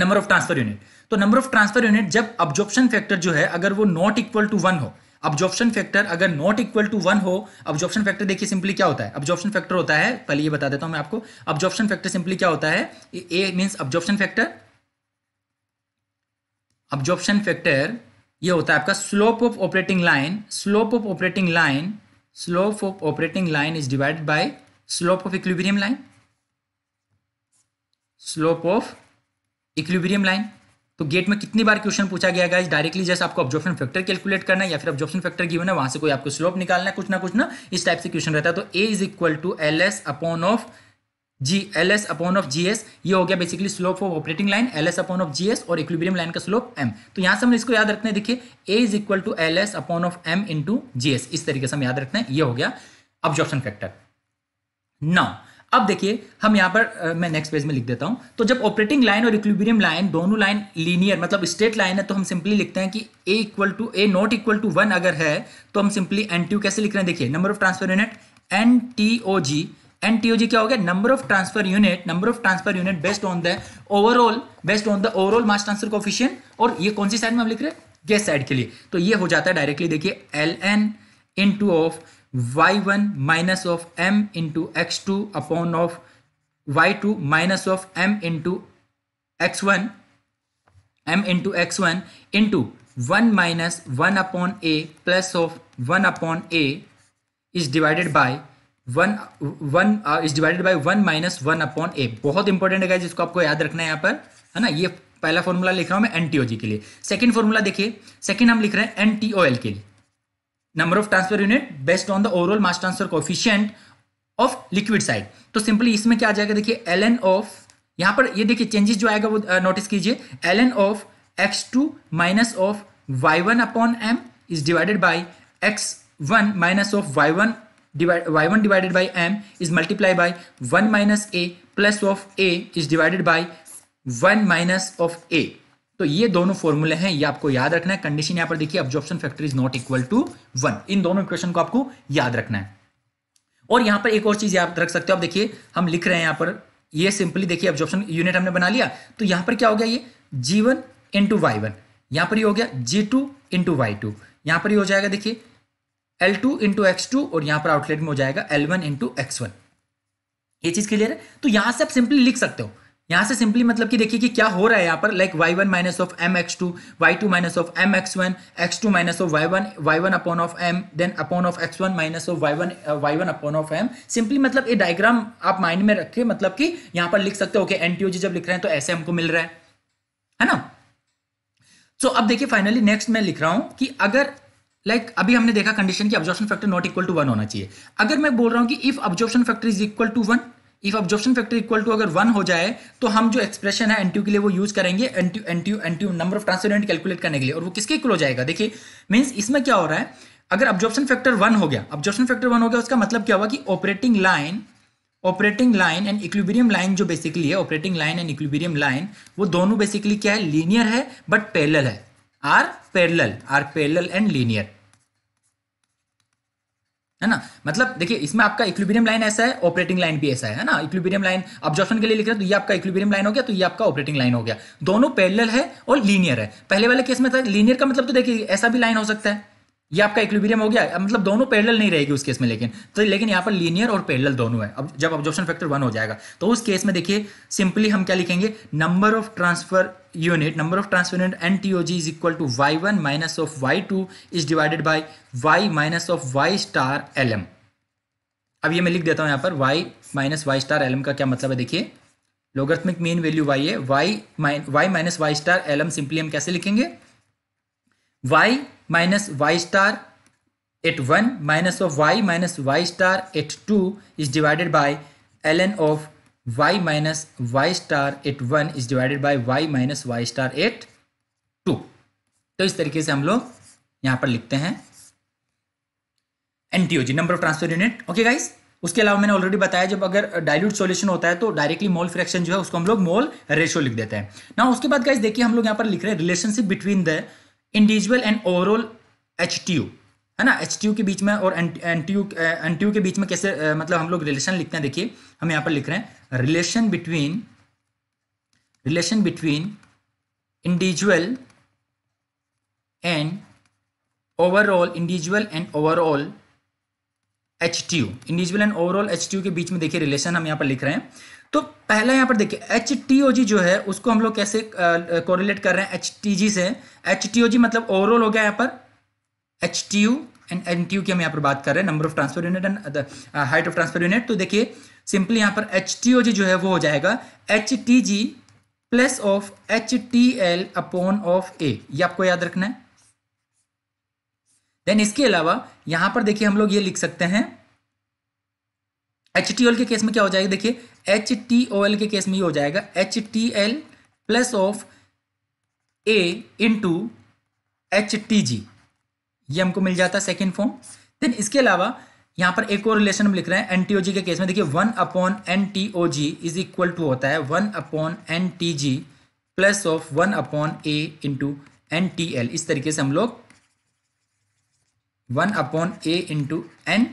नंबर ऑफ ट्रांसफर यूनिट तो नंबर ऑफ ट्रांसफर यूनिट जब ऑब्जॉर्प्शन फैक्टर जो है अगर वो नॉट इक्वल टू वन हो अब्जॉर्प्शन फैक्टर अगर नॉट इक्वल टू वन हो अब्जॉर्प्शन फैक्टर देखिए सिंपली क्या होता है अब्जॉर्प्शन फैक्टर होता है पहले ये बता देता हूं मैं आपको अब्जॉर्प्शन फैक्टर सिंपली क्या होता है A means absorption factor absorption factor ये होता है आपका slope of operating line slope of operating line slope of operating line is divided by slope of equilibrium line slope of equilibrium line तो GATE में कितनी बार क्वेश्चन पूछा गया guys directly जैसे आपको ऑब्जॉर्प्शन फैक्टर कैलकुलेट करना है या फिर ऑब्जॉर्प्शन फैक्टर गिवन है वहां से कोई आपको स्लोप निकालना है कुछ ना कुछ ना इस टाइप से क्वेश्चन रहता है तो A is equal to L S upon of G L S upon of G S ये हो गया basically slope of operating line L S upon of G S और इक्विलिब्रियम लाइन का स्लोप एम तो यहां से हम इसको याद रखना है देखिए A is equal to L S upon of M into G S इस तरीके से हम याद रखना है ये हो गया ऑब्जॉर्प्शन फैक्टर नाउ अब देखिए हम यहाँ पर आ, मैं नेक्स्ट पेज में लिख देता हूँ तो जब ऑपरेटिंग लाइन और इक्विबेरियम लाइन दोनों लाइन लीनियर मतलब स्ट्रेट लाइन है तो हम सिंपली लिखते हैं कि A equal to A not equal to one अगर है तो हम सिंपली एन टी कैसे लिख रहे हैं देखिए number of transfer unit N T O G N T O G क्या हो गया number of transfer unit number of transfer unit based on the overall based on the overall mass transfer coefficient और ये कौन सी side में हम लिख रहे हैं गैस साइड के लिए तो ये हो जाता है डायरेक्टली देखिए L N into of Y one minus of M into X two upon of Y two minus of M into X one M into X one into one minus one upon A plus of one upon A is by 1 one is divided by one minus one upon A बहुत important है जिसको आपको याद रखना है यहां पर है ना ये पहला फॉर्मूला लिख रहा हूं मैं एनटीओजी के लिए सेकंड फॉर्मूला देखिए सेकंड हम लिख रहे हैं एनटीओएल के लिए number of transfer unit based on the overall mass transfer coefficient of liquid side तो सिंपली इसमें क्या आ जाएगा देखिए एल एन ऑफ यहां पर ये देखिए चेंजेस जो आएगा वो नोटिस uh, कीजिए L N of X two minus of Y one upon M is divided by X one minus of Y one divide Y one divided by M is multiply by one minus A plus of A is divided by one minus of A तो ये दोनों फॉर्मूले हैं ये आपको याद रखना है कंडीशन यहां पर देखिए absorption factor is not equal to one इन दोनों इक्वेशन को आपको याद रखना है और यहां पर एक और चीज़ याद रख सकते हो आप देखिए हम लिख रहे हैं यहां पर ये सिंपली देखिए ऑब्जॉर्प्शन यूनिट हमने बना लिया तो यहां पर क्या हो गया ये G one into Y one यहां पर ये हो गया G two into Y two यहां पर ये हो जाएगा देखिए L two into X two और यहां पर आउटलेट में हो जाएगा L one into X one ये चीज़ क्लियर है तो यहां से आप सिंपली लिख सकते हो यहां से सिंपली मतलब कि देखिए कि क्या हो रहा है यहां पर like Y one minus of M X two Y two minus of M X one X two minus of Y one Y one upon of M then upon of X one minus of Y one Y one upon of M simply मतलब ये diagram आप mind में रखिए मतलब कि यहां पर लिख सकते हो ओके एन जब लिख रहे हैं तो ऐसे हमको मिल रहा है है ना सो so, अब देखिए फाइनली नेक्स्ट मैं लिख रहा हूं कि अगर लाइक like, अभी हमने देखा कंडीशन की absorption factor not equal to one होना चाहिए अगर मैं बोल रहा हूं कि if absorption factor is equal to one if absorption factor equal to अगर वन हो जाए तो हम जो एक्सप्रेशन है एनटीयू के लिए वो यूज करेंगे NTU NTU NTU number of ट्रांसोडेंट कैलकुलेट करने के लिए और वो किसके इक्वल हो जाएगा देखिए मीन्स इसमें क्या हो रहा है अगर ऑब्जॉर्प्शन फैक्टर वन हो गया ऑब्जॉर्प्शन फैक्टर वन हो गया उसका मतलब क्या हुआ कि operating line operating line and equilibrium line जो बेसिकली है operating line and equilibrium line वो दोनों बेसिकली क्या है लीनियर है बट पैरल है are parallel are parallel and linear है ना मतलब देखिए इसमें आपका इक्विबेरियम लाइन ऐसा है ऑपरेटिंग लाइन भी ऐसा है ना इक्विबेरियम लाइन ऑब्जॉर्प्शन के लिए लिख रहे हैं तो ये आपका इक्विबेरियम लाइन हो गया तो ये आपका ऑपरेटिंग लाइन हो गया दोनों पैरेलल है और लीनियर है पहले वाले केस में था लीनियर का मतलब तो देखिए ऐसा भी लाइन हो सकता है ये आपका इक्विलिब्रियम हो गया मतलब दोनों पैरेलल नहीं रहेगी उस केस में लेकिन तो लेकिन यहाँ पर लीनियर और पैरेलल दोनों है अब जब ऑब्जॉर्प्शन फैक्टर वन हो जाएगा तो उस केस में देखिए सिंपली हम क्या लिखेंगे number of transfer unit number of transfer unit N T O G is equal to Y one minus of Y two is divided by Y minus of Y star L M अब ये मैं लिख देता हूँ यहाँ पर Y minus Y star L M का क्या मतलब है देखिए लोगर्थमिक मेन वैल्यू वाई है Y Y minus Y star L M simply हम कैसे लिखेंगे Y minus y star at 1 minus Y y minus y star at 2 is divided by ln of y minus y star at 1 is divided by y minus y star at 2 तो इस तरीके से हम लोग यहां पर लिखते हैं NTOG number of transfer unit okay guys उसके अलावा मैंने ऑलरेडी बताया जब अगर डाइल्यूट सॉल्यूशन होता है तो डायरेक्टली मोल फ्रैक्शन जो है उसको हम लोग मोल रेशियो लिख देते हैं ना उसके बाद गाइस देखिए हम लोग यहाँ पर लिख रहे हैं relationship between the individual and overall H है ना एच के बीच में और एन टी के बीच में कैसे मतलब हम लोग रिलेशन लिखते हैं देखिए हम यहाँ पर लिख रहे हैं relation between relation between individual and overall individual and overall H T U individual and overall H T U के बीच में देखिए रिलेशन हम यहाँ पर लिख रहे हैं तो पहला यहाँ पर देखिए एच टी ओ जी जो है उसको हम लोग कैसे कोरिलेट कर रहे हैं एच टी जी से एच टी ओ जी मतलब ओवरऑल हो गया यहाँ पर H T U and N T U की हम यहाँ पर बात कर रहे हैं number of transfer unit and height of transfer unit तो देखिए सिंपली यहाँ पर एच टी ओ जी जो है वो हो जाएगा H T G plus of H T L upon of A ये आपको याद रखना है देन इसके अलावा यहां पर देखिए हम लोग ये लिख सकते हैं एच टी एल के केस में क्या हो जाएगा देखिए एच टी ओ एल के केस में ये हो जाएगा H T L plus of A into H T G ये हमको मिल जाता है सेकेंड फॉर्म देन इसके अलावा यहाँ पर एक और रिलेशन हम लिख रहे हैं एन टी ओ जी के केस में देखिए one upon N T O G is equal to होता है one upon N T G plus of one upon A into N T L इस तरीके से हम लोग one upon A into N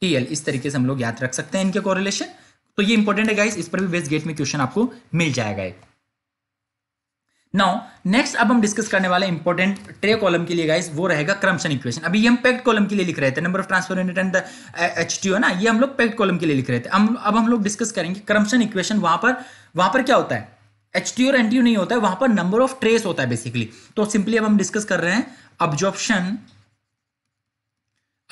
T L इस तरीके से हम लोग याद रख सकते हैं इनके कोरिलेशन तो ये इंपॉर्टेंट है गाइस इस पर भी वेस्ट गेट में क्वेश्चन आपको मिल जाएगा नाउ नेक्स्ट अब हम डिस्कस करने वाले इंपॉर्टेंट ट्रे कॉलम के लिए गाइस वो रहेगा क्रमशन इक्वेशन अभी ये हम पैक्ट कॉलम के लिए लिख रहे थे number of transfer unit and H T ना ये हम लोग पैक्ट कॉलम के लिए लिख रहे थे हम अब हम लोग डिस्कस करेंगे क्रमशन इक्वेशन वहां पर वहां पर क्या होता है एच टी और एन टी नहीं होता है वहां पर नंबर ऑफ ट्रेस होता है बेसिकली तो सिंपली अब हम डिस्कस कर रहे हैं absorption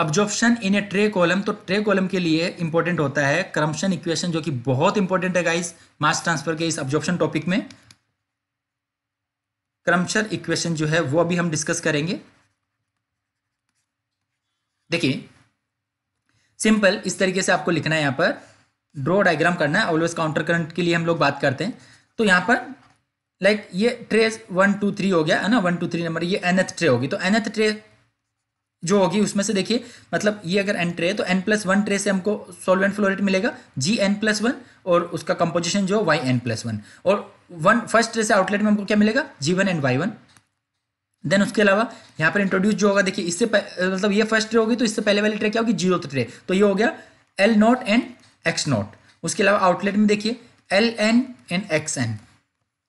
absorption in a tray column तो ट्रे कॉलम के लिए इंपॉर्टेंट होता है क्रमशन इक्वेशन जो कि बहुत इंपॉर्टेंट है गाइस मास ट्रांसफर के इस अब्जॉर्प्शन टॉपिक में क्रमशन इक्वेशन जो है वो अभी हम डिस्कस करेंगे देखिए सिंपल इस तरीके से आपको लिखना है यहाँ पर ड्रॉ डायग्राम करना है ऑलवेज काउंटर करंट के लिए हम लोग बात करते हैं तो यहाँ पर लाइक like ये ट्रे वन टू थ्री हो गया है ना वन टू थ्री नंबर ये एनथ ट्रे होगी तो एनथ ट्रे जो होगी उसमें से देखिए मतलब ये अगर एन ट्रे है तो एन प्लस वन ट्रे से हमको सोलवेंट फ्लोरेट मिलेगा जी एन प्लस वन और उसका कंपोजिशन जो वाई एन प्लस वन और वन फर्स्ट ट्रे से आउटलेट में हमको क्या मिलेगा G one and Y one then उसके अलावा यहाँ पर इंट्रोड्यूस जो होगा देखिए इससे मतलब ये फर्स्ट ट्रे होगी तो इससे पहले वाली ट्रे क्या होगी जीरो ट्रे तो ये हो गया L naught and X naught उसके अलावा आउटलेट में देखिए L N and X N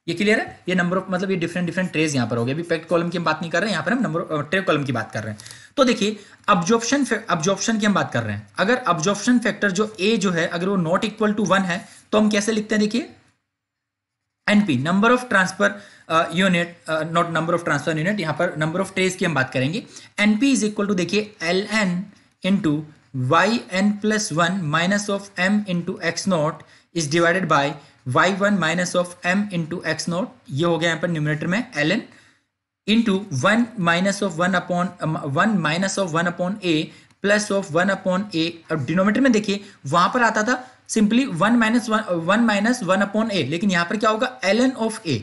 ये क्लियर है ये नंबर ऑफ मतलब ये डिफरेंट डिफरेंट ट्रेज यहाँ पर हो गए अभी पैक्ट कॉलम की हम बात नहीं कर रहे हैं यहाँ पर हम नंबर ट्रे कॉलम की बात कर रहे हैं तो देखिए अब्जॉर्प्शन अब्जॉर्प्शन की हम बात कर रहे हैं अगर अब्जॉर्प्शन फैक्टर जो ए जो है अगर वो नॉट इक्वल टू वन है तो हम कैसे लिखते हैं देखिए NP number of transfer unit not number of transfer unit यहां पर नंबर ऑफ ट्रेस की हम बात करेंगे एनपी इज इक्वल टू देखिए L N into Y N plus one minus of M into x naught is divided by Y one minus of M into x naught ये हो गया यहां पर न्यूमिनेटर में L N into one minus of one upon one minus of one upon A plus of one upon A अब denominator में देखिए वहां पर आता था simply one minus one minus one upon A लेकिन यहां पर क्या होगा एल ऑफ ए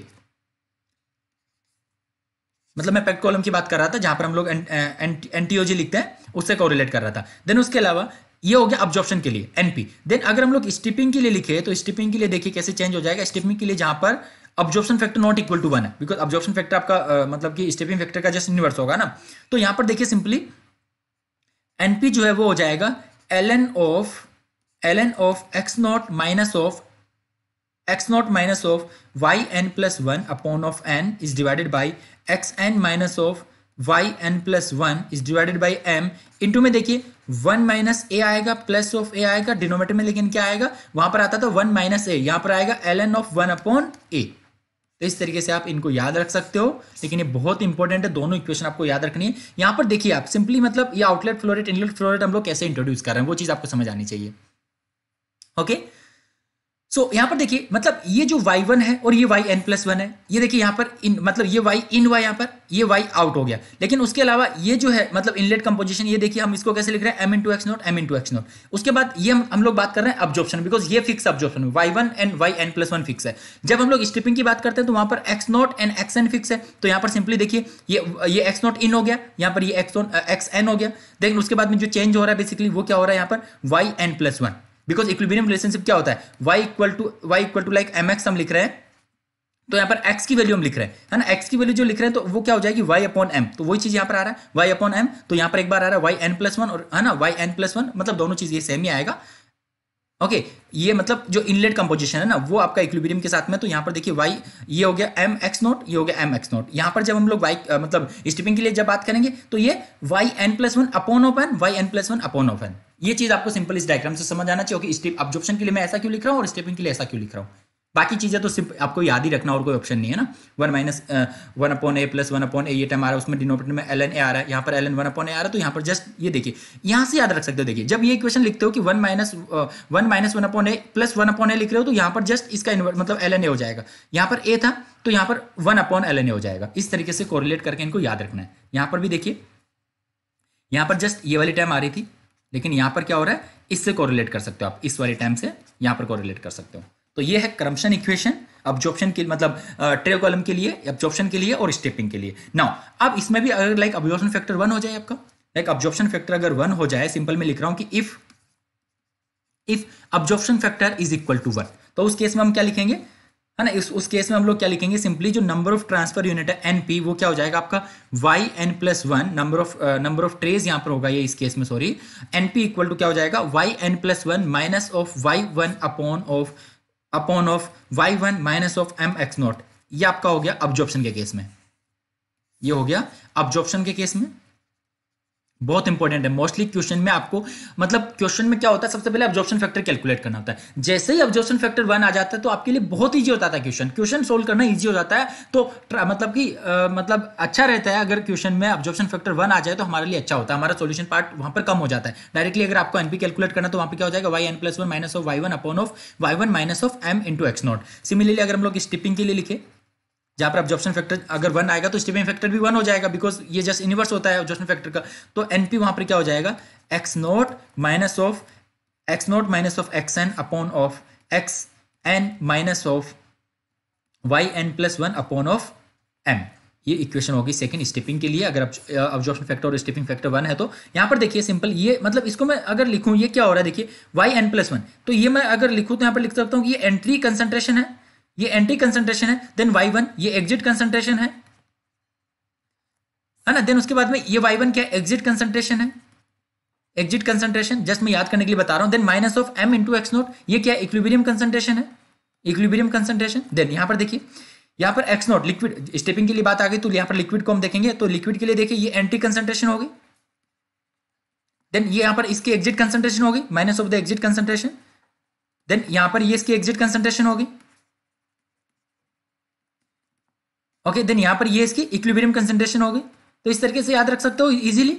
मतलब मैं पेट कॉलम की बात कर रहा था जहां पर हम लोग एनटीओजी uh, लिखते हैं उससे कोरिलेट कर रहा था देन उसके अलावा ये हो गया ऑब्जॉर्प्शन के लिए एनपी देन अगर हम लोग स्टिपिंग के लिए लिखे तो स्टिपिंग के लिए देखिए कैसे चेंज हो जाएगा स्टिपिंग के लिए जहां पर absorption factor not equal to one है बिकॉज अब्जॉर्प्शन फैक्टर आपका uh, मतलब कि स्टेपिंग फैक्टर का जस्ट इनवर्स होगा ना तो यहां पर देखिए सिंपली एनपी जो है वो हो जाएगा L N of L N of X naught minus of X naught minus of Y N plus one upon of N is divided by x N minus of Y N plus one is divided by M into में देखिए one minus ए आएगा plus of ए आएगा denominator में लेकिन क्या आएगा वहां पर आता था वन माइनस ए यहां पर आएगा L N of one upon A तो इस तरीके से आप इनको याद रख सकते हो लेकिन ये बहुत इंपॉर्टेंट है दोनों इक्वेशन आपको याद रखनी है यहाँ पर देखिए आप सिंपली मतलब ये आउटलेट फ्लोरेट इनलेट फ्लोरेट हम लोग कैसे इंट्रोड्यूस कर रहे हैं वो चीज़ आपको समझ आनी चाहिए ओके okay? सो so, यहाँ पर देखिए मतलब ये जो वाई वन है और ये वाई एन प्लस वन है ये देखिए यहाँ पर इन मतलब ये वाई इन हुआ यहाँ पर ये वाई आउट हो गया लेकिन उसके अलावा ये जो है मतलब इनलेट कंपोजिशन ये देखिए हम इसको कैसे लिख रहे हैं M into x naught M into x naught उसके बाद ये हम, हम लोग बात कर रहे हैं अब्जॉर्प्शन बिकॉज ये fix absorption Y one and Y N plus one fix है जब हम लोग स्ट्रिपिंग की बात करते हैं तो वहाँ पर X naught and X N fix है तो यहाँ पर सिंपली देखिए ये ये एक्स नॉट इन हो गया यहाँ पर ये एक्स एक्स एन हो गया देखिए उसके बाद में जो चेंज हो रहा है बेसिकली वो क्या हो रहा है यहाँ पर Y N plus one because equilibrium relationship क्या होता है Y equal to Y equal to like M X हम लिख रहे हैं तो यहाँ पर x की वैल्यू हम लिख रहे हैं है ना x की वैल्यू जो लिख रहे हैं तो वो क्या हो जाएगी y अपॉन एम तो वही चीज यहाँ पर आ रहा है y अपॉन एम तो यहाँ पर एक बार आ रहा है y एन प्लस वन और है ना y एन प्लस वन मतलब दोनों चीज ये सेम ही आएगा ओके ये मतलब जो इनलेट कंपोजिशन है ना वो आपका इक्विबियम के साथ में तो यहाँ पर देखिए वाई ये हो गया एम एक्स नोट ये हो गया एम एक्स नोट यहाँ पर जब हम लोग वाई मतलब स्टिपिंग के लिए जब बात करेंगे तो ये Y N plus one upon of N Y N plus one upon of N ये चीज आपको सिंपल इस डायग्राम से समझ आना चाहिए ओके स्टिप ऑब्जॉर्प्शन के लिए मैं ऐसा क्यों लिख रहा हूँ और स्टिपिंग के लिए ऐसा क्यों लिख रहा हूँ बाकी चीज़ें तो सिर्फ आपको याद ही रखना और कोई ऑप्शन नहीं है ना one minus one upon A plus one upon A ये टाइम आ रहा है उसमें डिनोमिनेटर में एल एन ए आ रहा है यहाँ पर L N one upon A आ रहा है तो यहाँ पर जस्ट ये देखिए यहाँ से याद रख सकते हो देखिए जब ये इक्वेशन लिखते हो कि one minus one minus one upon A plus one upon A लिख रहे हो तो यहाँ पर जस्ट इसका मतलब एल एन ए हो जाएगा यहाँ पर ए था तो यहाँ पर one upon L N A हो जाएगा इस तरीके से कोरिलेट करके इनको याद रखना है यहाँ पर भी देखिए यहाँ पर जस्ट ये वाली टाइम आ रही थी लेकिन यहाँ पर क्या हो रहा है इससे कोरिलेट कर सकते हो आप इस वाली टाइम से यहाँ पर कोरिलेट कर सकते हो तो ये है क्रमशन इक्वेशन ऑब्जॉर्प्शन के मतलब ट्रे कॉलम के लिए ऑब्जॉर्प्शन मतलब, के लिए और स्टेपिंग के लिए नाउ अब इसमें भी अगर लाइक ऑब्जॉर्प्शन फैक्टर वन हो जाए आपका लाइक ऑब्जॉर्प्शन फैक्टर अगर वन हो जाए सिंपल में लिख रहा हूं कि if if absorption factor is equal to one तो उस केस में हम क्या लिखेंगे है ना इस उस केस में हम लोग क्या लिखेंगे सिंपली जो नंबर ऑफ ट्रांसफर यूनिट है एन पी वो क्या हो जाएगा आपका Y N plus one number of number of trays यहां पर होगा ये इस केस में sorry N P equal to क्या हो जाएगा Y N plus one minus of Y one upon of upon of Y one minus of M X naught ये आपका हो गया अब्जॉर्प्शन के केस में ये हो गया अब्जॉर्प्शन के केस में बहुत इंपॉर्टेंट है मोस्टली क्वेश्चन में आपको मतलब क्वेश्चन में क्या होता है सबसे पहले ऑब्जॉर्प्शन फैक्टर कैलकुलेट करना होता है जैसे ही ऑब्जॉर्प्शन फैक्टर वन आ जाता है तो आपके लिए बहुत ईजी होता था क्वेश्चन क्वेश्चन सोल्व करना ईजी हो जाता है तो मतलब कि मतलब अच्छा रहता है अगर क्वेश्चन में ऑब्जॉर्प्शन फैक्टर वन आ जाए तो हमारे लिए अच्छा होता है हमारा सोल्यूशन पार्ट वहां पर कम हो जाता है डायरेक्टली अगर आपको एनपी कैलकुलेट करना तो वहां पर क्या हो जाएगा Y N plus one minus of Y one upon of Y one minus of M into x naught similarly अगर हम लोग स्टिपिंग के लिए लिखे जहां पर ऑब्जॉर्प्शन फैक्टर अगर वन आएगा तो स्टीपिंग फैक्टर भी वन हो जाएगा बिकॉज ये जस्ट इनिवर्स होता है ऑब्जॉर्प्शन फैक्टर का तो एनपी वहां पर क्या हो जाएगा X naught minus of X naught minus of x N upon of x N minus of Y N plus one upon of M ये इक्वेशन होगी सेकंड स्टेपिंग के लिए अगर ऑब्जॉर्प्शन फैक्टर और स्टेपिंग फैक्टर वन है तो यहाँ पर देखिए सिंपल ये मतलब इसको मैं अगर लिखूँ ये क्या हो रहा है देखिए वाई एन प्लस वन तो ये मैं अगर लिखूँ तो यहाँ पर लिख सकता हूँ कि ये एंट्री कंसंट्रेशन है ये एंटी कंसंट्रेशन है देन वाई वन ये एग्जिट कंसंट्रेशन है है ना देन उसके बाद में ये वाई वन क्या एग्जिट कंसंट्रेशन है एग्जिट कंसंट्रेशन जस्ट मैं याद करने के लिए बता रहा हूं then minus of M into X note ये क्या इक्विबेरियम कंसंट्रेशन है इक्विबेरियम कंसंट्रेशन देन यहां पर देखिए यहां पर एक्स नोट लिक्विड स्टेपिंग के लिए बात आ गई तो यहां पर लिक्विड को हम देखेंगे तो लिक्विड के लिए देखिए ये एंटी कंसंट्रेशन होगी देन ये यहां पर इसकी एग्जिट कंसंट्रेशन होगी minus of the exit concentration then यहां पर ये इसकी एग्जिट कंसंट्रेशन होगी ओके देन यहाँ पर ये इसकी इक्विबेरियम कंसेंट्रेशन होगी तो इस तरीके से याद रख सकते हो इजीली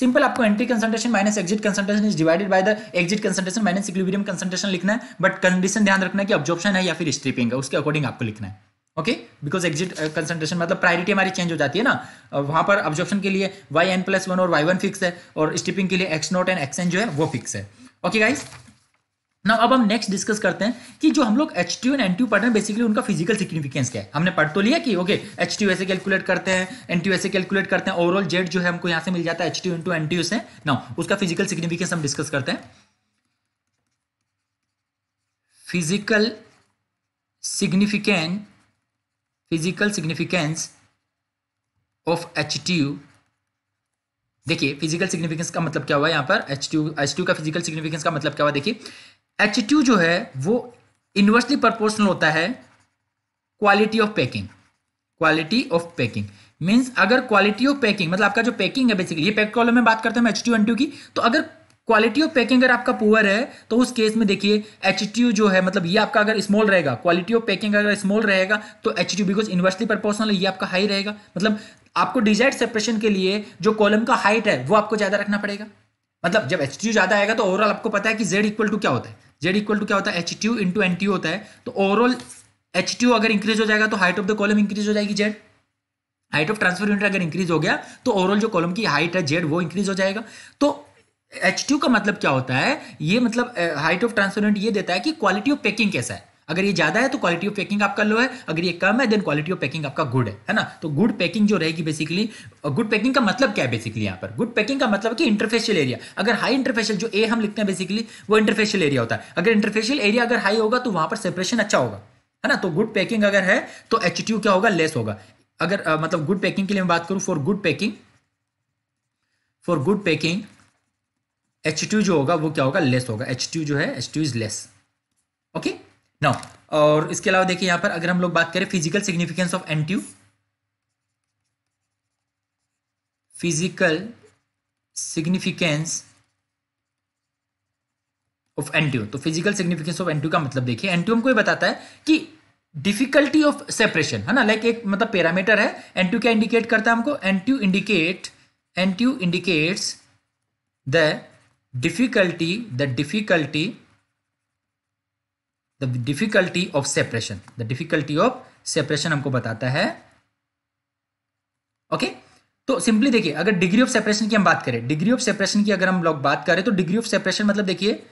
सिंपल आपको entry concentration minus exit concentration is divided by the exit concentration minus equilibrium concentration लिखना है बट कंडीशन ध्यान रखना है कि ऑब्जॉर्प्शन है या फिर स्ट्रिपिंग है उसके अकॉर्डिंग आपको लिखना है ओके बिकॉज एक्जिट कंसेंट्रेशन मतलब प्रायोरिटी हमारी चेंज हो जाती है ना uh, वहां पर ऑब्जॉर्प्शन के लिए वाई एन प्लस वन और वाई वन फिक्स है और स्ट्रिपिंग के लिए X naught and X N जो है वो फिक्स है ओके okay, गाइस ना अब हम नेक्स्ट डिस्कस करते हैं कि जो हम लोग H T and N T पढ़ रहे हैं बेसिकली उनका फिजिकल सिग्निफिकेंस क्या है हमने पढ़ तो लिया कि ओके एच टी ऐसे कैलकुलेट करते हैं एन टी ऐसे कैलकुलेट करते हैं ओवरऑल जेड जो है हमको यहाँ से मिल जाता है H T into N T से ना उसका फिजिकल सिग्निफिकेंस हम डिस्कस करते हैं physical significant physical significance of H T देखिए फिजिकल सिग्निफिकेंस का मतलब क्या हुआ यहाँ पर एच टू एच टू का फिजिकल सिग्निफिकेंस का मतलब क्या हुआ देखिए एच टू जो है वो इनवर्सली प्रोपोर्शनल होता है quality of packing quality of packing means अगर क्वालिटी ऑफ पैकिंग मतलब आपका जो पैकिंग है बेसिकली ये पैक कॉलम में बात करते हैं एच टू एन टू की तो अगर क्वालिटी ऑफ पैकिंग अगर आपका पुअर है तो उस केस में देखिए एच टू जो है मतलब ये आपका अगर स्मॉल रहेगा क्वालिटी ऑफ पैकिंग अगर स्मॉल रहेगा तो H two because inversely proportional ये आपका हाई रहेगा मतलब आपको डिजायर्ड सेपरेशन के लिए जो कॉलम का हाइट है वो आपको ज्यादा रखना पड़ेगा मतलब जब एच टू ज्यादा आएगा तो ओवरऑल आपको पता है कि जेड इक्वल टू क्या होता है जेड इक्वल टू क्या होता है H two into N T होता है तो ओवरऑल एच ट्यू अगर इंक्रीज हो जाएगा तो height of the column increase हो जाएगी Z height of transfer unit अगर इंक्रीज हो गया तो ओवरऑल जो कॉलम की हाइट है जेड वो इंक्रीज हो जाएगा तो एच का मतलब क्या होता है ये मतलब हाइट ऑफ ट्रांसफर यूनिट ये देता है कि क्वालिटी ऑफ पैकिंग कैसा है अगर ये ज्यादा है तो क्वालिटी ऑफ पैकिंग आपका लो है अगर ये कम है देन क्वालिटी ऑफ पैकिंग आपका गुड है है ना तो गुड पैकिंग जो रहेगी बेसिकली गुड पैकिंग का मतलब क्या है बेसिकली यहाँ पर गुड पैकिंग का मतलब कि इंटरफेशियल एरिया अगर हाई इंटरफेशियल जो ए हम लिखते हैं बेसिकली वो इंटरफेशियल एरिया होता है अगर इंटरफेशियल एरिया अगर हाई होगा तो वहां पर सेपरेशन अच्छा होगा है ना तो गुड पैकिंग अगर है तो एच क्या होगा लेस होगा अगर आ, मतलब गुड पैकिंग के लिए मैं बात करूं for good packing for good packing H जो होगा वो क्या होगा लेस होगा एच जो है H is less okay now और इसके अलावा देखिए यहां पर अगर हम लोग बात करें physical significance of NTU physical significance of NTU तो फिजिकल सिग्निफिकेंस ऑफ एंट्यू का मतलब देखिए एंट्यू हमको बताता है कि डिफिकल्टी ऑफ सेपरेशन है ना लाइक एक मतलब पैरामीटर है एंट्यू क्या इंडिकेट करता है हमको NTU indicate NTU indicates the difficulty the difficulty the difficulty of separation the difficulty of separation हमको बताता है ओके okay? तो सिंपली देखिए अगर डिग्री ऑफ सेपरेशन की हम बात करें डिग्री ऑफ सेपरेशन की अगर हम लोग बात करें तो डिग्री ऑफ सेपरेशन मतलब देखिए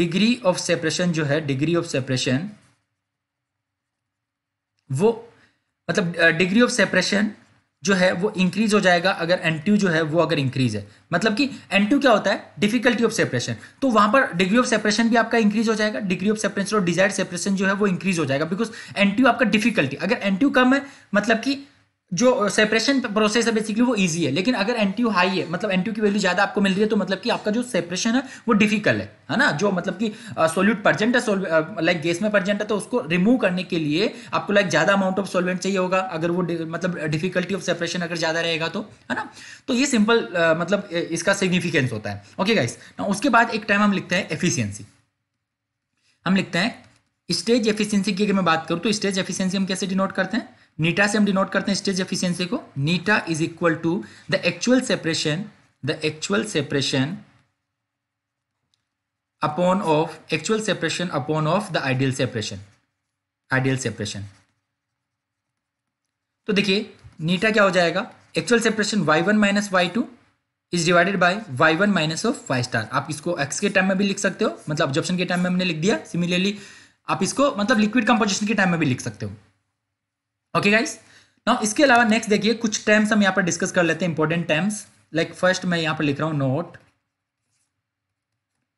डिग्री ऑफ सेपरेशन जो है डिग्री ऑफ सेपरेशन वो मतलब डिग्री ऑफ सेपरेशन जो है वो इंक्रीज हो जाएगा अगर एन जो है वो अगर इंक्रीज है मतलब कि एन क्या होता है डिफिकल्टी ऑफ सेपरेशन तो वहां पर डिग्री ऑफ सेपरेशन भी आपका इंक्रीज हो जाएगा डिग्री ऑफ सेपरेशन और डिजायर सेपरेशन जो है वो इंक्रीज हो जाएगा बिकॉज एन आपका डिफिकल्टी अगर एन कम है मतलब कि जो सेपरेशन प्रोसेस है बेसिकली वो इजी है लेकिन अगर एन हाई है मतलब एन की वैल्यू ज़्यादा आपको मिल रही है तो मतलब कि आपका जो सेपरेशन है वो डिफिकल्ट है है ना जो मतलब कि सोल्यूट परजेंट है लाइक गैस में परजेंट है तो उसको रिमूव करने के लिए आपको लाइक ज़्यादा अमाउंट ऑफ सोलवेंट चाहिए होगा अगर वो मतलब डिफिकल्टी ऑफ सेपरेशन अगर ज़्यादा रहेगा तो है ना तो ये सिंपल मतलब इसका सिग्निफिकेंस होता है ओके गाइस ना उसके बाद एक टाइम हम लिखते हैं एफिशियंसी हम लिखते हैं स्टेज एफिशियंसी की अगर मैं बात करूँ तो स्टेज एफिशियंसी हम कैसे डिनोट करते हैं नीटा से हम डिनोट करते हैं स्टेज एफिशिएंसी को नीटा is equal to the actual separation the actual separation upon of actual separation upon of the ideal separation ideal separation तो देखिए नीटा क्या हो जाएगा actual separation Y one minus Y two is divided by Y one minus of Y star आप इसको x के time में भी लिख सकते हो मतलब ऑब्जेक्शन के टाइम में हमने लिख दिया सिमिलरली आप इसको मतलब लिक्विड कंपोजिशन के टाइम में भी लिख सकते हो ओके गाइस नाउ इसके अलावा नेक्स्ट देखिए कुछ टर्म्स हम यहाँ पर डिस्कस कर लेते हैं इंपॉर्टेंट टर्म्स लाइक फर्स्ट मैं यहाँ पर लिख रहा हूँ नोट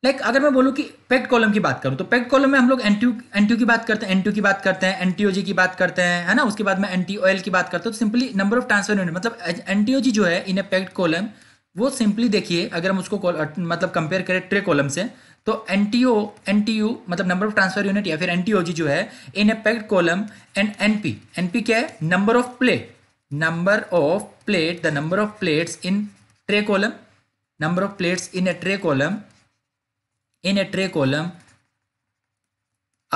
लाइक like, अगर मैं बोलूँ कि पेक्ट कॉलम की बात करूँ तो पेक्ट कॉलम में हम लोग एनटीयू एनटीयू की बात करते हैं एनटीयू की बात करते हैं एनटीओजी की बात करते हैं है ना उसके बाद में एनटीओएल की बात करता हूं तो simply number of transfer unit मतलब एनटीओजी जो है इन ए पेक्ट कॉलम वो सिंपली देखिए अगर हम उसको मतलब कंपेयर करें ट्रे कॉलम से तो एनटीओ एनटीयू मतलब नंबर ऑफ ट्रांसफर यूनिट या फिर एन जी जो है in a packed column and NP NP क्या है number of plate number of plate the number of plates in tray column number of plates in a tray column in a tray column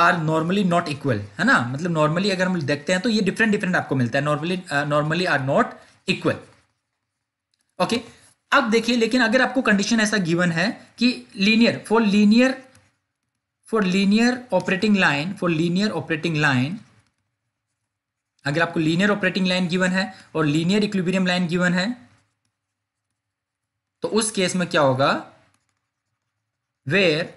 are normally not equal है ना मतलब normally अगर हम देखते हैं तो ये डिफरेंट डिफरेंट आपको मिलता है normally normally are not equal okay अब देखिए लेकिन अगर आपको कंडीशन ऐसा गिवन है कि linear for linear for linear operating line for linear operating line अगर आपको लीनियर ऑपरेटिंग लाइन गिवन है और लीनियर इक्विबेरियम लाइन गिवन है तो उस केस में क्या होगा where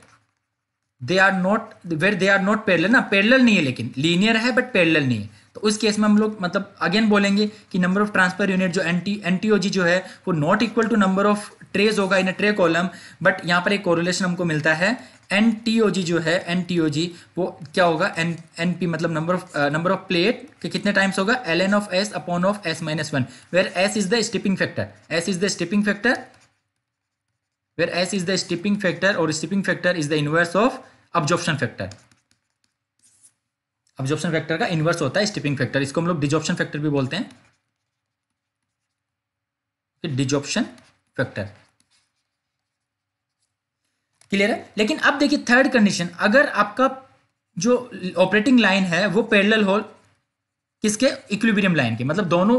they are not where they are not parallel ना पैरेलल नहीं है लेकिन लीनियर है बट पैरेलल नहीं है तो उस केस में हम लोग मतलब अगेन बोलेंगे कि नंबर ऑफ ट्रांसफर यूनिट जो एन टी जो है वो not equal to number of trays होगा इन ट्रे कॉलम बट यहाँ पर एक कोरोलेशन हमको मिलता है एन टी ओ जी जो है एन टी ओ जी वो क्या होगा एन एन पी मतलब number of number of plate के कितने टाइम्स होगा L N of S upon of S minus one where S is the stripping factor S is the stripping factor where S is the stripping factor और stripping factor is the inverse of absorption factor absorption factor का inverse होता है स्टिपिंग factor इसको हम लोग desorption factor भी बोलते हैं डिजॉप्शन फैक्टर क्लियर है लेकिन अब देखिए थर्ड कंडीशन अगर आपका जो ऑपरेटिंग लाइन है वो पैरेलल हो किसके इक्विबरियम लाइन के मतलब दोनों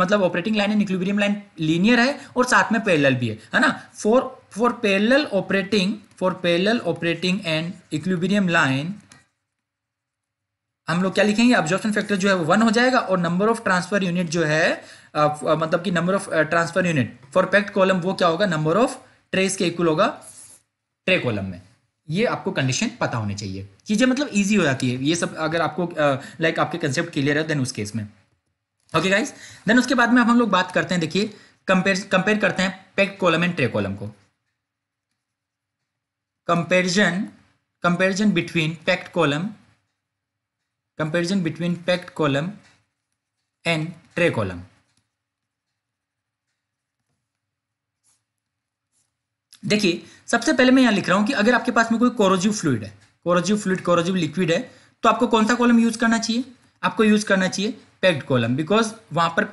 मतलब operating line and equilibrium line linear है और साथ में पैरेलल भी है है ना for for parallel operating for parallel operating and equilibrium line हम लोग क्या लिखेंगे ऑब्जॉर्प्शन फैक्टर जो है वो वन हो जाएगा और नंबर ऑफ ट्रांसफर यूनिट जो है आ, uh, uh, मतलब कि number of transfer unit for packed column वो क्या होगा नंबर ऑफ ट्रेस के इक्वल होगा ट्रे कॉलम में ये आपको कंडीशन पता होनी चाहिए चीज़ें मतलब ईजी हो जाती है ये सब अगर आपको लाइक uh, आपके कंसेप्ट क्लियर है देन उस केस में ओके गाइज देन उसके बाद में हम लोग बात करते हैं देखिए कंपेयर कंपेयर करते हैं packed column and tray column को comparison comparison between packed column comparison between packed column and tray column. देखिए सबसे पहले मैं यहां लिख रहा हूं कि अगर आपके पास में कोई कोरोजिव फ्लूड है कोरोजिव फ्लूड कोरोजिव लिक्विड है तो आपको कौन सा कॉलम यूज करना चाहिए आपको यूज करना चाहिए पैक्ड कॉलम बिकॉज वहां पर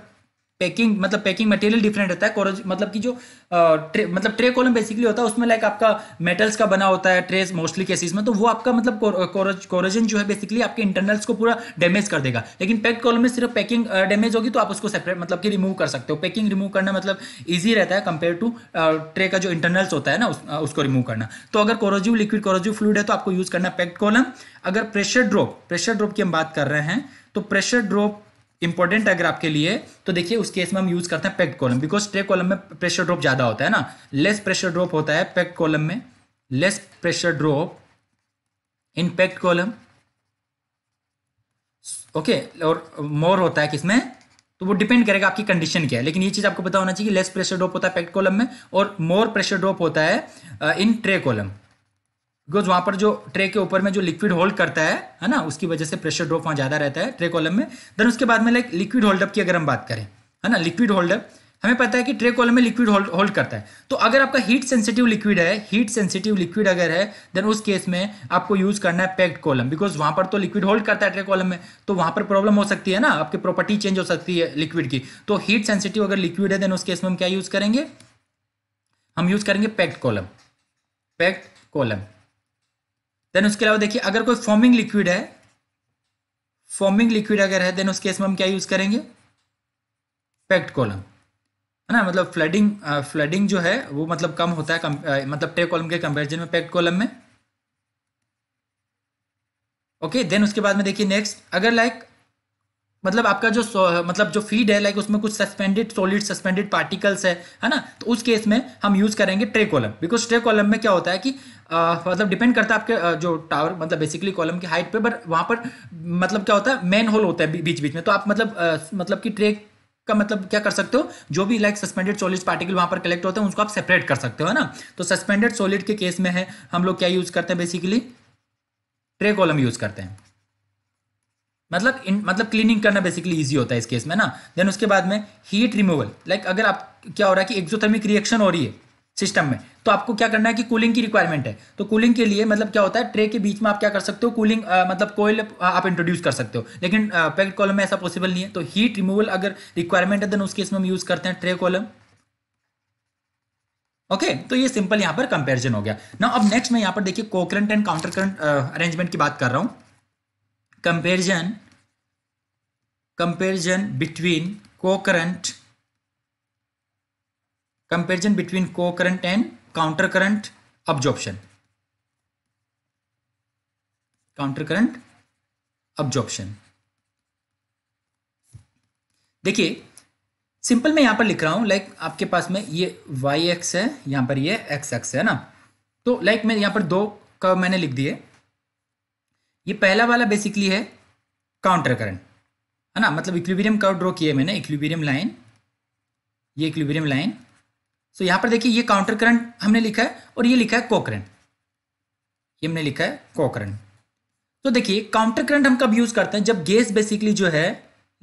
पैकिंग मतलब पैकिंग मटेरियल डिफरेंट रहता है कोरोज मतलब कि जो ट्रे मतलब ट्रे कॉलम बेसिकली होता है उसमें लाइक आपका मेटल्स का बना होता है ट्रेस मोस्टली केसेस में तो वो आपका मतलब कोरोज कोरोजन जो है बेसिकली आपके इंटरनल्स को पूरा डैमेज कर देगा लेकिन पैक्ड कॉलम में सिर्फ पैकिंग डैमेज होगी तो आप उसको सेपरेट मतलब कि रिमूव कर सकते हो पैकिंग रिमूव करना मतलब ईजी रहता है कंपेयर टू ट्रे का जो इंटरनल्स होता है ना उस, उसको रिमूव करना तो अगर कोरोजिव लिक्विड कोरोजिव फ्लूड है तो आपको यूज़ करना पैक्ड कॉलम अगर प्रेशर ड्रॉप प्रेशर ड्रॉप की हम बात कर रहे हैं तो प्रेशर ड्रॉप इंपॉर्टेंट अगर आपके लिए तो देखिए उस केस में हम यूज करते हैं packed column because tray column में प्रेशर ड्रॉप ज्यादा होता है ना लेस प्रेशर ड्रॉप होता है पैक्ड कॉलम में less pressure drop in packed column okay और मोर होता है किसमें तो वो डिपेंड करेगा आपकी कंडीशन क्या है लेकिन ये चीज़ आपको पता होना चाहिए लेस प्रेशर ड्रॉप होता है पैक्ट कॉलम में और मोर प्रेशर ड्रॉप होता है इन ट्रे कॉलम बिकॉज वहां पर जो ट्रे के ऊपर में जो लिक्विड होल्ड करता है है ना उसकी वजह से प्रेशर ड्रॉप वहाँ ज़्यादा रहता है ट्रे कॉलम में देन उसके बाद में लाइक लिक्विड होल्डअप की अगर हम बात करें है ना लिक्विड होल्डअप हमें पता है कि ट्रे कॉलम में लिक्विड होल्ड होल्ड करता है तो अगर आपका हीट सेंसिटिव लिक्विड है हीट सेंसिटिव लिक्विड अगर है देन उस केस में आपको यूज करना है पैक्ड कॉलम बिकॉज वहां पर तो लिक्विड होल्ड करता है ट्रे कॉलम में तो वहां पर प्रॉब्लम हो सकती है ना आपकी प्रॉपर्टी चेंज हो सकती है लिक्विड की तो हीट सेंसिटिव अगर लिक्विड है देन उस केस में हम क्या यूज करेंगे हम यूज करेंगे packed column packed column then उसके अलावा देखिए अगर कोई फॉर्मिंग लिक्विड है फॉर्मिंग लिक्विड अगर है देन उस केस में हम क्या यूज करेंगे पैक्ट कॉलम है ना मतलब फ्लडिंग फ्लडिंग जो है वो मतलब कम होता है कम, आ, मतलब टे कॉलम के कंपेरिजन में पैक्ट कॉलम में ओके okay, देन उसके बाद में देखिए नेक्स्ट अगर लाइक मतलब आपका जो मतलब जो फीड है लाइक उसमें कुछ सस्पेंडेड सॉलिड सस्पेंडेड पार्टिकल्स है है ना तो उस केस में हम यूज करेंगे tray column because tray column में क्या होता है कि आ, मतलब डिपेंड करता है आपके जो टावर मतलब बेसिकली कॉलम की हाइट पे बट वहाँ पर मतलब क्या होता है मेन होल होता है बीच बीच में तो आप मतलब आ, मतलब कि ट्रे का मतलब क्या कर सकते हो जो भी लाइक सस्पेंडेड सॉलिड पार्टिकल वहां पर कलेक्ट होते हैं उसको आप सेपरेट कर सकते हो है ना तो सस्पेंडेड सॉलिड के केस में है हम लोग क्या यूज करते हैं बेसिकली ट्रे कॉलम यूज करते हैं मतलब इन मतलब क्लीनिंग करना बेसिकली इजी होता है इस केस में ना देन उसके बाद में हीट रिमूवल लाइक अगर आप क्या हो रहा है कि एक्जोथर्मिक रिएक्शन हो रही है सिस्टम में तो आपको क्या करना है कि कूलिंग की रिक्वायरमेंट है तो कूलिंग के लिए मतलब क्या होता है ट्रे के बीच में आप क्या कर सकते हो कूलिंग मतलब कोयल आप इंट्रोड्यूस कर सकते हो लेकिन पैक्ड कॉलम में ऐसा पॉसिबल नहीं है तो हीट रिमूवल अगर रिक्वायरमेंट है देन उस केस में हम यूज करते हैं ट्रे कॉलम ओके okay, तो ये सिंपल यहां पर कंपेरिजन हो गया ना अब नेक्स्ट मैं यहां पर देखिए cocurrent and counter current arrangement की बात कर रहा हूं comparison comparison between co-current comparison between co-current and counter current absorption counter current absorption देखिए सिंपल मैं यहाँ पर लिख रहा हूँ लाइक आपके पास में ये y एक्स है यहाँ पर ये x एक्स है ना तो लाइक मैं यहाँ पर दो कर्व मैंने लिख दिए ये पहला वाला बेसिकली है काउंटर करंट है ना मतलब इक्विबीरियम कर्व ड्रॉ किया मैंने इक्विबीरियम लाइन ये इक्विबीरियम लाइन सो यहां पर देखिए ये काउंटर करंट हमने लिखा है और ये लिखा है कोकरंट ये हमने लिखा है कोकरंट तो देखिए काउंटर करंट हम कब यूज करते हैं जब गैस बेसिकली जो है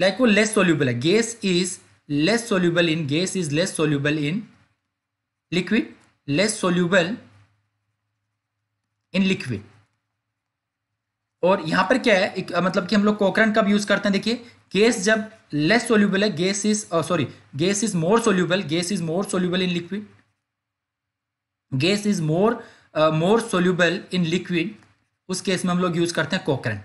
लाइक वो लेस सोल्यूबल है gas is less soluble in gas is less soluble in liquid less soluble in liquid और यहां पर क्या है एक, मतलब कि हम लोग कोकरन कब यूज करते हैं देखिए गैस जब लेस सोल्यूबल है gas is sorry gas is more soluble gas is more soluble in liquid gas is more more soluble in liquid उस केस में हम लोग यूज करते हैं कोकरन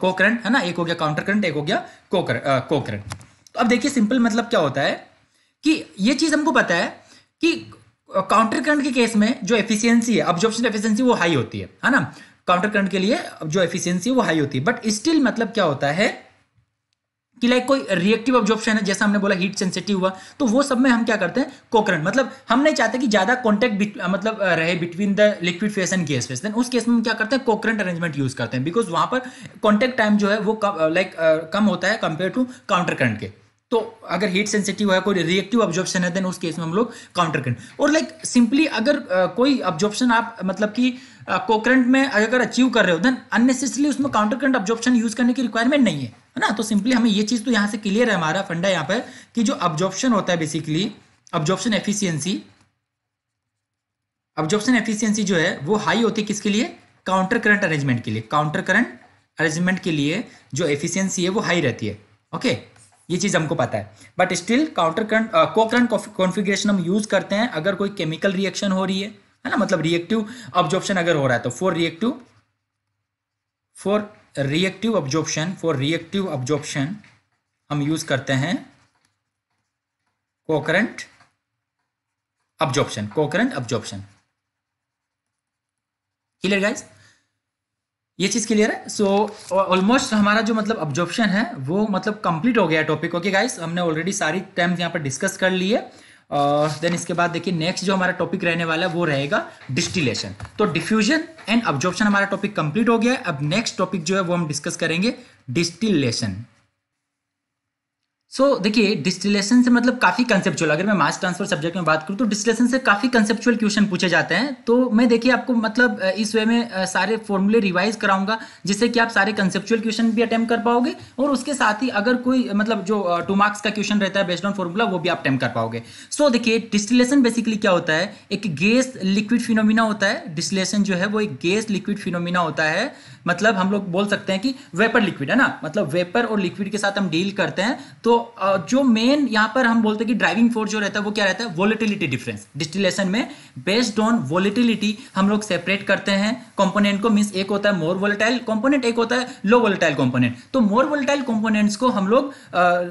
कोकरन है ना एक हो गया काउंटर करंट एक हो गया कोकर कोकरन तो अब देखिए सिंपल मतलब क्या होता है कि ये चीज हमको पता है कि काउंटर करंट के केस में जो एफिशिएंसी है ऑब्जॉर्प्शन एफिशिएंसी वो हाई होती है है ना काउंटर करंट के लिए जो एफिशिएंसी वो हाई होती है बट स्टिल मतलब क्या होता है कि लाइक कोई रिएक्टिव ऑब्जॉर्प्शन है जैसा हमने बोला हीट सेंसिटिव हुआ तो वो सब में हम क्या करते हैं कोकरंट मतलब हम नहीं चाहते कि ज्यादा कॉन्टेक्ट मतलब रहे between the liquid phase and gas phase then उस केस में हम क्या करते हैं कोकरंट अरेंजमेंट यूज करते हैं बिकॉज वहां पर कॉन्टेक्ट टाइम जो है वो लाइक कम होता है कंपेयर टू काउंटर करंट के तो अगर हीट सेंसिटिव है कोई रिएक्टिव ऑब्जॉर्प्शन है देन उस केस में हम लोग काउंटर करंट और लाइक सिंपली अगर कोई ऑब्जॉर्प्शन आप मतलब कि कोकरेंट में अगर अचीव कर रहे हो देन अननेसेसरी उसमें काउंटर करंट ऑब्जॉर्प्शन यूज करने की रिक्वायरमेंट नहीं है है ना तो सिंपली हमें ये चीज़ तो यहाँ से क्लियर है हमारा फंडा यहाँ पर कि जो ऑब्जॉर्प्शन होता है basically absorption efficiency absorption efficiency जो है वो हाई होती है किसके लिए काउंटर करंट अरेंजमेंट के लिए काउंटर करंट अरेंजमेंट के लिए जो एफिशियंसी है वो हाई रहती है ओके ये चीज़ हमको पता है बट स्टिल काउंटर करंट को करंट कॉन्फिग्रेशन हम यूज़ करते हैं अगर कोई केमिकल रिएक्शन हो रही है है ना मतलब रिएक्टिव ऑब्जॉर्प्शन अगर हो रहा है तो for reactive for reactive absorption for reactive absorption हम यूज करते हैं cocurrent absorption cocurrent absorption clear guys ये चीज क्लियर है सो so, ऑलमोस्ट हमारा जो मतलब ऑब्जॉर्प्शन है वो मतलब कंप्लीट हो गया टॉपिक ओके गाइस हमने ऑलरेडी सारी टर्म्स यहाँ पर डिस्कस कर लिए देन uh, इसके बाद देखिए नेक्स्ट जो हमारा टॉपिक रहने वाला है वो रहेगा डिस्टिलेशन तो डिफ्यूजन एंड ऑब्जॉर्प्शन हमारा टॉपिक कंप्लीट हो गया है अब नेक्स्ट टॉपिक जो है वो हम डिस्कस करेंगे डिस्टिलेशन सो so, देखिए डिस्टिलेशन से मतलब काफ़ी कंसेप्चुअल अगर मैं मास ट्रांसफर सब्जेक्ट में बात करूँ तो डिस्टिलेशन से काफ़ी कंसेप्चुअल क्वेश्चन पूछे जाते हैं तो मैं देखिए आपको मतलब इस वे में सारे फॉर्मूले रिवाइज कराऊंगा जिससे कि आप सारे कंसेप्चुअल क्वेश्चन भी अटैम्प्ट कर पाओगे और उसके साथ ही अगर कोई मतलब जो टू मार्क्स का क्वेश्चन रहता है बेस्ड ऑन फॉर्मूला वो भी आप अटेम्प कर पाओगे सो so, देखिए डिस्टिलेशन बेसिकली क्या होता है एक गैस लिक्विड फिनोमिना होता है डिस्टिलेशन जो है वो एक गैस लिक्विड फिनोमिना होता है मतलब हम लोग बोल सकते हैं कि वेपर लिक्विड है ना मतलब वेपर और लिक्विड के साथ हम डील करते हैं तो जो मेन यहां पर हम बोलते हैं कि ड्राइविंग फोर्स जो रहता है वो क्या रहता है वोलेटिलिटी डिफरेंस डिस्टिलेशन में बेस्ड ऑन वोलेटिलिटी हम लोग सेपरेट करते हैं कंपोनेंट को मीन्स एक होता है मोर वोलेटाइल कंपोनेंट एक होता है लो वोलेटाइल कंपोनेंट तो मोर वोलेटाइल कंपोनेंट्स को हम लोग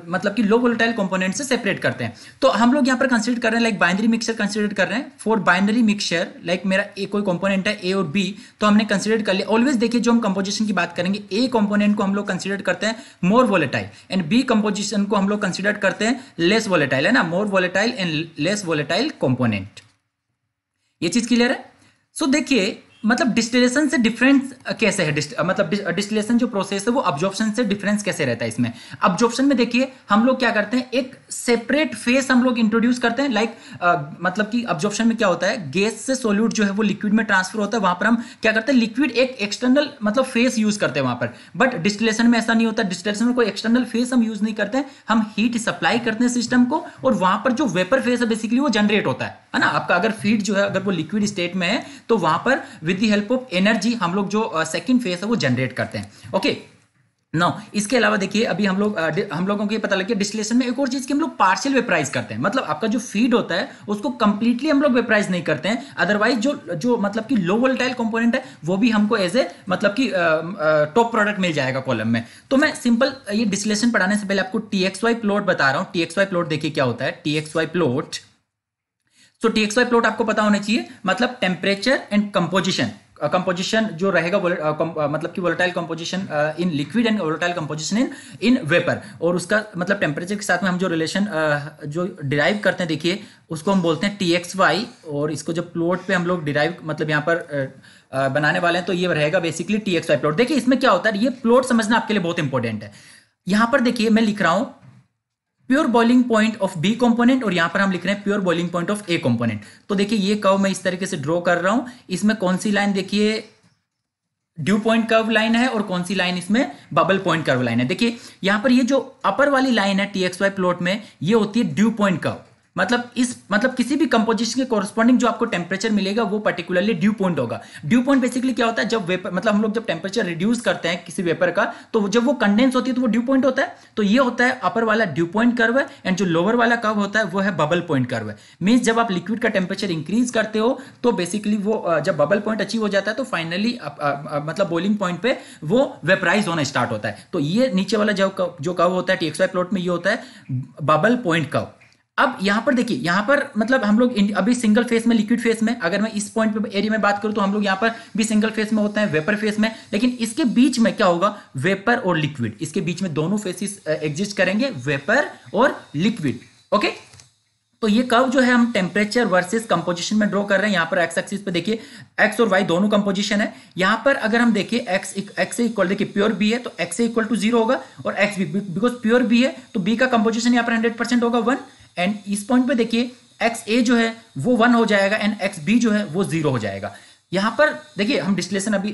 मतलब कि लो वोलेटाइल कंपोनेंट से सेपरेट करते हैं तो हम लोग यहां पर कंसिडर कर रहे हैं लाइक बाइनरी मिक्सचर कंसिडर कर रहे हैं फॉर बाइनरी मिक्सचर लाइक मेरा एक कोई कंपोनेंट है ए और बी तो हमने कंसिडर कर लिया ऑलवेज देखिए जो हम कंपोजिशन की बात करेंगे ए कंपोनेंट को हम लोग कंसिडर करते हैं more volatile and B composition को हम लोग कंसिडर करते हैं लेस वोलेटाइल है ना more volatile and less volatile component ये चीज क्लियर है सो so, देखिए मतलब डिस्टिलेशन से डिफरेंस कैसे है डिस्ट, मतलब डिस्टिलेशन जो प्रोसेस है वो अब्जॉर्प्शन से डिफरेंस कैसे रहता है इसमें अब्जॉर्प्शन में देखिए हम लोग क्या करते हैं एक सेपरेट फेस हम लोग इंट्रोड्यूस करते हैं लाइक मतलब कि अब्जॉर्प्शन में क्या होता है गैस से सोल्यूट जो है वो लिक्विड में ट्रांसफर होता है वहां पर हम क्या करते हैं लिक्विड एक एक्सटर्नल मतलब फेस यूज करते हैं वहां पर बट डिस्टिलेशन में ऐसा नहीं होता डिस्टिलेशन में कोई एक्सटर्नल फेस हम यूज नहीं करते हम हीट सप्लाई करते हैं सिस्टम को और वहां पर जो वेपर फेस है बेसिकली वो जनरेट होता है ना आपका अगर फीट जो है अगर वो लिक्विड स्टेट में है तो वहां पर with the help of energy हम लोग जो सेकेंड uh, फेज है वो जनरेट करते हैं ओके okay. नो इसके अलावा देखिए अभी हम लोग uh, हम लोगों को ये पता लगे डिस्टिलेशन में एक और चीज की हम लोग पार्शियल वेपराइज करते हैं मतलब आपका जो फीड होता है उसको कंप्लीटली हम लोग वेपराइज नहीं करते हैं अदरवाइज जो जो मतलब कि लो वोल्टाइल कंपोनेंट है वो भी हमको एज ए मतलब कि टॉप uh, प्रोडक्ट मिल जाएगा कॉलम में तो मैं सिंपल ये डिस्टिलेशन पढ़ाने से पहले आपको टी एक्स वाई प्लॉट बता रहा हूँ टी प्लॉट देखिए क्या होता है T x Y plot so T x Y plot आपको पता होना चाहिए मतलब टेम्परेचर एंड कंपोजिशन कंपोजिशन जो रहेगा uh, uh, मतलब कि volatile composition in liquid and volatile composition in in vapour और उसका मतलब टेम्परेचर के साथ में हम जो रिलेशन uh, जो डिराइव करते हैं देखिए उसको हम बोलते हैं टी एक्स वाई और इसको जब प्लॉट पे हम लोग डिराइव मतलब यहाँ पर uh, uh, बनाने वाले हैं तो ये रहेगा basically T x Y plot देखिए इसमें क्या होता है ये प्लॉट समझना आपके लिए बहुत इंपॉर्टेंट है यहाँ पर देखिए मैं लिख रहा हूँ pure boiling point of B component और यहां पर हम लिख रहे हैं pure boiling point of A component तो देखिए ये कव मैं इस तरीके से ड्रॉ कर रहा हूं इसमें कौन सी लाइन देखिए ड्यू पॉइंट कर्व लाइन है और कौन सी लाइन इसमें बबल पॉइंट कर्व लाइन है देखिए यहां पर ये जो अपर वाली लाइन है टी एक्स वाई प्लॉट में ये होती है ड्यू पॉइंट कर्व मतलब इस मतलब किसी भी कंपोजिशन के कॉरस्पॉन्डिंग जो आपको टेम्परेचर मिलेगा वो पर्टिकुलरली ड्यू पॉइंट होगा ड्यू पॉइंट बेसिकली क्या होता है जब वेपर मतलब हम लोग जब टेम्परेचर रिड्यूस करते हैं किसी वेपर का तो जब वो कंडेंस होती है तो वो ड्यू पॉइंट होता है तो ये होता है अपर वाला ड्यू पॉइंट कर्व है एंड जो लोअर वाला कर्व होता है वो है बबल पॉइंट कर्व है मीन्स जब आप लिक्विड का टेम्परेचर इंक्रीज करते हो तो बेसिकली वो जब बबल पॉइंट अचीव हो जाता है तो फाइनली मतलब बोलिंग पॉइंट पे वो वेपराइज होना स्टार्ट होता है तो ये नीचे वाला जो जो कर्व होता है टी प्लॉट में ये होता है बबल पॉइंट कर्व अब यहां पर देखिए यहां पर मतलब हम लोग अभी सिंगल फेस में लिक्विड फेस में अगर मैं इस पॉइंट पे एरिया में बात करूं तो हम लोग यहां पर भी सिंगल फेस में होते हैं वेपर फेस में लेकिन इसके बीच में क्या होगा वेपर और लिक्विड इसके बीच में दोनों फेसिस एग्जिस्ट करेंगे वेपर और लिक्विड ओके तो ये कर्व जो है हम टेम्परेचर वर्सेस कंपोजिशन में ड्रॉ कर रहे हैं यहां पर एक्स एक्सिस पे देखिए एक्स और वाई दोनों कंपोजिशन है यहां पर अगर हम देखिए एक्स एक्स इक्वल देखिए प्योर बी है तो एक्स इक्वल टू जीरो होगा और X B because pure B है तो बी का कंपोजिशन यहां पर हंड्रेड परसेंट होगा वन एंड इस पॉइंट पे देखिए एक्स ए जो है वो वन हो जाएगा एंड एक्स बी जो है वो जीरो हो जाएगा यहाँ पर देखिए हम डिस्लेशन अभी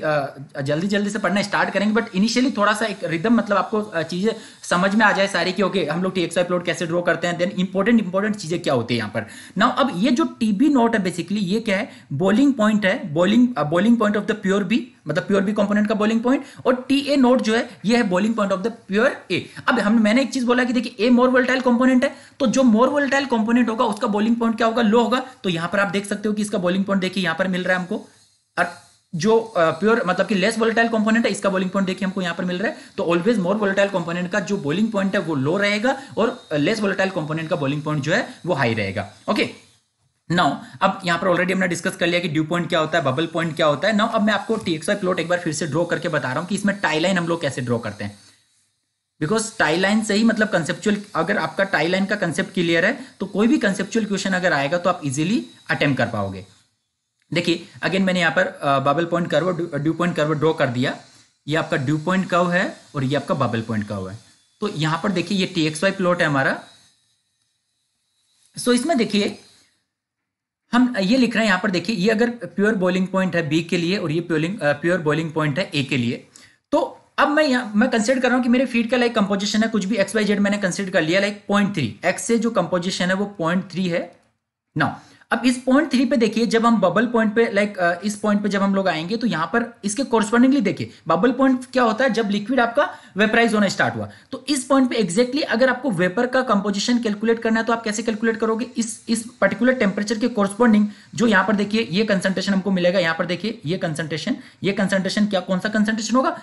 जल्दी जल्दी से पढ़ना स्टार्ट करेंगे बट इनिशियली थोड़ा सा एक रिदम मतलब आपको चीज़ें समझ में आ जाए सारी की ओके हम लोग टी एक्स प्लॉट कैसे ड्रॉ करते हैं देन इंपॉर्टेंट इंपॉर्टेंट चीज़ें क्या होती है यहाँ पर नाउ अब ये जो टीबी नोट है बेसिकली ये क्या है बॉलिंग पॉइंट है boiling boiling point of the pure B मतलब प्योर बी कंपोनेंट का बॉलिंग पॉइंट और टी ए नोट जो है ये है boiling point of the pure A अब हम मैंने एक चीज बोला कि देखिए ए मोर वोल्टाइल कंपोनेंट है तो जो मोर वोल्टाइल कंपोनेंट होगा उसका बॉलिंग पॉइंट क्या होगा लो होगा तो यहां पर आप देख सकते हो कि इसका बॉलिंग पॉइंट देखिए यहां पर मिल रहा है हमको और जो प्योर uh, मतलब कि लेस वोल्टाइल कंपोनेंट है इसका बॉलिंग पॉइंट देखिए हमको यहां पर मिल रहा है तो ऑलवेज मोर वोल्टाइल कंपोनेंट का जो बॉलिंग पॉइंट है वो लो रहेगा और लेस वोल्टाइल कंपोनेंट का बॉलिंग पॉइंट जो है वो हाई रहेगा ओके okay? नाउ अब यहाँ पर ऑलरेडी हमने डिस्कस कर लिया कि ड्यू पॉइंट क्या होता है बबल पॉइंट क्या होता है नाउ अब मैं आपको टीएक्सआई प्लॉट एक बार फिर से ड्रॉ करके बता रहा हूँ कि इसमें टाई लाइन हम लोग कैसे ड्रॉ करते हैं बिकॉज टाई लाइन से ही मतलब कंसेप्चुअल अगर आपका टाई लाइन का कंसेप्ट क्लियर है तो कोई भी कंसेप्चुअल क्वेश्चन अगर आएगा तो आप इजिली अटेम्प्ट कर पाओगे देखिए अगेन मैंने यहाँ पर bubble point curve dew point curve draw कर दिया ये आपका ड्यू पॉइंट कर्व है और ये आपका बबल पॉइंट कर्व है तो यहाँ पर देखिए ये टी एक्स वाई प्लॉट है हमारा सो so, इसमें देखिए हम ये लिख रहे हैं यहाँ पर देखिए ये अगर प्योर बॉइलिंग पॉइंट है बी के लिए और ये प्योरिंग प्योर बॉइलिंग पॉइंट है ए के लिए तो अब मैं यहाँ मैं कंसिडर कर रहा हूँ कि मेरे फीड का लाइक कंपोजिशन है कुछ भी एक्स वाई जेड मैंने कंसिडर कर लिया लाइक पॉइंट थ्री एक्स से जो कंपोजिशन है वो पॉइंट थ्री है ना अब इस पॉइंट थ्री पे देखिए जब हम बबल पॉइंट पे लाइक इस पॉइंट पे जब हम लोग आएंगे तो यहां पर इसके कोरस्पॉन्डिंगली देखिए बबल पॉइंट क्या होता है जब लिक्विड आपका वेपराइज होना स्टार्ट हुआ तो इस पॉइंट पे एक्जेक्टली exactly अगर आपको वेपर का कंपोजिशन कैलकुलेट करना है तो आप कैसे कैलकुलेट करोगे इस इस पर्टिकुलर टेम्परेचर के कोरस्पॉन्डिंग जो यहां पर देखिए ये कंसंट्रेशन हमको मिलेगा यहां पर देखिए ये कंसेंट्रेशन ये कंसेंट्रेशन क्या कौन सा कंसंट्रेशन होगा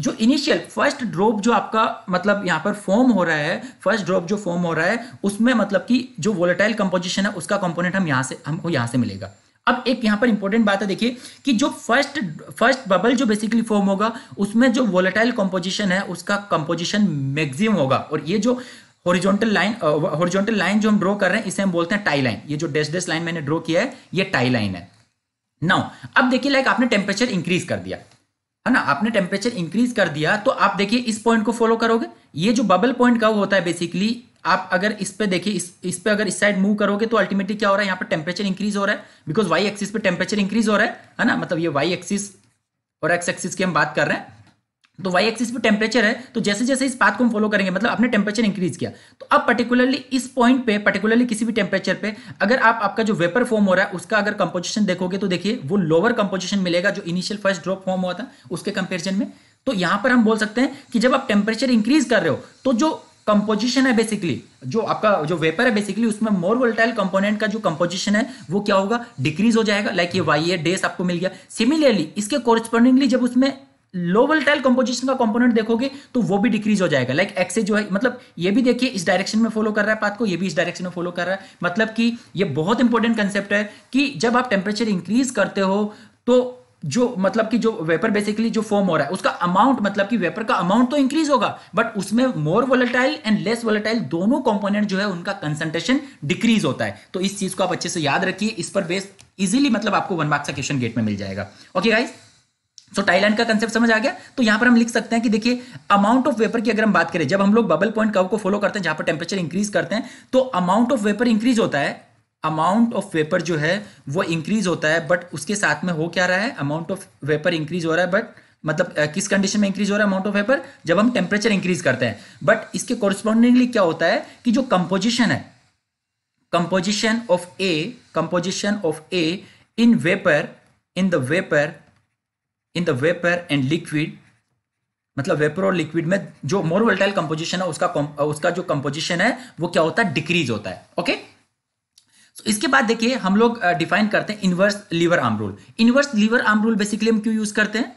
जो इनिशियल फर्स्ट ड्रॉप जो आपका मतलब यहां पर फॉर्म हो रहा है फर्स्ट ड्रॉप जो फॉर्म हो रहा है उसमें मतलब कि जो वोलेटाइल कंपोजिशन है उसका कंपोनेंट हम यहां से हमको यहां से मिलेगा अब एक यहां पर इंपॉर्टेंट बात है देखिए कि जो फर्स्ट फर्स्ट बबल जो बेसिकली फॉर्म होगा उसमें जो वोलेटाइल कंपोजिशन है उसका कंपोजिशन मैक्सिमम होगा और ये जो हॉरिजॉन्टल लाइन हॉरिजॉन्टल लाइन जो हम ड्रॉ कर रहे हैं इसे हम बोलते हैं टाई लाइन ये जो डेस डेस लाइन मैंने ड्रॉ किया है ये टाई लाइन है नाउ अब देखिए लाइक आपने टेम्परेचर इंक्रीज कर दिया है ना आपने टेम्परेचर इंक्रीज कर दिया तो आप देखिए इस पॉइंट को फॉलो करोगे ये जो बबल पॉइंट का होता है बेसिकली आप अगर इस पे देखिए इस इस पे अगर इस साइड मूव करोगे तो अल्टीमेटली क्या हो रहा है यहाँ पे टेम्परेचर इंक्रीज हो रहा है बिकॉज वाई एक्सिस पे टेम्परेचर इंक्रीज हो रहा है है ना मतलब ये वाई एक्सिस और एक्स एक्सिस की हम बात कर रहे हैं तो वाई एक्सिस पे टेम्परेचर है तो जैसे जैसे इस पाथ को हम फॉलो करेंगे मतलब आपने टेम्परेचर इंक्रीज किया तो अब पर्टिकुलरली इस पॉइंट पे पर्टिकुलरली किसी भी टेम्परेचर पे अगर आप आपका जो वेपर फॉर्म हो रहा है उसका अगर कंपोजिशन देखोगे तो देखिए वो लोअर कंपोजिशन मिलेगा जो इनिशियल फर्स्ट ड्रॉप फॉर्म हुआ था उसके कंपेरिजन में तो यहां पर हम बोल सकते हैं कि जब आप टेम्परेचर इंक्रीज कर रहे हो तो जो कंपोजिशन है बेसिकली जो आपका जो वेपर है बेसिकली उसमें मोर वोल्टाइल कंपोनेंट का जो कंपोजिशन है वो क्या होगा डिक्रीज हो जाएगा लाइक ये वाई डेस आपको मिल गया सिमिलरली इसके कोरिस्पॉन्डिंगली जब उसमें लो वोल्टाइल कंपोजिशन का कंपोनेंट देखोगे तो वो भी डिक्रीज हो जाएगा लाइक like एक्से जो है मतलब ये भी देखिए इस डायरेक्शन में फॉलो कर रहा है पाथ को ये भी इस डायरेक्शन में फॉलो कर रहा है मतलब कि ये बहुत इंपॉर्टेंट कंसेप्ट है कि जब आप टेम्परेचर इंक्रीज करते हो तो जो मतलब कि जो वेपर बेसिकली जो फॉर्म हो रहा है उसका अमाउंट मतलब कि वेपर का अमाउंट तो इंक्रीज होगा बट उसमें more volatile and less volatile दोनों कंपोनेंट जो है उनका कंसंट्रेशन डिक्रीज होता है तो इस चीज को आप अच्छे से याद रखिए इस पर बेस इजीली मतलब आपको वन मार्क्स का क्वेश्चन गेट में मिल जाएगा okay okay, guys so so, tie line का कंसेप्ट समझ आ गया तो यहां पर हम लिख सकते हैं कि देखिए अमाउंट ऑफ वेपर की अगर हम बात करें जब हम लोग बबल पॉइंट कव को फॉलो करते हैं जहां पर टेम्परेचर इंक्रीज करते हैं तो अमाउंट ऑफ वेपर इंक्रीज होता है अमाउंट ऑफ वेपर जो है वो इंक्रीज होता है बट उसके साथ में हो क्या रहा है अमाउंट ऑफ वेपर इंक्रीज हो रहा है बट मतलब किस कंडीशन में इंक्रीज हो रहा है अमाउंट ऑफ वेपर जब हम टेम्परेचर इंक्रीज करते हैं बट इसके कोरिस्पॉन्डिंगली क्या होता है कि जो कंपोजिशन है composition of A composition of A in vapour in the vapour in the vapour and liquid मतलब वेपर और लिक्विड में जो मोर वोल्टाइल कंपोजिशन है उसका उसका जो कंपोजिशन है वो क्या होता है डिक्रीज होता है ओके okay? so, इसके बाद देखिए हम लोग डिफाइन करते हैं inverse lever arm rule inverse lever arm rule basically हम क्यों यूज करते हैं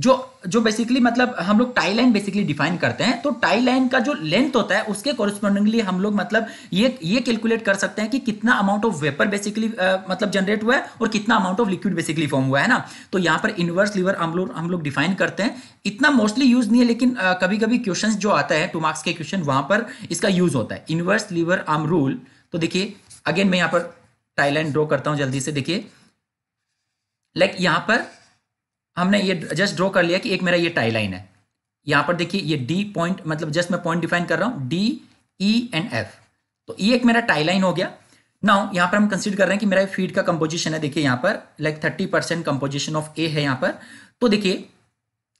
जो जो बेसिकली मतलब हम लोग टाई लाइन बेसिकली डिफाइन करते हैं तो टाई लाइन का जो लेंथ होता है उसके कॉरिस्पॉन्डिंगली हम लोग मतलब ये ये कैलकुलेट कर सकते हैं कि कितना अमाउंट ऑफ वेपर बेसिकली मतलब जनरेट हुआ है और कितना amount of liquid basically form हुआ है ना तो यहाँ पर इनवर्स लीवर हम लोग हम लोग डिफाइन करते हैं इतना मोस्टली यूज नहीं है लेकिन आ, कभी कभी क्वेश्चन जो आता है टू मार्क्स के क्वेश्चन वहां पर इसका यूज होता है इनवर्स लीवर आम रूल तो देखिए अगेन मैं यहाँ पर टाई लाइन ड्रॉ करता हूँ जल्दी से देखिए लाइक यहाँ पर हमने ये जस्ट ड्रॉ कर लिया कि एक मेरा ये टाई लाइन है यहाँ पर देखिए ये डी पॉइंट मतलब जस्ट मैं पॉइंट डिफाइन कर रहा हूँ डी ई एंड एफ तो ये e एक मेरा टाई लाइन हो गया नाउ यहाँ पर हम कंसिडर कर रहे हैं कि मेरा फीड का कंपोजिशन है देखिए यहाँ पर like thirty percent composition of A है यहाँ पर तो देखिए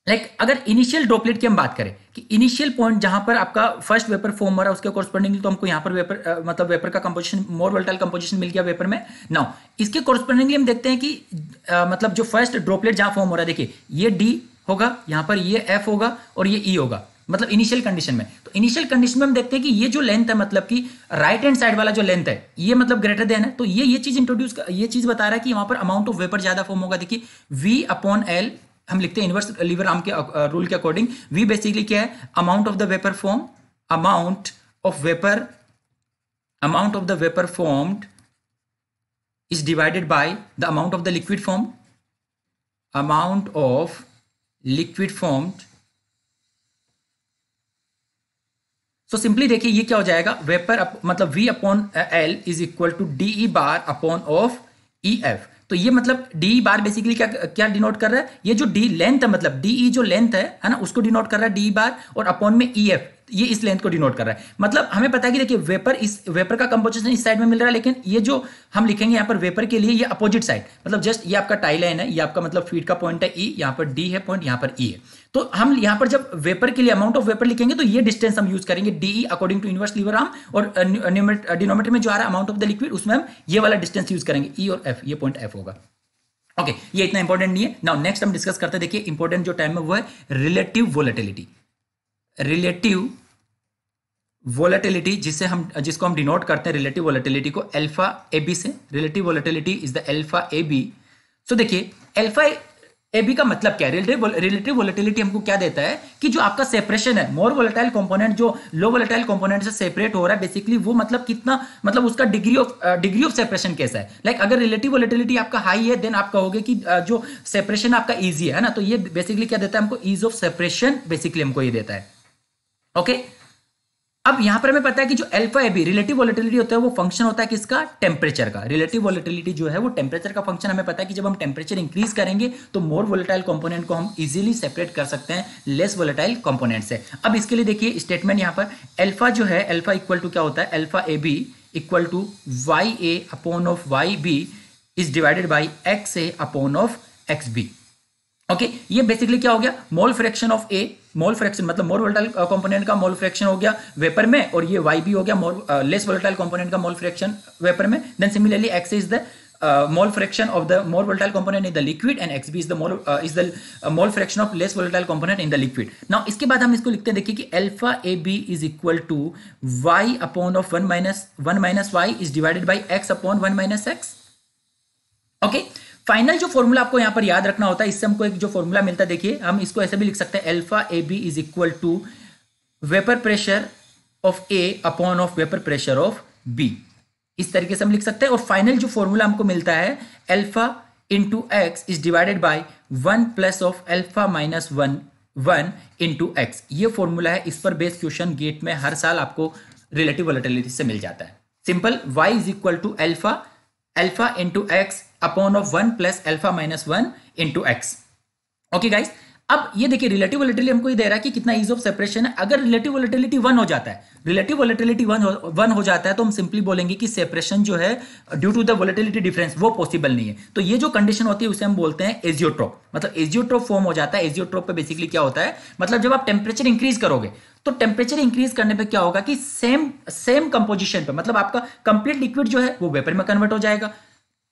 लाइक like, अगर इनिशियल ड्रॉपलेट की हम बात करें कि इनिशियल पॉइंट जहां पर आपका फर्स्ट वेपर फॉर्म हो रहा है उसके कॉरस्पॉन्डिंगली तो हमको यहाँ पर वेपर आ, मतलब वेपर का कंपोजिशन मोर वोल्टाइल कंपोजिशन मिल गया वेपर में नाउ इसके कॉरस्पॉन्डिंगली हम देखते हैं कि आ, मतलब जो फर्स्ट ड्रॉपलेट जहां फॉर्म हो रहा है देखिए ये डी होगा यहाँ पर ये एफ होगा और ये ई e होगा मतलब इनिशियल कंडीशन में तो इनिशियल कंडीशन में हम देखते हैं कि ये जो लेंथ है मतलब कि राइट हैंड साइड वाला जो लेंथ है ये मतलब ग्रेटर देन है तो ये ये चीज इंट्रोड्यूस ये चीज बता रहा है कि वहां पर अमाउंट ऑफ वेपर ज्यादा फॉर्म होगा देखिए वी अपॉन एल हम लिखते हैं इनवर्स लीवर आर्म के रूल uh, के अकॉर्डिंग वी बेसिकली क्या है amount of the vapour form amount of vapour amount of the vapour formed is divided by the amount of the liquid form amount of liquid formed so simply देखिए ये क्या हो जाएगा vapour मतलब V upon L is equal to D E bar upon of E F तो ये मतलब D बार basically क्या क्या डिनोट कर रहा है ये जो डी लेंथ है मतलब डी ई e जो लेंथ है है ना उसको डिनोट कर रहा है डी बार और अपॉन में ई e एफ ये इस लेंथ को डिनोट कर रहा है मतलब हमें पता है कि देखिए वेपर इस वेपर का कंपोजिशन इस साइड में मिल रहा है लेकिन ये जो हम लिखेंगे यहाँ पर वेपर के लिए ये अपोजिट साइड मतलब जस्ट ये आपका टाइलाइन है ये आपका मतलब फीट का पॉइंट है ई e, यहाँ पर डी है पॉइंट यहाँ पर ई है तो हम यहां पर जब वेपर के लिए अमाउंट ऑफ वेपर लिखेंगे तो ये डिस्टेंस हम यूज करेंगे DE according to inverse lever arm और डिनोमेटर में जो आ रहा है अमाउंट ऑफ द लिक्विड उसमें हम ये वाला डिस्टेंस यूज करेंगे ई e और एफ ये पॉइंट एफ होगा ओके okay, ये इतना इंपॉर्टेंट नहीं है नाउ नेक्स्ट हम डिस्कस करते हैं देखिए इंपॉर्टेंट जो टाइम है वो है रिलेटिव वोलेटिलिटी रिलेटिव वोलेटिलिटी जिसे हम जिसको हम डिनोट करते हैं रिलेटिव वोलेटिलिटी को एल्फा ए बी से relative volatility is the alpha A B so देखिए एल्फा एबी का मतलब क्या रिलेटिव रिलेटिव वोलेटिलिटी हमको क्या देता है कि जो आपका सेपरेशन है मोर वोलेटाइल कंपोनेंट जो लो वोलेटाइल कंपोनेंट से सेपरेट हो रहा है बेसिकली वो मतलब कितना मतलब उसका degree of degree of separation कैसा है लाइक like, अगर रिलेटिव वोलेटिलिटी आपका हाई है देन आप कहोगे कि जो सेपरेशन आपका ईजी है ना तो ये बेसिकली क्या देता है हमको ईज ऑफ सेपरेशन बेसिकली हमको ये देता है ओके okay? अब यहां पर हमें पता है कि जो एल्फा एबी रिलेटिव वॉलिटिलिटी होता है वो फंक्शन होता है किसका टेम्परेचर का रिलेटिव वॉलिटिलिटी जो है वो टेम्परेचर का फंक्शन हमें पता है कि जब हम टेम्परेचर इंक्रीज करेंगे तो मोर वोलेटाइल कंपोनेंट को हम इजिली सेपरेट कर सकते हैं लेस वोलेटाइल कॉम्पोनेट से अब इसके लिए देखिए स्टेटमेंट यहां पर एल्फा जो है एल्फा इक्वल टू क्या होता है alpha A B equal to Y A upon of Y B is divided by X A upon of X B okay ये बेसिकली क्या हो गया mole fraction of A mole fraction मतलब more volatile component uh, का mole fraction हो गया vapour में और ये वाई भी हो गया मोर लेस वोलेटाइल कंपोनेंट का मोल फ्रैक्शन वेपर में then similarly X is the mole fraction of the more more volatile in the liquid and X B is the mole is the mole fraction of less of less in the liquid now इसके बाद हम इसको लिखते हैं देखिए कि alpha A B is equal to Y upon of one minus one minus Y is divided by X upon one minus X okay okay? Final जो formula आपको यहां पर याद रखना होता है इससे हमको एक जो फॉर्मूला मिलता है देखिए हम इसको ऐसे भी लिख सकते हैं alpha A B is equal to vapour pressure of A upon of vapour pressure of B इस तरीके से हम लिख सकते हैं और फाइनल जो फॉर्मूला हमको मिलता है alpha into X is divided by one plus of alpha minus one one into X ये फॉर्मूला है इस पर बेस क्वेश्चन गेट में हर साल आपको रिलेटिव वोलेटिलिटी से मिल जाता है simple Y is equal to alpha alpha into x upon of one plus alpha minus one into X okay guys अब ये देखिए रिलेटिव वोलेटिलिटी हमको ये दे रहा है कि कितना ईज ऑफ सेपरेशन है अगर रिलेटिव वोलेटिलिटी वन हो जाता है रिलेटिव वोलेटिलिटी वन वन हो जाता है तो हम सिंपली बोलेंगे कि सेपरेशन जो है due to the volatility difference वो पॉसिबल नहीं है तो ये जो कंडीशन होती है उसे हम बोलते हैं एजियोट्रोप मतलब एजियोट्रोप फॉर्म हो जाता है एजियोट्रोप पर बेसिकली क्या होता है मतलब जब आप टेम्परेचर इंक्रीज करोगे तो टेम्परेचर इंक्रीज करने पर क्या होगा कि सेम सेम कंपोजिशन पर मतलब आपका कंप्लीट लिक्विड जो है वो वेपर में कन्वर्ट हो जाएगा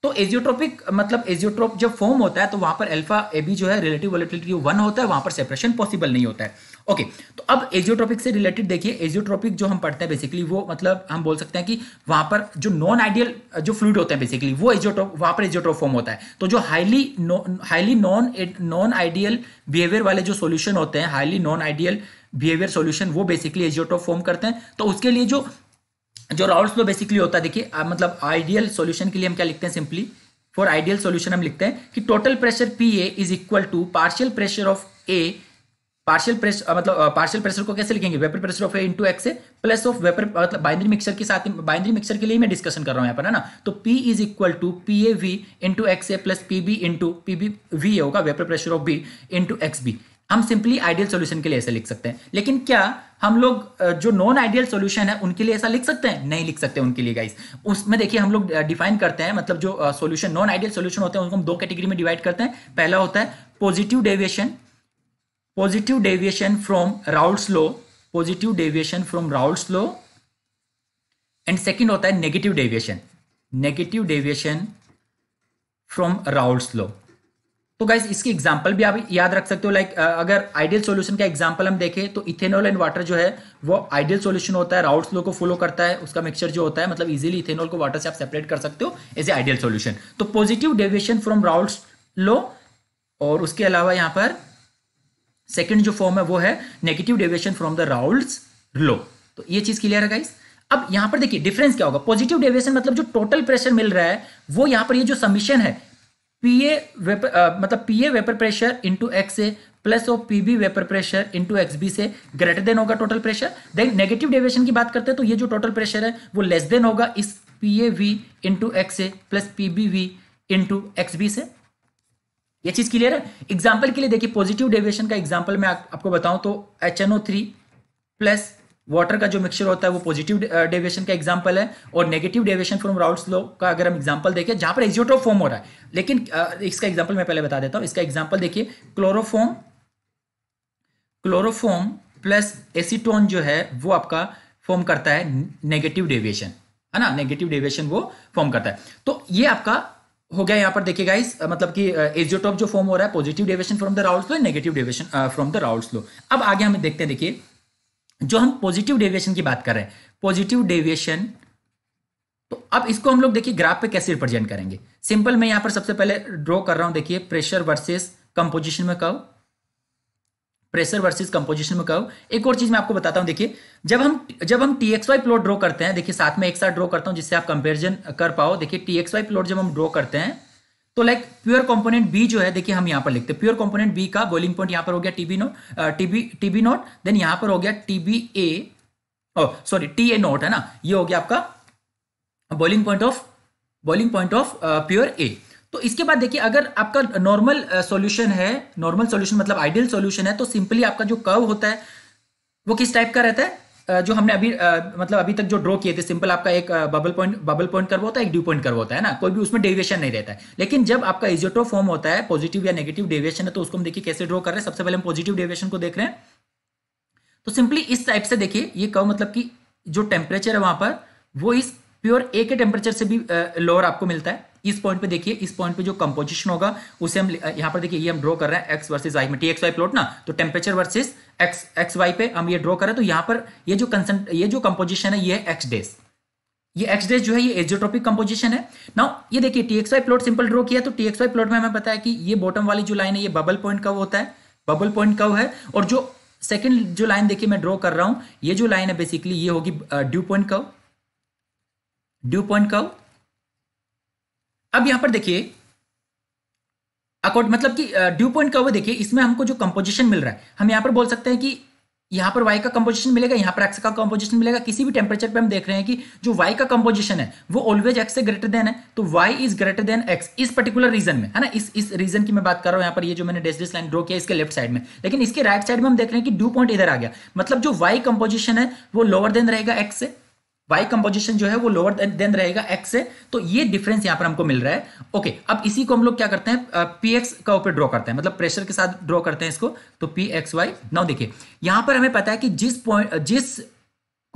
तो एजियोट्रोपिक मतलब एजियोट्रोप जब फॉर्म होता है तो वहां पर अल्फा बी जो है रिलेटिव वोलेटिलिटी वन होता है वहां पर सेपरेशन पॉसिबल नहीं होता है ओके तो अब एजियोट्रोपिक से रिलेटेड देखिए एजियोट्रोपिक जो हम पढ़ते हैं बेसिकली वो मतलब हम बोल सकते हैं कि वहां पर जो नॉन आइडियल जो फ्लूड होते हैं बेसिकली वो एजियोट्रोप वहां पर एजियोट्रोप फॉर्म होता है तो जो highly highly non non ideal behaviour वाले जो सोल्यूशन होते हैं highly non ideal behaviour solution वो बेसिकली एजियोट्रोप फॉर्म करते हैं तो उसके लिए जो जो राउंड में बेसिकली होता है देखिए मतलब आइडियल सॉल्यूशन के लिए हम क्या लिखते हैं सिंपली फॉर आइडियल सॉल्यूशन हम लिखते हैं कि total pressure P A is equal to partial pressure of A partial pressure मतलब पार्शियल प्रेशर को कैसे लिखेंगे vapour pressure of A into x A plus of vapour मतलब बाइंड्री मिक्सर के साथ बाइंड्री मिक्सर के लिए मैं डिस्कशन कर रहा हूँ यहाँ पर है ना तो P is equal to P A V into x A plus P B into P B V होगा vapour pressure of B into x B हम सिंपली आइडियल सॉल्यूशन के लिए ऐसा लिख सकते हैं लेकिन क्या हम लोग जो नॉन आइडियल सॉल्यूशन है उनके लिए ऐसा लिख सकते हैं नहीं लिख सकते उनके लिए गाइस उसमें देखिए हम लोग डिफाइन करते हैं मतलब जो सॉल्यूशन नॉन आइडियल सॉल्यूशन होते हैं उनको हम दो कैटेगरी में डिवाइड करते हैं पहला होता है positive deviation positive deviation from Raoult's law positive deviation from Raoult's law and second होता है negative deviation negative deviation from Raoult's law तो गाइज इसकी एग्जाम्पल भी आप याद रख सकते हो लाइक अगर आइडियल सोल्यूशन का एग्जाम्पल हम देखें तो इथेनॉल एंड वाटर जो है वो आइडियल सोल्यूशन होता है राउट्स लो को फॉलो करता है उसका मिक्सचर जो होता है मतलब इजीली इथेनॉल को वाटर से आप सेपरेट कर सकते हो एज ए आइडियल सोल्यूशन तो positive deviation from Raoult's law और उसके अलावा यहां पर सेकेंड जो फॉर्म है वो है negative deviation from the Raoult's law तो ये चीज क्लियर है गाइस अब यहां पर देखिए डिफरेंस क्या होगा पॉजिटिव डेविएशन मतलब जो टोटल प्रेशर मिल रहा है वो यहां पर ये जो समीशन है पी ए uh, मतलब P A vapour pressure into x A plus of P B vapour pressure into x B से ग्रेटर देन होगा total pressure then negative deviation की बात करते हैं तो ये जो टोटल प्रेशर है वो लेस देन होगा इस P A V into x A plus P B V into x B से ये चीज क्लियर है एग्जाम्पल के लिए देखिए पॉजिटिव डेविएशन का एग्जाम्पल मैं आप, आपको बताऊं तो H N O three plus water का जो मिक्सचर होता है वो पॉजिटिव डेविएशन uh, का एग्जाम्पल है और negative deviation from Raoult's law का अगर हम एग्जांपल देखें जहां पर एजियोटोप फॉर्म हो रहा है लेकिन uh, इसका एग्जाम्पल मैं पहले बता देता हूँ इसका एग्जाम्पल देखिए क्लोरोफॉर्म क्लोरोफॉर्म प्लस एसीटोन जो है वो आपका फॉर्म करता है नेगेटिव डेविएशन है ना नेगेटिव डेविएशन वो फॉर्म करता है तो ये आपका हो गया यहाँ पर देखिए इस uh, मतलब कि एजियोटॉप जो फॉर्म हो रहा है positive deviation from the Raoult's law negative deviation from the Raoult's law अब आगे हम देखते हैं देखिए जो हम पॉजिटिव डेविएशन की बात कर रहे हैं पॉजिटिव डेविएशन तो अब इसको हम लोग देखिए ग्राफ पे कैसे रिप्रेजेंट करेंगे सिंपल मैं यहां पर सबसे पहले ड्रॉ कर रहा हूं देखिए प्रेशर वर्सेस कंपोजिशन में कर्व प्रेशर वर्सेस कंपोजिशन में कहो एक और चीज मैं आपको बताता हूं देखिए जब हम जब हम T x Y plot draw करते हैं देखिए साथ में एक साथ ड्रॉ करता हूं जिससे आप कंपेरिजन कर पाओ देखिए टी एक्स वाई प्लॉट जब हम ड्रॉ करते हैं तो लाइक प्योर कंपोनेंट बी जो है देखिए हम यहाँ पर लिखते हैं प्योर कंपोनेंट बी का बॉइलिंग पॉइंट यहाँ पर हो गया T B naught T B T B naught then यहाँ पर हो गया T B A sorry T A naught है ना ये हो गया आपका boiling point of boiling point of pure A तो इसके बाद देखिए अगर आपका नॉर्मल सोल्यूशन है नॉर्मल सोल्यूशन मतलब आइडियल सोल्यूशन है तो सिंपली आपका जो कर्व होता है वो किस टाइप का रहता है जो हमने अभी मतलब अभी तक जो ड्रॉ किए थे सिंपल आपका एक bubble point bubble point curve होता है एक ड्यू पॉइंट कर्व होता है ना कोई भी उसमें डेविएशन नहीं रहता है लेकिन जब आपका इजोटो फॉर्म होता है पॉजिटिव या नेगेटिव डेविएशन है तो उसको हम देखिए कैसे ड्रॉ कर रहे हैं सबसे पहले हम पॉजिटिव डेविएशन को देख रहे हैं तो सिंपली इस टाइप से देखिए ये कर्व मतलब कि जो टेम्परेचर है वहां पर वो इस प्योर ए के टेम्परेचर से भी लोअर आपको मिलता है इस पॉइंट पे देखिए इस पॉइंट पे जो कंपोजिशन होगा उसे हम यहां पर देखिए ये हम ड्रॉ कर रहे हैं एक्स वर्सेस आई में टी एक्स वाई प्लॉट ना तो temperature versus x x y पे हम ये ड्रॉ करें तो यहां पर ये जो कंसेंट ये जो कंपोजिशन है ये है एक्स डेस ये एक्स डेस जो है ये एजियोट्रोपिक कंपोजिशन है नाउ ये देखिए T x Y plot simple draw किया तो टी एक्स वाई प्लॉट में हमें पता है कि ये बॉटम वाली जो लाइन है ये बबल पॉइंट कव होता है बबल पॉइंट कव है और जो सेकेंड जो लाइन देखिए मैं ड्रॉ कर रहा हूं ये जो लाइन है बेसिकली ये होगी dew point curve dew point curve अब यहां पर देखिए अकॉर्ड मतलब कि ड्यू पॉइंट वो देखिए इसमें हमको जो कंपोजिशन मिल रहा है हम यहाँ पर बोल सकते हैं कि यहाँ पर y का कंपोजिशन मिलेगा यहाँ पर x का कंपोजिशन मिलेगा किसी भी टेम्परेचर पे हम देख रहे हैं कि जो y का कंपोजिशन है वो ऑलवेज x से ग्रेटर देन है तो y is greater than x इस पर्टिकुलर रीजन में है ना इस इस रीजन की मैं बात कर रहा हूँ यहाँ पर ये यह जो मैंने डेस डिस लाइन ड्रॉ किया इसके लेफ्ट साइड में लेकिन इसके राइट साइड में हम देख रहे हैं कि ड्यू पॉइंट इधर आ गया मतलब जो वाई कंपोजिशन है वो लोअर देन रहेगा एक्स से वाई कंपोजिशन जो है वो लोअर देन रहेगा एक्स से तो ये डिफरेंस यहां पर हमको मिल रहा है ओके अब इसी को हम लोग क्या करते हैं पी एक्स का ऊपर ड्रॉ करते हैं मतलब प्रेशर के साथ ड्रॉ करते हैं इसको तो पी एक्स वाई नाउ देखिए यहां पर हमें पता है कि जिस पॉइंट जिस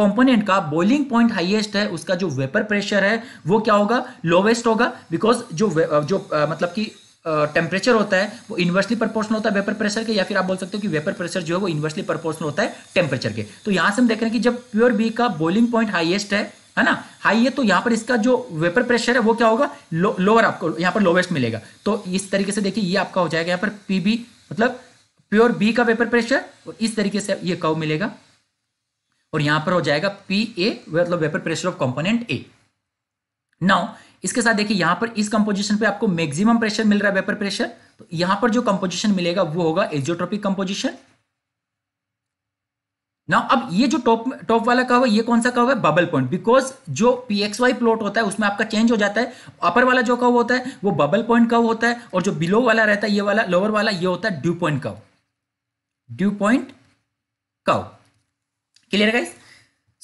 कंपोनेंट का बॉइलिंग पॉइंट हाईएस्ट है उसका जो वेपर प्रेशर है वो क्या होगा लोवेस्ट होगा बिकॉज जो जो मतलब कि टेम्परेचर होता है वो इन्वर्सली प्रोपोर्शनल होता है वेपर प्रेशर के या फिर आप बोल सकते हो कि वेपर प्रेशर जो है वो इन्वर्सली प्रोपोर्शनल होता है टेम्परेचर के तो यहां से हम देख रहे हैं कि जब प्योर बी का बोलिंग पॉइंट हाइएस्ट है है ना हाई है तो यहां पर इसका जो वेपर प्रेशर है वो क्या होगा लो, लोअर आपको यहां पर लोवेस्ट मिलेगा तो इस तरीके से देखिए ये आपका हो जाएगा यहां पर पीबी मतलब प्योर बी का वेपर प्रेशर और इस तरीके से ये कव मिलेगा और यहां पर हो जाएगा पी ए मतलब vapour pressure of component A now इसके साथ देखिए यहां पर इस कंपोजिशन पे आपको मैक्सिमम प्रेशर मिल रहा है वेपर प्रेशर तो यहां पर जो कंपोजिशन मिलेगा वो होगा एजियोट्रोपिक कंपोजिशन ना अब ये जो टॉप टॉप वाला कव है ये कौन सा कव है बबल पॉइंट बिकॉज जो पी एक्स वाई प्लॉट होता है उसमें आपका चेंज हो जाता है अपर वाला जो कव होता है वो बबल पॉइंट कव होता है और जो बिलो वाला रहता है ये वाला लोअर वाला ये होता है dew point curve dew point curve clear guys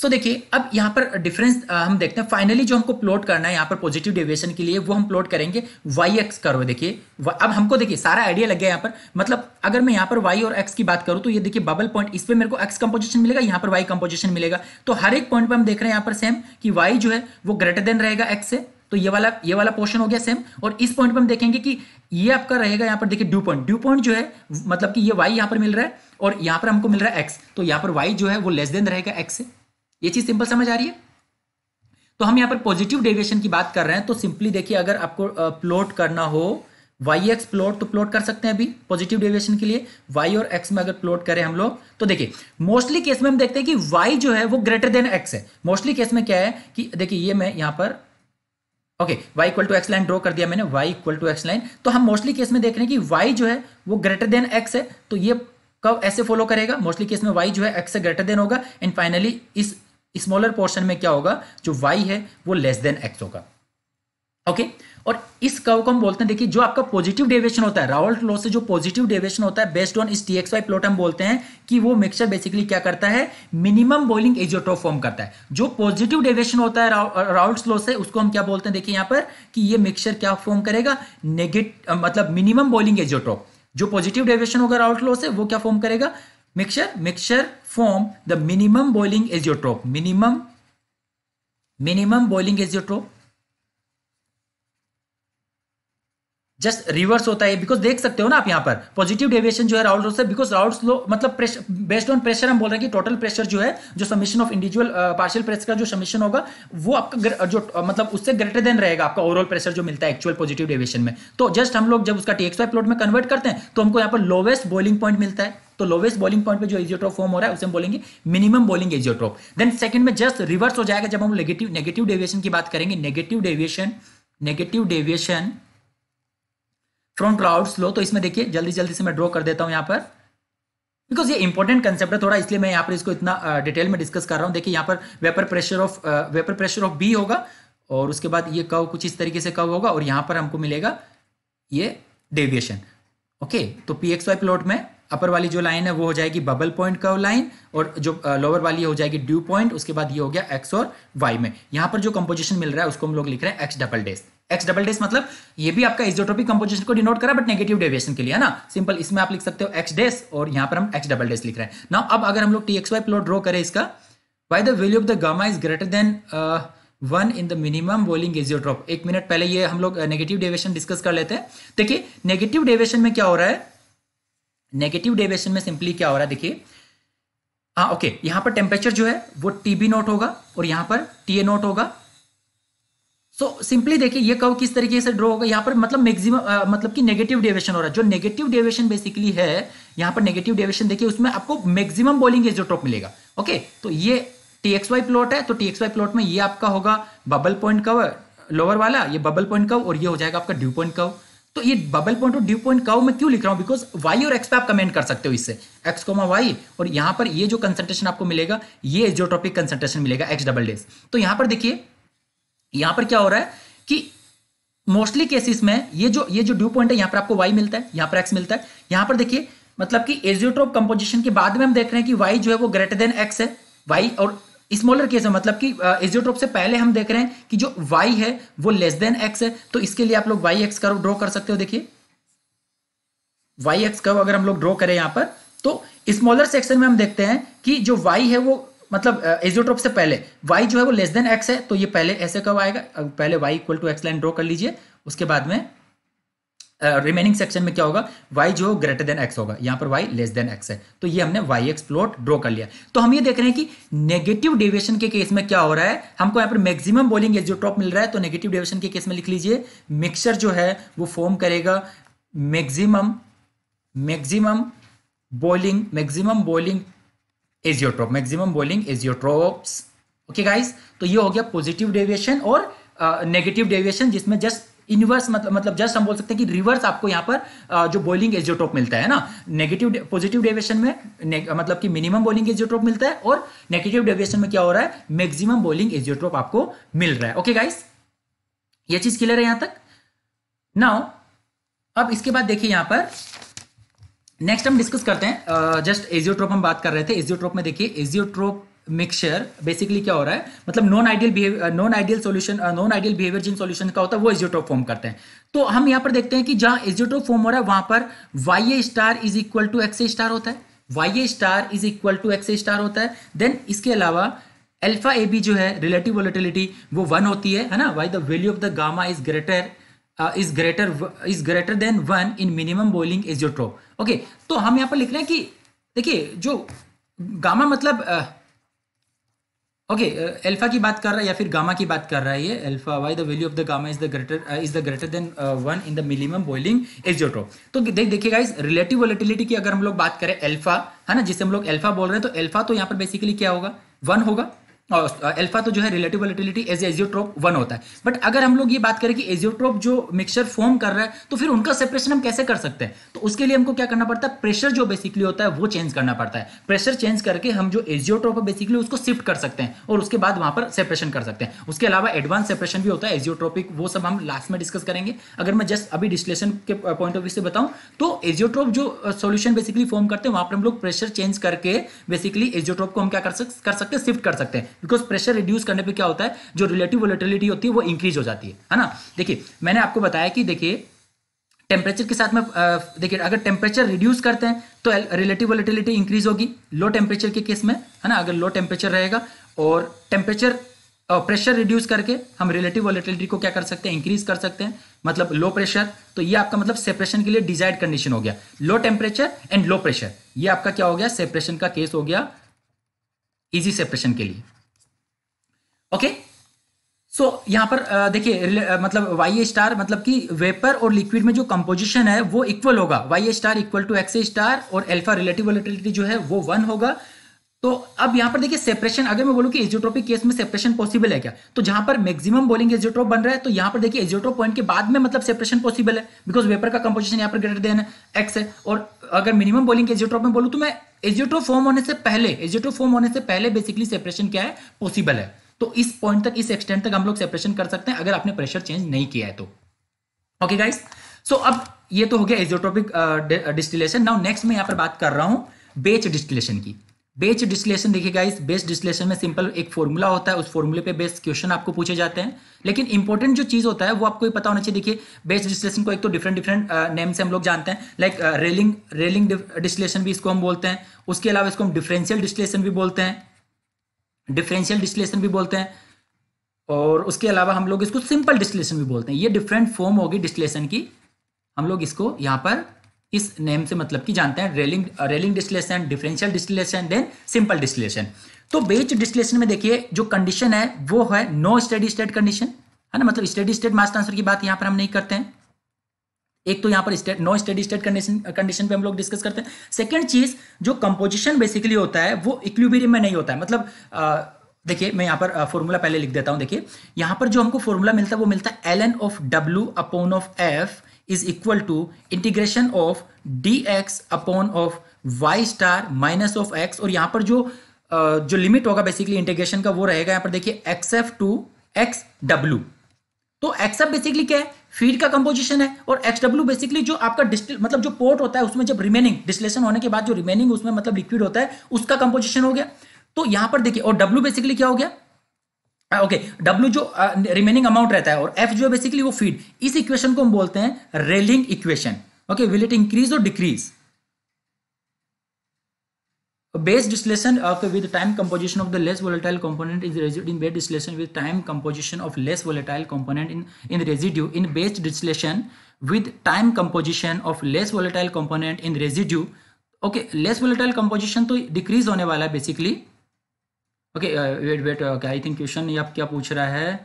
so देखिए अब यहाँ पर डिफरेंस हम देखते हैं फाइनली जो हमको प्लॉट करना है यहाँ पर पॉजिटिव डेविएशन के लिए वो हम प्लॉट करेंगे वाई एक्स करो देखिए अब हमको देखिए सारा आइडिया लग गया यहाँ पर मतलब अगर मैं यहाँ पर वाई और एक्स की बात करूँ तो ये देखिए बबल पॉइंट इस पर मेरे को एक्स कम्पोजिशन मिलेगा यहाँ पर वाई कंपोजिशन मिलेगा तो हर एक पॉइंट पर हम देख रहे हैं यहाँ पर सेम कि वाई जो है वो ग्रेटर देन रहेगा एक्स से तो ये वाला ये वाला पोर्शन हो गया सेम और इस पॉइंट पर हम देखेंगे कि ये आपका रहेगा यहाँ पर देखिए ड्यू पॉइंट ड्यू पॉइंट जो है मतलब कि ये वाई यहाँ पर मिल रहा है और यहाँ पर हमको मिल रहा है एक्स तो यहाँ पर वाई जो है वो लेस देन रहेगा एक्स से ये चीज सिंपल समझ आ रही है तो हम यहाँ पर पॉजिटिव डेविएशन की बात कर रहे हैं तो सिंपली देखिए अगर आपको प्लॉट करना हो वाई एक्स प्लॉट तो प्लॉट कर सकते हैं अभी पॉजिटिव डेविएशन के लिए वाई और एक्स में अगर प्लॉट करें हम लोग तो देखिए मोस्टली केस में हम देखते हैं कि वाई जो है वो ग्रेटर देन एक्स है मोस्टली केस में क्या है कि देखिए ये मैं यहां पर okay y equal to x line draw कर दिया मैंने y equal to x line तो हम मोस्टली केस में देख रहे हैं कि वाई जो है वो ग्रेटर देन एक्स है तो ये कब ऐसे फॉलो करेगा मोस्टली केस में वाई जो है एक्स से ग्रेटर देन होगा एंड फाइनली इस स्मॉलर पोर्शन में क्या होगा जो वाई है वो लेस देन एक्स होगा ओके okay? और इस कव को हम बोलते हैं देखिए जो आपका पॉजिटिव डेविएशन होता है रावल्ट लॉ से जो पॉजिटिव डेविएशन होता है बेस्ड ऑन इस टी एक्स वाई प्लॉट हम बोलते हैं कि वो मिक्सचर बेसिकली क्या करता है मिनिमम बॉइलिंग एजोटोप फॉर्म करता है जो पॉजिटिव डेविएशन होता है रावल्ट लॉ से उसको हम क्या बोलते हैं देखिए यहां पर कि ये मिक्सचर क्या फॉर्म करेगा नेगेटिव मतलब मिनिमम बॉइलिंग एजोटोप जो पॉजिटिव डेविएशन होगा राउट लॉ से वो क्या फॉर्म करेगा mixture mixture form the minimum boiling azeotrope minimum minimum boiling azeotrope just reverse होता है बिकॉज देख सकते हो ना आप यहाँ पर पॉजिटिव डेविएशन जो है राउल से बिकॉज राउल स्लो मतलब बेस्ड ऑन प्रेशर हम बोल रहे हैं कि टोटल प्रेशर जो है जो summation of individual partial pressure का जो समीशन होगा वो आपका जो uh, मतलब उससे ग्रेटर देन रहेगा आपका ओवरऑल प्रेशर जो मिलता है एक्चुअल पॉजिटिव डेविएशन में तो जस्ट हम लोग जब उसका टी प्लॉट में कन्वर्ट करते हैं तो हमको यहाँ पर लोवेस्ट बॉइलिंग पॉइंट मिलता है तो लोवेस्ट बॉलिंग पॉइंट पे जो एजियोट्रॉप फॉर्म हो रहा है उसे हम बोलेंगे minimum boiling azeotrope then second में जस्ट रिवर्स हो जाएगा जब हम नेगेटिव नेगेटिव डेविएशन की बात करेंगे negative deviation negative deviation from Raoult's law तो इसमें देखिए जल्दी जल्दी से मैं ड्रॉ कर देता हूँ यहाँ पर बिकॉज ये इंपॉर्टेंट कंसेप्ट है थोड़ा इसलिए मैं यहाँ पर इसको इतना डिटेल में डिस्कस कर रहा हूँ देखिए यहाँ पर vapour pressure of vapour pressure of B होगा और उसके बाद ये कव कुछ इस तरीके से कव होगा और यहाँ पर हमको मिलेगा ये डेविएशन ओके तो पी एक्स वाई प्लॉट में अपर वाली जो लाइन है वो हो जाएगी बबल पॉइंट कव लाइन और जो लोअर वाली हो जाएगी ड्यू पॉइंट उसके बाद ये हो गया एक्स और वाई में यहाँ पर जो कंपोजिशन मिल रहा है उसको हम लोग लिख रहे हैं x double dash x double dash मतलब ये भी आपका इजोटोपिक कंपोजिशन को डिनोट करा बट नेगेटिव डेविएशन के लिए है ना सिंपल इसमें आप लिख सकते हो एक्स डेस और यहाँ पर हम एक्स डबल डेस लिख रहे हैं ना अब अगर हम लोग T x Y plot draw करें इसका why the value of the gamma is greater than one in the minimum boiling azeotrope एक मिनट पहले ये हम लोग नेगेटिव डेविएशन डिस्कस कर लेते हैं देखिए नेगेटिव डेविएशन में क्या हो रहा है नेगेटिव डेविएशन में सिंपली क्या हो रहा है देखिए हाँ ओके यहाँ पर टेम्परेचर जो है वो टी बी नोट होगा और यहाँ पर टी ए नोट होगा सो सिंपली देखिए ये कव किस तरीके से ड्रॉ होगा यहाँ पर मतलब मैक्सिमम मतलब कि नेगेटिव डेविएशन हो रहा है जो नेगेटिव डेविएशन बेसिकली है यहाँ पर नेगेटिव डेविएशन देखिए उसमें आपको मैक्सिमम बॉलिंग एजोटॉप मिलेगा ओके तो ये टीएक्सवाई प्लॉट है तो टीएक्सवाई प्लॉट में ये आपका होगा बबल पॉइंट कव लोअर वाला ये बबल पॉइंट कव और ये हो जाएगा आपका ड्यू पॉइंट कव तो ये बबल पॉइंट और ड्यू पॉइंट कव मैं क्यों लिख रहा हूँ बिकॉज वाई और एक्स पे आप कमेंट कर सकते हो इससे एक्स कोमा वाई और यहाँ पर ये जो कंसंट्रेशन आपको मिलेगा ये एजियोट्रॉपिक कंसंट्रेशन मिलेगा एक्स डबल डेज तो यहाँ पर देखिए यहां पर क्या हो रहा है कि मोस्टली केसेस में ये जो ये जो ड्यू पॉइंट है यहां पर आपको वाई मिलता है यहां पर एक्स मिलता है यहां पर देखिए मतलब कि एजियोट्रोप कंपोजिशन के बाद में हम देख रहे हैं कि वाई जो है वो ग्रेटर देन एक्स है वाई और स्मॉलर केस है मतलब कि एजियोट्रोप से पहले हम देख रहे हैं कि जो वाई है वो लेस देन एक्स है तो इसके लिए आप लोग वाई एक्स कर्व ड्रॉ कर सकते हो देखिए वाई एक्स कर्व अगर हम लोग ड्रॉ करें यहां पर तो स्मॉलर सेक्शन में हम देखते हैं कि जो वाई है वो मतलब एजियोट्रोप से पहले वाई जो है वो लेस देन एक्स है तो ये पहले ऐसे कब आएगा पहले Y equal to x line draw कर लीजिए उसके बाद में रिमेनिंग uh, सेक्शन में क्या होगा y जो ग्रेटर देन x होगा यहां पर y लेस देन x है तो ये हमने वाई एक्स प्लॉट ड्रॉ कर लिया तो हम ये देख रहे हैं कि नेगेटिव डेविएशन के केस में क्या हो रहा है हमको यहां पर मैक्सिमम बॉलिंग एजियोट्रॉप मिल रहा है तो नेगेटिव डेविएशन के केस में लिख लीजिए मिक्सचर जो है वो फॉर्म करेगा maximum maximum boiling maximum boiling azeotrope maximum boiling azeotropes okay guys तो ये हो गया पॉजिटिव डेविएशन और नेगेटिव uh, डेविएशन जिसमें जस्ट इनवर्स मतलब मतलब जस्ट हम बोल सकते हैं कि रिवर्स आपको यहाँ पर uh, जो बॉइलिंग एजियोटोप मिलता है ना नेगेटिव पॉजिटिव डेविएशन में मतलब कि मिनिमम बॉइलिंग एजियोटोप मिलता है और नेगेटिव डेविएशन में क्या हो रहा है मैक्सिमम बॉइलिंग एजियोटोप आपको मिल रहा है ओके गाइस ये चीज क्लियर है यहां तक नाउ अब इसके बाद देखिए यहां पर नेक्स्ट हम डिस्कस करते हैं जस्ट uh, एजियोट्रोप हम बात कर रहे थे एजियोट्रोप में देखिए एजियोट्रोप मिक्सचर बेसिकली क्या हो रहा है मतलब non ideal non ideal solution non ideal behaviour जिन सॉल्यूशन का होता है वो एजियोट्रोप फॉर्म करते हैं तो हम यहाँ पर देखते हैं कि जहां एजियोट्रोप फॉर्म हो रहा है वहां पर y A star is equal to x A star होता है Y A star is equal to x A star होता है देन इसके अलावा एल्फा ए बी जो है रिलेटिव वोलेटिलिटी वो वन होती है है ना why the value of the gamma is greater is greater is greater than one in minimum boiling azeotrope okay तो हम यहां पर लिख रहे हैं कि देखिए जो गामा मतलब ओके एल्फा की बात कर रहा है या फिर गामा की बात कर रहा है ये alpha why the value of the gamma is the greater is the greater than one in the minimum boiling azeotrope तो देख देखिए गाइस रिलेटिव वोलेटिलिटी की अगर हम लोग बात करें एल्फा है ना जिसे हम लोग एल्फा बोल रहे हैं तो एल्फा तो यहाँ पर बेसिकली क्या होगा वन होगा अल्फा तो जो है relative volatility as azeotrope one होता है बट अगर हम लोग ये बात करें कि एजियोट्रोप जो मिक्सचर फॉर्म कर रहा है तो फिर उनका सेपरेशन हम कैसे कर सकते हैं तो उसके लिए हमको क्या करना पड़ता है प्रेशर जो बेसिकली होता है वो चेंज करना पड़ता है प्रेशर चेंज करके हम जो एजियोट्रोप है बेसिकली उसको शिफ्ट कर सकते हैं और उसके बाद वहां पर सेपरेशन कर सकते हैं उसके अलावा एडवांस सेपरेशन भी होता है एजियोट्रोपिक वो सब हम लास्ट में डिस्कस करेंगे अगर मैं जस्ट अभी डिस्लेशन के पॉइंट ऑफ व्यू से बताऊं तो एजियोट्रोप जो सोल्यूशन बेसिकली फॉर्म करते हैं वहां पर हम लोग प्रेशर चेंज करके बेसिकली एजियोट्रोप को हम क्या कर सकते हैं शिफ्ट कर सकते हैं बिकॉज प्रेशर रिड्यूस करने पे क्या होता है जो रिलेटिव वोलेटिलिटी होती है वो इंक्रीज हो जाती है है ना देखिए मैंने आपको बताया कि देखिए टेम्परेचर के साथ में देखिए अगर टेम्परेचर रिड्यूस करते हैं तो रिलेटिव वोलेटिलिटी इंक्रीज होगी लो टेम्परेचर के केस में है ना अगर लो टेम्परेचर रहेगा और टेम्परेचर प्रेशर रिड्यूस करके हम रिलेटिव वोलेटिलिटी को क्या कर सकते हैं इंक्रीज कर सकते हैं मतलब लो प्रेशर तो ये आपका मतलब सेपरेशन के लिए डिजायर्ड कंडीशन हो गया low temperature and low pressure ये आपका क्या हो गया सेपरेशन का केस हो गया इजी सेपरेशन के लिए ओके सो so, पर देखिए मतलब वाई ए स्टार मतलब कि वेपर और लिक्विड में जो कंपोजिशन है वो इक्वल होगा Y A star equal to x A star और एल्फा रिलेटिव वोलेटिलिटी जो है वो वन होगा तो अब यहां पर देखिए सेपरेशन अगर मैं बोलूं कि एजियोट्रोपिक केस में सेपरेशन पॉसिबल है क्या तो जहां पर मैक्सिमम बोलिंग एजियोट्रोप बन रहा है तो यहां पर देखिए एजियोट्रोप पॉइंट के बाद में मतलब सेपरेशन पॉसिबल है बिकॉज वेपर का कंपोजिशन यहां पर ग्रेटर देन है एक्स है और अगर मिनिमम बोलिंग एजियोट्रोप में बोलू तो मैं एजियोट्रोप फॉर्म होने से पहले एजियोट्रोप फॉर्म होने से पहले बेसिकली सेपरेशन क्या है पॉसिबल है तो इस पॉइंट तक इस एक्सटेंड तक हम लोग सेपरेशन कर सकते हैं अगर आपने प्रेशर चेंज नहीं किया है तो ओके गाइस सो अब ये तो हो गया एजोटोपिक डिस्टिलेशन नाउ नेक्स्ट मैं यहां पर बात कर रहा हूं बेच डिस्टिलेशन की बेच डिस्टिलेशन देखिए गाइस बेच डिस्टिलेशन में सिंपल एक फॉर्मूला होता है उस फॉर्मूले पे बेस्ट क्वेश्चन आपको पूछे जाते हैं लेकिन इंपॉर्टेंट जो चीज़ होता है वो आपको पता होना चाहिए देखिए बेच डिस्टिलेशन को एक तो डिफरेंट डिफरेंट नेम से हम लोग जानते हैं लाइक रेलिंग रेलिंग डिस्टिलेशन भी इसको हम बोलते हैं उसके अलावा इसको हम डिफरेंशियल डिस्टिलेशन भी बोलते हैं डिफरेंशियल डिस्लेशन भी बोलते हैं और उसके अलावा हम लोग इसको सिंपल डिस्लेशन भी बोलते हैं ये डिफरेंट फॉर्म होगी डिस्लेशन की हम लोग इसको यहाँ पर इस नेम से मतलब की जानते हैं रेलिंग रेलिंग distillation differential distillation then simple distillation तो बेच डिस्लेशन में देखिए जो कंडीशन है वो है नो स्टडी स्टेट कंडीशन है ना मतलब स्टडी स्टेट मास ट्रांसफर की बात यहाँ पर हम नहीं करते हैं एक तो यहां पर नो स्टडी स्टेट कंडीशन पे हम लोग डिस्कस करते हैं सेकंड चीज जो कंपोजिशन बेसिकली होता है वो इक्विबेरियम में नहीं होता है मतलब देखिए मैं यहां पर फॉर्मूला पहले लिख देता हूं देखिए यहां पर जो हमको फॉर्मूला मिलता है वो मिलता है L N of W upon of F is equal to integration of D x upon of Y star minus of x और यहां पर जो जो लिमिट होगा बेसिकली इंटीग्रेशन का वो रहेगा यहां पर देखिए x F to x W तो एक्सएफ बेसिकली क्या है फीड का कंपोजिशन है और एक्स डब्ल्यू बेसिकली जो आपका डिस्टिल मतलब जो पोर्ट होता है उसमें जब रिमेनिंग डिस्लेशन होने के बाद जो रिमेनिंग उसमें मतलब लिक्विड होता है उसका कंपोजिशन हो गया तो यहां पर देखिए और डब्ल्यू बेसिकली क्या हो गया ओके डब्ल्यू जो रिमेनिंग अमाउंट रहता है और एफ जो है बेसिकली वो फीड इस इक्वेशन को हम बोलते हैं रेलिंग equation okay will it increase और decrease batch distillation with time composition of the less volatile component is residue in batch distillation with time composition of less volatile component in in residue in batch distillation with time composition of less volatile component in residue okay less volatile composition तो decrease होने वाला है basically okay wait wait okay I think question ये आप क्या पूछ रहा है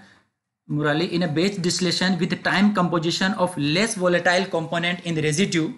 Murali in a batch distillation with time composition of less volatile component in residue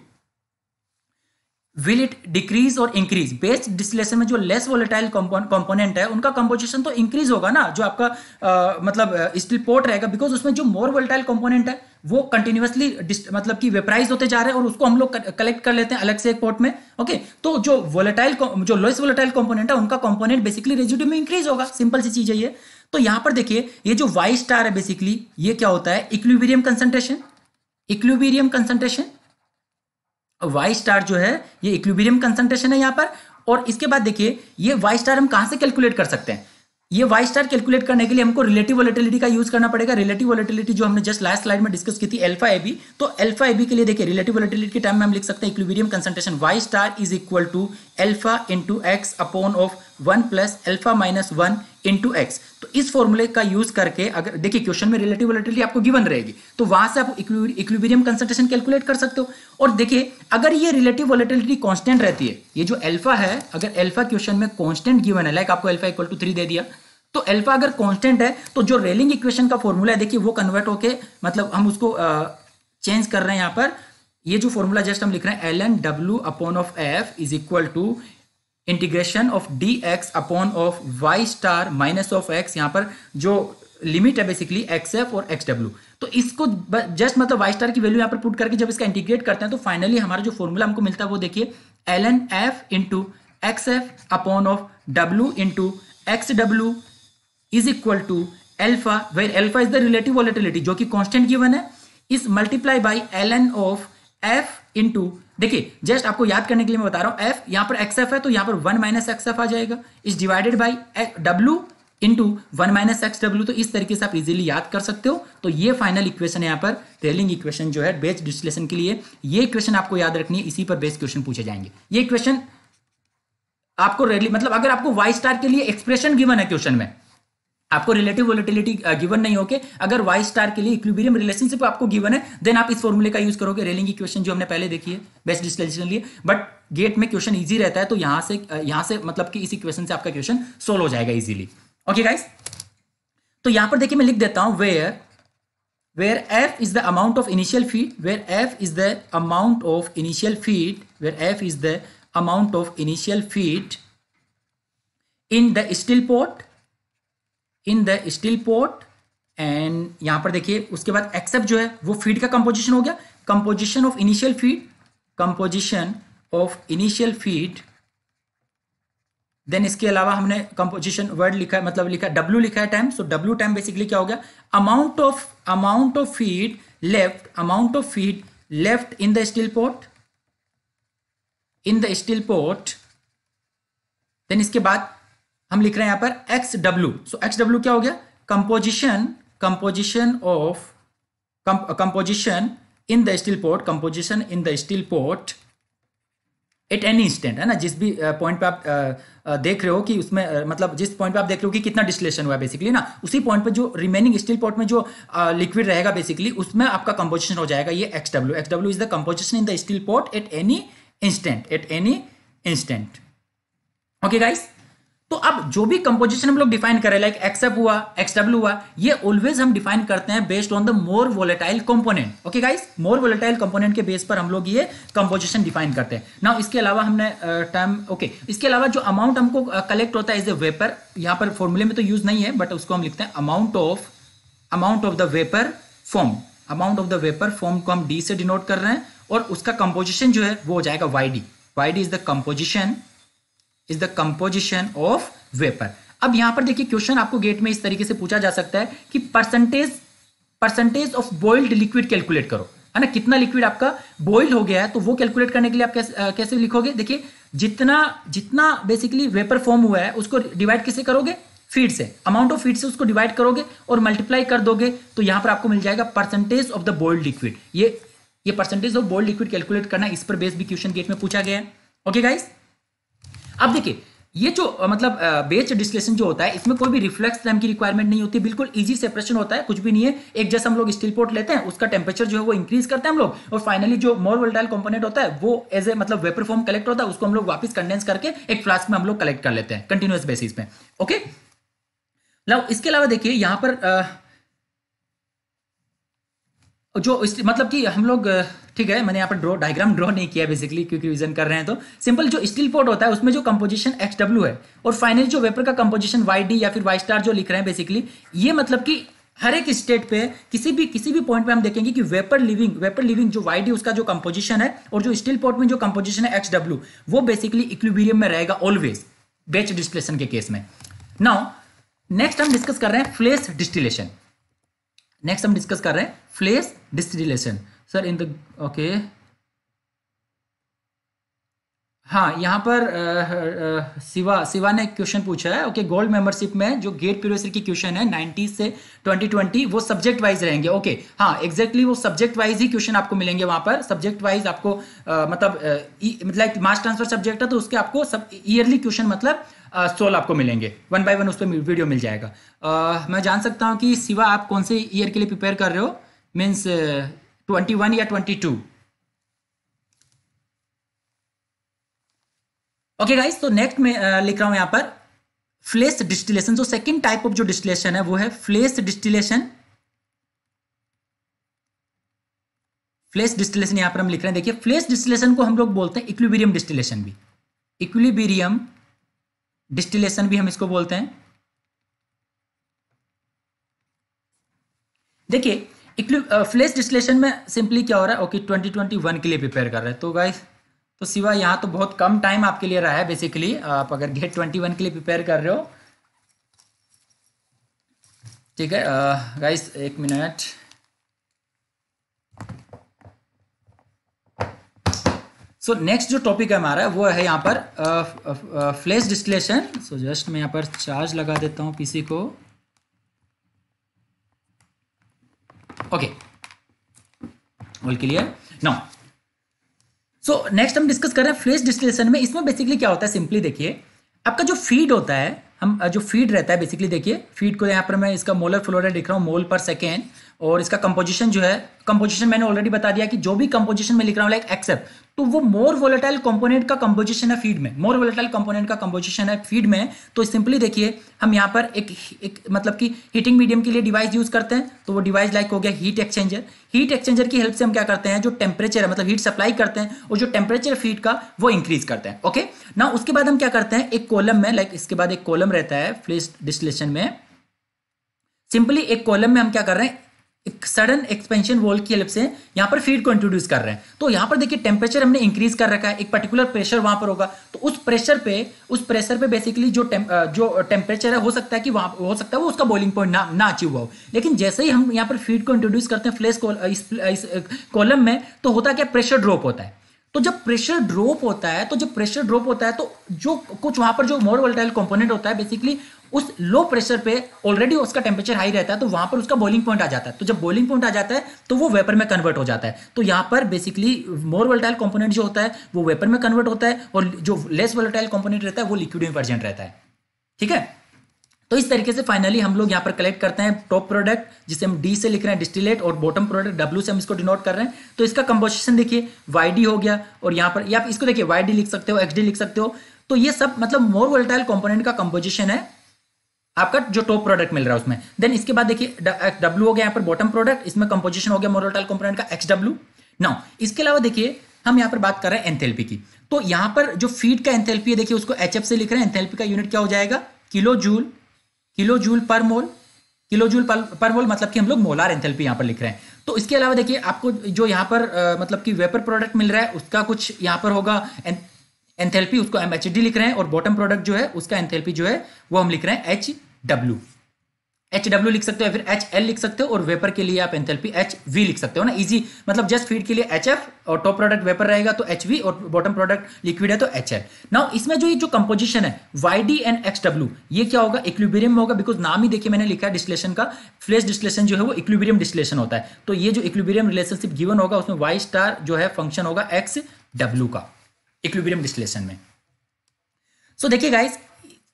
will it decrease और इंक्रीज बेस्ट डिस्लेशन में जो लेस वोलेटाइल कंपोनेंट है उनका कंपोजिशन तो इंक्रीज होगा ना जो आपका आ, मतलब स्टिल पोर्ट रहेगा बिकॉज उसमें जो मोर वोलेटाइल कंपोनेंट है वो कंटिन्यूसली मतलब कि वेपराइज होते जा रहे हैं और उसको हम लोग कलेक्ट कर लेते हैं अलग से एक पोर्ट में ओके okay, तो जो वोलेटाइल जो लोएस वोलेटाइल कंपोनेंट है उनका कंपोनेंट बेसिकली रेजिड्यू में इंक्रीज होगा सिंपल सी चीज है ये तो यहां पर देखिए ये जो वाई स्टार है बेसिकली ये क्या होता है equilibrium concentration equilibrium concentration y star जो है ये इक्विबेरियम कंसंट्रेशन है यहाँ पर और इसके बाद देखिए ये वाई स्टार हम कहाँ से कैलकुलेट कर सकते हैं ये वाई स्टार कैलकुलेट करने के लिए हमको रिलेटिव वॉलेटिलिटी का यूज करना पड़ेगा रिलेटिव वॉलेटिलिटी जो हमने जस्ट लास्ट स्लाइड में डिस्कस की थी एल्फा ए बी तो एल्फा ए बी के लिए देखिए रिलेटिव वॉलेटिलिटी के टाइम में हम लिख सकते हैं equilibrium concentration y star is equal to alpha into x upon of one plus alpha minus one into x तो इस फॉर्मूले का यूज करके अगर देखिए क्वेश्चन में रिलेटिव वोलेटिलिटी आपको गिवन रहेगी तो वहां से आप इक्विबीरियम कंसंट्रेशन कैलकुलेट कर सकते हो और देखिए अगर ये रिलेटिव वोलेटिलिटी कॉन्स्टेंट रहती है ये जो एल्फा है अगर एल्फा क्वेश्चन में कॉन्स्टेंट गिवन है लाइक आपको एल्फा इक्वल टू थ्री दे दिया तो एल्फा अगर कॉन्स्टेंट है तो जो रेलिंग इक्वेशन का फॉर्मूला है देखिए वो कन्वर्ट होके मतलब हम उसको चेंज कर रहे हैं यहाँ पर ये जो फॉर्मूला जस्ट हम लिख रहे हैं L N W upon of F is equal to integration of D x upon of Y star minus of x यहां पर जो लिमिट है बेसिकली एक्स एफ और एक्स डब्ल्यू तो इसको जस्ट मतलब वाई स्टार की वैल्यू यहां पर पुट करके जब इसका इंटीग्रेट करते हैं तो फाइनली हमारा जो फॉर्मूला हमको मिलता है वो देखिए L N F into x F upon of W into x W is equal to alpha where alpha is the relative volatility जो कि कॉन्स्टेंट गिवन है इस multiply by L N of F into देखिए just आपको याद करने के लिए मैं बता रहा हूं एफ यहाँ पर एक्स एफ है तो यहां पर वन माइनस एक्स एफ आ जाएगा is divided by W into one minus x W तो इस तरीके से आप इजीली याद कर सकते हो तो ये फाइनल इक्वेशन है यहाँ पर रेलिंग इक्वेशन जो है बेस डिस्लेशन के लिए ये इक्वेशन आपको याद रखनी है इसी पर बेस क्वेश्चन पूछे जाएंगे ये इक्वेशन आपको रेडली मतलब अगर आपको वाई स्टार के लिए एक्सप्रेशन गिवन है क्वेश्चन में आपको रिलेटिव वोलेटिलिटी गिवन नहीं होके अगर वाई स्टार के लिए इक्विबियम रिलेशनशिप आपको गिवन है देन आप इस फॉर्मूले का यूज करोगे रेलिंग इक्वेशन जो हमने पहले देखी है बेस्ट डिस्कशन लिए बट गेट में क्वेश्चन ईजी रहता है तो यहां से uh, यहां से मतलब कि इस इक्वेशन से आपका क्वेश्चन सोल्व हो जाएगा इजिली ओके गाइस तो यहां पर देखिए मैं लिख देता हूं where where F is the amount of initial feed where F is the amount of initial feed where F is the amount of initial feed in the still pot in the still pot and यहां पर देखिए उसके बाद accept जो है वो feed का composition हो गया composition of initial feed composition of initial feed then इसके अलावा हमने कंपोजिशन वर्ड लिखा है मतलब लिखा डब्ल्यू लिखा है time so W time basically क्या हो गया amount of amount of feed left amount of feed left in the still pot in the still pot then इसके बाद हम लिख रहे हैं यहां पर x W so x W क्या हो गया composition composition of composition in the still pot composition in the still pot at any instant है ना जिस भी पॉइंट uh, पे आप uh, uh, देख रहे हो कि उसमें मतलब जिस पॉइंट पे आप देख रहे हो कि कितना डिस्टिलेशन हुआ बेसिकली ना उसी पॉइंट पे जो रिमेनिंग स्टील पॉट में जो लिक्विड रहेगा बेसिकली उसमें आपका कंपोजिशन हो जाएगा ये x W x W is the composition in the still pot at any instant at any instant okay guys तो अब जो भी कंपोजिशन हम लोग डिफाइन करें लाइक एक्सएफ हुआ एक्सडब्ल्यू हुआ ये ऑलवेज हम डिफाइन करते हैं based on the more volatile component okay guys more volatile component के बेस पर हम लोग ये कंपोजिशन डिफाइन करते हैं नाउ इसके अलावा हमने टर्म uh, ओके okay, इसके अलावा जो अमाउंट हमको कलेक्ट uh, होता है एज ए वेपर यहां पर फॉर्मूले में तो यूज नहीं है बट उसको हम लिखते हैं amount of amount of the vapour form amount of the vapour form को हम डी से डिनोट कर रहे हैं और उसका कंपोजिशन जो है वो हो जाएगा Y D Y D is the composition is the composition of vapour अब यहां पर देखिए क्वेश्चन आपको गेट में इस तरीके से पूछा जा सकता है कि percentage percentage of boiled liquid calculate करो है ना कितना लिक्विड आपका बॉइल्ड हो गया है तो वो कैलकुलेट करने के लिए आप कैसे आ, कैसे लिखोगे देखिए जितना जितना बेसिकली वेपर फॉर्म हुआ है उसको डिवाइड किससे करोगे फीड से अमाउंट ऑफ फीड से उसको डिवाइड करोगे और मल्टीप्लाई कर दोगे तो यहां पर आपको मिल जाएगा percentage of the boiled liquid ये ये percentage of boiled liquid calculate करना इस पर बेस भी क्वेश्चन गेट में पूछा गया है ओके गाइस अब देखिए ये जो मतलब बेच डिस्लेशन जो होता है इसमें कोई भी रिफ्लेक्स टाइम की रिक्वायरमेंट नहीं होती बिल्कुल इजी सेपरेशन होता है कुछ भी नहीं है एक जैसे हम लोग स्टील पोर्ट लेते हैं उसका टेम्परेचर जो है वो इंक्रीज करते हैं हम लोग और फाइनली जो मोर वोल्टाइल कंपोनेंट होता है वो एज ए मतलब वेपर फॉर्म कलेक्ट होता है उसको हम लोग वापस कंडेंस करके एक फ्लास्क में हम लोग कलेक्ट कर लेते हैं कंटिन्यूस बेसिस पे ओके मतलब इसके अलावा देखिए यहां पर आ, जो मतलब कि हम लोग ठीक है मैंने यहाँ पर ड्रॉ डायग्राम ड्रॉ नहीं किया बेसिकली क्योंकि रिविजन कर रहे हैं तो सिंपल जो स्टील पोर्ट होता है उसमें जो कंपोजिशन एक्स डब्ल्यू है और फाइनली जो वेपर का कंपोजिशन वाई डी या फिर वाई स्टार जो लिख रहे हैं बेसिकली ये मतलब कि हर एक स्टेट पे किसी भी किसी भी पॉइंट पे हम देखेंगे कि वेपर लिविंग वेपर लिविंग जो वाई डी उसका जो कंपोजिशन है और जो स्टील पोर्ट में जो कंपोजिशन है एक्स डब्ल्यू वो बेसिकली इक्विबीरियम में रहेगा ऑलवेज बेच डिस्प्लेसन के केस में नाउ नेक्स्ट हम डिस्कस कर रहे हैं फ्लेस डिस्टिलेशन नेक्स्ट हम डिस्कस कर रहे हैं flash distillation sir in the okay हाँ यहाँ पर आ, आ, सिवा सिवा ने क्वेश्चन पूछा है ओके गोल्ड मेंबरशिप में जो गेट प्रोड्यूसर की क्वेश्चन है 90 से 2020 वो सब्जेक्ट वाइज रहेंगे ओके हाँ एग्जैक्टली exactly वो सब्जेक्ट वाइज ही क्वेश्चन आपको मिलेंगे वहाँ पर सब्जेक्ट वाइज आपको आ, मतलब मतलब मास ट्रांसफर सब्जेक्ट है तो उसके आपको सब ईयरली क्वेश्चन मतलब सोल आपको मिलेंगे वन बाय वन उस पर वीडियो मिल जाएगा मैं जान सकता हूँ कि सिवा आप कौन से ईयर के लिए प्रिपेयर कर रहे हो मीन्स ट्वेंटी वन या ट्वेंटी टू ओके गाइस तो नेक्स्ट में uh, लिख रहा हूं यहां पर फ्लेस डिस्टिलेशन जो सेकंड टाइप ऑफ जो डिस्टिलेशन है वो है फ्लेस डिस्टिलेशन फ्लेस डिस्टिलेशन यहां पर हम लिख रहे हैं देखिए फ्लेस डिस्टिलेशन को हम लोग बोलते हैं इक्विबीरियम डिस्टिलेशन भी इक्विबीरियम डिस्टिलेशन भी हम इसको बोलते हैं देखिए फ्लेस डिस्लेशन uh, में सिंपली क्या हो रहा है ओके ट्वेंटी ट्वेंटी वन के लिए प्रिपेयर कर रहे हैं तो गाइस तो सिवा यहाँ तो बहुत कम टाइम आपके लिए रहा है बेसिकली आप अगर गेट ट्वेंटी वन के लिए प्रिपेयर कर रहे हो ठीक है गाइस uh, एक मिनट सो so, नेक्स्ट जो टॉपिक है हमारा वो है यहाँ पर फ्लेस डिस्टिलेशन सो जस्ट मैं यहाँ पर चार्ज लगा देता हूँ पीसी को okay all clear now so next हम डिस्कस कर रहे हैं फ्लेश डिस्टिलेशन में इसमें बेसिकली क्या होता है सिंपली देखिए आपका जो फीड होता है हम जो फीड रहता है बेसिकली देखिए फीड को यहाँ पर मैं इसका मोलर फ्लोर लिख रहा हूँ मोल पर सेकेंड और इसका कंपोजिशन जो है कंपोजिशन मैंने ऑलरेडी बता दिया कि जो भी कंपोजिशन में लिख रहा हूँ लाइक एक्सेप्ट तो वो मोर वोलेटाइल कंपोनेंट का कंपोजिशन है फीड में मोर वोलेटाइल कंपोनेंट का कंपोजिशन है फीड में तो सिंपली देखिए हम यहाँ पर एक एक मतलब कि हीटिंग मीडियम के लिए डिवाइस यूज करते हैं तो वो डिवाइस लाइक हो गया हीट एक्सचेंजर हीट एक्सचेंजर की हेल्प से हम क्या करते हैं जो टेम्परेचर है मतलब हीट सप्लाई करते हैं और जो टेम्परेचर फीड का वो इंक्रीज करते हैं ओके ना उसके बाद हम क्या करते हैं एक कॉलम में लाइक इसके बाद एक कॉलम रहता है फ्लिस्ट डिस्टिलेशन में सिंपली एक कॉलम में हम क्या कर रहे हैं सडन एक्सपेंशन वॉल की हेल्प से यहां पर फीड को इंट्रोड्यूस कर रहे हैं तो यहां पर देखिए टेम्परेचर हमने इंक्रीज कर रखा है एक पर्टिकुलर प्रेशर वहां पर होगा तो उस प्रेशर पे उस प्रेशर पे बेसिकली जो टेम, जो टेम्परेचर है हो सकता है कि वहां हो सकता है वो उसका बॉइलिंग पॉइंट ना ना अचीव हुआ हो लेकिन जैसे ही हम यहाँ पर फीड को इंट्रोड्यूस करते हैं फ्लेस कॉलम में तो होता क्या प्रेशर ड्रॉप होता है तो जब प्रेशर ड्रॉप होता है तो जब प्रेशर ड्रॉप होता है तो जो कुछ वहां पर जो मोर वोल्टाइल कंपोनेंट होता है बेसिकली उस लो प्रेशर पे ऑलरेडी उसका टेम्परेचर हाई रहता है तो वहां पर उसका बॉइलिंग पॉइंट आ जाता है तो जब बॉइलिंग पॉइंट आ जाता है तो वो वेपर में कन्वर्ट हो जाता है तो यहां पर बेसिकली मोर वोलेटाइल कंपोनेंट जो होता है वो वेपर में कन्वर्ट होता है और जो लेस वोलेटाइल कंपोनेंट रहता है वो लिक्विड में प्रेजेंट रहता है ठीक है तो इस तरीके से फाइनली हम लोग यहां पर कलेक्ट करते हैं टॉप प्रोडक्ट जिसे हम डी से लिख रहे हैं डिस्टिलेट और बॉटम प्रोडक्ट डब्ल्यू से हम इसको डिनोट कर रहे हैं तो इसका कंपोजिशन देखिए वाई हो गया और यहां पर या आप इसको देखिए वाई लिख सकते हो एक्स लिख सकते हो तो ये सब मतलब मोर वोल्टाइल कंपोनेंट का कंपोजिशन है आपका जो टॉप प्रोडक्ट मिल रहा है उसमें देन इसके बाद देखिए डब्ल्यू हो गया यहाँ पर बॉटम प्रोडक्ट इसमें कंपोजिशन हो गया मोरोटाइल कंपोनेंट का एक्स डब्ल्यू नाउ इसके अलावा देखिए हम यहाँ पर बात कर रहे हैं एंथेल्पी की तो यहाँ पर जो फीड का एंथेल्पी है देखिए उसको एच से लिख रहे हैं एंथेल्पी का यूनिट क्या हो जाएगा किलो जूल किलो जूल पर मोल किलो जूल पर पर मोल मतलब कि हम लोग मोलार एंथेल्पी यहाँ पर लिख रहे हैं तो इसके अलावा देखिए आपको जो यहाँ पर मतलब कि वेपर प्रोडक्ट मिल रहा है उसका कुछ यहाँ पर होगा एंथेल्पी उसको एम एच डी लिख रहे हैं और बॉटम प्रोडक्ट जो है उसका एंथेल्पी जो है वो हम लिख रहे हैं एच डब्ल्यू एच डब्ल्यू लिख सकते हो फिर एच एल लिख सकते हो और वेपर के लिए आप एंथेल्पी एच वी लिख सकते हो ना इजी मतलब जस्ट फीड के लिए एच एफ और टॉप प्रोडक्ट वेपर रहेगा तो एच वी और बॉटम प्रोडक्ट लिक्विड है तो एच एल नाउ इसमें जो ये जो कंपोजिशन है Y D and H W ये क्या होगा इक्विबेरियम में होगा बिकॉज नाम ही देखिए मैंने लिखा है डिस्लेशन का फ्लेश डिस्लेशन जो है वो इक्विबेरियम डिस्लेशन होता है तो ये जो इक्विबेरियम रिलेशनशिप गिवन होगा उसमें वाई स्टार जो है फंक्शन होगा एक्स डब्ल्यू का इक्विबेरियम डिस्लेशन में सो देखिए गाइस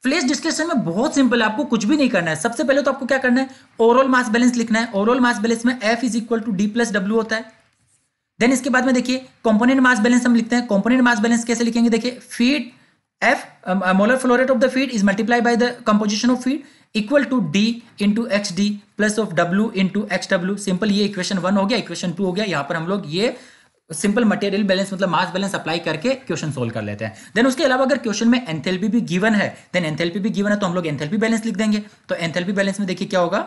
फ्लेस डिस्लेशन में बहुत सिंपल है आपको कुछ भी नहीं करना है सबसे पहले तो आपको क्या करना है ओवरऑल मास बैलेंस लिखना है ओवरऑल मास बैलेंस में F is equal to D plus W होता है देन इसके बाद में देखिए कंपोनेंट मास बैलेंस हम लिखते हैं कंपोनेंट मास बैलेंस कैसे लिखेंगे देखिए feed F molar flow rate of the feed is multiply by the composition of feed equal to D into X D plus of W into x W simple ये equation one हो गया equation two हो गया यहाँ पर हम लोग ये सिंपल मटेरियल बैलेंस मतलब मास बैलेंस अप्लाई करके क्वेश्चन सोल्व कर लेते हैं देन उसके अलावा अगर क्वेश्चन में एंथेल्पी भी गिवन है देन एंथेल्पी भी गिवन है तो हम लोग एंथेल्पी बैलेंस लिख देंगे तो एंथेल्पी बैलेंस में देखिए क्या होगा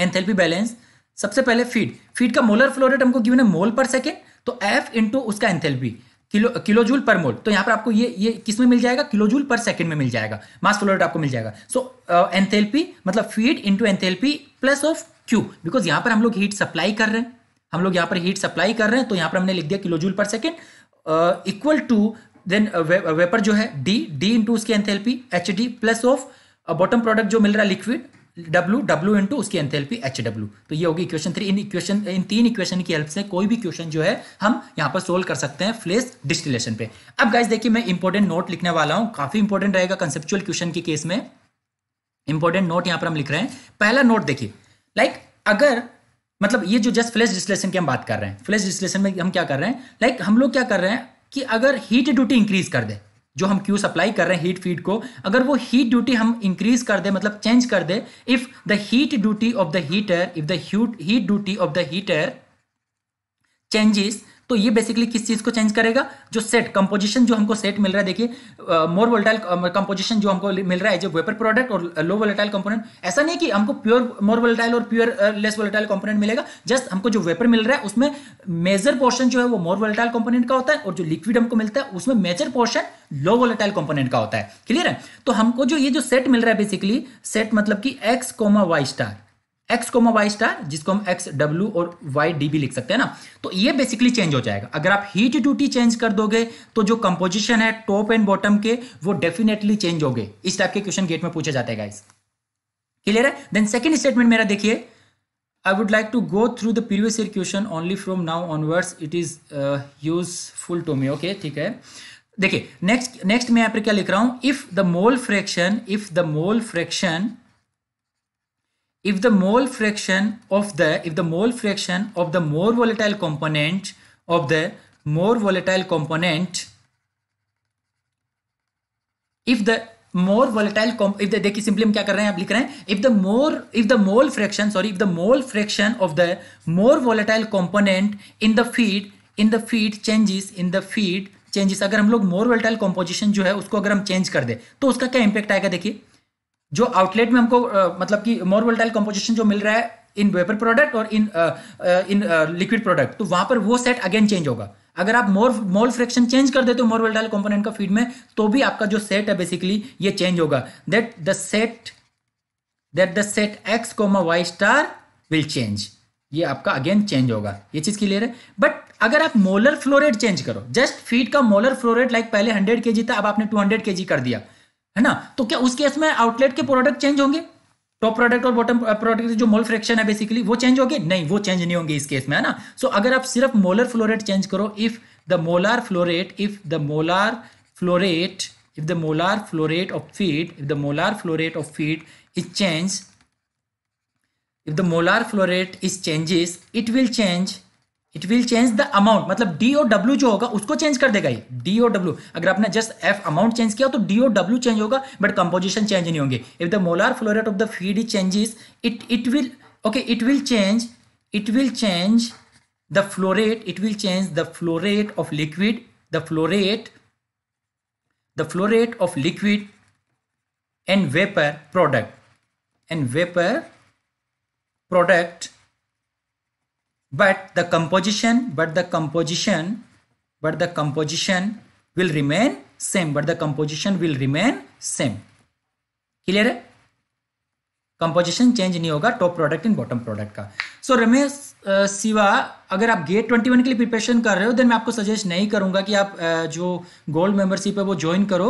एंथेल्पी बैलेंस सबसे पहले फीड फीड का मोलर फ्लोरेट हमको गिवन है मोल पर सेकेंड तो एफ इंटू उसका एंथेल्पी किलो किलो जूल पर मोल तो यहाँ पर आपको ये ये किस में मिल जाएगा किलो जूल पर सेकंड में मिल जाएगा मास फ्लोरेट आपको मिल जाएगा सो एंथेल्पी uh, मतलब feed into enthalpy plus of Q because यहाँ पर हम लोग हीट सप्लाई कर रहे हैं हम लोग यहाँ पर हीट सप्लाई कर रहे हैं तो यहाँ पर हमने लिख दिया किलोजूल पर second equal to then vapour जो है डी डी इंटू उसकी enthalpy H D plus of bottom product जो मिल रहा है लिक्विड डब्ल्यू डब्ल्यू इंटू उसकी एंथेल्पी एच डब्ल्यू तो ये होगी equation three in equation in तीन इक्वेशन की हेल्प से कोई भी क्वेश्चन जो है हम यहाँ पर सोल्व कर सकते हैं फ्लेस डिस्टिलेशन पे अब गाइज देखिए मैं इंपॉर्टेंट नोट लिखने वाला हूँ काफी इंपॉर्टेंट रहेगा कंसेप्चुअल क्वेश्चन के केस में इंपॉर्टेंट नोट यहाँ पर हम लिख रहे हैं पहला नोट देखिए लाइक like, अगर मतलब ये जो जस्ट फ्लैश डिस्लेशन की हम बात कर रहे हैं फ्लैश डिस्लेशन में हम क्या कर रहे हैं लाइक like हम लोग क्या कर रहे हैं कि अगर हीट ड्यूटी इंक्रीज कर दे जो हम क्यू सप्लाई कर रहे हैं हीट फीड को अगर वो हीट ड्यूटी हम इंक्रीज कर दे मतलब चेंज कर दे if the heat duty of the heater if the heat duty of the heater changes तो ये बेसिकली किस चीज़ को चेंज करेगा जो सेट कंपोजिशन जो हमको सेट मिल रहा है देखिए मोर वोल्टाइल कंपोजिशन जो हमको मिल रहा है जो वेपर प्रोडक्ट और लो वोल्टाइल कंपोनेंट ऐसा नहीं कि हमको प्योर मोर वोल्टाइल और प्योर लेस वोल्टाइल कंपोनेंट मिलेगा जस्ट हमको जो वेपर मिल रहा है उसमें मेजर पोर्शन जो है वो मोर वोल्टाइल कंपोनेंट का होता है और जो लिक्विड हमको मिलता है उसमें major portion low volatile component का होता है क्लियर है तो हमको जो ये जो सेट मिल रहा है बेसिकली सेट मतलब कि X comma Y star X comma Y star जिसको हम एक्स डब्ल्यू और वाई डी भी लिख सकते हैं ना तो ये बेसिकली चेंज हो जाएगा अगर आप हीट ड्यूटी चेंज कर दोगे तो जो कंपोजिशन है टॉप एंड बॉटम के वो डेफिनेटली चेंज हो गए इस टाइप के क्वेश्चन गेट में पूछे जाते हैं गाइस क्लियर है देन सेकेंड स्टेटमेंट मेरा देखिए I would like to go through the previous year question only from now onwards it is useful to me okay ठीक है देखिए नेक्स्ट नेक्स्ट मैं यहाँ पर क्या लिख रहा हूँ if the mole fraction if the mole fraction if the mole fraction of the if the mole fraction of the more volatile component of the more volatile component if the more volatile if देखिए simply हम क्या कर रहे हैं आप लिख रहे हैं if the more if the mole fraction sorry if the mole fraction of the more volatile component in the feed in the feed changes in the feed changes अगर हम लोग मोर वोलेटाइल कॉम्पोजिशन जो है उसको अगर हम चेंज कर दे तो उसका क्या इंपैक्ट आएगा देखिए जो आउटलेट में हमको आ, मतलब कि मोर वोल्टाइल कंपोजिशन जो मिल रहा है इन वेपर प्रोडक्ट और इन आ, इन लिक्विड प्रोडक्ट तो वहां पर वो सेट अगेन चेंज होगा अगर आप मोर मोल फ्रैक्शन चेंज कर देते हो मोर वोल्टाइल कंपोनेंट का फीड में तो भी आपका जो सेट है बेसिकली ये चेंज होगा that the set that the set X comma Y star will change ये आपका अगेन चेंज होगा ये चीज क्लियर है बट अगर आप मोलर फ्लोरेट चेंज करो जस्ट फीड का मोलर फ्लोरेट लाइक पहले हंड्रेड के था अब आपने टू के कर दिया है ना तो क्या उस केस में आउटलेट के प्रोडक्ट चेंज होंगे टॉप प्रोडक्ट और बॉटम प्रोडक्ट जो मोल फ्रैक्शन है बेसिकली वो चेंज होगी नहीं वो चेंज नहीं होंगे इस केस में है ना सो so, अगर आप सिर्फ मोलर फ्लोरेट चेंज करो if the molar flow rate if the molar flow rate if the molar flow rate of feed if the molar flow rate of feed is change if the molar flow rate is changes it will change it will change the amount मतलब D or W जो होगा उसको change कर देगा ही D or W अगर आपने just F amount change किया तो डी ओ डब्ल्यू चेंज होगा बट कंपोजिशन चेंज नहीं होंगे if the molar flow rate of the feed is changes it it will okay it will change it will change the flow rate it will change the flow rate of liquid the flow rate the flow rate of liquid and vapour product and vapour product but the composition but the composition but the composition will remain same but the composition will remain same clear है composition change नहीं होगा top product and bottom product का so, रमेश सिवा अगर आप gate 21 के लिए प्रिपरेशन कर रहे हो देन मैं आपको सजेस्ट नहीं करूंगा कि आप uh, जो गोल्ड मेंबरशिप है वो ज्वाइन करो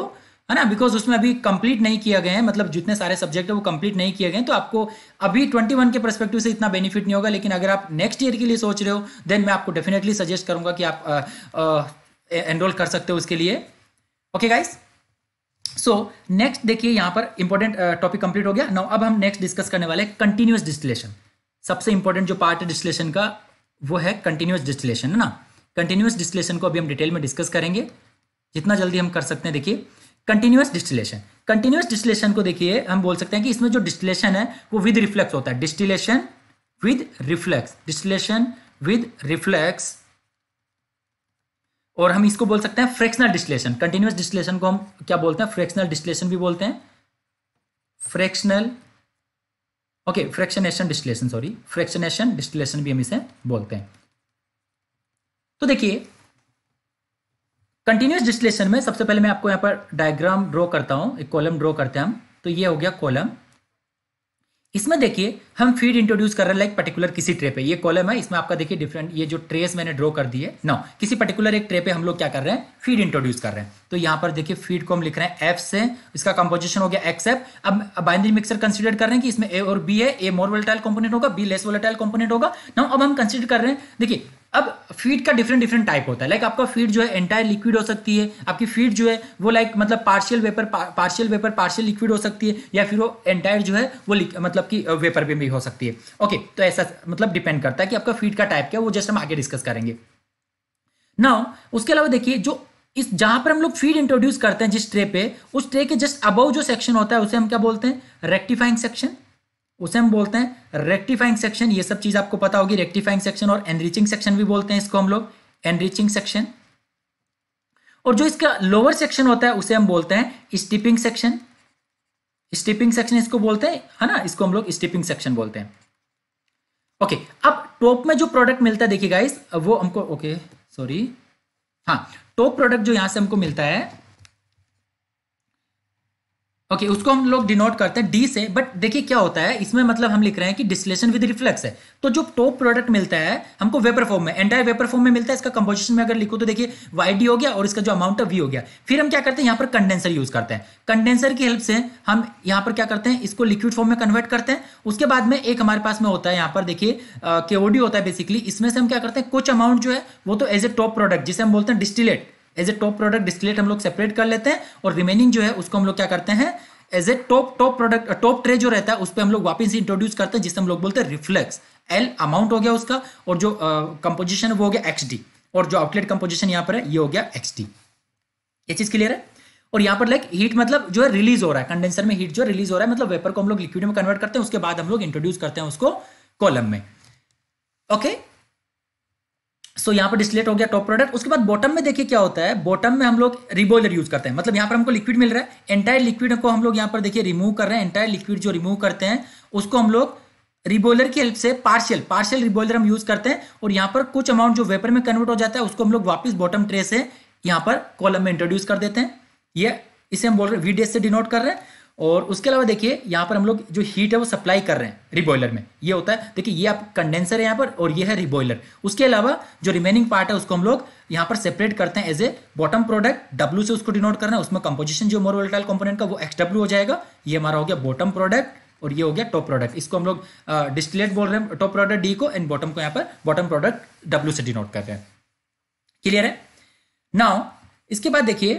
है ना बिकॉज उसमें अभी कंप्लीट नहीं किया गया है मतलब जितने सारे सब्जेक्ट है वो कंप्लीट नहीं किए गए तो आपको अभी वन के परस्पेक्टिव से इतना बेनिफिट नहीं होगा लेकिन अगर आप नेक्स्ट ईयर के लिए सोच रहे हो देन मैं आपको डेफिनेटली सजेस्ट करूंगा कि आप एनरोल कर सकते हो उसके लिए ओके गाइस सो नेक्स्ट देखिए यहां पर इंपॉर्टेंट टॉपिक कंप्लीट हो गया नाउ अब हम नेक्स्ट डिस्कस करने वाले हैं कंटिन्यूस डिस्टिलेशन सबसे इंपॉर्टेंट जो पार्ट है डिस्टिलेशन का वो है कंटिन्यूस डिस्टिलेशन है ना कंटिन्यूस डिस्टिलेशन को अभी हम डिटेल में डिस्कस करेंगे जितना जल्दी हम कर सकते हैं देखिए कंटिन्यूस डिस्टिलेशन कंटिन्यूस डिस्टिलेशन को देखिए हम बोल सकते हैं कि इसमें जो डिस्टिलेशन है वो विद रिफ्लेक्स होता है distillation with reflux distillation with reflux और हम इसको बोल सकते हैं फ्रैक्शनल डिस्टिलेशन कंटिन्यूस डिस्टिलेशन को हम क्या बोलते हैं फ्रैक्शनल डिस्टिलेशन भी बोलते हैं fractional okay fractionation distillation sorry fractionation distillation भी हम इसे बोलते हैं तो देखिए कंटिन्यूस डिस्लेशन में सबसे पहले मैं आपको यहाँ पर डायग्राम ड्रॉ करता हूँ एक कॉलम ड्रॉ करते हैं हम तो ये हो गया कॉलम इसमें देखिए हम फीड इंट्रोड्यूस कर रहे हैं लाइक पर्टिकुलर किसी ट्रे पे ये कॉलम है इसमें आपका देखिए डिफरेंट ये जो ट्रेस मैंने ड्रॉ कर दिए नो किसी पर्टिकुलर एक ट्रे पे हम लोग क्या कर रहे हैं फीड इंट्रोड्यूस कर रहे हैं तो यहाँ पर देखिए फीड को हम लिख रहे हैं एफ से इसका कंपोजिशन हो गया एक्स एफ अब बाइनरी मिक्सर कंसिडर कर रहे हैं कि इसमें ए और बी है ए मोर वोलेटाइल कॉम्पोनेट होगा बी लेस वोलेटाइल कॉम्पोनेट होगा ना अब हम कंसिडर कर रहे हैं देखिए अब फीड का डिफरेंट डिफरेंट टाइप होता है लाइक आपका फीड जो है एंटायर लिक्विड हो सकती है आपकी फीड जो है वो लाइक मतलब partial vapour partial vapour partial liquid हो सकती है या फिर वो एंटायर जो है वो मतलब कि वेपर पे भी हो सकती है ओके तो ऐसा मतलब डिपेंड करता है कि आपका फीड का टाइप क्या है वो जस्ट हम आगे डिस्कस करेंगे ना उसके अलावा देखिए जो इस जहां पर हम लोग फीड इंट्रोड्यूस करते हैं जिस ट्रे पे उस ट्रे के जस्ट अबव जो सेक्शन होता है उसे हम क्या बोलते हैं रेक्टिफाइंग सेक्शन उसे हम बोलते हैं रेक्टिफाइंग सेक्शन ये सब चीज़ आपको पता होगी रेक्टिफाइंग सेक्शन और एनरिचिंग सेक्शन भी बोलते हैं इसको हम लोग एनरिचिंग सेक्शन और जो इसका लोअर सेक्शन होता है उसे हम बोलते हैं स्टिपिंग सेक्शन स्टिपिंग सेक्शन इसको बोलते हैं है ना इसको हम लोग स्टिपिंग सेक्शन बोलते हैं ओके अब टॉप में जो प्रोडक्ट मिलता है देखिए गाइस वो हमको ओके सॉरी हाँ टॉप प्रोडक्ट जो यहां से हमको मिलता है ओके okay, उसको हम लोग डिनोट करते हैं डी से बट देखिए क्या होता है इसमें मतलब हम लिख रहे हैं कि डिस्लेशन विद रिफ्लेक्स है तो जो टॉप प्रोडक्ट मिलता है हमको वेपर फॉर्म में एंटायर वेपर फॉर्म में मिलता है इसका कंपोजिशन में अगर लिखो तो देखिए वाई डी हो गया और इसका जो अमाउंट है वी हो गया फिर हम क्या करते हैं यहाँ पर कंडेंसर यूज करते हैं कंडेंसर की हेल्प से हम यहाँ पर क्या करते हैं इसको लिक्विड फॉर्म में कन्वर्ट करते हैं उसके बाद में एक हमारे पास में होता है यहाँ पर देखिए केओडी होता है बेसिकली इसमें से हम क्या करते हैं कुछ अमाउंट जो है वो तो एज ए टॉप प्रोडक्ट जिसे हम बोलते हैं distillate as a top product distillate हम लोग सेपरेट कर लेते हैं और रिमेनिंग जो है उसको हम लोग क्या करते हैं as a top top product top tray जो रहता है उस पर हम लोग वापस इंट्रोड्यूस करते हैं जिससे हम लोग बोलते हैं रिफ्लेक्स एल अमाउंट हो गया उसका और जो कंपोजिशन uh, वो हो गया एक्स डी और जो आउटलेट कंपोजिशन यहाँ पर है ये हो गया एक्स डी ये चीज़ क्लियर है और यहाँ पर लाइक हीट मतलब जो है रिलीज हो रहा है कंडेंसर में हीट जो रिलीज हो रहा है मतलब वेपर को हम लोग लिक्विड में कन्वर्ट करते हैं उसके बाद हम लोग इंट्रोड्यूस करते हैं उसको कॉलम में ओके okay? सो so, यहाँ पर डिस्लेट हो गया टॉप प्रोडक्ट उसके बाद बॉटम में देखिए क्या होता है बॉटम में हम लोग रिबोलर यूज करते हैं मतलब यहाँ पर हमको लिक्विड मिल रहा है एंटायर लिक्विड को हम लोग यहाँ पर देखिए रिमूव कर रहे हैं एंटायर लिक्विड जो रिमूव करते हैं उसको हम लोग रिबॉइलर की हेल्प से पार्शियल पार्शियल रिबॉइलर हम यूज करते हैं और यहाँ पर कुछ अमाउंट जो वेपर में कन्वर्ट हो जाता है उसको हम लोग वापस बॉटम ट्रे से यहाँ पर कॉलम में इंट्रोड्यूस कर देते हैं ये इसे हम बोल रहे हैं वी से डिनोट कर रहे हैं और उसके अलावा देखिए यहाँ पर हम लोग जो हीट है वो सप्लाई कर रहे हैं रिबॉयलर में ये होता है देखिए ये आप कंडेंसर है यहाँ पर और ये है रिबॉयलर उसके अलावा जो रिमेनिंग पार्ट है उसको हम लोग यहाँ पर सेपरेट करते हैं as a bottom product W से उसको डिनोट करना है उसमें कंपोजिशन जो मोर वोल्टाइल का वो एक्स हो जाएगा ये हमारा हो गया बॉटम प्रोडक्ट और ये हो गया टॉप प्रोडक्ट इसको हम लोग डिस्टिलेट बोल रहे हैं टॉप प्रोडक्ट डी को एंड बॉटम को यहाँ पर बॉटम प्रोडक्ट डब्ल्यू से डिनोट कर रहे हैं क्लियर है नाउ इसके बाद देखिए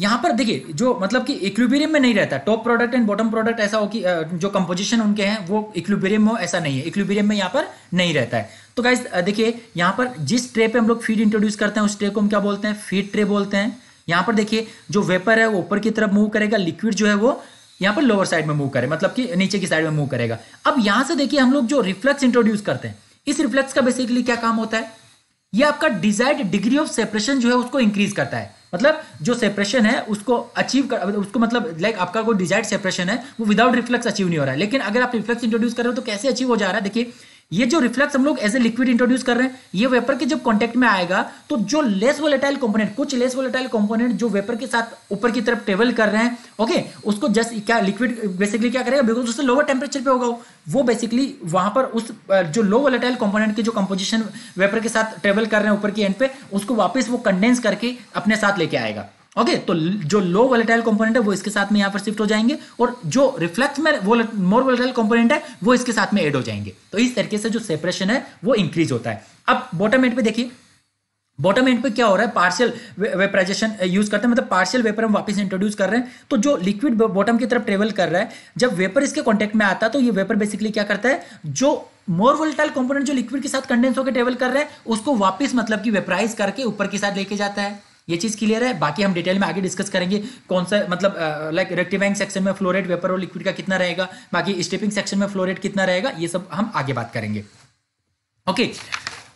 यहां पर देखिए जो मतलब कि इक्विबेरियम में नहीं रहता top product and bottom product ऐसा हो कि जो कंपोजिशन उनके हैं वो इक्विबेरियम में ऐसा नहीं है इक्विबेरियम में यहां पर नहीं रहता है तो गाइज देखिए यहां पर जिस ट्रे पे हम लोग फीड इंट्रोड्यूस करते हैं उस ट्रे को हम क्या बोलते हैं फीड ट्रे बोलते हैं यहां पर देखिए जो वेपर है वो ऊपर की तरफ मूव करेगा लिक्विड जो है वो यहाँ पर लोअर साइड में मूव करे मतलब कि नीचे की साइड में मूव करेगा अब यहां से देखिए हम लोग जो रिफ्लेक्स इंट्रोड्यूस करते हैं इस रिफ्लेक्स का बेसिकली क्या काम होता है ये आपका डिजायर्ड डिग्री ऑफ सेपरेशन जो है उसको इंक्रीज करता है मतलब जो सेपरेशन है उसको अचीव कर मतलब उसको मतलब लाइक आपका कोई डिजायर्ड सेपरेशन है वो विदाउट रिफ्लेक्स अचीव नहीं हो रहा है लेकिन अगर आप रिफ्लेक्स इंट्रोड्यूस कर रहे हो तो कैसे अचीव हो जा रहा है देखिए ये जो रिफ्लेक्स हम लोग एज ए लिक्विड इंट्रोड्यूस कर रहे हैं ये वेपर के जब कॉन्टेक्ट में आएगा तो जो लेस वोलेटाइल कंपोनेंट कुछ लेस वोलेटाइल कंपोनेंट जो वेपर के साथ ऊपर की तरफ ट्रेवल कर रहे हैं ओके उसको जस्ट क्या लिक्विड बेसिकली क्या करेगा बिकॉज उससे लोअर टेम्परेचर पे होगा वो बेसिकली वहां पर उस जो लो वोलेटाइल कॉम्पोनेट के जो कंपोजिशन वेपर के साथ ट्रेवल कर रहे हैं ऊपर की एंड पे उसको वापस वो कंडेंस करके अपने साथ लेके आएगा ओके तो जो लो वोलेटाइल कंपोनेंट है वो इसके साथ में यहां पर शिफ्ट हो जाएंगे और जो रिफ्लेक्स में मोर वोलेटाइल कंपोनेंट है वो इसके साथ में एड हो जाएंगे तो इस तरीके से जो सेपरेशन है वो इंक्रीज होता है अब बॉटम एंड पे देखिए बॉटम एंड पे क्या हो रहा है पार्शियल वेपराइजेशन यूज करते हैं मतलब पार्शियल वेपर हम वापस इंट्रोड्यूस कर रहे हैं तो जो लिक्विड बॉटम की तरफ ट्रेवल कर रहा है जब वेपर इसके कॉन्टेक्ट में आता है तो ये वेपर बेसिकली क्या करता है जो मोर वोलेटाइल कंपोनेंट जो लिक्विड के साथ कंडेंस होकर ट्रेवल कर रहा है उसको वापस मतलब कि वेपराइज करके ऊपर के साथ लेके जाता है ये चीज़ क्लियर है बाकी हम डिटेल में आगे डिस्कस करेंगे कौन सा मतलब लाइक रेक्टिफाइंग सेक्शन में फ्लोरेट वेपर और लिक्विड का कितना रहेगा बाकी स्टेपिंग सेक्शन में फ्लोरेट कितना रहेगा ये सब हम आगे बात करेंगे ओके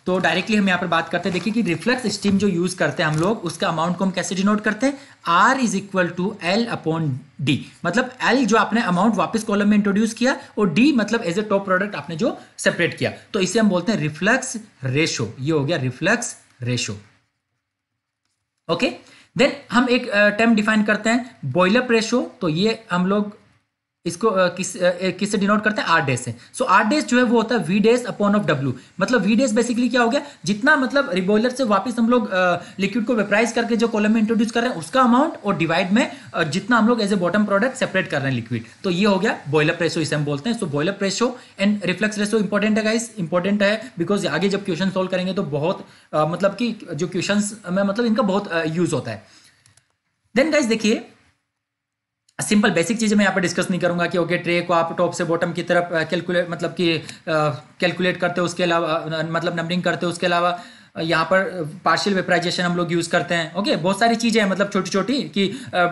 तो डायरेक्टली हम यहाँ पर बात करते हैं देखिए कि रिफ्लेक्स स्टीम जो यूज करते हैं हम लोग उसका अमाउंट को हम कैसे डिनोट करते हैं R is equal to L upon D मतलब एल जो आपने अमाउंट वापस कॉलम में इंट्रोड्यूस किया और डी मतलब एज ए टॉप प्रोडक्ट आपने जो सेपरेट किया तो इसे हम बोलते हैं रिफ्लक्स रेशो ये हो गया रिफ्लक्स रेशो ओके देन हम एक टर्म uh, डिफाइन करते हैं बॉयलर रेशो तो ये हम लोग इसको किस किस डिनोट करते हैं आर डेज से सो आर डेज जो है वो होता है V dash upon of W मतलब वी डेज बेसिकली क्या हो गया जितना मतलब रिबोलर से वापस हम लोग लिक्विड को वेपराइज करके जो कॉलम में इंट्रोड्यूस कर रहे हैं उसका अमाउंट और डिवाइड में जितना हम लोग as a bottom product separate कर रहे हैं लिक्विड तो ये हो गया बॉयलर प्रेशो इसे हम बोलते हैं सो बॉयलर प्रेशो एंड रिफ्लेक्स रेशो इंपॉर्टेंट है गाइस इंपॉर्टेंट है बिकॉज आगे जब क्वेश्चन सोल्व करेंगे तो बहुत मतलब कि जो क्वेश्चन में मतलब इनका बहुत यूज होता है देन गाइज देखिए सिंपल बेसिक चीज़ें मैं यहाँ पर डिस्कस नहीं करूँगा कि ओके ट्रे को आप टॉप से बॉटम की तरफ कैलकुलेट uh, मतलब कि कैलकुलेट uh, करते हो उसके अलावा uh, मतलब नंबरिंग करते हो उसके अलावा यहाँ पर पार्शियल वेपराइजेशन हम लोग यूज़ करते हैं ओके बहुत सारी चीज़ें हैं मतलब छोटी छोटी कि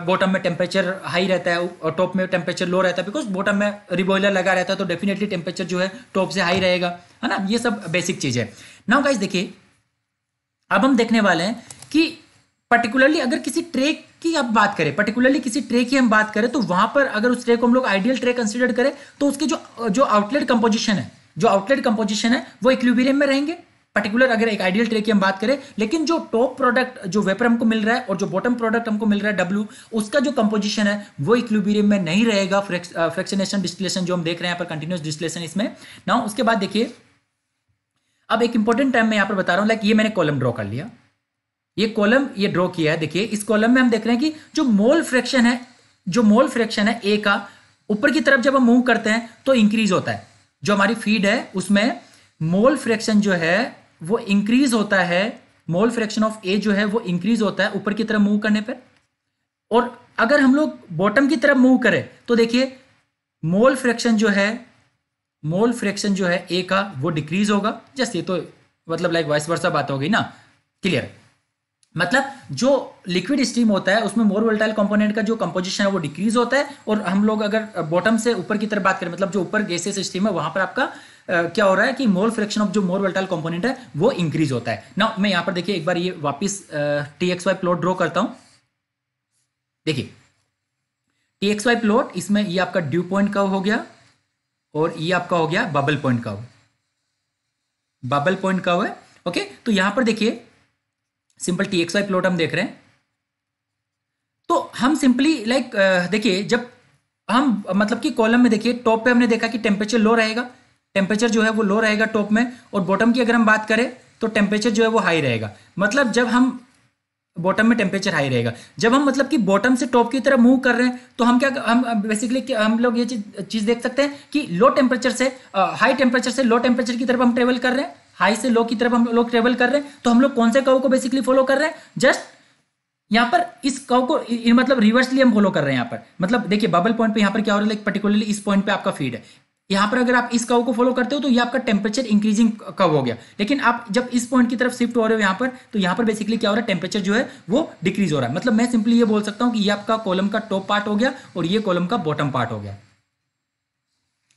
बॉटम में टेम्परेचर हाई रहता है और टॉप में टेम्परेचर लो रहता है बिकॉज बॉटम में रिबॉयलर लगा रहता है तो डेफिनेटली टेम्परेचर जो है टॉप से हाई रहेगा है ना ये सब बेसिक चीज़ है नाउ गाइज देखिए अब हम देखने वाले हैं कि पर्टिकुलरली अगर किसी ट्रे कि अब बात करें पर्टिकुलरली किसी ट्रे की हम बात करें तो वहां पर अगर उस ट्रे को हम लोग आइडियल ट्रे कंसिडर करें तो उसके जो जो आउटलेट कंपोजिशन है जो आउटलेट कंपोजिशन है वो इक्विबीरियम में रहेंगे पर्टिकुलर अगर एक आइडियल ट्रे की हम बात करें लेकिन जो टॉप प्रोडक्ट जो वेपर हमको मिल रहा है और जो बॉटम प्रोडक्ट हमको मिल रहा है डब्ल्यू उसका जो कंपोजिशन है वो इक्लूबीरियम में नहीं रहेगा फ्रैक्शनेशन डिस्प्लेसन uh, जो हम देख रहे हैं पर कंटिन्यूस डिस्प्लेसन इसमें ना उसके बाद देखिए अब एक इंपॉर्टेंट टाइम मैं यहाँ पर बता रहा हूँ लाइक ये मैंने कॉलम ड्रॉ कर लिया ये कॉलम ये ड्रॉ किया है देखिए इस कॉलम में हम देख रहे हैं कि जो मोल फ्रैक्शन है जो मोल फ्रैक्शन है ए का ऊपर की तरफ जब हम मूव करते हैं तो इंक्रीज होता है जो हमारी फीड है उसमें मोल फ्रैक्शन जो है वो इंक्रीज होता है मोल फ्रैक्शन ऑफ ए जो है वो इंक्रीज होता है ऊपर की तरफ मूव करने पर और अगर हम लोग बॉटम की तरफ मूव करें तो देखिए मोल फ्रैक्शन जो है मोल फ्रैक्शन जो है ए का वो डिक्रीज होगा जैसे तो मतलब लाइक वाइस वर्षा बात हो गई ना क्लियर मतलब जो लिक्विड स्टीम होता है उसमें मोर वोल्टाइल कंपोनेंट का जो कंपोजिशन है वो डिक्रीज होता है और हम लोग अगर बॉटम से ऊपर की तरफ बात करें मतलब जो ऊपर गैसेस स्टीम है वहां पर आपका आ, क्या हो रहा है कि मोल फ्रैक्शन ऑफ जो मोर वोल्टाइल कंपोनेंट है वो इंक्रीज होता है ना मैं यहां पर देखिए एक बार ये वापिस T x Y plot draw करता हूं देखिए टी एक्स वाई प्लॉट इसमें ये आपका ड्यू पॉइंट का हो गया और ये आपका हो गया bubble point curve bubble point curve है ओके तो यहां पर देखिए simple T x Y plot हम देख रहे हैं तो हम सिंपली लाइक देखिए जब हम मतलब कि कॉलम में देखिए टॉप पे हमने देखा कि टेम्परेचर लो रहेगा टेम्परेचर जो है वो लो रहेगा टॉप में और बॉटम की अगर हम बात करें तो टेम्परेचर जो है वो हाई रहेगा मतलब जब हम बॉटम में टेम्परेचर हाई रहेगा जब हम मतलब कि बॉटम से टॉप की तरफ मूव कर रहे हैं तो हम क्या हम बेसिकली हम लोग ये चीज़ देख सकते हैं कि लो टेम्परेचर से हाई टेम्परेचर से लो टेम्परेचर की तरफ हम ट्रेवल कर रहे हैं हाई से लो की तरफ हम लोग ट्रेवल कर रहे हैं तो हम लोग कौन से कव को बेसिकली फॉलो कर रहे हैं जस्ट यहाँ पर इस कव को इन मतलब रिवर्सली हम फॉलो कर रहे हैं यहाँ पर मतलब देखिए बबल पॉइंट पे यहाँ पर क्या हो रहा है पर्टिकुलरली इस पॉइंट पे आपका फीड है यहाँ पर अगर आप इस कव को फॉलो करते हो तो ये आपका टेम्परेचर इंक्रीजिंग कव हो गया लेकिन आप जब इस पॉइंट की तरफ शिफ्ट हो रहे हो यहाँ पर तो यहाँ पर बेसिकली क्या हो रहा है टेम्परेचर जो है वो डिक्रीज हो रहा है मतलब मैं सिंपली ये बोल सकता हूँ कि ये आपका कॉलम का टॉप पार्ट हो गया और ये कॉलम का बॉटम पार्ट हो गया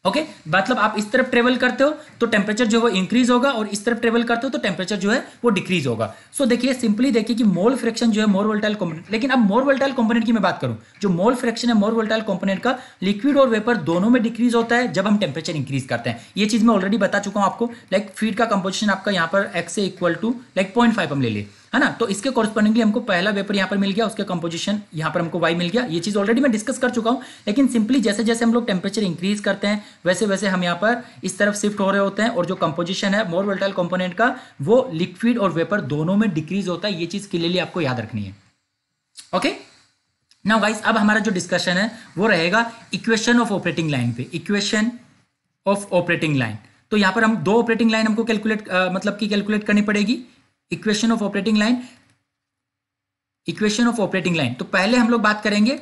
ओके okay? मतलब आप इस तरफ ट्रेवल करते हो तो टेम्परेचर जो है वो इंक्रीज होगा और इस तरफ ट्रेवल करते हो तो टेम्परेचर जो है वो डिक्रीज होगा सो so, देखिए सिंपली देखिए कि मोल फ्रैक्शन जो है मोर वोल्टाइल कंपोनेंट लेकिन अब मोर वोल्टाइल कंपोनेंट की मैं बात करूं जो मोल फ्रैक्शन है मोर वोल्टाइल कंपोनेंट का लिक्विड और वेपर दोनों में डिक्रीज होता है जब हम टेम्परेचर इंक्रीज करते हैं ये चीज मैं ऑलरेडी बता चुका हूं आपको लाइक फीड का कंपोजिशन आपका यहाँ पर एक्स से इक्वल टू लाइक पॉइंट हम ले लें है ना तो इसके कॉरस्पॉन्डिंगली हमको पहला वेपर यहाँ पर मिल गया उसके कंपोजिशन यहाँ पर हमको वाई मिल गया ये चीज़ ऑलरेडी मैं डिस्कस कर चुका हूँ लेकिन सिंपली जैसे जैसे हम लोग टेम्परेचर इंक्रीज करते हैं वैसे वैसे हम यहाँ पर इस तरफ शिफ्ट हो रहे होते हैं और जो कंपोजिशन है मोर वोल्टाइल कॉम्पोनेंट का वो लिक्विड और वेपर दोनों में डिक्रीज होता है ये चीज़ क्लियरली आपको याद रखनी है ओके ना गाइस अब हमारा जो डिस्कशन है वो रहेगा इक्वेशन ऑफ ऑपरेटिंग लाइन पे इक्वेशन ऑफ ऑपरेटिंग लाइन तो यहाँ पर हम दो ऑपरेटिंग लाइन हमको कैलकुलेट मतलब की कैलकुलेट करनी पड़ेगी equation of operating line equation of operating line तो पहले हम लोग बात करेंगे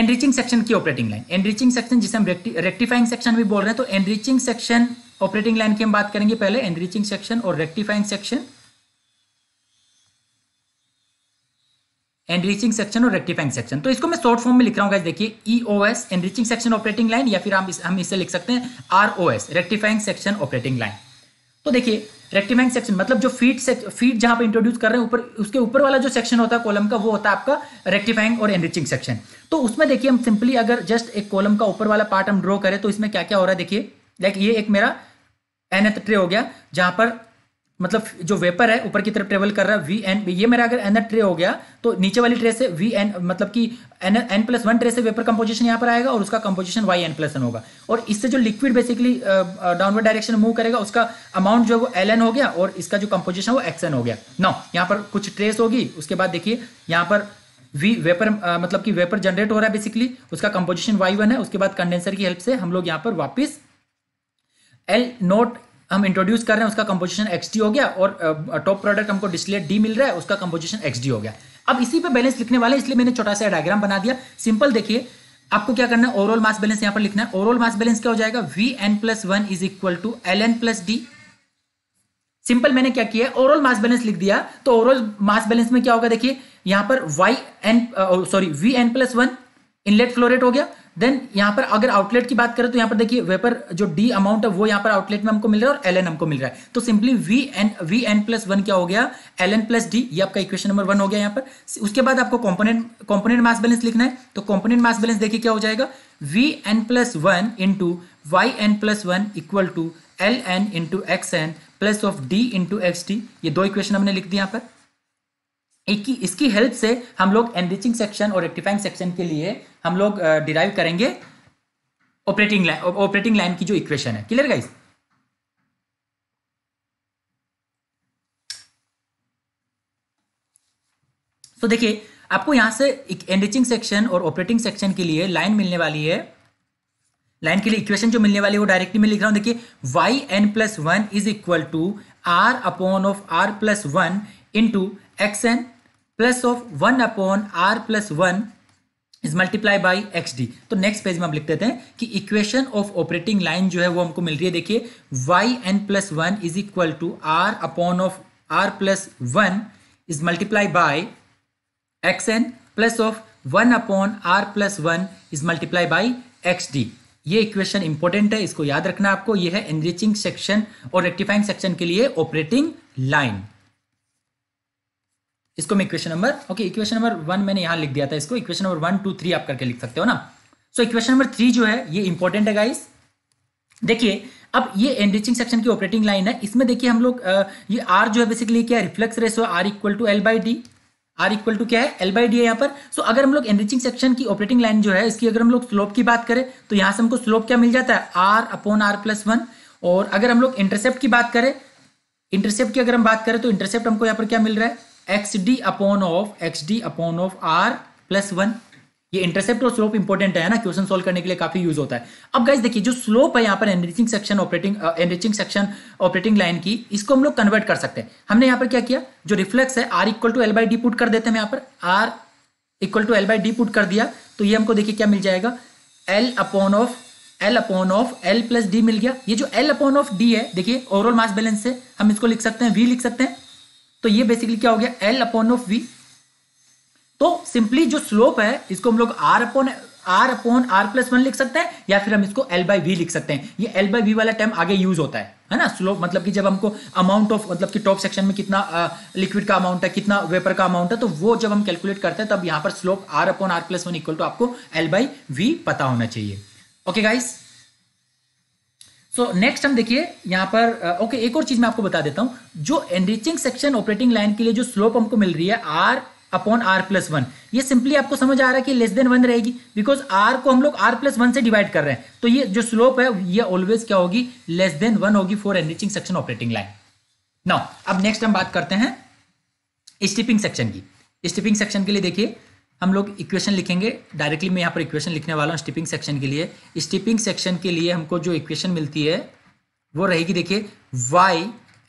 एनरिचिंग सेक्शन की ऑपरेटिंग लाइन एनरिचिंग सेक्शन जिसे हम रेक्टिफाइंग सेक्शन भी बोल रहे हैं तो एनरिचिंग सेक्शन ऑपरेटिंग लाइन की हम बात करेंगे पहले एनरिचिंग सेक्शन और रेक्टिफाइंग सेक्शन एनरिचिंग सेक्शन और रेक्टिफाइंग सेक्शन तो इसको मैं शॉर्ट फॉर्म में लिख रहा हूं देखिए E S enriching section operating line या फिर हम इस, हम इसे लिख सकते हैं R O S rectifying section operating line तो देखिए रेक्टिफाइंग सेक्शन मतलब जो फीट फीट जहां पर इंट्रोड्यूस कर रहे हैं ऊपर उसके ऊपर वाला जो सेक्शन होता है कॉलम का वो होता है आपका रेक्टिफाइंग और एनरिचिंग सेक्शन तो उसमें देखिए हम सिंपली अगर जस्ट एक कॉलम का ऊपर वाला पार्ट हम ड्रॉ करें तो इसमें क्या क्या हो रहा है देखिए लाइक ये एक मेरा एनथ ट्रे हो गया जहां पर मतलब जो वेपर है ऊपर की तरफ ट्रेवल कर रहा है वी एन ये मेरा अगर एनथ ट्रे हो गया तो नीचे वाली ट्रे से वी एन मतलब कि N N plus one tray से वेपर कंपोजिशन यहाँ पर आएगा और उसका composition Y N plus one होगा और इससे जो liquid basically downward direction move करेगा उसका अमाउंट जो है वो एल एन हो गया और इसका जो कंपोजिशन वो एक्स एन हो गया ना यहाँ पर कुछ ट्रेस होगी उसके बाद देखिए यहाँ पर वी वेपर मतलब कि वेपर जनरेट हो रहा है बेसिकली उसका कंपोजिशन वाई वन है उसके बाद कंडेंसर की हेल्प से हम लोग यहाँ पर वापिस एल नोट हम इंट्रोड्यूस कर रहे हैं उसका कंपोजिशन एक्स हो गया और टॉप प्रोडक्ट हमको डिस्प्ले डी मिल रहा है उसका कंपोजिशन एक्स हो गया अब इसी पे बैलेंस लिखने वाले इसलिए मैंने छोटा सा डायग्राम बना दिया सिंपल देखिए आपको क्या करना है ओवरऑल मास बैलेंस यहां पर लिखना है ओवरऑल मास बैलेंस क्या हो जाएगा V N plus one is equal to L N plus D simple मैंने क्या किया ओवरऑल मास बैलेंस लिख दिया तो ओवरऑल मास बैलेंस में क्या होगा देखिए यहां पर Y N sorry V N plus one inlet flow rate हो गया देन यहां पर अगर आउटलेट की बात करें तो यहां पर देखिए वेपर जो डी अमाउंट है वो यहां पर आउटलेट में हमको मिल रहा है और एल एन हमको मिल रहा है तो simply V N V N plus one क्या हो गया एल एन प्लस डी ये आपका इक्वेशन नंबर वन हो गया यहां पर उसके बाद आपको कॉम्पोनेट कॉम्पोनेट मास बैलेंस लिखना है तो कॉम्पोनेट मास बैलेंस देखिए क्या हो जाएगा V N plus one into Y N plus one equal to L N into X N plus of D into X T ये दो इक्वेशन हमने लिख दिया यहां पर इसकी हेल्प से हम लोग एनरिचिंग सेक्शन और रेक्टिफाइंग सेक्शन के लिए हम लोग डिराइव करेंगे ऑपरेटिंग लाइन ऑपरेटिंग लाइन की जो इक्वेशन है क्लियर गाइस तो देखिए आपको यहां से एनरिचिंग सेक्शन और ऑपरेटिंग सेक्शन के लिए लाइन मिलने वाली है लाइन के लिए इक्वेशन जो मिलने वाली है वो डायरेक्टली मैं लिख रहा हूं देखिए Y N plus one is equal to R upon of R plus one into X N plus of one upon R plus one is multiply by X D तो नेक्स्ट पेज में आप लिख देते हैं कि इक्वेशन ऑफ ऑपरेटिंग लाइन जो है वो हमको मिल रही है देखिए Y N plus one is equal to R upon of R plus one is multiply by x N plus of one upon R plus one is multiply by X D ये equation important है इसको याद रखना आपको यह है enriching section और rectifying section के लिए ऑपरेटिंग लाइन इसको मैं equation number okay equation number one मैंने यहाँ लिख दिया था इसको equation number one two three आप करके लिख सकते हो ना सो इक्वेशन नंबर थ्री जो है ये इंपॉर्टेंट है गाइस देखिए अब ये एनरिचिंग सेक्शन की ऑपरेटिंग लाइन है इसमें देखिए हम लोग ये आर जो है बेसिकली क्या reflux ratio R equal to L by D R equal to क्या है एल बाई डी है यहाँ पर सो so, अगर हम लोग एनरिचिंग सेक्शन की ऑपरेटिंग लाइन जो है इसकी अगर हम लोग स्लोप की बात करें तो यहाँ से हमको स्लोप क्या मिल जाता है R upon R plus one और अगर हम लोग इंटरसेप्ट की बात करें इंटरसेप्ट की अगर हम बात करें तो इंटरसेप्ट हमको यहाँ पर क्या मिल रहा है X D upon of X D upon of R plus one ये इंटरसेप्ट और स्लोप इंपॉर्टेंट है ना क्वेश्चन सोल्व करने के लिए काफी यूज होता है अब गाइज देखिए जो स्लोप है यहाँ पर enriching section operating enriching section operating line की इसको हम लोग कन्वर्ट कर सकते हैं हमने यहाँ पर क्या किया जो रिफ्लेक्स है R equal to L by D put कर देते हैं यहाँ पर R equal to L by D put कर दिया तो ये हमको देखिए क्या मिल जाएगा L upon of L upon of L plus D मिल गया ये जो एल अपॉन ऑफ डी है देखिए ओवरऑल मास बैलेंस से हम इसको लिख सकते हैं वी लिख सकते हैं तो ये बेसिकली क्या हो गया एल अपॉन ऑफ वी तो सिंपली जो स्लोप है इसको हम लोग R upon R upon R plus one लिख सकते हैं या फिर हम इसको एल बाई वी लिख सकते हैं ये एल बाई वी वाला टाइम आगे यूज होता है है ना स्लोप मतलब कि जब हमको अमाउंट ऑफ मतलब कि टॉप सेक्शन में कितना लिक्विड का अमाउंट है कितना वेपर का अमाउंट है तो वो जब हम कैलकुलेट करते हैं तब यहां पर slope R upon R plus one equal to आपको एल बाई वी पता होना चाहिए okay okay, guys so next हम देखिए यहाँ पर ओके okay, एक और चीज मैं आपको बता देता हूँ जो एनरिचिंग सेक्शन ऑपरेटिंग लाइन के लिए जो स्लोप हमको मिल रही है R upon R plus one ये सिंपली आपको समझ आ रहा है कि लेस देन वन रहेगी बिकॉज आर को हम लोग आर प्लस वन से डिवाइड कर रहे हैं तो ये जो स्लोप है ये ऑलवेज क्या होगी लेस देन वन होगी for enriching section operating line now अब नेक्स्ट हम बात करते हैं स्टिपिंग सेक्शन की स्टिपिंग सेक्शन के लिए देखिए हम लोग इक्वेशन लिखेंगे डायरेक्टली मैं यहाँ पर इक्वेशन लिखने वाला हूँ स्टिपिंग सेक्शन के लिए स्टिपिंग सेक्शन के लिए हमको जो इक्वेशन मिलती है वो रहेगी देखिए y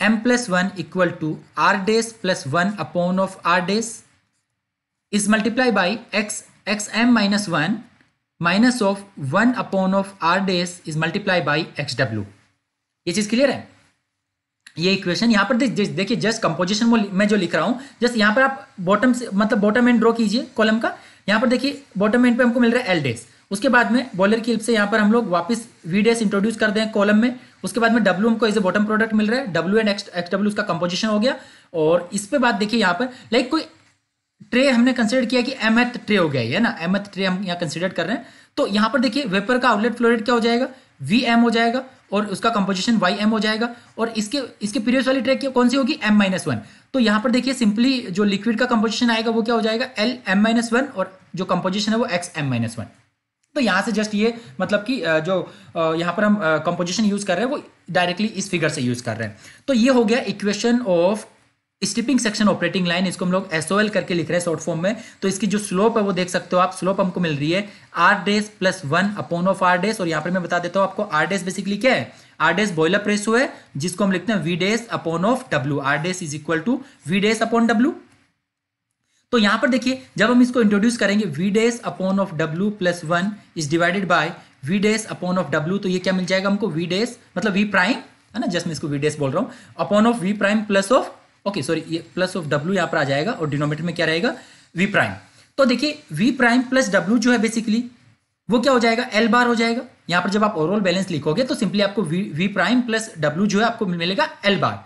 m plus one equal to R dash plus one upon of R dash is multiply by X X M minus one minus of one upon of R dash is multiply by X W ये चीज़ clear है ये equation यहाँ पर देखिए just composition मैं जो लिख रहा हूँ जस्ट यहाँ पर आप बॉटम से मतलब बॉटम एंड ड्रॉ कीजिए कॉलम का यहाँ पर देखिए बॉटम एंड पे हमको मिल रहा है एल डेस उसके बाद में बॉलर की हेल्प से यहाँ पर हम लोग वापस वी डेस इंट्रोड्यूस कर दें कॉलम में उसके बाद में डब्ल्यू हमको एज ए बॉटम प्रोडक्ट मिल रहा है W and X X W उसका कंपोजिशन हो गया और इस पर बात देखिए यहाँ पर लाइक कोई ट्रे हमने कंसिडर किया कि एम एथ ट्रे हो गया है ना एम एथ ट्रे हम यहाँ कंसिडर कर रहे हैं तो यहाँ पर देखिए वेपर का आउटलेट फ्लोरेट क्या हो जाएगा वी एम हो जाएगा और उसका कंपोजिशन वाई एम हो जाएगा और इसके इसके प्रीवियस वाली ट्रैक कौन सी होगी एम माइनस वन तो यहाँ पर देखिए सिंपली जो लिक्विड का कंपोजिशन आएगा वो क्या हो जाएगा एल एम माइनस वन और जो कंपोजिशन है वो एक्स एम माइनस वन तो यहाँ से जस्ट ये मतलब कि जो यहाँ पर हम कंपोजिशन यूज़ कर रहे हैं वो डायरेक्टली इस फिगर से यूज़ कर रहे हैं तो ये हो गया equation of stripping section operating line इसको हम लोग एसओएल करके लिख रहे हैं शॉर्ट फॉर्म में तो इसकी जो स्लोप है वो देख सकते हो आप स्लोप हमको मिल रही है R dash plus one upon of R dash और यहाँ पर मैं बता देता हूँ आपको आर डेस बेसिकली क्या है आर डेस बॉयलर प्रेस हुआ है जिसको हम लिखते हैं V dash upon of W R dash is equal to V dash upon W तो यहां पर देखिए जब हम इसको इंट्रोड्यूस करेंगे V dash upon of W plus one is divided by V dash upon of W तो ये क्या मिल जाएगा हमको वी डेस मतलब वी प्राइम है ना जस्ट मैं इसको वी डेस बोल रहा हूं upon of V prime plus of okay sorry ये प्लस ऑफ डब्ल्यू यहाँ पर आ जाएगा और डिनोमीटर में क्या रहेगा वी प्राइम तो देखिए वी प्राइम प्लस डब्ल्यू जो है बेसिकली वो क्या हो जाएगा एल बार हो जाएगा यहाँ पर जब आप ओवरऑल बैलेंस लिखोगे तो सिंपली आपको वी प्राइम प्लस डब्ल्यू जो है आपको मिलेगा एल बार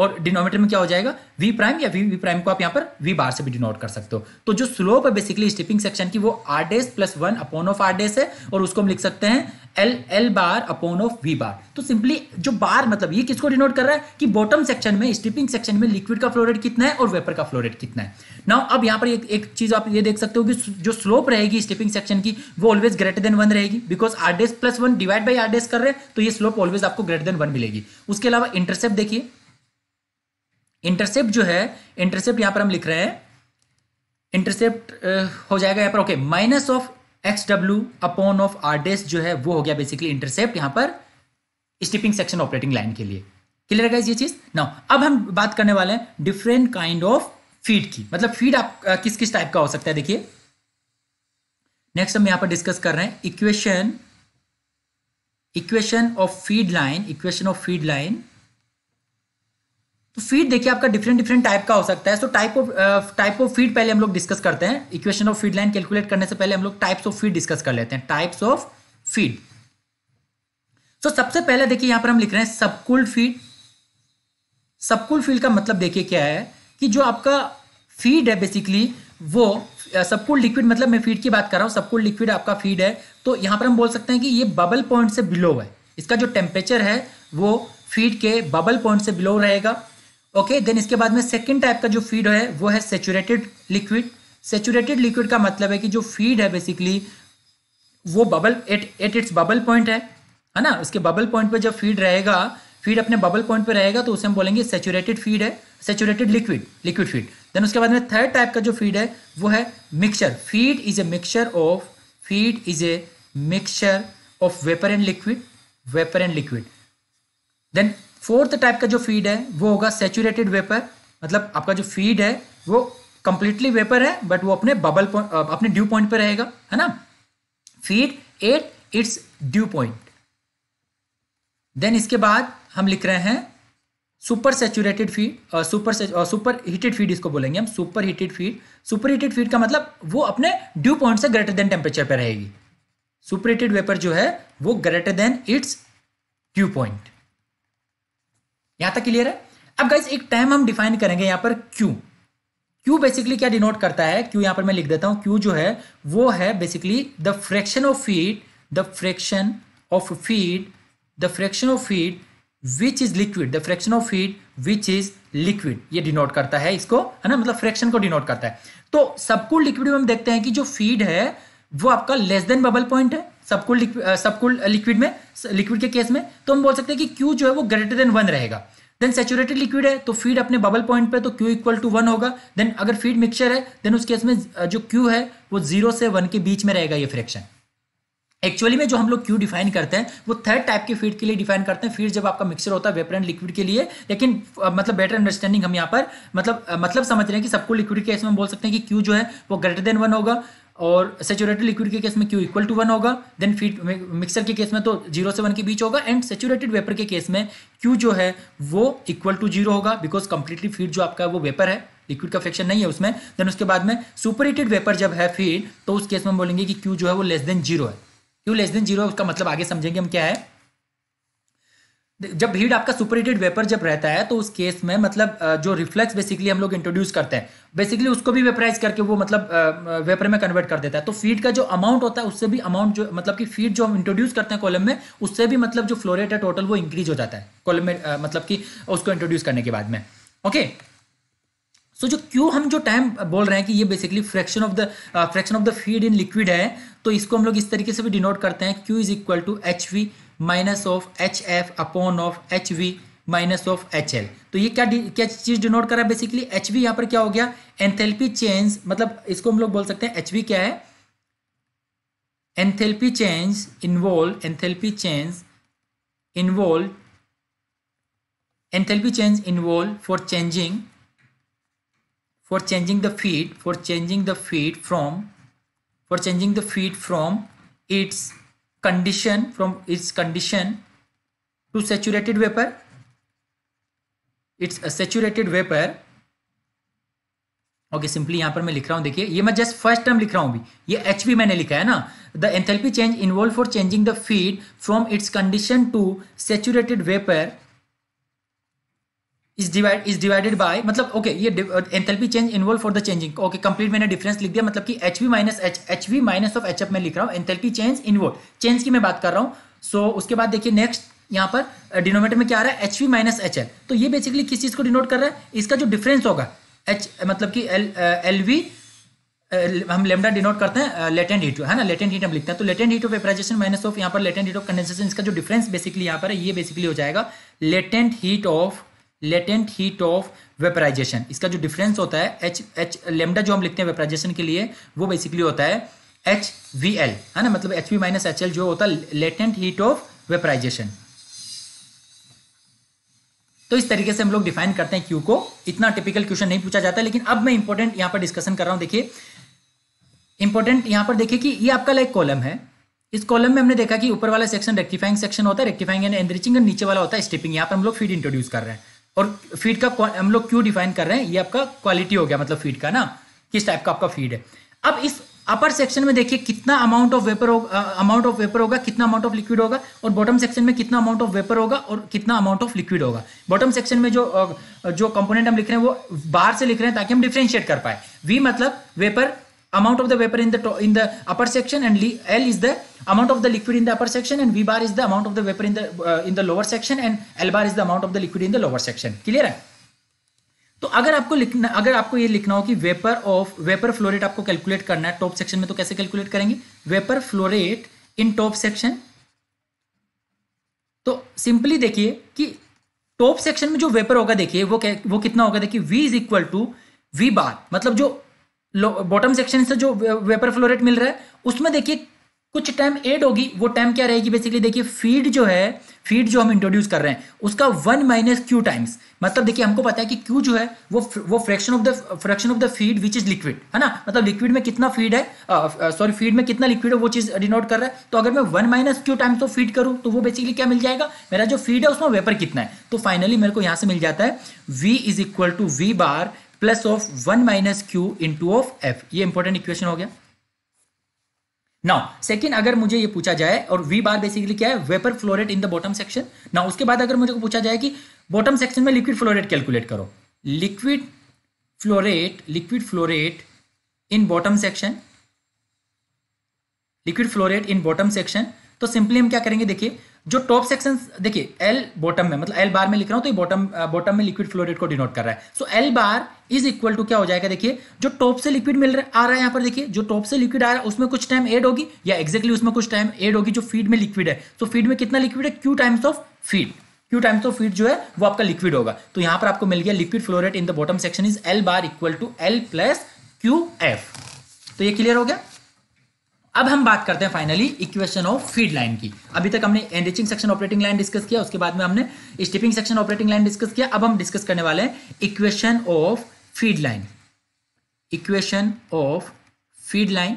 और डिनोमीटर में क्या हो जाएगा वी प्राइम या वी वी प्राइम को आप यहाँ पर वी बार से भी डिनोट कर सकते हो तो जो स्लोप है बेसिकली स्टिपिंग सेक्शन की वो R dash plus one upon of R dash है और उसको हम लिख सकते हैं L L bar upon of V bar तो सिंपली जो बार मतलब ये किसको डिनोट कर रहा है कि बॉटम सेक्शन में स्टिपिंग सेक्शन में लिक्विड का फ्लोरेट कितना है और वेपर का फ्लोरेट कितना है ना अब यहाँ पर एक, एक चीज आप ये देख सकते हो कि जो स्लोप रहेगी स्टिपिंग सेक्शन की वो ऑलवेज ग्रेटर देन वन रहेगी because R dash plus one divide by R dash कर रहे हैं तो ये स्लोप ऑलवेज आपको ग्रेटर देन वन मिलेगी उसके अलावा इंटरसेप्ट देखिए इंटरसेप्ट जो है इंटरसेप्ट यहां पर हम लिख रहे हैं इंटरसेप्ट हो जाएगा यहां पर okay minus of X W upon of R dash जो है वो हो गया बेसिकली इंटरसेप्ट यहां पर स्टिपिंग सेक्शन ऑपरेटिंग लाइन के लिए क्लियर है ये चीज ना अब हम बात करने वाले हैं डिफरेंट काइंड ऑफ फीड की मतलब फीड आप आ, किस किस टाइप का हो सकता है देखिए नेक्स्ट हम यहां पर डिस्कस कर रहे हैं equation equation of feed line equation of feed line तो फीड देखिए आपका डिफरेंट डिफरेंट टाइप का हो सकता है so type of type of feed पहले हम लोग डिस्कस करते हैं equation of feed line calculate करने से पहले हम लोग टाइप्स ऑफ फीड डिस्कस कर लेते हैं टाइप्स ऑफ फीड सो सबसे पहले देखिए यहां पर हम लिख रहे हैं सबकुल फीड सबकुल फीड का मतलब देखिए क्या है कि जो आपका फीड है बेसिकली वो सबकुल uh, लिक्विड मतलब मैं फीड की बात कर रहा हूँ सबकुल लिक्विड आपका फीड है तो यहां पर हम बोल सकते हैं कि ये बबल पॉइंट से बिलो है इसका जो टेम्परेचर है वो फीड के बबल पॉइंट से बिलो रहेगा ओके देन इसके बाद में सेकेंड टाइप का जो फीड है वो है सेचुरेटेड लिक्विड सेचुरेटेड लिक्विड का मतलब है कि जो फीड है बेसिकली वो bubble at at its bubble point है है ना उसके बबल पॉइंट पे जब फीड रहेगा फीड अपने बबल पॉइंट पे रहेगा तो उसे हम बोलेंगे सेचुरेटेड फीड है saturated liquid liquid feed then उसके बाद में थर्ड टाइप का जो फीड है वो है mixture feed is a mixture of feed is a mixture of vapour and liquid vapour and liquid then fourth type का जो फीड है वो होगा सेचूरेटेड वेपर मतलब आपका जो फीड है वो कंप्लीटली वेपर है बट वो अपने बबल अपने ड्यू पॉइंट पर रहेगा है ना feed at its dew point then इसके बाद हम लिख रहे हैं super saturated feed super super heated feed इसको बोलेंगे हम super heated feed super heated feed का मतलब वो अपने ड्यू पॉइंट से ग्रेटर देन टेम्परेचर पर रहेगी सुपर हीटेड वेपर जो है वो greater than its dew point यहां तक क्लियर है अब गाइज एक टाइम हम डिफाइन करेंगे यहां पर क्यू क्यू बेसिकली क्या डिनोट करता है क्यू यहां पर मैं लिख देता हूं क्यू जो है वो है basically the fraction of feed the fraction of feed the fraction of feed which is liquid the fraction of feed which is liquid ये डिनोट करता है इसको है ना मतलब फ्रैक्शन को डिनोट करता है तो सबको लिक्विड में हम देखते हैं कि जो फीड है वो आपका लेस देन बबल पॉइंट है सबकुल सबकुल लिक्विड में लिक्विड के केस में तो हम बोल सकते हैं कि क्यू जो है वो ग्रेटर देन वन रहेगा देन सेचुरेटेड लिक्विड है तो फीड अपने बबल पॉइंट पे तो क्यू इक्वल टू वन होगा देन अगर फीड मिक्सचर है देन उस केस में जो क्यू है वो जीरो से वन के बीच में रहेगा ये फ्रैक्शन एक्चुअली में जो हम लोग क्यू डिफाइन करते हैं वो थर्ड टाइप के फीड के लिए डिफाइन करते हैं फीड जब आपका मिक्सचर होता है वेपर एंड लिक्विड के लिए लेकिन मतलब बेटर अंडरस्टैंडिंग हम यहाँ पर मतलब मतलब समझ रहे हैं कि सबको लिक्विड के इसमें बोल सकते हैं कि क्यू जो है वो ग्रेटर देन वन होगा और सेचुरेटेड लिक्विड के केस में क्यू इक्वल टू वन होगा देन फीट मिक्सर के केस में तो जीरो से वन के बीच होगा एंड सेचुरेटेड वेपर के केस में क्यू जो है वो इक्वल टू जीरो होगा बिकॉज कंप्लीटली फीट जो आपका वो वेपर है लिक्विड का फ्रैक्शन नहीं है उसमें देन उसके बाद में सुपरहीटेड वेपर जब है फीट तो उस केस में बोलेंगे कि क्यू जो है वो लेस देन जीरो है क्यू लेस देन जीरो है उसका मतलब आगे समझेंगे हम क्या है जब हीट आपका सुपरहीटेड वेपर जब रहता है तो उस केस में मतलब जो रिफ्लेक्स बेसिकली हम लोग इंट्रोड्यूस करते हैं बेसिकली उसको भी वेपराइज करके वो मतलब वेपर में कन्वर्ट कर देता है तो फीड का जो अमाउंट होता है उससे भी अमाउंट जो मतलब कि फीड जो हम इंट्रोड्यूस करते हैं कॉलम में उससे भी मतलब जो फ्लोरेट है टोटल वो इंक्रीज हो जाता है कॉलम में मतलब कि उसको इंट्रोड्यूस करने के बाद में ओके सो जो क्यों हम जो टाइम बोल रहे हैं कि ये basically fraction of the fraction of the feed in liquid है तो इसको हम लोग इस तरीके से भी डिनोट करते हैं Q is equal to H V minus of H F upon of H V minus of H L तो ये क्या क्या चीज डिनोट करा बेसिकली एच वी यहां पर क्या हो गया एंथेल्पी चेंज मतलब इसको हम लोग बोल सकते हैं एच वी क्या है enthalpy change involve enthalpy change involve enthalpy change involve for changing for changing the feed for changing the feed from for changing the feed from its condition from its condition to saturated vapor its saturated vapour okay simply यहां पर मैं लिख रहा हूं देखिए ये मैं just first term लिख रहा हूं भी ये एच भी मैंने लिखा है ना the enthalpy change involve for changing the feed from its condition to saturated vapour is divide is divided by मतलब ओके okay, ये enthalpy change involve for the changing okay complete मैंने डिफरेंस लिख दिया मतलब कि H V minus H H V minus of H F मैं लिख रहा हूँ एंथैल्पी चेंज इन्वॉल्व चेंज की मैं बात कर रहा हूँ सो so, उसके बाद देखिए नेक्स्ट यहाँ पर डिनोमेटर में क्या आ रहा है H V minus H L तो ये बेसिकली किस चीज़ को डिनोट कर रहा है इसका जो डिफरेंस होगा एच मतलब कि एल एल वी हम लेमडा डिनोट करते हैं लेटेंट हीट है ना लेटेंट हीट हम लिखते हैं तो latent heat of vaporisation minus of यहाँ पर लेटेंट हीट ऑफ कंडेंसेशन इसका जो डिफरेंस बेसिकली यहाँ पर है ये बेसिकली हो जाएगा latent heat of latent heat of vaporisation इसका जो डिफरेंस होता है एच एच लेमडा जो हम लिखते हैं वेपराइजेशन के लिए वो बेसिकली होता है एच वी एल है ना मतलब H V minus H L जो होता है लेटेंट हीट ऑफ वेपराइजेशन तो इस तरीके से हम लोग डिफाइन करते हैं क्यू को इतना टिपिकल क्वेश्चन नहीं पूछा जाता लेकिन अब मैं इंपॉर्टेंट यहां पर डिस्कशन कर रहा हूं देखिए इंपॉर्टेंट यहां पर देखिए कि ये आपका लाइक कॉलम है इस कॉलम में हमने देखा कि ऊपर वाला सेक्शन रेक्टिफाइंग सेक्शन होता है रेक्टिफाइंग एंड एनरिचिंग नीचे वाला होता है स्टिपिंग यहां पर हम लोग फीड इंट्रोड्यूस कर रहे हैं और फीड का हम लोग क्यों डिफाइन कर रहे हैं ये आपका क्वालिटी हो गया मतलब फीड का ना किस टाइप का आपका फीड है अब इस अपर सेक्शन में देखिए कितना अमाउंट ऑफ वेपर होगा अमाउंट ऑफ वेपर होगा कितना अमाउंट ऑफ लिक्विड होगा और बॉटम सेक्शन में कितना अमाउंट ऑफ वेपर होगा और कितना अमाउंट ऑफ लिक्विड होगा बॉटम सेक्शन में जो जो कंपोनेंट हम लिख रहे हैं वो बाहर से लिख रहे हैं ताकि हम डिफ्रेंशिएट कर पाए वी मतलब vapour amount of the vapor in the in the upper section and L is the amount of the liquid in the upper section and V bar is the amount of the vapor in the uh, in the lower section and L bar is the amount of the liquid in the lower section clear hai तो अगर आपको लिखना अगर आपको ये लिखना हो कि वेपर ऑफ वेपर फ्लोरेट आपको कैलकुलेट करना है टॉप सेक्शन में तो कैसे कैलकुलेट करेंगे vapour flow rate in top section तो सिंपली देखिए कि टॉप सेक्शन में जो वेपर होगा देखिए वो वो कितना होगा देखिए V is equal to V bar मतलब जो बॉटम सेक्शन से जो वेपर फ्लोरेट मिल रहा है उसमें देखिए कुछ टाइम एड होगी वो टाइम क्या रहेगी बेसिकली देखिए फीड जो है फीड जो हम इंट्रोड्यूस कर रहे हैं उसका वन माइनस क्यू टाइम्स मतलब देखिए हमको पता है कि क्यू जो है वो वो fraction of the fraction of the feed which is liquid है ना मतलब लिक्विड में कितना फीड है सॉरी फीड में कितना लिक्विड है वो चीज डिनोट कर रहा है तो अगर मैं one minus Q times of feed करूँ तो वो बेसिकली क्या मिल जाएगा मेरा जो फीड है उसमें वेपर कितना है तो फाइनली मेरे को यहाँ से मिल जाता है V is equal to V bar plus of one minus Q to of F ये इंपॉर्टेंट इक्वेशन हो गया नाउ सेकंड अगर मुझे ये पूछा जाए और वी बार बेसिकली क्या है vapour flow rate in the bottom section now उसके बाद अगर मुझे पूछा जाए कि बॉटम सेक्शन में लिक्विड फ्लोरेट कैलकुलेट करो liquid flow rate liquid flow rate in bottom section liquid flow rate in bottom section तो सिंपली हम क्या करेंगे देखिए जो टॉप सेक्शन देखिए एल बॉटम में मतलब एल बार में लिख रहा हूं तो बॉटम बॉटम में लिक्विड फ्लोरेट को डिनोट कर रहा है so L bar is equal to क्या हो जाएगा देखिए जो टॉप से लिक्विड मिल रहा आ रहा है यहां पर देखिए जो टॉप से लिक्विड आ रहा है उसमें कुछ टाइम एड होगी या exactly उसमें कुछ टाइम एड होगी जो फीड में लिक्विड है सो so, फीड में कितना लिक्विड है Q times of feed Q times of feed जो है वो आपका लिक्विड होगा तो यहां पर आपको मिल गया liquid flow rate in the bottom section is L bar equal to L plus Q F तो ये क्लियर हो गया अब हम बात करते हैं finally equation of feed line की अभी तक हमने enriching section operating line discuss किया उसके बाद में हमने stripping section operating line discuss किया अब हम डिस्कस करने वाले हैं equation of feed line equation of feed line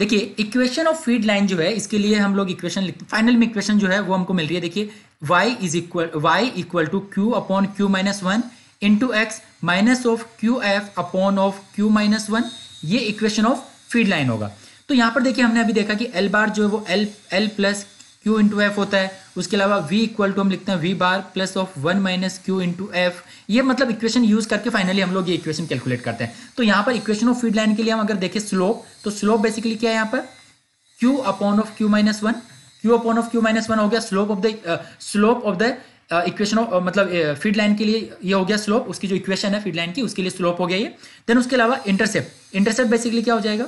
देखिए इक्वेशन ऑफ फीड लाइन जो है इसके लिए हम लोग इक्वेशन लिखते फाइनल में इक्वेशन जो है वो हमको मिल रही है देखिए y is equal y equal to Q upon Q minus one into X minus of Q F upon of Q minus one ये इक्वेशन ऑफ फीड लाइन होगा तो यहाँ पर देखिए हमने अभी देखा कि एल बार जो है वो L L plus Q into F होता है उसके अलावा वी इक्वल टू हम लिखते हैं V bar plus of one minus Q into F ये मतलब इक्वेशन यूज करके फाइनली हम लोग ये इक्वेशन कैलकुलेट करते हैं तो यहाँ पर इक्वेशन ऑफ फीड लाइन के लिए हम अगर देखें स्लोप तो स्लोप बेसिकली क्या है यहाँ पर Q upon of Q minus one Q upon of Q minus one हो गया slope of the slope of the equation uh, uh, मतलब फीड uh, लाइन के लिए ये हो गया स्लोप उसकी जो इक्वेशन है फीड लाइन की उसके लिए स्लोप हो गया ये देन उसके अलावा इंटरसेप्ट इंटरसेप्ट बेसिकली क्या हो जाएगा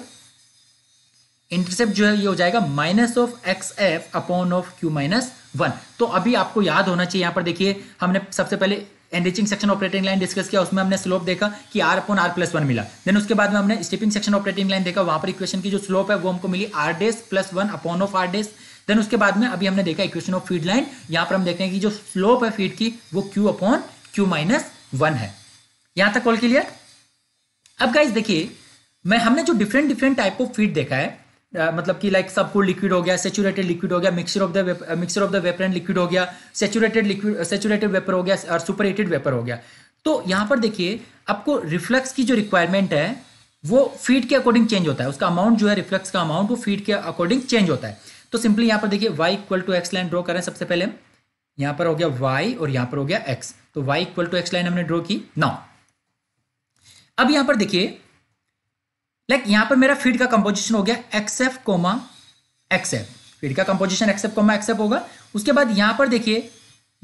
इंटरसेप्ट जो है ये हो जाएगा minus of X F upon of Q minus one तो अभी आपको याद होना चाहिए यहाँ पर देखिए हमने सबसे पहले enriching section operating line discuss किया उसमें हमने स्लोप देखा कि R upon R plus one मिला देन उसके बाद में हमने स्टिपिंग सेक्शन ऑपरेटिंग लाइन देखा वहां पर इक्वेशन की जो स्लोप है वो हमको मिली R dash plus one upon of R dash then उसके बाद में अभी हमने देखा इक्वेशन ऑफ फीड लाइन यहां पर हम देखते हैं कि जो स्लोप है फीड की वो Q upon Q minus one है यहां तक कॉल क्लियर अब गाइज देखिए मैं हमने जो different different type of feed देखा है आ, मतलब कि लाइक सब कुल लिक्विड हो गया सेचुरेटेड लिक्विड हो गया mixture of the mixture of the vapour and liquid हो गया सेचुरेटेड लिक्विड सेचुरेटेड वेपर हो गया और सुपर वेपर हो गया तो यहाँ पर देखिए आपको रिफ्लक्स की जो रिक्वायरमेंट है वो फीड के अकॉर्डिंग चेंज होता है उसका अमाउंट जो है रिफ्लक्स का अमाउंट वो फीड के अकॉर्डिंग चेंज होता है तो सिंपली यहां पर देखिए Y equal to x line draw करें सबसे पहले यहां पर हो गया वाई और यहां पर हो गया एक्स तो Y equal to x line हमने ड्रॉ की नाउ अब यहां पर देखिए लाइक यहां पर मेरा फीड का कंपोजिशन हो गया X F comma X F feed का composition X F comma X F होगा उसके बाद यहां पर देखिए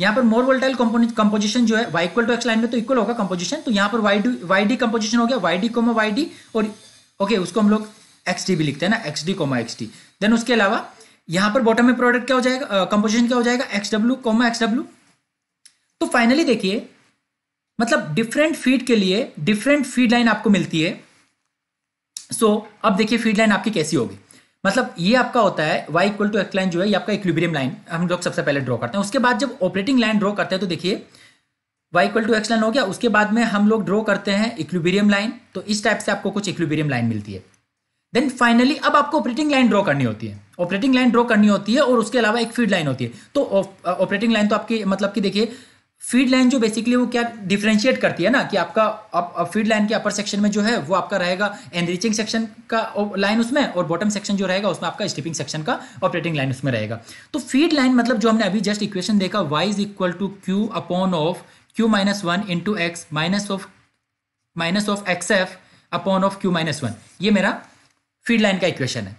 यहां पर मोर वोल्टाइल कंपोजिशन जो है Y equal to x line में तो इक्वल होगा कंपोजिशन तो यहां पर Y D Y D composition हो गया Y D comma Y D और ओके okay, उसको हम लोग एक्स डी भी लिखते हैं ना X D comma X D then उसके अलावा यहां पर बॉटम में प्रोडक्ट क्या हो जाएगा कंपोजिशन क्या हो जाएगा X W comma X W तो फाइनली देखिए मतलब डिफरेंट फीड के लिए डिफरेंट फीड लाइन आपको मिलती है सो so, अब देखिए फीड लाइन आपकी कैसी होगी मतलब ये आपका होता है Y equal to x line जो है ये आपका इक्विब्रियम लाइन हम लोग सबसे पहले ड्रॉ करते हैं उसके बाद जब ऑपरेटिंग लाइन ड्रॉ करते हैं तो देखिए Y equal to x line हो गया उसके बाद में हम लोग ड्रॉ करते हैं इक्विबेरियम लाइन तो इस टाइप से आपको कुछ इक्विबेरियम लाइन मिलती है देन फाइनली अब आपको ऑपरेटिंग लाइन ड्रॉ करनी होती है ऑपरेटिंग लाइन ड्रॉ करनी होती है और उसके अलावा एक फीड लाइन होती है तो ऑपरेटिंग लाइन तो आपकी मतलब कि देखिए फीड लाइन जो बेसिकली वो क्या डिफ्रेंशिएट करती है ना कि आपका फीड लाइन के अपर सेक्शन में जो है वो आपका रहेगा एनरीचिंग सेक्शन का लाइन उसमें और बॉटम सेक्शन जो रहेगा उसमें आपका स्टिपिंग सेक्शन का ऑपरेटिंग लाइन उसमें रहेगा तो फीड लाइन मतलब जो हमने अभी जस्ट इक्वेशन देखा Y is equal to Q upon of Q minus one into X minus of minus of X F upon of Q minus one ये मेरा फीड लाइन का इक्वेशन है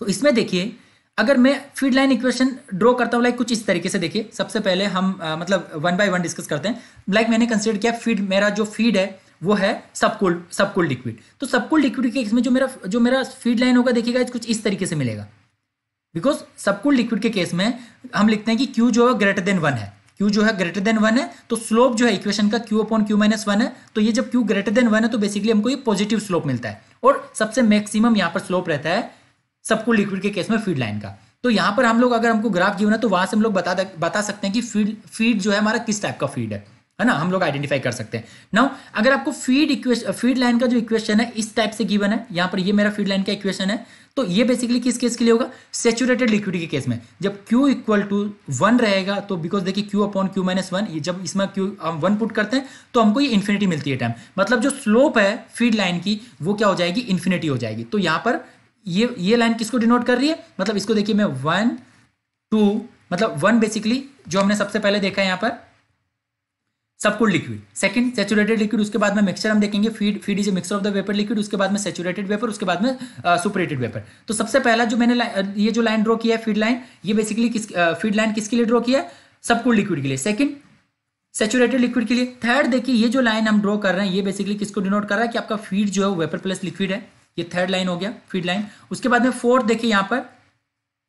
तो इसमें देखिए अगर मैं फीड लाइन इक्वेशन ड्रॉ करता हूँ लाइक कुछ इस तरीके से देखिए सबसे पहले हम आ, मतलब वन बाय वन डिस्कस करते हैं लाइक मैंने कंसिडर किया फीड मेरा जो फीड है वो है सबकूल सबकूल लिक्विड तो सबकूल लिक्विड के इसमें जो मेरा जो मेरा फीड लाइन होगा देखिएगा कुछ इस तरीके से मिलेगा बिकॉज सबकूल लिक्विड के केस में हम लिखते हैं कि क्यू जो है ग्रेटर देन वन है क्यू जो है ग्रेटर देन वन है तो स्लोप जो है इक्वेशन का Q upon Q minus one है तो ये जब क्यू ग्रेटर देन वन है तो बेसिकली हमको ये पॉजिटिव स्लोप मिलता है और सबसे मैक्सिमम यहाँ पर स्लोप रहता है सबको लिक्विड के केस में फीड लाइन का तो यहाँ पर हम लोग अगर हमको ग्राफ जीवन है तो वहाँ से हम लोग बता बता सकते हैं कि फीड फीड जो है हमारा किस टाइप का फीड है है ना हम लोग आइडेंटिफाई कर सकते हैं नाउ अगर आपको फीड इक्वेशन फीड लाइन का जो इक्वेशन है इस टाइप से गिवन है यहाँ पर ये मेरा फीड लाइन का इक्वेशन है तो ये बेसिकली किस केस के लिए होगा सेचुरेटेड लिक्विड के केस में जब Q इक्वल टू वन रहेगा तो बिकॉज देखिए Q upon Q minus one जब इसमें Q हम वन पुट करते हैं तो हमको ये इन्फिनिटी मिलती है टाइम मतलब जो स्लोप है फीड लाइन की वो क्या हो जाएगी इन्फिनिटी हो जाएगी तो यहाँ पर ये ये लाइन किसको डिनोट कर रही है मतलब इसको देखिए मैं वन टू मतलब वन बेसिकली जो हमने सबसे पहले देखा है यहाँ पर सब कुछ लिक्विड सेकंड सेचुरेटेड लिक्विड उसके बाद में मिक्सचर हम देखेंगे feed feed is mixture of the vapour liquid उसके बाद में सेचुरेटेड वेपर उसके बाद में सुपरेटेड uh, वेपर तो सबसे पहला जो मैंने ये जो लाइन ड्रॉ किया है फीड लाइन ये बेसिकली किस फीड uh, लाइन किसके लिए ड्रॉ किया है सब कुल लिक्विड के लिए सेकंड सेचुरेटेड लिक्विड के लिए थर्ड देखिए ये जो लाइन हम ड्रॉ कर रहे हैं ये बेसिकली किसको डिनोट कर रहा है कि आपका फीड जो है वेपर प्लस लिक्विड है ये थर्ड लाइन हो गया फीड लाइन उसके बाद में फोर्थ देखिए यहाँ पर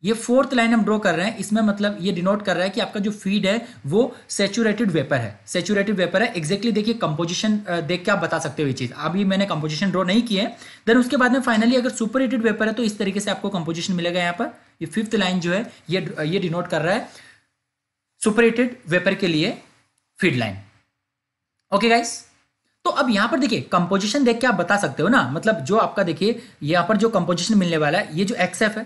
ये फोर्थ लाइन हम ड्रॉ कर रहे हैं इसमें मतलब ये डिनोट कर रहा है कि आपका जो फीड है वो सेचुरेटेड वेपर है सेचुरेटेड वेपर है एक्जैक्टली देखिए कंपोजिशन देख के आप बता सकते हो ये चीज़ अभी मैंने कंपोजिशन ड्रॉ नहीं किए है देन उसके बाद में फाइनली अगर सुपर हीटेड वेपर है तो इस तरीके से आपको कंपोजिशन मिलेगा यहाँ पर ये फिफ्थ लाइन जो है ये ये डिनोट कर रहा है सुपर हीटेड वेपर के लिए फीड लाइन ओके गाइस तो अब यहां पर देखिए कंपोजिशन देख के आप बता सकते हो ना मतलब जो आपका देखिए यहां पर जो कंपोजिशन मिलने वाला है ये जो एक्सएफ है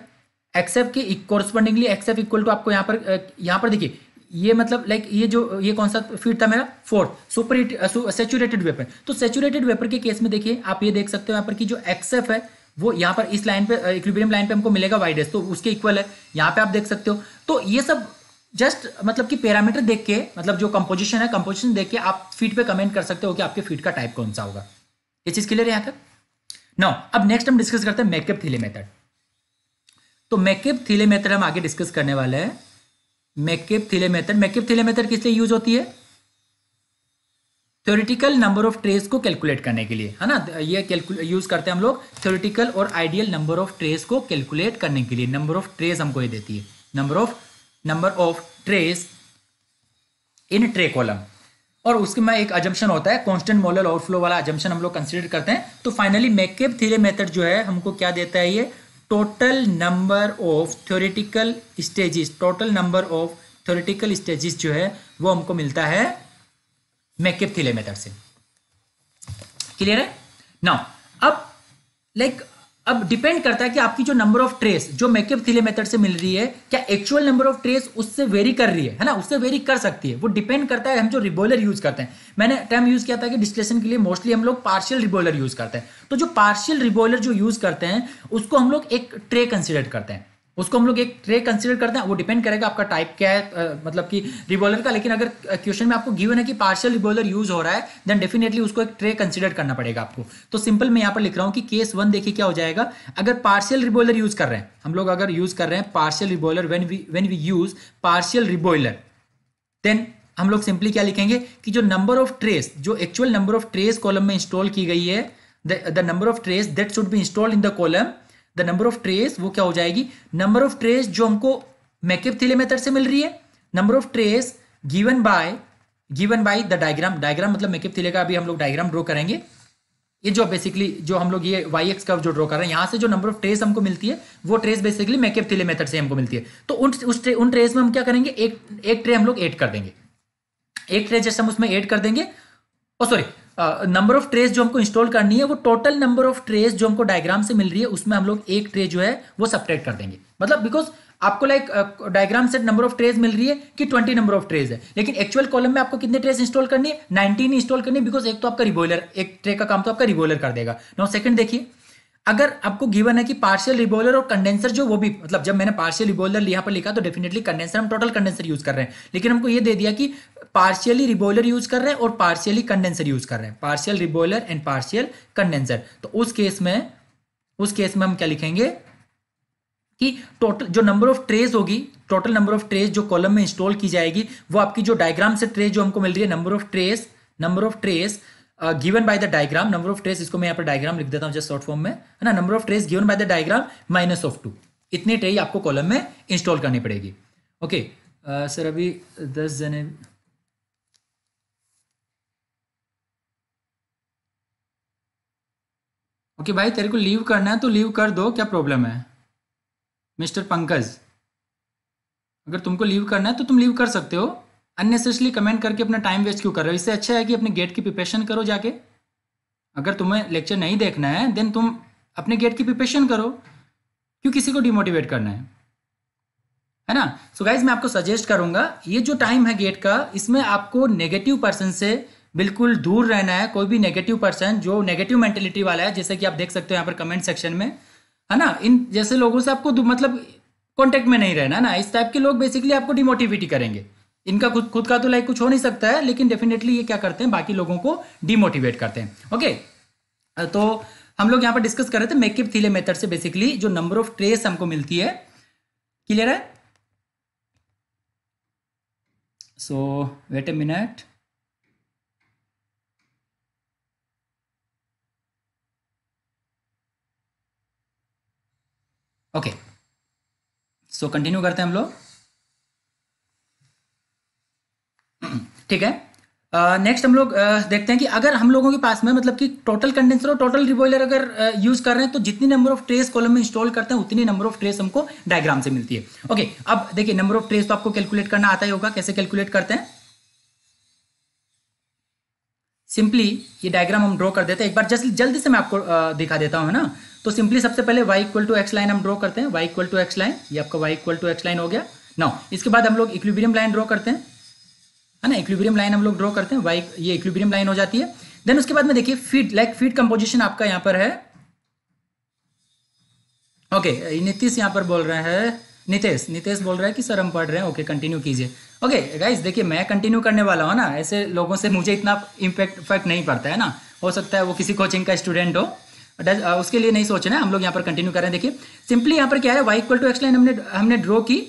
एक्सेप्ट के कॉरस्पॉन्डिंगली एक्सेप्ट इक्वल टू आपको यहाँ पर यहाँ पर देखिए ये मतलब लाइक ये जो ये कौन सा फीड था मेरा फोर्थ सुपर सेचुरेटेड वेपर तो सेचुरेटेड वेपर के केस में देखिए आप ये देख सकते हो यहाँ पर कि जो एक्सएफ है वो यहाँ पर इस लाइन पे इक्विबियम लाइन पे हमको मिलेगा वाई तो उसके इक्वल है यहाँ पे आप देख सकते हो तो ये सब जस्ट मतलब कि पैरामीटर देख के मतलब जो कंपोजिशन है कंपोजिशन देख के आप फीड पे कमेंट कर सकते हो कि आपके फीड का टाइप कौन सा होगा ये चीज क्लियर है यहाँ तक नाउ अब नेक्स्ट हम डिस्कस करते हैं मेकअप थीले मेथड तो मैकेब थीले मेथड हम आगे डिस्कस करने वाले हैं मैकेब थीले मेथड मैकेब थीले मेथड किस लिए यूज होती है थ्योरिटिकल नंबर ऑफ ट्रेस को कैलकुलेट करने के लिए है ना ये यूज करते हैं हम लोग थ्योरिटिकल और आइडियल नंबर ऑफ ट्रेस को कैलकुलेट करने के लिए नंबर ऑफ ट्रेस हमको ये देती है number of number of trays in tray column और उसके में एक अजम्पन होता है कॉन्स्टेंट मॉडल ओवरफ्लो वाला अजम्पन हम लोग कंसिडर करते हैं तो फाइनली मैकेब थीले मेथड जो है हमको क्या देता है ये total number of theoretical stages total number of theoretical stages जो है वो हमको मिलता है मैकेप थीले मेथड से क्लियर है नाउ अब लाइक like, अब डिपेंड करता है कि आपकी जो नंबर ऑफ ट्रेस जो मेकअप थीले मेथड से मिल रही है क्या एक्चुअल नंबर ऑफ ट्रेस उससे वेरी कर रही है है ना उससे वेरी कर सकती है वो डिपेंड करता है हम जो रिबोलर यूज करते हैं मैंने टाइम यूज किया था कि डिस्लेशन के लिए मोस्टली हम लोग पार्शियल रिबोलर यूज करते हैं तो जो पार्शियल रिबोलर जो यूज करते हैं उसको हम लोग एक ट्रे कंसिडर करते हैं उसको हम लोग एक ट्रे कंसिडर करते हैं वो डिपेंड करेगा आपका टाइप क्या है आ, मतलब कि रिवॉल्वर का लेकिन अगर क्वेश्चन में आपको गिवन है कि पार्शियल रिवॉल्वर यूज हो रहा है देन डेफिनेटली उसको एक ट्रे कंसिडर करना पड़ेगा आपको तो सिंपल मैं यहाँ पर लिख रहा हूँ कि केस वन देखिए क्या हो जाएगा अगर पार्शियल रिवॉल्वर यूज कर रहे हैं हम लोग अगर यूज कर रहे हैं partial revolver when we when we use partial revolver then हम लोग सिंपली क्या लिखेंगे कि जो नंबर ऑफ ट्रेस जो actual number of trays column में इंस्टॉल की गई है the number of trace that should be installed in the column the number of trace वो क्या हो जाएगी नंबर ऑफ ट्रेस जो हमको मैकेप थीले मेथड से मिल रही है number of trays given by given by the diagram diagram मतलब मैकेप थीले का अभी हम लोग डायग्राम ड्रॉ करेंगे ये जो बेसिकली जो हम लोग ये वाई एक्स कर्व जो ड्रॉ कर रहे हैं यहाँ से जो नंबर ऑफ ट्रेस हमको मिलती है वो trays basically McCabe Thiele method से हमको मिलती है तो उन उस ट्रे, उन ट्रेस में हम क्या करेंगे एक एक ट्रे हम लोग एड कर देंगे एक ट्रे जैसे हम उसमें एड कर देंगे और oh, sorry number of trays जो हमको इंस्टॉल करनी है वो टोटल नंबर ऑफ ट्रेस जो हमको डायग्राम से मिल रही है उसमें हम लोग एक ट्रे जो है वो सपरेट कर देंगे मतलब बिकॉज आपको लाइक डायग्राम से नंबर ऑफ ट्रेज मिल रही है कि ट्वेंटी नंबर ऑफ ट्रेज है लेकिन एक्चुअल कॉलम में आपको कितने ट्रेस इंस्टॉल करनी है नाइनटीन इंस्टॉल करनी है बिकॉज एक तो आपका रिबोलर एक ट्रे का काम तो आपका रिबोलर कर देगा नौ सेकंड देखिए अगर आपको गिवन है कि पार्शियल रिबोलर और कंडेंसर जो वो भी मतलब जब मैंने पार्शियल रिबोलर यहाँ पर लिखा तो डेफिनेटली कंडेंसर हम टोटल कंडेंसर यूज कर रहे हैं लेकिन हमको ये दे दिया कि पार्शियली रिबोलर यूज कर रहे हैं और पार्शियली कंडेंसर यूज कर रहे हैं partial reboiler and partial condenser तो उस केस में उस केस में हम क्या लिखेंगे कि टोटल जो नंबर ऑफ ट्रेज होगी टोटल नंबर ऑफ ट्रेस जो कॉलम में इंस्टॉल की जाएगी वो आपकी जो डायग्राम से ट्रेस जो हमको मिल रही है number of trays number of trays given by the diagram number of trays इसको मैं यहाँ पर डायग्राम लिख देता हूँ जस्ट शॉर्ट फॉर्म में है ना number of trays given by the diagram minus of two इतनी ट्रे आपको कॉलम में इंस्टॉल करनी पड़ेगी ओके सर uh, अभी दस जने ओके भाई तेरे को लीव करना है तो लीव कर दो क्या प्रॉब्लम है मिस्टर पंकज अगर तुमको लीव करना है तो तुम लीव कर सकते हो अननेसेसली कमेंट करके अपना टाइम वेस्ट क्यों कर रहे हो इससे अच्छा है कि अपने गेट की प्रिपरेशन करो जाके अगर तुम्हें लेक्चर नहीं देखना है देन तुम अपने गेट की प्रिपरेशन करो क्यों किसी को डिमोटिवेट करना है है ना सो so गाइज मैं आपको सजेस्ट करूंगा ये जो टाइम है गेट का इसमें आपको नेगेटिव पर्सन से बिल्कुल दूर रहना है कोई भी नेगेटिव पर्सन जो नेगेटिव मेंटेलिटी वाला है जैसे कि आप देख सकते हो यहाँ पर कमेंट सेक्शन में है ना इन जैसे लोगों से आपको मतलब कॉन्टेक्ट में नहीं रहना है ना इस टाइप के लोग बेसिकली आपको डिमोटिविटी करेंगे इनका खुद खुद का तो लाइक कुछ हो नहीं सकता है लेकिन डेफिनेटली ये क्या करते हैं बाकी लोगों को डिमोटिवेट करते हैं ओके तो हम लोग यहाँ पर डिस्कस कर रहे थे मेकअप थीले मेथड से बेसिकली जो नंबर ऑफ ट्रेस हमको मिलती है क्लियर है so wait a minute okay so continue करते हैं हम लोग ठीक है नेक्स्ट हम लोग देखते हैं कि अगर हम लोगों के पास में मतलब कि टोटल कंडेंसर और टोटल रिबॉइलर अगर यूज कर रहे हैं तो जितनी नंबर ऑफ ट्रेस कॉलम में इंस्टॉल करते हैं उतनी नंबर ऑफ ट्रेस हमको डायग्राम से मिलती है ओके okay, अब देखिए नंबर ऑफ ट्रेस तो आपको कैलकुलेट करना आता ही होगा कैसे कैलकुलेट करते हैं सिंपली ये डायग्राम हम ड्रॉ कर देते हैं एक बार जस्ट जल्दी से मैं आपको दिखा देता हूं है ना तो सिंपली सबसे पहले Y equal to x line हम ड्रॉ करते हैं Y equal to x line ये आपका Y equal to x line हो गया ना इसके बाद हम लोग इक्विबियम लाइन ड्रॉ करते हैं है ना इक्विब्रियम लाइन हम लोग ड्रॉ करते हैं वाई ये इक्विब्रियम लाइन हो जाती है देन उसके बाद में देखिए फीड लाइक फीड कंपोजिशन आपका यहाँ पर है ओके okay, नीतीश यहाँ पर बोल रहे हैं नितेश नितेश बोल रहा है कि सर हम पढ़ रहे हैं ओके कंटिन्यू कीजिए ओके गाइस देखिए मैं कंटिन्यू करने वाला हूँ ना ऐसे लोगों से मुझे इतना इम्पैक्ट इफेक्ट नहीं पड़ता है ना हो सकता है वो किसी कोचिंग का स्टूडेंट हो उसके लिए नहीं सोचना है हम लोग यहाँ पर कंटिन्यू कर रहे हैं देखिए सिंपली यहाँ पर क्या है Y equal to x line हमने हमने ड्रॉ की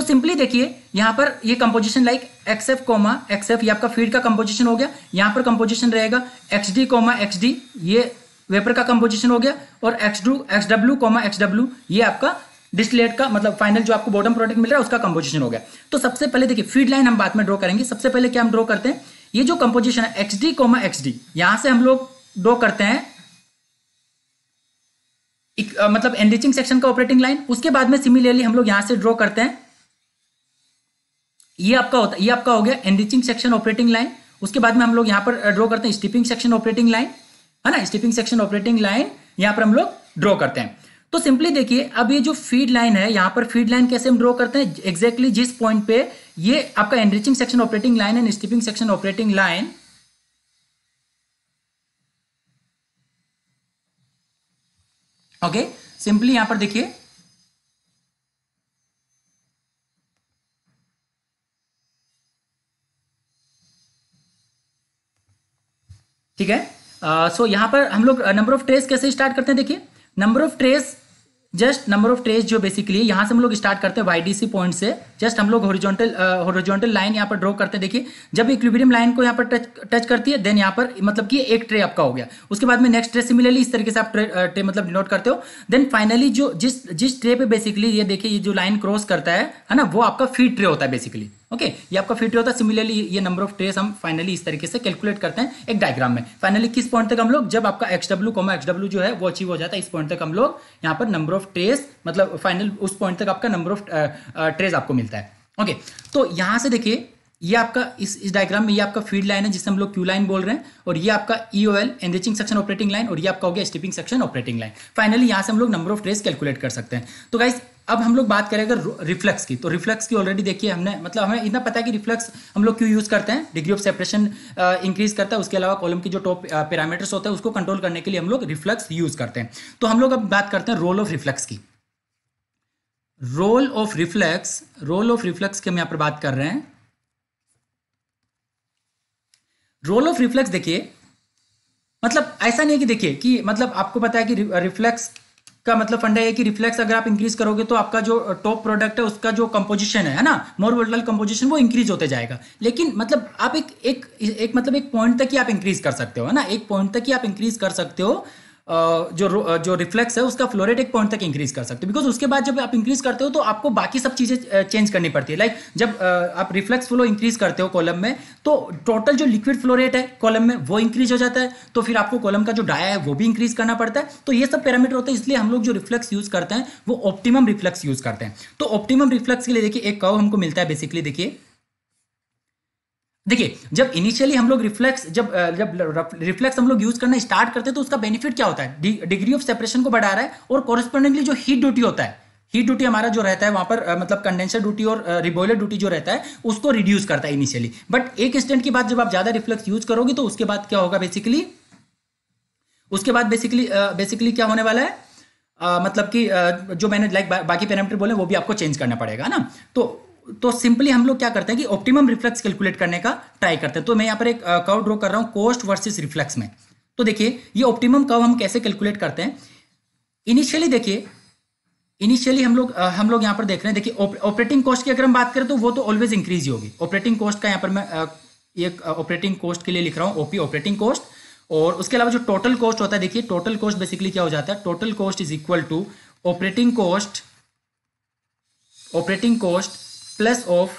तो सिंपली देखिए यहां पर ये composition like X F comma X F ये आपका फीड का कंपोजिशन हो गया यहां पर कंपोजिशन रहेगा X D comma X D ये वेपर का कंपोजिशन हो गया और एक्स डू X W comma X W ये आपका डिस्लेट का मतलब फाइनल जो आपको बॉटम प्रोडक्ट मिल रहा है उसका कंपोजिशन हो गया तो सबसे पहले देखिए फीड लाइन हम बाद में ड्रॉ करेंगे सबसे पहले क्या हम ड्रॉ करते हैं ये जो कंपोजिशन है X D comma X D यहां से हम लोग ड्रॉ करते हैं एक, आ, मतलब एनरिचिंग सेक्शन का ऑपरेटिंग लाइन उसके बाद में सिमिलरली हम लोग यहां से ड्रॉ करते हैं ये आपका होता ये आपका हो गया एनरिचिंग सेक्शन ऑपरेटिंग लाइन उसके बाद में हम लोग यहाँ पर ड्रॉ uh, करते हैं स्टिपिंग सेक्शन ऑपरेटिंग लाइन है ना स्टिपिंग सेक्शन ऑपरेटिंग लाइन यहाँ पर हम लोग ड्रॉ करते हैं तो सिंपली देखिए अब ये जो फीड लाइन है यहाँ पर फीड लाइन कैसे हम ड्रॉ करते हैं एग्जैक्टली exactly जिस पॉइंट पे ये आपका enriching section operating line and stripping section operating line okay simply यहां पर देखिए ठीक है सो uh, यहाँ पर हम लोग नंबर ऑफ ट्रेस कैसे स्टार्ट करते हैं देखिए number of trays just number of trays जो बेसिकली यहाँ से हम लोग स्टार्ट करते हैं वाई डी पॉइंट से जस्ट हम लोग हॉरिजॉन्टल हॉरिजॉन्टल लाइन यहाँ पर ड्रॉ करते हैं देखिए जब इक्विबियम लाइन को यहाँ पर टच टच करती है देन यहाँ पर मतलब कि एक ट्रे आपका हो गया उसके बाद में नेक्स्ट ट्रे सिमिलरली इस तरीके से आप ट्रे, ट्रे मतलब डिनोट करते हो देन फाइनली जो जिस जिस ट्रे पे बेसिकली ये देखिए ये जो लाइन क्रॉस करता है है ना वो आपका फीड ट्रे होता है बेसिकली ओके ये आपका फिट होता है सिमिलरली ये नंबर ऑफ ट्रेस हम फाइनली इस तरीके से कैलकुलेट करते हैं एक डायग्राम में फाइनली किस पॉइंट तक हम लोग जब आपका X W comma X W जो है वो अचीव हो जाता है इस पॉइंट तक हम लोग यहाँ पर नंबर ऑफ ट्रेस मतलब फाइनल उस पॉइंट तक आपका नंबर ऑफ ट्रेस आपको मिलता है ओके तो यहाँ से देखिए ये आपका इस इस डायग्राम में ये आपका फीड लाइन है जिसे हम लोग क्यू लाइन बोल रहे हैं और ये आपका EOL enriching section operating line और ये आपका हो गया stripping section operating line finally यहाँ से हम लोग नंबर ऑफ ट्रेस कैलकुलेट कर सकते हैं तो गाइज अब हम लोग बात करें अगर रिफ्लेक्स की तो रिफ्लेक्स की ऑलरेडी देखिए हमने मतलब हमें इतना पता है कि रिफ्लेक्स हम लोग क्यों यूज़ करते हैं डिग्री ऑफ सेपरेशन इंक्रीज करता है उसके अलावा कॉलम की जो टॉप पैरामीटर्स होते हैं उसको कंट्रोल करने के लिए हम लोग रिफ्लेक्स यूज़ करते हैं तो हम लोग अब बात करते हैं रोल ऑफ रिफ्लेक्स की role of reflux role of reflux की हम यहां पर बात कर रहे हैं रोल ऑफ रिफ्लेक्स देखिए मतलब ऐसा नहीं है कि देखिए कि मतलब आपको पता है कि रिफ्लेक्स का मतलब फंडा है कि रिफ्लेक्स अगर आप इंक्रीज करोगे तो आपका जो टॉप uh, प्रोडक्ट है उसका जो कंपोजिशन है ना मोर वर्टल कंपोजिशन वो इंक्रीज होते जाएगा लेकिन मतलब आप एक एक एक मतलब एक पॉइंट तक ही आप इंक्रीज कर सकते हो है ना एक पॉइंट तक ही आप इंक्रीज कर सकते हो जो जो रिफ्लेक्स है उसका फ्लोरेट एक पॉइंट तक इंक्रीज कर सकते हो बिकॉज उसके बाद जब आप इंक्रीज करते हो तो आपको बाकी सब चीज़ें चेंज करनी पड़ती है लाइक like, जब आप रिफ्लेक्स फ्लो इंक्रीज करते हो कॉलम में तो टोटल जो लिक्विड फ्लोरेट है कॉलम में वो इंक्रीज हो जाता है तो फिर आपको कॉलम का जो डाया है वो भी इंक्रीज करना पड़ता है तो ये सब पैरामीटर होते हैं इसलिए हम लोग जो रिफ्लेक्स यूज़ करते हैं वो ऑप्टिमम रिफ्लेक्स यूज़ करते हैं तो ऑप्टिमम रिफ्लेक्स के लिए देखिए एक कव हमको मिलता है बेसिकली देखिए देखिए जब इनिशियली हम लोग रिफ्लेक्स जब जब रिफ्लेक्स हम लोग यूज करना स्टार्ट करते हैं तो उसका बेनिफिट क्या होता है डिग्री ऑफ सेपरेशन को बढ़ा रहा है और कॉरेस्पॉन्डिंगली जो हीट ड्यूटी होता है हीट ड्यूटी हमारा जो रहता है वहां पर मतलब कंडेंसर ड्यूटी और रिबॉयलर ड्यूटी जो रहता है उसको रिड्यूस करता है इनिशियली बट एक इंस्टेंट के बाद जब आप ज्यादा रिफ्लेक्स यूज करोगे तो उसके बाद क्या होगा बेसिकली उसके बाद बेसिकली बेसिकली क्या होने वाला है Uh, मतलब कि uh, जो मैंने लाइक like, बा, बाकी पैरामीटर बोले वो भी आपको चेंज करना पड़ेगा ना तो तो सिंपली हम लोग क्या करते हैं कि ऑप्टिमम रिफ्लेक्स कैलकुलेट करने का ट्राई करते हैं तो मैं यहाँ पर एक कव ड्रॉ कर रहा हूँ कोस्ट वर्सेस रिफ्लेक्स में तो देखिए ये ऑप्टिमम कव हम कैसे कैलकुलेट करते हैं इनिशियली देखिए इनिशियली हम लोग हम लोग यहाँ पर देख रहे हैं देखिए ऑपरेटिंग कॉस्ट की अगर हम बात करें तो वो तो ऑलवेज इंक्रीज ही होगी ऑपरेटिंग कॉस्ट का यहाँ पर मैं एक ऑपरेटिंग कॉस्ट के लिए लिख रहा हूँ ओपी ऑपरेटिंग कॉस्ट और उसके अलावा जो टोटल कॉस्ट होता है देखिए टोटल कॉस्ट बेसिकली क्या हो जाता है total cost is equal to operating cost operating cost plus of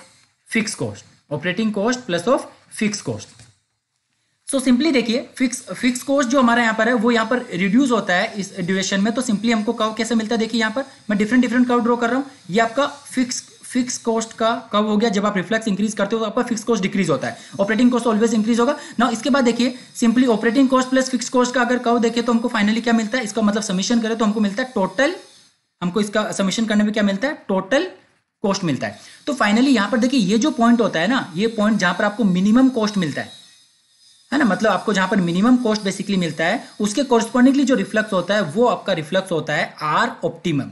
fix cost operating cost plus of fix cost so simply देखिए फिक्स फिक्स कॉस्ट जो हमारा यहाँ पर है वो यहाँ पर रिड्यूस होता है इस ड्यूरेशन में तो सिंपली हमको कव कैसे मिलता है देखिए यहाँ पर मैं डिफरेंट डिफरेंट कव ड्रॉ कर रहा हूँ ये आपका फिक्स फिक्स कॉस्ट का कब हो गया जब आप रिफ्लेक्स इंक्रीज करते हो तो आपका फिक्स कॉस्ट डिक्रीज होता है ऑपरेटिंग कॉस्ट ऑलवेज इंक्रीज होगा ना इसके बाद देखिए simply operating cost plus fix cost का अगर कव देखिए तो हमको फाइनली क्या मिलता है इसका मतलब समीशन करें तो हमको मिलता है टोटल हमको इसका समीशन करने में क्या मिलता है टोटल कॉस्ट मिलता है तो फाइनली यहां पर देखिए ये जो पॉइंट होता है ना ये पॉइंट जहां पर आपको मिनिमम कॉस्ट मिलता है है ना मतलब आपको जहां पर मिनिमम कॉस्ट बेसिकली मिलता है उसके कॉरस्पॉन्डिंगली जो रिफ्लक्स होता है वो आपका रिफ्लक्स होता है आर ऑप्टिमम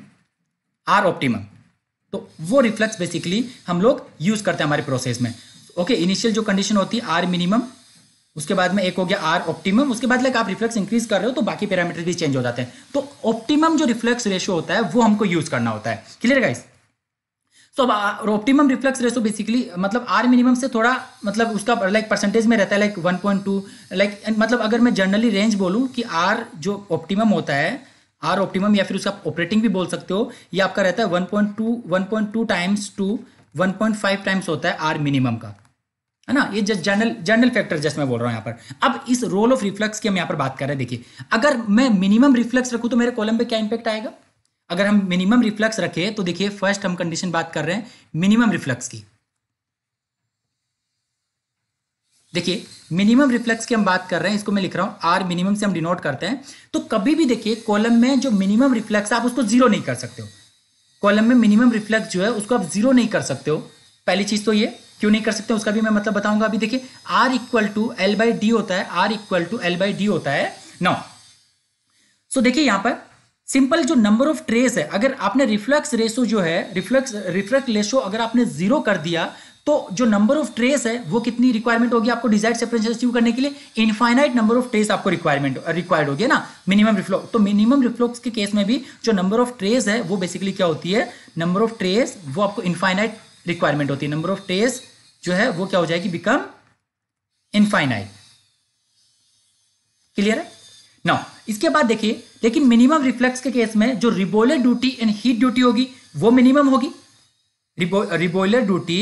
आर ऑप्टिमम तो वो रिफ्लक्स बेसिकली हम लोग यूज़ करते हैं हमारे प्रोसेस में ओके इनिशियल जो कंडीशन होती है आर मिनिमम उसके बाद में एक हो गया आर ऑप्टिमम उसके बाद लाइक आप रिफ्लेक्स इंक्रीज कर रहे हो तो बाकी पैरामीटर भी चेंज हो जाते हैं तो ऑप्टिमम जो रिफ्लेक्स रेशियो होता है वो हमको यूज करना होता है क्लियर गाइस तो अब ऑप्टिमम रिफ्लेक्स रेशो बेसिकली मतलब आर मिनिमम से थोड़ा मतलब उसका लाइक परसेंटेज में रहता है like one point two like मतलब अगर मैं जनरली रेंज बोलूँ कि आर जो ऑप्टिमम होता है आर ऑप्टिमम या फिर उसका ऑपरेटिंग भी बोल सकते हो ये आपका रहता है one point two one point two times two one point five times होता है आर मिनिमम का है ना ये just general general factor just मैं बोल रहा हूँ यहाँ पर अब इस रोल ऑफ रिफ्लेक्स की हम यहाँ पर बात कर रहे हैं देखिए अगर मैं मिनिमम रिफ्लेक्स रखूँ तो मेरे कॉलम पर क्या इंपैक्ट आएगा अगर हम मिनिमम रिफ्लक्स रखें तो देखिए फर्स्ट हम कंडीशन बात कर रहे हैं मिनिमम रिफ्लक्स की देखिए मिनिमम रिफ्लेक्स की हम बात कर रहे हैं इसको मैं लिख रहा हूं आर मिनिमम से हम डिनोट करते हैं तो कभी भी देखिए कॉलम में जो मिनिमम रिफ्लेक्स आप उसको जीरो नहीं कर सकते हो कॉलम में मिनिमम रिफ्लेक्स जो है उसको आप जीरो नहीं कर सकते हो पहली चीज तो ये क्यों नहीं कर सकते उसका भी मैं मतलब बताऊंगा अभी देखिए R equal to L by D होता है R equal to L by D होता है नौ सो देखिए यहां पर सिंपल जो नंबर ऑफ ट्रेस है अगर आपने रिफ्लक्स रेशो जो है रिफ्लक्स रिफ्लेक्ट रेशो अगर आपने जीरो कर दिया तो जो नंबर ऑफ ट्रेस है वो कितनी रिक्वायरमेंट होगी आपको डिजाइड सेपरेंस अचीव करने के लिए इनफाइनाइट नंबर ऑफ ट्रेस आपको रिक्वायरमेंट रिक्वायर्ड होगी ना मिनिमम रिफ्लॉक्स तो मिनिमम रिफ्लॉक्स के केस में भी जो नंबर ऑफ ट्रेस है वो बेसिकली क्या होती है नंबर ऑफ ट्रेस वो आपको इनफाइनाइट रिक्वायरमेंट होती है नंबर ऑफ ट्रेस जो है वो क्या हो जाएगी बिकम इनफाइनाइट क्लियर है ना इसके बाद देखिए लेकिन मिनिमम रिफ्लेक्स के केस में जो reboiler duty and heat duty होगी वो मिनिमम होगी रिबोलर ड्यूटी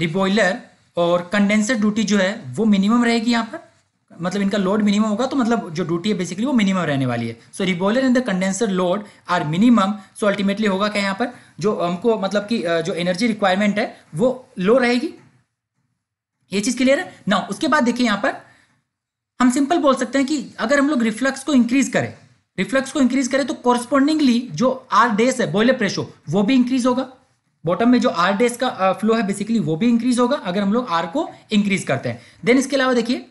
रिबोलर और कंडेंसर ड्यूटी जो है वो मिनिमम रहेगी यहां पर मतलब इनका लोड मिनिमम होगा तो मतलब जो ड्यूटी है बेसिकली वो मिनिमम रहने वाली है so reboiler and the condenser load are minimum so ultimately होगा क्या यहां पर जो हमको मतलब कि जो एनर्जी रिक्वायरमेंट है वो लो रहेगी ये चीज़ क्लियर है ना उसके बाद देखिए यहां पर हम सिंपल बोल सकते हैं कि अगर हम लोग रिफ्लक्स को इंक्रीज करें रिफ्लक्स को इंक्रीज करें तो कॉरस्पॉन्डिंगली जो आर डेस है बॉयलर प्रेशर वो भी इंक्रीज होगा बॉटम में जो आर डेस का फ्लो uh, है बेसिकली वो भी इंक्रीज होगा अगर हम लोग आर को इंक्रीज करते हैं देन इसके अलावा देखिए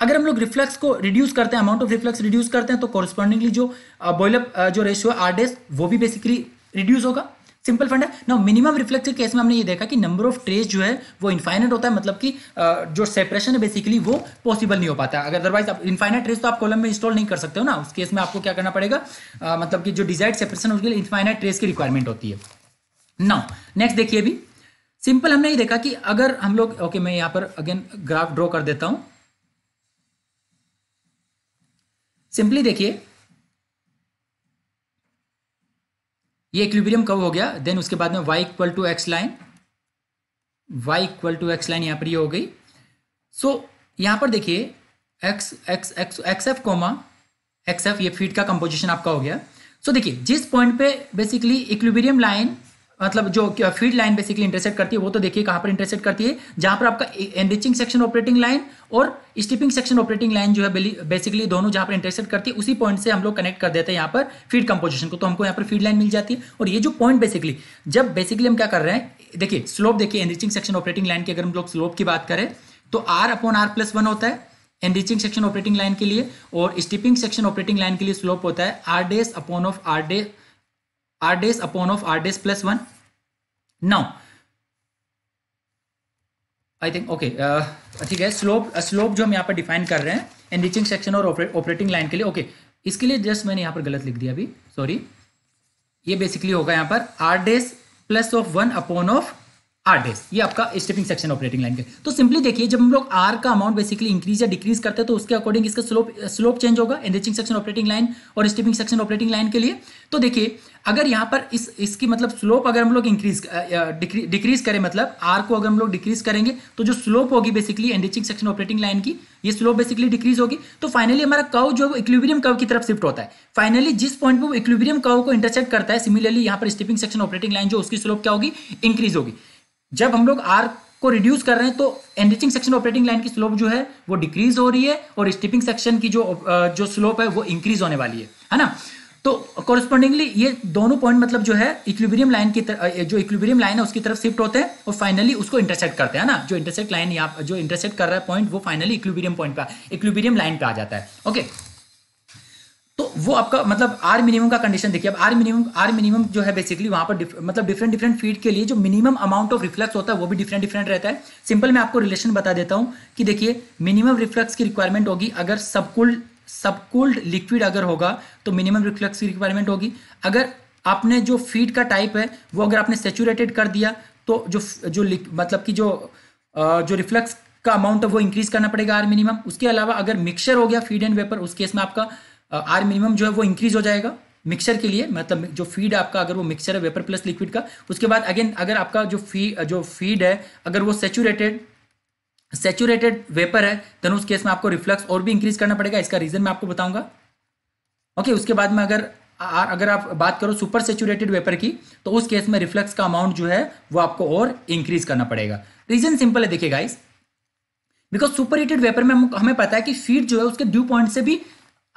अगर हम लोग रिफ्लक्स को रिड्यूस करते हैं अमाउंट ऑफ रिफ्लक्स रिड्यूस करते हैं तो कॉरस्पॉन्डिंगली जो बॉयलर uh, uh, जो रेशियो है आर डेस वो भी बेसिकली रिड्यूस होगा सिंपल फंड है ना मिनिमम रिफ्लेक्टिव केस में हमने ये देखा कि नंबर ऑफ ट्रेस जो है वो इन्फाइनेट होता है मतलब कि जो सेपरेशन है बेसिकली वो पॉसिबल नहीं हो पाता है अगर अदरवाइज आप इन्फाइनेट ट्रेस तो आप कॉलम में इंस्टॉल नहीं कर सकते हो ना उस केस में आपको क्या करना पड़ेगा आ, मतलब कि जो डिजाइड सेपरेशन उसके लिए इनफाइनाइट ट्रेस की रिक्वायरमेंट होती है नाउ नेक्स्ट देखिए अभी सिंपल हमने ये देखा कि अगर हम लोग ओके मैं यहाँ पर अगेन ग्राफ ड्रॉ कर देता हूँ सिंपली देखिए ये इक्विलिब्रियम कब हो गया देन उसके बाद में Y equal to x line Y equal to x line यहाँ पर ये हो गई सो so, यहाँ पर देखिए X X X X F comma X F ये फीट का कंपोजिशन आपका हो गया सो so, देखिए जिस पॉइंट पे बेसिकली इक्विबेरियम लाइन मतलब जो फीड लाइन बेसिकली इंटरसेक्ट करती है वो तो देखिए कहां पर इंटरसेक्ट करती है जहां पर आपका एनरिचिंग सेक्शन ऑपरेटिंग लाइन और स्टिपिंग सेक्शन ऑपरेटिंग लाइन जो है बेसिकली दोनों जहां पर इंटरसेक्ट करती है उसी पॉइंट से हम लोग कनेक्ट कर देते हैं यहां पर फीड कंपोजिशन को तो हमको यहां पर फीड लाइन मिल जाती है और ये जो पॉइंट बेसिकली जब बेसिकली हम क्या कर रहे हैं देखिए स्लोप देखिए एनरिचिंग सेक्शन ऑपरेटिंग लाइन की अगर हम लोग स्लोप की बात करें तो R upon R plus one होता है एनरिचिंग सेक्शन ऑपरेटिंग लाइन के लिए और स्टिपिंग सेक्शन ऑपरेटिंग लाइन के लिए स्लोप होता है R dash upon of R dash r dash upon of r dash plus 1. Now, I think okay ठीक है स्लोप स्लोप uh, जो हम यहाँ पर डिफाइन कर रहे हैं एंड रीचिंग सेक्शन और ऑपरेटिंग लाइन के लिए ओके okay, इसके लिए जस्ट मैंने यहाँ पर गलत लिख दिया अभी सॉरी ये बेसिकली होगा यहाँ पर R dash plus of one upon of R dash ये आपका स्टेपिंग सेक्शन ऑपरेटिंग लाइन के तो सिंपली देखिए जब हम लोग आर का अमाउंट बेसिकली इंक्रीज या डिक्रीज करते हैं तो उसके अकॉर्डिंग इसका स्लोप स्लोप चेंज होगा एनरिचिंग सेक्शन ऑपरेटिंग लाइन और स्टेपिंग सेक्शन ऑपरेटिंग लाइन के लिए तो देखिए अगर यहाँ पर इस इसकी मतलब स्लोप अगर हम लोग इंक्रीज डिक्रीज करें मतलब आर को अगर हम लोग डिक्रीज करेंगे तो जो स्लोप होगी basically enriching section operating line की ये स्लोप बेसिकली डिक्रीज होगी तो फाइनली हमारा कव जो इक्विबियम कव की तरफ शिफ्ट होता है फाइनली जिस पॉइंट पर वो इक्विबियम कव को इंटरसेक्ट करता है सिमिलरली यहाँ पर स्टिपिंग सेक्शन ऑपरेटिंग लाइन जो उसकी स्लोप क्या होगी इंक्रीज होगी जब हम लोग आर को रिड्यूस कर रहे हैं तो एनरिचिंग सेक्शन ऑपरेटिंग लाइन की स्लोप जो है वो डिक्रीज हो रही है और स्टिपिंग सेक्शन की जो जो स्लोप है वो इंक्रीज होने वाली है है ना तो कॉरेस्पॉन्डिंगली ये दोनों पॉइंट मतलब जो है इक्विबेरियम लाइन की तर, जो इक्विबेरियम लाइन है उसकी तरफ शिफ्ट होते हैं और फाइनली उसको इंटरसेक्ट करते हैं ना जो इंटरसेक्ट लाइन जो इंटरसेक्ट कर रहा है पॉइंट वो फाइनली इक्विबेरियम पॉइंट पर इक्विबेरियम लाइन पर आ जाता है ओके okay. तो वो आपका मतलब आर मिनिमम का कंडीशन देखिए अब आर मिनिमम आर मिनिमम जो है बेसिकली वहाँ पर डिफ, मतलब डिफरेंट डिफरेंट फीड के लिए जो मिनिमम अमाउंट ऑफ रिफ्लक्स होता है वो भी डिफरेंट डिफरेंट रहता है सिंपल मैं आपको रिलेशन बता देता हूँ कि देखिए मिनिमम रिफ्लक्स की रिक्वायरमेंट होगी अगर सबकुल्ड सबकुल्ड लिक्विड अगर होगा तो मिनिमम रिफ्लक्स की रिक्वायरमेंट होगी अगर आपने जो फीड का टाइप है वो अगर आपने सेचूरेटेड कर दिया तो जो जो मतलब कि जो जो रिफ्लक्स का अमाउंट है वो इंक्रीज करना पड़ेगा आर मिनिमम उसके अलावा अगर मिक्सचर हो गया फीड एंड वेपर उस केस में आपका आर मिनिमम जो है वो इंक्रीज हो जाएगा मिक्सर के लिए मतलब जो फीड आपका अगर वो मिक्सर है वेपर प्लस लिक्विड का उसके बाद अगेन अगर आपका जो फी जो फीड है अगर वो सेचूरेटेड सेचूरेटेड वेपर है तो उस केस में आपको रिफ्लक्स और भी इंक्रीज करना पड़ेगा इसका रीज़न मैं आपको बताऊंगा ओके okay, उसके बाद में अगर आ, अगर आप बात करो सुपर सेचूरेटेड वेपर की तो उस केस में रिफ्लक्स का अमाउंट जो है वो आपको और इंक्रीज करना पड़ेगा रीज़न सिंपल है देखिए guys because super heated vapour में हमें पता है कि फीड जो है उसके ड्यू पॉइंट से भी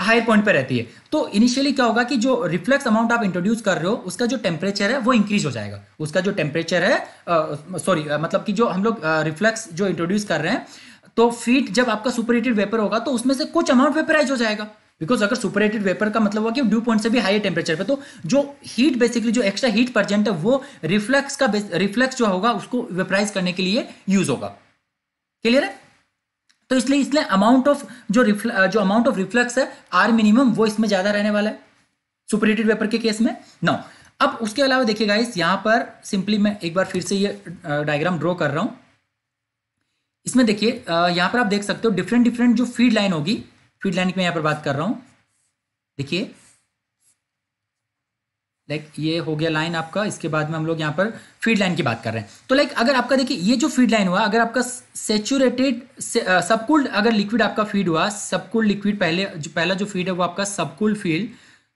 हायर पॉइंट पे रहती है तो इनिशियली क्या होगा कि जो रिफ्लेक्स अमाउंट आप इंट्रोड्यूस कर रहे हो उसका जो टेम्परेचर है वो इंक्रीज हो जाएगा उसका जो टेम्परेचर है सॉरी मतलब कि जो हम लोग रिफ्लेक्स जो इंट्रोड्यूस कर रहे हैं तो फीट जब आपका सुपरेटेड वेपर होगा तो उसमें से कुछ अमाउंट वेपराइज हो जाएगा बिकॉज अगर सुपरेटेड वेपर का मतलब हुआ कि ड्यू पॉइंट से भी हाई टेम्परेचर पे तो जो हीट बेसिकली जो एक्स्ट्रा हीट परजेंट है वो रिफ्लेक्स का रिफ्लेक्स जो होगा उसको वेपराइज करने के लिए यूज होगा क्लियर है तो इसलिए इसलिए अमाउंट ऑफ जो जो अमाउंट ऑफ रिफ्लक्स है आर मिनिमम वो इसमें ज्यादा रहने वाला है सुपरेटेड वेपर के केस में नौ अब उसके अलावा देखिए गाइस यहां पर सिंपली मैं एक बार फिर से ये डायग्राम ड्रॉ कर रहा हूं इसमें देखिए यहां पर आप देख सकते हो डिफरेंट डिफरेंट जो फीड लाइन होगी फीड लाइन की मैं यहां पर बात कर रहा हूं देखिए लाइक ये हो गया लाइन आपका इसके बाद में हम लोग यहाँ पर फीड लाइन की बात कर रहे हैं तो लाइक अगर आपका देखिए ये जो फीड लाइन हुआ अगर आपका सेचूरेटेड सबकूल्ड अगर लिक्विड आपका फीड हुआ सबकूल्ड लिक्विड पहले जो पहला जो फीड है वो आपका सबकूल्ड फीड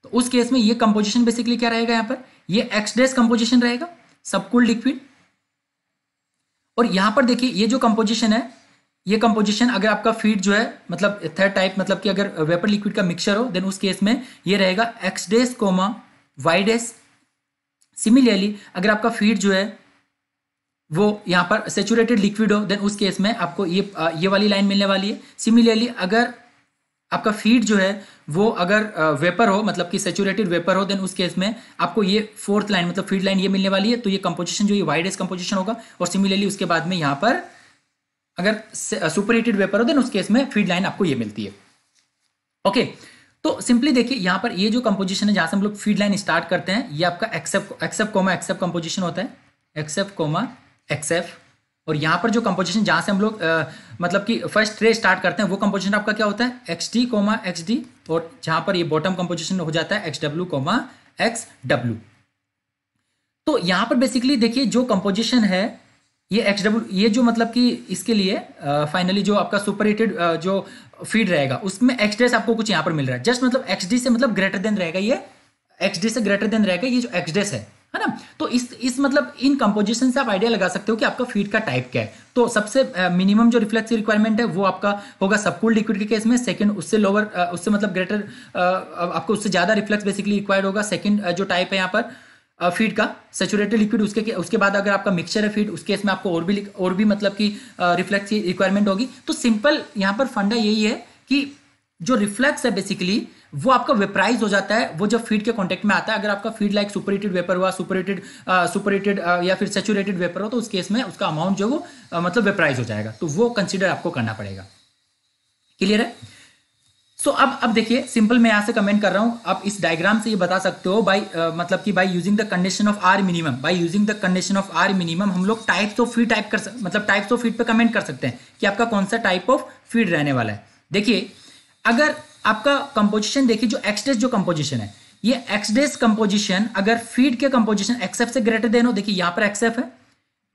तो उस केस में ये कंपोजिशन बेसिकली क्या रहेगा यहाँ पर ये एक्सड्रेस कंपोजिशन रहेगा सबकूल्ड लिक्विड और यहाँ पर देखिए ये जो कंपोजिशन है ये कंपोजिशन अगर आपका फीड जो है मतलब थर्ड टाइप मतलब कि अगर वेपर लिक्विड का मिक्सर हो देन उस केस में ये रहेगा X dash comma Y dash similarly अगर आपका फीड जो है वो यहाँ पर सेचुरेटेड लिक्विड हो देन उस केस में आपको ये ये वाली लाइन मिलने वाली है सिमिलरली अगर आपका फीड जो है वो अगर वेपर हो मतलब कि सेचुरेटेड वेपर हो देन उस केस में आपको ये फोर्थ लाइन मतलब फीड लाइन ये मिलने वाली है तो ये कंपोजिशन जो ये वाइड एस कंपोजिशन होगा और सिमिलरली उसके बाद में यहाँ पर अगर सुपरहीटेड वेपर हो देन उस केस में फीड लाइन आपको ये मिलती है ओके okay, तो सिंपली देखिए यहाँ पर ये जो कंपोजिशन है जहाँ से हम लोग फीड लाइन स्टार्ट करते हैं ये आपका X F X F comma X F composition होता है एक्सेप्ट कोमा एक्सेप्ट और यहाँ पर जो कंपोजिशन जहाँ से हम लोग मतलब कि फर्स्ट ट्रे स्टार्ट करते हैं वो कंपोजिशन आपका क्या होता है X T comma X D और जहाँ पर ये बॉटम कंपोजिशन हो जाता है X W comma X W तो यहाँ पर बेसिकली देखिए जो कंपोजिशन है ये एक्स डब्ल्यू ये जो मतलब कि इसके लिए फाइनली जो आपका सुपर हीटेड जो फीड रहेगा उसमें एक्स डेस आपको कुछ यहाँ पर मिल रहा है जस्ट मतलब एक्स डी से मतलब ग्रेटर देन रहेगा ये एक्स डी से ग्रेटर देन रहेगा ये जो एक्स डेस है है ना तो इस इस मतलब इन कंपोजिशन से आप आइडिया लगा सकते हो कि आपका फीड का टाइप क्या है तो सबसे मिनिमम जो रिफ्लेक्स रिक्वायरमेंट है वो आपका होगा सबकूल लिक्विड के केस में सेकंड उससे लोअर उससे मतलब ग्रेटर आपको उससे ज़्यादा रिफ्लेक्स बेसिकली रिक्वायर्ड होगा सेकंड जो टाइप है यहाँ पर फीड का सेचुरेटेड लिक्विड उसके उसके बाद अगर आपका मिक्सचर है फीड उसके इसमें आपको और भी और भी मतलब कि रिफ्लेक्स की रिक्वायरमेंट होगी तो सिंपल यहाँ पर फंडा यही है कि जो रिफ्लेक्स है बेसिकली वो आपका वेपराइज हो जाता है वो जब फीड के कॉन्टेक्ट में आता है अगर आपका फीड लाइक सुपरेटेड वेपर हुआ सुपरेटेड सुपरेटेड या फिर सेचुरेटेड वेपर हो तो उस केस में उसका अमाउंट जो वो मतलब वेपराइज हो जाएगा तो वो कंसिडर आपको करना पड़ेगा क्लियर है सो अब अब देखिए सिंपल मैं यहाँ से कमेंट कर रहा हूँ आप इस डायग्राम से ये बता सकते हो बाई uh, मतलब कि by using the condition of R minimum by using the condition of R minimum हम लोग टाइप्स ऑफ फीड टाइप कर मतलब टाइप्स ऑफ फीड पे कमेंट कर सकते हैं कि आपका कौन सा टाइप ऑफ फीड रहने वाला है देखिए अगर आपका कंपोजिशन देखिए जो एक्सडेस जो कंपोजिशन है ये एक्सडेस कंपोजिशन अगर फीड के कंपोजिशन एक्सेप से ग्रेटर देन हो देखिए यहाँ पर एक्सेप है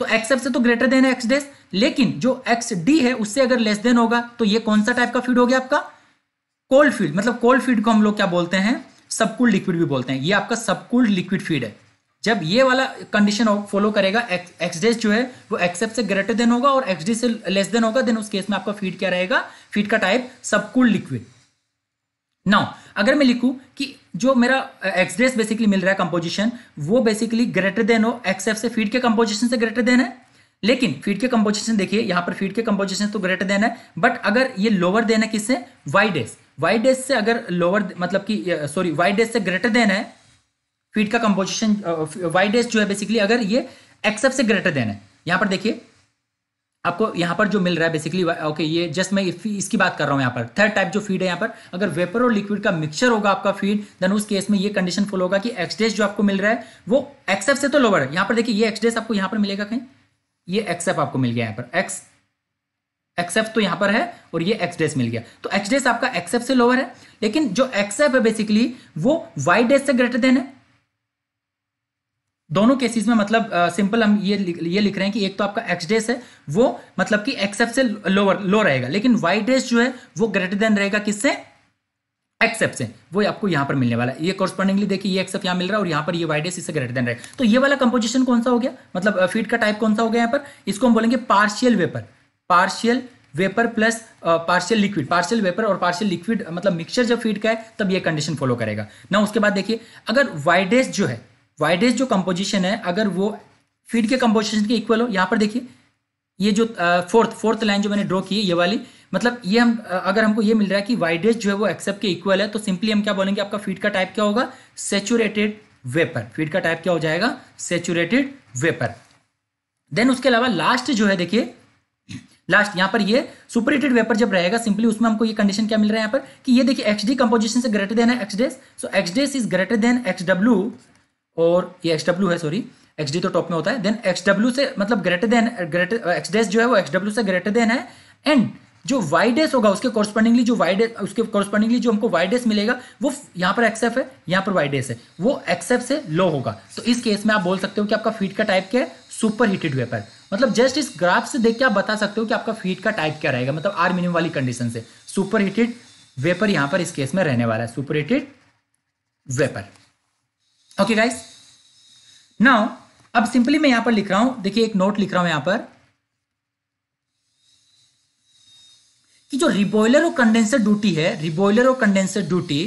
तो एक्सेप से तो ग्रेटर देन है एक्सडेस लेकिन जो एक्स डी है उससे अगर लेस देन होगा तो ये कौन सा टाइप का फीड हो गया आपका कोल्ड फीड मतलब कोल्ड फीड को हम लोग क्या बोलते हैं सबकूल्ड लिक्विड भी बोलते हैं ये आपका सबकूल्ड लिक्विड फीड है जब ये वाला कंडीशन फॉलो करेगा डेज जो है वो एक्सेप्ट से ग्रेटर देन होगा और एक्सडी से लेस देन होगा देन उस केस में आपका फीड क्या रहेगा फीड का टाइप सबकूल लिक्विड नाउ अगर मैं लिखूं कि जो मेरा एक्सडेज बेसिकली मिल रहा है कंपोजिशन वो बेसिकली ग्रेटर देन हो एक्सएफ से फीड के कंपोजिशन से ग्रेटर देन है लेकिन फीड के कंपोजिशन देखिए यहां पर फीड के कंपोजिशन तो ग्रेटर देन है बट अगर ये लोअर देन है किससे वाई डेज वाई डेस से अगर लोअर मतलब कि सॉरी वाई डेस से ग्रेटर देन है फीट का कंपोजिशन वाई डेस जो है बेसिकली अगर ये एक्सएफ से ग्रेटर देन है यहां पर देखिए आपको यहां पर जो मिल रहा है बेसिकली ओके ये जस्ट मैं इसकी बात कर रहा हूं यहां पर थर्ड टाइप जो फीड है यहां पर अगर वेपर और लिक्विड का मिक्सचर होगा आपका फीड देन उस केस में ये कंडीशन फुल होगा कि एक्सडेस जो आपको मिल रहा है वो एक्सएफ से तो लोअर है यहां पर देखिए ये एक्सडेस आपको यहां पर मिलेगा कहीं ये एक्सएफ आपको मिल गया यहां पर एक्स एक्सएफ तो यहां पर है और ये एक्स डेस मिल गया तो एक्स डेस आपका एक्सएफ से लोअर है लेकिन जो एक्सएफ है बेसिकली वो वाई डेस से ग्रेटर देन है दोनों केसेस में मतलब सिंपल uh, हम ये ये लिख रहे हैं कि एक तो आपका एक्स डेस है वो मतलब कि एक्सएफ से लोअर लो रहेगा लेकिन वाई डेस जो है वो ग्रेटर देन रहेगा किससे एक्सेप से वो आपको यहां पर मिलने वाला है ये कॉरस्पॉन्डिंगली देखिए ये एक्सेप यहां मिल रहा है और यहां पर ये वाई डेस इससे ग्रेटर देन रहेगा तो ये वाला कंपोजिशन कौन सा हो गया मतलब फीड का टाइप कौन सा हो गया यहां पर इसको हम बोलेंगे partial vapour partial vapour plus partial liquid partial vapour और पार्शियल लिक्विड uh, मतलब मिक्सचर जब फीड का है तब ये कंडीशन फॉलो करेगा ना उसके बाद देखिए अगर वाइडेस जो है वाइडेस जो कंपोजिशन है अगर वो फीड के कंपोजिशन के इक्वल हो यहाँ पर देखिए ये जो फोर्थ फोर्थ लाइन जो मैंने ड्रॉ की है ये वाली मतलब ये हम uh, अगर हमको ये मिल रहा है कि वाइडेस जो है वो एक्सेप्ट के इक्वल है तो सिंपली हम क्या बोलेंगे आपका फीड का टाइप क्या होगा सेचुरेटेड वेपर फीड का टाइप क्या हो जाएगा सेचुरेटेड वेपर देन उसके अलावा लास्ट जो है देखिए लास्ट यहाँ पर ये सुपरहीटेड वेपर जब रहेगा सिंपली उसमें हमको ये कंडीशन क्या मिल रहा है यहाँ पर कि ये देखिए एक्स डी कंपोजिशन से ग्रेटर देन है X dash so X dash is greater than X W और ये एक्स डब्ल्यू है सॉरी एक्स डी तो टॉप में होता है देन एक्स डब्ल्यू से मतलब greater than greater X dash जो है वो एक्स डब्ल्यू से ग्रेटर देन है एंड जो वाई डेस होगा उसके कॉरस्पॉन्डिंगली जो वाई डे उसके कॉरस्पॉन्डिंगली जो हमको वाई डेस मिलेगा वो यहाँ पर एक्सएफ है यहाँ पर वाई डेस है वो एक्सएफ से लो होगा तो इस केस में आप बोल सकते हो कि आपका फीड का टाइप क्या है सुपर हीटेड वेपर मतलब जस्ट इस ग्राफ से देख के आप बता सकते हो कि आपका फीट का टाइप क्या रहेगा मतलब आर मिनिमम वाली कंडीशन से सुपर हीटेड वेपर यहां पर इस केस में रहने वाला है super heated vapour okay guys now अब सिंपली मैं यहां पर लिख रहा हूं देखिए एक नोट लिख रहा हूं यहां पर कि जो रिबॉयलर और कंडेंसर ड्यूटी है रिबॉयलर और कंडेंसर ड्यूटी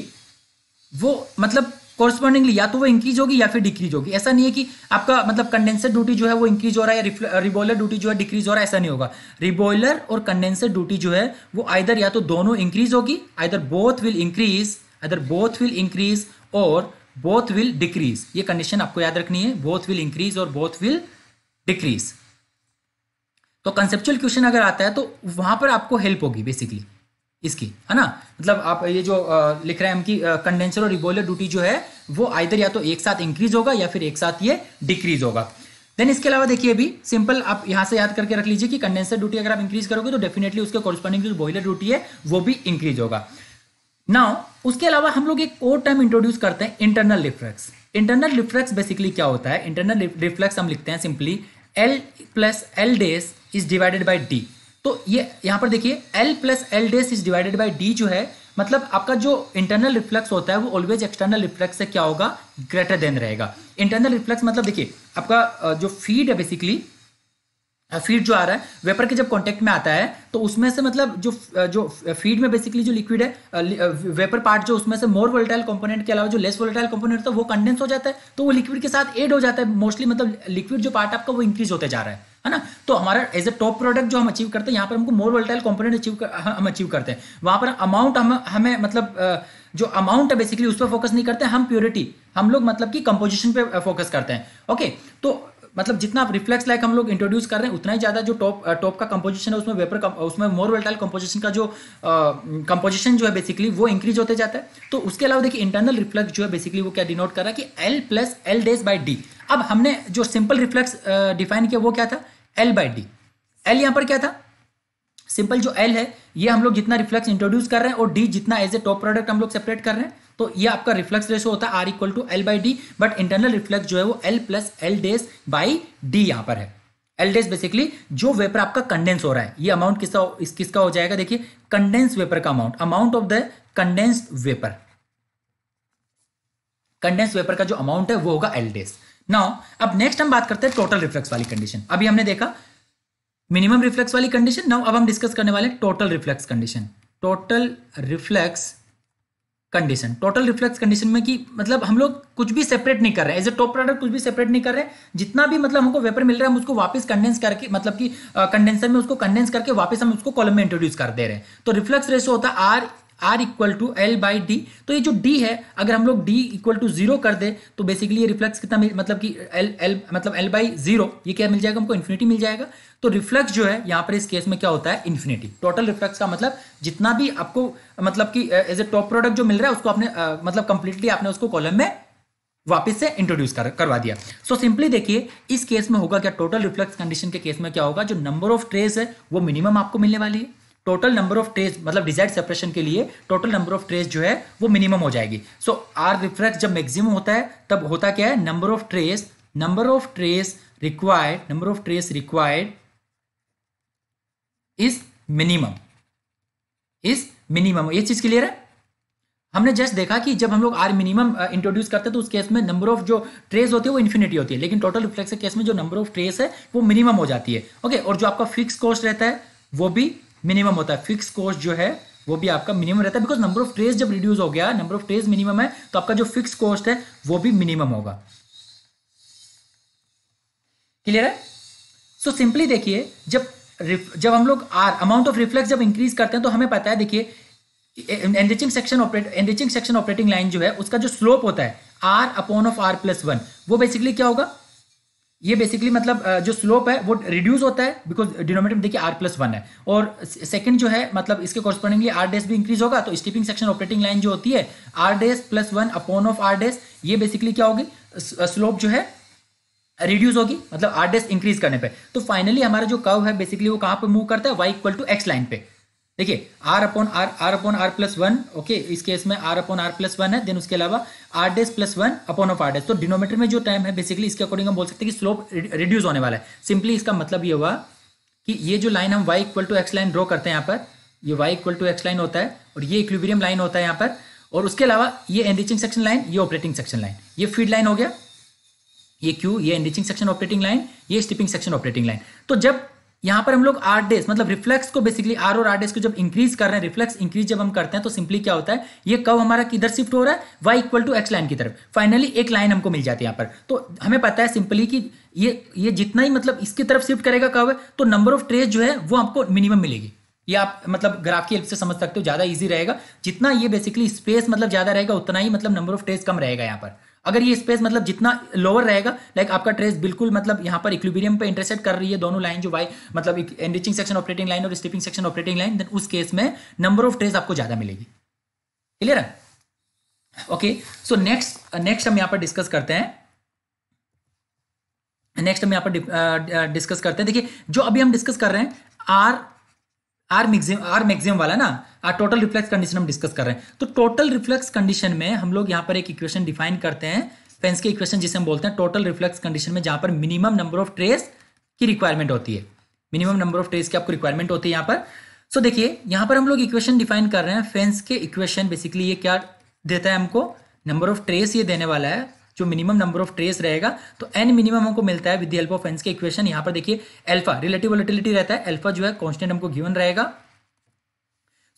वो मतलब कॉरस्पॉन्डिंगली या तो वो इंक्रीज होगी या फिर डिक्रीज होगी ऐसा नहीं है कि आपका मतलब कंडेंसर ड्यूटी जो है वो इंक्रीज हो रहा है या रिबॉयलर ड्यूटी uh, जो है डिक्रीज हो रहा है ऐसा नहीं होगा रिबॉयलर और कंडेंसर ड्यूटी जो है वो आइधर या तो दोनों इंक्रीज होगी either both will increase either both will increase और बोथ विल डिक्रीज ये कंडीशन आपको याद रखनी है बोथ विल इंक्रीज और बोथ विल डिक्रीज तो कंसेप्चुअल क्वेश्चन अगर आता है तो वहां पर आपको हेल्प होगी बेसिकली इसकी है ना मतलब आप ये जो आ, लिख रहे हैं हम कि कंडेंसर और रिबोलर ड्यूटी जो है वो आइर या तो एक साथ इंक्रीज होगा या फिर एक साथ ये डिक्रीज होगा देन इसके अलावा देखिए अभी सिंपल आप यहां से याद करके रख लीजिए कि कंडेंसर ड्यूटी अगर आप इंक्रीज करोगे तो डेफिनेटली उसके कॉरस्पॉन्डिंग जो बॉयलर ड्यूटी है वो भी इंक्रीज होगा नाउ उसके अलावा हम लोग एक और टर्म इंट्रोड्यूस करते हैं internal reflux internal reflux basically क्या होता है इंटरनल रिफ्लेक्स हम लिखते हैं simply L plus L dash is divided by D तो ये यहाँ पर देखिए L plus L dash is divided by D जो है मतलब आपका जो इंटरनल रिफ्लेक्स होता है वो ऑलवेज एक्सटर्नल रिफ्लेक्स से क्या होगा ग्रेटर देन रहेगा इंटरनल रिफ्लेक्स मतलब देखिए आपका जो फीड है बेसिकली फीड जो आ रहा है वेपर के जब कांटेक्ट में आता है तो उसमें से मतलब जो जो फीड में बेसिकली जो लिक्विड है वेपर पार्ट जो उसमें से मोर वोल्टाइल कंपोनेंट के अलावा जो लेस वोल्टाइल कंपोनेंट होता है वो कंडेंस हो जाता है तो वो लिक्विड के साथ एड हो जाता है मोस्टली मतलब लिक्विड जो पार्ट आपका वो इंक्रीज होते जा रहा है है ना तो हमारा एज ए टॉप प्रोडक्ट जो हम अचीव करते हैं यहाँ पर हमको मोर वोल्टाइल कंपोनेंट अचीव हम अचीव करते हैं वहाँ पर अमाउंट हम हमें मतलब जो अमाउंट है बेसिकली उस पर फोकस नहीं करते हम प्योरिटी हम लोग मतलब कि कंपोजिशन पे फोकस करते हैं ओके तो मतलब जितना आप रिफ्लेक्स लाइक हम लोग इंट्रोड्यूस कर रहे हैं उतना ही ज़्यादा जो टॉप टॉप का कंपोजिशन है उसमें वेपर उसमें मोर वोल्टाइल कंपोजिशन का जो कंपोजिशन जो है बेसिकली वो इंक्रीज होते जाता है तो उसके अलावा देखिए इंटरनल रिफ्लेक्स जो है बेसिकली वो क्या डिनोट कर रहा है कि L plus L dash by D अब हमने जो सिंपल रिफ्लेक्स डिफाइन किया वो क्या था एल बाई डी एल यहां पर क्या था सिंपल जो एल है ये हम लोग जितना रिफ्लेक्स इंट्रोड्यूस कर रहे हैं और डी जितना एज ए टॉप प्रोडक्ट हम लोग सेपरेट कर रहे हैं तो ये आपका रिफ्लेक्स रेशो होता है R equal to L by D but internal reflux जो है वो L plus L dash by D यहां पर है एल डेस बेसिकली जो वेपर आपका कंडेंस हो रहा है ये अमाउंट किसका इस किसका हो जाएगा देखिए कंडेंस वेपर का amount amount of the condense vapour condense vapour का जो अमाउंट है वो होगा एल डेज नाउ अब नेक्स्ट हम बात करते हैं टोटल रिफ्लेक्स वाली कंडीशन अभी हमने देखा मिनिमम रिफ्लेक्स वाली कंडीशन नाउ अब हम डिस्कस करने वाले total reflux condition total reflux condition total reflux condition में कि मतलब हम लोग कुछ भी सेपरेट नहीं कर रहे हैं एज ए टॉप प्रोडक्ट कुछ भी सेपरेट नहीं कर रहे जितना भी मतलब हमको वेपर मिल रहा है हम उसको वापस कंडेंस करके मतलब कि कंडेंसर uh, में उसको कंडेंस करके वापस हम उसको कॉलम में इंट्रोड्यूस कर दे रहे हैं तो रिफ्लेक्स रेशो होता है R R equal to L by D तो ये जो डी है अगर हम लोग डी इक्वल टू जीरो कर दे तो बेसिकली ये रिफ्लेक्स कितना मतलब कि एल एल मतलब एल बाई जीरो ये क्या मिल जाएगा हमको इन्फिनिटी मिल जाएगा तो रिफ्लेक्स जो है यहाँ पर इस केस में क्या होता है इन्फिनिटी टोटल रिफ्लेक्स का मतलब जितना भी आपको मतलब कि एज ए टॉप प्रोडक्ट जो मिल रहा है उसको आपने uh, मतलब कंप्लीटली आपने उसको कॉलम में वापस से इंट्रोड्यूस कर करवा दिया सो so, सिंपली देखिए इस केस में होगा क्या टोटल रिफ्लेक्स कंडीशन के केस में क्या होगा जो नंबर ऑफ ट्रेस है वो मिनिमम आपको मिलने वाली है टोटल नंबर ऑफ ट्रेस मतलब डिजाइड सेपरेशन के लिए टोटल नंबर ऑफ ट्रेस जो है वो मिनिमम हो जाएगी सो आर रिफ्रैक्ट जब मैक्सिमम होता है तब होता क्या है number of trays number of trays required number of trays required is minimum is minimum ये चीज क्लियर है हमने जस्ट देखा कि जब हम लोग आर मिनिमम इंट्रोड्यूस करते हैं तो उस केस में नंबर ऑफ जो ट्रेस होती है वो इन्फिनिटी होती है लेकिन टोटल रिफ्लेक्स केस में जो नंबर ऑफ ट्रेस है वो मिनिमम हो जाती है ओके okay, और जो आपका फिक्स कॉस्ट रहता है वो भी मिनिमम होता है फिक्स कॉस्ट जो है वो भी आपका मिनिमम रहता है बिकॉज नंबर ऑफ ट्रेज जब रिड्यूस हो गया नंबर ऑफ ट्रेज मिनिमम है तो आपका जो फिक्स कॉस्ट है वो भी मिनिमम होगा क्लियर है सो सिंपली देखिए जब जब हम लोग आर अमाउंट ऑफ रिफ्लेक्स जब इंक्रीज करते हैं तो हमें पता है देखिए enriching section operate enriching section operating line जो है उसका जो स्लोप होता है R upon of R plus one वो बेसिकली क्या होगा ये बेसिकली मतलब जो स्लोप है वो रिड्यूस होता है बिकॉज डिनोमीटर देखिए आर प्लस वन है और सेकंड जो है मतलब इसके कॉरस्पॉन्डिंगली आर डेस भी इंक्रीज होगा तो स्टीपिंग सेक्शन ऑपरेटिंग लाइन जो होती है R dash plus one upon of R dash ये बेसिकली क्या होगी स्लोप जो है रिड्यूस होगी मतलब आर डेस इंक्रीज करने पर तो फाइनली हमारा जो कव है बेसिकली वो कहां पर मूव करता है Y equal to x line पे देखिए R upon R R upon R plus one okay इस केस में R upon R plus one है देन उसके अलावा R dash plus one upon of R dash तो डिनोमीटर में जो टाइम है बेसिकली इसके अकॉर्डिंग हम बोल सकते हैं कि स्लोप रिड्यूस होने वाला है सिंपली इसका मतलब ये हुआ कि ये जो लाइन हम Y equal to x line draw करते हैं यहाँ पर ये Y equal to x line होता है और ये इक्विबियम लाइन होता है यहाँ पर और उसके अलावा ये एनरिचिंग सेक्शन लाइन ये ऑपरेटिंग सेक्शन लाइन ये फीड लाइन हो गया ये क्यू ये एनरिचिंग सेक्शन ऑपरेटिंग लाइन ये स्टिपिंग सेक्शन ऑपरेटिंग लाइन तो जब यहां पर हम लोग आर डेज मतलब रिफ्लेक्स को बेसिकली आर और आर डेज को जब इंक्रीज कर रहे हैं रिफ्लेक्स इंक्रीज जब हम करते हैं तो सिंपली क्या होता है ये कव हमारा किधर शिफ्ट हो रहा है Y equal to x line की तरफ फाइनली एक लाइन हमको मिल जाती है यहाँ पर तो हमें पता है सिंपली कि ये ये जितना ही मतलब इसकी तरफ शिफ्ट करेगा कव तो नंबर ऑफ ट्रेस जो है वो आपको मिनिमम मिलेगी ये आप मतलब ग्राफ की हेल्प से समझ सकते हो ज़्यादा ईजी रहेगा जितना ये बेसिकली स्पेस मतलब ज़्यादा रहेगा उतना ही मतलब नंबर ऑफ ट्रेस कम रहेगा यहाँ पर अगर ये स्पेस मतलब जितना लोअर रहेगा लाइक आपका ट्रेस बिल्कुल मतलब यहाँ पर इक्विबीरियम पे इंटरसेप्ट कर रही है दोनों लाइन जो वाई मतलब एनरिचिंग सेक्शन ऑपरेटिंग लाइन और stripping section operating line then उस केस में नंबर ऑफ ट्रेस आपको ज़्यादा मिलेगी क्लियर है ओके सो नेक्स्ट नेक्स्ट हम यहाँ पर डिस्कस करते हैं नेक्स्ट हम यहाँ पर डिस्कस uh, करते हैं देखिए जो अभी हम डिस्कस कर रहे हैं R R maximum R maximum वाला ना आर टोटल रिफ्लेक्स कंडीशन हम डिस्कस कर रहे हैं तो टोटल रिफ्लेक्स कंडीशन में हम लोग यहाँ पर एक इक्वेशन डिफाइन करते हैं फेंस के इक्वेशन जिसे हम बोलते हैं टोटल रिफ्लेक्स कंडीशन में जहां पर मिनिमम नंबर ऑफ ट्रेस की रिक्वायरमेंट होती है मिनिमम नंबर ऑफ ट्रेस की आपको रिक्वायरमेंट होती है यहाँ पर सो so, देखिए यहाँ पर हम लोग इक्वेशन डिफाइन कर रहे हैं फेंस के इक्वेशन बेसिकली ये क्या देता है हमको नंबर ऑफ ट्रेस ये देने वाला है जो मिनिमम नंबर ऑफ ट्रेस रहेगा तो एन मिनिमम हमको मिलता है with the help of Fenske equation यहां पर देखिए एल्फा रिलेटिव वोलेटिलिटी रहता है एल्फा जो है कॉन्स्टेंट हमको गिवन रहेगा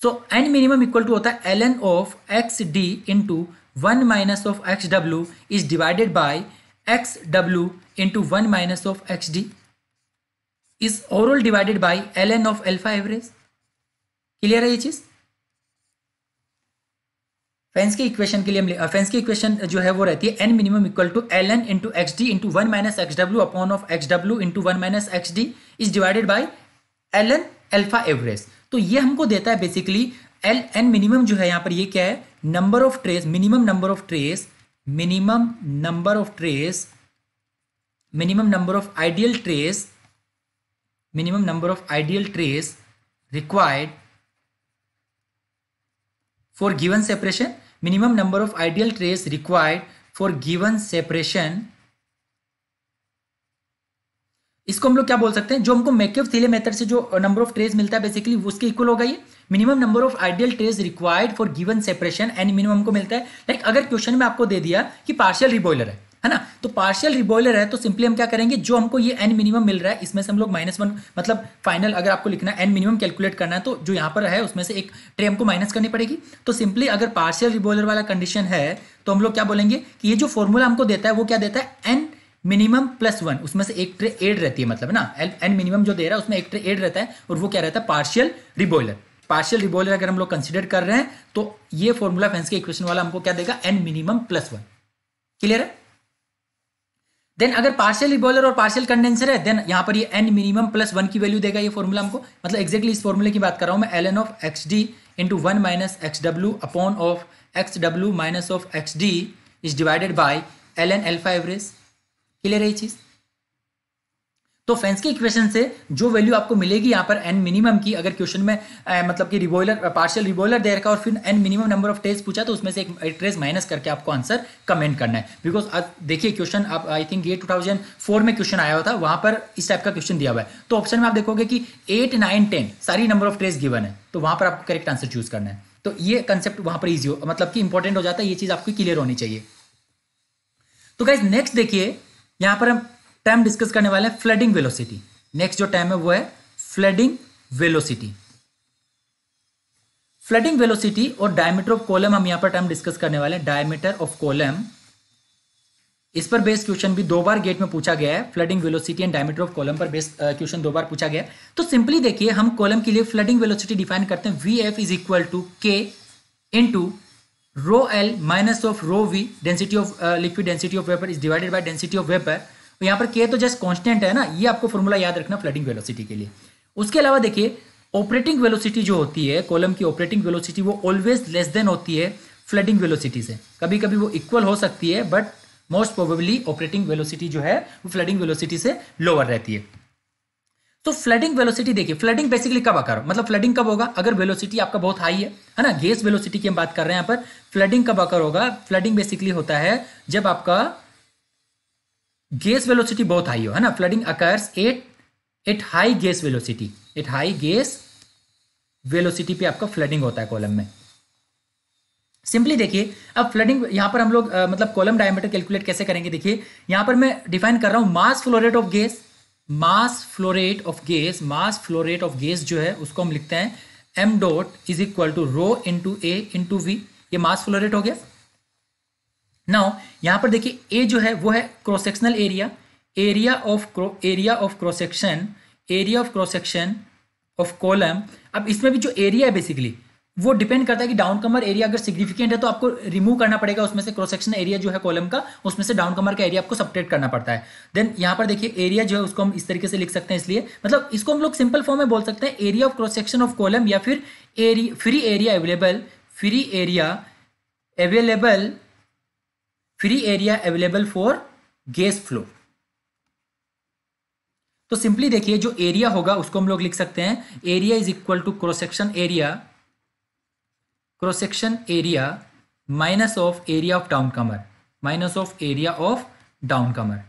so N minimum equal to होता है L N of X D into one minus of X W is divided by X W into one minus of X D is overall divided by L N of alpha average clear है ये चीज़ fence की equation के लिए हम ले fence की equation जो है वो रहती है N minimum equal to L N into X D into one minus x W upon of X W into one minus X D is divided by L N alpha average तो ये हमको देता है बेसिकली एल एन मिनिमम जो है यहाँ पर ये क्या है number of trays minimum number of trays minimum number of trays minimum number of ideal trays minimum number of ideal trays required for given separation minimum number of ideal trays required for given separation इसको हम लोग क्या बोल सकते हैं जो हमको makeup Thiele method से जो नंबर ऑफ ट्रेस मिलता है बेसिकली उसके इक्वल होगा ये minimum number of ideal trays required for given separation and minimum को मिलता है लाइक अगर क्वेश्चन में आपको दे दिया कि पार्शियल रिबॉयलर है है ना तो पार्शियल रिबॉयलर है तो सिंपली हम क्या करेंगे जो हमको ये एन मिनिमम मिल रहा है इसमें से हम लोग माइनस वन मतलब फाइनल अगर आपको लिखना है एन मिनिमम कैलकुलेट करना है तो जो यहाँ पर है उसमें से एक ट्रे हमको माइनस करनी पड़ेगी तो सिंपली अगर पार्शियल रिबॉयलर वाला कंडीशन है तो हम लोग क्या बोलेंगे कि ये जो फॉर्मूला हमको देता है वो क्या देता है एन मिनिमम प्लस वन उसमें से एक ट्रे एड रहती है मतलब ना एन मिनिमम जो दे रहा है उसमें एक ट्रे एड रहता है और वो क्या रहता है पार्शियल रिबॉयलर पार्शियल रिबॉयलर अगर हम लोग कंसिडर कर रहे हैं तो ये फॉर्मूला फेंस के इक्वेशन वाला हमको क्या देगा N minimum plus one clear है देन अगर पार्शियल बॉयलर और पार्शियल कंडेंसर है देन यहाँ पर ये एन मिनिमम प्लस वन की वैल्यू देगा ये फॉर्मूला हमको मतलब एक्जैक्टली इस फॉर्मूले की बात कर रहा हूँ मैं L N of X D into one minus x W upon of X W minus of X D is divided by L N alpha average clear है ये चीज़ तो फेंस की इक्वेशन से जो वैल्यू आपको मिलेगी यहाँ पर एन मिनिमम की अगर क्वेश्चन में आ, मतलब कि रिबोलर पार्शियल रिबोलर दे रखा और फिर एन मिनिमम नंबर ऑफ टेस्ट पूछा तो उसमें से एक, ट्रेस माइनस करके आपको आंसर कमेंट करना है बिकॉज देखिए क्वेश्चन आप आई थिंक ये टू में क्वेश्चन आया हुआ था वहाँ पर इस टाइप का क्वेश्चन दिया हुआ है तो ऑप्शन में आप देखोगे कि एट नाइन टेन सारी नंबर ऑफ ट्रेस गिवन है तो वहां पर आपको करेक्ट आंसर चूज करना है तो ये कंसेप्ट वहां पर इजी हो मतलब कि इंपॉर्टेंट हो जाता है ये चीज़ आपकी क्लियर होनी चाहिए तो गाइज नेक्स्ट देखिए यहां पर हम टाइम डिस्कस करने वाले हैं फ्लडिंग वेलोसिटी नेक्स्ट जो टाइम है वो है फ्लडिंग वेलोसिटी फ्लडिंग वेलोसिटी और डायमीटर ऑफ कॉलम हम यहां पर टाइम डिस्कस करने वाले हैं डायमीटर ऑफ कॉलम इस पर बेस्ड क्वेश्चन भी दो बार गेट में पूछा गया है flooding velocity and diameter of column पर बेस्ड क्वेश्चन दो बार पूछा गया है तो सिंपली देखिए हम कॉलम के लिए फ्लडिंग वेलोसिटी डिफाइन करते हैं V F is equal to K into rho L minus of rho V density of liquid density of vapour is divided by density of vapour तो यहाँ पर के तो जस्ट कॉन्स्टेंट है ना ये आपको फॉर्मूला याद रखना फ्लडिंग वेलोसिटी के लिए उसके अलावा देखिए ऑपरेटिंग वेलोसिटी जो होती है कॉलम की ऑपरेटिंग वेलोसिटी वो ऑलवेज लेस देन होती है फ्लडिंग वेलोसिटी से कभी कभी वो इक्वल हो सकती है but most probably operating velocity जो है वो फ्लडिंग वेलोसिटी से लोअर रहती है तो फ्लडिंग वेलोसिटी देखिए फ्लडिंग बेसिकली कब आकर मतलब फ्लडिंग कब होगा अगर वेलोसिटी आपका बहुत हाई है है ना गैस वेलोसिटी की हम बात कर रहे हैं यहाँ पर फ्लडिंग कब आकर होगा फ्लडिंग बेसिकली होता है जब आपका गेस वेलोसिटी बहुत हाई हो है ना flooding occurs at at high gas velocity at high gas velocity पे आपका फ्लडिंग होता है कॉलम में सिंपली देखिए अब फ्लडिंग यहां पर हम लोग आ, मतलब कॉलम डायमीटर कैलकुलेट कैसे करेंगे देखिए यहां पर मैं डिफाइन कर रहा हूं mass flow rate of gas mass flow rate of gas mass flow rate of gas जो है उसको हम लिखते हैं M dot is equal to rho into A into V ये मास फ्लोरेट हो गया नाउ यहाँ पर देखिए ए जो है वो है cross sectional area area of area of cross section area of cross section of column अब इसमें भी जो एरिया है बेसिकली वो डिपेंड करता है कि डाउन कमर एरिया अगर सिग्निफिकेंट है तो आपको रिमूव करना पड़ेगा उसमें से क्रॉस सेक्शन एरिया जो है कॉलम का उसमें से डाउन कमर का एरिया आपको सपरेट करना पड़ता है देन यहाँ पर देखिए एरिया जो है उसको हम इस तरीके से लिख सकते हैं इसलिए मतलब इसको हम लोग सिंपल फॉर्म में बोल सकते हैं area of cross section of column या फिर area free area available free area available free area available for gas flow तो सिंपली देखिए जो एरिया होगा उसको हम लोग लिख सकते हैं area is equal to cross section area cross section area minus of area of downcomer minus of area of downcomer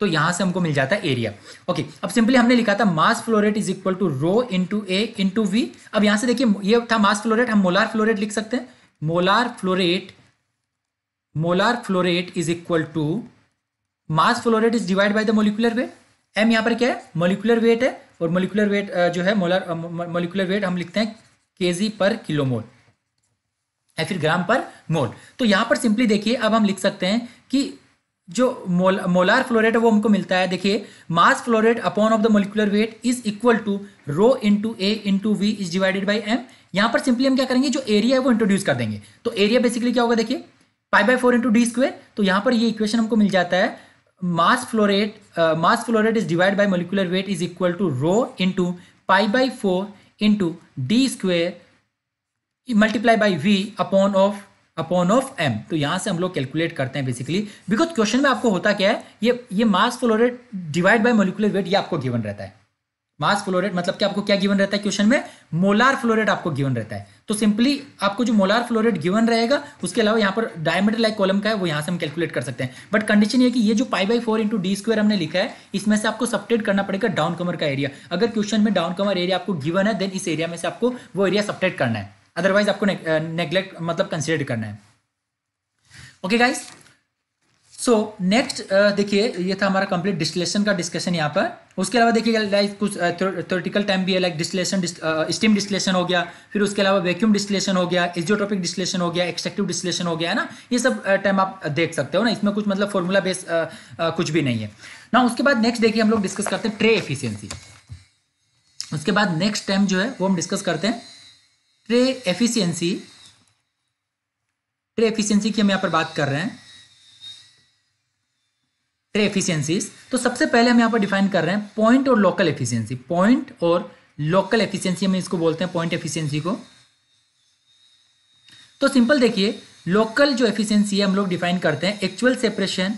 तो यहां से हमको मिल जाता है एरिया ओके अब सिंपली हमने लिखा था mass flow rate is equal to rho into A into V अब यहां से देखिए ये यह था मास फ्लोरेट हम मोलार फ्लोरेट लिख सकते हैं molar flow rate molar flow rate is equal to mass flow rate is divide by the molecular weight M यहां पर क्या है मोलिकुलर वेट है और मोलिकुलर वेट जो है मोलर मोलिकुलर वेट हम लिखते हैं के पर किलो मोल या फिर ग्राम तो पर मोल तो यहां पर सिंपली देखिए अब हम लिख सकते हैं कि जो मोल, मोलार फ्लोरेट है वो हमको मिलता है देखिए mass flow rate upon of the molecular weight is equal to rho into A into V is divided by M यहाँ पर सिंपली हम क्या करेंगे जो एरिया है वो इंट्रोड्यूस कर देंगे तो एरिया बेसिकली क्या होगा देखिए pi by four into D square तो यहाँ पर ये इक्वेशन हमको मिल जाता है mass flow rate mass flow rate is divide by molecular weight is equal to rho into pi by four into D square multiply by V upon of upon of M तो यहां से हम लोग कैलकुलेट करते हैं बेसिकली बिकॉज क्वेश्चन में आपको होता क्या है ये ये mass flow rate divide by molecular weight ये आपको गिवन रहता है मास फ्लोरेट मतलब कि आपको क्या गिवन रहता है क्वेश्चन में मोलार फ्लोरेट आपको गिवन रहता है तो सिंपली आपको जो मोलार फ्लोरेट गिवन रहेगा उसके अलावा यहाँ पर डायमीटर लाइक कॉलम का है वो यहाँ से हम कैलकुलेट कर सकते हैं बट कंडीशन ये कि ये जो pi by four into D square हमने लिखा है इसमें से आपको सपरेट करना पड़ेगा डाउन कमर का एरिया अगर क्वेश्चन में डाउन कमर एरिया आपको गिवन है देन इस एरिया में से आपको वो एरिया सपरेट करना है अदरवाइज आपको नेग्लेक्ट मतलब कंसिडर करना है ओके गाइज सो नेक्स्ट देखिए ये था हमारा कंप्लीट डिस्टिलेशन का डिस्कशन यहाँ पर उसके अलावा देखिए लाइक कुछ थोरेटिकल टाइम भी है लाइक डिस्टिलेशन स्टीम डिस्टिलेशन हो गया फिर उसके अलावा वैक्यूम डिस्टिलेशन हो गया एजियोट्रॉपिक डिस्टिलेशन हो गया एक्सट्रैक्टिव डिस्टिलेशन हो गया है ना ये सब टाइम आप देख सकते हो ना इसमें कुछ मतलब फॉर्मूला बेस कुछ भी नहीं है ना उसके बाद नेक्स्ट देखिए हम लोग डिस्कस करते हैं ट्रे एफिशियंसी उसके बाद नेक्स्ट टाइम जो है वो हम डिस्कस करते हैं ट्रे एफिशिएंसी ट्रे एफिशिएंसी की हम यहां पर बात कर रहे हैं ट्रे एफिशिएंसीज तो सबसे पहले हम यहां पर डिफाइन कर रहे हैं पॉइंट और लोकल एफिशिएंसी पॉइंट और लोकल एफिशिएंसी हम इसको बोलते हैं पॉइंट एफिशिएंसी को तो सिंपल देखिए लोकल जो एफिशिएंसी है हम लोग डिफाइन करते हैं actual separation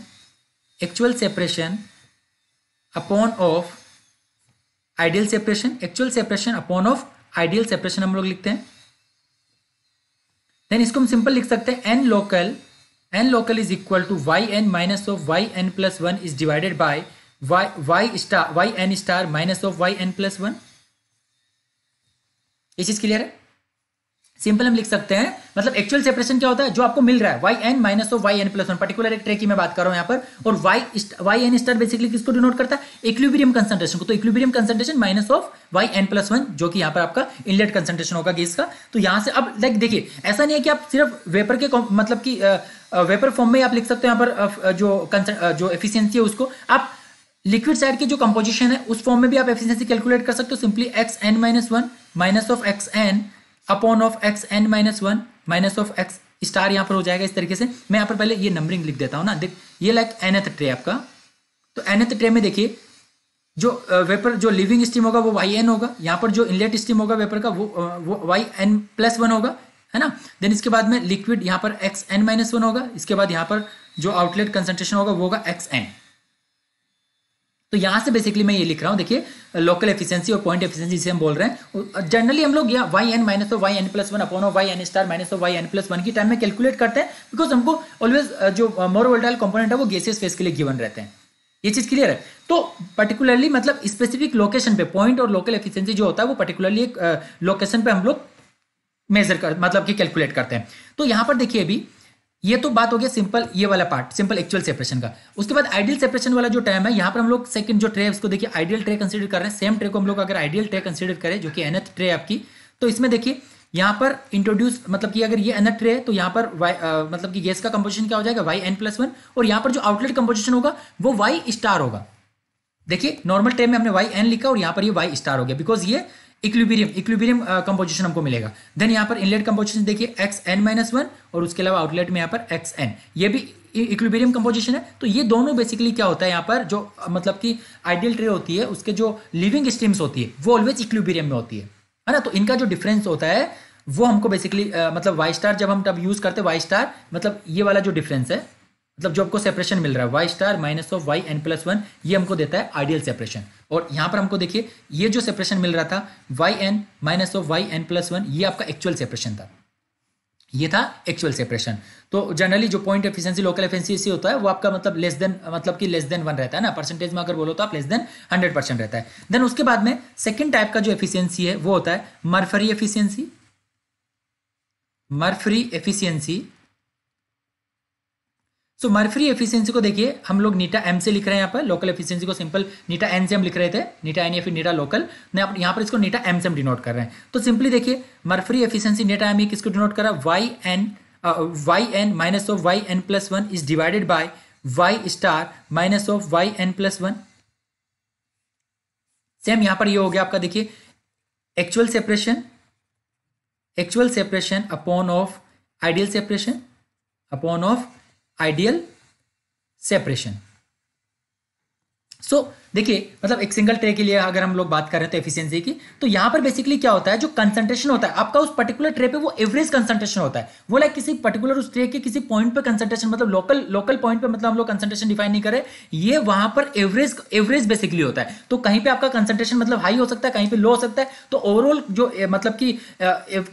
actual separation upon of ideal separation actual separation upon of ideal separation हम लोग लिखते हैं देन इसको हम सिंपल लिख सकते हैं N local N local is equal to Y N minus of Y N plus one is divided by Y Y star Y N star minus of Y N plus one ये चीज clear है simple हम लिख सकते हैं मतलब actual separation क्या होता है जो आपको मिल रहा है Y N minus of Y N plus one particular एक ट्रे की मैं बात कर रहा हूं यहाँ पर और Y Y N star basically किसको डिनोट करता है इक्विबीरियम कंसंट्रेशन को तो equilibrium concentration minus of Y N plus one जो कि यहाँ पर आपका इनलेट कंसंट्रेशन होगा गैस का तो यहाँ से अब लाइक देखिए ऐसा नहीं है कि आप सिर्फ वेपर के मतलब की वेपर फॉर्म में आप लिख सकते हो यहाँ पर जो जो एफिशियंसी है उसको आप लिक्विड साइड की जो कंपोजिशन है उस फॉर्म में भी आप एफिशियंसी कैलकुलेट कर सकते हो simply X N minus one minus of x N upon of x N minus one minus of x star यहाँ पर हो जाएगा इस तरीके से मैं यहाँ पर पहले ये नंबरिंग लिख देता हूँ ना देख ये लाइक एनथ ट्रे आपका तो एनथ ट्रे में देखिए जो वेपर जो लिविंग स्टीम होगा वो वाई एन होगा यहाँ पर जो इनलेट स्टीम होगा वेपर का वो वो वाई एन प्लस वन होगा है ना देन इसके बाद में लिक्विड यहाँ पर एक्स एन माइनस वन होगा इसके बाद यहाँ पर जो आउटलेट कंसनट्रेशन होगा वो होगा एक्स एन तो यहां से बेसिकली मैं ये लिख रहा हूं देखिए लोकल एफिशिएंसी और पॉइंट एफिशिएंसी जिसे हम बोल रहे हैं जनरली हम लोग या Y N minus of Y N plus one upon of Y N star minus of Y N plus one की टाइम में कैलकुलेट करते हैं बिकॉज हमको ऑलवेज जो मोर वोल्टाइल कॉम्पोनेट है वो गेसियस फेस के लिए गिवन रहते हैं ये चीज़ क्लियर है तो पर्टिकुलरली मतलब स्पेसिफिक लोकेशन पे पॉइंट और लोकल एफिशिएंसी जो होता है वो पर्टिकुलरली एक लोकेशन पे हम लोग मेजर कर मतलब कि कैलकुलेट करते हैं तो यहां पर देखिए अभी ये तो बात हो गया सिंपल ये वाला पार्ट सिंपल एक्चुअल सेपरेशन का उसके बाद आइडियल सेपरेशन वाला जो टाइम है यहाँ पर हम लोग सेकंड जो ट्रे उसको देखिए आइडियल ट्रे कंसिडर कर रहे हैं सेम ट्रे को हम लोग अगर आइडियल ट्रे कंसीडर करें जो कि एनथ ट्रे आपकी तो इसमें देखिए यहाँ पर इंट्रोड्यूस मतलब कि अगर ये एनथ ट्रे है तो यहाँ पर वाई आ, मतलब कि गैस का कंपोजिशन क्या हो जाएगा वाई एन प्लस वन और यहाँ पर जो आउटलेट कंपोजिशन होगा वो वाई स्टार होगा देखिए नॉर्मल ट्रे में हमने वाई एन लिखा और यहाँ पर ये वाई स्टार हो गया बिकॉज ये इक्विबेरियम इक्विबेरियम कंपोजिशन हमको मिलेगा देन यहाँ पर इनलेट कंपोजिशन देखिए एक्स एन माइनस वन और उसके अलावा आउटलेट में यहाँ पर एक्स एन ये भी इक्विबेरियम e, कंपोजिशन है तो ये दोनों बेसिकली क्या होता है यहाँ पर जो uh, मतलब कि आइडियल ट्रे होती है उसके जो लिविंग स्ट्रीम्स होती है वो ऑलवेज इक्विबेरियम में होती है है ना तो इनका जो डिफरेंस होता है वो हमको बेसिकली uh, मतलब वाई स्टार जब हम तब यूज करते हैं वाई स्टार मतलब ये वाला जो डिफरेंस है मतलब जो आपको सेपरेशन मिल रहा है Y star minus of Y N plus one ये हमको देता है आइडियल सेपरेशन और यहाँ पर हमको देखिए ये जो सेपरेशन मिल रहा था Y N minus of Y N plus one ये आपका एक्चुअल सेपरेशन था ये था एक्चुअल सेपरेशन तो जनरली जो पॉइंट एफिशिएंसी लोकल एफिशिएंसी होता है वो आपका मतलब लेस देन मतलब कि लेस देन वन रहता है ना परसेंटेज में अगर बोलो तो आप लेस देन हंड्रेड परसेंट रहता है देन उसके बाद में सेकंड टाइप का जो एफिशिएंसी है वो होता है Murphree efficiency Murphree efficiency so Murphree efficiency को देखिए हम लोग नीटा एम से लिख रहे हैं यहाँ पर लोकल एफिशिएंसी को सिंपल नीटा एन से हम लिख रहे थे नीटा एन या फिर नीटा लोकल यहाँ पर इसको नीटा एम से हम डिनोट कर रहे हैं तो सिंपली देखिए मर्फरी एफिशिएंसी नीटा एम ये किसको डिनोट करा Y N Y N minus of Y N plus one is divided by Y star minus of Y N plus one same यहाँ पर ये हो गया आपका देखिए actual separation actual separation upon of ideal separation upon of ideal separation so देखिए मतलब एक सिंगल ट्रे के लिए अगर हम लोग बात कर रहे हैं तो एफिशिएंसी की तो यहां पर बेसिकली क्या होता है जो कंसंट्रेशन होता है आपका उस पर्टिकुलर ट्रे पे वो एवरेज कंसंट्रेशन होता है वो लाइक किसी पर्टिकुलर उस ट्रे के किसी पॉइंट पे कंसंट्रेशन मतलब लोकल लोकल पॉइंट पे मतलब हम लोग कंसंट्रेशन डिफाइन नहीं करें ये वहां पर एवरेज एवरेज बेसिकली होता है तो कहीं पर आपका कंसंट्रेशन मतलब हाई हो सकता है कहीं पर लो हो सकता है तो ओवरऑल जो मतलब की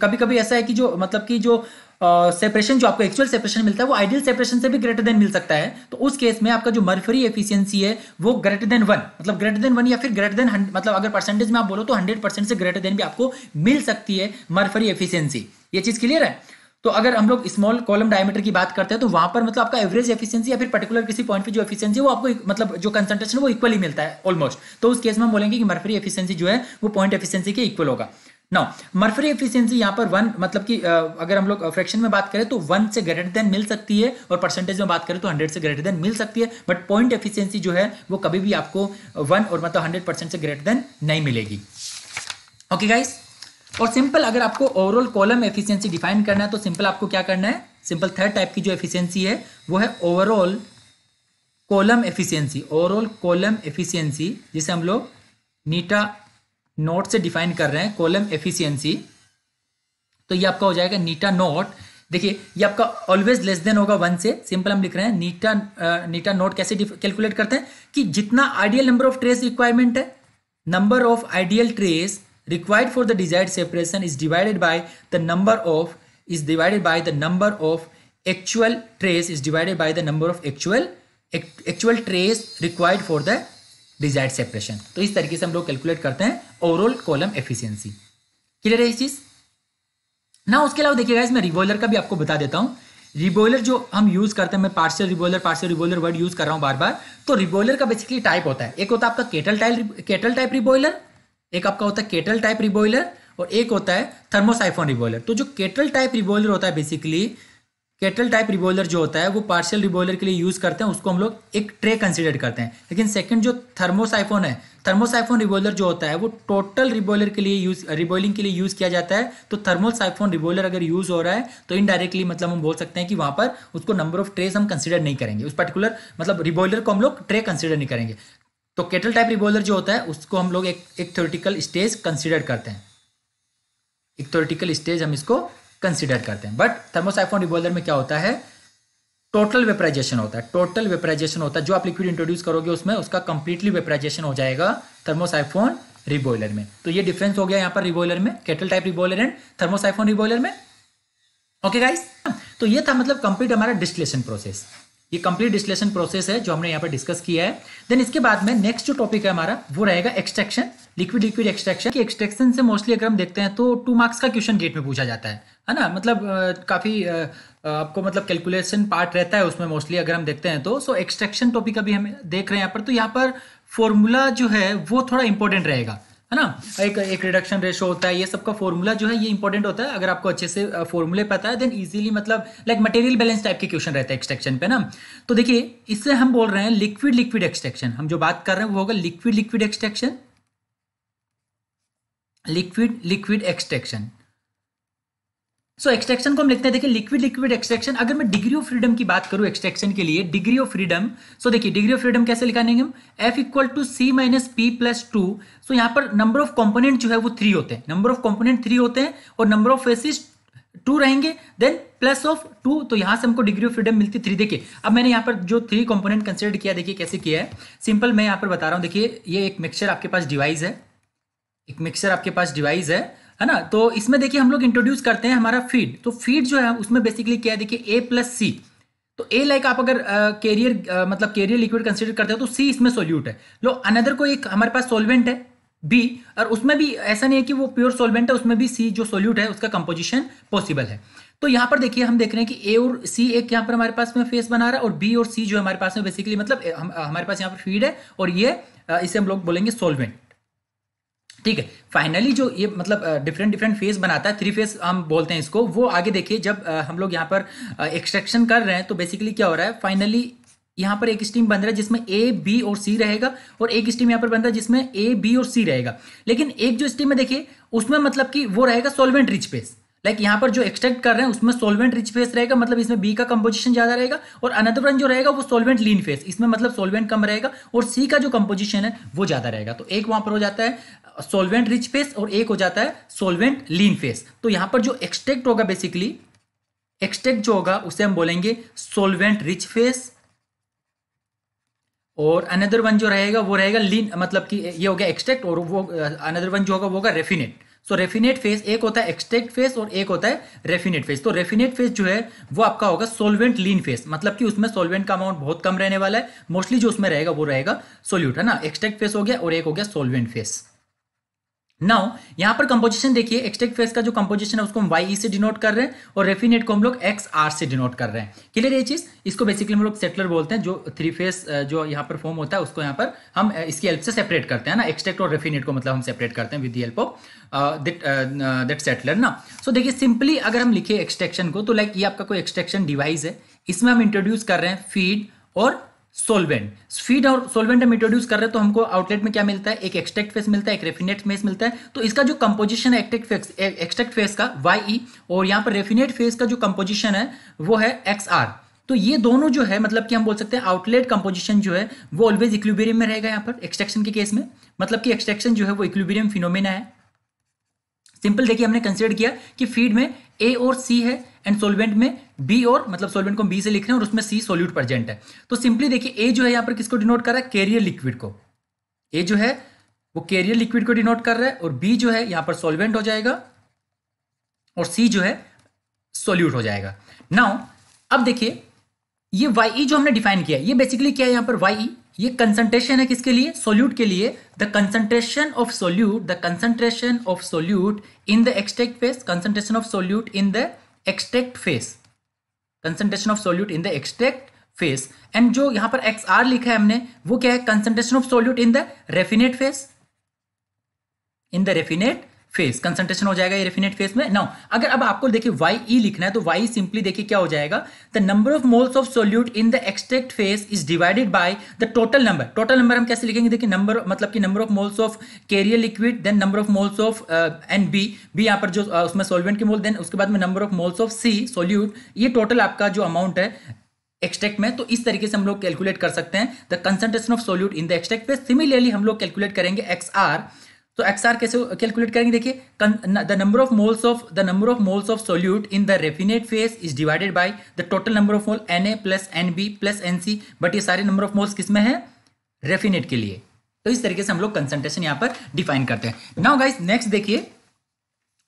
कभी कभी ऐसा है कि जो मतलब की जो सेपरेशन जो आपको एक्चुअल सेपरेशन मिलता है वो आइडियल सेपरेशन से भी ग्रेटर देन मिल सकता है तो उस केस में आपका जो मर्फरी एफिशिएंसी है वो ग्रेटर देन वन मतलब ग्रेटर देन वन या फिर ग्रेटर देन मतलब अगर परसेंटेज में आप बोलो तो हंड्रेड परसेंट से ग्रेटर देन भी आपको मिल सकती है मर्फरी एफिशियंसी ये चीज़ क्लियर है तो अगर हम लोग स्मॉल कॉलम डायमीटर की बात करते हैं तो वहां पर मतलब आपका एवरेज एफिशिएंसी या फिर पर्टिकुलर किसी पॉइंट पे जो एफिशिएंसी वो आपको मतलब जो कंसंट्रेशन वो इक्वली मिलता है ऑलमोस्ट तो उस केस में हम बोलेंगे कि मर्फरी एफिशिएंसी जो है वो पॉइंट एफिशिएंसी के इक्वल होगा नाउ मर्फरी एफिशिएंसी यहाँ पर वन मतलब कि uh, अगर हम लोग फ्रैक्शन uh, में बात करें तो वन से ग्रेटर देन मिल सकती है और परसेंटेज में बात करें तो हंड्रेड से ग्रेटर देन मिल सकती है बट पॉइंट एफिशिएंसी जो है वो कभी भी आपको वन uh, और मतलब हंड्रेड परसेंट से ग्रेटर देन नहीं मिलेगी ओके okay गाइस और सिंपल अगर आपको ओवरऑल कॉलम एफिशियंसी डिफाइन करना है तो सिंपल आपको क्या करना है सिंपल थर्ड टाइप की जो एफिशियंसी है वो है overall column efficiency overall column efficiency जिसे हम लोग नीटा नोट से डिफाइन कर रहे हैं कॉलम एफिशियंसी तो ये आपका हो जाएगा नीटा नोट देखिए ये आपका ऑलवेज लेस देन होगा वन से सिंपल हम लिख रहे हैं नीटा नीटा नोट कैसे कैलकुलेट करते हैं कि जितना ideal number of trays requirement है number of ideal trays required for the desired separation is divided by the number of is divided by the number of actual trays is divided by the number of actual actual trays required for the desired separation तो इस तरीके से हम लोग calculate करते हैं overall column efficiency clear है इस चीज ना उसके अलावा देखिएगा इसमें रिवॉल्वर का भी आपको बता देता हूं रिबोलर जो हम यूज करते हैं मैं partial reboiler partial reboiler word use कर रहा हूं बार बार तो रिबोलर का बेसिकली टाइप होता है एक होता है आपका kettle type kettle type reboiler एक आपका होता है केटल टाइप रिबोलर और एक होता है थर्मोसाइफोन रिबोलर तो जो केटल टाइप रिबोलर होता है बेसिकली केटल टाइप रिबोलर जो होता है वो पार्शियल रिबोलर के लिए यूज करते हैं उसको हम लोग एक ट्रे कंसिडर करते हैं लेकिन सेकंड जो थर्मोसाइफोन है थर्मोसाइफोन रिबोलर जो होता है वो टोटल रिबोलर के लिए यूज रिबोलिंग के लिए यूज किया जाता है तो थर्मोसाइफोन रिबोलर अगर यूज हो रहा है तो इनडायरेक्टली मतलब हम बोल सकते हैं कि वहां पर उसको नंबर ऑफ ट्रेस हम कंसिडर नहीं करेंगे उस पर्टिकुलर मतलब रिबोलर को हम लोग ट्रे कंसिडर नहीं करेंगे तो केटल टाइप रिबोलर जो होता है उसको हम लोग एक थोरिटिकल स्टेज कंसिडर करते हैं एक थोरिटिकल स्टेज हम इसको कंसिडर करते हैं बट थर्मोसाइफोन रिवॉल्वर में क्या होता है टोटल वेपराइजेशन होता है टोटल वेपराइजेशन होता है जो आप लिक्विड इंट्रोड्यूस करोगे उसमें उसका कंप्लीटली वेपराइजेशन हो जाएगा थर्मोसाइफोन रिबॉयलर में तो ये डिफरेंस हो गया यहाँ पर रिबॉयलर में kettle type reboiler and thermosiphon reboiler में ओके गाइस तो ये था मतलब कंप्लीट हमारा डिस्टिलेशन प्रोसेस ये कंप्लीट डिस्टिलेशन प्रोसेस है जो हमने यहाँ पर डिस्कस किया है देन इसके बाद में नेक्स्ट जो टॉपिक है हमारा वो रहेगा एक्सट्रैक्शन लिक्विड लिक्विड एक्सट्रैक्शन की एक्सट्रैक्शन से मोस्टली अगर हम देखते हैं तो टू मार्क्स का क्वेश्चन गेट में पूछा जाता है है ना मतलब काफ़ी आपको मतलब कैलकुलेशन पार्ट रहता है उसमें मोस्टली अगर हम देखते हैं तो सो एक्सट्रैक्शन टॉपिक अभी हम देख रहे हैं यहाँ पर तो यहाँ पर फॉर्मूला जो है वो थोड़ा इंपॉर्टेंट रहेगा है ना एक एक रिडक्शन रेशो होता है ये सबका फॉर्मूला जो है ये इंपॉर्टेंट होता है अगर आपको अच्छे से फॉर्मूले पता है देन इजीली मतलब लाइक मटेरियल बैलेंस टाइप के क्वेश्चन रहते हैं एक्सट्रैक्शन पे ना तो देखिए इससे हम बोल रहे हैं लिक्विड लिक्विड एक्सट्रैक्शन हम जो बात कर रहे हैं वो होगा liquid liquid extraction liquid liquid extraction so so, extraction को हम लिखते हैं देखिए लिक्विड लिक्विड एक्सट्रैक्शन अगर मैं डिग्री ऑफ फ्रीडम की बात करूं एक्सट्रैक्शन के लिए डिग्री ऑफ फ्रीडम सो देखिए डिग्री ऑफ फ्रीडम कैसे लिखानेंगे हम F equal to C minus P plus two so यहाँ पर नंबर ऑफ कॉम्पोनेंट जो है वो थ्री होते हैं नंबर ऑफ कॉम्पोनेंट थ्री होते हैं और नंबर ऑफ फेसिस टू रहेंगे देन प्लस ऑफ टू तो यहां से हमको डिग्री ऑफ फ्रीडम मिलती है थ्री देखिए अब मैंने यहाँ पर जो थ्री कॉम्पोनेंट कंसिडर किया देखिए कैसे किया है सिंपल मैं यहाँ पर बता रहा हूँ देखिए ये एक मिक्सचर आपके पास डिवाइस है एक मिक्सचर आपके पास डिवाइस है है ना तो इसमें देखिए हम लोग इंट्रोड्यूस करते हैं हमारा फीड तो फीड जो है उसमें बेसिकली क्या है देखिए ए प्लस सी तो ए लाइक आप अगर कैरियर मतलब कैरियर लिक्विड कंसिडर करते हो तो सी इसमें सोल्यूट है लो अनदर कोई एक हमारे पास सोलवेंट है बी और उसमें भी ऐसा नहीं है कि वो प्योर सोलवेंट है उसमें भी सी जो सोल्यूट है उसका कंपोजिशन पॉसिबल है तो यहाँ पर देखिए हम देख रहे हैं कि ए और सी एक यहाँ पर हमारे पास में फेस बना रहा है और बी और सी जो हमारे पास में बेसिकली मतलब हम, हमारे पास यहाँ पर फीड है और ये इसे हम लोग बोलेंगे सोलवेंट ठीक है फाइनली जो ये मतलब डिफरेंट डिफरेंट फेज बनाता है थ्री फेज हम बोलते हैं इसको वो आगे देखिए जब हम लोग यहाँ पर एक्सट्रैक्शन कर रहे हैं तो बेसिकली क्या हो रहा है फाइनली यहाँ पर एक स्टीम बन रहा है जिसमें ए बी और सी रहेगा और एक स्टीम यहाँ पर बन रहा है जिसमें ए बी और सी रहेगा लेकिन एक जो स्टीम है देखिए उसमें मतलब कि वो रहेगा solvent rich phase like like यहाँ पर जो एक्सट्रैक्ट कर रहे हैं उसमें सोलवेंट रिच फेस रहेगा मतलब इसमें बी का कंपोजिशन ज्यादा रहेगा और अनदर वन जो रहेगा वो सोलवेंट लीन फेस इसमें मतलब सोलवेंट कम रहेगा और सी का जो कंपोजिशन है वो ज्यादा रहेगा तो एक वहां पर हो जाता है सोलवेंट रिच फेस और एक हो जाता है सोलवेंट लीन फेस तो यहां पर जो एक्सट्रेक्ट होगा बेसिकली एक्सट्रेक्ट जो होगा उसे हम बोलेंगे सोलवेंट रिच फेस और अनदर वन जो रहेगा वो रहेगा लीन मतलब कि ये हो गया एक्सट्रेक्ट और वो अनदर वन जो होगा वो होगा रेफिनेट सो रेफिनेट फेस एक होता है एक्सट्रेक्ट फेस और एक होता है रेफिनेट फेस तो रेफिनेट फेस जो है वो आपका होगा सोलवेंट लीन फेस मतलब कि उसमें सोलवेंट का अमाउंट बहुत कम रहने वाला है मोस्टली जो उसमें रहेगा वो रहेगा सोल्यूट है ना एक्सट्रेक्ट फेस हो गया और एक हो गया सोलवेंट फेस नाउ यहां पर कंपोजिशन देखिए एक्सटेक फेस का जो कंपोजिशन है उसको हम वाई e से डिनोट कर रहे हैं और रेफिनेट को हम लोग एक्स आर से डिनोट कर रहे हैं क्लियर ये चीज इसको बेसिकली हम लोग सेटलर बोलते हैं जो थ्री फेस जो यहाँ पर फॉर्म होता है उसको यहाँ पर हम इसकी हेल्प से सेपरेट करते हैं ना एक्सटेक्ट और रेफिनेट को मतलब हम सेपरेट करते हैं with help of that settler ना सो so, देखिए सिंपली अगर हम लिखे एक्सटेक्शन को तो लाइक like, ये आपका कोई एक्सटेक्शन डिवाइस है इसमें हम इंट्रोड्यूस कर रहे हैं फीड और सोलवेंट स्फीड और सोलवेंट हम इंट्रोड्यूस कर रहे हैं तो हमको आउटलेट में क्या मिलता है एक एक्सट्रैक्ट फेस मिलता है एक रेफिनेट फेस मिलता है तो इसका जो कंपोजिशन है एक्सट्रैक्ट फेस का वाई e, और यहाँ पर रेफिनेट फेस का जो कंपोजिशन है वो है एक्स आर तो ये दोनों जो है मतलब कि हम बोल सकते हैं आउटलेट कंपोजिशन जो है वो ऑलवेज इक्लिबेरियम में रहेगा यहाँ पर एक्सट्रैक्शन के केस में मतलब कि एक्सट्रैक्शन जो है वो इक्लिबेरियम फिनोमेना है सिंपल देखिए हमने कंसिडर किया कि फीड में ए और सी है एंड सोलवेंट में बी और मतलब सोलवेंट को बी से लिख रहे हैं और उसमें सी सोल्यूट प्रेजेंट है तो सिंपली देखिए ए जो है यहां पर किसको डिनोट कर रहा है कैरियर लिक्विड को ए जो है वो कैरियर लिक्विड को डिनोट कर रहा है और बी जो है यहाँ पर सोलवेंट हो जाएगा और सी जो है सोल्यूट हो जाएगा नाउ अब देखिए ये वाई e जो हमने डिफाइन किया ये बेसिकली क्या है यहां पर वाई e? ये कंसंट्रेशन है किसके लिए सोल्यूट के लिए the concentration of solute the concentration of solute in the extract phase concentration of solute in the extract phase concentration of solute in the extract phase and जो यहां पर x are लिखा है हमने वो क्या है concentration of solute in the raffinate phase in the raffinate phase concentration हो जाएगा ये रेफिनेट फेस में नाउ अगर अब आपको देखिए वाई ई e लिखना है तो वाई सिंपली देखिए क्या हो जाएगा the number of moles of solute in the extract phase is divided by the total number total number हम कैसे लिखेंगे देखिए नंबर मतलब कि number of moles of carrier liquid then number of moles of N B B यहाँ पर जो uh, उसमें सोलवेंट की मोल देन उसके बाद में number of moles of C solute ये टोटल आपका जो अमाउंट है एक्सट्रैक्ट में तो इस तरीके से हम लोग कैलकुलेट कर सकते हैं the concentration of solute in the extract पे सिमिलरली हम लोग कैलकुलेट करेंगे एक्स आर तो एक्स आर कैसे कैलकुलेट करेंगे देखिए the number of moles of the number of moles of solute in the raffinate phase is divided by the total number of mole N A plus N B plus N C but ये सारे number of moles किसमें है रेफिनेट के लिए तो इस तरीके से हम लोग कंसेंट्रेशन यहां पर डिफाइन करते हैं नाउ गाइज नेक्स्ट देखिए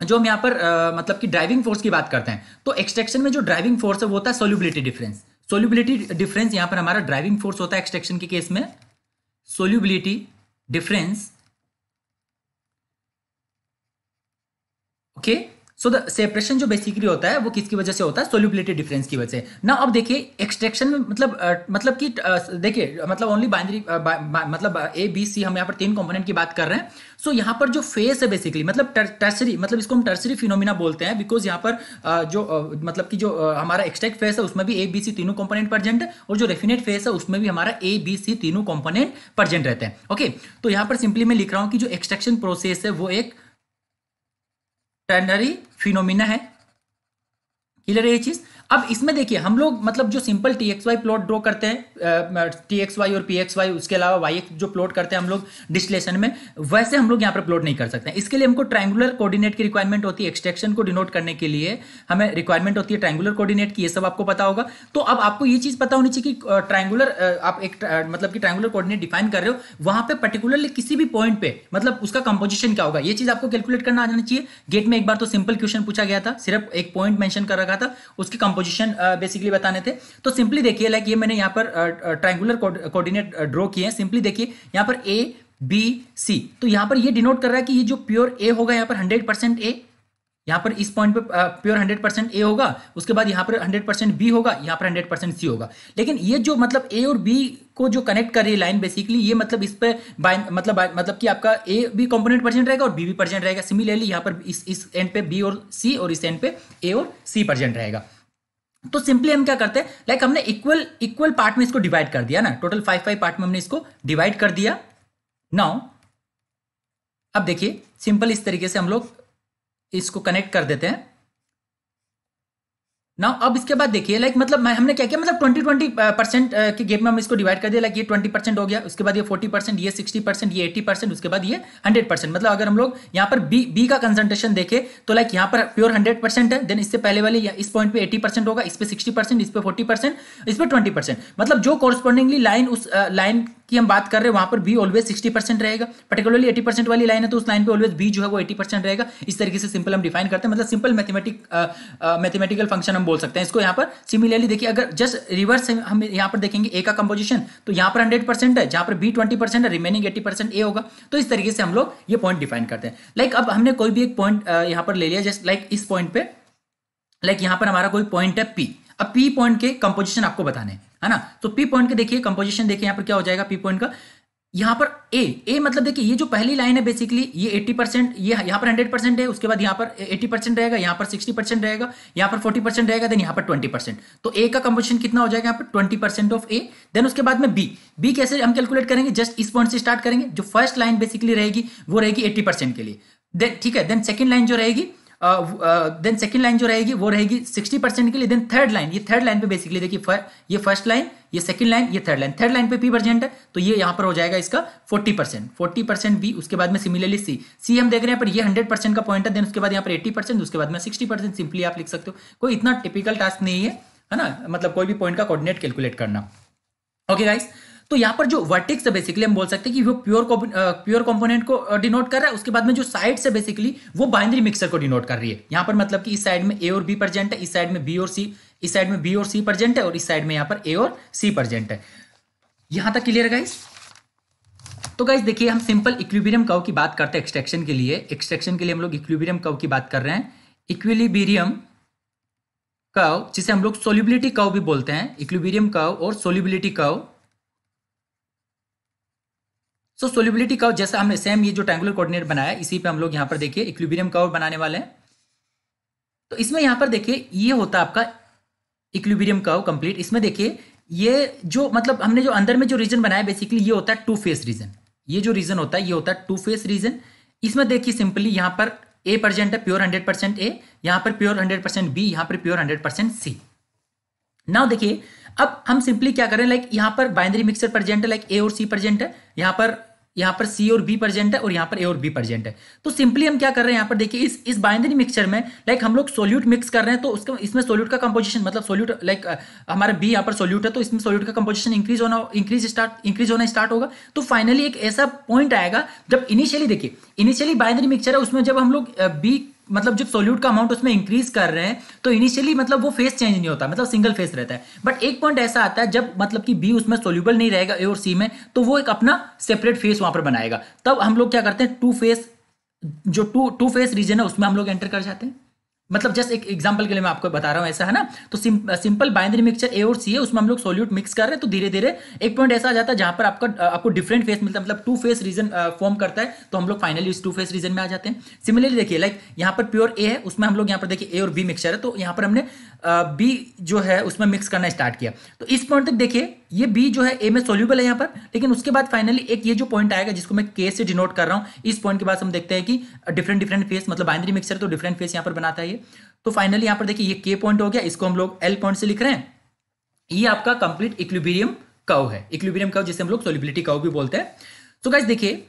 जो हम यहां पर आ, मतलब कि ड्राइविंग फोर्स की बात करते हैं तो एक्सट्रैक्शन में जो ड्राइविंग फोर्स है वो होता है सोल्यूबिलिटी डिफरेंस सोल्यूबिलिटी डिफरेंस यहां पर हमारा ड्राइविंग फोर्स होता है एक्सट्रैक्शन के केस में solubility difference okay so the separation जो बेसिकली होता है वो किसकी वजह से होता है सोल्यूबिलिटी डिफरेंस की वजह से ना अब देखिए एक्सट्रैक्शन में मतलब आ, मतलब कि देखिए मतलब ओनली बाइनरी मतलब ए बी सी हम यहाँ पर तीन कंपोनेंट की बात कर रहे हैं सो so, यहाँ पर जो फेस है बेसिकली मतलब टर्सरी मतलब इसको हम टर्सरी फिनोमिना बोलते हैं बिकॉज यहाँ पर आ, जो आ, मतलब कि जो हमारा एक्सट्रैक्ट फेस है उसमें भी ए बी सी तीनों कॉम्पोनेंट प्रजेंट है और जो रेफिनेट फेस है उसमें भी हमारा ए बी सी तीनों कॉम्पोनेंट प्रजेंट रहते हैं ओके तो यहाँ पर सिंपली मैं लिख रहा हूँ कि जो एक्सट्रैक्शन प्रोसेस है वो एक टर्नरी फिनोमिना है क्लियर है ये चीज़ अब इसमें देखिए हम लोग मतलब जो simple T x Y plot draw करते हैं टी एक्स वाई और पी एक्स वाई उसके अलावा वाई एक्स जो प्लॉट करते हैं हम लोग डिस्लेशन में वैसे हम लोग यहाँ पर प्लॉट नहीं कर सकते हैं इसके लिए हमको ट्रायंगुलर कोऑर्डिनेट की रिक्वायरमेंट होती है एक्सट्रैक्शन को डिनोट करने के लिए हमें रिक्वायरमेंट होती है ट्रायंगुलर कोऑर्डिनेट की ये सब आपको पता होगा तो अब आपको ये चीज़ पता होनी चाहिए कि ट्राइंगुलर आप एक मतलब कि ट्राइंगुलर कोऑर्डिनेट डिफाइन कर रहे हो वहाँ पर पर्टिकुलरली किसी भी पॉइंट पे मतलब उसका कंपोजिशन क्या होगा ये चीज़ आपको कैलकुलेट करना आ जाना चाहिए गेट में एक बार तो सिंपल क्वेश्चन पूछा गया था सिर्फ एक पॉइंट मेंशन कर रखा था उसकी कंपोजिशन पोजिशन बेसिकली uh, बताने थे तो सिंपली देखिए लाइक ये मैंने यहाँ पर ट्राइंगुलर कोऑर्डिनेट ड्रॉ किए हैं सिंपली देखिए यहाँ पर ए बी सी तो यहाँ पर ये डिनोट कर रहा है कि ये जो प्योर ए होगा यहाँ पर हंड्रेड परसेंट ए यहाँ पर इस पॉइंट पे प्योर हंड्रेड परसेंट ए होगा उसके बाद यहाँ पर हंड्रेड परसेंट बी होगा यहाँ पर हंड्रेड परसेंट सी होगा लेकिन ये जो मतलब ए और बी को जो कनेक्ट कर रही है लाइन बेसिकली ये मतलब इस पर बाय मतलब बाय मतलब कि आपका ए बी कंपोनेंट परसेंट रहेगा और बी भी परसेंट रहेगा सिमिलरली यहाँ पर इस इस एंड पे बी और सी और इस एंड पे ए और सी परसेंट रहेगा तो सिंपली हम क्या करते हैं like लाइक हमने इक्वल इक्वल पार्ट में इसको डिवाइड कर दिया ना टोटल फाइव फाइव पार्ट में हमने इसको डिवाइड कर दिया नाउ अब देखिए सिंपल इस तरीके से हम लोग इसको कनेक्ट कर देते हैं नाउ अब इसके बाद देखिए लाइक मतलब मैं हमने क्या किया मतलब ट्वेंटी ट्वेंटी परसेंट के गेप में हम इसको डिवाइड कर दिया लाइक ये ट्वेंटी परसेंट हो गया उसके बाद ये फोर्टी परसेंट ये सिक्सटी परसेंट ये एट्टी परसेंट उसके बाद ये हंड्रेड परसेंट मतलब अगर हम लोग यहाँ पर बी बी का कंसंट्रेशन देखें तो लाइक यहाँ पर प्योर हंड्रेड परसेंट है देन इससे पहले वाले इस पॉइंट पे एटी परसेंट होगा इस पर सिक्सटी परसेंट इस पर फोर्टी परसेंट इस पर ट्वेंटी परसेंट मतलब जो कॉरस्पॉन्डिंगली लाइन उस लाइन uh, की हम बात कर रहे हैं वहां पर बी ऑलवेज सिक्सटी परसेंट रहेगा पर्टिकुलरली एटी परसेंट वाली लाइन है तो उस लाइन पे ऑलवेज बी जो है वो एटी परसेंट रहेगा इस तरीके से सिंपल हम डिफाइन करते हैं मतलब सिंपल मैथमेटिक मैथमेटिकल फंक्शन हम बोल सकते हैं इसको यहाँ पर सिमिलरली देखिए अगर जस्ट रिवर्स हम यहाँ पर देखेंगे ए का कंपोजिशन तो यहाँ पर हंड्रेड परसेंट है जहां पर बी ट्वेंटी परसेंट है रिमेनिंग एटी परसेंट ए होगा तो इस तरीके से हम लोग ये पॉइंट डिफाइन करते हैं लाइक like, अब हमने कोई भी एक पॉइंट यहाँ पर ले लिया जस्ट लाइक like इस पॉइंट पे लाइक like यहाँ पर हमारा कोई पॉइंट है पी अब पी पॉइंट के कंपोजिशन आपको बताने है ना तो पी पॉइंट के देखिए कंपोजिशन देखिए यहाँ पर क्या हो जाएगा पी पॉइंट का यहाँ पर ए ए मतलब देखिए ये जो पहली लाइन है बेसिकली ये 80 परसेंट ये यहाँ पर 100 परसेंट है उसके बाद यहाँ पर 80 परसेंट रहेगा यहाँ पर 60 परसेंट रहेगा यहाँ पर 40 परसेंट रहेगा देन यहाँ पर 20 परसेंट तो ए का कंपोजिशन कितना हो जाएगा यहाँ पर 20 परसेंट ऑफ ए देन उसके बाद में बी बी कैसे हम कैलकुलेट करेंगे जस्ट इस पॉइंट से स्टार्ट करेंगे जो फर्स्ट लाइन बेसिकली रहेगी वो रहेगी एट्टी के लिए देन ठीक है देन सेकेंड लाइन जो रहेगी देन सेकंड लाइन जो रहेगी वो रहेगी सिक्सटी परसेंट के लिए देन थर्ड लाइन ये थर्ड लाइन पे बेसिकली देखिए ये फर्स्ट लाइन ये सेकंड लाइन ये थर्ड लाइन थर्ड लाइन पे पी परसेंट है तो ये यहां पर हो जाएगा इसका forty percent forty percent B उसके बाद में सिमिलरली सी सी हम देख रहे हैं पर ये हंड्रेड परसेंट का पॉइंट है देन उसके बाद यहाँ पर एट्टी परसेंट उसके बाद में सिक्सटी परसेंट सिंपली आप लिख सकते हो कोई इतना टिपिकल टास्क नहीं है ना मतलब कोई भी पॉइंट का कॉर्डिनेट कैलकुलेट करना ओके गाइस तो यहाँ पर जो वर्टिक्स है बेसिकली हम बोल सकते हैं कि वो प्योर प्योर कॉम्पोनेंट को डिनोट कर रहा है उसके बाद में जो साइड है बेसिकली वो बाइनरी मिक्सर को डिनोट कर रही है यहाँ पर मतलब कि इस साइड में ए और बी प्रजेंट है इस साइड में बी और सी इस साइड में बी और सी प्रजेंट है और इस साइड में यहाँ पर ए और सी प्रजेंट है यहां तक क्लियर गाइस तो गाइस देखिए हम सिंपल इक्विबीरियम कव की बात करते हैं एक्सट्रैक्शन के लिए एक्सट्रैक्शन के लिए हम लोग इक्विबीरियम कव की बात कर रहे हैं इक्विलीबीरियम कव जिसे हम लोग सोलिबिलिटी कव भी बोलते हैं इक्विबीरियम कव और सोलिबिलिटी कव सो सोलिबिलिटी कव जैसा हमने सेम ये जो ट्रैंगुलर कोऑर्डिनेट बनाया इसी पे हम लोग यहाँ पर देखिए इक्विबीरियम कर्व बनाने वाले हैं तो इसमें यहाँ पर देखिए ये होता आपका इक्विबीरियम कर्व कंप्लीट इसमें देखिए ये जो मतलब हमने जो अंदर में जो रीजन बनाया बेसिकली ये होता है टू फेस रीजन ये जो रीजन होता है ये होता है टू फेस रीजन इसमें देखिए सिंपली यहाँ पर ए परसेंट है प्योर हंड्रेड परसेंट ए यहाँ पर प्योर हंड्रेड परसेंट बी यहाँ पर pure hundred percent C now देखिए अब हम सिंपली क्या करें लाइक यहाँ पर बाइनरी मिक्सर प्रेजेंट है लाइक ए और सी प्रेजेंट है यहां पर यहां पर सी और बी प्रेजेंट है और यहां पर ए और बी प्रेजेंट है तो सिंपली हम क्या कर रहे हैं यहां पर देखिए इस इस बाइनरी मिक्सचर में लाइक हम लोग सोल्यूट मिक्स कर रहे हैं तो उसका इसमें सोल्यूट का कंपोजिशन मतलब सोल्यूट लाइक हमारा बी यहाँ पर सोल्यूट है तो इसमें सोल्यूट का कंपोजिशन इंक्रीज होना इंक्रीज स्टार्ट इंक्रीज होना स्टार्ट होगा तो फाइनली एक ऐसा पॉइंट आएगा जब इनिशियली देखिए इनिशियली बाइनरी मिक्सचर है उसमें जब हम लोग बी मतलब जब सोल्यूट का अमाउंट उसमें इंक्रीज कर रहे हैं तो इनिशियली मतलब वो फेस चेंज नहीं होता मतलब सिंगल फेस रहता है बट एक पॉइंट ऐसा आता है जब मतलब कि बी उसमें सोल्यूबल नहीं रहेगा ए और सी में तो वो एक अपना सेपरेट फेस वहां पर बनाएगा तब हम लोग क्या करते हैं टू फेस जो टू टू फेस रीजन है उसमें हम लोग एंटर कर जाते हैं मतलब जस्ट एक एग्जाम्पल के लिए मैं आपको बता रहा हूँ ऐसा है ना तो सिम, सिंपल बाइनरी मिक्सचर ए और सी है उसमें हम लोग सोल्यूट मिक्स कर रहे हैं तो धीरे धीरे एक पॉइंट ऐसा आ जाता है जहां पर आपका आपको डिफरेंट फेस मिलता है मतलब टू फेस रीजन फॉर्म करता है तो हम लोग फाइनली इस टू फेस रीजन में आ जाते हैं सिमिलरली देखिए लाइक यहाँ पर प्योर ए है उसमें हम लोग यहाँ पर देखिए ए और बी मिक्सचर है तो यहाँ पर हमने बी जो है उसमें मिक्स करना स्टार्ट किया तो इस पॉइंट तक देखिए ये बी जो है ए में सोल्यूबल है यहां पर लेकिन उसके बाद फाइनली एक ये जो पॉइंट आएगा जिसको मैं के से डिनोट कर रहा हूं इस पॉइंट के बाद हम देखते हैं कि डिफरेंट डिफरेंट फेस मतलब बाइंड्री मिक्सर तो डिफरेंट फेस यहां पर बनाता है ये तो फाइनली यहां पर देखिए ये के पॉइंट हो गया इसको हम लोग एल पॉइंट से लिख रहे हैं ये आपका कंप्लीट इक्लिबीरियम कव है इक्लिबीरियम कव जिसे हम लोग सोल्यूबिलिटी कव भी बोलते हैं तो गाइज देखिए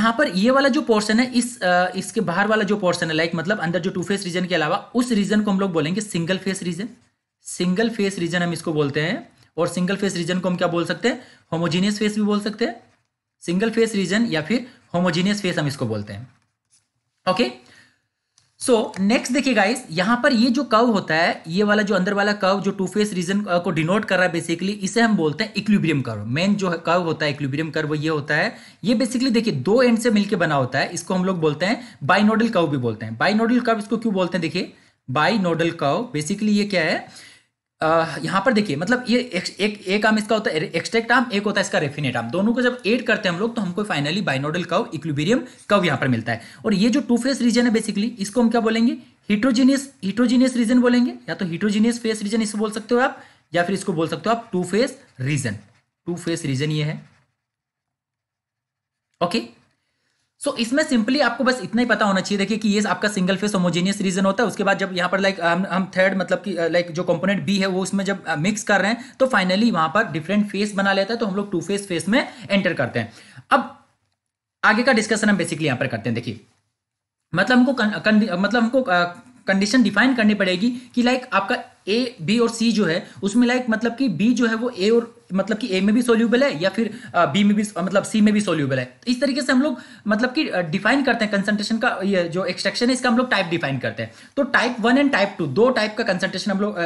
यहां पर ये वाला जो पोर्शन है इस आ, इसके बाहर वाला जो पोर्शन है लाइक मतलब अंदर जो टू फेस रीजन के अलावा उस रीजन को हम लोग बोलेंगे single phase region single phase region हम इसको बोलते हैं और सिंगल फेस रीजन को हम क्या बोल सकते हैं होमोजीनियस फेस भी बोल सकते हैं सिंगल फेस रीजन या फिर होमोजीनियस फेस हम इसको बोलते हैं ओके सो नेक्स्ट देखिए गाइस यहां पर ये जो कव होता है ये वाला जो अंदर वाला कव जो टू फेस रीजन को डिनोट कर रहा है बेसिकली इसे हम बोलते हैं इक्विब्रियम कर्व मेन जो कव होता है इक्विब्रियम कर्व ये होता है ये बेसिकली देखिए दो एंड से मिलकर बना होता है इसको हम लोग बोलते हैं बाइनोडल कव भी बोलते हैं बाइनोडल कव इसको क्यों बोलते हैं देखिए बाइनोडल कव बेसिकली ये क्या है यहाँ पर देखिए मतलब ये एक एक एक आम इसका होता है एक्सट्रैक्ट आम एक होता है इसका रेफिनेट आम दोनों को जब एड करते हैं हम लोग तो हमको फाइनली बाइनोडल कव इक्विबेरियम कव यहाँ पर मिलता है और ये जो टू फेस रीजन है बेसिकली इसको हम क्या बोलेंगे हिट्रोजीनियस हिट्रोजीनियस रीजन बोलेंगे या तो हिट्रोजीनियस फेस रीजन इसको बोल सकते हो आप या फिर इसको बोल सकते हो आप two phase region two phase region ये है ओके okay? सो so, इसमें सिंपली आपको बस इतना ही पता होना चाहिए देखिए कि ये आपका सिंगल फेस होमोजेनियस रीजन होता है उसके बाद जब यहाँ पर लाइक हम हम थर्ड मतलब कि लाइक uh, जो कंपोनेंट बी है वो उसमें जब मिक्स uh, कर रहे हैं तो फाइनली वहां पर डिफरेंट फेस बना लेता है तो हम लोग टू फेस फेस में एंटर करते हैं अब आगे का डिस्कशन हम बेसिकली यहाँ पर करते हैं देखिए मतलब हमको मतलब हमको uh, कंडीशन डिफाइन करनी पड़ेगी कि लाइक आपका ए बी और सी जो है उसमें लाइक मतलब कि बी जो है वो ए और मतलब कि ए में भी सोल्यूबल है या फिर बी uh, में भी मतलब सी में भी सोल्यूबल है तो इस तरीके से हम लोग मतलब कि डिफाइन uh, करते हैं कंसंट्रेशन का ये जो एक्सट्रैक्शन है इसका हम लोग टाइप डिफाइन करते हैं तो type one and type two दो टाइप का कंसंट्रेशन हम लोग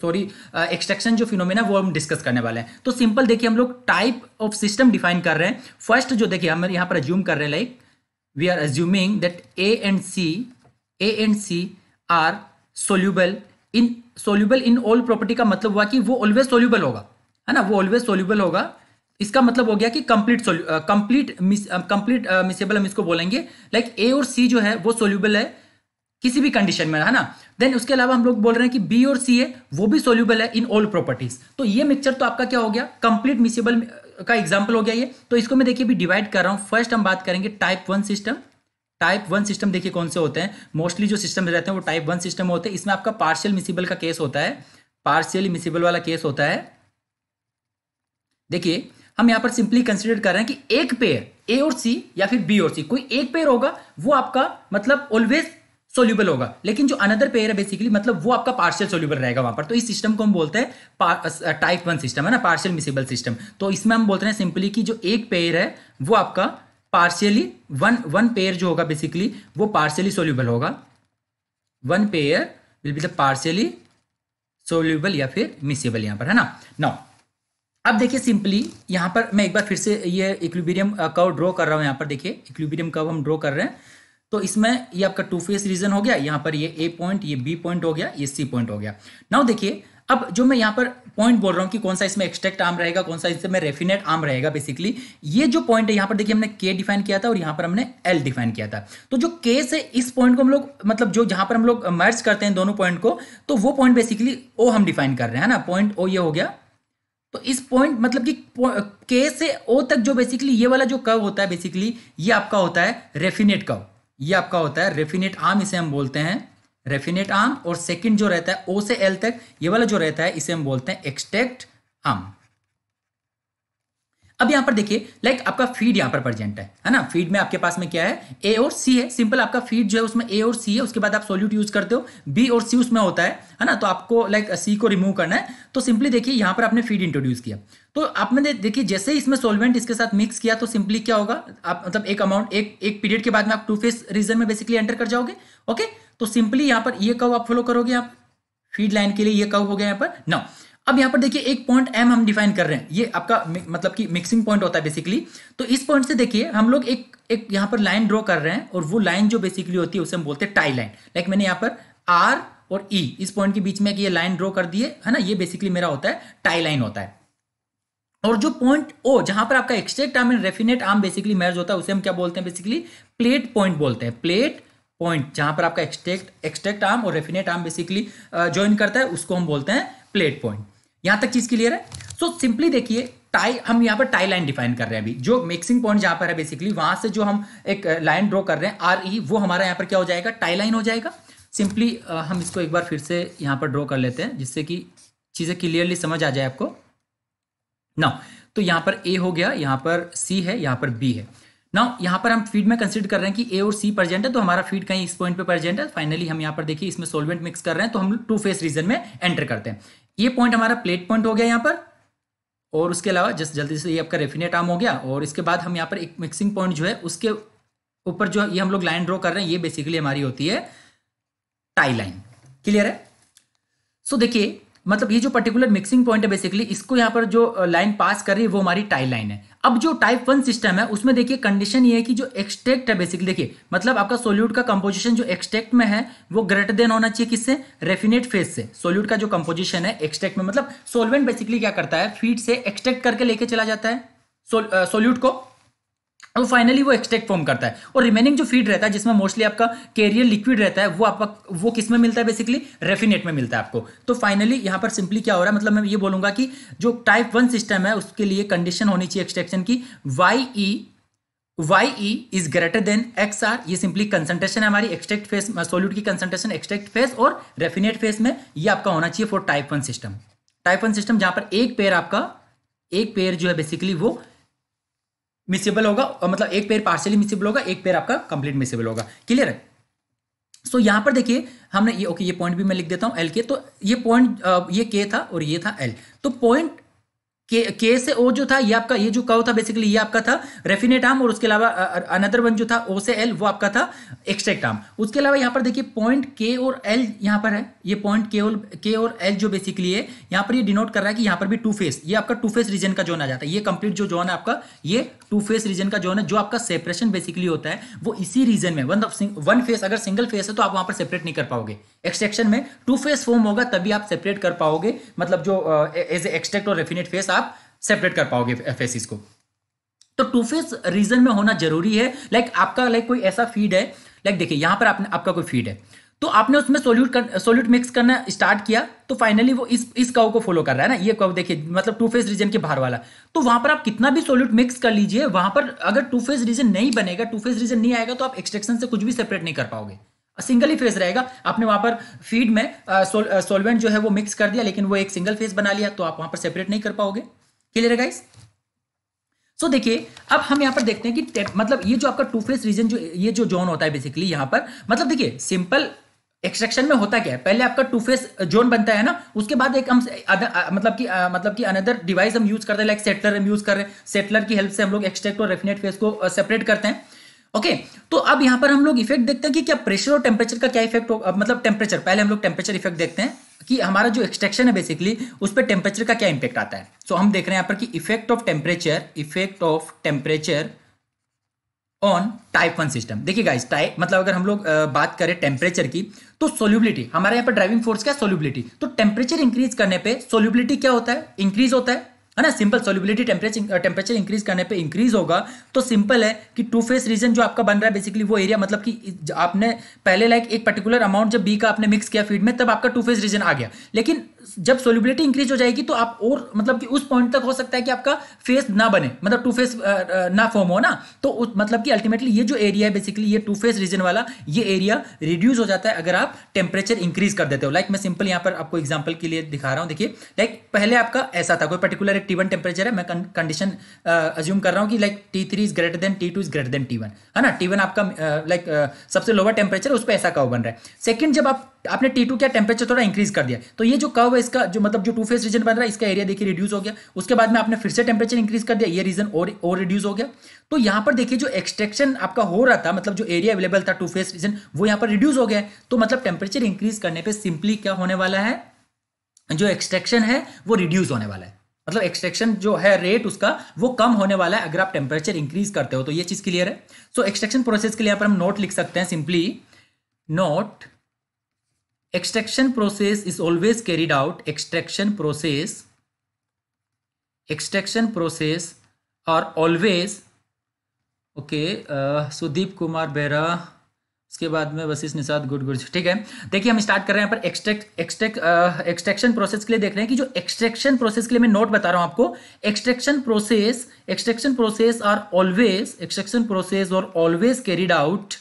सॉरी uh, एक्सट्रैक्शन जो फिनोमिना वो हम डिस्कस करने वाले हैं तो सिंपल देखिए हम लोग टाइप ऑफ सिस्टम डिफाइन कर रहे हैं फर्स्ट जो देखिए हम यहाँ पर एज्यूम कर रहे हैं like we are assuming that A and C A and C are soluble in soluble in all property का मतलब हुआ कि वो ऑलवेज सोल्यूबल होगा है ना वो ऑलवेज सोल्यूबल होगा इसका मतलब हो गया कि कंप्लीट कंप्लीट कंप्लीट मिसेबल हम इसको बोलेंगे लाइक ए और सी जो है वो सोल्यूबल है किसी भी कंडीशन में है ना देन उसके अलावा हम लोग बोल रहे हैं कि बी और सी है वो भी सोल्यूबल है इन ऑल प्रॉपर्टीज तो ये मिक्सचर तो आपका क्या हो गया कंप्लीट मिसेबल का एग्जाम्पल हो गया ये तो इसको मैं देखिए भी डिवाइड कर रहा हूँ फर्स्ट हम बात करेंगे type one system type one system देखिए कौन से होते हैं मोस्टली जो सिस्टम रहते हैं वो टाइप वन सिस्टम होते हैं इसमें आपका पार्शियल मिसिबल का केस होता है पार्शियल मिसिबल वाला केस होता है देखिए हम यहाँ पर सिंपली कंसिडर कर रहे हैं कि एक पेयर ए और सी या फिर बी और सी कोई एक पेयर होगा वो आपका मतलब ऑलवेज सोल्यूबल होगा लेकिन जो अनदर पेयर है बेसिकली मतलब वो आपका पार्शियल सोल्यूबल रहेगा वहां पर तो इस सिस्टम को हम बोलते हैं टाइप वन सिस्टम है ना पार्शियल मिसिबल सिस्टम तो इसमें हम बोलते हैं सिंपली कि जो एक पेयर है वो आपका पार्शियली वन वन पेयर जो होगा बेसिकली वो पार्शियली सोल्यूबल होगा one pair will be the partially soluble या फिर मिसेबल यहां पर है ना नाउ अब देखिए सिंपली यहां पर मैं एक बार फिर से ये इक्विबीरियम कव ड्रॉ कर रहा हूं यहां पर देखिए इक्विबीरियम कव हम ड्रॉ कर रहे हैं तो इसमें ये आपका टू फेस रीजन हो गया यहां पर ये ए पॉइंट ये बी पॉइंट हो गया ये सी पॉइंट हो गया नाउ देखिए अब जो मैं यहाँ पर पॉइंट बोल रहा हूँ कि कौन सा इसमें एक्सट्रैक्ट आम रहेगा कौन सा इसमें रेफिनेट आम रहेगा बेसिकली ये जो पॉइंट है यहां पर देखिए हमने के डिफाइन किया था और यहां पर हमने एल डिफाइन किया था तो जो के से इस पॉइंट को हम लोग मतलब जो जहां पर हम लोग मर्ज करते हैं दोनों पॉइंट को तो वो पॉइंट बेसिकली ओ हम डिफाइन कर रहे हैं ना पॉइंट ओ ये हो गया तो इस पॉइंट मतलब कि के से ओ तक जो बेसिकली ये वाला जो कव होता है बेसिकली ये आपका होता है रेफिनेट कव ये आपका होता है रेफिनेट आम इसे हम बोलते हैं रेफिनेट आर्म और सेकंड जो रहता है ओ से एल तक ये वाला जो रहता है इसे हम बोलते हैं एक्सटेक्ट आर्म अब यहां पर देखिए लाइक आपका फीड यहां पर प्रेजेंट है है ना फीड में आपके पास में क्या है ए और सी है सिंपल आपका फीड जो है उसमें ए और सी है उसके बाद आप सोल्यूट यूज करते हो बी और सी उसमें होता है है ना तो आपको लाइक सी को रिमूव करना है तो सिंपली देखिए यहां पर आपने फीड इंट्रोड्यूस किया तो आपने देखिए जैसे ही इसमें सोलवेंट इसके साथ मिक्स किया तो सिंपली क्या होगा आप मतलब एक अमाउंट एक एक पीरियड के बाद में आप टू फेस रीजन में बेसिकली एंटर कर जाओगे ओके okay? तो सिंपली यहाँ पर ये कव आप फॉलो करोगे आप फीड लाइन के लिए ये कव हो गया यहां पर नौ अब यहां पर देखिए एक पॉइंट एम हम डिफाइन कर रहे हैं ये आपका मतलब कि मिक्सिंग पॉइंट होता है बेसिकली तो इस पॉइंट से देखिए हम लोग एक एक यहां पर लाइन ड्रॉ कर रहे हैं और वो लाइन जो बेसिकली होती है उसे हम बोलते हैं टाई लाइन लाइक मैंने यहां पर आर और ई e, इस पॉइंट के बीच में ये लाइन ड्रॉ कर दिए है ना ये बेसिकली मेरा होता है टाई लाइन होता है और जो पॉइंट ओ जहां पर आपका extract arm and raffinate arm basically merge होता है उसे हम क्या बोलते हैं बेसिकली प्लेट पॉइंट बोलते हैं प्लेट पॉइंट जहां पर आपका एक्सट्रेक्ट एक्सट्रैक्ट आर्म और रेफिनेट आर्म बेसिकली ज्वाइन करता है उसको हम बोलते हैं प्लेट पॉइंट यहां तक चीज क्लियर है सो सिंपली देखिए टाई हम यहाँ पर टाई लाइन डिफाइन कर रहे हैं अभी जो मिक्सिंग पॉइंट जहां पर है बेसिकली वहां से जो हम एक लाइन ड्रॉ कर रहे हैं आर ई e, वो हमारा यहाँ पर क्या हो जाएगा टाई लाइन हो जाएगा सिंपली हम इसको एक बार फिर से यहाँ पर ड्रॉ कर लेते हैं जिससे कि चीज़ें क्लियरली समझ आ जाए आपको ना तो यहाँ पर ए हो गया यहाँ पर सी है यहाँ पर बी है नाउ यहाँ पर हम फीड में कंसिडर कर रहे हैं कि ए और सी प्रेजेंट है तो हमारा फीड कहीं इस पॉइंट पे प्रेजेंट है फाइनली हम यहाँ पर देखिए इसमें सोलवेंट मिक्स कर रहे हैं तो हम टू फेस रीजन में एंटर करते हैं ये पॉइंट हमारा प्लेट पॉइंट हो गया यहाँ पर और उसके अलावा जस्ट जल्दी से ये आपका रेफिनेट आम हो गया और इसके बाद हम यहाँ पर एक मिक्सिंग पॉइंट जो है उसके ऊपर जो ये हम लोग लाइन ड्रॉ कर रहे हैं ये बेसिकली हमारी होती है टाई लाइन क्लियर है सो so, देखिए मतलब ये जो पर्टिकुलर मिक्सिंग पॉइंट है बेसिकली इसको यहाँ पर जो लाइन पास कर रही है वो हमारी टाई लाइन है अब जो टाइप वन सिस्टम है उसमें देखिए कंडीशन ये है कि जो एक्सट्रैक्ट है बेसिकली देखिए मतलब आपका सोल्यूट का कंपोजिशन जो एक्सट्रैक्ट में है वो ग्रेटर देन होना चाहिए किससे रेफिनेट फेज से सोल्यूट का जो कंपोजिशन है एक्सट्रैक्ट में मतलब सोलवेंट बेसिकली क्या करता है फीड से एक्सट्रैक्ट करके लेके चला जाता है सोल्यूट को वो फाइनली वो एक्सट्रैक्ट फॉर्म करता है और रिमेनिंग जो फीड रहता है जिसमें मोस्टली आपका कैरियर लिक्विड रहता है वो आपका वो किस में मिलता है बेसिकली रेफिनेट में मिलता है आपको तो फाइनली यहाँ पर सिंपली क्या हो रहा है मतलब मैं ये बोलूंगा कि जो टाइप वन सिस्टम है उसके लिए कंडीशन होनी चाहिए एक्सट्रैक्शन की Y E Y E is greater than X R ये सिंपली कंसंट्रेशन है हमारी एक्सट्रैक्ट फेस सोल्यूट की कंसंट्रेशन एक्सट्रैक्ट फेस और रेफिनेट फेस में ये आपका होना चाहिए for type one system type one system जहां पर एक पेयर आपका एक पेयर जो है बेसिकली वो मिसेबल होगा मतलब एक पेयर पार्शियली मिसेबल होगा एक पेयर आपका कंप्लीट मिसेबल होगा क्लियर है सो so, यहां पर देखिए हमने ये ओके ये पॉइंट भी मैं लिख देता हूं एल के तो ये पॉइंट ये के था और ये था एल तो पॉइंट के के से ओ जो था ये आपका ये जो कव था बेसिकली ये आपका था रेफिनेट आर्म और उसके अलावा अनदर वन जो था ओ से एल वो आपका था एक्सट्रैक्ट आर्म उसके अलावा यहाँ पर देखिए पॉइंट के और एल यहाँ पर है ये पॉइंट के और के और एल जो बेसिकली है यहाँ पर ये डिनोट कर रहा है कि यहाँ पर भी टू फेस ये आपका टू फेस रीजन का जोन आ जाता है ये कंप्लीट जो जोन है आपका ये टू फेस रीजन का जोन है जो आपका सेपरेशन बेसिकली होता है वो इसी रीजन में वन फेस अगर सिंगल फेस है तो आप वहां पर सेपरेट नहीं कर पाओगे एक्सट्रेक्शन में टू फेस फॉर्म होगा तभी आप सेपरेट कर पाओगे मतलब जो एज ए और रेफिनेट फेस आप सेपरेट कर पाओगे फेसिस को तो टू फेस रीजन में होना जरूरी है लाइक like आपका लाइक like कोई ऐसा फीड है लाइक like देखिए यहां पर आपने आपका कोई फीड है तो आपने उसमें सोल्यूट कर सोल्यूट मिक्स करना स्टार्ट किया तो फाइनली वो इस इस कव को फॉलो कर रहा है ना ये कव देखिए मतलब टू फेस रीजन के बाहर वाला तो वहां पर आप कितना भी सोल्यूट मिक्स कर लीजिए वहां पर अगर टू फेस रीजन नहीं बनेगा टू फेस रीजन नहीं आएगा तो आप एक्सट्रेक्शन से कुछ भी सेपरेट नहीं कर पाओगे सिंगल ही फेस रहेगा आपने वहां पर फीड में सोलवेंट जो है वो मिक्स कर दिया लेकिन वो एक सिंगल फेस बना लिया तो आप वहां पर सेपरेट नहीं कर पाओगे क्लियर है गाइस सो देखिए अब हम यहां पर देखते हैं कि मतलब ये जो आपका टू फेस रीजन जो ये जो जोन होता है बेसिकली यहां पर मतलब देखिए सिंपल एक्सट्रैक्शन में होता क्या है पहले आपका टू फेस जोन बनता है ना उसके बाद एक हम मतलब कि मतलब कि अनदर डिवाइस हम यूज करते हैं लाइक सेटलर हम यूज कर रहे हैं सेटलर की हेल्प से हम लोग एक्सट्रैक्ट और रेफिनेट फेस को सेपरेट करते हैं ओके okay, तो अब यहाँ पर हम लोग इफेक्ट देखते हैं कि क्या प्रेशर और टेम्परेचर का क्या इफेक्ट होगा मतलब टेम्परेचर पहले हम लोग टेम्परेचर इफेक्ट देखते हैं कि हमारा जो एक्सट्रैक्शन है बेसिकली उस पर टेम्परेचर का क्या इम्पैक्ट आता है सो so, हम देख रहे हैं यहां पर कि effect of temperature effect of temperature on type one system देखिए गाइस टाइप मतलब अगर हम लोग बात करें टेम्परेचर की तो सोल्यूबिलिटी हमारे यहाँ पर ड्राइविंग फोर्स क्या सोल्यूबिलिटी तो टेम्परेचर इंक्रीज करने पे सोल्यूबिलिटी क्या होता है इंक्रीज होता है है ना simple solubility temperature temperature increase करने पे इंक्रीज होगा तो सिंपल है कि टू फेस रीजन जो आपका बन रहा है बेसिकली वो एरिया मतलब कि आपने पहले लाइक एक पर्टिकुलर अमाउंट जब बी का आपने मिक्स किया फीड में तब आपका टू फेस रीजन आ गया लेकिन जब सोल्यूबिलिटी इंक्रीज हो जाएगी तो आप और मतलब कि उस पॉइंट तक हो सकता है कि आपका फेस ना बने मतलब टू फेस ना फॉर्म हो ना तो उस, मतलब कि अल्टीमेटली ये जो एरिया है बेसिकली ये टू फेस रीजन वाला ये एरिया रिड्यूस हो जाता है अगर आप टेम्परेचर इंक्रीज कर देते हो लाइक like मैं सिंपल यहाँ पर आपको एग्जाम्पल के लिए दिखा रहा हूँ देखिए लाइक like पहले आपका ऐसा था कोई पर्टिकुलर एक टी वन टेम्परेचर है मैं कंडीशन अज्यूम कर रहा हूँ कि like T three is greater than T two is greater than T one है ना टी वन आपका लाइक uh, like, uh, सबसे लोअर टेम्परेचर उस पर ऐसा कव बन रहा है सेकंड जब आप आपने टी टू का टेम्परेचर थोड़ा इंक्रीज कर दिया तो ये जो कव हुआ इसका जो मतलब जो टू फेस रीजन बन रहा है इसका एरिया देखिए रिड्यूस हो गया उसके बाद में आपने फिर से टेम्परेचर इंक्रीज कर दिया ये रीजन और और रिड्यूस हो गया तो यहाँ पर देखिए जो एक्सट्रैक्शन आपका हो रहा था मतलब जो एरिया अवेलेबल था टू फेस रीजन वो यहाँ पर रिड्यूस हो गया तो मतलब टेम्परेचर इंक्रीज करने पर सिंपली क्या होने वाला है जो एक्सट्रैक्शन है वो रिड्यूस होने वाला है मतलब एक्सट्रैक्शन जो है रेट उसका वो कम होने वाला है अगर आप टेम्परेचर इंक्रीज करते हो तो ये चीज़ क्लियर है सो एक्सट्रैक्शन प्रोसेस के लिए यहाँ पर हम नोट लिख सकते हैं simply note extraction process is always carried out extraction process extraction process are always okay uh, Sudeep Kumar Bera उसके बाद में वशिष निषाद गुड गुड ठीक है देखिए हम स्टार्ट कर रहे हैं पर एक्सट्रैक्ट एक्सट्रैक्ट एक्सट्रैक्शन प्रोसेस के लिए देख रहे हैं कि जो एक्सट्रैक्शन प्रोसेस के लिए मैं नोट बता रहा हूं आपको extraction process extraction process are always extraction process और always carried out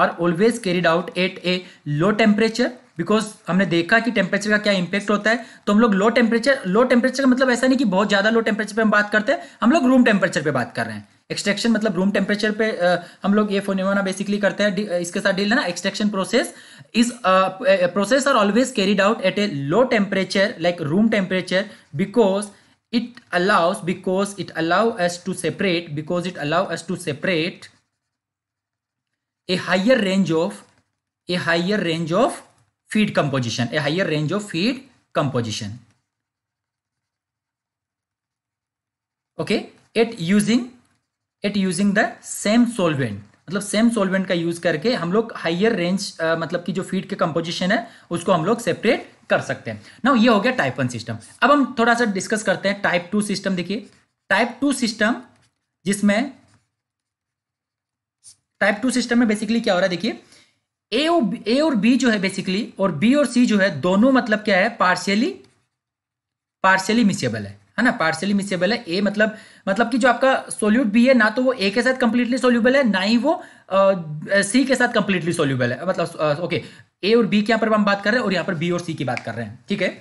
are always carried out at a low temperature because हमने देखा कि टेम्परेचर का क्या इंपैक्ट होता है तो हम लोग लो टेम्परेचर लो टेम्परेचर का मतलब ऐसा नहीं कि बहुत ज़्यादा लो टेम्परेचर पे हम बात करते हैं हम लोग रूम टेम्परेचर पे बात कर रहे हैं एक्सट्रैक्शन मतलब रूम टेम्परेचर पे आ, हम लोग ये फोन बेसिकली करते हैं इसके साथ डील है ना extraction process is process are always carried out at a low temperature like room temperature because it allows because it allows to separate because it allows to separate a higher range of a higher range of feed composition a higher range of feed composition okay at using at using the same solvent मतलब same solvent का use करके हम लोग higher range मतलब की जो feed के composition है उसको हम लोग सेपरेट कर सकते हैं ना ये हो गया टाइप वन सिस्टम अब हम थोड़ा सा डिस्कस करते हैं टाइप टू सिस्टम देखिए टाइप टू सिस्टम जिसमें टाइप टू सिस्टम में बेसिकली क्या हो रहा है देखिए ए और ए और बी जो है बेसिकली और बी और सी जो है दोनों मतलब क्या है पार्शियली पार्शियली मिसेबल है है ना पार्शियली मिसेबल है ए मतलब मतलब कि जो आपका सोल्यूट बी है ना तो वो ए के साथ कंप्लीटली सोल्यूबल है ना ही वो सी के साथ कंप्लीटली सोल्यूबल है मतलब ओके ए और बी की यहाँ पर हम बात कर रहे हैं और यहाँ पर बी और सी की बात कर रहे हैं ठीक है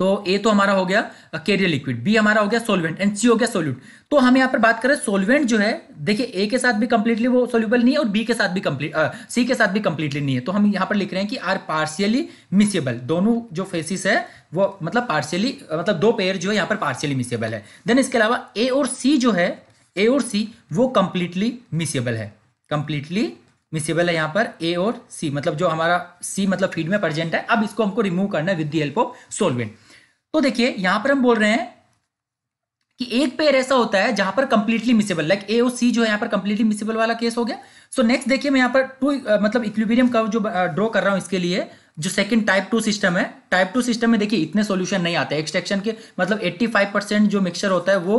तो ए तो हमारा हो गया कैरियर लिक्विड बी हमारा हो गया सोलवेंट एंड सी हो गया सोल्यूट तो हम यहाँ पर बात करें सोलवेंट जो है देखिए ए के साथ भी कंप्लीटली वो सोल्यूबल नहीं है और बी के साथ भी कंप्लीट सी के साथ भी कंप्लीटली नहीं है तो हम यहाँ पर लिख रहे हैं कि आर पार्शियली मिसेबल दोनों जो फेसिस है वो मतलब पार्शियली मतलब दो पेयर जो है यहाँ पर पार्शियली मिसेबल है देन इसके अलावा ए और सी जो है ए और सी वो कंप्लीटली मिसेबल है कंप्लीटली मिसेबल है यहाँ पर ए और सी मतलब जो हमारा सी मतलब फीड में प्रजेंट है अब इसको हमको रिमूव करना है with the help of solvent तो देखिए यहां पर हम बोल रहे हैं कि एक पेयर ऐसा होता है जहां पर कंप्लीटली मिसेबल लाइक ए और सी जो है यहां पर कंप्लीटली मिसेबल वाला केस हो गया सो नेक्स्ट देखिए मैं यहां पर टू मतलब इक्विबेरियम कर्व जो ड्रॉ कर रहा हूँ इसके लिए जो सेकंड टाइप टू सिस्टम है टाइप टू सिस्टम में देखिए इतने सॉल्यूशन नहीं आते एक्सट्रैक्शन के मतलब 85 परसेंट जो मिक्सचर होता है वो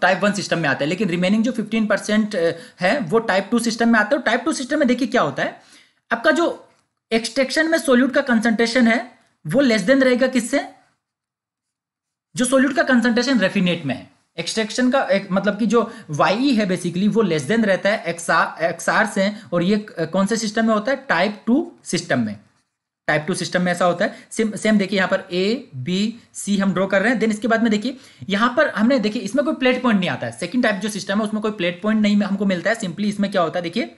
टाइप वन सिस्टम में आता है लेकिन रिमेनिंग जो 15 परसेंट है वो टाइप टू सिस्टम में आता है और टाइप टू सिस्टम में देखिए क्या होता है आपका जो एक्सट्रैक्शन में सोल्यूट का कंसेंट्रेशन है वो लेस देन रहेगा किससे जो सोल्यूट का कंसंट्रेशन रेफिनेट में है एक्सट्रैक्शन का एक, मतलब कि जो वाई e है बेसिकली वो लेस देन रहता है एक्सआर से और ये कौन से सिस्टम में होता है टाइप टू सिस्टम में टाइप टू सिस्टम में ऐसा होता है सेम सेम देखिए यहाँ पर ए बी सी हम ड्रॉ कर रहे हैं देन इसके बाद में देखिए यहाँ पर हमने देखिए इसमें कोई प्लेट पॉइंट नहीं आता है सेकंड टाइप जो सिस्टम है उसमें कोई प्लेट पॉइंट नहीं हमको मिलता है सिंपली इसमें क्या होता है देखिए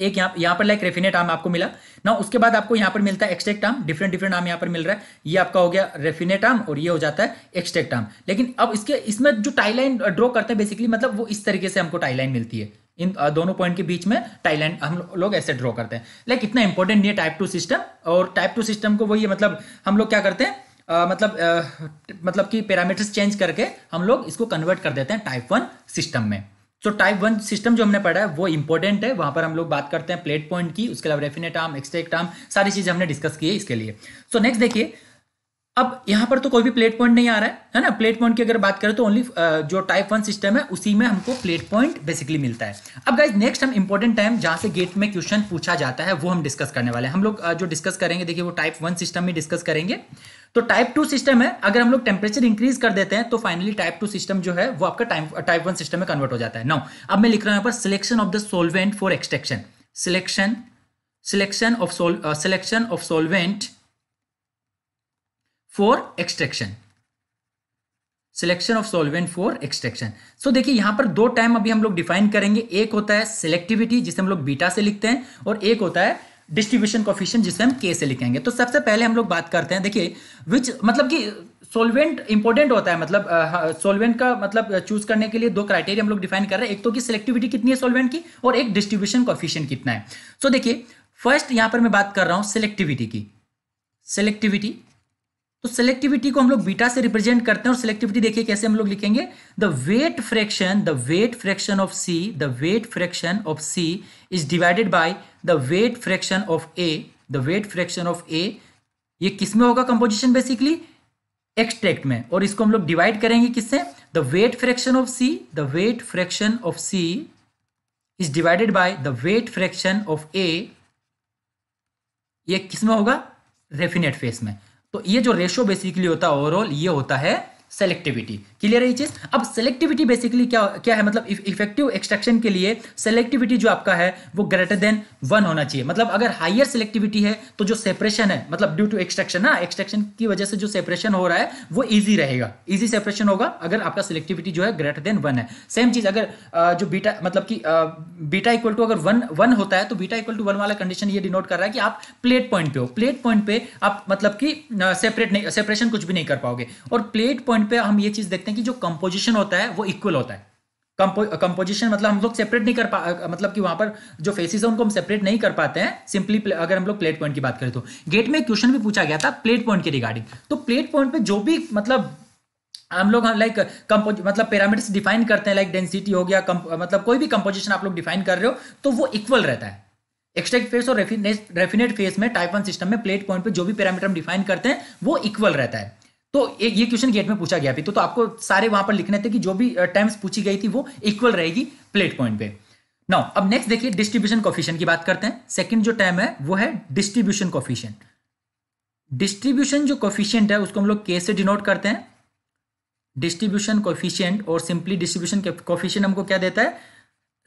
एक यहाँ यहाँ पर लाइक रेफिनेट आम आपको मिला ना उसके बाद आपको यहाँ पर मिलता है एक्सटेक्ट आम डिफरेंट डिफरेंट आम यहाँ पर मिल रहा है ये आपका हो गया रेफिनेट आम और ये हो जाता है एक्सटेक्ट आम लेकिन अब इसके इसमें जो टाइलाइन ड्रॉ करते हैं बेसिकली मतलब वो इस तरीके से हमको टाइलाइन मिलती है इन दोनों पॉइंट के बीच में टाइलाइन हम लोग ऐसे ड्रॉ करते हैं लाइक इतना इंपॉर्टेंट नहीं है टाइप टू सिस्टम और टाइप टू सिस्टम को वही मतलब हम लोग क्या करते हैं मतलब मतलब कि पैरामीटर्स चेंज करके हम लोग इसको कन्वर्ट कर देते हैं टाइप वन सिस्टम में तो टाइप वन सिस्टम जो हमने पढ़ा है वो इंपॉर्टेंट है वहां पर हम लोग बात करते हैं प्लेट पॉइंट की उसके अलावा रेफिनेट आर्म एक्सटेक्ट आर्म सारी चीज़ हमने डिस्कस की है इसके लिए सो नेक्स्ट देखिए अब यहाँ पर तो कोई भी प्लेट पॉइंट नहीं आ रहा है है ना प्लेट पॉइंट की अगर बात करें तो ओनली जो टाइप वन सिस्टम है उसी में हमको प्लेट पॉइंट बेसिकली मिलता है अब गाइज नेक्स्ट हम इंपॉर्टेंट टाइम जहां से गेट में क्वेश्चन पूछा जाता है वो हम डिस्कस करने वाले हैं हम लोग जो डिस्कस करेंगे देखिए वो टाइप वन सिस्टम में डिस्कस करेंगे तो टाइप टू सिस्टम है अगर हम लोग टेम्परेचर इंक्रीज कर देते हैं तो फाइनली टाइप टू सिस्टम जो है वो आपका टाइप टाइप वन सिस्टम में कन्वर्ट हो जाता है नाउ अब मैं लिख रहा हूं यहां पर selection of the solvent for extraction selection selection of सोल selection of solvent for extraction selection of solvent for extraction so देखिए यहां पर दो टाइम अभी हम लोग डिफाइन करेंगे एक होता है सिलेक्टिविटी जिसे हम लोग बीटा से लिखते हैं और एक होता है डिस्ट्रीब्यूशन कॉफिशियन जिसे हम के से लिखेंगे तो सबसे पहले हम लोग बात करते हैं देखिए विच मतलब कि सोलवेंट इंपॉर्टेंट होता है मतलब सोलवेंट का मतलब चूज करने के लिए दो क्राइटेरिया हम लोग डिफाइन कर रहे हैं एक तो कि सिलेक्टिविटी कितनी है सोलवेंट की और एक डिस्ट्रीब्यूशन कॉफिशन कितना है सो so, देखिए फर्स्ट यहां पर मैं बात कर रहा हूं सिलेक्टिविटी की सिलेक्टिविटी तो सेलेक्टिविटी को हम लोग बीटा से रिप्रेजेंट करते हैं और सेलेक्टिविटी देखिए कैसे हम लोग लिखेंगे the weight fraction the weight fraction of C the weight fraction of C is divided by the weight fraction of A the weight fraction of A ये किस में होगा कंपोजिशन बेसिकली एक्सट्रैक्ट में और इसको हम लोग डिवाइड करेंगे किससे the weight fraction of C the weight fraction of C is divided by the weight fraction of A ये किसमें होगा रेफिनेट फेस में तो ये जो रेशो बेसिकली होता है ओवरऑल ये होता है सेलेक्टिविटी क्लियर है चीज अब सेलेक्टिविटी बेसिकली क्या क्या है मतलब इफेक्टिव एक्सट्रैक्शन के लिए सेलेक्टिविटी जो आपका है वो ग्रेटर देन वन होना चाहिए मतलब अगर हाइयर सेलेक्टिविटी है तो जो सेपरेशन है मतलब ड्यू टू एक्सट्रैक्शन ना एक्सट्रैक्शन की वजह से जो सेपरेशन हो रहा है वो ईजी रहेगा ईजी सेपरेशन होगा अगर आपका सेलेक्टिविटी जो है ग्रेटर देन वन है सेम चीज अगर जो बीटा मतलब कि बीटा इक्वल टू अगर वन वन होता है तो बीटा इक्वल टू वन वाला कंडीशन ये डिनोट कर रहा है कि आप प्लेट पॉइंट पे हो प्लेट पॉइंट पे आप मतलब कि सेपरेट नहीं सेपरेशन कुछ भी नहीं कर पाओगे और प्लेट पॉइंट पे हम ये चीज देखते हैं कि जो कंपोजिशन होता है वो इक्वल होता है कंपोजिशन मतलब हम लोग सेपरेट नहीं कर पा मतलब कि वहां पर जो फेसिस है उनको हम सेपरेट नहीं कर पाते हैं सिंपली अगर हम लोग प्लेट पॉइंट की बात करें तो गेट में क्वेश्चन भी पूछा गया था प्लेट पॉइंट के रिगार्डिंग तो प्लेट पॉइंट पे जो भी मतलब हम लोग लाइक हाँ, कंपोज मतलब पैरामीटर्स डिफाइन करते हैं लाइक डेंसिटी हो गया मतलब कोई भी कंपोजिशन आप लोग डिफाइन कर रहे हो तो वो इक्वल रहता है एक्सट्रैक्ट फेस और रेफिनेट फेस में टाइप वन सिस्टम में प्लेट पॉइंट पे जो भी पैरामीटर हम डिफाइन करते हैं वो इक्वल रहता है तो ये क्वेश्चन गेट में पूछा गया भी तो, तो आपको सारे वहां पर लिखने थे कि जो भी टाइम्स पूछी गई थी वो इक्वल रहेगी प्लेट पॉइंट पे नाउ अब नेक्स्ट देखिए डिस्ट्रीब्यूशन कॉफिशियन की बात करते हैं सेकंड जो टाइम है वो है डिस्ट्रीब्यूशन कॉफिशियन डिस्ट्रीब्यूशन जो कॉफिशियंट है उसको हम लोग के से डिनोट करते हैं डिस्ट्रीब्यूशन कॉफिशियंट और सिंपली डिस्ट्रीब्यूशन कॉफिशियन हमको क्या देता है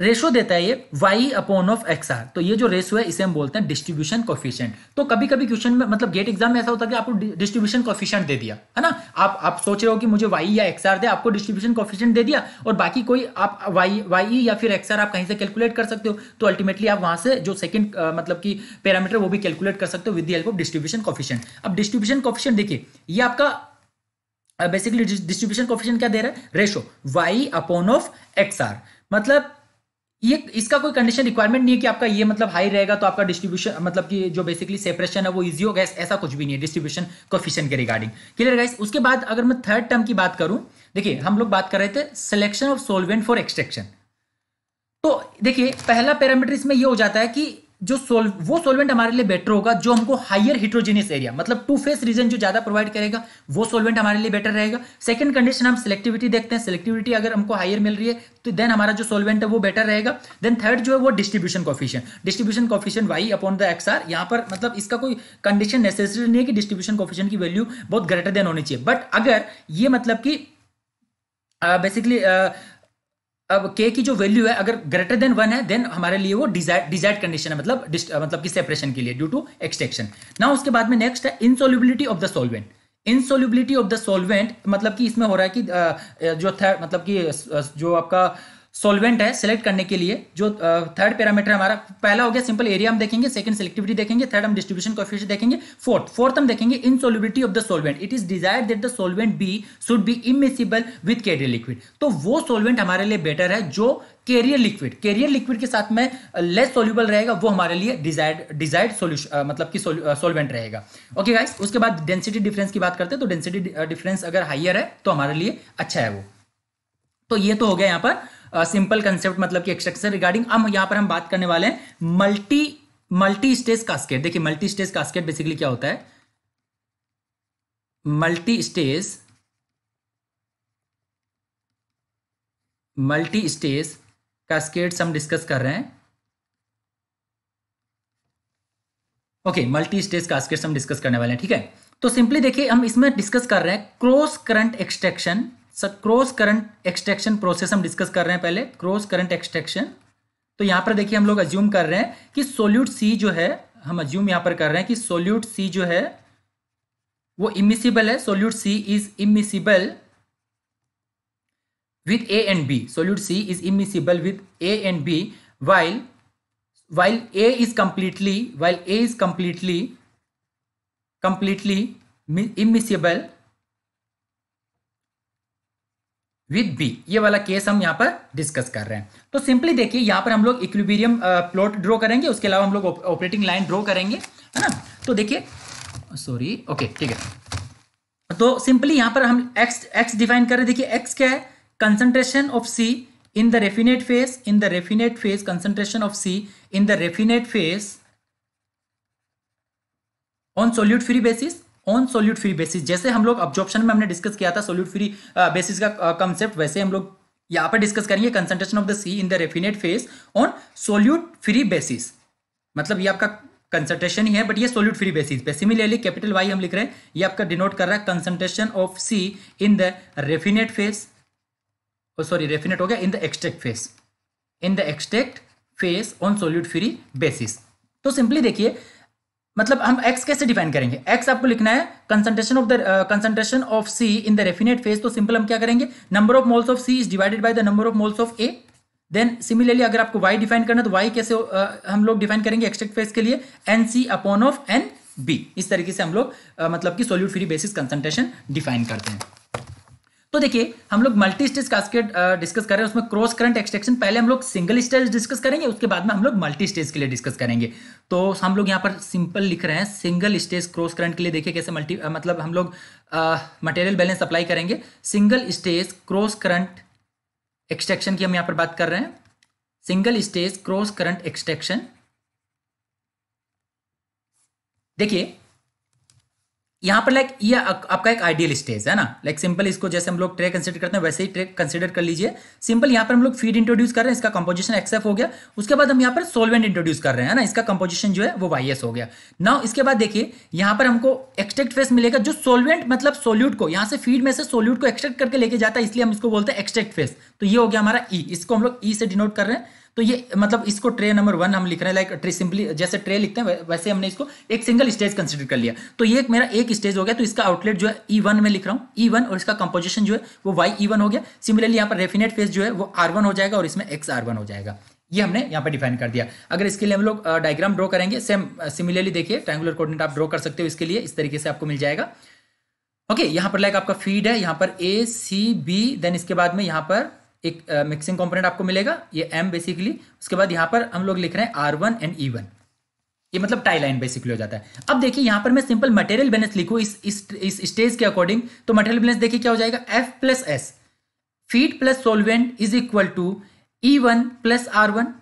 रेशो देता है ये Y upon of X R तो ये जो रेशो है इसे हम बोलते हैं डिस्ट्रीब्यूशन कॉफिशियंट तो कभी कभी क्वेश्चन में मतलब गेट एग्जाम में ऐसा होता है कि आपको डिस्ट्रीब्यूशन कॉफिशियंट दे दिया है ना आप आप सोच रहे हो कि मुझे वाई या एक्स आर दे आपको डिस्ट्रीब्यूशन कॉफिशियंट दे दिया और बाकी कोई आप वाई वाई या फिर एक्स आर आप कहीं से कैलकुलेट कर सकते हो तो अल्टीमेटली आप वहां से जो सेकंड मतलब की पैरामीटर वो भी कैलकुलेट कर सकते हो with the help of distribution coefficient अब डिस्ट्रीब्यूशन कॉफिशियंट देखिए ये आपका बेसिकली डिस्ट्रीब्यूशन कॉफिशियंट क्या दे रहा है ratio Y upon of X R मतलब ये इसका कोई कंडीशन रिक्वायरमेंट नहीं है कि आपका ये मतलब हाई रहेगा तो आपका डिस्ट्रीब्यूशन मतलब कि जो बेसिकली सेपरेशन है वो इजी होगा ऐसा कुछ भी नहीं है डिस्ट्रीब्यूशन कोफिशियंट के रिगार्डिंग क्लियर गाइस उसके बाद अगर मैं थर्ड टर्म की बात करूं देखिए हम लोग बात कर रहे थे selection of solvent for extraction तो देखिए पहला पैरामीटर इसमें यह हो जाता है कि जो सोल वो सोलवेंट हमारे लिए बेटर होगा जो हमको हायर हिट्रोजीनियस एरिया मतलब टू फेस रीजन जो ज़्यादा प्रोवाइड करेगा वो सोलवेंट हमारे लिए बेटर रहेगा सेकंड कंडीशन हम सिलेक्टिविटी देखते हैं सिलेक्टिविटी अगर हमको हायर मिल रही है तो देन हमारा जो सोलवेंट है वो बेटर रहेगा देन थर्ड जो है वो distribution coefficient distribution coefficient Y upon the X R यहाँ पर मतलब इसका कोई कंडीशन नेसेसरी नहीं है कि डिस्ट्रीब्यूशन कॉफिशियन की वैल्यू बहुत ग्रेटर देन होनी चाहिए बट अगर ये मतलब कि बेसिकली uh, अब के की जो वैल्यू है अगर ग्रेटर देन वन है देन हमारे लिए वो डिजाइड कंडीशन है मतलब मतलब कि सेपरेशन के लिए ड्यू टू एक्सटेक्शन ना उसके बाद में नेक्स्ट है insolubility of the solvent insolubility of the solvent मतलब कि इसमें हो रहा है कि जो था मतलब कि जो आपका सोलवेंट है सिलेक्ट करने के लिए जो थर्ड पैरामीटर हमारा पहला हो गया सिंपल एरिया हम देखेंगे सेकंड सिलेक्टिविटी देखेंगे थर्ड हम डिस्ट्रीब्यूशन कोफिशिएंट देखेंगे फोर्थ फोर्थ हम देखेंगे insolubility of the solvent it is desire that the solvent be should be immiscible with carrier liquid तो वो सोलवेंट हमारे लिए बेटर है जो कैरियर लिक्विड कैरियर लिक्विड के साथ में लेस सोल्यूबल रहेगा वो हमारे लिए डिजायर्ड डिजायर्ड सोल्यूशन मतलब कि सोलवेंट रहेगा ओके गाइस उसके बाद डेंसिटी डिफरेंस की बात करते हैं तो डेंसिटी डिफरेंस अगर हाइयर है तो हमारे लिए अच्छा है वो तो ये तो हो गया यहाँ पर सिंपल कंसेप्ट मतलब कि एक्सट्रक्शन रिगार्डिंग अब यहां पर हम बात करने वाले हैं मल्टी मल्टी स्टेज कास्केट देखिए मल्टी स्टेज कास्केट बेसिकली क्या होता है multi stage multi stage cascades हम डिस्कस कर रहे हैं ओके मल्टी स्टेज कास्केट्स हम डिस्कस करने वाले हैं ठीक है तो सिंपली देखिए हम इसमें डिस्कस कर रहे हैं cross current extraction sir cross current extraction process हम डिस्कस कर रहे हैं पहले क्रॉस करंट एक्सट्रैक्शन तो यहाँ पर देखिए हम लोग अज्यूम कर रहे हैं कि सोल्यूट सी जो है हम अज्यूम यहाँ पर कर रहे हैं कि सोल्यूट सी जो है वो इमिसिबल है solute C is immiscible with A and B solute C is immiscible with A and B while while A is completely while A is completely completely immiscible with B ये वाला case हम यहाँ पर discuss कर रहे हैं तो simply देखिए यहाँ पर हम लोग इक्विबीरियम प्लॉट ड्रॉ करेंगे उसके अलावा हम लोग ऑपरेटिंग लाइन ड्रॉ करेंगे है ना तो देखिए सॉरी ओके ठीक है तो सिंपली यहाँ पर हम एक्स एक्स डिफाइन कर रहे हैं देखिए एक्स क्या है concentration of C in the raffinate phase in the raffinate phase concentration of C in the raffinate phase on solute free basis on solute free basis जैसे हम लोग ऑब्जॉर्प्शन में हमने डिस्कस किया था सोल्यूट फ्री बेसिस का concept uh, वैसे हम लोग यहाँ पर डिस्कस करेंगे concentration of the C in the raffinate phase on solute free basis मतलब ये आपका कंसंट्रेशन ही है बट ये सोल्यूट फ्री बेसिस पे सिमिलरली कैपिटल वाई हम लिख रहे हैं ये आपका डिनोट कर रहा है concentration of C in the raffinate phase sorry raffinate हो गया in the extract phase in the extract phase on solute free basis तो सिंपली देखिए मतलब हम x कैसे डिफाइन करेंगे x आपको लिखना है concentration of the concentration of C in the raffinate phase तो सिंपल हम क्या करेंगे number of moles of C is divided by the number of moles of A then similarly अगर आपको y डिफाइन करना है तो y कैसे uh, हम लोग डिफाइन करेंगे एक्सट्रेक्ट फेज के लिए N C upon of N B इस तरीके से हम लोग uh, मतलब कि solute free basis concentration define करते हैं तो देखिए हम लोग मल्टी स्टेज कास्केट डिस्कस कर रहे हैं उसमें क्रॉस करंट एक्सट्रैक्शन पहले हम लोग सिंगल स्टेज डिस्कस करेंगे उसके बाद में हम लोग मल्टी स्टेज के लिए डिस्कस करेंगे तो हम लोग यहाँ पर सिंपल लिख रहे हैं सिंगल स्टेज क्रॉस करंट के लिए देखिए कैसे मल्टी मतलब हम लोग मटेरियल बैलेंस अप्लाई करेंगे single stage cross current extraction की हम यहाँ पर बात कर रहे हैं single stage cross current extraction देखिए यहाँ पर लाइक ये आपका एक आइडियल स्टेज है ना लाइक सिंपल इसको जैसे हम लोग ट्रे कंसिडर करते हैं वैसे ही ट्रे कंसिडर कर लीजिए सिंपल यहाँ पर हम लोग फीड इंट्रोड्यूस कर रहे हैं इसका कंपोजिशन एक्सएफ हो गया उसके बाद हम यहाँ पर सोलवेंट इंट्रोड्यूस कर रहे हैं ना इसका कंपोजिशन जो है वो वाई हो गया नाउ इसके बाद देखिए यहाँ पर हमको एक्सट्रेक्ट फेस मिलेगा जो सोलवेंट मतलब सोल्यूट को यहाँ से फीड में से सोल्यूट को एक्सट्रेक्ट करके लेके जाता है इसलिए हम इसको बोलते हैं एक्सट्रेक्ट फेस तो ये हो गया हमारा ई e. इसको हम लोग ई e से डिनोट कर रहे हैं तो ये मतलब इसको ट्रे नंबर वन हम लिख रहे हैं लाइक ट्रे सिंपली जैसे ट्रे लिखते हैं वैसे हमने इसको एक सिंगल स्टेज कंसिडर कर लिया तो ये मेरा एक स्टेज हो गया तो इसका आउटलेट जो है ई e वन में लिख रहा हूँ ई e वन और इसका कंपोजिशन जो है वो वाई ई वन हो गया सिमिलरली यहाँ पर रेफिनेट फेस जो है वो आर वन हो जाएगा और इसमें एक्स आर वन हो जाएगा ये हमने यहाँ पर डिफाइन कर दिया अगर इसके लिए हम लोग डायग्राम ड्रॉ करेंगे सेम सिमिलरली देखिए ट्रायंगुलर कोऑर्डिनेट आप ड्रॉ कर सकते हो इसके लिए इस तरीके से आपको मिल जाएगा ओके यहाँ पर लाइक आपका फीड है यहाँ पर ए सी बी देन इसके बाद में यहाँ पर एक मिक्सिंग uh, कंपोनेंट आपको मिलेगा ये एम बेसिकली उसके बाद यहां पर हम लोग लिख रहे हैं R one and E one ये मतलब टाई लाइन बेसिकली हो जाता है अब देखिए यहां पर मैं सिंपल मटेरियल बैलेंस लिखू इस इस इस स्टेज के अकॉर्डिंग तो मटेरियल बैलेंस देखिए क्या हो जाएगा F plus S feed plus solvent is equal to E one plus R one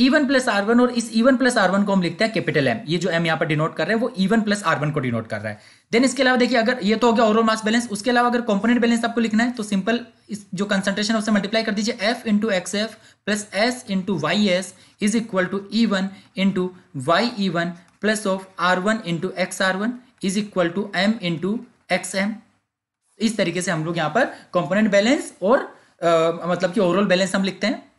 E1 plus R one और इस E1 प्लस आर वन को हम लिखते हैं कैपिटल एम ये जो एम यहाँ पर डिनोट कर रहे हैं वो E1 प्लस आर वन को डिनोट कर रहा है देन इसके अलावा देखिए अगर ये तो हो गया ओवरऑल मास बैलेंस उसके अलावा अगर कंपोनेंट बैलेंस आपको लिखना है तो सिंपल इस जो कंसंट्रेशन है उसे मल्टीप्लाई कर दीजिए F into x F plus S into Y S is equal to E one into Y E one plus of R one into X R one is equal to M into X M इस तरीके से हम लोग यहाँ पर component balance और आ, मतलब कि ओवरऑल बैलेंस हम लिखते हैं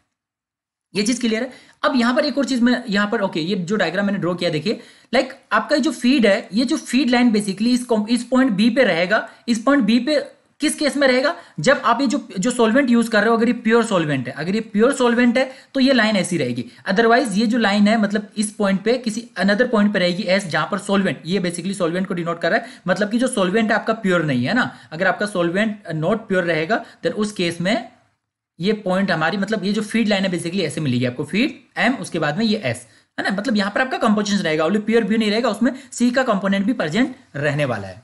ये चीज क्लियर है अब यहां पर एक और चीज मैं यहां पर ओके ये जो डायग्राम मैंने ड्रॉ किया देखिए लाइक आपका जो फीड है ये जो फीड लाइन बेसिकली इस इस पॉइंट बी पे रहेगा इस पॉइंट बी पे किस केस में रहेगा जब आप ये जो जो सॉल्वेंट यूज कर रहे हो अगर ये प्योर सॉल्वेंट है अगर ये प्योर सॉल्वेंट है तो ये लाइन ऐसी रहेगी अदरवाइज ये जो लाइन है मतलब इस पॉइंट पे किसी अनदर पॉइंट पे रहेगी एस जहां पर सॉल्वेंट ये बेसिकली सॉल्वेंट को डिनोट कर रहा है मतलब कि जो सॉल्वेंट है आपका प्योर नहीं है ना अगर आपका सोलवेंट नॉट प्योर रहेगा देन उस केस में ये पॉइंट हमारी मतलब ये जो फीड लाइन है बेसिकली ऐसे मिलेगी आपको फीड एम उसके बाद में ये एस है ना मतलब यहाँ पर आपका कंपोजिशन रहेगा ओनली प्योर व्यू नहीं रहेगा उसमें सी का कंपोनेंट भी प्रेजेंट रहने वाला है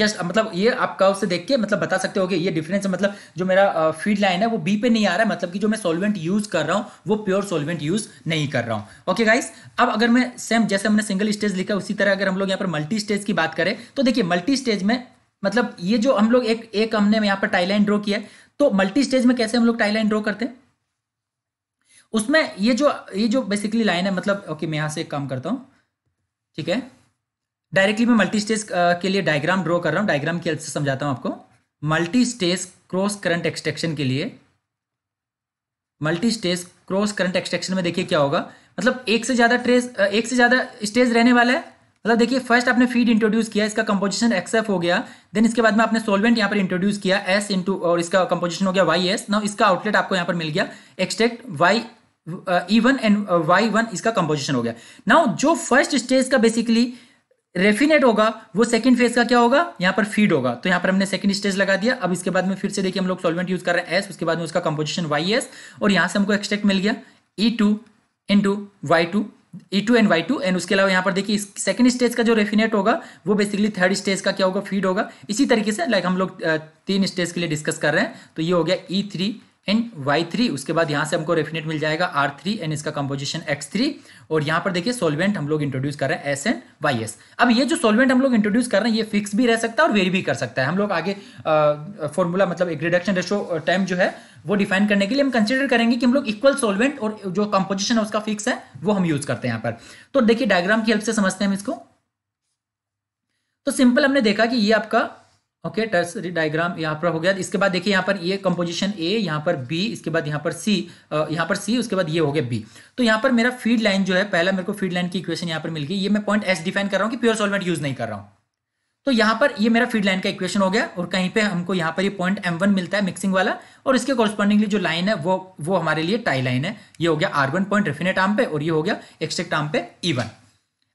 जस्ट मतलब ये आप कर्व से देख के मतलब बता सकते हो कि ये डिफरेंस मतलब जो मेरा फीड लाइन है वो बी पे नहीं आ रहा है मतलब कि जो मैं सॉल्वेंट यूज़ कर रहा हूँ वो प्योर सॉल्वेंट यूज़ नहीं कर रहा हूँ ओके गाइस अब अगर मैं सेम जैसे हमने सिंगल स्टेज लिखा उसी तरह अगर हम लोग यहाँ पर मल्टी स्टेज की बात करें तो देखिए मल्टी स्टेज में मतलब ये जो हम लोग एक एक हमने यहाँ पर टाइलाइन ड्रॉ किया है तो मल्टी स्टेज में कैसे हम लोग टाई लाइन ड्रॉ करते हैं उसमें ये जो ये जो बेसिकली लाइन है मतलब ओके मैं यहां से एक काम करता हूं ठीक है डायरेक्टली मैं मल्टी स्टेज के लिए डायग्राम ड्रॉ कर रहा हूं डायग्राम की हेल्प से समझाता हूं आपको multi stage cross current extraction के लिए multi stage cross current extraction में देखिए क्या होगा मतलब एक से ज़्यादा ट्रेस एक से ज़्यादा स्टेज रहने वाला है मतलब देखिए फर्स्ट आपने फीड इंट्रोड्यूस किया इसका कंपोजिशन एक्सएफ हो गया देन इसके बाद में आपने सोलवेंट यहाँ पर इंट्रोड्यूस किया एस इंटू और इसका कंपोजिशन हो गया वाई एस ना इसका आउटलेट आपको यहाँ पर मिल गया extract Y E one and Y one इसका कंपोजिशन हो गया नाउ जो फर्स्ट स्टेज का बेसिकली रेफिनेट होगा वो सेकंड फेज का क्या होगा यहाँ पर फीड होगा तो यहाँ पर हमने सेकंड स्टेज लगा दिया अब इसके बाद में फिर से देखिए हम लोग सॉल्वेंट यूज कर रहे हैं एस उसके बाद में उसका कंपोजिशन वाई एस और यहाँ से हमको एक्सट्रैक्ट मिल गया E two into Y two E two and Y two and उसके अलावा यहाँ पर देखिए सेकंड स्टेज का जो रेफिनेट होगा वो बेसिकली थर्ड स्टेज का क्या होगा फीड होगा इसी तरीके से लाइक हम लोग तीन स्टेज के लिए डिस्कस कर रहे हैं तो ये हो गया E e three and three उसके बाद यहाँ से हमको रेफिनेट मिल जाएगा आर थ्री एंड इसका कंपोजिशन एक्स थ्री और यहाँ पर देखिए सॉल्वेंट हम लोग इंट्रोड्यूस कर रहे हैं एस एंड वाई एस अब ये जो सॉल्वेंट हम लोग इंट्रोड्यूस कर रहे हैं ये फिक्स भी रह सकता है और वेरी भी कर सकता है हम लोग आगे फॉर्मूला मतलब एक रिडक्शन रेशो टाइम जो है वो डिफाइन करने के लिए हम कंसिडर करेंगे कि हम लोग इक्वल सोलवेंट और जो कंपोजिशन है उसका फिक्स है वो हम यूज करते हैं यहाँ पर तो देखिए डायग्राम की हेल्प से समझते हैं हम इसको तो सिंपल हमने देखा कि ये आपका ओके टर्सरी डायग्राम यहाँ पर हो गया इसके बाद देखिए यहाँ पर ये कंपोजिशन ए यहाँ पर बी इसके बाद यहाँ पर सी यहाँ पर सी उसके बाद ये हो गया बी तो यहाँ पर मेरा फीड लाइन जो है पहला मेरे को फीड लाइन की इक्वेशन यहाँ पर मिल गई ये मैं पॉइंट एस डिफाइन कर रहा हूँ कि प्योर सॉल्वेंट यूज नहीं कर रहा हूँ तो यहाँ पर ये मेरा फीड लाइन का इक्वेशन हो गया और कहीं पर हमको यहाँ पर ये पॉइंट एम वन मिलता है मिक्सिंग वाला और इसके कॉरस्पॉन्डिंगली जो लाइन है वो वो हमारे लिए टाई लाइन है ये हो गया R one point raffinate arm पे और ये हो गया एक्सटेक्ट आर्म पे ई e वन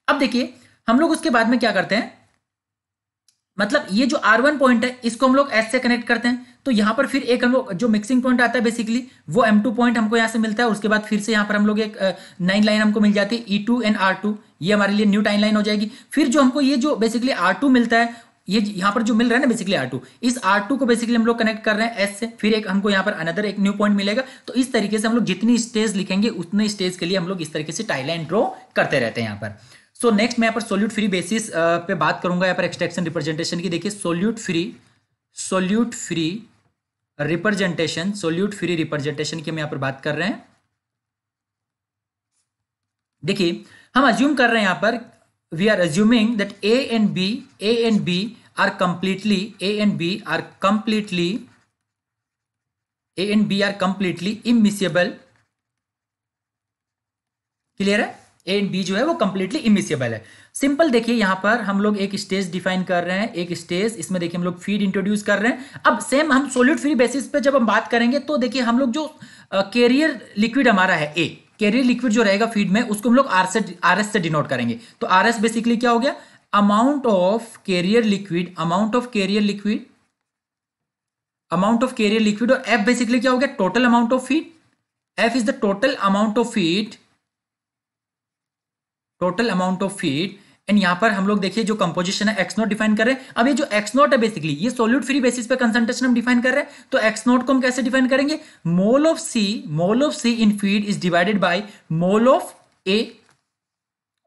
अब देखिए हम लोग उसके बाद में क्या करते हैं मतलब ये जो R1 वन पॉइंट है इसको हम लोग एस से कनेक्ट करते हैं तो यहाँ पर फिर एक हम लोग जो मिक्सिंग पॉइंट आता है बेसिकली वो एम टू पॉइंट हमको यहां से मिलता है उसके बाद फिर से यहाँ पर हम लोग एक नाइन लाइन हमको मिल जाती है E2 टू एंड आर ये हमारे लिए न्यू टाइन लाइन हो जाएगी फिर जो हमको ये जो बेसिकली आर टू मिलता है ये यहाँ पर जो मिल रहा है ना बेसिकली आर टू इस आर टू को बेसिकली हम लोग कनेक्ट कर रहे हैं एस से फिर एक हमको यहाँ पर अनदर एक न्यू पॉइंट मिलेगा तो इस तरीके से हम लोग जितनी स्टेज लिखेंगे उतने स्टेज के लिए हम लोग इस तरीके से टाइलाइन ड्रॉ करते रहते हैं यहाँ पर सो नेक्स्ट मैं यहाँ पर सोल्यूट फ्री बेसिस पे बात करूंगा यहाँ पर एक्सट्रैक्शन रिप्रेजेंटेशन की देखिए solute free solute free representation solute free representation की हम यहाँ पर बात कर रहे हैं देखिए हम अज्यूम कर रहे हैं यहाँ पर we are assuming that A and B A and B are completely A and B are completely A and B are completely immiscible clear है ए एंड बी जो है वो कंप्लीटली इमिसेबल है सिंपल देखिए यहां पर हम लोग एक स्टेज डिफाइन कर रहे हैं एक स्टेज इसमें देखिए हम लोग फीड इंट्रोड्यूस कर रहे हैं अब सेम हम सोल्यूट फ्री बेसिस पे जब हम बात करेंगे तो देखिए हम लोग जो कैरियर लिक्विड हमारा है ए कैरियर लिक्विड जो रहेगा फीड में उसको हम लोग आर से आर एस से डिनोट करेंगे तो आर एस बेसिकली क्या हो गया amount of carrier liquid amount of carrier liquid amount of carrier liquid और एफ बेसिकली क्या हो गया total amount of feed F is the total amount of feed total amount of feed and यहाँ पर हम लोग देखिए जो कंपोजिशन है एक्स नोट डिफाइन कर रहे हैं अब ये जो एक्स नोट है बेसिकली ये सोल्यूट फ्री बेसिस पे कंसंट्रेशन हम डिफाइन कर रहे हैं तो एक्स नोट को हम कैसे डिफाइन करेंगे mole of C mole of C in feed is divided by mole of A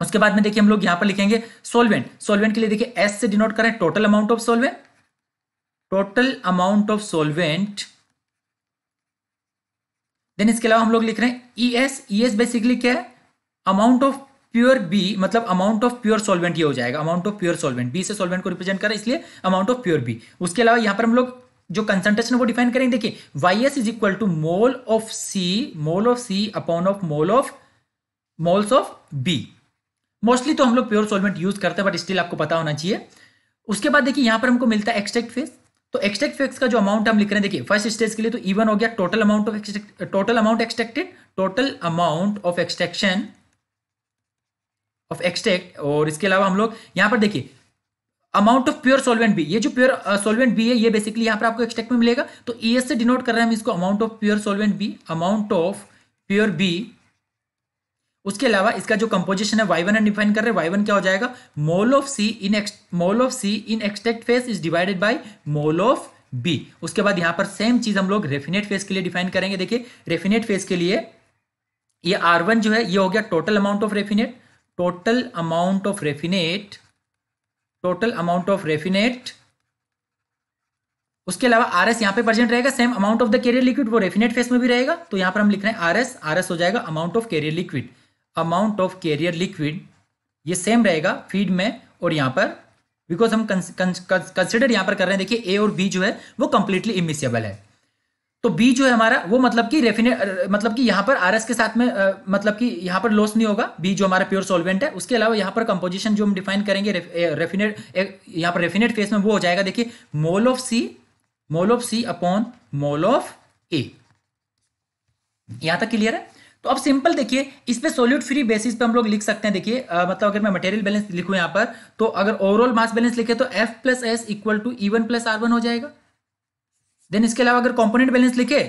उसके बाद में देखिए हम लोग यहां पर लिखेंगे सोलवेंट सोलवेंट के लिए देखिए एस से डिनोट करें total amount of solvent total amount of solvent then इसके अलावा हम लोग लिख रहे हैं E S E S basically क्या है अमाउंट ऑफ प्योर बी मतलब अमाउंट ऑफ प्योर सॉल्वेंट ये हो जाएगा amount of pure solvent B से सॉल्वेंट को रिप्रेजेंट करा इसलिए अमाउंट ऑफ प्योर बी उसके अलावा यहां पर हम लोग जो कंसंट्रेशन वो डिफाइन करेंगे देखिए Y S is equal to mole of C mole of C upon of mole of moles of B mostly तो हम लोग प्योर सॉल्वेंट यूज करते हैं बट स्टिल आपको पता होना चाहिए उसके बाद देखिए यहां पर हमको मिलता है एक्सट्रैक्ट फेस तो एक्सट्रैक्ट फेस का जो अमाउंट हम लिख रहे हैं देखिए फर्स्ट स्टेज के लिए तो इवन हो गया total amount of total amount extracted total amount of extraction of extract और इसके अलावा हम लोग यहाँ पर देखिए amount of pure solvent B ये जो प्योर सॉल्वेंट बी है ये बेसिकली यहाँ पर आपको एक्सटेक्ट में मिलेगा तो ई e एस से डिनोट कर रहे हैं हम इसको amount of pure solvent B amount of pure B उसके अलावा इसका जो कंपोजिशन है वाई वन डिफाइन कर रहे हैं वाई वन क्या हो जाएगा mole of C in mole of C in extract phase is divided by mole of B उसके बाद यहाँ पर सेम चीज हम लोग रेफिनेट फेस के लिए डिफाइन करेंगे देखिए रेफिनेट फेस के लिए ये आर वन जो है ये हो गया total amount of raffinate total amount of raffinate total amount of raffinate उसके अलावा आर एस यहाँ पे प्रेजेंट रहेगा same amount of the carrier liquid वो रेफिनेट फेस में भी रहेगा तो यहाँ पर हम लिख रहे हैं आर एस आर एस हो जाएगा amount of carrier liquid amount of carrier liquid ये सेम रहेगा फीड में और यहाँ पर बिकॉज हम कंसिडर यहाँ पर कर रहे हैं देखिए ए और बी जो है वो कंप्लीटली इमिसेबल है तो बी जो है हमारा वो मतलब कि रेफिने मतलब कि यहाँ पर आर के साथ में मतलब कि यहाँ पर लॉस नहीं होगा बी जो हमारा प्योर सॉल्वेंट है उसके अलावा यहाँ पर कंपोजिशन जो हम डिफाइन करेंगे रेफिनेट यहाँ पर रेफिनेट फेस में वो हो जाएगा देखिए mole of C mole of C upon mole of A यहाँ तक क्लियर है तो अब सिंपल देखिए इस पे सोल्यूट फ्री बेसिस पे हम लोग लिख सकते हैं देखिए मतलब अगर मैं मटेरियल बैलेंस लिखूँ यहां पर तो अगर ओवरऑल मास बैलेंस लिखे तो F plus S equal to E one plus R one हो जाएगा देन इसके अलावा अगर कंपोनेंट बैलेंस लिखे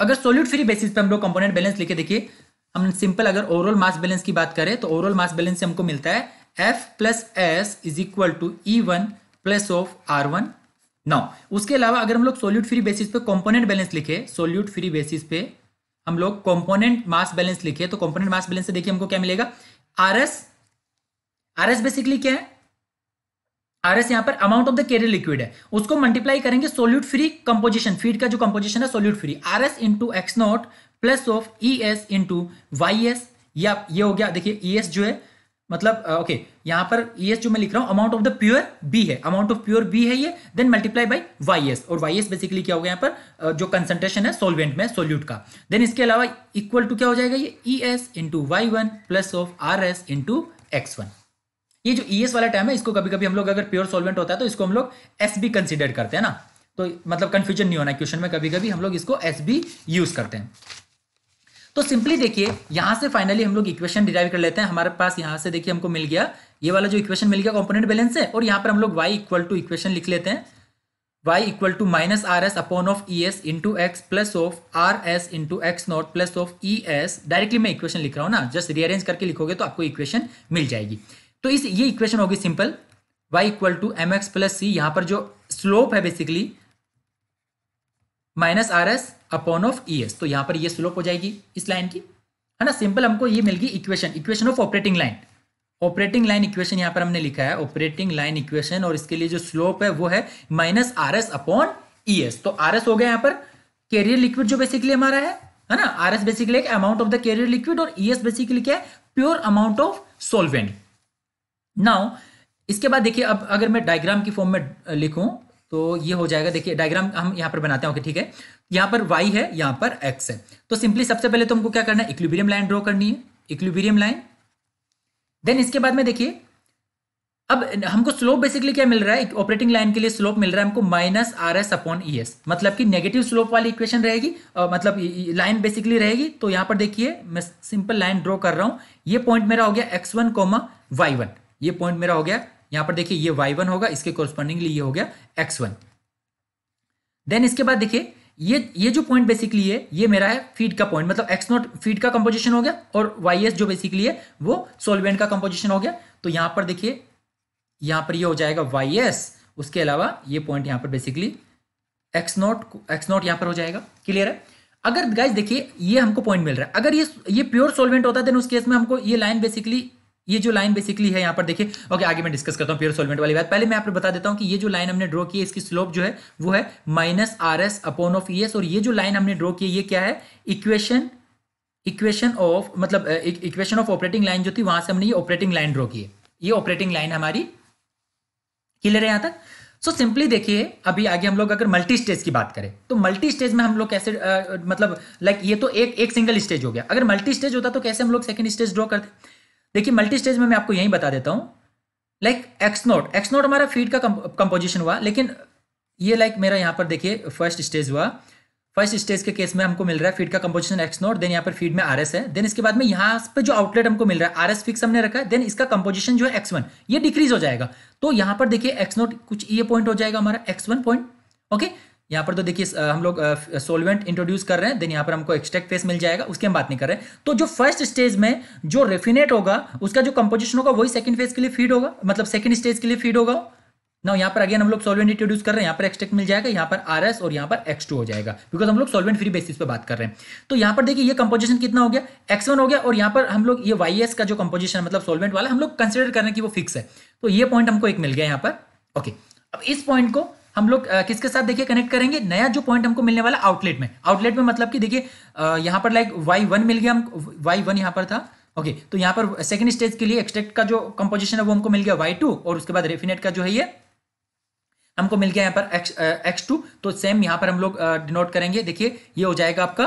अगर सोल्यूट फ्री बेसिस पे हम लोग कंपोनेंट बैलेंस लिखे देखिए हम सिंपल अगर ओवरऑल मास बैलेंस की बात करें तो ओवरऑल मास बैलेंस से हमको मिलता है F plus S is equal to E one plus of R one now उसके अलावा अगर हम लोग सोल्यूट फ्री बेसिस पे कॉम्पोनेंट बैलेंस लिखे सोल्यूट फ्री बेसिस पे हम लोग कॉम्पोनेंट मास बैलेंस लिखे तो कॉम्पोनेंट मास बैलेंस से देखिए हमको क्या मिलेगा R S R S basically क्या है आर एस यहाँ पर amount of the carrier liquid है उसको मल्टीप्लाई करेंगे सोल्यूट फ्री कंपोजिशन फीड का जो कंपोजिशन है solute free R S into x not plus of E S into Y S या ये हो गया देखिए ई e एस जो है मतलब ओके okay, यहाँ पर ई e एस जो मैं लिख रहा हूँ amount of the pure B है अमाउंट ऑफ प्योर बी है ये then multiply by Y S और वाई एस बेसिकली क्या हो गया यहाँ पर जो कंसंट्रेशन है सोलवेंट में सोल्यूट का देन इसके अलावा इक्वल टू क्या हो जाएगा ये E S into Y one plus of R S into X one ये जो ई e वाला टर्म है इसको कभी कभी हम लोग अगर प्योर सॉल्वेंट होता है तो इसको हम लोग एस बी कंसिडर करते हैं ना तो मतलब कंफ्यूजन नहीं होना क्वेश्चन में कभी कभी हम लोग इसको एस बी यूज करते हैं तो सिंपली देखिए यहां से फाइनली हम लोग इक्वेशन डिराइव कर लेते हैं हमारे पास यहां से देखिए हमको मिल गया ये वाला जो इक्वेशन मिल गया कॉम्पोनेट बैलेंस है और यहां पर हम लोग वाई इक्वल टू इक्वेशन लिख लेते हैं Y equal to minus R S upon of E S into X plus of R S into x not plus of E S directly मैं इक्वेशन लिख रहा हूं ना जस्ट रीअरेंज करके लिखोगे तो आपको इक्वेशन मिल जाएगी तो इस ये इक्वेशन होगी simple y equal to M X plus C यहां पर जो स्लोप है basically minus R S upon of E S तो यहां पर ये स्लोप हो जाएगी इस लाइन की है ना सिंपल हमको ये मिल गई equation equation of operating line operating line equation यहां पर हमने लिखा है ऑपरेटिंग लाइन इक्वेशन और इसके लिए जो स्लोप है वो है minus R S upon E S तो आर एस हो गया यहां पर कैरियर लिक्विड जो बेसिकली हमारा है है ना are S basically amount of the carrier liquid और ई एस बेसिकली क्या है pure amount of solvent now इसके बाद देखिए अब अगर मैं डायग्राम की फॉर्म में लिखूं तो ये हो जाएगा देखिए डायग्राम हम यहाँ पर बनाते हैं ओके ठीक है यहाँ पर वाई है यहाँ पर एक्स है तो सिंपली सबसे पहले तुमको तो क्या करना है इक्लिबीरियम लाइन ड्रॉ करनी है इक्लिबीरियम लाइन देन इसके बाद में देखिए अब हमको स्लोप बेसिकली क्या मिल रहा है ऑपरेटिंग लाइन के लिए स्लोप मिल रहा है हमको minus R S upon E S मतलब कि नेगेटिव स्लोप वाली इक्वेशन रहेगी मतलब लाइन बेसिकली रहेगी तो यहां पर देखिए मैं सिंपल लाइन ड्रॉ कर रहा हूं ये पॉइंट मेरा हो गया X one comma Y one ये पॉइंट मेरा हो गया यहां पर देखिए ये वाई वन होगा इसके कोरस्पॉन्डिंगली ये हो गया एक्स वन देन इसके बाद देखिए ये ये जो पॉइंट बेसिकली है ये मेरा है फीड का पॉइंट मतलब एक्स नॉट फीड का कंपोजिशन हो गया और वाई एस जो बेसिकली है वो सोलवेंट का कंपोजिशन हो गया तो यहां पर देखिए यहां पर ये हो जाएगा वाई एस उसके अलावा ये पॉइंट यहां पर basically X not X not यहां पर हो जाएगा क्लियर है अगर गाइज देखिए ये हमको पॉइंट मिल रहा है अगर ये ये प्योर सोलवेंट होता है देन उस केस में हमको ये लाइन बेसिकली ये जो लाइन बेसिकली है यहाँ पर देखिए ओके आगे मैं डिस्कस करता हूँ प्योर सॉल्वेंट वाली बात पहले मैं आपको बता देता हूँ कि ये जो लाइन हमने ड्रॉ की है इसकी स्लोप जो है वो है minus are S upon of E S और ये जो लाइन हमने ड्रॉ की है ये क्या है इक्वेशन इक्वेशन ऑफ मतलब इक्वेशन ऑफ ऑपरेटिंग लाइन जो थी वहां से हमने ये ऑपरेटिंग लाइन ड्रॉ की है ये ऑपरेटिंग लाइन हमारी क्लियर है यहाँ तक सो सिंपली देखिए अभी आगे हम लोग अगर मल्टी स्टेज की बात करें तो मल्टी स्टेज में हम लोग कैसे आ, मतलब लाइक ये तो एक एक सिंगल स्टेज हो गया अगर मल्टी स्टेज होता तो कैसे हम लोग सेकंड स्टेज ड्रॉ करते देखिए मल्टी स्टेज में मैं आपको यही बता देता हूँ like x not X not हमारा फीड का कंपोजिशन हुआ लेकिन ये लाइक मेरा यहाँ पर देखिए फर्स्ट स्टेज हुआ फर्स्ट स्टेज के केस में हमको मिल रहा है फीड का कंपोजिशन एक्स नोट देन यहाँ पर फीड में आर है देन इसके बाद में यहाँ पे जो आउटलेट हमको मिल रहा है आर फिक्स हमने रखा है देन इसका कंपोजिशन जो है एक्स वन ये डिक्रीज हो जाएगा तो यहाँ पर देखिए एक्स नोट कुछ ये पॉइंट हो जाएगा हमारा एक्स वन पॉइंट ओके यहाँ पर तो देखिए हम लोग सोलवेंट इंट्रोड्यूस कर रहे हैं देन यहाँ पर हमको एक्सट्रैक्ट फेस मिल जाएगा उसकी हम बात नहीं कर रहे तो जो फर्स्ट स्टेज में जो रेफिनेट होगा उसका जो कंपोजिशन होगा वही सेकंड फेज के लिए फीड होगा मतलब सेकंड स्टेज के लिए फीड होगा ना यहाँ पर अगेन हम लोग सोलवेंट इंट्रोड्यूस कर रहे हैं यहाँ पर एक्सट्रेक्ट मिल जाएगा यहाँ पर आर एस और यहाँ पर एक्स टू हो जाएगा बिकॉज हम लोग सोलवेंट फ्री बेसिस पे बात कर रहे हैं तो यहाँ पर देखिए ये कंपोजिशन कितना हो गया एक्स वन हो गया और यहाँ पर हम लोग ये वाई एस का जो कंपोजिशन मतलब सोलवेंट वाला हम लोग कंसिडर कर रहे हैं कि वो फिक्स है तो ये पॉइंट हमको एक मिल गया यहाँ पर ओके अब इस पॉइंट को हम लोग किसके साथ देखिए कनेक्ट करेंगे नया जो पॉइंट हमको मिलने वाला आउटलेट में आउटलेट में मतलब कि देखिए यहाँ पर लाइक वाई वन मिल गया हम वाई वन यहाँ पर था ओके तो यहाँ पर सेकंड स्टेज के लिए एक्सट्रेक्ट का जो कंपोजिशन है वो हमको मिल गया वाई टू और उसके बाद रेफिनेट का जो है ये हमको मिल गया यहाँ पर एक्स एक्स टू तो सेम यहाँ पर हम लोग डिनोट करेंगे देखिए ये हो जाएगा आपका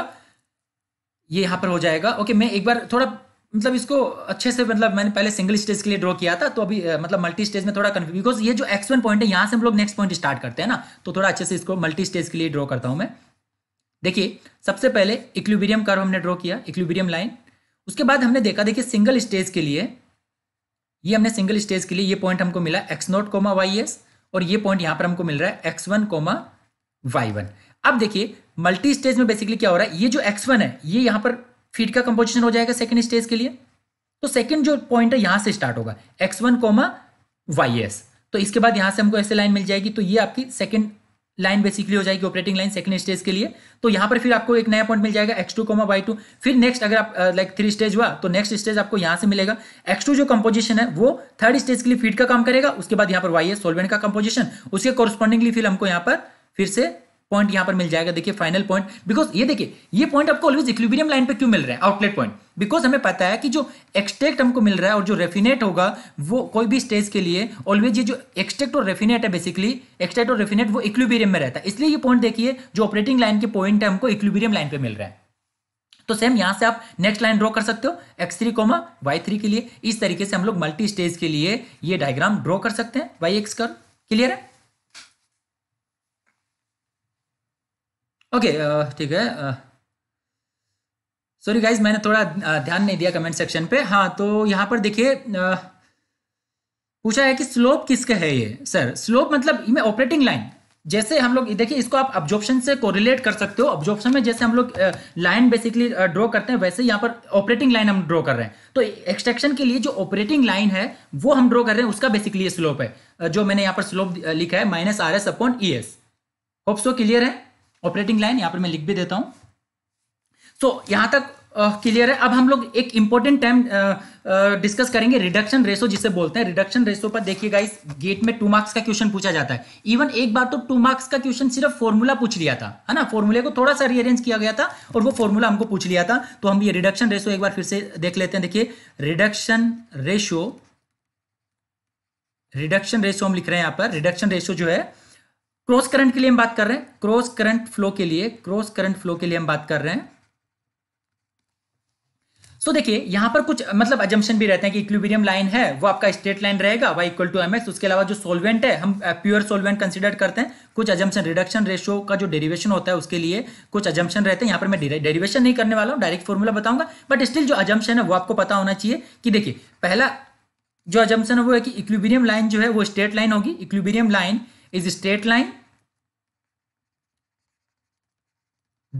ये यहाँ पर हो जाएगा ओके मैं एक बार थोड़ा मतलब इसको अच्छे से मतलब मैंने पहले सिंगल स्टेज के लिए ड्रॉ किया था तो अभी मतलब मल्टी स्टेज में थोड़ा कन्फ्यूज बिकॉज ये जो एक्स वन पॉइंट है यहाँ से हम लोग नेक्स्ट पॉइंट स्टार्ट करते हैं ना तो थोड़ा अच्छे से इसको मल्टी स्टेज के लिए ड्रॉ करता हूँ मैं देखिए सबसे पहले इक्विबीरियम कर्व हमने ड्रॉ किया इक्विबीरियम लाइन उसके बाद हमने देखा देखिए सिंगल स्टेज के लिए ये हमने सिंगल स्टेज के लिए ये पॉइंट हमको मिला X note comma Y S और ये पॉइंट यहाँ पर हमको मिल रहा है X one comma Y one अब देखिए मल्टी स्टेज में बेसिकली क्या हो रहा है ये जो एक्स वन है ये यहाँ पर फीड का कंपोजिशन हो जाएगा सेकेंड स्टेज के लिए तो सेकेंड जो पॉइंट है यहां से स्टार्ट होगा X one comma Y S तो इसके बाद यहां से हमको ऐसे लाइन मिल जाएगी तो ये आपकी सेकेंड लाइन बेसिकली हो जाएगी ऑपरेटिंग लाइन सेकंड स्टेज के लिए तो यहां पर फिर आपको एक नया पॉइंट मिल जाएगा X two comma Y two फिर नेक्स्ट अगर आप लाइक थ्री स्टेज हुआ तो नेक्स्ट स्टेज आपको यहां से मिलेगा एक्स टू जो कंपोजिशन है वो थर्ड स्टेज के लिए फीड का काम करेगा उसके बाद यहाँ पर वाई एस सोलवेंट का कंपोजिशन उसके कॉरस्पॉन्डिंगली फिर हमको यहाँ पर फिर से पॉइंट यहां पर मिल जाएगा देखिए फाइनल पॉइंट बिकॉज ये देखिए ये पॉइंट आपको ऑलवेज इक्विबियम लाइन पे क्यों मिल रहा है आउटलेट पॉइंट बिकॉज हमें पता है कि जो एक्सट्रेक्ट हमको मिल रहा है और जो रेफिनेट होगा वो कोई भी स्टेज के लिए ऑलवेज ये जो एक्सट्रेक्ट और रेफिनेट है बेसिकली एक्सट्रेक्ट और रेफिनेट वो इक्विबियम में रहता है इसलिए ये पॉइंट देखिए जो ऑपरेटिंग लाइन के पॉइंट है हमको इक्विबियम लाइन पे मिल रहा है तो सेम यहां से आप नेक्स्ट लाइन ड्रॉ कर सकते हो X three comma Y three के लिए इस तरीके से हम लोग मल्टी स्टेज के लिए ये डायग्राम ड्रॉ कर सकते हैं वाई एक्स कर क्लियर है ओके uh, ठीक है सॉरी uh, गाइज मैंने थोड़ा uh, ध्यान नहीं दिया कमेंट सेक्शन पे हाँ तो यहाँ पर देखिए पूछा है कि स्लोप किसके है ये सर स्लोप मतलब ऑपरेटिंग लाइन जैसे हम लोग देखिए इसको आप ऑब्जॉर्प्शन से कोरिलेट कर सकते हो ऑब्जॉर्प्शन में जैसे हम लोग लाइन बेसिकली ड्रॉ करते हैं वैसे यहाँ पर ऑपरेटिंग लाइन हम ड्रॉ कर रहे हैं तो एक्सट्रैक्शन के लिए जो ऑपरेटिंग लाइन है वो हम ड्रॉ कर रहे हैं उसका बेसिकली स्लोप है जो मैंने यहाँ पर स्लोप लिखा है माइनस आर एस अपॉन ई एस होप सो क्लियर है ऑपरेटिंग लाइन यहां पर मैं लिख भी देता हूं सो so, यहां तक क्लियर uh, है अब हम लोग एक इंपॉर्टेंट टाइम डिस्कस करेंगे रिडक्शन रेशो जिसे बोलते हैं रिडक्शन रेशो पर देखिए गाइस गेट में टू मार्क्स का क्वेश्चन पूछा जाता है इवन एक बार तो टू मार्क्स का क्वेश्चन सिर्फ फॉर्मूला पूछ लिया था है ना फॉर्मूले को थोड़ा सा रीअरेंज किया गया था और वो फॉर्मूला हमको पूछ लिया था तो हम ये रिडक्शन रेशो एक बार फिर से देख लेते हैं देखिए रिडक्शन रेशो रिडक्शन रेशो हम लिख रहे हैं यहाँ पर रिडक्शन रेशो जो है क्रॉस करंट के लिए हम बात कर रहे हैं क्रॉस करंट फ्लो के लिए क्रॉस करंट फ्लो के लिए हम बात कर रहे हैं सो so, देखिए यहां पर कुछ मतलब अजम्पन भी रहते हैं कि इक्विबेरियम लाइन है वो आपका स्ट्रेट लाइन रहेगा Y equal to M S उसके अलावा जो सोलवेंट है हम प्योर सोलवेंट कंसिडर करते हैं कुछ अजम्पन रिडक्शन रेशियो का जो डेरिवेशन होता है उसके लिए कुछ एजम्पन रहते हैं यहां पर मैं डेरिवेशन नहीं करने वाला हूं डायरेक्ट फॉर्मूला बताऊंगा बट स्टिल जो एजम्पन है वो आपको पता होना चाहिए कि देखिए पहला जो एजम्पन है वो है कि इक्विबेरियम लाइन जो है वो स्ट्रेट लाइन होगी equilibrium line is straight line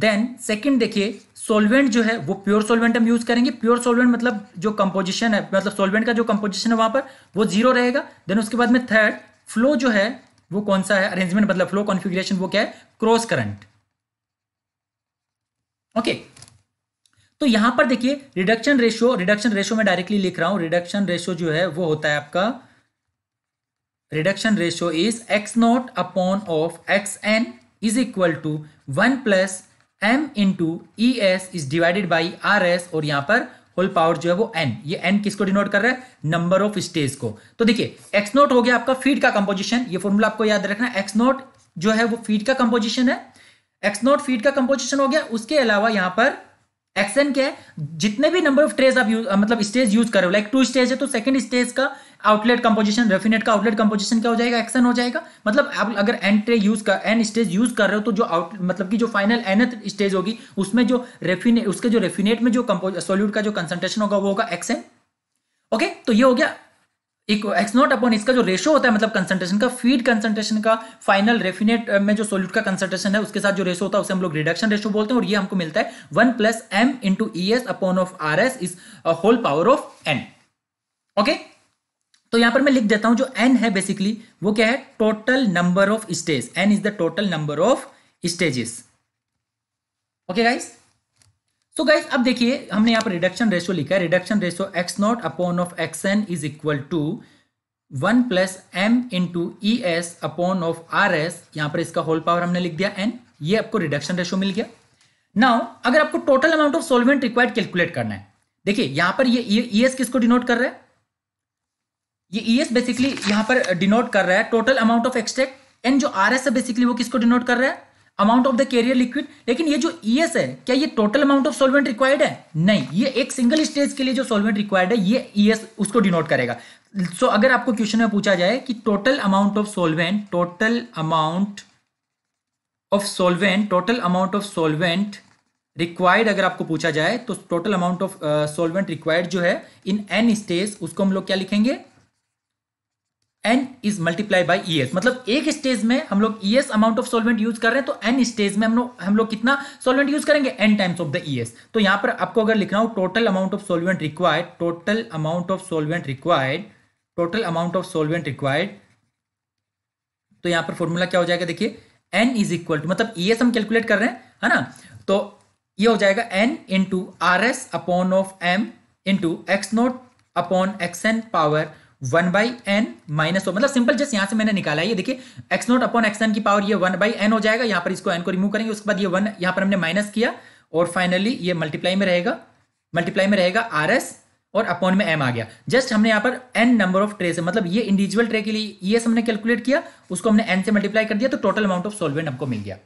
then second देखिए सोलवेंट जो है वो प्योर सोलवेंट हम यूज करेंगे प्योर सोलवेंट मतलब जो कंपोजिशन है मतलब सोलवेंट का जो कंपोजिशन है वहां पर वो जीरो रहेगा देन उसके बाद में थर्ड फ्लो जो है वो कौन सा है अरेंजमेंट मतलब फ्लो कॉन्फिग्रेशन वो क्या है क्रॉस करंट ओके तो यहां पर देखिए रिडक्शन रेशियो रिडक्शन रेशियो में डायरेक्टली लिख रहा हूं रिडक्शन रेशियो जो है वो होता है आपका reduction ratio is x naught upon of xn is equal to 1 plus m into E S is divided by R S और यहाँ पर होल पावर जो है वो n ये n किसको डिनोट कर रहा है नंबर ऑफ स्टेज को तो देखिए x नोट हो गया आपका फीड का कंपोजिशन ये फॉर्मूला आपको याद रखना x नोट जो है वो फीड का कंपोजिशन है x नोट फीड का कंपोजिशन हो गया उसके अलावा यहां पर एक्सएन क्या है जितने भी नंबर ऑफ ट्रेज आप मतलब स्टेज यूज कर रहे हो लाइक टू स्टेज है तो सेकंड स्टेज का आउटलेट कंपोजिशन रेफिनेट का आउटलेट कंपोजिशन क्या हो जाएगा एक्शन हो जाएगा मतलब आप अगर एन ट्रे यूज कर एन स्टेज यूज कर रहे हो तो जो आउट मतलब कि जो फाइनल एन स्टेज होगी उसमें जो रेफिनेट उसके जो रेफिनेट में जो सोल्यूट का जो कंसेंट्रेशन होगा वो होगा एक्सएन ओके तो ये हो गया एक्स नॉट अपॉन इसका जो रेशो होता है मतलब कंसंट्रेशन का फीड कंसंट्रेशन का फाइनल रेफिनेट में जो सोल्यूट का कंसंट्रेशन है उसके साथ जो रेशो होता है उसे हम लोग रिडक्शन रेशो बोलते हैं और ये हमको मिलता है one plus M into E S upon of are S is whole power of N okay okay? तो यहां पर मैं लिख देता हूं जो एन है बेसिकली वो क्या है total number of stage N is the total number of stages okay guys so guys अब देखिए हमने यहां पर रिडक्शन रेशो लिखा है reduction ratio X not upon of x N is equal to one plus M into E S upon of are S यहां पर इसका होल पावर हमने लिख दिया एन ये आपको रिडक्शन रेशो मिल गया नाउ अगर आपको total amount of solvent required calculate करना है देखिए यहां पर ये ई एस किसको डिनोट कर रहा है ये ई एस बेसिकली यहां पर डिनोट कर रहा है total amount of extract and जो आर एस है बेसिकली वो किसको डिनोट कर रहा है amount of the carrier liquid लेकिन ये जो ई e एस है क्या ये total amount of solvent required है नहीं ये एक सिंगल स्टेज के लिए जो सॉल्वेंट रिक्वायर्ड है ये ई e एस उसको डिनोट करेगा सो so, अगर आपको क्वेश्चन में पूछा जाए कि total amount of solvent total amount of solvent total amount of solvent required अगर आपको पूछा जाए तो total amount of solvent required जो है इन एन स्टेज उसको हम लोग क्या लिखेंगे N is multiply by E S मतलब एक स्टेज में हम लोग E S amount of solvent use कर रहे हैं तो एन स्टेज में हम लोग हम लोग कितना सोलवेंट यूज करेंगे N times of the E S तो यहां पर आपको अगर लिखना हो total amount of solvent required total amount of solvent required total amount of solvent required तो यहां पर फॉर्मूला क्या हो जाएगा देखिए एन इज इक्वल टू मतलब ई एस हम कैलकुलेट कर रहे हैं है ना तो ये हो जाएगा N into R S upon of M into X not upon X N power one by N minus one मतलब सिंपल जस्ट यहां से मैंने निकाला ये देखिए X not upon X N की पावर ये वन बाई एन हो जाएगा यहां पर इसको एन को रिमूव करेंगे उसके बाद ये वन यहां पर हमने माइनस किया और फाइनली ये मल्टीप्लाई में रहेगा मल्टीप्लाई में रहेगा आर एस और अपॉन में एम आ गया जस्ट हमने यहाँ पर एन नंबर ऑफ ट्रे से मतलब ये इंडिविजुअल ट्रे के लिए ये हमने कैलकुलेट किया उसको हमने एन से मल्टीप्लाई कर दिया तो टोटल अमाउंट ऑफ सॉल्वेंट हमको मिल गया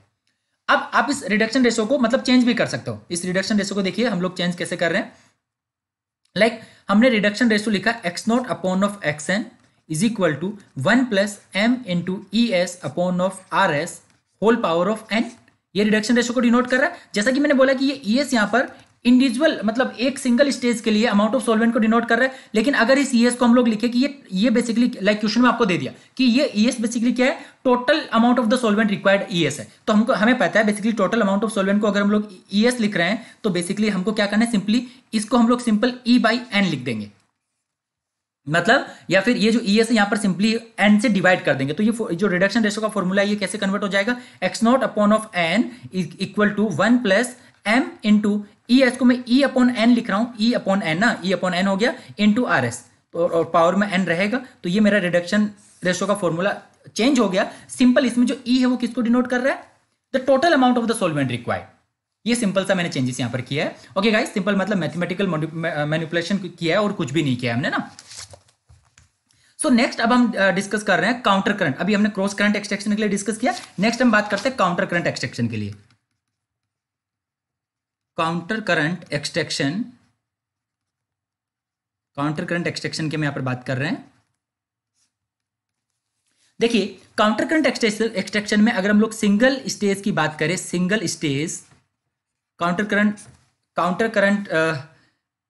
अब आप इस रिडक्शन रेशो को मतलब चेंज भी कर सकते हो इस रिडक्शन रेशो को देखिए हम लोग चेंज कैसे कर रहे हैं लाइक like, हमने रिडक्शन रेशो लिखा X not upon of x N is equal to one plus M into E S upon of are S whole power of N ये रिडक्शन रेशो को denote कर रहा है जैसा कि मैंने बोला कि ये ई e एस यहाँ पर इंडिविजुअल मतलब एक सिंगल स्टेज के लिए अमाउंट ऑफ सॉल्वेंट को डिनोट कर रहा है लेकिन अगर इस ईएस को हम लोग लिखे कि ये ये बेसिकली लाइक क्वेश्चन में आपको दे दिया कि ये ईएस बेसिकली क्या है total amount of the solvent required E S है तो हमको हमें पता है basically total amount of solvent को अगर हम लोग ईएस लिख रहे हैं तो बेसिकली हमको क्या करना है सिंपली इसको हम लोग सिंपल ई बाई एन लिख देंगे मतलब या फिर ये जो ई एस यहाँ पर सिंपली एन से डिवाइड कर देंगे तो ये जो रिडक्शन रेशो का फॉर्मूला ये कैसे कन्वर्ट हो जाएगा X not upon of N equal to one plus M into E e S को मैं ई अपॉन एन लिख रहा हूं ई अपॉन एन ना ई अपॉन एन हो गया इन टू आर एस और पावर में एन रहेगा तो ये मेरा रिडक्शन रेशो का फॉर्मूला चेंज हो गया सिंपल इसमें जो ई e है वो किसको डिनोट कर रहा है the total amount of the solvent required ये सिंपल सा मैंने चेंजेस यहां पर किया है ओके गाइस सिंपल मतलब मैथमेटिकल मैनिपुलेशन uh, किया है और कुछ भी नहीं किया हमने ना सो so नेक्स्ट अब हम डिस्कस uh, कर रहे हैं काउंटर करंट अभी हमने क्रॉस करंट एक्सट्रैक्शन के लिए डिस्कस किया नेक्स्ट हम बात करते हैं काउंटर करंट एक्सट्रैक्शन के लिए counter current extraction counter current extraction की हम यहां पर बात कर रहे हैं देखिए काउंटर करंट एक्सट्रैक्शन में अगर हम लोग सिंगल स्टेज की बात करें single stage counter current counter current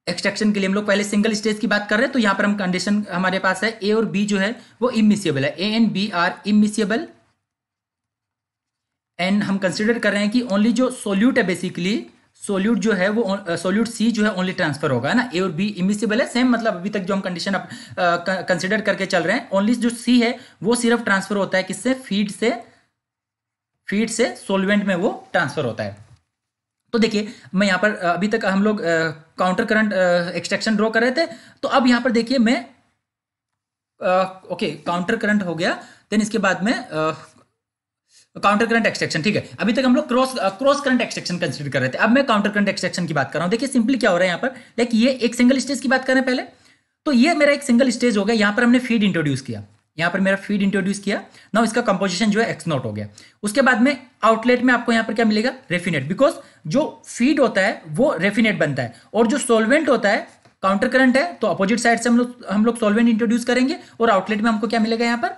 extraction के लिए हम लोग पहले सिंगल स्टेज की बात कर रहे हैं तो यहां पर हम कंडीशन हमारे पास है ए और बी जो है वो इमिसियबल है A and B are immiscible and हम कंसिडर कर रहे हैं कि ओनली जो सोल्यूट है बेसिकली सोल्यूट जो है वो uh, सोल्यूट सी जो है ओनली ट्रांसफर होगा है ना ए और बी इमिसिबल है सेम मतलब अभी तक जो हम कंडीशन कंसिडर uh, करके चल रहे हैं ओनली जो सी है वो सिर्फ ट्रांसफर होता है किससे फीड से फीड से सोलवेंट में वो ट्रांसफर होता है तो देखिए मैं यहाँ पर uh, अभी तक हम लोग काउंटर करंट एक्सट्रैक्शन ड्रॉ कर रहे थे तो अब यहाँ पर देखिए मैं ओके काउंटर करंट हो गया देन इसके बाद में काउंटर करंट एक्सटेक्शन ठीक है अभी तक हम लोग cross cross current extraction consider कर रहे थे अब मैं काउंटर करंट एक्सटेक्शन की बात कर रहा हूँ देखिए सिंपली क्या हो रहा है यहाँ पर लाइक ये एक सिंगल स्टेज की बात कर रहे हैं पहले तो ये मेरा एक सिंगल स्टेज हो गया यहाँ पर हमने फीड इंट्रोड्यूस किया यहाँ पर मेरा फीड इंट्रोड्यूस किया ना इसका कंपोजिशन जो है एक्स नॉट हो गया उसके बाद में आउटलेट में आपको यहाँ पर क्या मिलेगा रेफिनेट बिकॉज जो फीड होता है वो रेफिनेट बनता है और जो सोलवेंट होता है काउंटर करंट है तो अपोजिट साइड से हम लोग हम लोग सोलवेंट इंट्रोड्यूस करेंगे और आउटलेट में हमको क्या मिलेगा यहाँ पर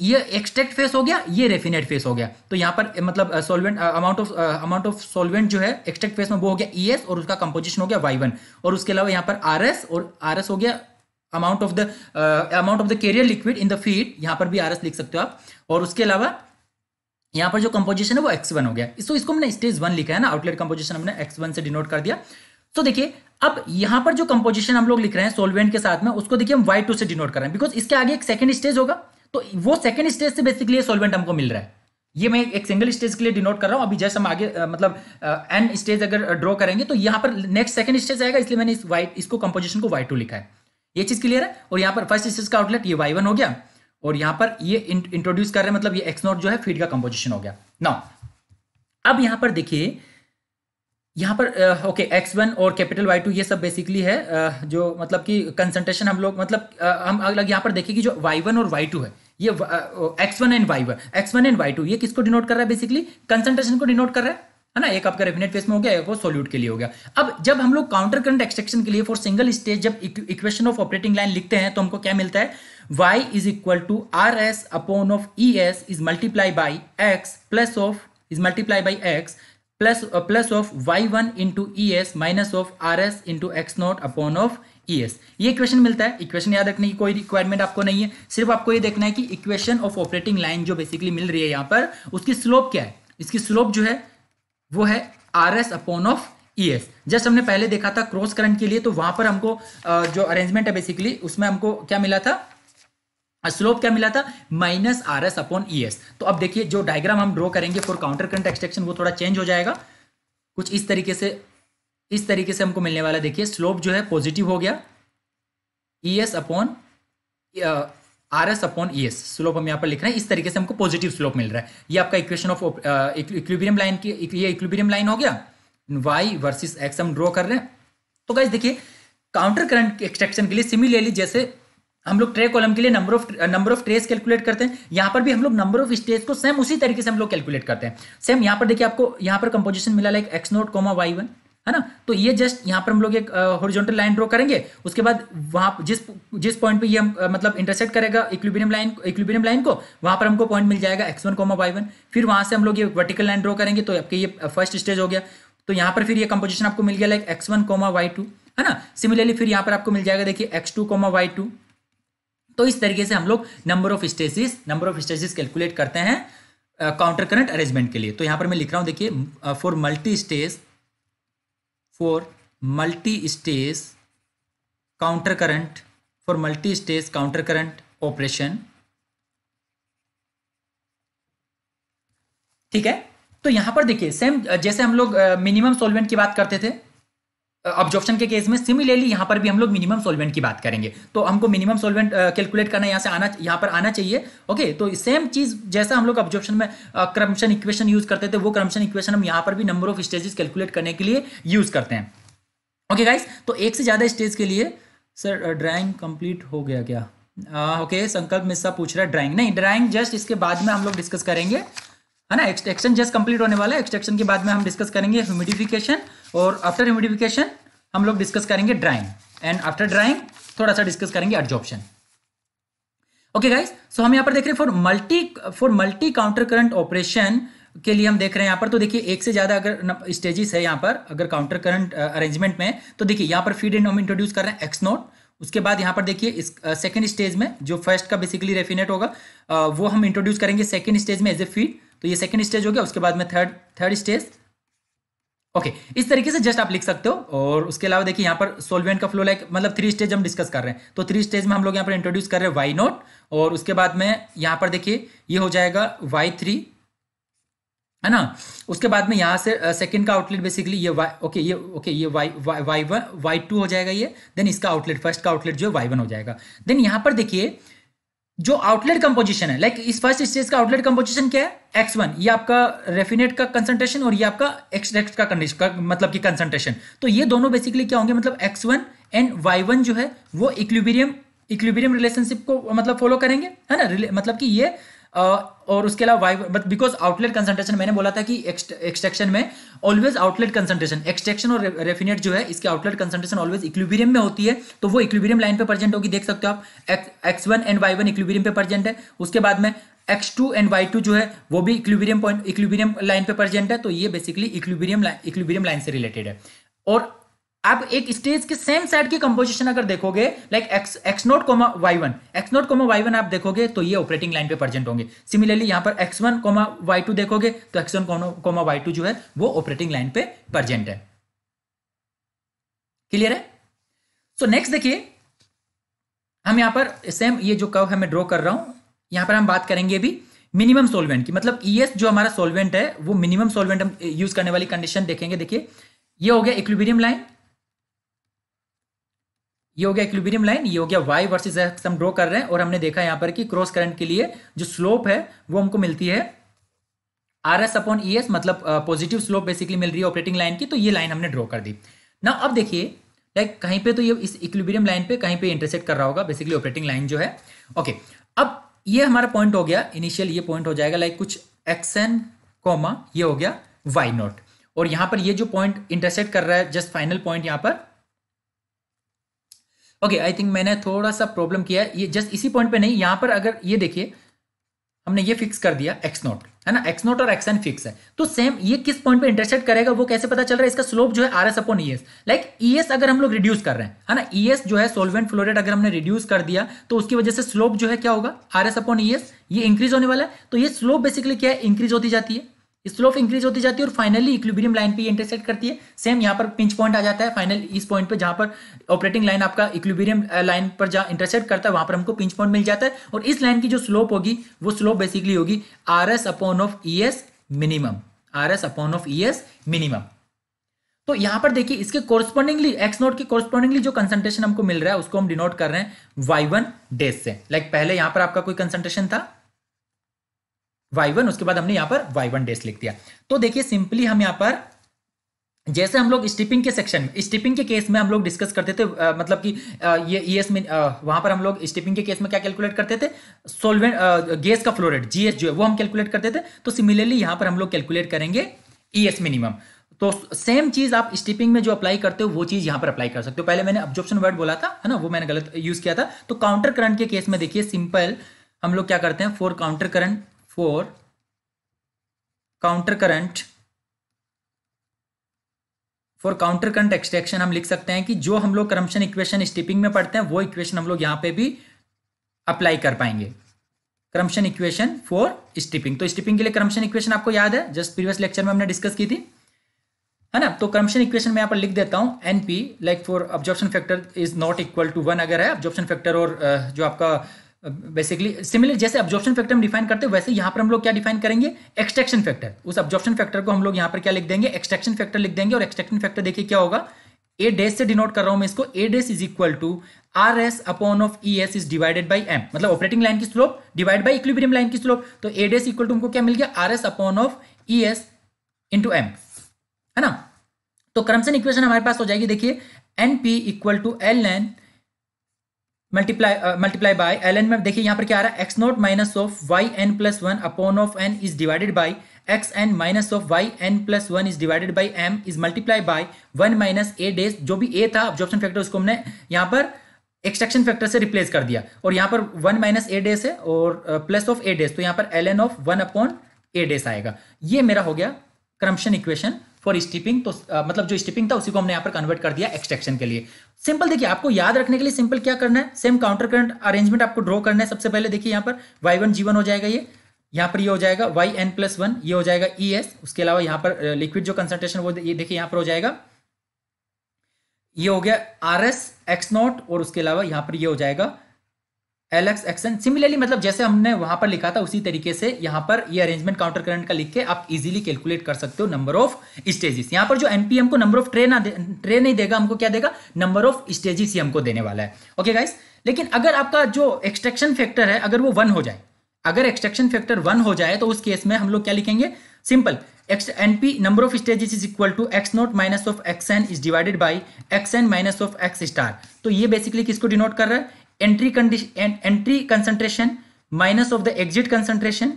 ये एक्सट्रैक्ट फेस हो गया ये रेफिनेट फेस हो गया तो यहाँ पर मतलब solvent amount of amount of solvent जो है एक्सट्रैक्ट फेस में वो हो गया ई और उसका कंपोजिशन हो गया वाई वन और उसके अलावा यहाँ पर आर और आर हो गया amount of the amount of the carrier liquid in the feed यहाँ पर भी आर लिख सकते हो आप और उसके अलावा यहाँ पर जो कंपोजिशन है वो एक्स हो गया इसको इसको हमने स्टेज वन लिखा है ना आउटलेट कंपोजिशन हमने एक्स से डिनोट कर दिया तो देखिए अब यहां पर जो कंपोजिशन हम लोग लिख रहे हैं सोलवेंट के साथ में उसको देखिए हम वाई से डिनोट कर रहे हैं बिकॉज इसके आगे एक सेकंड स्टेज होगा तो वो सेकंड स्टेज से बेसिकली ये सॉल्वेंट हमको मिल रहा है ये मैं एक सिंगल स्टेज के लिए डिनोट कर रहा हूँ अभी जैसे हम आगे आ, मतलब एन स्टेज अगर ड्रॉ करेंगे तो यहाँ पर नेक्स्ट सेकंड स्टेज आएगा इसलिए मैंने इस वाइट इसको कंपोजिशन को वाई टू लिखा है ये चीज़ क्लियर है और यहाँ पर फर्स्ट स्टेज का आउटलेट ये वाई वन हो गया और यहाँ पर ये इंट्रोड्यूस कर रहे हैं मतलब ये एक्स नॉट जो है फीड का कंपोजिशन हो गया ना अब यहाँ पर देखिए यहाँ पर ओके एक्स वन और कैपिटल वाई टू ये सब बेसिकली है uh, जो मतलब कि कंसंट्रेशन हम लोग मतलब uh, हम अलग यहाँ पर देखिए कि जो वाई वन और वाई टू है ये x one and Y one x one and Y two ये किसको डिनोट कर रहा है बेसिकली कंसंट्रेशन को डिनोट कर रहा है है ना एक आपका रेफिनेट फेस में हो गया एक वो सोल्यूट के लिए हो गया अब जब हम लोग काउंटर करंट एक्सट्रेक्शन के लिए फॉर सिंगल स्टेज जब इक्वेशन ऑफ ऑपरेटिंग लाइन लिखते हैं तो हमको क्या मिलता है y is equal to R S upon of E S is multiply by x plus of is multiply by x plus plus of Y one into E s minus of R S into x not upon of E s ये question मिलता है equation याद रखने की कोई requirement आपको नहीं है सिर्फ आपको ये देखना है कि इक्वेशन ऑफ ऑपरेटिंग लाइन जो बेसिकली मिल रही है यहाँ पर उसकी स्लोप क्या है इसकी स्लोप जो है वो है R S upon of E s just हमने पहले देखा था क्रॉस करंट के लिए तो वहां पर हमको जो अरेंजमेंट है बेसिकली उसमें हमको क्या मिला था स्लोप क्या मिला था minus R S upon E S तो अब देखिए जो डायग्राम हम ड्रॉ करेंगे फॉर काउंटर करंट एक्सट्रैक्शन वो थोड़ा चेंज हो जाएगा कुछ इस तरीके से इस तरीके से हमको मिलने वाला देखिए स्लोप जो है पॉजिटिव हो गया e S upon r S upon ई एस स्लोप हम यहाँ पर लिख रहे हैं इस तरीके से हमको पॉजिटिव स्लोप मिल रहा है ये आपका इक्वेशन ऑफ इक्विबियम लाइन की ये इक्विबियम लाइन हो गया वाई वर्सिस एक्स हम ड्रॉ कर रहे हैं तो गाइज देखिए काउंटर करंट एक्सट्रैक्शन के लिए सिमिलरली जैसे हम लोग ट्रे कॉलम के लिए number of number of trays calculate करते हैं यहाँ पर भी हम लोग नंबर ऑफ स्टेज को सेम उसी तरीके से हम लोग कैलकुलेट करते हैं सेम यहाँ पर देखिए आपको यहाँ पर कंपोजिशन मिला like x naught comma y one है ना तो ये जस्ट यहाँ पर हम लोग एक हॉरिजॉन्टल लाइन ड्रॉ करेंगे उसके बाद वहाँ जिस जिस पॉइंट पे ये हम मतलब इंटरसेक्ट करेगा इक्विबिनियम लाइन इक्विबिनियम लाइन को वहाँ पर हमको पॉइंट मिल जाएगा x one comma y one फिर वहाँ से हम लोग ये वर्टिकल लाइन ड्रॉ करेंगे तो आपके ये फर्स्ट स्टेज हो गया तो यहाँ पर फिर ये कंपोजिशन आपको मिल गया like x one comma y two है ना सिमिलरली फिर यहाँ पर आपको मिल जाएगा देखिए x two comma y two तो इस तरीके से हम लोग number of stages number of stages calculate करते हैं काउंटर करंट अरेंजमेंट के लिए तो यहाँ पर मैं लिख रहा हूँ देखिए for multi stage for multi stage counter current for multi stage counter current operation ठीक है तो यहां पर देखिए सेम जैसे हम लोग मिनिमम सॉल्वेंट की बात करते थे ऑब्जॉर्प्शन के केस में सिमिलरली यहाँ पर भी हम लोग मिनिमम सोलवेंट की बात करेंगे तो हमको मिनिमम सोलवेंट कैलकुलेट करना यहाँ से आना यहाँ पर आना चाहिए ओके तो सेम चीज जैसा हम लोग ऑब्जॉर्प्शन में क्रमशन इक्वेशन यूज करते थे वो क्रमशन इक्वेशन हम यहाँ पर भी नंबर ऑफ स्टेजेस कैलकुलेट करने के लिए यूज करते हैं ओके गाइस तो एक से ज़्यादा स्टेज के लिए सर ड्राइंग कंप्लीट हो गया क्या ओके संकल्प मिश्रा पूछ रहा है ड्राइंग नहीं ड्राइंग जस्ट इसके बाद में हम लोग डिस्कस करेंगे है ना एक्सटेक्शन जस्ट कंप्लीट होने वाला है एक्सटेक्शन के बाद में हम डिस्कस करेंगे ह्यूमिडिफिकेशन और आफ्टर ह्यूमिडिफिकेशन हम लोग डिस्कस करेंगे ड्राइंग एंड आफ्टर ड्राइंग थोड़ा सा डिस्कस करेंगे एडजॉप्शन ओके गाइस सो हम यहाँ पर देख रहे हैं for multi for multi counter current operation के लिए हम देख रहे हैं यहाँ पर तो देखिए एक से ज़्यादा अगर स्टेजेस है यहाँ पर अगर काउंटर करंट अरेंजमेंट में तो देखिए यहाँ पर फीड एंड हम इंट्रोड्यूस कर रहे हैं एक्स नोट उसके बाद यहाँ पर देखिए इस सेकंड स्टेज में जो फर्स्ट का बेसिकली रेफिनेट होगा आ, वो हम इंट्रोड्यूस करेंगे सेकंड स्टेज में एज ए फीड तो ये सेकेंड स्टेज हो गया उसके बाद में third third stage okay okay, इस तरीके से जस्ट आप लिख सकते हो और उसके अलावा देखिए यहाँ पर सोलवेंट का फ्लो लाइक मतलब थ्री स्टेज हम डिस्कस कर रहे हैं तो थ्री स्टेज में हम लोग यहाँ पर इंट्रोड्यूस कर रहे हैं वाई नोट और उसके बाद में यहाँ पर देखिए ये हो जाएगा वाई थ्री है ना उसके बाद में यहाँ से सेकंड का आउटलेट बेसिकली ये वाई ओके ये ओके ये y Y one y two हो जाएगा ये देन इसका आउटलेट फर्स्ट का आउटलेट जो है वाई वन हो जाएगा देन यहाँ पर देखिए जो आउटलेट कंपोजिशन है लाइक इस फर्स्ट स्टेज का आउटलेट कंपोजिशन क्या है एक्स वन ये आपका रेफिनेट का कंसंट्रेशन और ये आपका एक्सट्रैक्ट का कंडीशन का मतलब कि कंसंट्रेशन तो ये दोनों बेसिकली क्या होंगे मतलब x one and Y one जो है वो इक्विबीरियम इक्विबेरियम रिलेशनशिप को मतलब फॉलो करेंगे है ना मतलब कि ये और उसके अलावा बट बिकॉज आउटलेट कंसंट्रेशन मैंने बोला था कि एक्सट्रैक्शन में ऑलवेज आउटलेट कंसंट्रेशन एक्सट्रैक्शन और रेफिनेट जो है इसके आउटलेट कंसंट्रेशन ऑलवेज इक्विबीरियम में होती है तो वो इक्विबीरियम लाइन पे प्रेजेंट होगी देख सकते हो आप x one and Y one equilibrium पे प्रेजेंट है उसके बाद में x two and Y two जो है वो भी इक्विबीरियम पॉइंट इक्विबीरियम लाइन पे प्रेजेंट है तो ये बेसिकली इक्विबीरियम इक्विबियम लाइन से रिलेटेड है और आप एक स्टेज के सेम साइड की कंपोजिशन अगर देखोगे like x x note comma Y one x note comma Y one आप देखोगे तो ये ऑपरेटिंग लाइन पे प्रेजेंट होंगे सिमिलरली यहां पर x one comma Y two देखोगे तो x one comma Y two जो है वो ऑपरेटिंग लाइन पे प्रेजेंट है क्लियर है सो नेक्स्ट देखिए हम यहां पर सेम ये जो कव है मैं ड्रॉ कर रहा हूं यहां पर हम बात करेंगे अभी मिनिमम सोलवेंट की मतलब ई e जो हमारा सोलवेंट है वो मिनिमम सोलवेंट हम यूज करने वाली कंडीशन देखेंगे देखिए ये हो गया इक्विबीरियम लाइन ये हो गया इक्विलिब्रियम लाइन ये हो गया वाई वर्सेज एक्स हम ड्रो कर रहे हैं और हमने देखा यहां पर कि क्रॉस करंट के लिए जो स्लोप है वो हमको मिलती है R S upon E S मतलब पॉजिटिव स्लोप बेसिकली मिल रही है ऑपरेटिंग लाइन की तो ये लाइन हमने ड्रॉ कर दी ना अब देखिए लाइक कहीं पे तो ये इस इक्विलिब्रियम लाइन पे कहीं पे इंटरसेक्ट कर रहा होगा बेसिकली ऑपरेटिंग लाइन जो है ओके okay, अब ये हमारा पॉइंट हो गया इनिशियल ये पॉइंट हो जाएगा लाइक कुछ एक्सन कॉमा ये हो गया वाई नॉट और यहां पर ये जो पॉइंट इंटरसेक्ट कर रहा है जस्ट फाइनल पॉइंट यहाँ पर ओके आई थिंक मैंने थोड़ा सा प्रॉब्लम किया है ये जस्ट इसी पॉइंट पे नहीं यहां पर अगर ये देखिए हमने ये फिक्स कर दिया एक्स नॉट है ना एक्स नॉट और एक्स एन फिक्स है तो सेम ये किस पॉइंट पे इंटरसेक्ट करेगा वो कैसे पता चल रहा है इसका स्लोप जो है आर एस अपॉन ई एस लाइक ई एस अगर हम लोग रिड्यूस कर रहे हैं है ना ई e एस जो है सोलवेंट फ्लोरेट अगर हमने रिड्यूस कर दिया तो उसकी वजह से स्लोप जो है क्या होगा आर एस अपॉन ई एस ये इंक्रीज होने वाला है तो ये स्लोप बेसिकली क्या है इंक्रीज होती जाती है स्लोप इंक्रीज होती जाती है और फाइनली इक्विब्रियम लाइन पे इंटरसेक्ट करती है सेम यहाँ पर पिंच पॉइंट आ जाता है फाइनल इस पॉइंट पे जहाँ पर ऑपरेटिंग लाइन आपका इक्विब्रियम लाइन पर जहाँ इंटरसेक्ट करता है वहाँ पर हमको पिंच पॉइंट मिल जाता है और इस लाइन की जो स्लोप होगी वो स्लोप बेसिकली होगी r S upon of E s minimum r S upon of E s minimum तो यहाँ पर देखिए इसके कोरस्पॉन्डिंगली एक्स नोट के कोरस्पॉन्डिंगली जो कंसंट्रेशन हमको मिल रहा है उसको हम डिनोट कर रहे हैं वाई वन डेज से लाइक पहले यहाँ पर आपका कोई कंसंट्रेशन था वाई वन उसके बाद हमने यहाँ पर वाई वन डेस लिख दिया तो देखिए सिंपली हम यहाँ पर जैसे हम लोग स्टिपिंग के सेक्शन में स्टिपिंग के केस में हम लोग डिस्कस करते थे आ, मतलब कि ये ईएस e में आ, वहां पर हम लोग स्टिपिंग के केस में क्या कैलकुलेट करते थे सोलवेंट गैस का फ्लोरेट जीएस जो है वो हम कैलकुलेट करते थे तो सिमिलरली यहां पर हम लोग कैलकुलेट करेंगे ईएस e मिनिमम तो सेम चीज आप स्टिपिंग में जो अप्लाई करते हो वो चीज यहां पर अप्लाई कर सकते हो पहले मैंने ऑब्जॉर्प्शन वर्ड बोला था है ना वो मैंने गलत यूज किया था तो काउंटर करंट के केस में देखिए सिंपल हम लोग क्या करते हैं for counter current for counter current for counter current extraction हम लिख सकते हैं कि जो हम लोग करम्पशन इक्वेशन स्टिपिंग में पढ़ते हैं वो इक्वेशन हम लोग यहाँ पे भी अप्लाई कर पाएंगे करम्पशन इक्वेशन फॉर स्टिपिंग तो स्टिपिंग के लिए करम्पशन इक्वेशन आपको याद है जस्ट प्रीवियस लेक्चर में हमने डिस्कस की थी है ना तो करम्पशन इक्वेशन में यहाँ पर लिख देता हूँ n p like for absorption factor is not equal to one अगर है ऑब्जॉर्प्शन फैक्टर और जो आपका बेसिकली सिमिलर जैसे ऑब्जॉर्प्शन फैक्टर हम डिफाइन करते हैं वैसे यहाँ पर हम लोग क्या डिफाइन करेंगे एक्सट्रैक्शन फैक्टर उस ऑब्जॉर्प्शन फैक्टर को हम लोग यहाँ पर क्या लिख देंगे एक्सट्रैक्शन फैक्टर लिख देंगे और एक्सट्रैक्शन फैक्टर देखिए क्या होगा ए डेस से डिनोट कर रहा हूं मैं इसको a dash is equal to R S upon of E S is divided by m मतलब ऑपरेटिंग लाइन की slope divide by equilibrium line की स्लोप तो ए डेस इक्वल टू हमको क्या मिल गया r S upon of E S into m है ना तो क्रमसन इक्वेशन हमारे पास हो जाएगी देखिए n P equal to L n multiply multiply by L n में देखिए यहाँ पर क्या आ रहा है x naught minus of Y N plus one upon of N is divided by x N minus of Y N plus one is divided by m is multiply by one minus a dash जो भी ए था absorption factor उसको हमने यहाँ पर extraction factor से replace कर दिया और यहाँ पर वन माइनस ए डेज है और प्लस ऑफ ए डेज तो यहाँ पर L N of one upon a dash आएगा ये मेरा हो गया क्रमशन इक्वेशन फॉर स्टिपिंग तो आ, मतलब जो स्टिपिंग था उसी को हमने यहाँ पर कन्वर्ट कर दिया एक्सट्रैक्शन के लिए सिंपल देखिए आपको याद रखने के लिए सिंपल क्या करना है सेम काउंटर करंट अरेंजमेंट आपको ड्रॉ करना है सबसे पहले देखिए यहाँ पर वाई वन जीवन हो जाएगा ये यहाँ पर ये हो जाएगा वाई एन प्लस वन ये हो जाएगा ई एस उसके अलावा यहाँ पर लिक्विड जो कंसनट्रेशन वो ये देखिए यहाँ पर हो जाएगा ये हो गया आर एस एक्स नॉट और उसके अलावा यहाँ पर ये हो जाएगा एलेक्स एक्सन सिमिलरली मतलब जैसे हमने वहां पर लिखा था उसी तरीके से यहां पर ये अरेंजमेंट काउंटर करंट का लिख के आप इजीली कैलकुलेट कर सकते हो नंबर ऑफ स्टेजेस यहां पर जो एनपीएम को नंबर ऑफ ट्रे ना ट्रे नहीं देगा हमको क्या देगा नंबर ऑफ स्टेजेस ही हमको देने वाला है ओके okay गाइस लेकिन अगर आपका जो एक्सट्रेक्शन फैक्टर है अगर वो वन हो जाए अगर एक्सट्रेक्शन फैक्टर वन हो जाए तो उस केस में हम लोग क्या लिखेंगे simple x n p number of stages is equal to x naught minus of x N is divided by x N minus of x star तो ये बेसिकली किसको डिनोट कर रहा है entry condition entry concentration minus of the exit concentration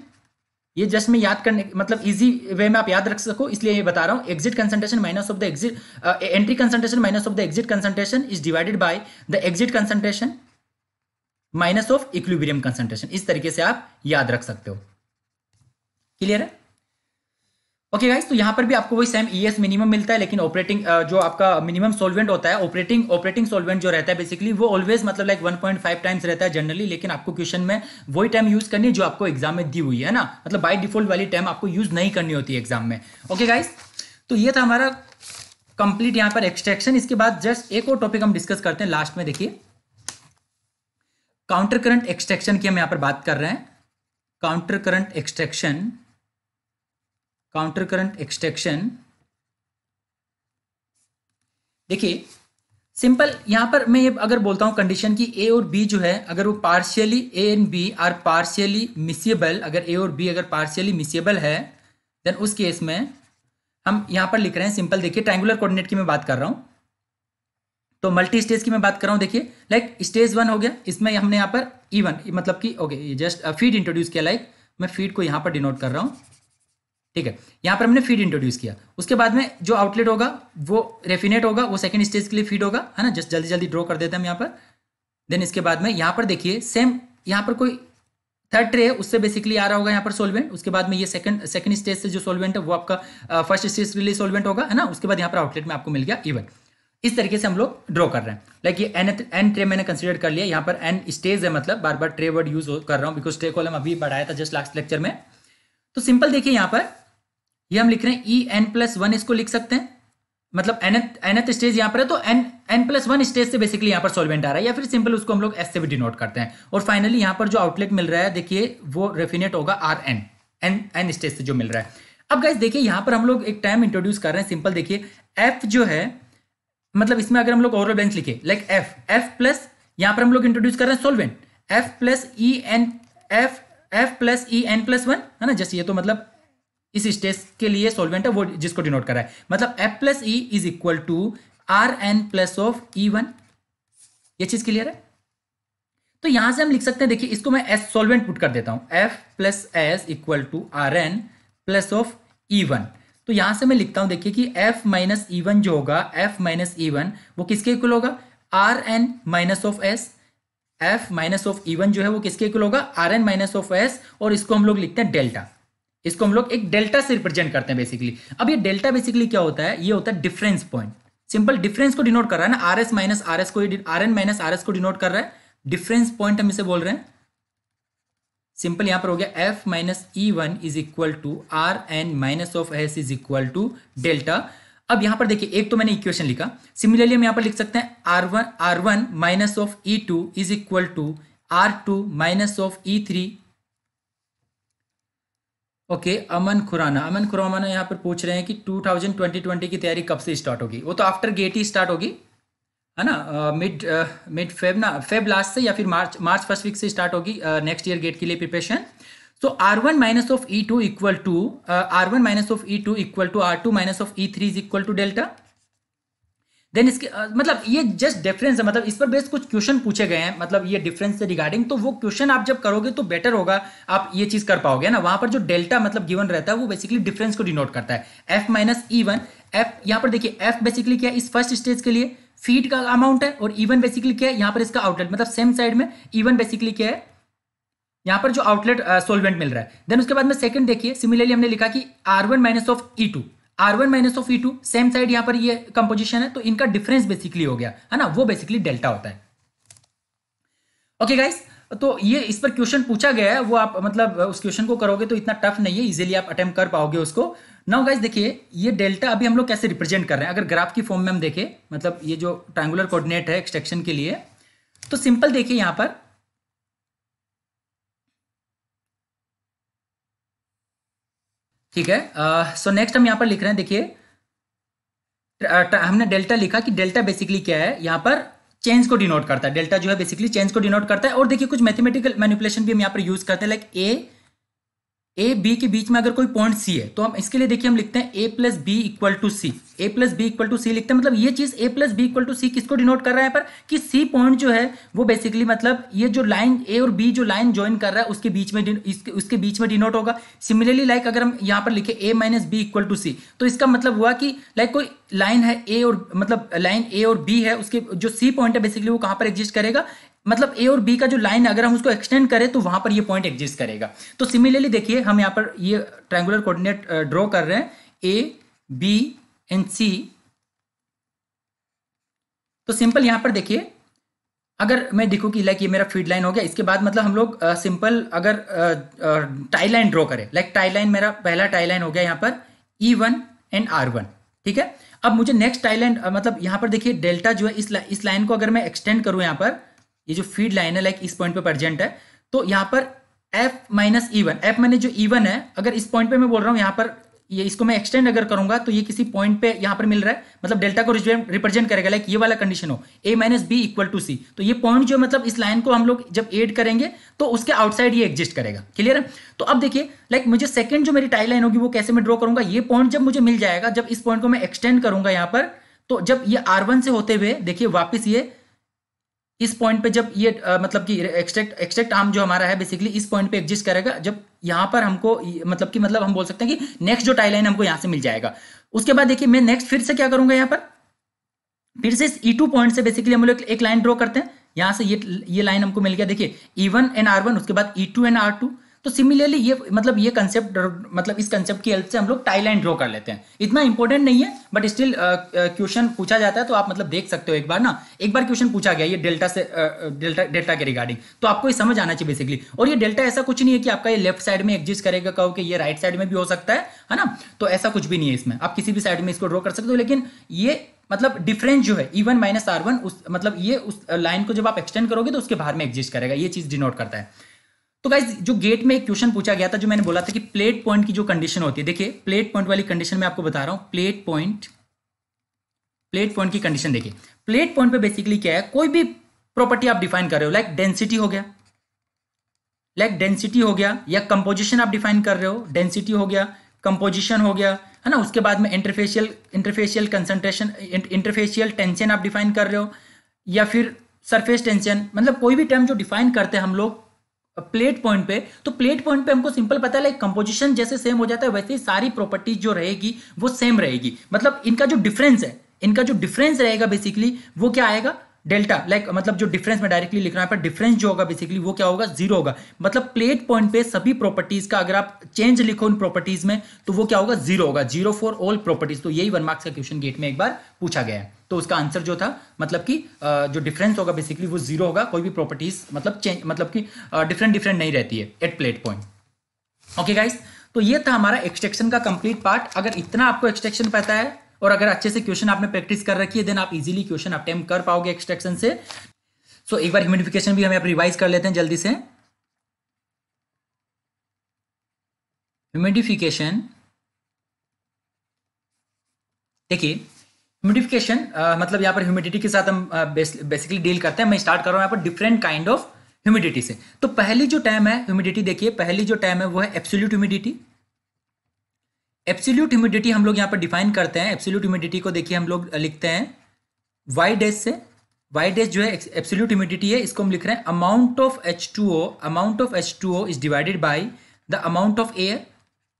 ये just में याद करने मतलब इजी वे में आप याद रख सको इसलिए ये बता रहा हूँ exit concentration minus of the exit entry concentration minus of the exit concentration is divided by the exit concentration minus of equilibrium concentration इस तरीके से आप याद रख सकते हो क्लियर है ओके गाइस तो यहाँ पर भी आपको वही सेम ई मिनिमम मिलता है लेकिन ऑपरेटिंग जो आपका मिनिमम सॉल्वेंट होता है ऑपरेटिंग ऑपरेटिंग सॉल्वेंट जो रहता है बेसिकली वो ऑलवेज मतलब लाइक 1.5 टाइम्स रहता है जनरली लेकिन आपको क्वेश्चन में वही टाइम यूज करनी है जो आपको एग्जाम में दी हुई है ना मतलब बाई डिफॉल्ट वाली टाइम आपको यूज नहीं करनी होती है एग्जाम में ओके गाइस तो ये था हमारा कंप्लीट यहाँ पर एक्सट्रैक्शन इसके बाद जस्ट एक और टॉपिक हम डिस्कस करते हैं लास्ट में देखिए काउंटर करंट एक्सट्रैक्शन की हम यहाँ पर बात कर रहे हैं counter current extraction counter current extraction देखिए सिंपल यहां पर मैं ये अगर बोलता हूं कंडीशन की ए और बी जो है अगर वो partially a and B are partially miscible अगर ए और बी अगर पार्शियली मिसिएबल है देन उस केस में हम यहां पर लिख रहे हैं सिंपल देखिए ट्रायंगुलर कोऑर्डिनेट की मैं बात कर रहा हूं तो मल्टी स्टेज की मैं बात कर रहा हूँ देखिए लाइक स्टेज वन हो गया इसमें हमने यहाँ पर ई e मतलब कि ओके जस्ट फीड इंट्रोड्यूस किया लाइक मैं फीड को यहां पर डिनोट कर रहा हूँ ठीक है यहाँ पर हमने फीड इंट्रोड्यूस किया उसके बाद में जो आउटलेट होगा वो रेफिनेट होगा वो सेकेंड स्टेज के लिए फीड होगा है ना जस्ट जल्दी जल्दी ड्रॉ कर देते हैं हम यहाँ पर देन इसके बाद में यहाँ पर देखिए सेम यहाँ पर कोई थर्ड ट्रे है उससे बेसिकली आ रहा होगा यहाँ पर सोलवेंट उसके बाद में ये सेकंड सेकंड स्टेज से जो सोलवेंट है वो आपका फर्स्ट स्टेज के लिए सोलवेंट होगा है ना उसके बाद यहाँ पर आउटलेट में आपको मिल गया इवन इस तरीके से हम लोग ड्रॉ कर रहे हैं लाइक ये एन एन ट्रे मैंने कंसिडर कर लिया यहाँ पर एन स्टेज है मतलब बार बार ट्रे वर्ड यूज कर रहा हूँ बिकॉज ट्रे कॉलम अभी बढ़ाया था जस्ट लास्ट लेक्चर में तो सिंपल देखिए यहाँ पर ये हम लिख रहे हैं ई एन प्लस वन इसको लिख सकते हैं मतलब एनथ स्टेज यहां पर है तो n N plus one stage से बेसिकली यहां पर सॉल्वेंट आ रहा है या फिर सिंपल उसको हम लोग एस से भी डिनोट करते हैं और फाइनली यहां पर जो आउटलेट मिल रहा है देखिए वो रेफिनेट होगा r n n n stage से जो मिल रहा है अब गाइज देखिए यहां पर हम लोग एक टाइम इंट्रोड्यूस कर रहे हैं सिंपल देखिए एफ जो है मतलब इसमें अगर हम लोग ओवरऑल बेंच लिखे लाइक एफ एफ प्लस यहां पर हम लोग इंट्रोड्यूस कर रहे हैं solvent f plus e n f f plus e n plus one है ना जैसे ये तो मतलब इस स्टेज के लिए सोलवेंट है वो जिसको डिनोट करा है मतलब f plus e is equal to r n plus of e one ये चीज क्लियर है तो यहां से हम लिख सकते हैं देखिए इसको मैं एस सोलवेंट पुट कर देता हूं f plus S equal to r n plus of e one तो यहां से मैं लिखता हूं देखिए कि एफ माइनस ई वन जो होगा एफ माइनस ई वन वो किसके इक्वल होगा r n minus of s f minus of e one जो है वो किसके इक्वल होगा r n minus of s और इसको हम लोग लिखते हैं डेल्टा इसको हम लोग एक डेल्टा से रिप्रेजेंट करते हैं बेसिकली अब ये डेल्टा बेसिकली क्या होता है ये होता है डिफरेंस पॉइंट सिंपल डिफरेंस को डिनोट कर रहा है ना are s minus are s को r n minus are s को डिनोट कर रहा है डिफरेंस पॉइंट हम इसे बोल रहे हैं सिंपल यहां पर हो गया f minus E one is equal to r n minus of s is equal to delta अब यहां पर देखिए एक तो मैंने इक्वेशन लिखा सिमिलरली हम यहां पर लिख सकते हैं R one R one minus of E two is equal to R two minus of E three okay Aman Khurana Aman Khurana यहाँ पर पूछ रहे हैं कि टू थाउजेंड ट्वेंटी ट्वेंटी की तैयारी कब से स्टार्ट होगी वो तो आफ्टर गेट ही स्टार्ट होगी है ना मिड मिड फेब ना फेब लास्ट से या फिर मार्च मार्च फर्स्ट वीक से स्टार्ट होगी नेक्स्ट ईयर गेट के लिए preparation so R one minus of E two equal to R one minus of E two equal to R two minus of E three is equal to delta then इसके uh, मतलब ये just difference है मतलब इस पर based कुछ question पूछे गए हैं मतलब ये डिफरेंस से रिगार्डिंग तो वो क्वेश्चन आप जब करोगे तो बेटर होगा आप ये चीज कर पाओगे ना वहां पर जो डेल्टा मतलब गिवन रहता है वो बेसिकली डिफरेंस को डिनोट करता है एफ माइनस ई वन एफ यहाँ पर देखिए एफ बेसिकली क्या है इस फर्स्ट स्टेज के लिए फीट का अमाउंट है और इवन e बेसिकली क्या है यहाँ पर इसका आउटलेट मतलब सेम साइड में इवन e बेसिकली क्या है यहाँ पर जो आउटलेट सोलवेंट मिल रहा है देन उसके बाद में सेकंड देखिए सिमिलरली हमने लिखा कि R one minus of E two R one minus of E two same side यहां पर ये कंपोजिशन है तो इनका डिफरेंस बेसिकली हो गया है ना वो बेसिकली डेल्टा होता है ओके okay गाइस तो ये इस पर क्वेश्चन पूछा गया है वो आप मतलब उस क्वेश्चन को करोगे तो इतना टफ नहीं है इजीली आप अटेम्प्ट कर पाओगे उसको नाउ गाइस देखिए ये डेल्टा अभी हम लोग कैसे रिप्रेजेंट कर रहे हैं अगर ग्राफ की फॉर्म में हम देखें मतलब ये जो ट्रायंगुलर कोऑर्डिनेट है एक्सट्रैक्शन के लिए तो सिंपल देखिए यहां पर ठीक है सो नेक्स्ट हम यहाँ पर लिख रहे हैं देखिए हमने डेल्टा लिखा कि डेल्टा बेसिकली क्या है यहाँ पर चेंज को डिनोट करता है डेल्टा जो है बेसिकली चेंज को डिनोट करता है और देखिए कुछ मैथमेटिकल मैनिपुलेशन भी हम यहाँ पर यूज करते हैं लाइक ए ए बी के बीच में अगर कोई पॉइंट सी है तो हम इसके लिए देखिए हम लिखते हैं A plus B equal to C A plus B equal to C लिखते हैं मतलब ये चीज A plus B equal to C किसको डिनोट कर रहा है पर कि सी पॉइंट जो है वो बेसिकली मतलब ये जो लाइन ए और बी जो लाइन ज्वाइन कर रहा है उसके बीच में इसके, उसके बीच में डिनोट होगा सिमिलरली लाइक अगर हम यहाँ पर लिखे A minus B equal to C तो इसका मतलब हुआ कि लाइक कोई लाइन है ए और मतलब लाइन ए और बी है उसके जो सी पॉइंट है बेसिकली वो कहाँ पर एग्जिस्ट करेगा मतलब ए और बी का जो लाइन अगर हम उसको एक्सटेंड करें तो वहां पर ये पॉइंट एग्जिस्ट करेगा तो सिमिलरली देखिए हम यहाँ पर ये ट्रायंगुलर कोऑर्डिनेट ड्रॉ कर रहे हैं ए बी एंड सी तो सिंपल यहां पर देखिए अगर मैं देखूँ कि लाइक ये मेरा फीड लाइन हो गया इसके बाद मतलब हम लोग सिंपल अगर टाई लाइन ड्रॉ करें लाइक टाई लाइन मेरा पहला टाई लाइन हो गया यहाँ पर E one and R one ठीक है अब मुझे नेक्स्ट टाई लाइन मतलब यहाँ पर देखिए डेल्टा जो है इस इस लाइन को अगर मैं एक्सटेंड करूँ यहाँ पर ये जो फीड लाइन है लाइक इस पॉइंट पे परजेंट है तो यहाँ पर एफ माइनस ईवन एफ मैंने जो ईवन e है अगर इस पॉइंट पे मैं बोल रहा हूँ यहाँ पर ये इसको मैं एक्सटेंड अगर करूंगा तो ये किसी पॉइंट पे यहाँ पर मिल रहा है मतलब डेल्टा को रिप्रेजेंट करेगा लाइक ये वाला कंडीशन हो A minus B equal to C तो ये पॉइंट जो मतलब इस लाइन को हम लोग जब एड करेंगे तो उसके आउटसाइड ये एग्जिस्ट करेगा क्लियर है तो अब देखिए लाइक मुझे सेकंड जो मेरी टाई लाइन होगी वो कैसे मैं ड्रॉ करूंगा ये पॉइंट जब मुझे मिल जाएगा जब इस पॉइंट को मैं एक्सटेंड करूंगा यहाँ पर तो जब ये आर से होते हुए देखिए वापिस ये इस पॉइंट पे जब ये आ, मतलब कि एक्सट्रैक्ट एक्सट्रैक्ट आर्म जो हमारा है बेसिकली इस पॉइंट पे एग्जिस्ट करेगा जब यहाँ पर हमको मतलब कि मतलब हम बोल सकते हैं कि नेक्स्ट जो टाई लाइन हमको यहाँ से मिल जाएगा उसके बाद देखिए मैं नेक्स्ट फिर से क्या करूंगा यहाँ पर फिर से इस ई टू पॉइंट से बेसिकली हम लोग एक लाइन ड्रॉ करते हैं यहाँ से ये ये लाइन हमको मिल गया देखिए E one and R one उसके बाद E two and R two तो सिमिलरली ये मतलब ये कंसेप्ट मतलब इस कंसेप्ट की हेल्प से हम लोग टाइलाइन ड्रॉ कर लेते हैं इतना इंपॉर्टेंट नहीं है बट स्टिल क्वेश्चन पूछा जाता है तो आप मतलब देख सकते हो एक बार ना एक बार क्वेश्चन पूछा गया ये डेल्टा से डेल्टा uh, डेल्टा uh, के रिगार्डिंग तो आपको ये समझ आना चाहिए बेसिकली और ये डेल्टा ऐसा कुछ नहीं है कि आपका ये लेफ्ट साइड में एग्जिस्ट करेगा कहो कि ये राइट साइड में भी हो सकता है है ना तो ऐसा कुछ भी नहीं है इसमें आप किसी भी साइड में इसको ड्रॉ कर सकते हो लेकिन ये मतलब डिफरेंस जो है इवन माइनस आर वन उस मतलब ये उस लाइन uh, को जब आप एक्सटेंड करोगे तो उसके बाहर में एग्जिस्ट करेगा ये चीज डिनोट करता है तो गाइज जो गेट में एक क्वेश्चन पूछा गया था जो मैंने बोला था कि प्लेट पॉइंट की जो कंडीशन होती है देखिए प्लेट पॉइंट वाली कंडीशन में आपको बता रहा हूँ प्लेट पॉइंट प्लेट पॉइंट की कंडीशन देखिए प्लेट पॉइंट पे बेसिकली क्या है कोई भी प्रॉपर्टी आप डिफाइन कर रहे हो लाइक डेंसिटी हो गया लाइक डेंसिटी हो गया या कंपोजिशन आप डिफाइन कर रहे हो डेंसिटी हो गया कंपोजिशन हो गया है ना उसके बाद में interfacial interfacial concentration interfacial tension आप डिफाइन कर रहे हो या फिर सरफेस टेंशन मतलब कोई भी टर्म जो डिफाइन करते हैं हम लोग प्लेट पॉइंट पे तो प्लेट पॉइंट पे हमको सिंपल पता है कंपोजिशन जैसे सेम हो जाता है वैसे ही सारी प्रॉपर्टीज जो रहेगी वो सेम रहेगी मतलब इनका जो डिफरेंस है इनका जो डिफरेंस रहेगा बेसिकली वो क्या आएगा डेल्टा लाइक मतलब जो डिफरेंस में डायरेक्टली लिख रहा है पर डिफरेंस जो होगा बेसिकली वो क्या होगा जीरो होगा मतलब प्लेट पॉइंट पे सभी प्रॉपर्टीज का अगर आप चेंज लिखो उन प्रॉपर्टीज में तो वो क्या होगा जीरो होगा जीरो फॉर ऑल प्रॉपर्टीज तो यही वन मार्क्स का क्वेश्चन गेट में एक बार पूछा गया है तो उसका आंसर जो था मतलब कि जो डिफरेंस होगा बेसिकली वो जीरो होगा कोई भी प्रॉपर्टीज मतलब चेंज मतलब कि डिफरेंट डिफरेंट नहीं रहती है at plait point okay guys तो ये था हमारा एक्सटेक्शन का कंप्लीट पार्ट अगर इतना आपको एक्सटेक्शन पता है और अगर अच्छे से क्वेश्चन आपने प्रैक्टिस कर रखी है देन आप इजीली क्वेश्चन अटेम कर पाओगे एक्सट्रैक्शन से सो so, एक बार ह्यूमिडिफिकेशन भी हम आप रिवाइज कर लेते हैं जल्दी से ह्यूमिडिफिकेशन देखिए ह्यूमिडिफिकेशन मतलब यहाँ पर ह्यूमिडिटी के साथ हम बेसिकली डील करते हैं मैं स्टार्ट कर रहा हूँ यहाँ पर डिफरेंट काइंड ऑफ ह्यूमिडिटी से तो पहली जो टाइम है ह्यूमिडिटी देखिए पहली जो टाइम है वो है एब्सोल्यूट ह्यूमिडिटी एप्सिल्यूट ह्यूमिडिटी हम लोग यहाँ पर डिफाइन करते हैं एप्सिल्यूट ह्यूमिडिटी को देखिए हम लोग लिखते हैं वाई डैश से वाई डैश जो है एप्सिल्यूट ह्यूमिडिटी है इसको हम लिख रहे हैं amount of H two O amount of H two O is divided by the amount of air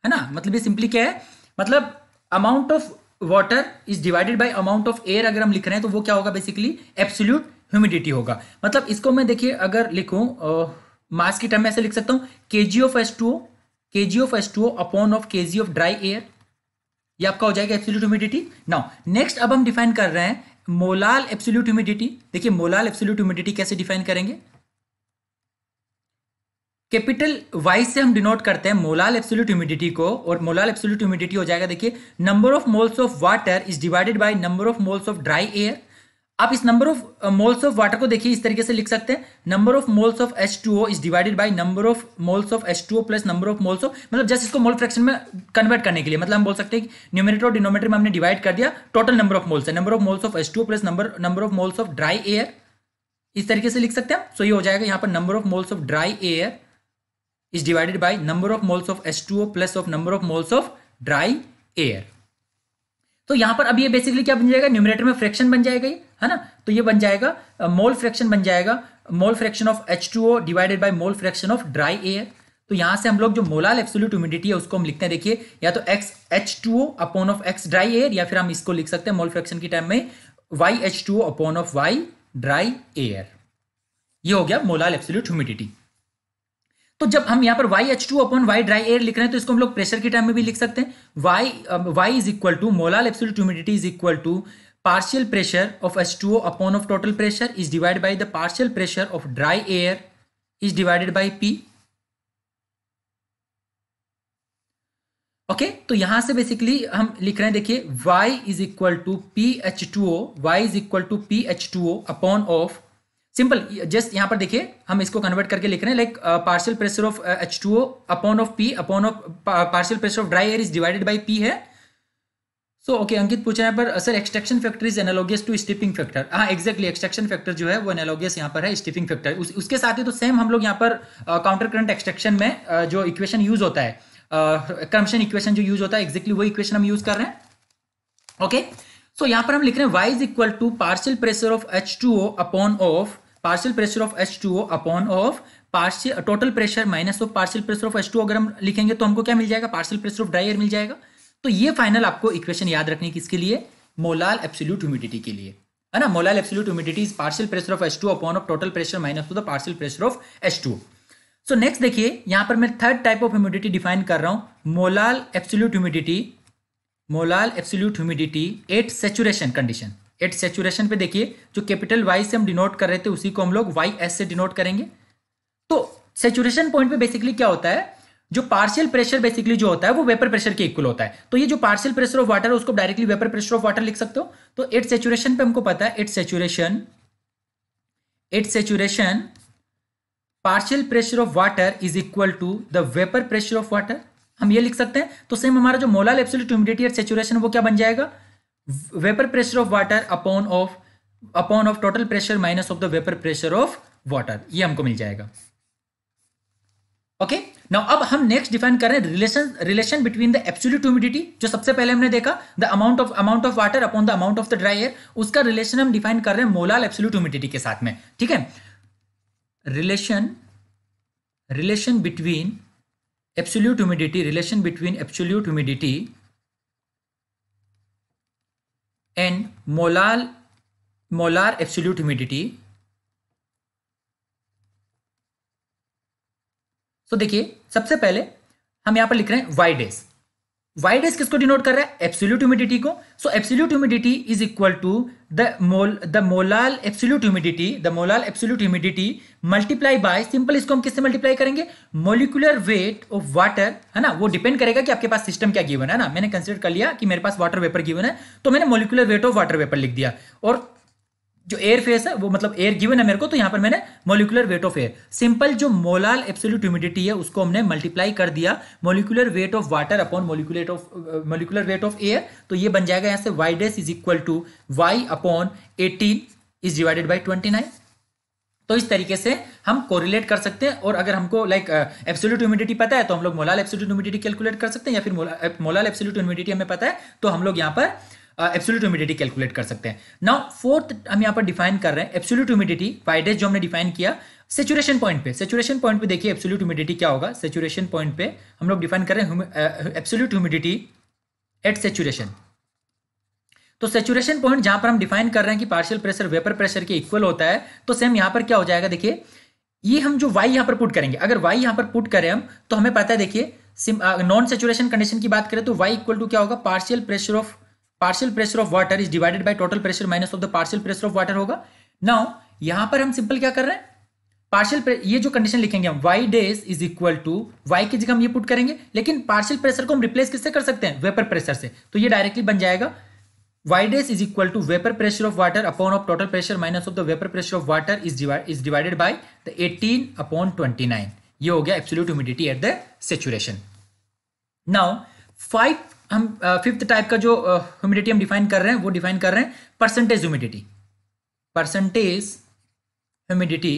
है ना मतलब ये सिंपली क्या है मतलब amount of water is divided by amount of air अगर हम लिख रहे हैं तो वो क्या होगा बेसिकली एप्सिल्यूट ह्यूमिडिटी होगा मतलब इसको मैं देखिए अगर लिखूँ मास की टर्म में ऐसे लिख सकता हूँ K ji of H two O K ji of S two upon of K ji of dry air ये आपका हो जाएगा एब्सोल्यूट ह्यूमिडिटी नाउ नेक्स्ट अब हम डिफाइन कर रहे हैं मोलाल एब्सोल्यूट ह्यूमिडिटी देखिए मोलाल एब्सोल्यूट ह्यूमिडिटी कैसे डिफाइन करेंगे कैपिटल वाई से हम डिनोट करते हैं मोलाल एब्सोल्यूट ह्यूमिडिटी को और मोलाल एब्सोल्यूट ह्यूमिडिटी हो जाएगा देखिए number of moles of water is divided by number of moles of dry air आप इस number of moles of water को देखिए इस तरीके से लिख सकते हैं number of moles of H two O is divided by number of moles of H two O plus number of moles of मतलब जस्ट इसको मोल फ्रैक्शन में कन्वर्ट करने के लिए मतलब हम बोल सकते हैं कि न्यूमिनेटर और डिनोमीटर में हमने डिवाइड कर दिया टोटल नंबर ऑफ मोल्स है number of moles of H two O plus number number of moles of dry air इस तरीके से लिख सकते हैं सो so ये हो जाएगा यहाँ पर number of moles of dry air is divided by number of moles of H two O plus of number of moles of dry air तो यहां पर अब ये बेसिकली क्या बन जाएगा न्यूमिनेटर में फ्रैक्शन बन जाएगा ये है ना तो ये बन जाएगा मोल uh, फ्रैक्शन बन जाएगा mole fraction of H two O divided by mole fraction of dry air तो यहाँ से हम लोग जो मोलाल एब्सोल्यूट ह्यूमिडिटी है उसको हम लिखते हैं देखिए या तो X H two O upon of X dry air या फिर हम इसको लिख सकते हैं मोल फ्रैक्शन के टाइम में Y H two O upon of Y dry air ये हो गया मोलाल एब्सोल्यूट ह्यूमिडिटी तो जब हम यहाँ पर Y H two upon Y dry air लिख रहे हैं तो इसको हम लोग प्रेशर के टाइम में भी लिख सकते हैं Y Y is equal to molal absolute humidity is equal to partial pressure of H2O upon of total pressure is divided by the partial pressure of dry air is divided by P. Okay okay, तो यहां से basically हम लिख रहे हैं देखिए y is equal to P H two O Y is equal to P H two O upon of simple just यहां पर देखिए हम इसको कन्वर्ट करके लिख रहे हैं like partial pressure of H two O upon of P upon of partial pressure of dry air is divided by P है so so, okay okay, Ankit पूछा है पर sir extraction factor is analogous to stripping factor हाँ exactly extraction factor जो है वो एनालॉगियस यहाँ पर है स्टिपिंग फैक्टर उस, उसके साथ ही तो सेम हम लोग यहाँ पर काउंटर करंट एक्सट्रैक्शन में uh, जो इक्वेशन यूज होता है क्रमशन uh, इक्वेशन जो यूज होता है एक्जैक्टली exactly वो इक्वेशन हम यूज कर रहे हैं ओके सो यहाँ पर हम लिख रहे हैं Y is equal to partial pressure of H two O upon of partial pressure of H two O upon of partial total pressure minus of partial pressure of H two अगर हम लिखेंगे तो हमको क्या मिल जाएगा partial pressure of dry air मिल जाएगा तो ये फाइनल आपको इक्वेशन याद रखने की इसके लिए मोलाल एब्सोल्यूट ह्यूमिडिटी के लिए है ना molal absolute humidity is partial pressure of S two upon of total pressure minus to the partial pressure of S two so next देखिए यहां पर मैं third type of humidity define कर रहा हूं molal absolute humidity molal absolute humidity at saturation condition at saturation पे देखिए जो कैपिटल वाई से हम डिनोट कर रहे थे उसी को हम लोग वाई एस से डिनोट करेंगे तो सेचुरेशन पॉइंट पे बेसिकली क्या होता है जो पार्शियल प्रेशर बेसिकली जो होता है वो वेपर प्रेशर के इक्वल होता है तो ये जो पार्शियल प्रेशर ऑफ वाटर है उसको directly vapour pressure of water लिख सकते हो तो एट सेचुरेशन पे हमको पता है at saturation at saturation partial pressure of water is equal to the vapour pressure of water हम ये लिख सकते हैं तो सेम हमारा जो molal absolute humidity at saturation वो क्या बन जाएगा vapour pressure of water upon of upon of total pressure minus of the vapour pressure of water ये हमको मिल जाएगा ओके okay? नाउ अब हम नेक्स्ट डिफाइन करें relation relation between the absolute humidity जो सबसे पहले हमने देखा the amount of amount of water upon the amount of the dry air उसका रिलेशन हम डिफाइन कर रहे हैं मोलाल एब्सोल्यूट ह्यूमिडिटी के साथ में ठीक है relation relation between absolute humidity relation between absolute humidity and molal molar absolute humidity so देखिए सबसे पहले हम यहां पर लिख रहे हैं वाई डेज वाई डेज किसको डिनोट कर रहा है एब्सोल्यूट ह्यूमिडिटी को so absolute humidity is equal to the mole the molal absolute humidity the molal absolute humidity multiply by simple इसको हम किससे मल्टीप्लाई करेंगे मोलिकुलर वेट ऑफ वाटर है ना वो डिपेंड करेगा कि आपके पास सिस्टम क्या गिवन है ना मैंने कंसिडर कर लिया कि मेरे पास वाटर वेपर गिवन है तो मैंने molecular weight of water vapour लिख दिया और जो एयर फेस है वो मतलब एयर गिवन है मेरे को तो यहाँ पर मैंने molecular weight of air simple जो मोलाल एब्सोल्यूट ह्यूमिडिटी है उसको हमने मल्टीप्लाई कर दिया molecular weight of water upon molecular of molecular weight of air तो ये बन जाएगा यहाँ से Y dash is equal to Y upon eighteen is divided by twenty nine तो इस तरीके से हम कोरिलेट कर सकते हैं और अगर हमको लाइक एब्सोल्यूट ह्यूमिडिटी पता है तो हम लोग मोलाल एब्सोल्यूट ह्यूमिडिटी कैलकुलेट कर सकते हैं या फिर uh, मोलाल एब्सोल्यूट ह्यूमिडिटी हमें पता है तो हम लोग यहाँ पर एब्सोल्यूट ह्यूमिडिटी कैलकुलेट कर सकते हैं नाउ फोर्थ हम यहाँ पर डिफाइन कर रहे हैं एब्सोल्यूट ह्यूमिडिटी वाइडेस्ट जो हमने डिफाइन किया सेचुरेशन पॉइंट पे सेचुरेशन पॉइंट पे देखिए एब्सोल्यूट ह्यूमिडिटी क्या होगा सेचुरेशन पॉइंट पे हम लोग डिफाइन कर रहे हैं एब्सोल्यूट ह्यूमिडिटी एट सेचुरेशन तो सेचुरेशन पॉइंट जहां पर हम डिफाइन कर रहे हैं कि पार्शियल प्रेशर वेपर प्रेशर के इक्वल होता है तो सेम यहां पर क्या हो जाएगा देखिए ये हम जो वाई यहां पर पुट करेंगे अगर वाई यहां पर पुट करें हम तो हमें पता है देखिए नॉन सेचुरेशन कंडीशन की बात करें तो वाई इक्वल टू क्या होगा partial pressure of partial pressure of water is divided by total pressure minus of the partial pressure of water होगा नाउ यहां पर हम सिंपल क्या कर रहे हैं पार्शियल ये जो कंडीशन लिखेंगे हम Y dash is equal to Y की जगह हम ये पुट करेंगे लेकिन पार्शियल प्रेशर को हम रिप्लेस किससे कर सकते हैं वेपर प्रेशर से तो ये डायरेक्टली बन जाएगा Y dash is equal to vapour pressure of water upon of total pressure minus of the vapour pressure of water is is divided by the 18 upon 29 ये हो गया absolute humidity at the saturation now five हम fifth uh, type का जो humidity uh, हम define कर रहे हैं वो डिफाइन कर रहे हैं परसेंटेज ह्यूमिडिटी परसेंटेज ह्यूमिडिटी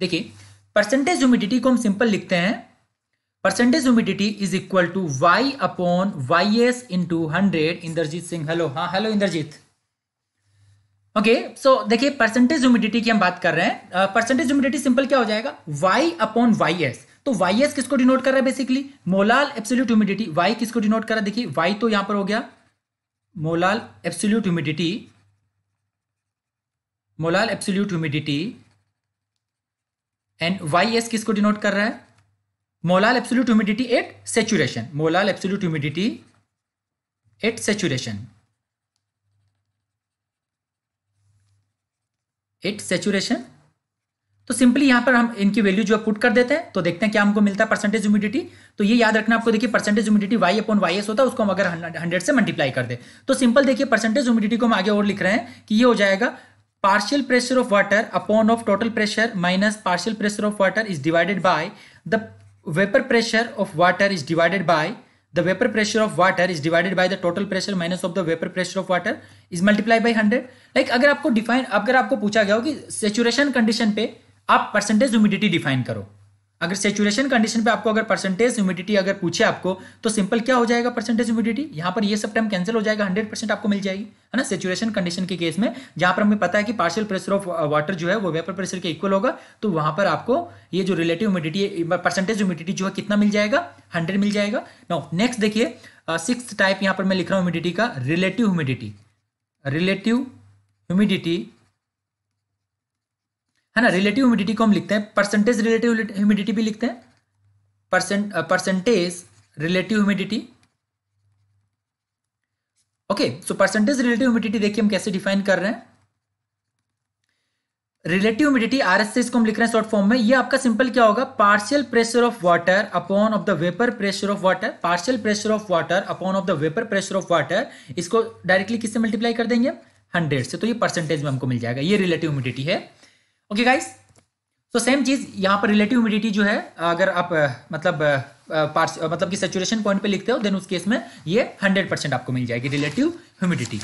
देखिए परसेंटेज ह्यूमिडिटी को हम सिंपल लिखते हैं percentage humidity is equal to Y upon Y S into hundred Indrajit Singh hello हाँ हेलो इंद्रजीत ओके सो देखिए परसेंटेज ह्यूमिडिटी की हम बात कर रहे हैं परसेंटेज ह्यूमिडिटी सिंपल क्या हो जाएगा वाई अपॉन वाई एस तो वाई एस किसको डिनोट कर रहा है basically molal absolute humidity Y किसको डिनोट कर रहा है देखिए वाई तो यहां पर हो गया molal absolute humidity molal absolute humidity and Y S किसको डिनोट कर रहा है molal absolute humidity at saturation molal absolute humidity at saturation at saturation तो सिंपली यहां पर हम इनकी वैल्यू जो है पुट कर देते हैं तो देखते हैं क्या हमको मिलता है परसेंटेज ह्यूमिडिटी तो ये याद रखना आपको देखिए percentage humidity Y upon Y S होता है उसको हम अगर हंड्रेड से मल्टीप्लाई कर दे तो सिंपल देखिए परसेंटेज ह्यूमिडिटी को हम आगे और लिख रहे हैं कि ये हो जाएगा partial pressure of water upon of total pressure minus partial pressure of water is divided by the vapour pressure of water is divided by the vapour pressure of water is divided by the total pressure minus of the vapour pressure of water is multiply by hundred like अगर आपको define अगर आपको पूछा गया हो कि saturation condition पे आप परसेंटेज ह्यूमिडिटी डिफाइन करो अगर सेचुरेशन कंडीशन पे आपको अगर परसेंटेज ह्यूमिडिटी अगर पूछे आपको तो सिंपल क्या हो जाएगा परसेंटेज ह्यूमिडिटी यहाँ पर ये सब टाइम कैंसिल हो जाएगा हंड्रेड परसेंट आपको मिल जाएगी है ना सेचुरेशन कंडीशन के केस में जहाँ पर हमें पता है कि पार्शियल प्रेशर ऑफ वाटर जो है वो वेपर प्रेशर के इक्वल होगा तो वहाँ पर आपको ये जो रिलेटिव ह्यूमिडिटी परसेंटेज ह्यूमिडिटी जो है कितना मिल जाएगा हंड्रेड मिल जाएगा नो नेक्स्ट देखिए सिक्स uh, टाइप यहाँ पर मैं लिख रहा हूँ ह्यूमिडिटी का रिलेटिव ह्यूमिडिटी रिलेटिव ह्यूमिडिटी है ना रिलेटिव ह्यूमिडिटी को हम लिखते हैं परसेंटेज रिलेटिव ह्यूमिडिटी भी लिखते हैं percent percentage relative humidity okay so percentage relative humidity देखिए हम कैसे डिफाइन कर रहे हैं रिलेटिव ह्यूमिडिटी आर एस को हम लिख रहे हैं शॉर्ट फॉर्म में ये आपका सिंपल क्या होगा partial pressure of water upon of the vapour pressure of water partial pressure of water upon of the vapour pressure of water इसको डायरेक्टली किससे मल्टीप्लाई कर देंगे हंड्रेड से तो ये परसेंटेज में हमको मिल जाएगा ये रिलेटिव ह्यूमिडिटी है ओके गाइस तो सेम चीज़ यहाँ पर रिलेटिव ह्यूमिडिटी जो है अगर आप मतलब पार्ट मतलब कि सेचुरेशन पॉइंट पे लिखते हो देन उस केस में ये 100 परसेंट आपको मिल जाएगी रिलेटिव ह्यूमिडिटी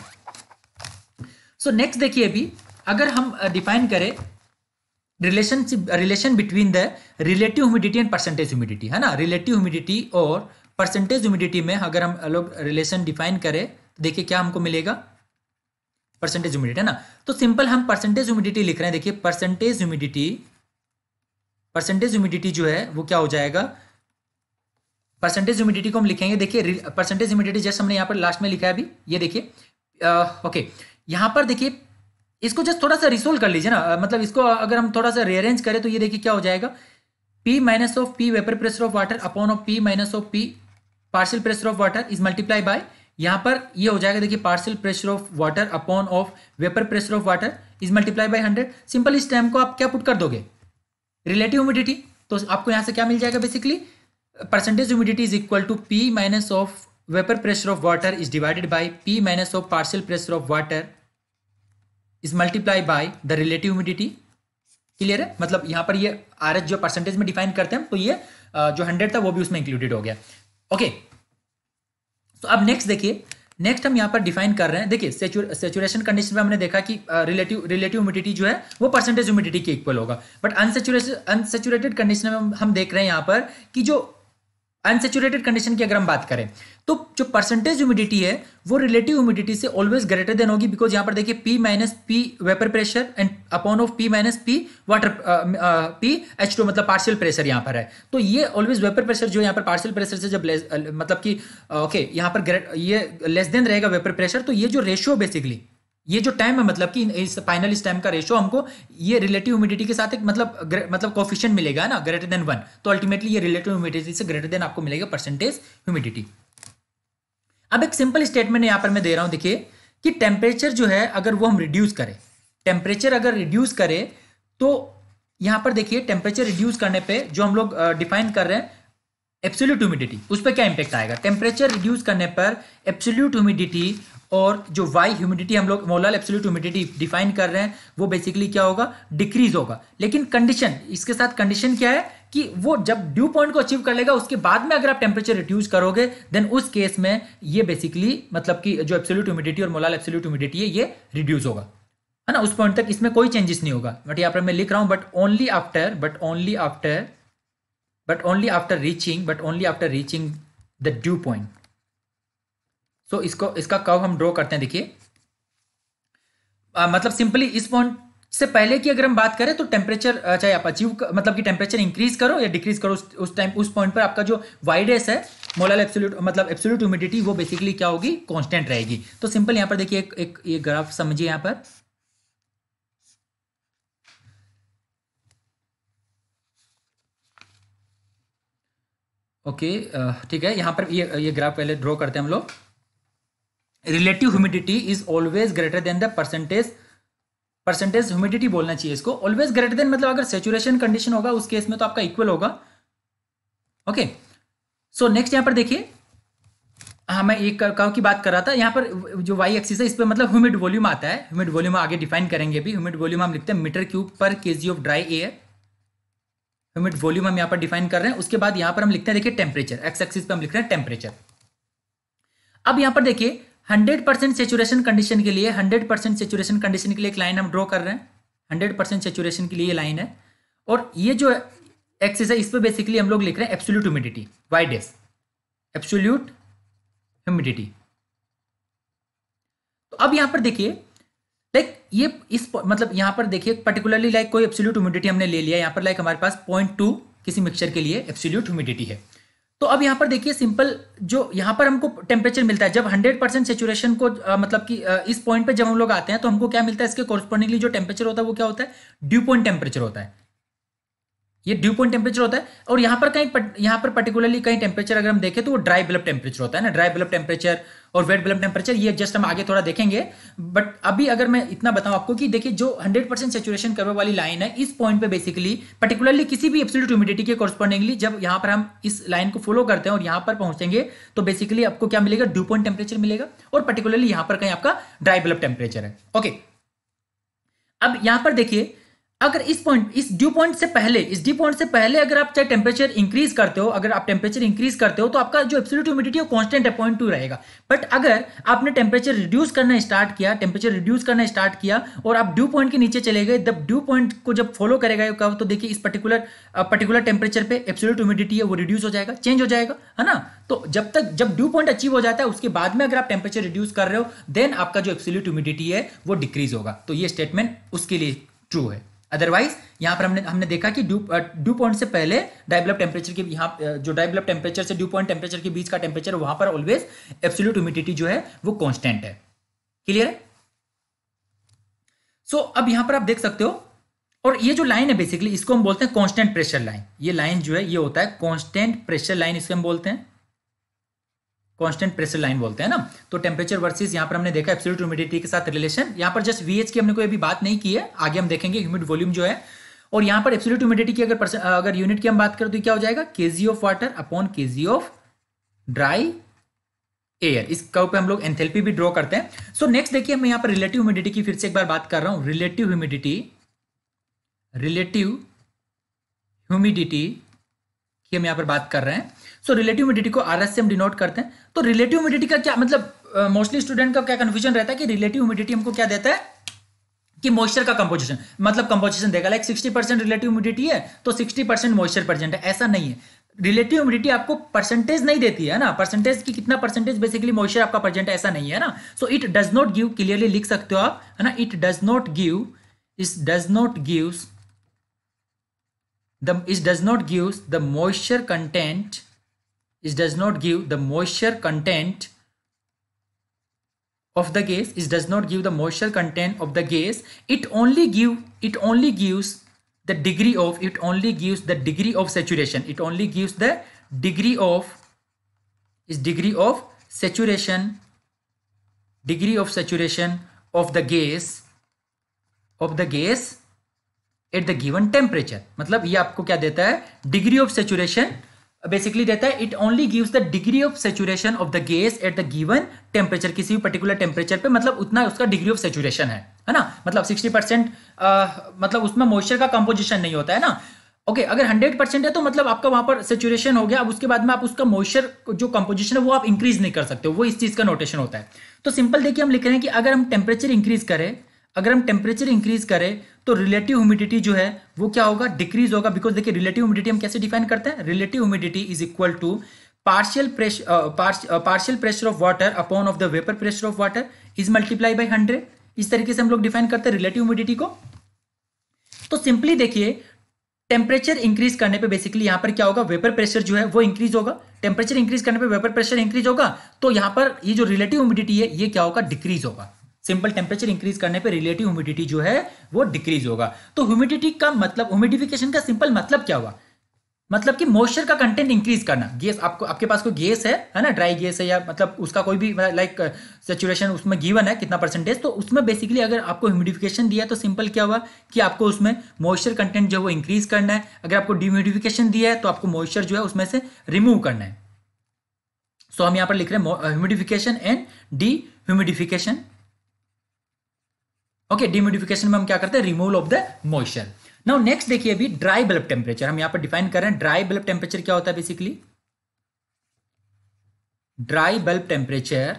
सो नेक्स्ट देखिए अभी अगर हम डिफाइन करें relationship relation between the relative humidity and percentage humidity है ना रिलेटिव ह्यूमिडिटी और परसेंटेज ह्यूमिडिटी में अगर हम लोग रिलेशन डिफाइन करें तो देखिए क्या हमको मिलेगा परसेंटेज ह्यूमिडिटी है ना तो सिंपल हम परसेंटेज ह्यूमिडिटी लिख रहे हैं देखिए परसेंटेज ह्यूमिडिटी परसेंटेज ह्यूमिडिटी जो है वो क्या हो जाएगा परसेंटेज ह्यूमिडिटी को हम लिखेंगे देखिए परसेंटेज ह्यूमिडिटी जस्ट हमने यहाँ पर लास्ट में लिखा है अभी ये देखिए ओके यहाँ पर देखिए इसको जस्ट थोड़ा सा रिसोल्व कर लीजिए ना मतलब इसको अगर हम थोड़ा सा रीअरेंज करें तो ये देखिए क्या हो जाएगा P minus of P vapour pressure of water upon of P minus of P partial pressure of water is multiply by यहां पर ये हो जाएगा देखिए partial pressure of water upon of vapour pressure of water is multiply by hundred simple इस time को आप क्या पुट कर दोगे रिलेटिव ह्यूमिडिटी तो आपको यहां से क्या मिल जाएगा basically percentage humidity is equal to P minus of vapour pressure of water is divided by P minus of partial pressure of water is multiply by the relative humidity clear है मतलब यहां पर ये आर जो percentage में define करते हैं तो ये जो हंड्रेड था वो भी उसमें इंक्लूडेड हो गया ओके okay, तो अब नेक्स्ट देखिए नेक्स्ट हम यहाँ पर डिफाइन कर रहे हैं देखिए सेचुरेशन कंडीशन में हमने देखा कि रिलेटिव रिलेटिव ह्यूमिडिटी जो है वो परसेंटेज ह्यूमिडिटी के इक्वल होगा बट अनसेचुरेशन अनसेचुरेटेड कंडीशन में हम देख रहे हैं यहाँ पर कि जो अनसेचुरेटेड कंडीशन की अगर हम बात करें तो जो परसेंटेज ह्यूमिडिटी है वो रिलेटिव ह्यूमिडिटी से ऑलवेज ग्रेटर देन होगी बिकॉज यहाँ पर देखिए P minus P vapour pressure and upon of P minus P water P H two मतलब पार्शियल प्रेशर यहाँ पर है तो ये ऑलवेज वेपर प्रेशर जो यहाँ पर पार्शियल प्रेशर से जब लेस uh, मतलब कि ओके uh, okay, यहाँ पर ये लेस देन रहेगा वेपर प्रेशर तो ये जो रेशियो बेसिकली ये जो टाइम है मतलब कि इस फाइनल इस टाइम का रेशो हमको ये रिलेटिव ह्यूमिडिटी के साथ एक मतलब मतलब कॉफिशियंट मिलेगा ना ग्रेटर देन वन तो अल्टीमेटली ये रिलेटिव ह्यूमिडिटी से ग्रेटर देन आपको मिलेगा परसेंटेज ह्यूमिडिटी अब एक सिंपल स्टेटमेंट यहाँ पर मैं दे रहा हूँ देखिए कि टेम्परेचर जो है अगर वो हम रिड्यूस करें टेम्परेचर अगर रिड्यूस करें तो यहाँ पर देखिए टेम्परेचर रिड्यूस करने पर जो हम लोग डिफाइन कर रहे हैं एप्सोल्यूट ह्यूमिडिटी उस पर क्या इंपैक्ट आएगा टेम्परेचर रिड्यूस करने पर एप्सोल्यूट ह्यूमिडिटी और जो वाई ह्यूमिडिटी हम लोग मोलाल एब्सोल्यूट ह्यूमिडिटी डिफाइन कर रहे हैं वो बेसिकली क्या होगा डिक्रीज होगा लेकिन कंडीशन इसके साथ कंडीशन क्या है कि वो जब ड्यू पॉइंट को अचीव कर लेगा उसके बाद में अगर आप टेम्परेचर रिड्यूस करोगे देन उस केस में ये बेसिकली मतलब कि जो एब्सोल्यूट ह्यूमिडिटी और मोलाल एब्सोल्यूट ह्यूमिडिटी है ये रिड्यूस होगा है ना उस पॉइंट तक इसमें कोई चेंजेस नहीं होगा बट यहाँ पर मैं लिख रहा हूँ but only after but only after but only after reaching but only after reaching the dew point so so, इसको इसका कव हम ड्रॉ करते हैं देखिए मतलब सिंपली इस पॉइंट से पहले की अगर हम बात करें तो टेम्परेचर चाहे आप अचीव मतलब कि टेम्परेचर इंक्रीज करो या डिक्रीज करो उस टाइम उस पॉइंट पर आपका जो वाइडेस है मोलल एब्सोल्यूट मतलब एब्सोल्यूट ह्यूमिडिटी वो बेसिकली क्या होगी कांस्टेंट रहेगी तो सिंपल यहां पर देखिए एक एक ये ग्राफ समझिए यहां पर ओके ठीक है यहां पर ये ये ग्राफ पहले ड्रॉ करते हैं हम लोग relative humidity is always greater than the percentage percentage humidity बोलना चाहिए इसको ऑलवेज ग्रेटर देन मतलब अगर सेचुरेशन कंडीशन होगा उस केस में तो आपका इक्वल होगा ओके सो नेक्स्ट यहां पर देखिए हाँ मैं एक कव की बात कर रहा था यहाँ पर जो वाई एक्सिस है इस पर मतलब ह्यूमिड वॉल्यूम आता है ह्यूमिड वॉल्यूम आगे डिफाइन करेंगे भी ह्यूमिड वॉल्यूम हम लिखते हैं metre cube per K of dry air humid volume हम यहाँ पर डिफाइन कर रहे हैं उसके बाद यहाँ पर हम लिखते हैं देखिए टेम्परेचर एक्स एक्सिस पर हम लिख रहे हैं टेम्परेचर अब यहाँ पर देखिए 100 परसेंट सेचुरेशन कंडीशन के लिए 100 परसेंट सेचुरेशन कंडीशन के लिए एक लाइन हम ड्रॉ कर रहे हैं 100 परसेंट सेचुरेशन के लिए लाइन है और ये जो एक्सेस है इस पर बेसिकली हम लोग लिख रहे हैं absolute humidity Y dash absolute humidity तो अब यहाँ पर देखिए लाइक ये इस मतलब यहाँ पर देखिए पर्टिकुलरली लाइक कोई एब्सोल्यूट ह्यूमिडिटी हमने ले लिया यहाँ पर लाइक हमारे पास पॉइंट टू किसी मिक्सचर के लिए एब्सोल्यूट ह्यूमिडिटी है तो अब यहाँ पर देखिए सिंपल जो यहाँ पर हमको टेम्परेचर मिलता है जब 100 परसेंट सेचुरेशन को आ, मतलब कि आ, इस पॉइंट पे जब हम लोग आते हैं तो हमको क्या मिलता है इसके कॉरस्पॉन्डिंगली जो टेम्परेचर होता है वो क्या होता है ड्यू पॉइंट टेम्परेचर होता है ये ड्यू पॉइंट टेम्परेचर होता है और यहाँ पर कहीं यहाँ पर पर्टिकुलरली कहीं टेम्परेचर अगर हम देखें तो वो ड्राई बल्ब टेम्परेचर होता है ना ड्राई बल्ब टेम्परेचर और वेट बल्ब टेम्परेचर ये जस्ट हम आगे थोड़ा देखेंगे बट अभी अगर मैं इतना बताऊं आपको कि देखिए जो 100 परसेंट सेचुरेशन कर्व वाली लाइन है इस पॉइंट पे बेसिकली पर्टिकुलरली किसी भी एब्सोल्यूट ह्यूमिडिटी के कॉरस्पॉन्डिंगली जब यहां पर हम इस लाइन को फॉलो करते हैं और यहां पर पहुंचेंगे तो बेसिकली आपको क्या मिलेगा ड्यू पॉइंट टेम्परेचर मिलेगा और पर्टिकुलरली यहां पर कहीं आपका ड्राई बल्ब टेम्परेचर है ओके okay. अब यहां पर देखिए अगर इस पॉइंट इस ड्यू पॉइंट से पहले इस ड्यू पॉइंट से पहले अगर आप चाहे टेम्परेचर इंक्रीज करते हो अगर आप टेम्परेचर इंक्रीज करते हो तो आपका जो एब्सोल्यूट ह्यूमिडिटी है कॉन्स्टेंट है पॉइंट टू रहेगा बट अगर आपने टेम्परेचर रिड्यूस करना स्टार्ट किया टेम्परेचर रिड्यूस करना स्टार्ट किया और आप ड्यू पॉइंट के नीचे चले गए जब ड्यू पॉइंट को जब फॉलो करेगा तो देखिए इस पर्टिकुलर पर्टिकुलर टेम्परेचर पर एब्सोल्यूट ह्यूमिडिटी है वो रिड्यूस हो जाएगा चेंज हो जाएगा है ना तो जब तक जब ड्यू पॉइंट अचीव हो जाता है उसके बाद में अगर आप टेम्परेचर रिड्यूस कर रहे हो देन आपका जो एब्सोल्यूट ह्यूमिडिटी है वो डिक्रीज होगा तो ये स्टेटमेंट उसके लिए ट्रू है अदरवाइज यहाँ पर हमने हमने देखा कि ड्यू ड्यू पॉइंट से पहले डाइबलब टेम्परेचर के यहाँ uh, जो डाइबलब टेम्परेचर से ड्यू पॉइंट टेम्परेचर के बीच का टेम्परेचर वहां पर ऑलवेज एब्सोल्यूट ह्यूमिडिटी जो है वो कॉन्स्टेंट है क्लियर है सो so, अब यहां पर आप देख सकते हो और ये जो लाइन है बेसिकली इसको हम बोलते हैं कॉन्स्टेंट प्रेशर लाइन ये लाइन जो है ये होता है कॉन्स्टेंट प्रेशर लाइन इसको हम बोलते हैं कांस्टेंट प्रेशर लाइन बोलते हैं ना तो टेम्परेचर वर्सेस यहाँ पर हमने देखा एब्सोल्यूट ह्यूमिडिटी के साथ रिलेशन यहाँ पर जस्ट वीएच की हमने कोई अभी बात नहीं की है आगे हम देखेंगे ह्यूमिड वॉल्यूम जो है और यहाँ पर एब्सोल्यूट ह्यूमिडिटी की अगर अगर यूनिट की हम बात करें तो क्या हो जाएगा K of water upon K of dry air इस कर्व पे हम लोग एंथेल्पी भी ड्रॉ करते हैं सो नेक्स्ट देखिए मैं यहाँ पर रिलेटिव ह्यूमिडिटी की फिर से एक बार बात कर रहा हूँ रिलेटिव ह्यूमिडिटी रिलेटिव ह्यूमिडिटी की हम यहाँ पर बात कर रहे हैं सो रिलेटिव ह्यूमिडिटी को आर एस से हम डिनोट करते हैं तो रिलेटिव ह्यूमिडिटी का क्या मतलब मोस्टली uh, स्टूडेंट का क्या कन्फ्यूजन रहता है कि रिलेटिव ह्यूमिडिटी हमको क्या देता है कि मॉइस्चर का कंपोजिशन मतलब कंपोजिशन देगा like sixty percent relative humidity है तो सिक्सटी परसेंट मॉइस्चर प्रेजेंट है ऐसा नहीं है रिलेटिव ह्यूमिडिटी आपको परसेंटेज नहीं देती है ना परसेंटेज की कितना परसेंटेज बेसिकली मॉइस्चर आपका प्रेजेंट ऐसा नहीं है ना so it does not give clearly लिख सकते हो आप है ना it does not give is does not gives the it does not gives the moisture content it does not give the moisture content of the gas it does not give the moisture content of the gas it only give it only gives the degree of it only gives the degree of saturation it only gives the degree of is degree of saturation degree of saturation of the gas of the gas at the given temperature. मतलब ये आपको क्या देता है degree of saturation basically रहता है it only gives the degree of saturation of the gas at the given temperature किसी भी पर्टिकुलर टेम्परेचर पे मतलब उतना उसका डिग्री ऑफ सेचुरेशन है है ना मतलब 60 परसेंट मतलब उसमें मॉइस्चर का कंपोजिशन नहीं होता है ना ओके okay, अगर हंड्रेड परसेंट है तो मतलब आपका वहां पर सेचुरेशन हो गया अब उसके बाद में आप उसका मॉइस्चर जो कंपोजिशन है वो आप इंक्रीज नहीं कर सकते वो इस चीज का नोटेशन होता है तो सिंपल देखिए हम लिख रहे हैं कि अगर हम टेम्परेचर इंक्रीज करें अगर हम टेम्परेचर इंक्रीज करें तो रिलेटिव ह्यूमिडिटी जो है वो क्या होगा डिक्रीज होगा बिकॉज देखिए रिलेटिव ह्यूमिडिटी हम कैसे डिफाइन करते हैं relative humidity is equal to partial pressure partial pressure of water upon of the vapour pressure of water is multiply by hundred इस तरीके से हम लोग डिफाइन करते हैं रिलेटिव ह्यूमिडिटी को तो सिंपली देखिए टेम्परेचर इंक्रीज करने पे बेसिकली यहां पर क्या होगा वेपर प्रेशर जो है वो इंक्रीज होगा टेम्परेचर इंक्रीज करने पे वेपर प्रेशर इंक्रीज होगा तो यहां पर ये जो रिलेटिव ह्यूमिडिटी है ये क्या होगा डिक्रीज होगा सिंपल टेम्परेचर इंक्रीज करने पे रिलेटिव ह्यूमिडिटी जो है वो डिक्रीज होगा तो ह्यूमिडिटी का मतलब ह्यूमिडिफिकेशन का सिंपल मतलब क्या हुआ मतलब कि मॉइस्चर का कंटेंट इंक्रीज करना गैस आपको आपके पास कोई गैस है है ना ड्राई गैस है या मतलब उसका कोई भी लाइक मतलब सेचुरेशन उसमें गिवन है कितना परसेंटेज तो उसमें बेसिकली अगर आपको ह्यूमिडिफिकेशन दिया तो सिंपल क्या हुआ कि आपको उसमें मॉइस्चर कंटेंट जो है वो इंक्रीज करना है अगर आपको डिह्यूमिडिफिकेशन दिया है तो आपको मॉइस्चर जो है उसमें से रिमूव करना है सो so, हम यहाँ पर लिख रहे हैं humidification and dehumidification okay dehumidification में हम क्या करते हैं removal of the moisture now next देखिए अभी ड्राई बल्ब टेम्परेचर हम यहां पर डिफाइन कर रहे हैं ड्राई बल्ब टेम्परेचर क्या होता है बेसिकली ड्राई बल्ब टेम्परेचर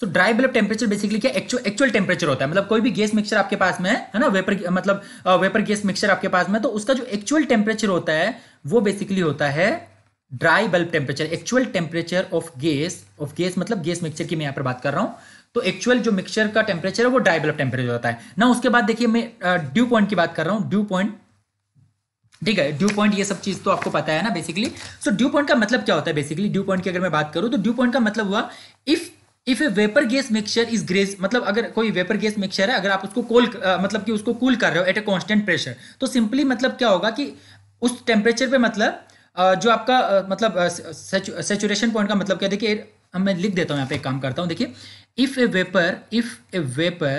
तो ड्राई बल्ब टेम्परेचर बेसिकली क्या एक्चुअल टेम्परेचर होता है मतलब कोई भी गैस मिक्सचर आपके पास में है ना वेपर मतलब वेपर गैस मिक्सचर आपके पास में तो उसका जो एक्चुअल टेम्परेचर होता है वो बेसिकली होता है dry bulb temperature actual temperature of gas of gas मतलब गैस मिक्सचर की मैं यहां पर बात कर रहा हूं तो एक्चुअल जो मिक्सचर का टेम्परेचर है वो ड्राई बल्ब टेम्परेचर होता है ना उसके बाद देखिए मैं ड्यू पॉइंट की बात कर रहा हूँ ड्यू पॉइंट ठीक है ड्यू पॉइंट ये सब चीज़ तो आपको पता है ना बेसिकली सो ड्यू पॉइंट का मतलब क्या होता है बेसिकली ड्यू पॉइंट की अगर मैं बात करूं तो ड्यू पॉइंट का मतलब हुआ if if a vapour gas mixture is ग्रेज मतलब अगर कोई वेपर गैस मिक्सचर है अगर आप उसको कोल मतलब कि उसको कूल कर रहे हो एट ए कॉन्स्टेंट प्रेशर तो सिंपली मतलब क्या होगा कि उस टेम्परेचर पे मतलब जो आपका मतलब सेचुरेशन पॉइंट का मतलब क्या देखिए मैं लिख देता हूँ यहाँ पे एक काम करता हूँ देखिए if a vapor if a vapor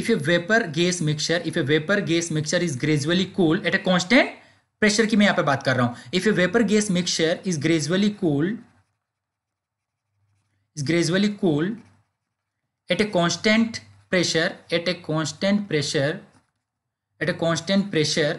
if a vapor gas mixture if a vapor gas mixture is gradually cooled at a constant pressure की मैं यहां पर बात कर रहा हूं if a vapour gas mixture is gradually cooled is gradually cooled at a constant pressure at a constant pressure at a constant pressure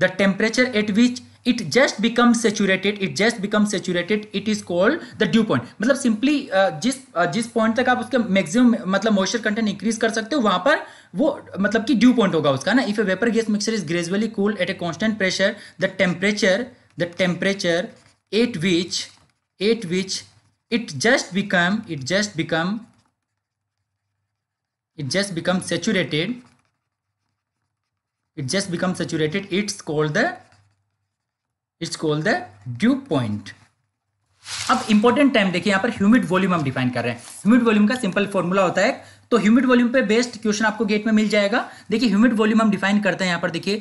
the temperature at which it just become saturated it just become saturated it is called the dew point मतलब simply uh, जिस uh, जिस point तक आप उसके maximum मतलब moisture content increase कर सकते हो वहां पर वो मतलब कि ड्यू पॉइंट होगा उसका ना if a vapour gas mixture is gradually cool at a constant pressure the temperature the temperature at which at which it just become it just become it just become saturated it just become saturated it's called the it's called the dew point अब important time देखिए यहां पर humid volume हम define कर रहे हैं humid volume का simple formula होता है तो ह्यूमिड वॉल्यूम पे बेस्ड क्वेश्चन आपको गेट में मिल जाएगा देखिए ह्यूमिड वॉल्यूम हम डिफाइन करते हैं यहां पर देखिए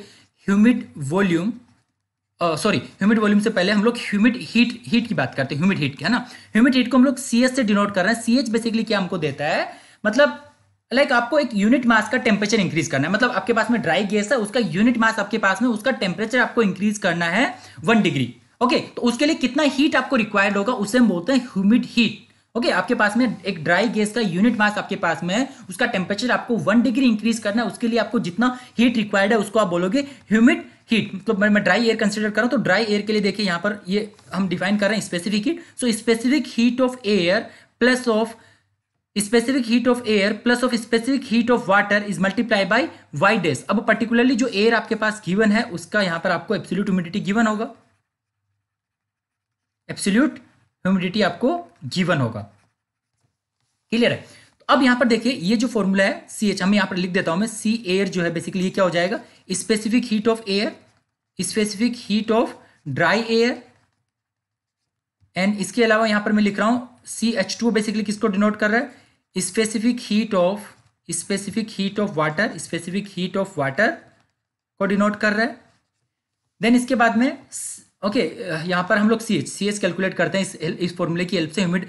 humid volume sorry humid volume से पहले हम लोग ह्यूमिड हीट हीट की बात करते हैं ह्यूमिड हीट की है ना ह्यूमिड हीट को हम लोग सी से डिनोट कर रहे हैं सी बेसिकली क्या हमको देता है मतलब लाइक आपको एक यूनिट मास का टेम्परेचर इंक्रीज करना है मतलब आपके पास में ड्राई गैस है उसका यूनिट मास आपके पास में उसका टेम्परेचर आपको इंक्रीज करना है वन डिग्री ओके okay, तो उसके लिए कितना हीट आपको रिक्वायर्ड होगा उसे हम बोलते हैं ह्यूमिड हीट ओके आपके पास में एक ड्राई गैस का यूनिट मास आपके पास में है उसका टेम्परेचर आपको वन डिग्री इंक्रीज करना है उसके लिए आपको जितना हीट रिक्वायर्ड है उसको आप बोलोगे ह्यूमिड हीट मतलब तो मैं ड्राई एयर कंसिडर कर रहा हूँ तो ड्राई एयर के लिए देखिए यहाँ पर ये हम डिफाइन कर रहे हैं specific heat so specific heat of air plus of specific heat of air plus of specific heat of water is multiply by Y dash अब पर्टिकुलरली जो एयर आपके पास गिवन है उसका यहां पर आपको एब्सोल्यूट ह्यूमिडिटी गिवन होगा एब्सोल्यूट ह्यूमिडिटी आपको गिवन होगा क्लियर है तो अब यहां पर देखिए ये जो फॉर्मूला है सी एच हमें यहां पर लिख देता हूं मैं सी एयर जो है बेसिकली ये क्या हो जाएगा specific heat of air specific heat of dry air and इसके अलावा यहां पर मैं लिख रहा हूं सी एच टू बेसिकली किसको डिनोट कर रहा है specific heat of specific heat of water specific heat of water को डिनोट कर रहा है देन इसके बाद में ओके okay, uh, यहाँ पर हम लोग C H C H calculate करते हैं इस इस फॉर्मूले की हेल्प से ह्यूमिड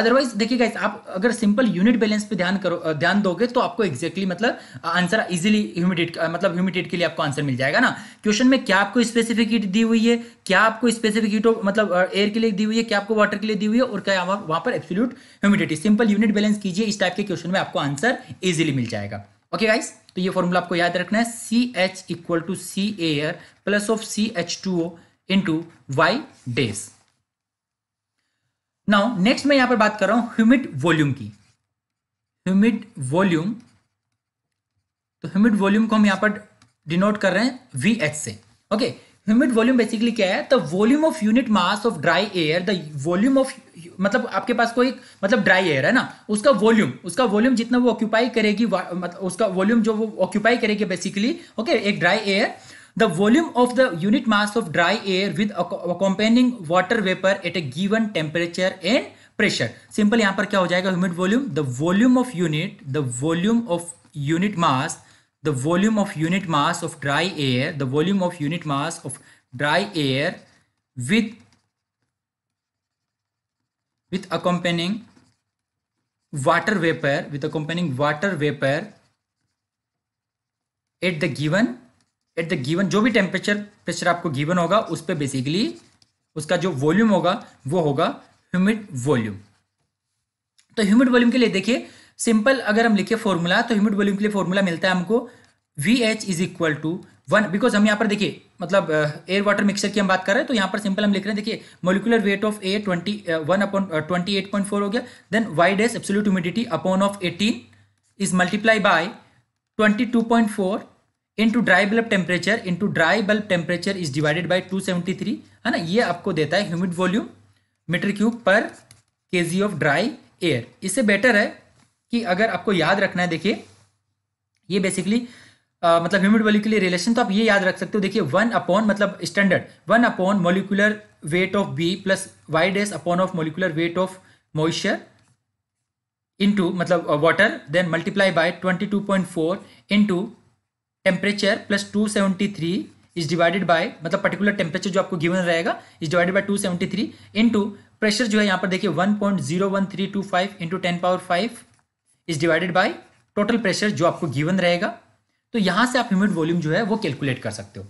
अदरवाइज देखिएगा आप अगर सिंपल यूनिट बैलेंस पे ध्यान करो uh, ध्यान दोगे तो आपको एक्जैक्टली exactly, मतलब आंसर इजीली ह्यूमिडिट मतलब ह्यूमिडिट के लिए आपको आंसर मिल जाएगा ना क्वेश्चन में क्या आपको स्पेसिफिक हीट दी हुई है क्या आपको स्पेसिफिक हीट मतलब एयर uh, के लिए दी हुई है क्या आपको वाटर के लिए दी हुई है और क्या वहाँ पर absolute humidity simple unit balance कीजिए इस टाइप के क्वेश्चन में आपको आंसर ईजिली मिल जाएगा ओके गाइस तो ये फॉर्मूला आपको याद रखना है C H equal to C air plus of C H two O into Y dash now next मैं यहां पर बात कर रहा हूं ह्यूमिड वॉल्यूम की ह्यूमिड वॉल्यूम तो ह्यूमिड वॉल्यूम को हम यहां पर डिनोट कर रहे हैं वी एच से ओके ह्यूमिड वॉल्यूम बेसिकली क्या है the volume of unit mass of dry air the volume of मतलब आपके पास कोई मतलब ड्राई एयर है ना उसका वॉल्यूम उसका वॉल्यूम जितना वो ऑक्यूपाई करेगी मतलब उसका वॉल्यूम जो वो ऑक्यूपाई करेगी बेसिकली ओके okay, एक dry air The volume of the unit mass of dry air with accompanying water vapor at a given temperature and pressure. Simple yahan par kya ho humid volume? The volume of unit, the volume of unit mass, the volume of unit mass of dry air, the volume of unit mass of dry air with with accompanying water vapor, with accompanying water vapor at the given at the given जो भी temperature pressure आपको given होगा उस पर basically उसका जो volume होगा वो होगा ह्यूमिड वॉल्यूम तो ह्यूमिड वॉल्यूम के लिए देखिए सिंपल अगर हम लिखे फॉर्मूला तो ह्यूमिड वॉल्यूम के लिए फॉर्मूला मिलता है हमको V H is equal to one because हम यहाँ पर देखिए मतलब एयर वाटर मिक्सर की हम बात कर रहे हैं तो यहाँ पर सिंपल हम लिख रहे हैं देखिए molecular weight of A twenty one upon twenty eight point four हो गया then Y S absolute humidity upon of eighteen is multiply by twenty two point four into dry bulb temperature into dry bulb temperature is divided by 273 है ना ये आपको देता है humid volume meter cube पर KG of dry air इससे better है कि अगर आपको याद रखना है देखिए ये बेसिकली मतलब ह्यूमिड वॉल्यूम के लिए रिलेशन तो आप ये याद रख सकते हो देखिए वन अपॉन मतलब standard one upon molecular weight of B plus Y dash upon of molecular weight of moisture into मतलब water then multiply by 22.4 into temperature plus two seventy three is divided by मतलब particular temperature जो आपको given रहेगा is divided by two seventy three into pressure जो है यहाँ पर देखिए one point zero one three two five into ten power five is divided by total pressure जो आपको गिवन रहेगा तो यहाँ से आप ह्यूमिड वॉल्यूम जो है वो कैलकुलेट कर सकते हो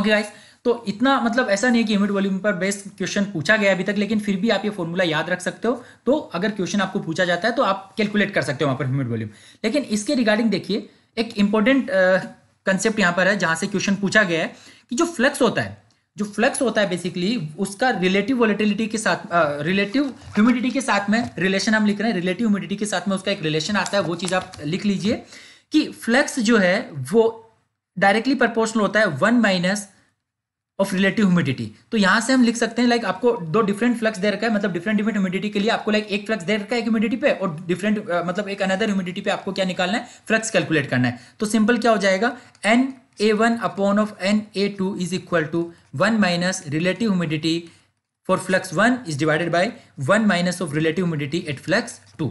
ओके गाइस तो इतना मतलब ऐसा नहीं है कि ह्यूमिड वॉल्यूम पर बेस्ड क्वेश्चन पूछा गया अभी तक लेकिन फिर भी आप ये फॉर्मूला याद रख सकते हो तो अगर क्वेश्चन आपको पूछा जाता है तो आप कैलकुलेट कर सकते हो वहाँ पर ह्यूमिड वॉल्यूम लेकिन इसके रिगार्डिंग देखिए एक इंपॉर्टेंट कंसेप्ट यहाँ पर है जहाँ से क्वेश्चन पूछा गया है कि जो फ्लक्स होता है जो फ्लक्स होता है बेसिकली उसका रिलेटिव वॉलिटिलिटी के साथ रिलेटिव ह्यूमिडिटी के साथ में रिलेशन हम लिख रहे हैं रिलेटिव ह्यूमिडिटी के साथ में उसका एक रिलेशन आता है वो चीज़ आप लिख लीजिए कि फ्लक्स जो है वो डायरेक्टली प्रपोर्शनल होता है one minus of relative humidity तो यहाँ से हम लिख सकते हैं लाइक आपको दो डिफरेंट फ्लक्स दे रखा है मतलब डिफरेंट डिफरेंट ह्यूमिडिटी के लिए आपको लाइक एक फ्लक्स दे रखा है एक ह्यूमिडिटी पे और डिफरेंट मतलब एक अनदर ह्यूमिडिटी पे आपको क्या निकालना है फ्लक्स कैलकुलेट करना है तो सिंपल क्या हो जाएगा N A one upon of N A two is equal to one minus relative humidity for flux one is divided by one minus of relative humidity at flux two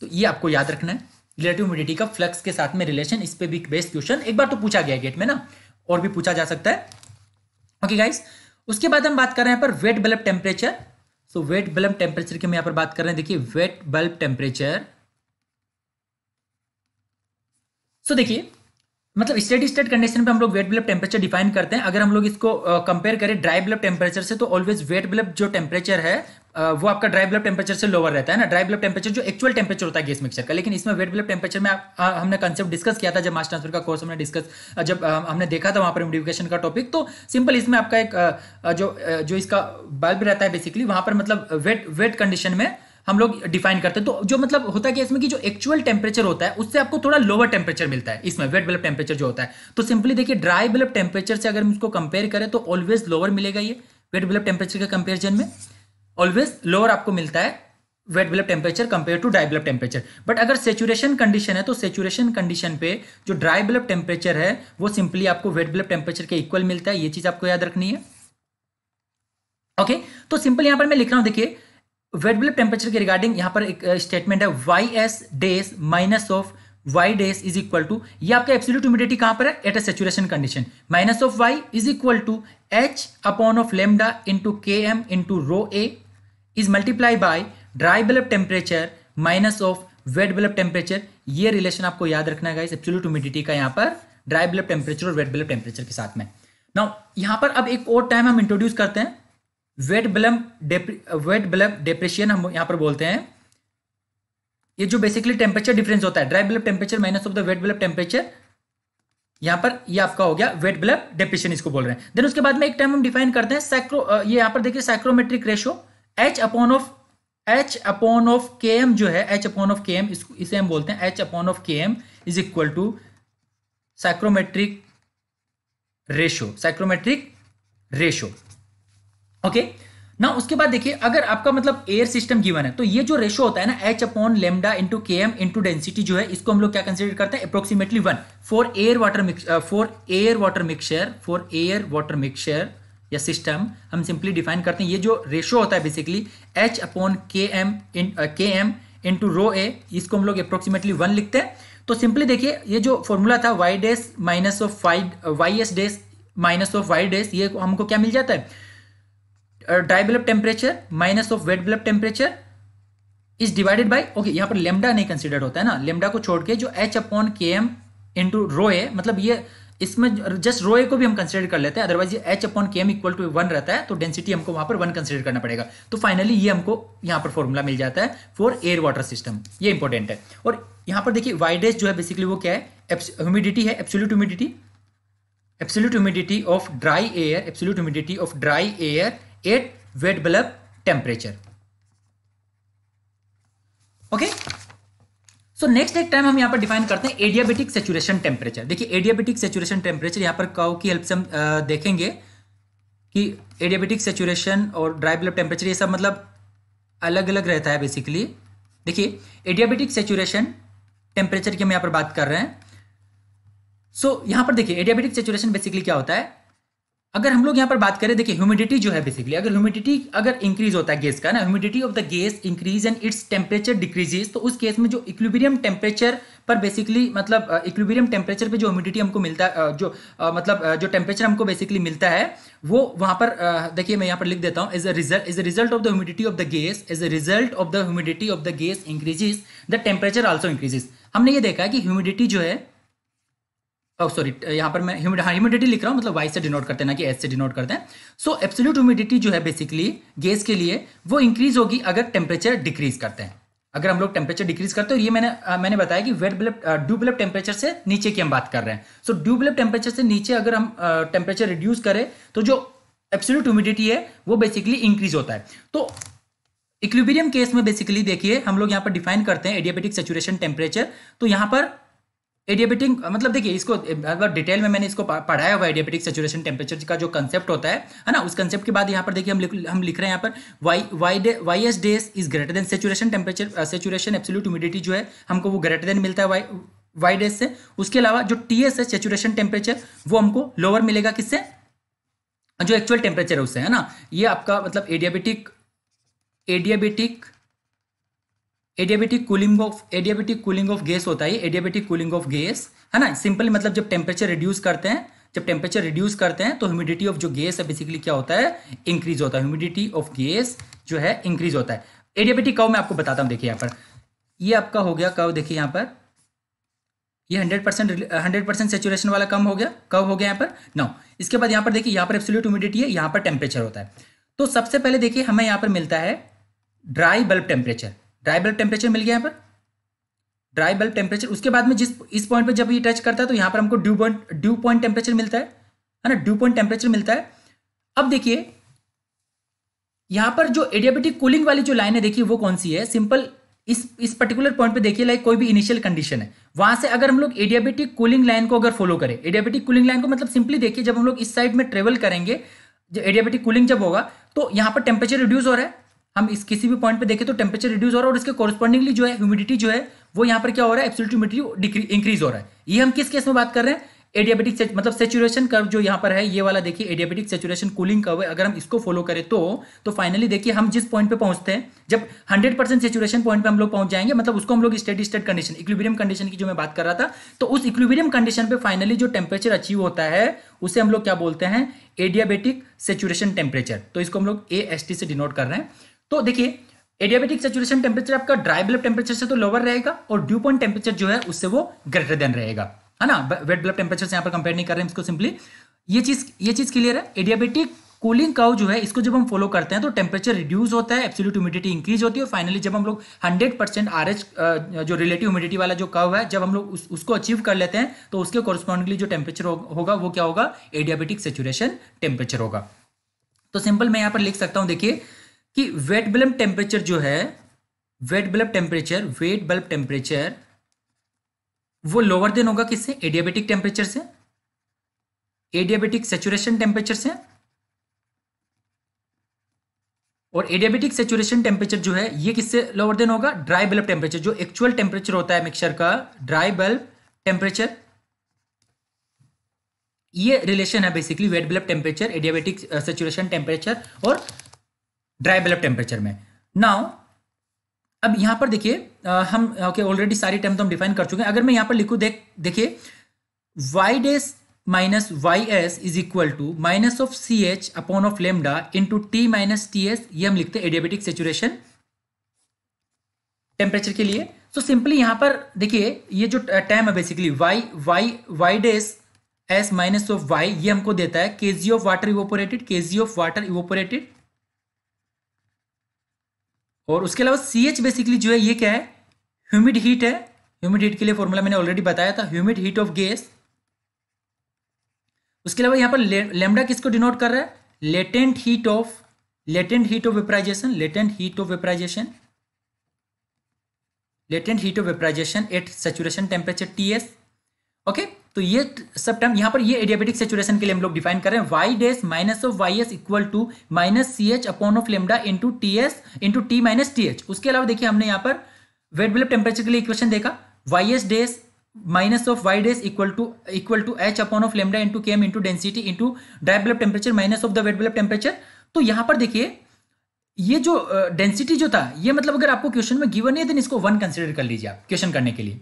तो ये आपको याद रखना है रिलेटिव ह्यूमिडिटी का flux के साथ में रिलेशन इस पर भी बेस्ट क्वेश्चन एक बार तो पूछा गया गेट में ना और भी पूछा जा सकता है ओके okay, गाइस उसके बाद हम बात कर रहे हैं पर wet bulb temperature so wet bulb temperature की हम यहां पर बात कर रहे हैं देखिए वेट बल्ब टेम्परेचर सो देखिए मतलब स्टेडी स्टेट कंडीशन पे हम लोग वेट बल्ब टेम्परेचर डिफाइन करते हैं अगर हम लोग इसको कंपेयर करें ड्राई बल्ब टेम्परेचर से तो ऑलवेज वेट बल्ब जो टेम्परेचर है वो आपका ड्राई ब्लड टेम्परेचर से लोअर रहता है ना ड्राई ब्लड टेम्परेचर जो एक्चुअल टेम्परेचर होता है गैस मिक्सर का लेकिन इसमें वेट ब्लड टेम्परेचर में हमने कंसेप्ट डिस्कस किया था जब मास ट्रांसफर का कोर्स हमने डिस्कस जब हमने देखा था वहाँ पर मोडिफिकेशन का टॉपिक तो सिंपल इसमें आपका एक जो जो इसका बल्ब रहता है बेसिकली वहाँ पर मतलब वेट वेट कंडीशन में हम लोग डिफाइन करते हैं तो जो मतलब होता है कि इसमें कि जो एक्चुअल टेम्परेचर होता है उससे आपको थोड़ा लोअर टेम्परेचर मिलता है इसमें वेट बल्ब टेम्परेचर जो होता है तो सिंपली देखिए ड्राई बल्ब टेम्परेचर से अगर हम इसको कंपेयर करें तो ऑलवेज लोअर मिलेगा ये वेट बल्ब टेम्परेचर के कंपेरिजन में ऑलवेज लोअर आपको मिलता है wet bulb temperature compare to dry bulb temperature but अगर सेचुरेशन कंडीशन है तो सेचुरेशन कंडीशन पे जो ड्राई ब्लड टेम्परेचर है वो सिंपली आपको वेट ब्लड टेम्परेचर के इक्वल मिलता है ये चीज आपको याद रखनी है ओके okay? तो सिंपल यहां पर मैं लिख रहा हूं देखिए वेट ब्लड टेम्परेचर के रिगार्डिंग यहां पर एक स्टेटमेंट uh, है Y S dash minus of Y dash is equal to ये आपका एब्सोल्यूट ह्यूमिडिटी कहां पर है at a saturation condition minus of Y is equal to H upon of lambda into K M into rho A is multiply by dry bulb temperature minus of wet bulb temperature ये relation आपको याद रखना है absolute humidity का यहाँ पर dry bulb temperature और wet bulb temperature के साथ में नाउ यहाँ पर अब एक और टाइम हम इंट्रोड्यूस करते हैं wet bulb wet bulb depression हम यहाँ पर बोलते हैं ये जो बेसिकली टेम्परेचर डिफरेंस होता है dry bulb temperature minus of the wet bulb temperature यहाँ पर ये आपका हो गया वेट बल्ब डेप्रेशन इसको बोल रहे हैं देन उसके बाद में एक टाइम हम डिफाइन करते हैं साइक्रो ये यहाँ पर देखिए psychrometric ratio H upon of H upon of K M जो है H upon of K M इसे हम बोलते हैं H upon of K M is equal to psychrometric ratio psychrometric ratio okay ना उसके बाद देखिए अगर आपका मतलब एयर सिस्टम गिवन है तो ये जो रेशो होता है ना H upon lambda into K M into density जो है इसको हम लोग क्या कंसिडर करते हैं approximately one for air water mix for air water mixture for air water mixture या सिस्टम हम सिंपली डिफाइन करते हैं ये जो रेशो होता है basically H upon K M इन के एम इन टू रो ए इसको हम लोग अप्रोक्सीमेटली वन लिखते हैं तो सिंपली देखिए ये जो फॉर्मूला था Y dash minus of Y Y S dash minus of Y dash ये हमको क्या मिल जाता है dry bulb temperature minus of wet bulb temperature is divided by okay यहाँ पर लेमडा नहीं कंसिडर होता है ना लेमडा को छोड़ के जो H upon K M into rho A मतलब ये इसमें जस्ट रोए को भी हम कंसिडर कर लेते हैं अदरवाइज ये H upon K M equal to one रहता है तो डेंसिटी हमको वहां पर वन कंसिडर करना पड़ेगा तो फाइनली ये हमको यहाँ पर फॉर्मूला मिल जाता है फॉर एयर वाटर सिस्टम ये इंपॉर्टेंट है और यहाँ पर देखिए वाइडेज जो है बेसिकली वो क्या है ह्यूमिडिटी है absolute humidity absolute humidity of dry air absolute humidity of dry air at wet bulb temperature okay so next एक टाइम हम यहाँ पर डिफाइन करते हैं एडियाबेटिक सेचुरेशन टेम्परेचर देखिए एडियाबेटिक सेचुरेशन टेम्परेचर यहाँ पर काउ की हेल्प से हम देखेंगे कि एडियाबेटिक सेचुरेशन और ड्राई ब्लड टेम्परेचर ये सब मतलब अलग अलग रहता है बेसिकली देखिए एडियाबेटिक सेचुरेशन टेम्परेचर की हम यहाँ पर बात कर रहे हैं सो so, यहाँ पर देखिए एडियाबेटिक सेचुरेशन बेसिकली क्या होता है अगर हम लोग यहाँ पर बात करें देखिए ह्यूमिडिटी जो है बेसिकली अगर ह्यूमिडिटी अगर इंक्रीज होता है गैस का ना humidity of the gas increase and its temperature decreases तो उस केस में जो इक्विबेरियम टेम्परेचर पर बेसिकली मतलब इक्विबेरियम टेम्परेचर पे जो ह्यूमिडिटी हमको मिलता है जो मतलब जो टेम्परेचर हमको बेसिकली मिलता है वो वहाँ पर देखिए मैं यहाँ पर लिख देता हूँ as a result as a result of the humidity of the gas as a result of the humidity of the gas increases the temperature also increases हमने ये देखा है कि ह्यूमिडिटी जो है ओह oh, सॉरी uh, यहाँ पर मैं ह्यूमिड हाँ ह्यूमिडिटी लिख रहा हूँ मतलब वाई से डिनोट करते हैं ना कि एस से डिनोट करते हैं सो एब्सोल्यूट ह्यूमिडिटी जो है बेसिकली गैस के लिए वो इंक्रीज होगी अगर टेम्परेचर डिक्रीज करते हैं अगर हम लोग टेम्परेचर डिक्रीज करते हैं और ये मैंने आ, uh, मैंने बताया कि वेट ब्लब ड्यूबलब टेम्परेचर से नीचे की हम बात कर रहे हैं सो ड्यूबलब टेम्परेचर से नीचे अगर हम टेम्परेचर uh, रिड्यूस करें तो जो एब्सोल्यूट ह्यूमिडिटी है वो बेसिकली इंक्रीज होता है तो इक्विबेरियम केस में बेसिकली देखिए हम लोग यहाँ पर डिफाइन करते हैं एडियाबेटिक सेचुरेशन टेम्परेचर तो यहाँ पर एडियाबेटिक मतलब देखिए इसको मतलब डिटेल में मैंने इसको पढ़ाया हुआ एडियाबेटिक सेचुरेशन टेम्परेचर का जो कंसेप्ट होता है है ना उस कंसेप्ट के बाद यहाँ पर देखिए हम लिख हम लिख रहे हैं यहाँ पर Y Y dash Y S dash is greater than saturation temperature saturation absolute humidity जो है हमको वो ग्रेटर देन मिलता है वाई वाई डेज से उसके अलावा जो टी एस है सेचुरेशन टेम्परेचर वो हमको लोअर मिलेगा किससे जो एक्चुअल टेम्परेचर है उससे है ना ये आपका मतलब adiabatic adiabatic adiabatic cooling of adiabatic cooling of gas होता है एडियाबेटिक कूलिंग ऑफ गैस है ना सिंपली मतलब जब टेम्परेचर रिड्यूस करते हैं जब टेम्परेचर रिड्यूस करते हैं तो ह्यूमिडिटी ऑफ जो गैस है बेसिकली क्या होता है इंक्रीज होता है ह्यूमिडिटी ऑफ गैस जो है इंक्रीज होता है एडियाबेटिक कव मैं आपको बताता हूँ देखिए यहाँ पर ये आपका हो गया कव देखिए यहाँ पर ये hundred percent hundred percent saturation वाला कम हो गया कब हो गया यहाँ पर नौ इसके बाद यहाँ पर देखिए यहाँ पर एब्सोल्यूट ह्यूमिडिटी है यहाँ पर टेम्परेचर होता है तो सबसे पहले देखिए हमें यहाँ पर मिलता है dry bulb temperature dry bulb temperature मिल गया यहाँ पर ड्राई बल्ब टेम्परेचर उसके बाद में जिस इस पॉइंट पर जब ये टच करता है तो यहाँ पर हमको dew point dew point temperature मिलता है है ना ड्यू पॉइंट टेम्परेचर मिलता है अब देखिए यहाँ पर जो एडियाबेटिक कूलिंग वाली जो लाइन है देखिए वो कौन सी है सिंपल इस इस पर्टिकुलर पॉइंट पे देखिए लाइक कोई भी इनिशियल कंडीशन है वहां से अगर हम लोग एडियाबेटिक कूलिंग लाइन को अगर फॉलो करें एडियाबेटिक कूलिंग लाइन को मतलब सिंपली देखिए जब हम लोग इस साइड में ट्रेवल करेंगे जो एडियाबेटिक कूलिंग जब होगा तो यहाँ पर टेम्परेचर रिड्यूस हो रहा है हम इस किसी भी पॉइंट पे देखें तो टेम्परेचर रिड्यूस हो रहा है और इसके कॉरस्पॉन्डिंगली जो है ह्यूमिडिटी जो है वो यहाँ पर क्या हो रहा है एब्सोल्यूट ह्यूमिडिटी इंक्रीज हो रहा है ये हम किस केस में बात कर रहे हैं एडियाबेटिक मतलब सेचुरेशन कर्व जो यहाँ पर है ये वाला देखिए एडियाबेटिक सेचुरेशन कूलिंग कर्व है अगर हम इसको फॉलो करें तो तो फाइनली देखिए हम जिस पॉइंट पे पहुंचते हैं जब 100 परसेंट सेचुरेशन पॉइंट पे हम लोग पहुंच जाएंगे मतलब उसको हम लोग steady state condition equilibrium condition की जो मैं बात कर रहा था तो उस इक्विबियम कंडीशन पे फाइनली जो टेम्परेचर अचीव होता है उसे हम लोग क्या बोलते हैं एडियाबेटिक सेचुरेशन टेम्परेचर तो इसको हम लोग ए से डिनोट कर रहे हैं तो देखिए एडियाबेटिक सेचुरेशन टेम्परेचर आपका ड्राई ब्लड टेम्परेचर से तो लोअर रहेगा और ड्यू पॉइंट टेम्परेचर जो है उससे वो ग्रेटर देन रहेगा है ना वेट ब्लड टेम्परेचर से यहाँ पर कंपेयर नहीं कर रहे हैं इसको सिंपली ये चीज ये चीज क्लियर है एडियाबेटिक कूलिंग काउ जो है इसको जब हम फॉलो करते हैं तो टेम्परेचर रिड्यूस होता है एब्सोल्यूट ह्यूमिडिटी इंक्रीज होती है और फाइनली जब हम लोग 100 परसेंट आर जो रिलेटिव ह्यूमिडिटी वाला जो काउ है जब हम लोग उस, उसको अचीव कर लेते हैं तो उसके कॉरस्पॉन्डिंगली जो टेम्परेचर हो, होगा वो क्या होगा एडियाबेटिक सेचुरेशन टेम्परेचर होगा तो सिंपल मैं यहाँ पर लिख सकता हूँ देखिए कि वेट बल्ब टेम्परेचर जो है wet bulb temperature wet bulb temperature वो लोअर देन होगा किससे एडियाबेटिक टेम्परेचर से एडियाबेटिक सेचुरेशन टेम्परेचर से और एडियाबेटिक सेचुरेशन टेम्परेचर जो है ये किससे लोअर देन होगा ड्राई बल्ब टेम्परेचर जो एक्चुअल टेम्परेचर होता है मिक्सर का ड्राई बल्ब टेम्परेचर ये रिलेशन है basically wet bulb temperature adiabatic saturation temperature और ड्राई बल्ब टेम्परेचर में नाउ अब यहां पर देखिए हम ओके ऑलरेडी सारी टर्म तो हम डिफाइन कर चुके हैं अगर मैं यहां पर लिखू देख देखिए Y dash minus Y S is equal to minus of C H upon of lambda into T minus T S ये हम लिखते हैं एडियाबेटिक सेचुरेशन टेम्परेचर के लिए सो सिंपली यहां पर देखिए ये जो टाइम है basically Y Y Y dash S minus of Y ये हमको देता है के जी ऑफ वाटर इवोपोरेटेड के जी ऑफ वाटर इवोपोरेटेड और उसके अलावा सी एच बेसिकली जो है ये क्या है ह्यूमिड हीट है ह्यूमिड हीट के लिए फॉर्मूला मैंने ऑलरेडी बताया था ह्यूमिड हीट ऑफ गैस उसके अलावा यहाँ पर लेमडा किसको डिनोट कर रहा है latent heat of latent heat of vaporization latent heat of vaporization latent heat of vaporization at saturation temperature T S okay तो ये सब टर्म यहाँ पर ये एडियाबेटिक सेचुरेशन के लिए हम लोग डिफाइन कर रहे हैं Y dash minus of Y S equal to minus C H upon of lambda into T S into T minus T H उसके अलावा देखिए हमने यहाँ पर वेट बिलप टेम्परेचर के लिए इक्वेशन देखा Y S dash minus of Y dash equal to equal to H upon of lambda into K M into density into dry bulb temperature minus of the wet bulb temperature तो यहाँ पर देखिए ये जो density uh, जो था ये मतलब अगर आपको क्वेश्चन में गिवन है देन इसको वन कंसिडर कर लीजिए आप क्वेश्चन करने के लिए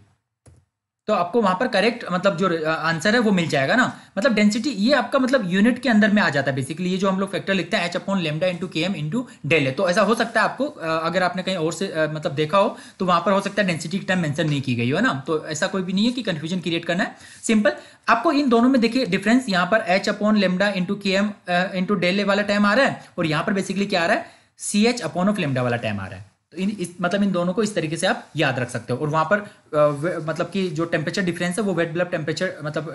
तो आपको वहां पर करेक्ट मतलब जो आंसर है वो मिल जाएगा ना मतलब डेंसिटी ये आपका मतलब यूनिट के अंदर में आ जाता है बेसिकली ये जो हम लोग फैक्टर लिखते हैं H upon lambda into K M into del तो ऐसा हो सकता है आपको अगर आपने कहीं और से मतलब देखा हो तो वहां पर हो सकता है डेंसिटी की टाइम मैंशन नहीं की गई हो ना तो ऐसा कोई भी नहीं है कि कन्फ्यूजन क्रिएट करना है सिंपल आपको इन दोनों में देखिए डिफरेंस यहाँ पर H upon lambda into K M into del वाला टाइम आ रहा है और यहाँ पर बेसिकली क्या आ रहा है C H upon of lambda वाला टाइम आ रहा है तो इन इस मतलब इन दोनों को इस तरीके से आप याद रख सकते हो और वहाँ पर आ, मतलब कि जो टेम्परेचर डिफरेंस है वो वेट ब्लड टेम्परेचर मतलब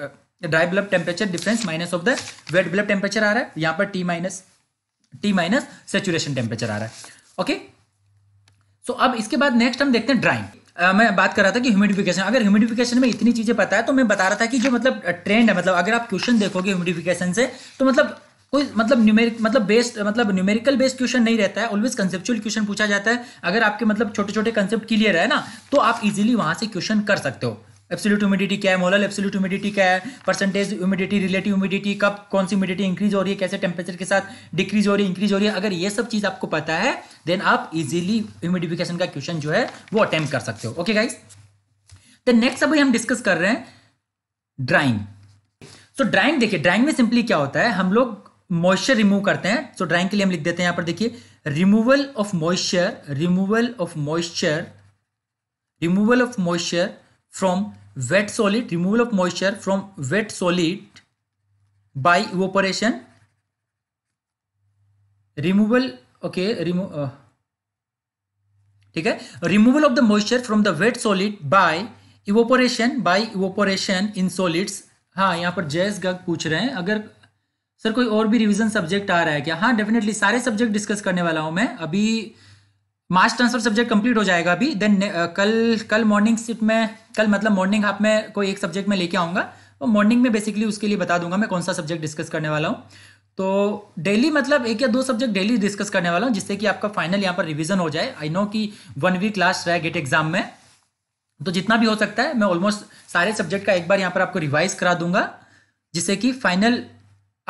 dry bulb temperature difference minus of the wet bulb temperature आ रहा है यहाँ पर T minus T minus saturation temperature आ रहा है ओके सो अब इसके बाद नेक्स्ट हम देखते हैं ड्राइंग Uh, मैं बात कर रहा था कि ह्यूमिडिफिकेशन अगर ह्यूमिडिफिकेशन में इतनी चीज़ें पता है तो मैं बता रहा था कि जो मतलब ट्रेंड है मतलब अगर आप क्वेश्चन देखोगे ह्यूमिडिफिकेशन से तो मतलब कोई मतलब न्यूमेरिक मतलब बेस्ड मतलब न्यूमेरिकल बेस्ड क्वेश्चन नहीं रहता है ऑलवेज कंसेप्चुअल क्वेश्चन पूछा जाता है अगर आपके मतलब छोटे छोटे कंसेप्ट क्लियर है ना तो आप इजीली वहां से क्वेश्चन कर सकते हो एब्सोल्यूट ह्यूमिडिटी क्या है मोलल एब्सोल्यूट ह्यूमिडिटी क्या है परसेंटेज ह्यूमिडिटी रिलेटिव ह्यूमिडिटी कब कौन सी ह्यूमिडिटी इंक्रीज हो रही है कैसे टेम्परेचर के साथ डिक्रीज हो रही है इंक्रीज हो रही है अगर ये सब चीज़ आपको पता है देन आप इजिली ह्यूमिडिफिकेशन का क्वेश्चन जो है वो अटेम्प्ट कर सकते हो ओके गाइज देन नेक्स्ट अभी हम डिस्कस कर रहे हैं ड्राइंग सो ड्राइंग देखिए ड्राइंग में सिंपली क्या होता है हम लोग मॉइस्चर रिमूव करते हैं सो so, ड्राइंग के लिए हम लिख देते हैं यहां पर देखिए removal of moisture removal of moisture removal of moisture from wet solid removal of moisture from wet solid by evaporation removal okay remove ठीक है removal of the moisture from the wet solid by evaporation by evaporation in solids हाँ यहाँ पर जयस गग पूछ रहे हैं अगर sir कोई और भी रिविजन सब्जेक्ट आ रहा है क्या हाँ डेफिनेटली सारे सब्जेक्ट डिस्कस करने वाला हूँ मैं अभी मास ट्रांसफर सब्जेक्ट कंप्लीट हो जाएगा अभी देन कल कल मॉर्निंग सिट में कल मतलब मॉर्निंग हाफ में कोई एक सब्जेक्ट में लेके आऊँगा तो मॉर्निंग में बेसिकली उसके लिए बता दूंगा मैं कौन सा सब्जेक्ट डिस्कस करने वाला हूँ तो डेली मतलब एक या दो सब्जेक्ट डेली डिस्कस करने वाला हूँ जिससे कि आपका फाइनल यहाँ पर रिविजन हो जाए आई नो कि वन वीक लास्ट रहा गेट एग्जाम में तो जितना भी हो सकता है मैं ऑलमोस्ट सारे सब्जेक्ट का एक बार यहाँ पर आपको रिवाइज करा दूंगा जिससे कि फाइनल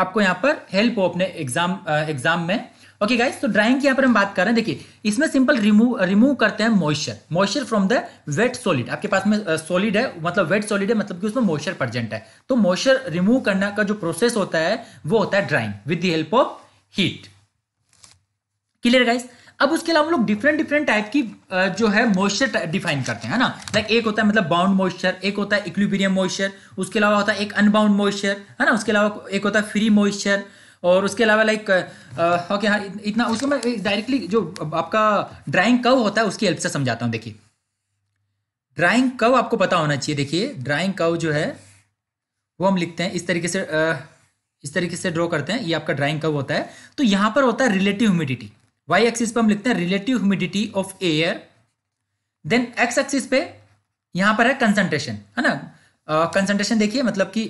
आपको यहाँ पर हेल्प हो अपने एग्जाम एग्जाम में ओके गाइस तो ड्राइंग की यहाँ पर हम बात कर रहे हैं देखिए इसमें सिंपल रिमूव रिमूव करते हैं moisture moisture from the wet solid आपके पास में सॉलिड है मतलब वेट सॉलिड है मतलब कि उसमें मॉइस्चर प्रजेंट है तो मॉइस्चर रिमूव करने का जो प्रोसेस होता है वो होता है drying with the help of heat clear guys अब उसके अलावा हम लोग डिफरेंट डिफरेंट टाइप की जो है मॉइस्चर डिफाइन करते हैं ना लाइक एक होता है मतलब बाउंड मॉइस्चर एक होता है इक्विबेरियम मॉइस्चर उसके अलावा होता है एक अनबाउंड मॉइस्चर है ना उसके अलावा एक होता है फ्री मॉइस्चर और उसके अलावा लाइक ओके हाँ इतना उसको मैं डायरेक्टली जो आपका ड्राइंग कव होता है उसकी हेल्प से समझाता हूँ देखिए ड्राइंग कव आपको पता होना चाहिए देखिए ड्राइंग कव जो है वो हम लिखते हैं इस तरीके से इस तरीके से ड्रॉ करते हैं ये आपका ड्राइंग कव होता है तो यहाँ पर होता है रिलेटिव ह्यूमिडिटी वाई एक्सिस पे हम लिखते हैं relative humidity of air then X axis पे यहां पर है कंसंट्रेशन है ना कंसंट्रेशन uh, देखिए मतलब कि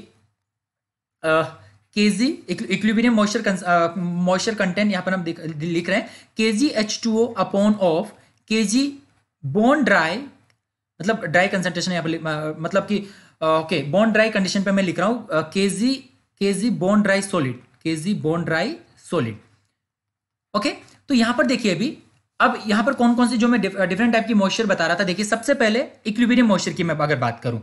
K G equilibrium moisture moisture content यहां पर हम लिख रहे हैं K G H two O upon of K G bone dry मतलब ड्राई कंसंट्रेशन यहां पर मतलब कि ओके बोन ड्राई कंडीशन पे मैं लिख रहा हूं के जी के G bone dry solid K G bone dry solid okay तो यहां पर देखिए अभी अब यहां पर कौन कौन से जो मैं डिफरेंट टाइप की मॉइस्चर बता रहा था देखिए सबसे पहले इक्विबेरियम मॉइस्चर की मैं अगर बात करूं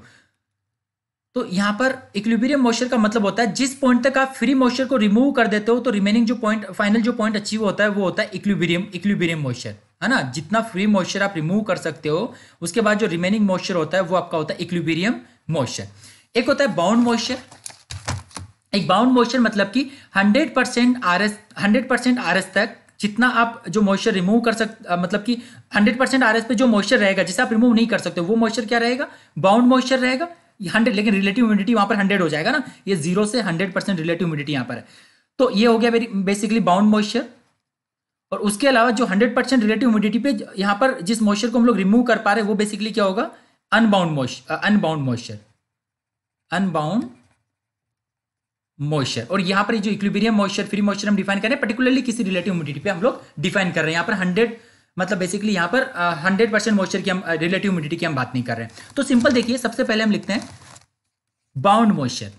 तो यहां पर इक्विबेरियम मॉइस्चर का मतलब होता है जिस पॉइंट तक आप फ्री मॉइस्चर को रिमूव कर देते हो तो रिमेनिंग जो पॉइंट फाइनल जो पॉइंट अचीव होता है वो होता है इक्विबेरियम इक्विबेरियम मॉइस्चर है ना जितना फ्री मॉइस्चर आप रिमूव कर सकते हो उसके बाद जो रिमेनिंग मॉइस्चर होता है वो आपका होता है इक्विबेरियम मॉइस्चर एक होता है बाउंड मॉइस्चर एक बाउंड मॉइस्चर मतलब कि 100 percent R S hundred percent R S तक जितना आप जो मॉइस्चर रिमूव कर सकते मतलब कि 100 परसेंट आर पे जो मॉइस्चर रहेगा जिसे आप रिमूव नहीं कर सकते वो मॉइस्चर क्या रहेगा बाउंड मॉइस्चर रहेगा हंड्रेड लेकिन रिलेटिव इम्यूनिटी वहाँ पर हंड्रेड हो जाएगा ना ये जीरो से हंड्रेड परसेंट रिलेटिव इम्यूनिटी यहाँ पर है तो ये हो गया बेसिकली बाउंड मॉइस्चर और उसके अलावा जो हंड्रेड परसेंट रिलेटिव इम्यूनिटी पे यहाँ पर जिस मॉइस्चर को हम लोग रिमूव कर पा रहे हैं वो बेसिकली क्या होगा unbound moisture unbound moisture unbound moisture और यहां पर जो इक्विबेरियम मॉइस्चर फ्री मॉइस्चर हम डिफाइन करें पर्टिकुलरली किसी रिलेटिव ह्यूमिडिटी पे हम लोग डिफाइन कर रहे हैं यहां पर हंड्रेड मतलब बेसिकली यहां पर हंड्रेड परसेंट मॉइस्चर की हम रिलेटिव uh, ह्यूमिडिटी की हम बात नहीं कर रहे हैं तो सिंपल देखिए सबसे पहले हम लिखते हैं बाउंड मॉइस्चर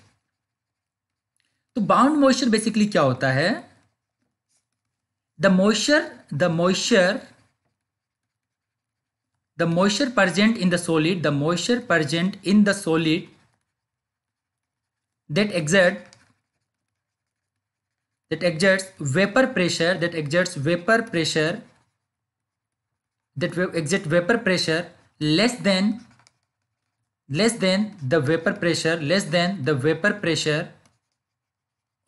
तो बाउंड मॉइस्चर बेसिकली क्या होता है the moisture the moisture the moisture present in the solid the moisture present in the solid that exact that exerts vapor pressure that exerts vapor pressure that exert vapor pressure less than less than the vapor pressure less than the vapor pressure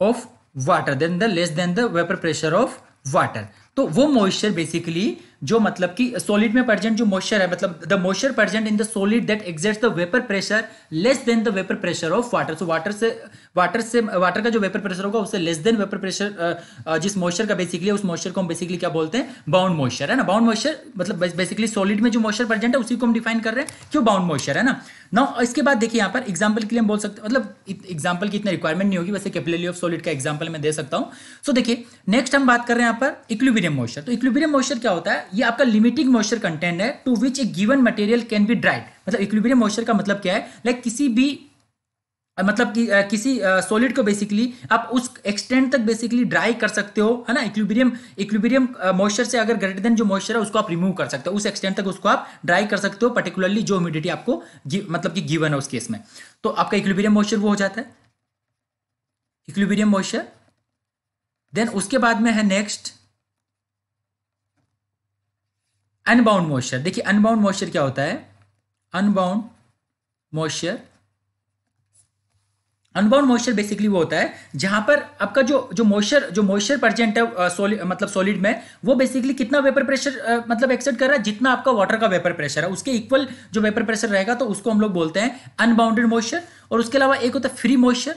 of water than the less than the vapor pressure of water तो वो moisture basically जो मतलब कि solid में present जो moisture है मतलब the moisture present in the solid that exerts the vapour pressure less than the vapour pressure of water so water से वाटर से वाटर का जो वेपर प्रेशर होगा उससे लेस देन वेपर प्रेशर जिस मॉइस्चर का बेसिकली उस मॉइस्चर को हम बेसिकली क्या बोलते हैं बाउंड मॉइस्चर है ना बाउंड मॉइस्चर मतलब बेसिकली सॉलिड में जो मॉइस्चर प्रजेंट है उसी को हम डिफाइन कर रहे हैं क्यों बाउंड मॉइस्चर है ना ना इसके बाद देखिए यहाँ पर एग्जाम्पल के लिए हम बोल सकते मतलब एग्जाम्पल की इतना रिक्वायरमेंट नहीं होगी वैसे कैपिलरी ऑफ सॉलिड का एग्जाम्पल मैं दे सकता हूँ सो देखिए नेक्स्ट हम बात कर रहे हैं यहाँ पर इक्विबेरियम मॉइस्चर तो इक्विबेरियम मॉइस्चर क्या होता है ये आपका लिमिटिंग मॉइस्चर कंटेंट है to which a given material can be dried मतलब इक्विबियम मॉइस्चर का मतलब क्या है लाइक like किसी भी मतलब कि किसी सॉलिड को बेसिकली आप उस एक्सटेंड तक बेसिकली ड्राई कर सकते हो है ना इक्विबेरियम इक्विबेरियम मॉइस्चर से अगर ग्रेटर देन जो मॉइस्चर है उसको आप रिमूव कर सकते हो उस एक्सटेंड तक उसको आप ड्राई कर सकते हो पर्टिकुलरली जो ह्यूमिडिटी आपको मतलब कि गिवन है उस केस में तो आपका इक्विबेरियम मॉइस्चर वो हो जाता है इक्विबेरियम मॉइस्चर देन उसके बाद में है नेक्स्ट अनबाउंड मॉइस्चर देखिए अनबाउंड मॉइस्चर क्या होता है unbound moisture unbound moisture basically वो होता है जहां पर आपका जो जो मॉइस्चर जो मॉइस्चर परसेंट है सोलि, मतलब सॉलिड में वो बेसिकली कितना वेपर प्रेशर मतलब एक्सेप्ट कर रहा है जितना आपका वाटर का वेपर प्रेशर है उसके इक्वल जो वेपर प्रेशर रहेगा तो उसको हम लोग बोलते हैं अनबाउंडेड मॉइस्चर और उसके अलावा एक होता है फ्री मॉइस्चर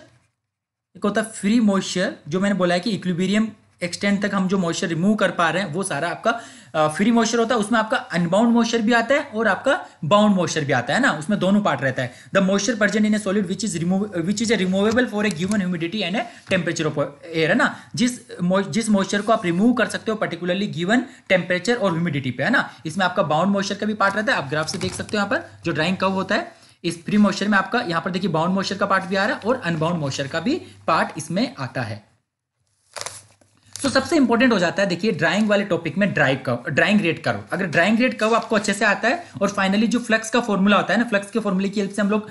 एक होता है फ्री मॉइस्चर जो मैंने बोला है कि इक्विबेरियम एक्सटेंड तक हम जो मॉइस्चर रिमूव कर पा रहे हैं वो सारा आपका फ्री मॉइस्चर होता है उसमें आपका अनबाउंड मॉइस्चर भी आता है और आपका बाउंड मॉइस्चर भी आता है ना उसमें दोनों पार्ट रहता है the moisture present in a solid which is remove which is a removable for a given humidity and a temperature of air है ना जिस जिस मॉइस्चर को आप रिमूव कर सकते हो पर्टिकुलरली गिवन टेम्परेचर और ह्यूमिडिटी पे है ना इसमें आपका बाउंड मॉइस्चर का भी पार्ट रहता है आप ग्राफ से देख सकते हो यहाँ पर जो ड्राइंग कव होता है इस फ्री मॉइस्चर में आपका यहाँ पर देखिए बाउंड मॉइस्चर का पार्ट भी आ रहा है और अनबाउंड मॉइस्चर का भी पार्ट इसमें आता है तो सबसे इंपॉर्टेंट हो जाता है देखिए ड्राइंग वाले टॉपिक में drive curve drying rate curve अगर ड्राइंग रेट कर्व आपको अच्छे से आता है और फाइनली जो फ्लक्स का फॉर्मूला होता है ना फ्लक्स के फॉर्मूले की हेल्प से हम लोग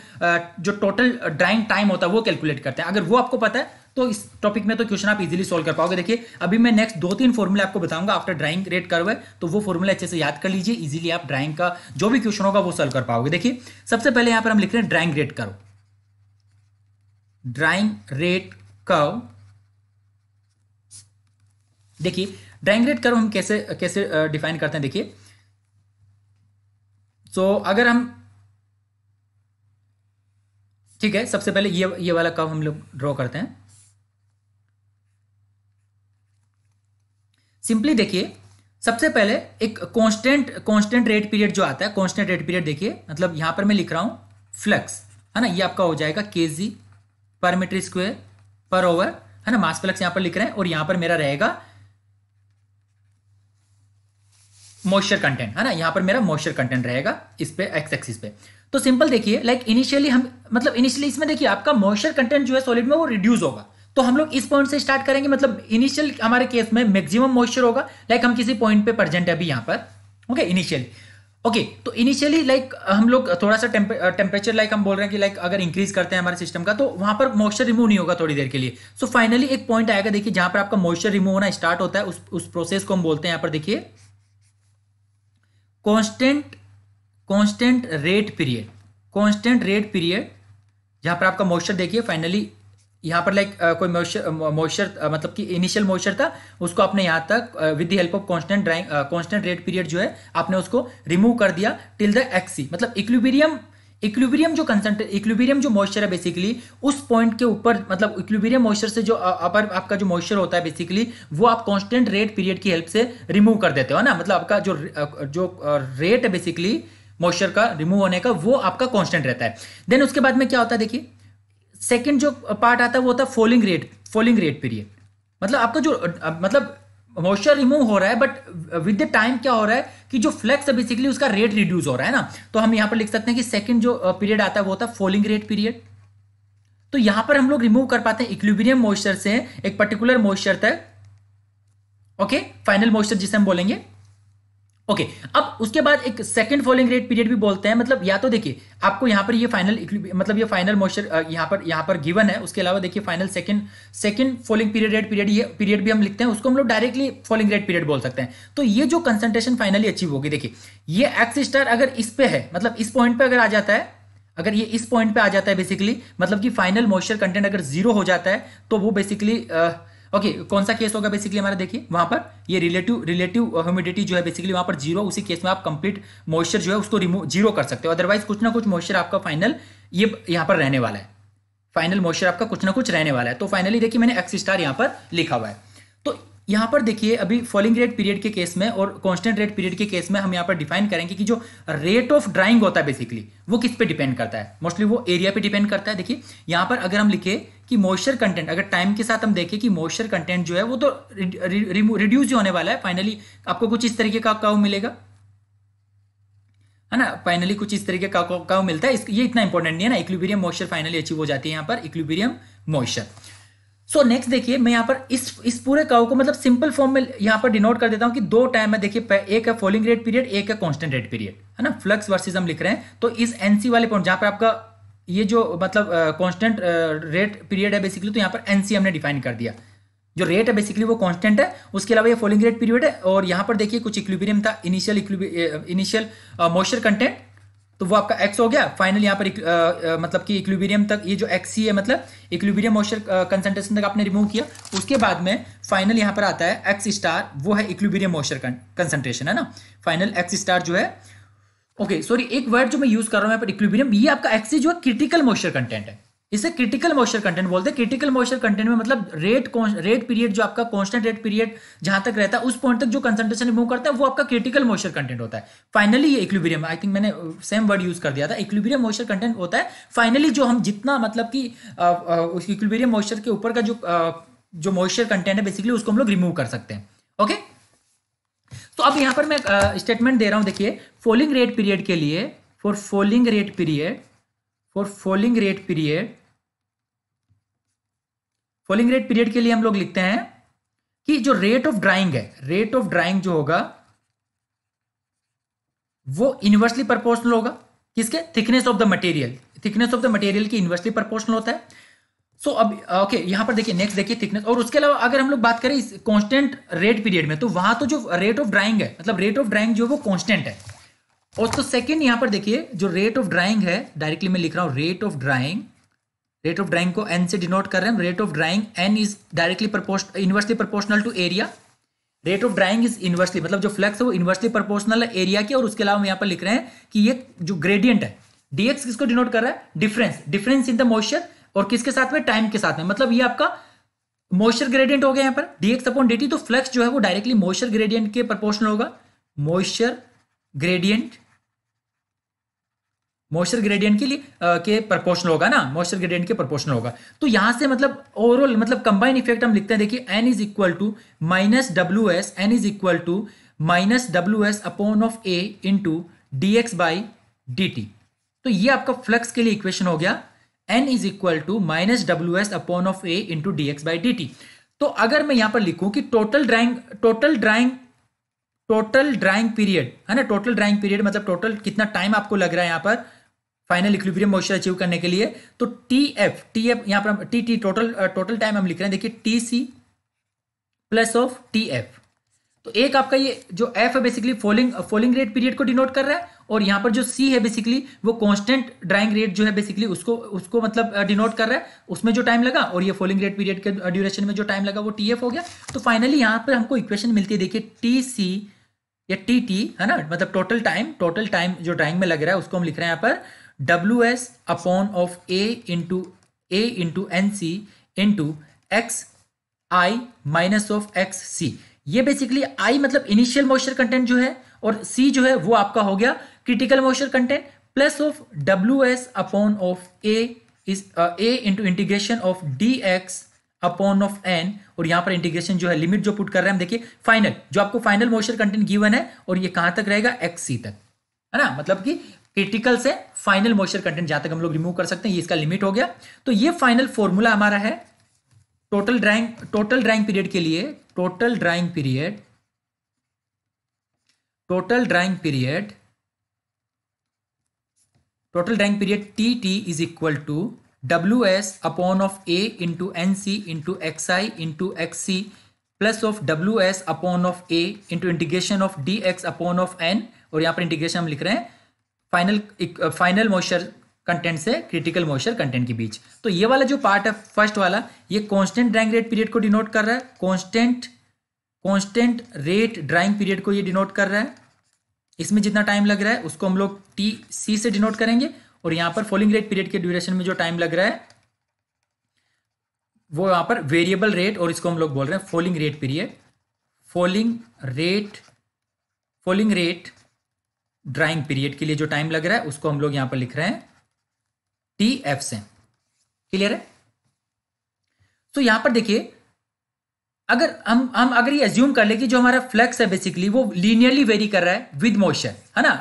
जो टोटल ड्राइंग टाइम होता है वो कैलकुलेट करते हैं अगर वो आपको पता है तो इस टॉपिक में तो क्वेश्चन आप इजीली सॉल्व कर पाओगे देखिए अभी मैं नेक्स्ट दो तीन फॉर्मूले आपको बताऊंगा आफ्टर ड्राइंग रेट कर्व है तो वो फॉर्मूला अच्छे से याद कर लीजिए इजीली आप ड्राइंग का जो भी क्वेश्चन होगा वो सॉल्व कर पाओगे देखिए सबसे पहले यहां पर हम लिख रहे हैं drying rate curve drying rate curve देखिए ड्राइंग रेट कर्व हम कैसे कैसे डिफाइन करते हैं देखिए सो अगर हम ठीक है सबसे पहले ये ये वाला कर्व हम लोग ड्रॉ करते हैं सिंपली देखिए सबसे पहले एक कांस्टेंट कांस्टेंट रेट पीरियड जो आता है कांस्टेंट रेट पीरियड देखिए मतलब यहां पर मैं लिख रहा हूं फ्लक्स है ना ये आपका हो जाएगा के जी पर मीटर स्क्वेयर पर ओवर है ना मास फ्लक्स यहां पर लिख रहे हैं और यहां पर मेरा रहेगा मॉइस्चर कंटेंट है ना यहाँ पर मेरा मॉइस्चर कंटेंट रहेगा इस पे एक्स एक्सिस पे तो सिंपल देखिए लाइक इनिशियली हम मतलब इनिशियली इसमें देखिए आपका मॉइस्चर कंटेंट जो है सॉलिड में वो रिड्यूस होगा तो हम लोग इस पॉइंट से स्टार्ट करेंगे मतलब इनिशियल हमारे केस में मैक्सिमम मॉइस्चर होगा लाइक हम किसी पॉइंट पे प्रेजेंट है अभी यहाँ पर ओके इनिशियली ओके तो इनिशियली लाइक हम लोग थोड़ा सा टेम्परेचर लाइक हम बोल रहे हैं कि लाइक अगर इंक्रीज करते हैं हमारे सिस्टम का तो वहां पर मॉइस्चर रिमूव नहीं होगा थोड़ी देर के लिए सो so, फाइनली एक पॉइंट आएगा देखिए जहां पर आपका मॉइस्चर रिमूव होना स्टार्ट होता है उस उस प्रोसेस को हम बोलते हैं यहाँ पर देखिए constant constant rate period constant rate period यहाँ पर आपका मॉइस्चर देखिए फाइनली यहाँ पर लाइक कोई मॉइस्चर मॉइस्चर मतलब कि इनिशियल मॉइस्चर था उसको आपने यहाँ तक with the help of constant drying constant rate period जो है आपने उसको रिमूव कर दिया टिल द एक्सी मतलब इक्विबीरियम इक्लुबेरियम जो कंसेंट्रेट इक्लुबेरियम जो मॉइस्चर है बेसिकली उस पॉइंट के ऊपर मतलब इक्लुबेरियम मॉइस्चर से जो अपर आपका जो मॉइस्चर होता है बेसिकली वो आप कांस्टेंट रेट पीरियड की हेल्प से रिमूव कर देते हो ना मतलब आपका जो जो रेट है बेसिकली मॉइस्चर का रिमूव होने का वो आपका कॉन्स्टेंट रहता है देन उसके बाद में क्या होता है देखिए सेकेंड जो पार्ट आता है वो होता है falling rate falling rate period मतलब आपका जो मतलब मॉइस्चर रिमूव हो रहा है बट विद द टाइम क्या हो रहा है कि जो फ्लेक्स है बेसिकली उसका रेट रिड्यूस हो रहा है ना तो हम यहां पर लिख सकते हैं कि सेकंड जो पीरियड आता है वो होता है फॉलिंग रेट पीरियड तो यहां पर हम लोग रिमूव कर पाते हैं इक्विबेरियम मॉइस्चर से एक पर्टिकुलर मॉइस्चर तक ओके फाइनल मॉइस्चर जिसे हम बोलेंगे ओके okay, अब उसके बाद एक सेकंड फॉलिंग रेट पीरियड भी बोलते हैं मतलब या तो देखिए आपको यहां पर ये यह फाइनल मतलब ये फाइनल मॉइस्चर यहां पर यहां पर गिवन है उसके अलावा देखिए final second second falling period rate period ये पीरियड भी हम लिखते हैं उसको हम लोग डायरेक्टली फॉलिंग रेट पीरियड बोल सकते हैं तो ये जो कंसंट्रेशन फाइनली अचीव होगी देखिए ये एक्स स्टार अगर इस पे है मतलब इस पॉइंट पर अगर आ जाता है अगर ये इस पॉइंट पे आ जाता है बेसिकली मतलब कि फाइनल मॉइस्चर कंटेंट अगर जीरो हो जाता है तो वो बेसिकली uh, ओके okay, कौन सा केस होगा बेसिकली हमारा देखिए वहां पर ये रिलेटिव रिलेटिव ह्यूमिडिटी जो है बेसिकली वहां पर जीरो उसी केस में आप कंप्लीट मॉइस्चर जो है उसको रिमूव जीरो कर सकते हो अदरवाइज कुछ ना कुछ मॉइस्चर आपका फाइनल ये यहां पर रहने वाला है फाइनल मॉइस्चर आपका कुछ ना कुछ रहने वाला है तो फाइनली देखिए मैंने एक्स स्टार यहां पर लिखा हुआ है तो यहाँ पर देखिए अभी फॉलिंग रेट पीरियड के केस में और कांस्टेंट रेट पीरियड के केस में हम यहाँ पर डिफाइन करेंगे कि जो रेट ऑफ ड्राइंग होता है बेसिकली वो किस पे डिपेंड करता है मोस्टली वो एरिया पे डिपेंड करता है देखिए यहाँ पर अगर हम लिखे कि मॉइस्चर कंटेंट अगर टाइम के साथ हम देखें कि मॉइस्चर कंटेंट जो है वो तो रिड्यूस ही होने वाला है फाइनली आपको कुछ इस तरीके का काउ मिलेगा है ना फाइनली कुछ इस तरीके का काउ मिलता है ये इतना इंपॉर्टेंट नहीं है ना इक्विबेरियम मॉइस्चर फाइनली अचीव हो जाती है यहाँ पर इक्विबेरियम मॉइस्चर सो नेक्स्ट देखिए मैं यहाँ पर इस इस पूरे काउ को मतलब सिंपल फॉर्म में यहाँ पर डिनोट कर देता हूँ कि दो टाइम है देखिए एक है फॉलिंग रेट पीरियड एक है कॉन्स्टेंट रेट पीरियड है ना फ्लक्स वर्सेज हम लिख रहे हैं तो इस एनसी वाले पॉइंट जहाँ पर आपका ये जो मतलब कॉन्स्टेंट रेट पीरियड है बेसिकली तो यहाँ पर एनसी हमने डिफाइन कर दिया जो रेट है बेसिकली वो कांस्टेंट है उसके अलावा ये फॉलिंग रेट पीरियड है और यहाँ पर देखिए कुछ इक्विबेरियम था इनिशियल इनिशियल मॉइस्चर कंटेंट तो वो आपका एक्स हो गया फाइनल यहाँ पर एक, आ, आ, मतलब कि इक्विबेरियम तक ये जो एक्स ही है मतलब इक्विबेरियम मॉइस्चर कंसेंट्रेशन तक आपने रिमूव किया उसके बाद में फाइनल यहाँ पर आता है एक्स स्टार वो है इक्विबेरियम मॉइस्चर कंसेंट्रेशन है ना फाइनल एक्स स्टार जो है ओके okay, सॉरी एक वर्ड जो मैं यूज कर रहा हूँ यहाँ पर इक्विबेरियम ये आपका एक्स जो है क्रिटिकल मॉइस्चर कंटेंट है इसे क्रिटिकल मॉइस्चर कंटेंट बोलते हैं क्रिटिकल मॉइस्चर कंटेंट में मतलब रेट रेट पीरियड जो आपका कॉन्स्टेंट रेट पीरियड जहां तक रहता है उस पॉइंट तक जो कंसंट्रेशन रिमूव करता है वो आपका क्रिटिकल मॉइस्चर कंटेंट होता है फाइनली ये इक्विबीरियम आई थिंक मैंने सेम वर्ड यूज कर दिया था इक्विबीरियम मॉइस्चर कंटेंट होता है फाइनली जो हम जितना मतलब कि इक्विबीरियम uh, मॉइस्चर uh, के ऊपर का जो uh, जो मॉइस्चर कंटेंट है बेसिकली उसको हम लोग रिमूव कर सकते हैं ओके तो अब यहां पर मैं स्टेटमेंट दे रहा हूं देखिए फॉलिंग रेट पीरियड के लिए for falling rate period for falling rate period falling rate period के लिए हम लोग लिखते हैं कि जो रेट ऑफ ड्राइंग है रेट ऑफ ड्राइंग जो होगा वो इनवर्सली प्रपोर्शनल होगा किसके thickness of the material thickness of the material की इनवर्सली प्रपोर्शनल होता है सो so, अब ओके okay, यहां पर देखिए नेक्स्ट देखिए थिकनेस और उसके अलावा अगर हम लोग बात करें इस रेट पीरियड में तो वहां तो जो रेट ऑफ ड्राइंग है मतलब रेट ऑफ ड्राइंग जो है वो कॉन्स्टेंट है और तो सेकेंड यहां पर देखिए जो रेट ऑफ ड्राइंग है डायरेक्टली मैं लिख रहा हूँ rate of drying rate of drying को एन से डिनोट कर रहे हैं rate of drying N is directly inversely proportional to area rate of drying is inversely मतलब जो फ्लक्स है वो इनवर्सली प्रोपोर्शनल है एरिया की और उसके अलावा हम यहाँ पर लिख रहे हैं कि ये जो ग्रेडियंट है डीएक्स किसको डिनोट कर रहा है difference difference in the moisture और किसके साथ में टाइम के साथ में मतलब ये आपका मॉइस्चर ग्रेडियंट हो गया यहाँ पर डीएक्स अपॉन डी तो फ्लक्स जो है वो डायरेक्टली मॉइस्चर ग्रेडियंट के प्रपोर्शनल होगा मॉइस्चर ग्रेडियंट मॉइस्चर ग्रेडियंट के लिए आ, के प्रपोर्शनल होगा ना मॉइस्चर ग्रेडियंट के प्रपोर्शनल होगा तो यहां से मतलब ओवरऑल मतलब कंबाइन इफेक्ट हम लिखते हैं देखिए N is equal to minus W S N is equal to minus W S upon of A into D X by D T तो ये आपका फ्लक्स के लिए इक्वेशन हो गया N is equal to minus W S upon of A into D X by D T तो अगर मैं यहां पर लिखूं कि total drying total drying total drying period है ना टोटल ड्राइंग पीरियड मतलब टोटल कितना टाइम आपको लग रहा है यहां पर फाइनल इक्विबियम मॉइस्चर अचीव करने के लिए तो टी एफ टी एफ यहां पर हम T T total total time हम लिख रहे हैं देखिए T C plus of T F तो एक आपका ये जो एफ है basically falling falling rate period को डिनोट कर रहा है और यहाँ पर जो सी है बेसिकली वो कांस्टेंट ड्राइंग रेट जो है बेसिकली उसको उसको मतलब डिनोट uh, कर रहा है उसमें जो टाइम लगा और ये फॉलिंग रेट पीरियड के ड्यूरेशन uh, में जो टाइम लगा वो टी एफ हो गया तो फाइनली यहाँ पर हमको इक्वेशन मिलती है देखिए टी सी या टी टी है ना मतलब टोटल टाइम टोटल टाइम जो ड्राइंग में लग रहा है उसको हम लिख रहे हैं यहाँ पर W S upon of A into A into N C into X I minus of X C ये बेसिकली आई मतलब इनिशियल मॉइस्चर कंटेंट जो है और सी जो है वो आपका हो गया critical moisture content plus of W S upon of A is A into integration of D x upon of N और यहां पर इंटीग्रेशन जो है लिमिट जो पुट कर रहे हैं हम देखिए फाइनल जो आपको फाइनल मोशन कंटेंट गिवन है और ये कहां तक रहेगा एक्स सी तक है ना मतलब कि क्रिटिकल से फाइनल मॉइस्चर कंटेंट जहां तक हम लोग रिमूव कर सकते हैं ये इसका लिमिट हो गया तो ये फाइनल फॉर्मूला हमारा है total drying total drying period के लिए total drying period total drying period total drying period T T is equal to W S upon of A into N C into X I into X C plus of W S upon of A into integration of D x upon of N और यहां पर integration हम लिख रहे हैं final final moisture content से critical moisture content के बीच तो ये वाला जो पार्ट है फर्स्ट वाला ये कांस्टेंट ड्राइंग रेट पीरियड को डिनोट कर रहा है constant constant rate drying period को ये डिनोट कर रहा है इसमें जितना टाइम लग रहा है उसको हम लोग टी सी से डिनोट करेंगे और यहाँ पर फॉलिंग रेट पीरियड के ड्यूरेशन में जो टाइम लग रहा है वो यहाँ पर वेरिएबल रेट और इसको हम लोग बोल रहे हैं falling rate period falling rate falling rate drying period के लिए जो टाइम लग रहा है उसको हम लोग यहां पर लिख रहे हैं टी एफ से क्लियर है तो यहां पर देखिए अगर हम हम अगर ये एज्यूम कर ले कि जो हमारा फ्लेक्स है बेसिकली वो लीनियरली वेरी कर रहा है विद मोशन है ना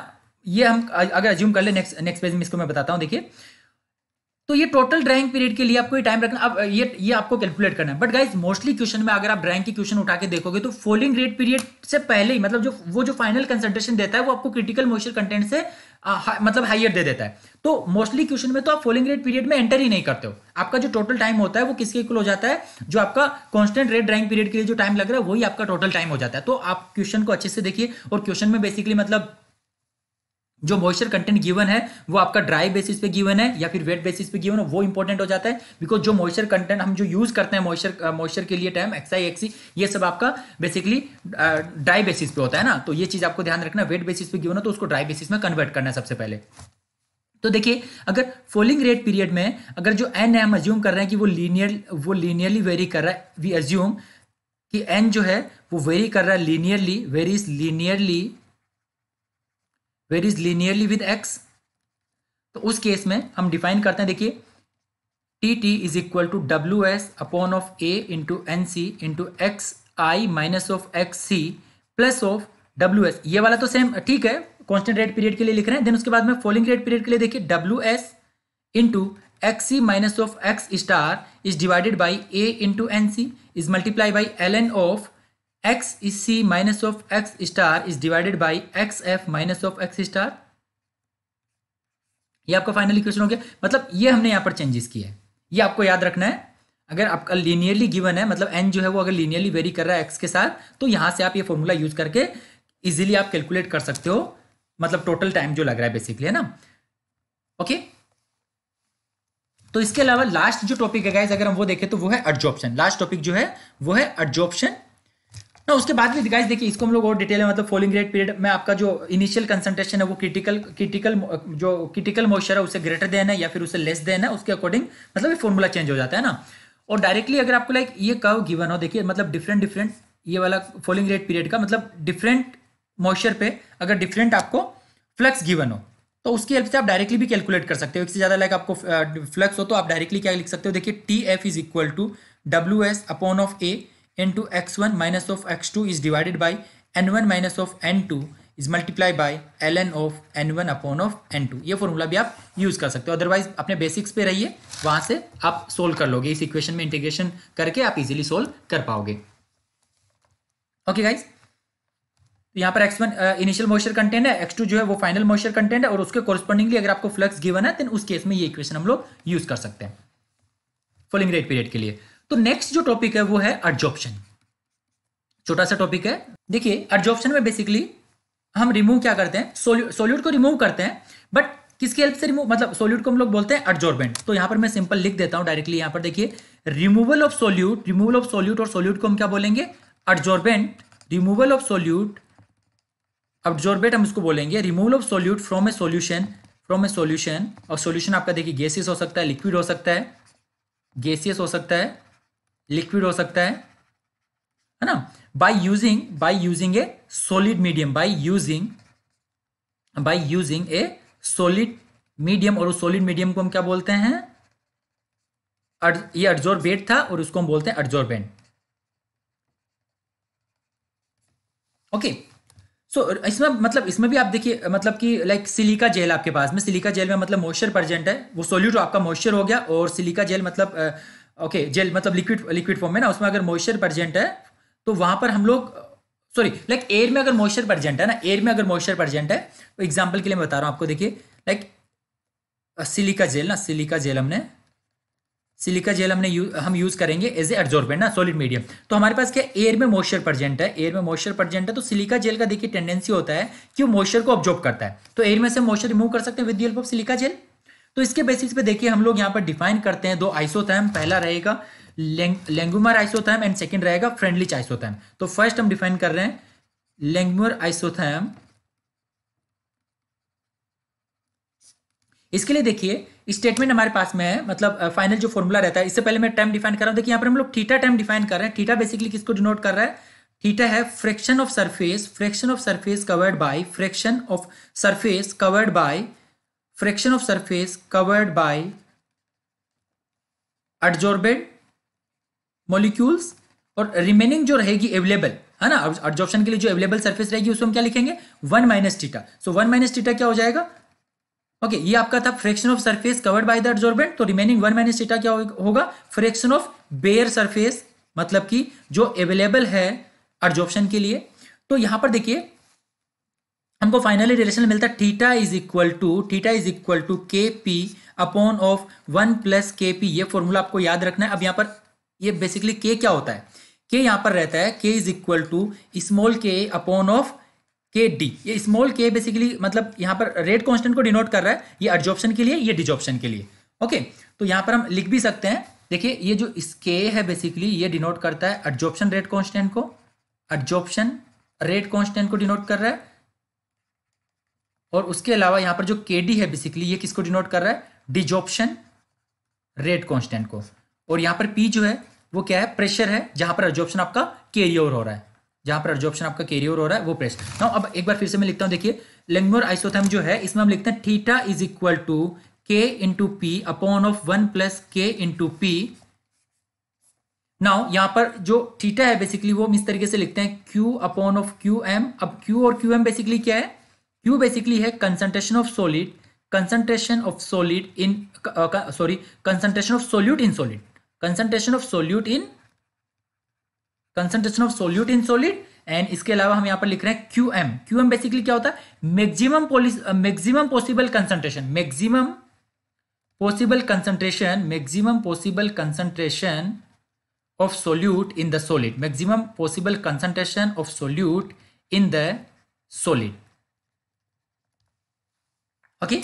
ये हम अगर एज्यूम कर ले नेक्स्ट नेक्स्ट पेज में इसको मैं बताता हूं देखिए तो ये टोटल ड्राइंग पीरियड के लिए आपको ये टाइम रखना अब ये ये आपको कैलकुलेट करना है बट गाइज मोस्टली क्वेश्चन में अगर आप ड्राइंग के क्वेश्चन उठा के देखोगे तो फोलिंग रेट पीरियड से पहले ही मतलब जो वो जो फाइनल कंसंट्रेशन देता है वो आपको क्रिटिकल मॉइस्चर कंटेंट से आ, हा, मतलब हाइयर दे देता है तो मोस्टली क्वेश्चन में तो आप फोलिंग रेट पीरियड में एंटर ही नहीं करते हो आपका जो टोटल टाइम होता है वो किसके इक्वल हो जाता है जो आपका कॉन्स्टेंट रेट ड्राइंग पीरियड के लिए जो टाइम लग रहा है वही आपका टोटल टाइम हो जाता है तो आप क्वेश्चन को अच्छे से देखिए और क्वेश्चन में बेसिकली मतलब जो मॉइस्चर कंटेंट गिवन है वो आपका ड्राई बेसिस पे गिवन है या फिर वेट बेसिस पे गिवन है वो इंपॉर्टेंट हो जाता है बिकॉज जो मॉइस्चर कंटेंट हम जो यूज करते हैं मॉइस्चर मॉइस्चर के लिए टाइम एक्साई एक्सी ये सब आपका बेसिकली ड्राई बेसिस पे होता है ना तो ये चीज आपको ध्यान रखना वेट बेसिस पे गिवन है तो उसको ड्राई बेसिस में कन्वर्ट करना है सबसे पहले तो देखिए अगर फॉलिंग रेट पीरियड में अगर जो एन है हम अज्यूम कर रहे हैं कि वो लीनियर वो लीनियरली वेरी कर रहा है वी अज्यूम कि एन जो है वो वेरी कर रहा है linearly vary is linearly is linearly with X तो उस केस में हम डिफाइन करते हैं देखिए T T is equal to W S upon of A into N C into X I minus of X C plus of W S ये वाला तो सेम ठीक है कॉन्स्टेंट रेट पीरियड के लिए लिख रहे हैं देन उसके बाद में फॉलिंग रेट पीरियड के लिए देखिए W S into X C minus of x star is divided by A into N C is multiply by L N of x is c minus of x star is divided by X F minus of x star ये आपका final equation हो गया मतलब ये हमने यहां पर changes किया है ये आपको याद रखना है अगर आपका लीनियरली गिवन है मतलब एन जो है वो अगर लीनियरली वेरी कर रहा है एक्स के साथ तो यहां से आप ये फॉर्मूला यूज करके इजीली आप कैलकुलेट कर सकते हो मतलब टोटल टाइम जो लग रहा है बेसिकली है ना ओके तो इसके अलावा लास्ट जो टॉपिक है गाइज अगर हम वो देखें तो वो है एडजॉप्शन लास्ट टॉपिक जो है वो है एडजॉप्शन ना उसके बाद भी गाइस देखिए इसको हम लोग और डिटेल में मतलब फॉलिंग रेट पीरियड में आपका जो इनिशियल कंसंट्रेशन है वो क्रिटिकल क्रिटिकल जो क्रिटिकल मॉइस्चर है उसे ग्रेटर देन है या फिर उसे लेस देन है उसके अकॉर्डिंग मतलब ये फॉर्मूला चेंज हो जाता है ना और डायरेक्टली अगर आपको लाइक ये कव गिवन हो देखिए मतलब डिफरेंट डिफरेंट ये वाला फॉलिंग रेट पीरियड का मतलब डिफरेंट मॉइस्चर पे अगर डिफरेंट आपको फ्लक्स गिवन हो तो उसकी हेल्प से आप डायरेक्टली भी कैलकुलेट कर सकते हो एक से ज़्यादा लाइक आपको फ्लक्स हो तो आप डायरेक्टली क्या लिख सकते हो देखिए T F is equal to W S upon of A into x1 minus of x2 is divided by n1 minus of n2 is multiply by L N of N one upon of N two ये formula भी आप use कर सकते हो otherwise अपने basics पे रहिए वहां से आप सोल्व कर लोगे इस इक्वेशन में इंटीग्रेशन करके आप इजीली सोल्व कर पाओगे ओके okay, गाइज तो यहाँ पर x one initial moisture content है एक्स टू जो है वो फाइनल मोइस्चर कंटेंट है और उसके कॉरस्पॉन्डिंगली अगर आपको फ्लक्स गिवन है देन उस केस में ये इक्वेशन हम लोग यूज कर सकते हैं फॉलिंग रेट पीरियड के लिए तो नेक्स्ट जो टॉपिक है वो है एडजॉप्शन छोटा सा टॉपिक है देखिए एडजॉप्शन में बेसिकली हम रिमूव क्या करते हैं सोल्यूट को रिमूव करते हैं बट किसकी हेल्प से रिमूव मतलब सोल्यूट को हम लोग बोलते हैं एडजॉर्बेंट तो यहां पर मैं सिंपल लिख देता हूं डायरेक्टली यहां पर देखिए removal of solute removal of solute और सोल्यूट को हम क्या बोलेंगे adsorbent removal of solute absorbate हम इसको बोलेंगे removal of solute from a solution from a solution और सोल्यूशन आपका देखिए गैसियस हो सकता है लिक्विड हो सकता है गैसियस हो सकता है लिक्विड हो सकता है है ना by using by using a solid medium by using by using a solid medium और उस सोलिड मीडियम को हम क्या बोलते हैं ये एड्जॉर्बेट था और उसको हम बोलते हैं एड्जॉर्बेंट ओके सो इसमें मतलब इसमें भी आप देखिए मतलब कि लाइक सिलिका जेल आपके पास में सिलिका जेल में मतलब मॉइस्चर प्रेजेंट है वो सोल्यूट आपका मॉइस्चर हो गया और सिलिका जेल मतलब ओके जेल मतलब लिक्विड लिक्विड फॉर्म में ना उसमें अगर मॉइस्चर प्रजेंट है तो वहां पर हम लोग सॉरी लाइक एयर में अगर मॉइस्चर प्रजेंट है ना एयर में अगर मॉइस्चर प्रजेंट है तो एग्जाम्पल के लिए मैं बता रहा हूँ आपको देखिए लाइक सिलिका जेल ना सिलिका जेल हमने सिलिका जेल हमने यू, हम यूज करेंगे एज ए एब्जॉर्बेंट ना सॉलिड मीडियम तो हमारे पास क्या एयर में मॉइस्चर प्रजेंट है एयर में मॉइस्चर प्रजेंट है तो सिलिका जेल का देखिए टेंडेंसी होता है कि वो मॉइस्चर को ऑब्जॉर्ब करता है तो एयर में से मॉइस्चर रिमूव कर सकते हैं with the help of silica gel तो इसके बेसिस पे देखिए हम लोग यहाँ पर डिफाइन करते हैं दो आइसोथैम पहला रहेगा लेंगुमर आइसोथैम एंड सेकेंड रहेगा फ्रेंडलिच आइसोथैम तो फर्स्ट हम डिफाइन कर रहे हैं लेंगुमर आइसोथैम इसके लिए देखिए स्टेटमेंट हमारे पास में है मतलब फाइनल जो फॉर्मूला रहता है इससे पहले मैं टाइम डिफाइन कर रहा हूँ देखिए यहां पर हम लोग थीटा टाइम डिफाइन कर रहे हैं थीटा बेसिकली किसको डिनोट कर रहा है थीटा है fraction of surface fraction of surface covered by fraction of surface covered by fraction of surface covered by adsorbed molecules और रिमेनिंग जो रहेगी अवेलेबल है ना एब्जॉर्प्शन के लिए जो अवेलेबल सरफेस रहेगी उसको हम क्या लिखेंगे one minus theta so one minus theta क्या हो जाएगा ओके okay, ये आपका था fraction of surface covered by the absorbent तो रिमेनिंग वन माइनस टीटा क्या होगा फ्रैक्शन ऑफ बेयर सरफेस मतलब कि जो अवेलेबल है एब्जॉर्प्शन के लिए तो यहां पर देखिए हमको फाइनली रिलेशन मिलता है theta is equal to theta is equal to K P upon of one plus K P ये फॉर्मूला आपको याद रखना है अब यहाँ पर ये बेसिकली के क्या होता है के यहाँ पर रहता है K is equal to small K upon of K D ये स्मॉल के बेसिकली मतलब यहाँ पर रेड कॉन्स्टेंट को डिनोट कर रहा है ये एडजॉप्शन के लिए ये डिजॉप्शन के लिए ओके तो यहाँ पर हम लिख भी सकते हैं देखिए ये जो स्के है बेसिकली ये डिनोट करता है एडजॉप्शन रेट कॉन्स्टेंट को एडजॉप्शन रेट कॉन्स्टेंट को डिनोट कर रहा है और उसके अलावा यहां पर जो के डी है बेसिकली ये किसको डिनोट कर रहा है डिजॉप्शन रेट कॉन्स्टेंट को और यहां पर पी जो है वो क्या है प्रेशर है जहां पर एब्जॉर्प्शन आपका कैरी ओवर हो रहा है जहां पर एब्जॉर्प्शन आपका कैरी ओवर हो रहा है वो प्रेशर ना अब एक बार फिर से मैं लिखता हूं देखिए लेंगमोर आइसोथर्म जो है इसमें हम लिखते हैं theta is equal to K into P upon of one plus K into P now यहां पर जो थीटा है बेसिकली वो हम इस तरीके से लिखते हैं Q upon of Q M अब क्यू और क्यू एम बेसिकली क्या है क्यू बेसिकली है concentration of solid concentration of solid in sorry concentration of solute in solid concentration of solute in concentration of solute in solid and इसके अलावा हम यहां पर लिख रहे हैं Q M Q M basically क्या होता है मैक्सिमम पोलिस maximum possible concentration maximum possible concentration maximum possible concentration of solute in the solid maximum possible concentration of solute in the solid okay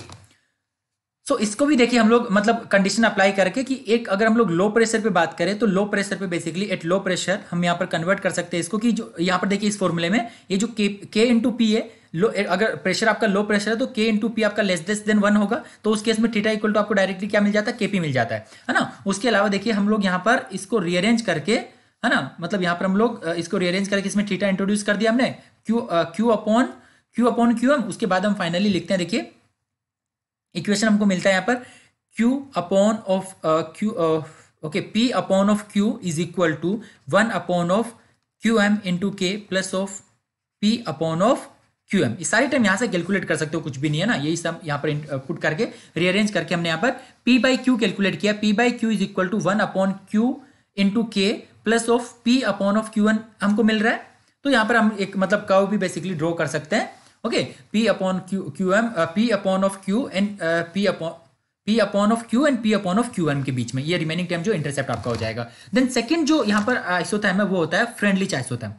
so इसको भी देखिए हम लोग मतलब कंडीशन अप्लाई करके कि एक अगर हम लोग लो प्रेशर पे बात करें तो लो प्रेशर पे बेसिकली एट लो प्रेशर हम यहाँ पर कन्वर्ट कर सकते हैं इसको कि जो यहाँ पर देखिए इस फॉर्मूले में ये जो के के इंटू पी है लो अगर प्रेशर आपका लो प्रेशर है तो के इंटू पी आपका लेस देस देन वन होगा तो उस केस में थीटा इक्वल टू आपको डायरेक्टली क्या मिल जाता है केपी मिल जाता है है ना उसके अलावा देखिए हम लोग यहाँ पर इसको रीअरेंज करके है ना मतलब यहाँ पर हम लोग इसको रीअरेंज करके इसमें थीटा इंट्रोड्यूस कर दिया हमने Q Q upon Q upon Q M उसके बाद हम फाइनली लिखते हैं देखिए इक्वेशन हमको मिलता है यहाँ पर Q upon of Q okay P upon of Q is equal to one upon of Q M into K plus of P upon of Q M सारे टाइम यहाँ से कैलकुलेट कर सकते हो कुछ भी नहीं है ना यही सब यहाँ पर पुट uh, करके रीअरेंज करके हमने यहाँ पर पी बाई क्यू कैलकुलेट किया P by Q is equal to one upon Q into K plus of P upon of Q N हमको मिल रहा है तो यहाँ पर हम एक मतलब कर्व भी बेसिकली ड्रॉ कर सकते हैं okay p upon q qm uh, p upon of q and uh, p upon P upon of Q and P upon of Q M के बीच में ये रिमेनिंग टाइम जो इंटरसेप्ट आपका हो जाएगा देन सेकंड जो यहां पर आइसोथैम uh, है वो होता है फ्रेंडली आइसोथैम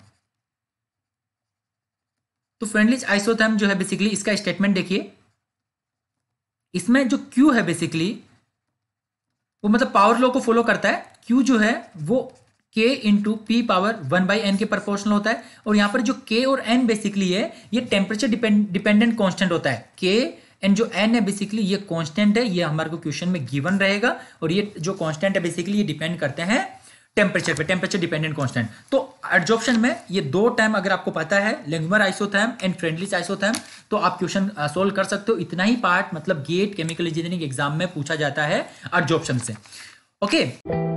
तो फ्रेंडली आइसोथैम जो है बेसिकली इसका स्टेटमेंट देखिए इसमें जो क्यू है बेसिकली वो मतलब पावर लॉ को फॉलो करता है क्यू जो है वो K into P power one by N के प्रपोर्शनल होता है और यहाँ पर जो के और एन बेसिकली है ये टेम्परेचर डिपेंडेंट कॉन्स्टेंट होता है के एंड जो एन है बेसिकली ये कॉन्स्टेंट है ये हमारे को क्वेश्चन में गिवन रहेगा और ये जो कॉन्स्टेंट है बेसिकली ये डिपेंड करते हैं टेम्परेचर पे टेम्परेचर डिपेंडेंट कॉन्स्टेंट तो एडजॉप्शन में ये दो टाइम अगर आपको पता है लेंगमर आइसोथैम एंड फ्रेंडलिस आइसोथैम तो आप क्वेश्चन सोल्व uh, कर सकते हो इतना ही पार्ट मतलब गेट केमिकल इंजीनियरिंग एग्जाम में पूछा जाता है एडजॉप्शन से ओके okay.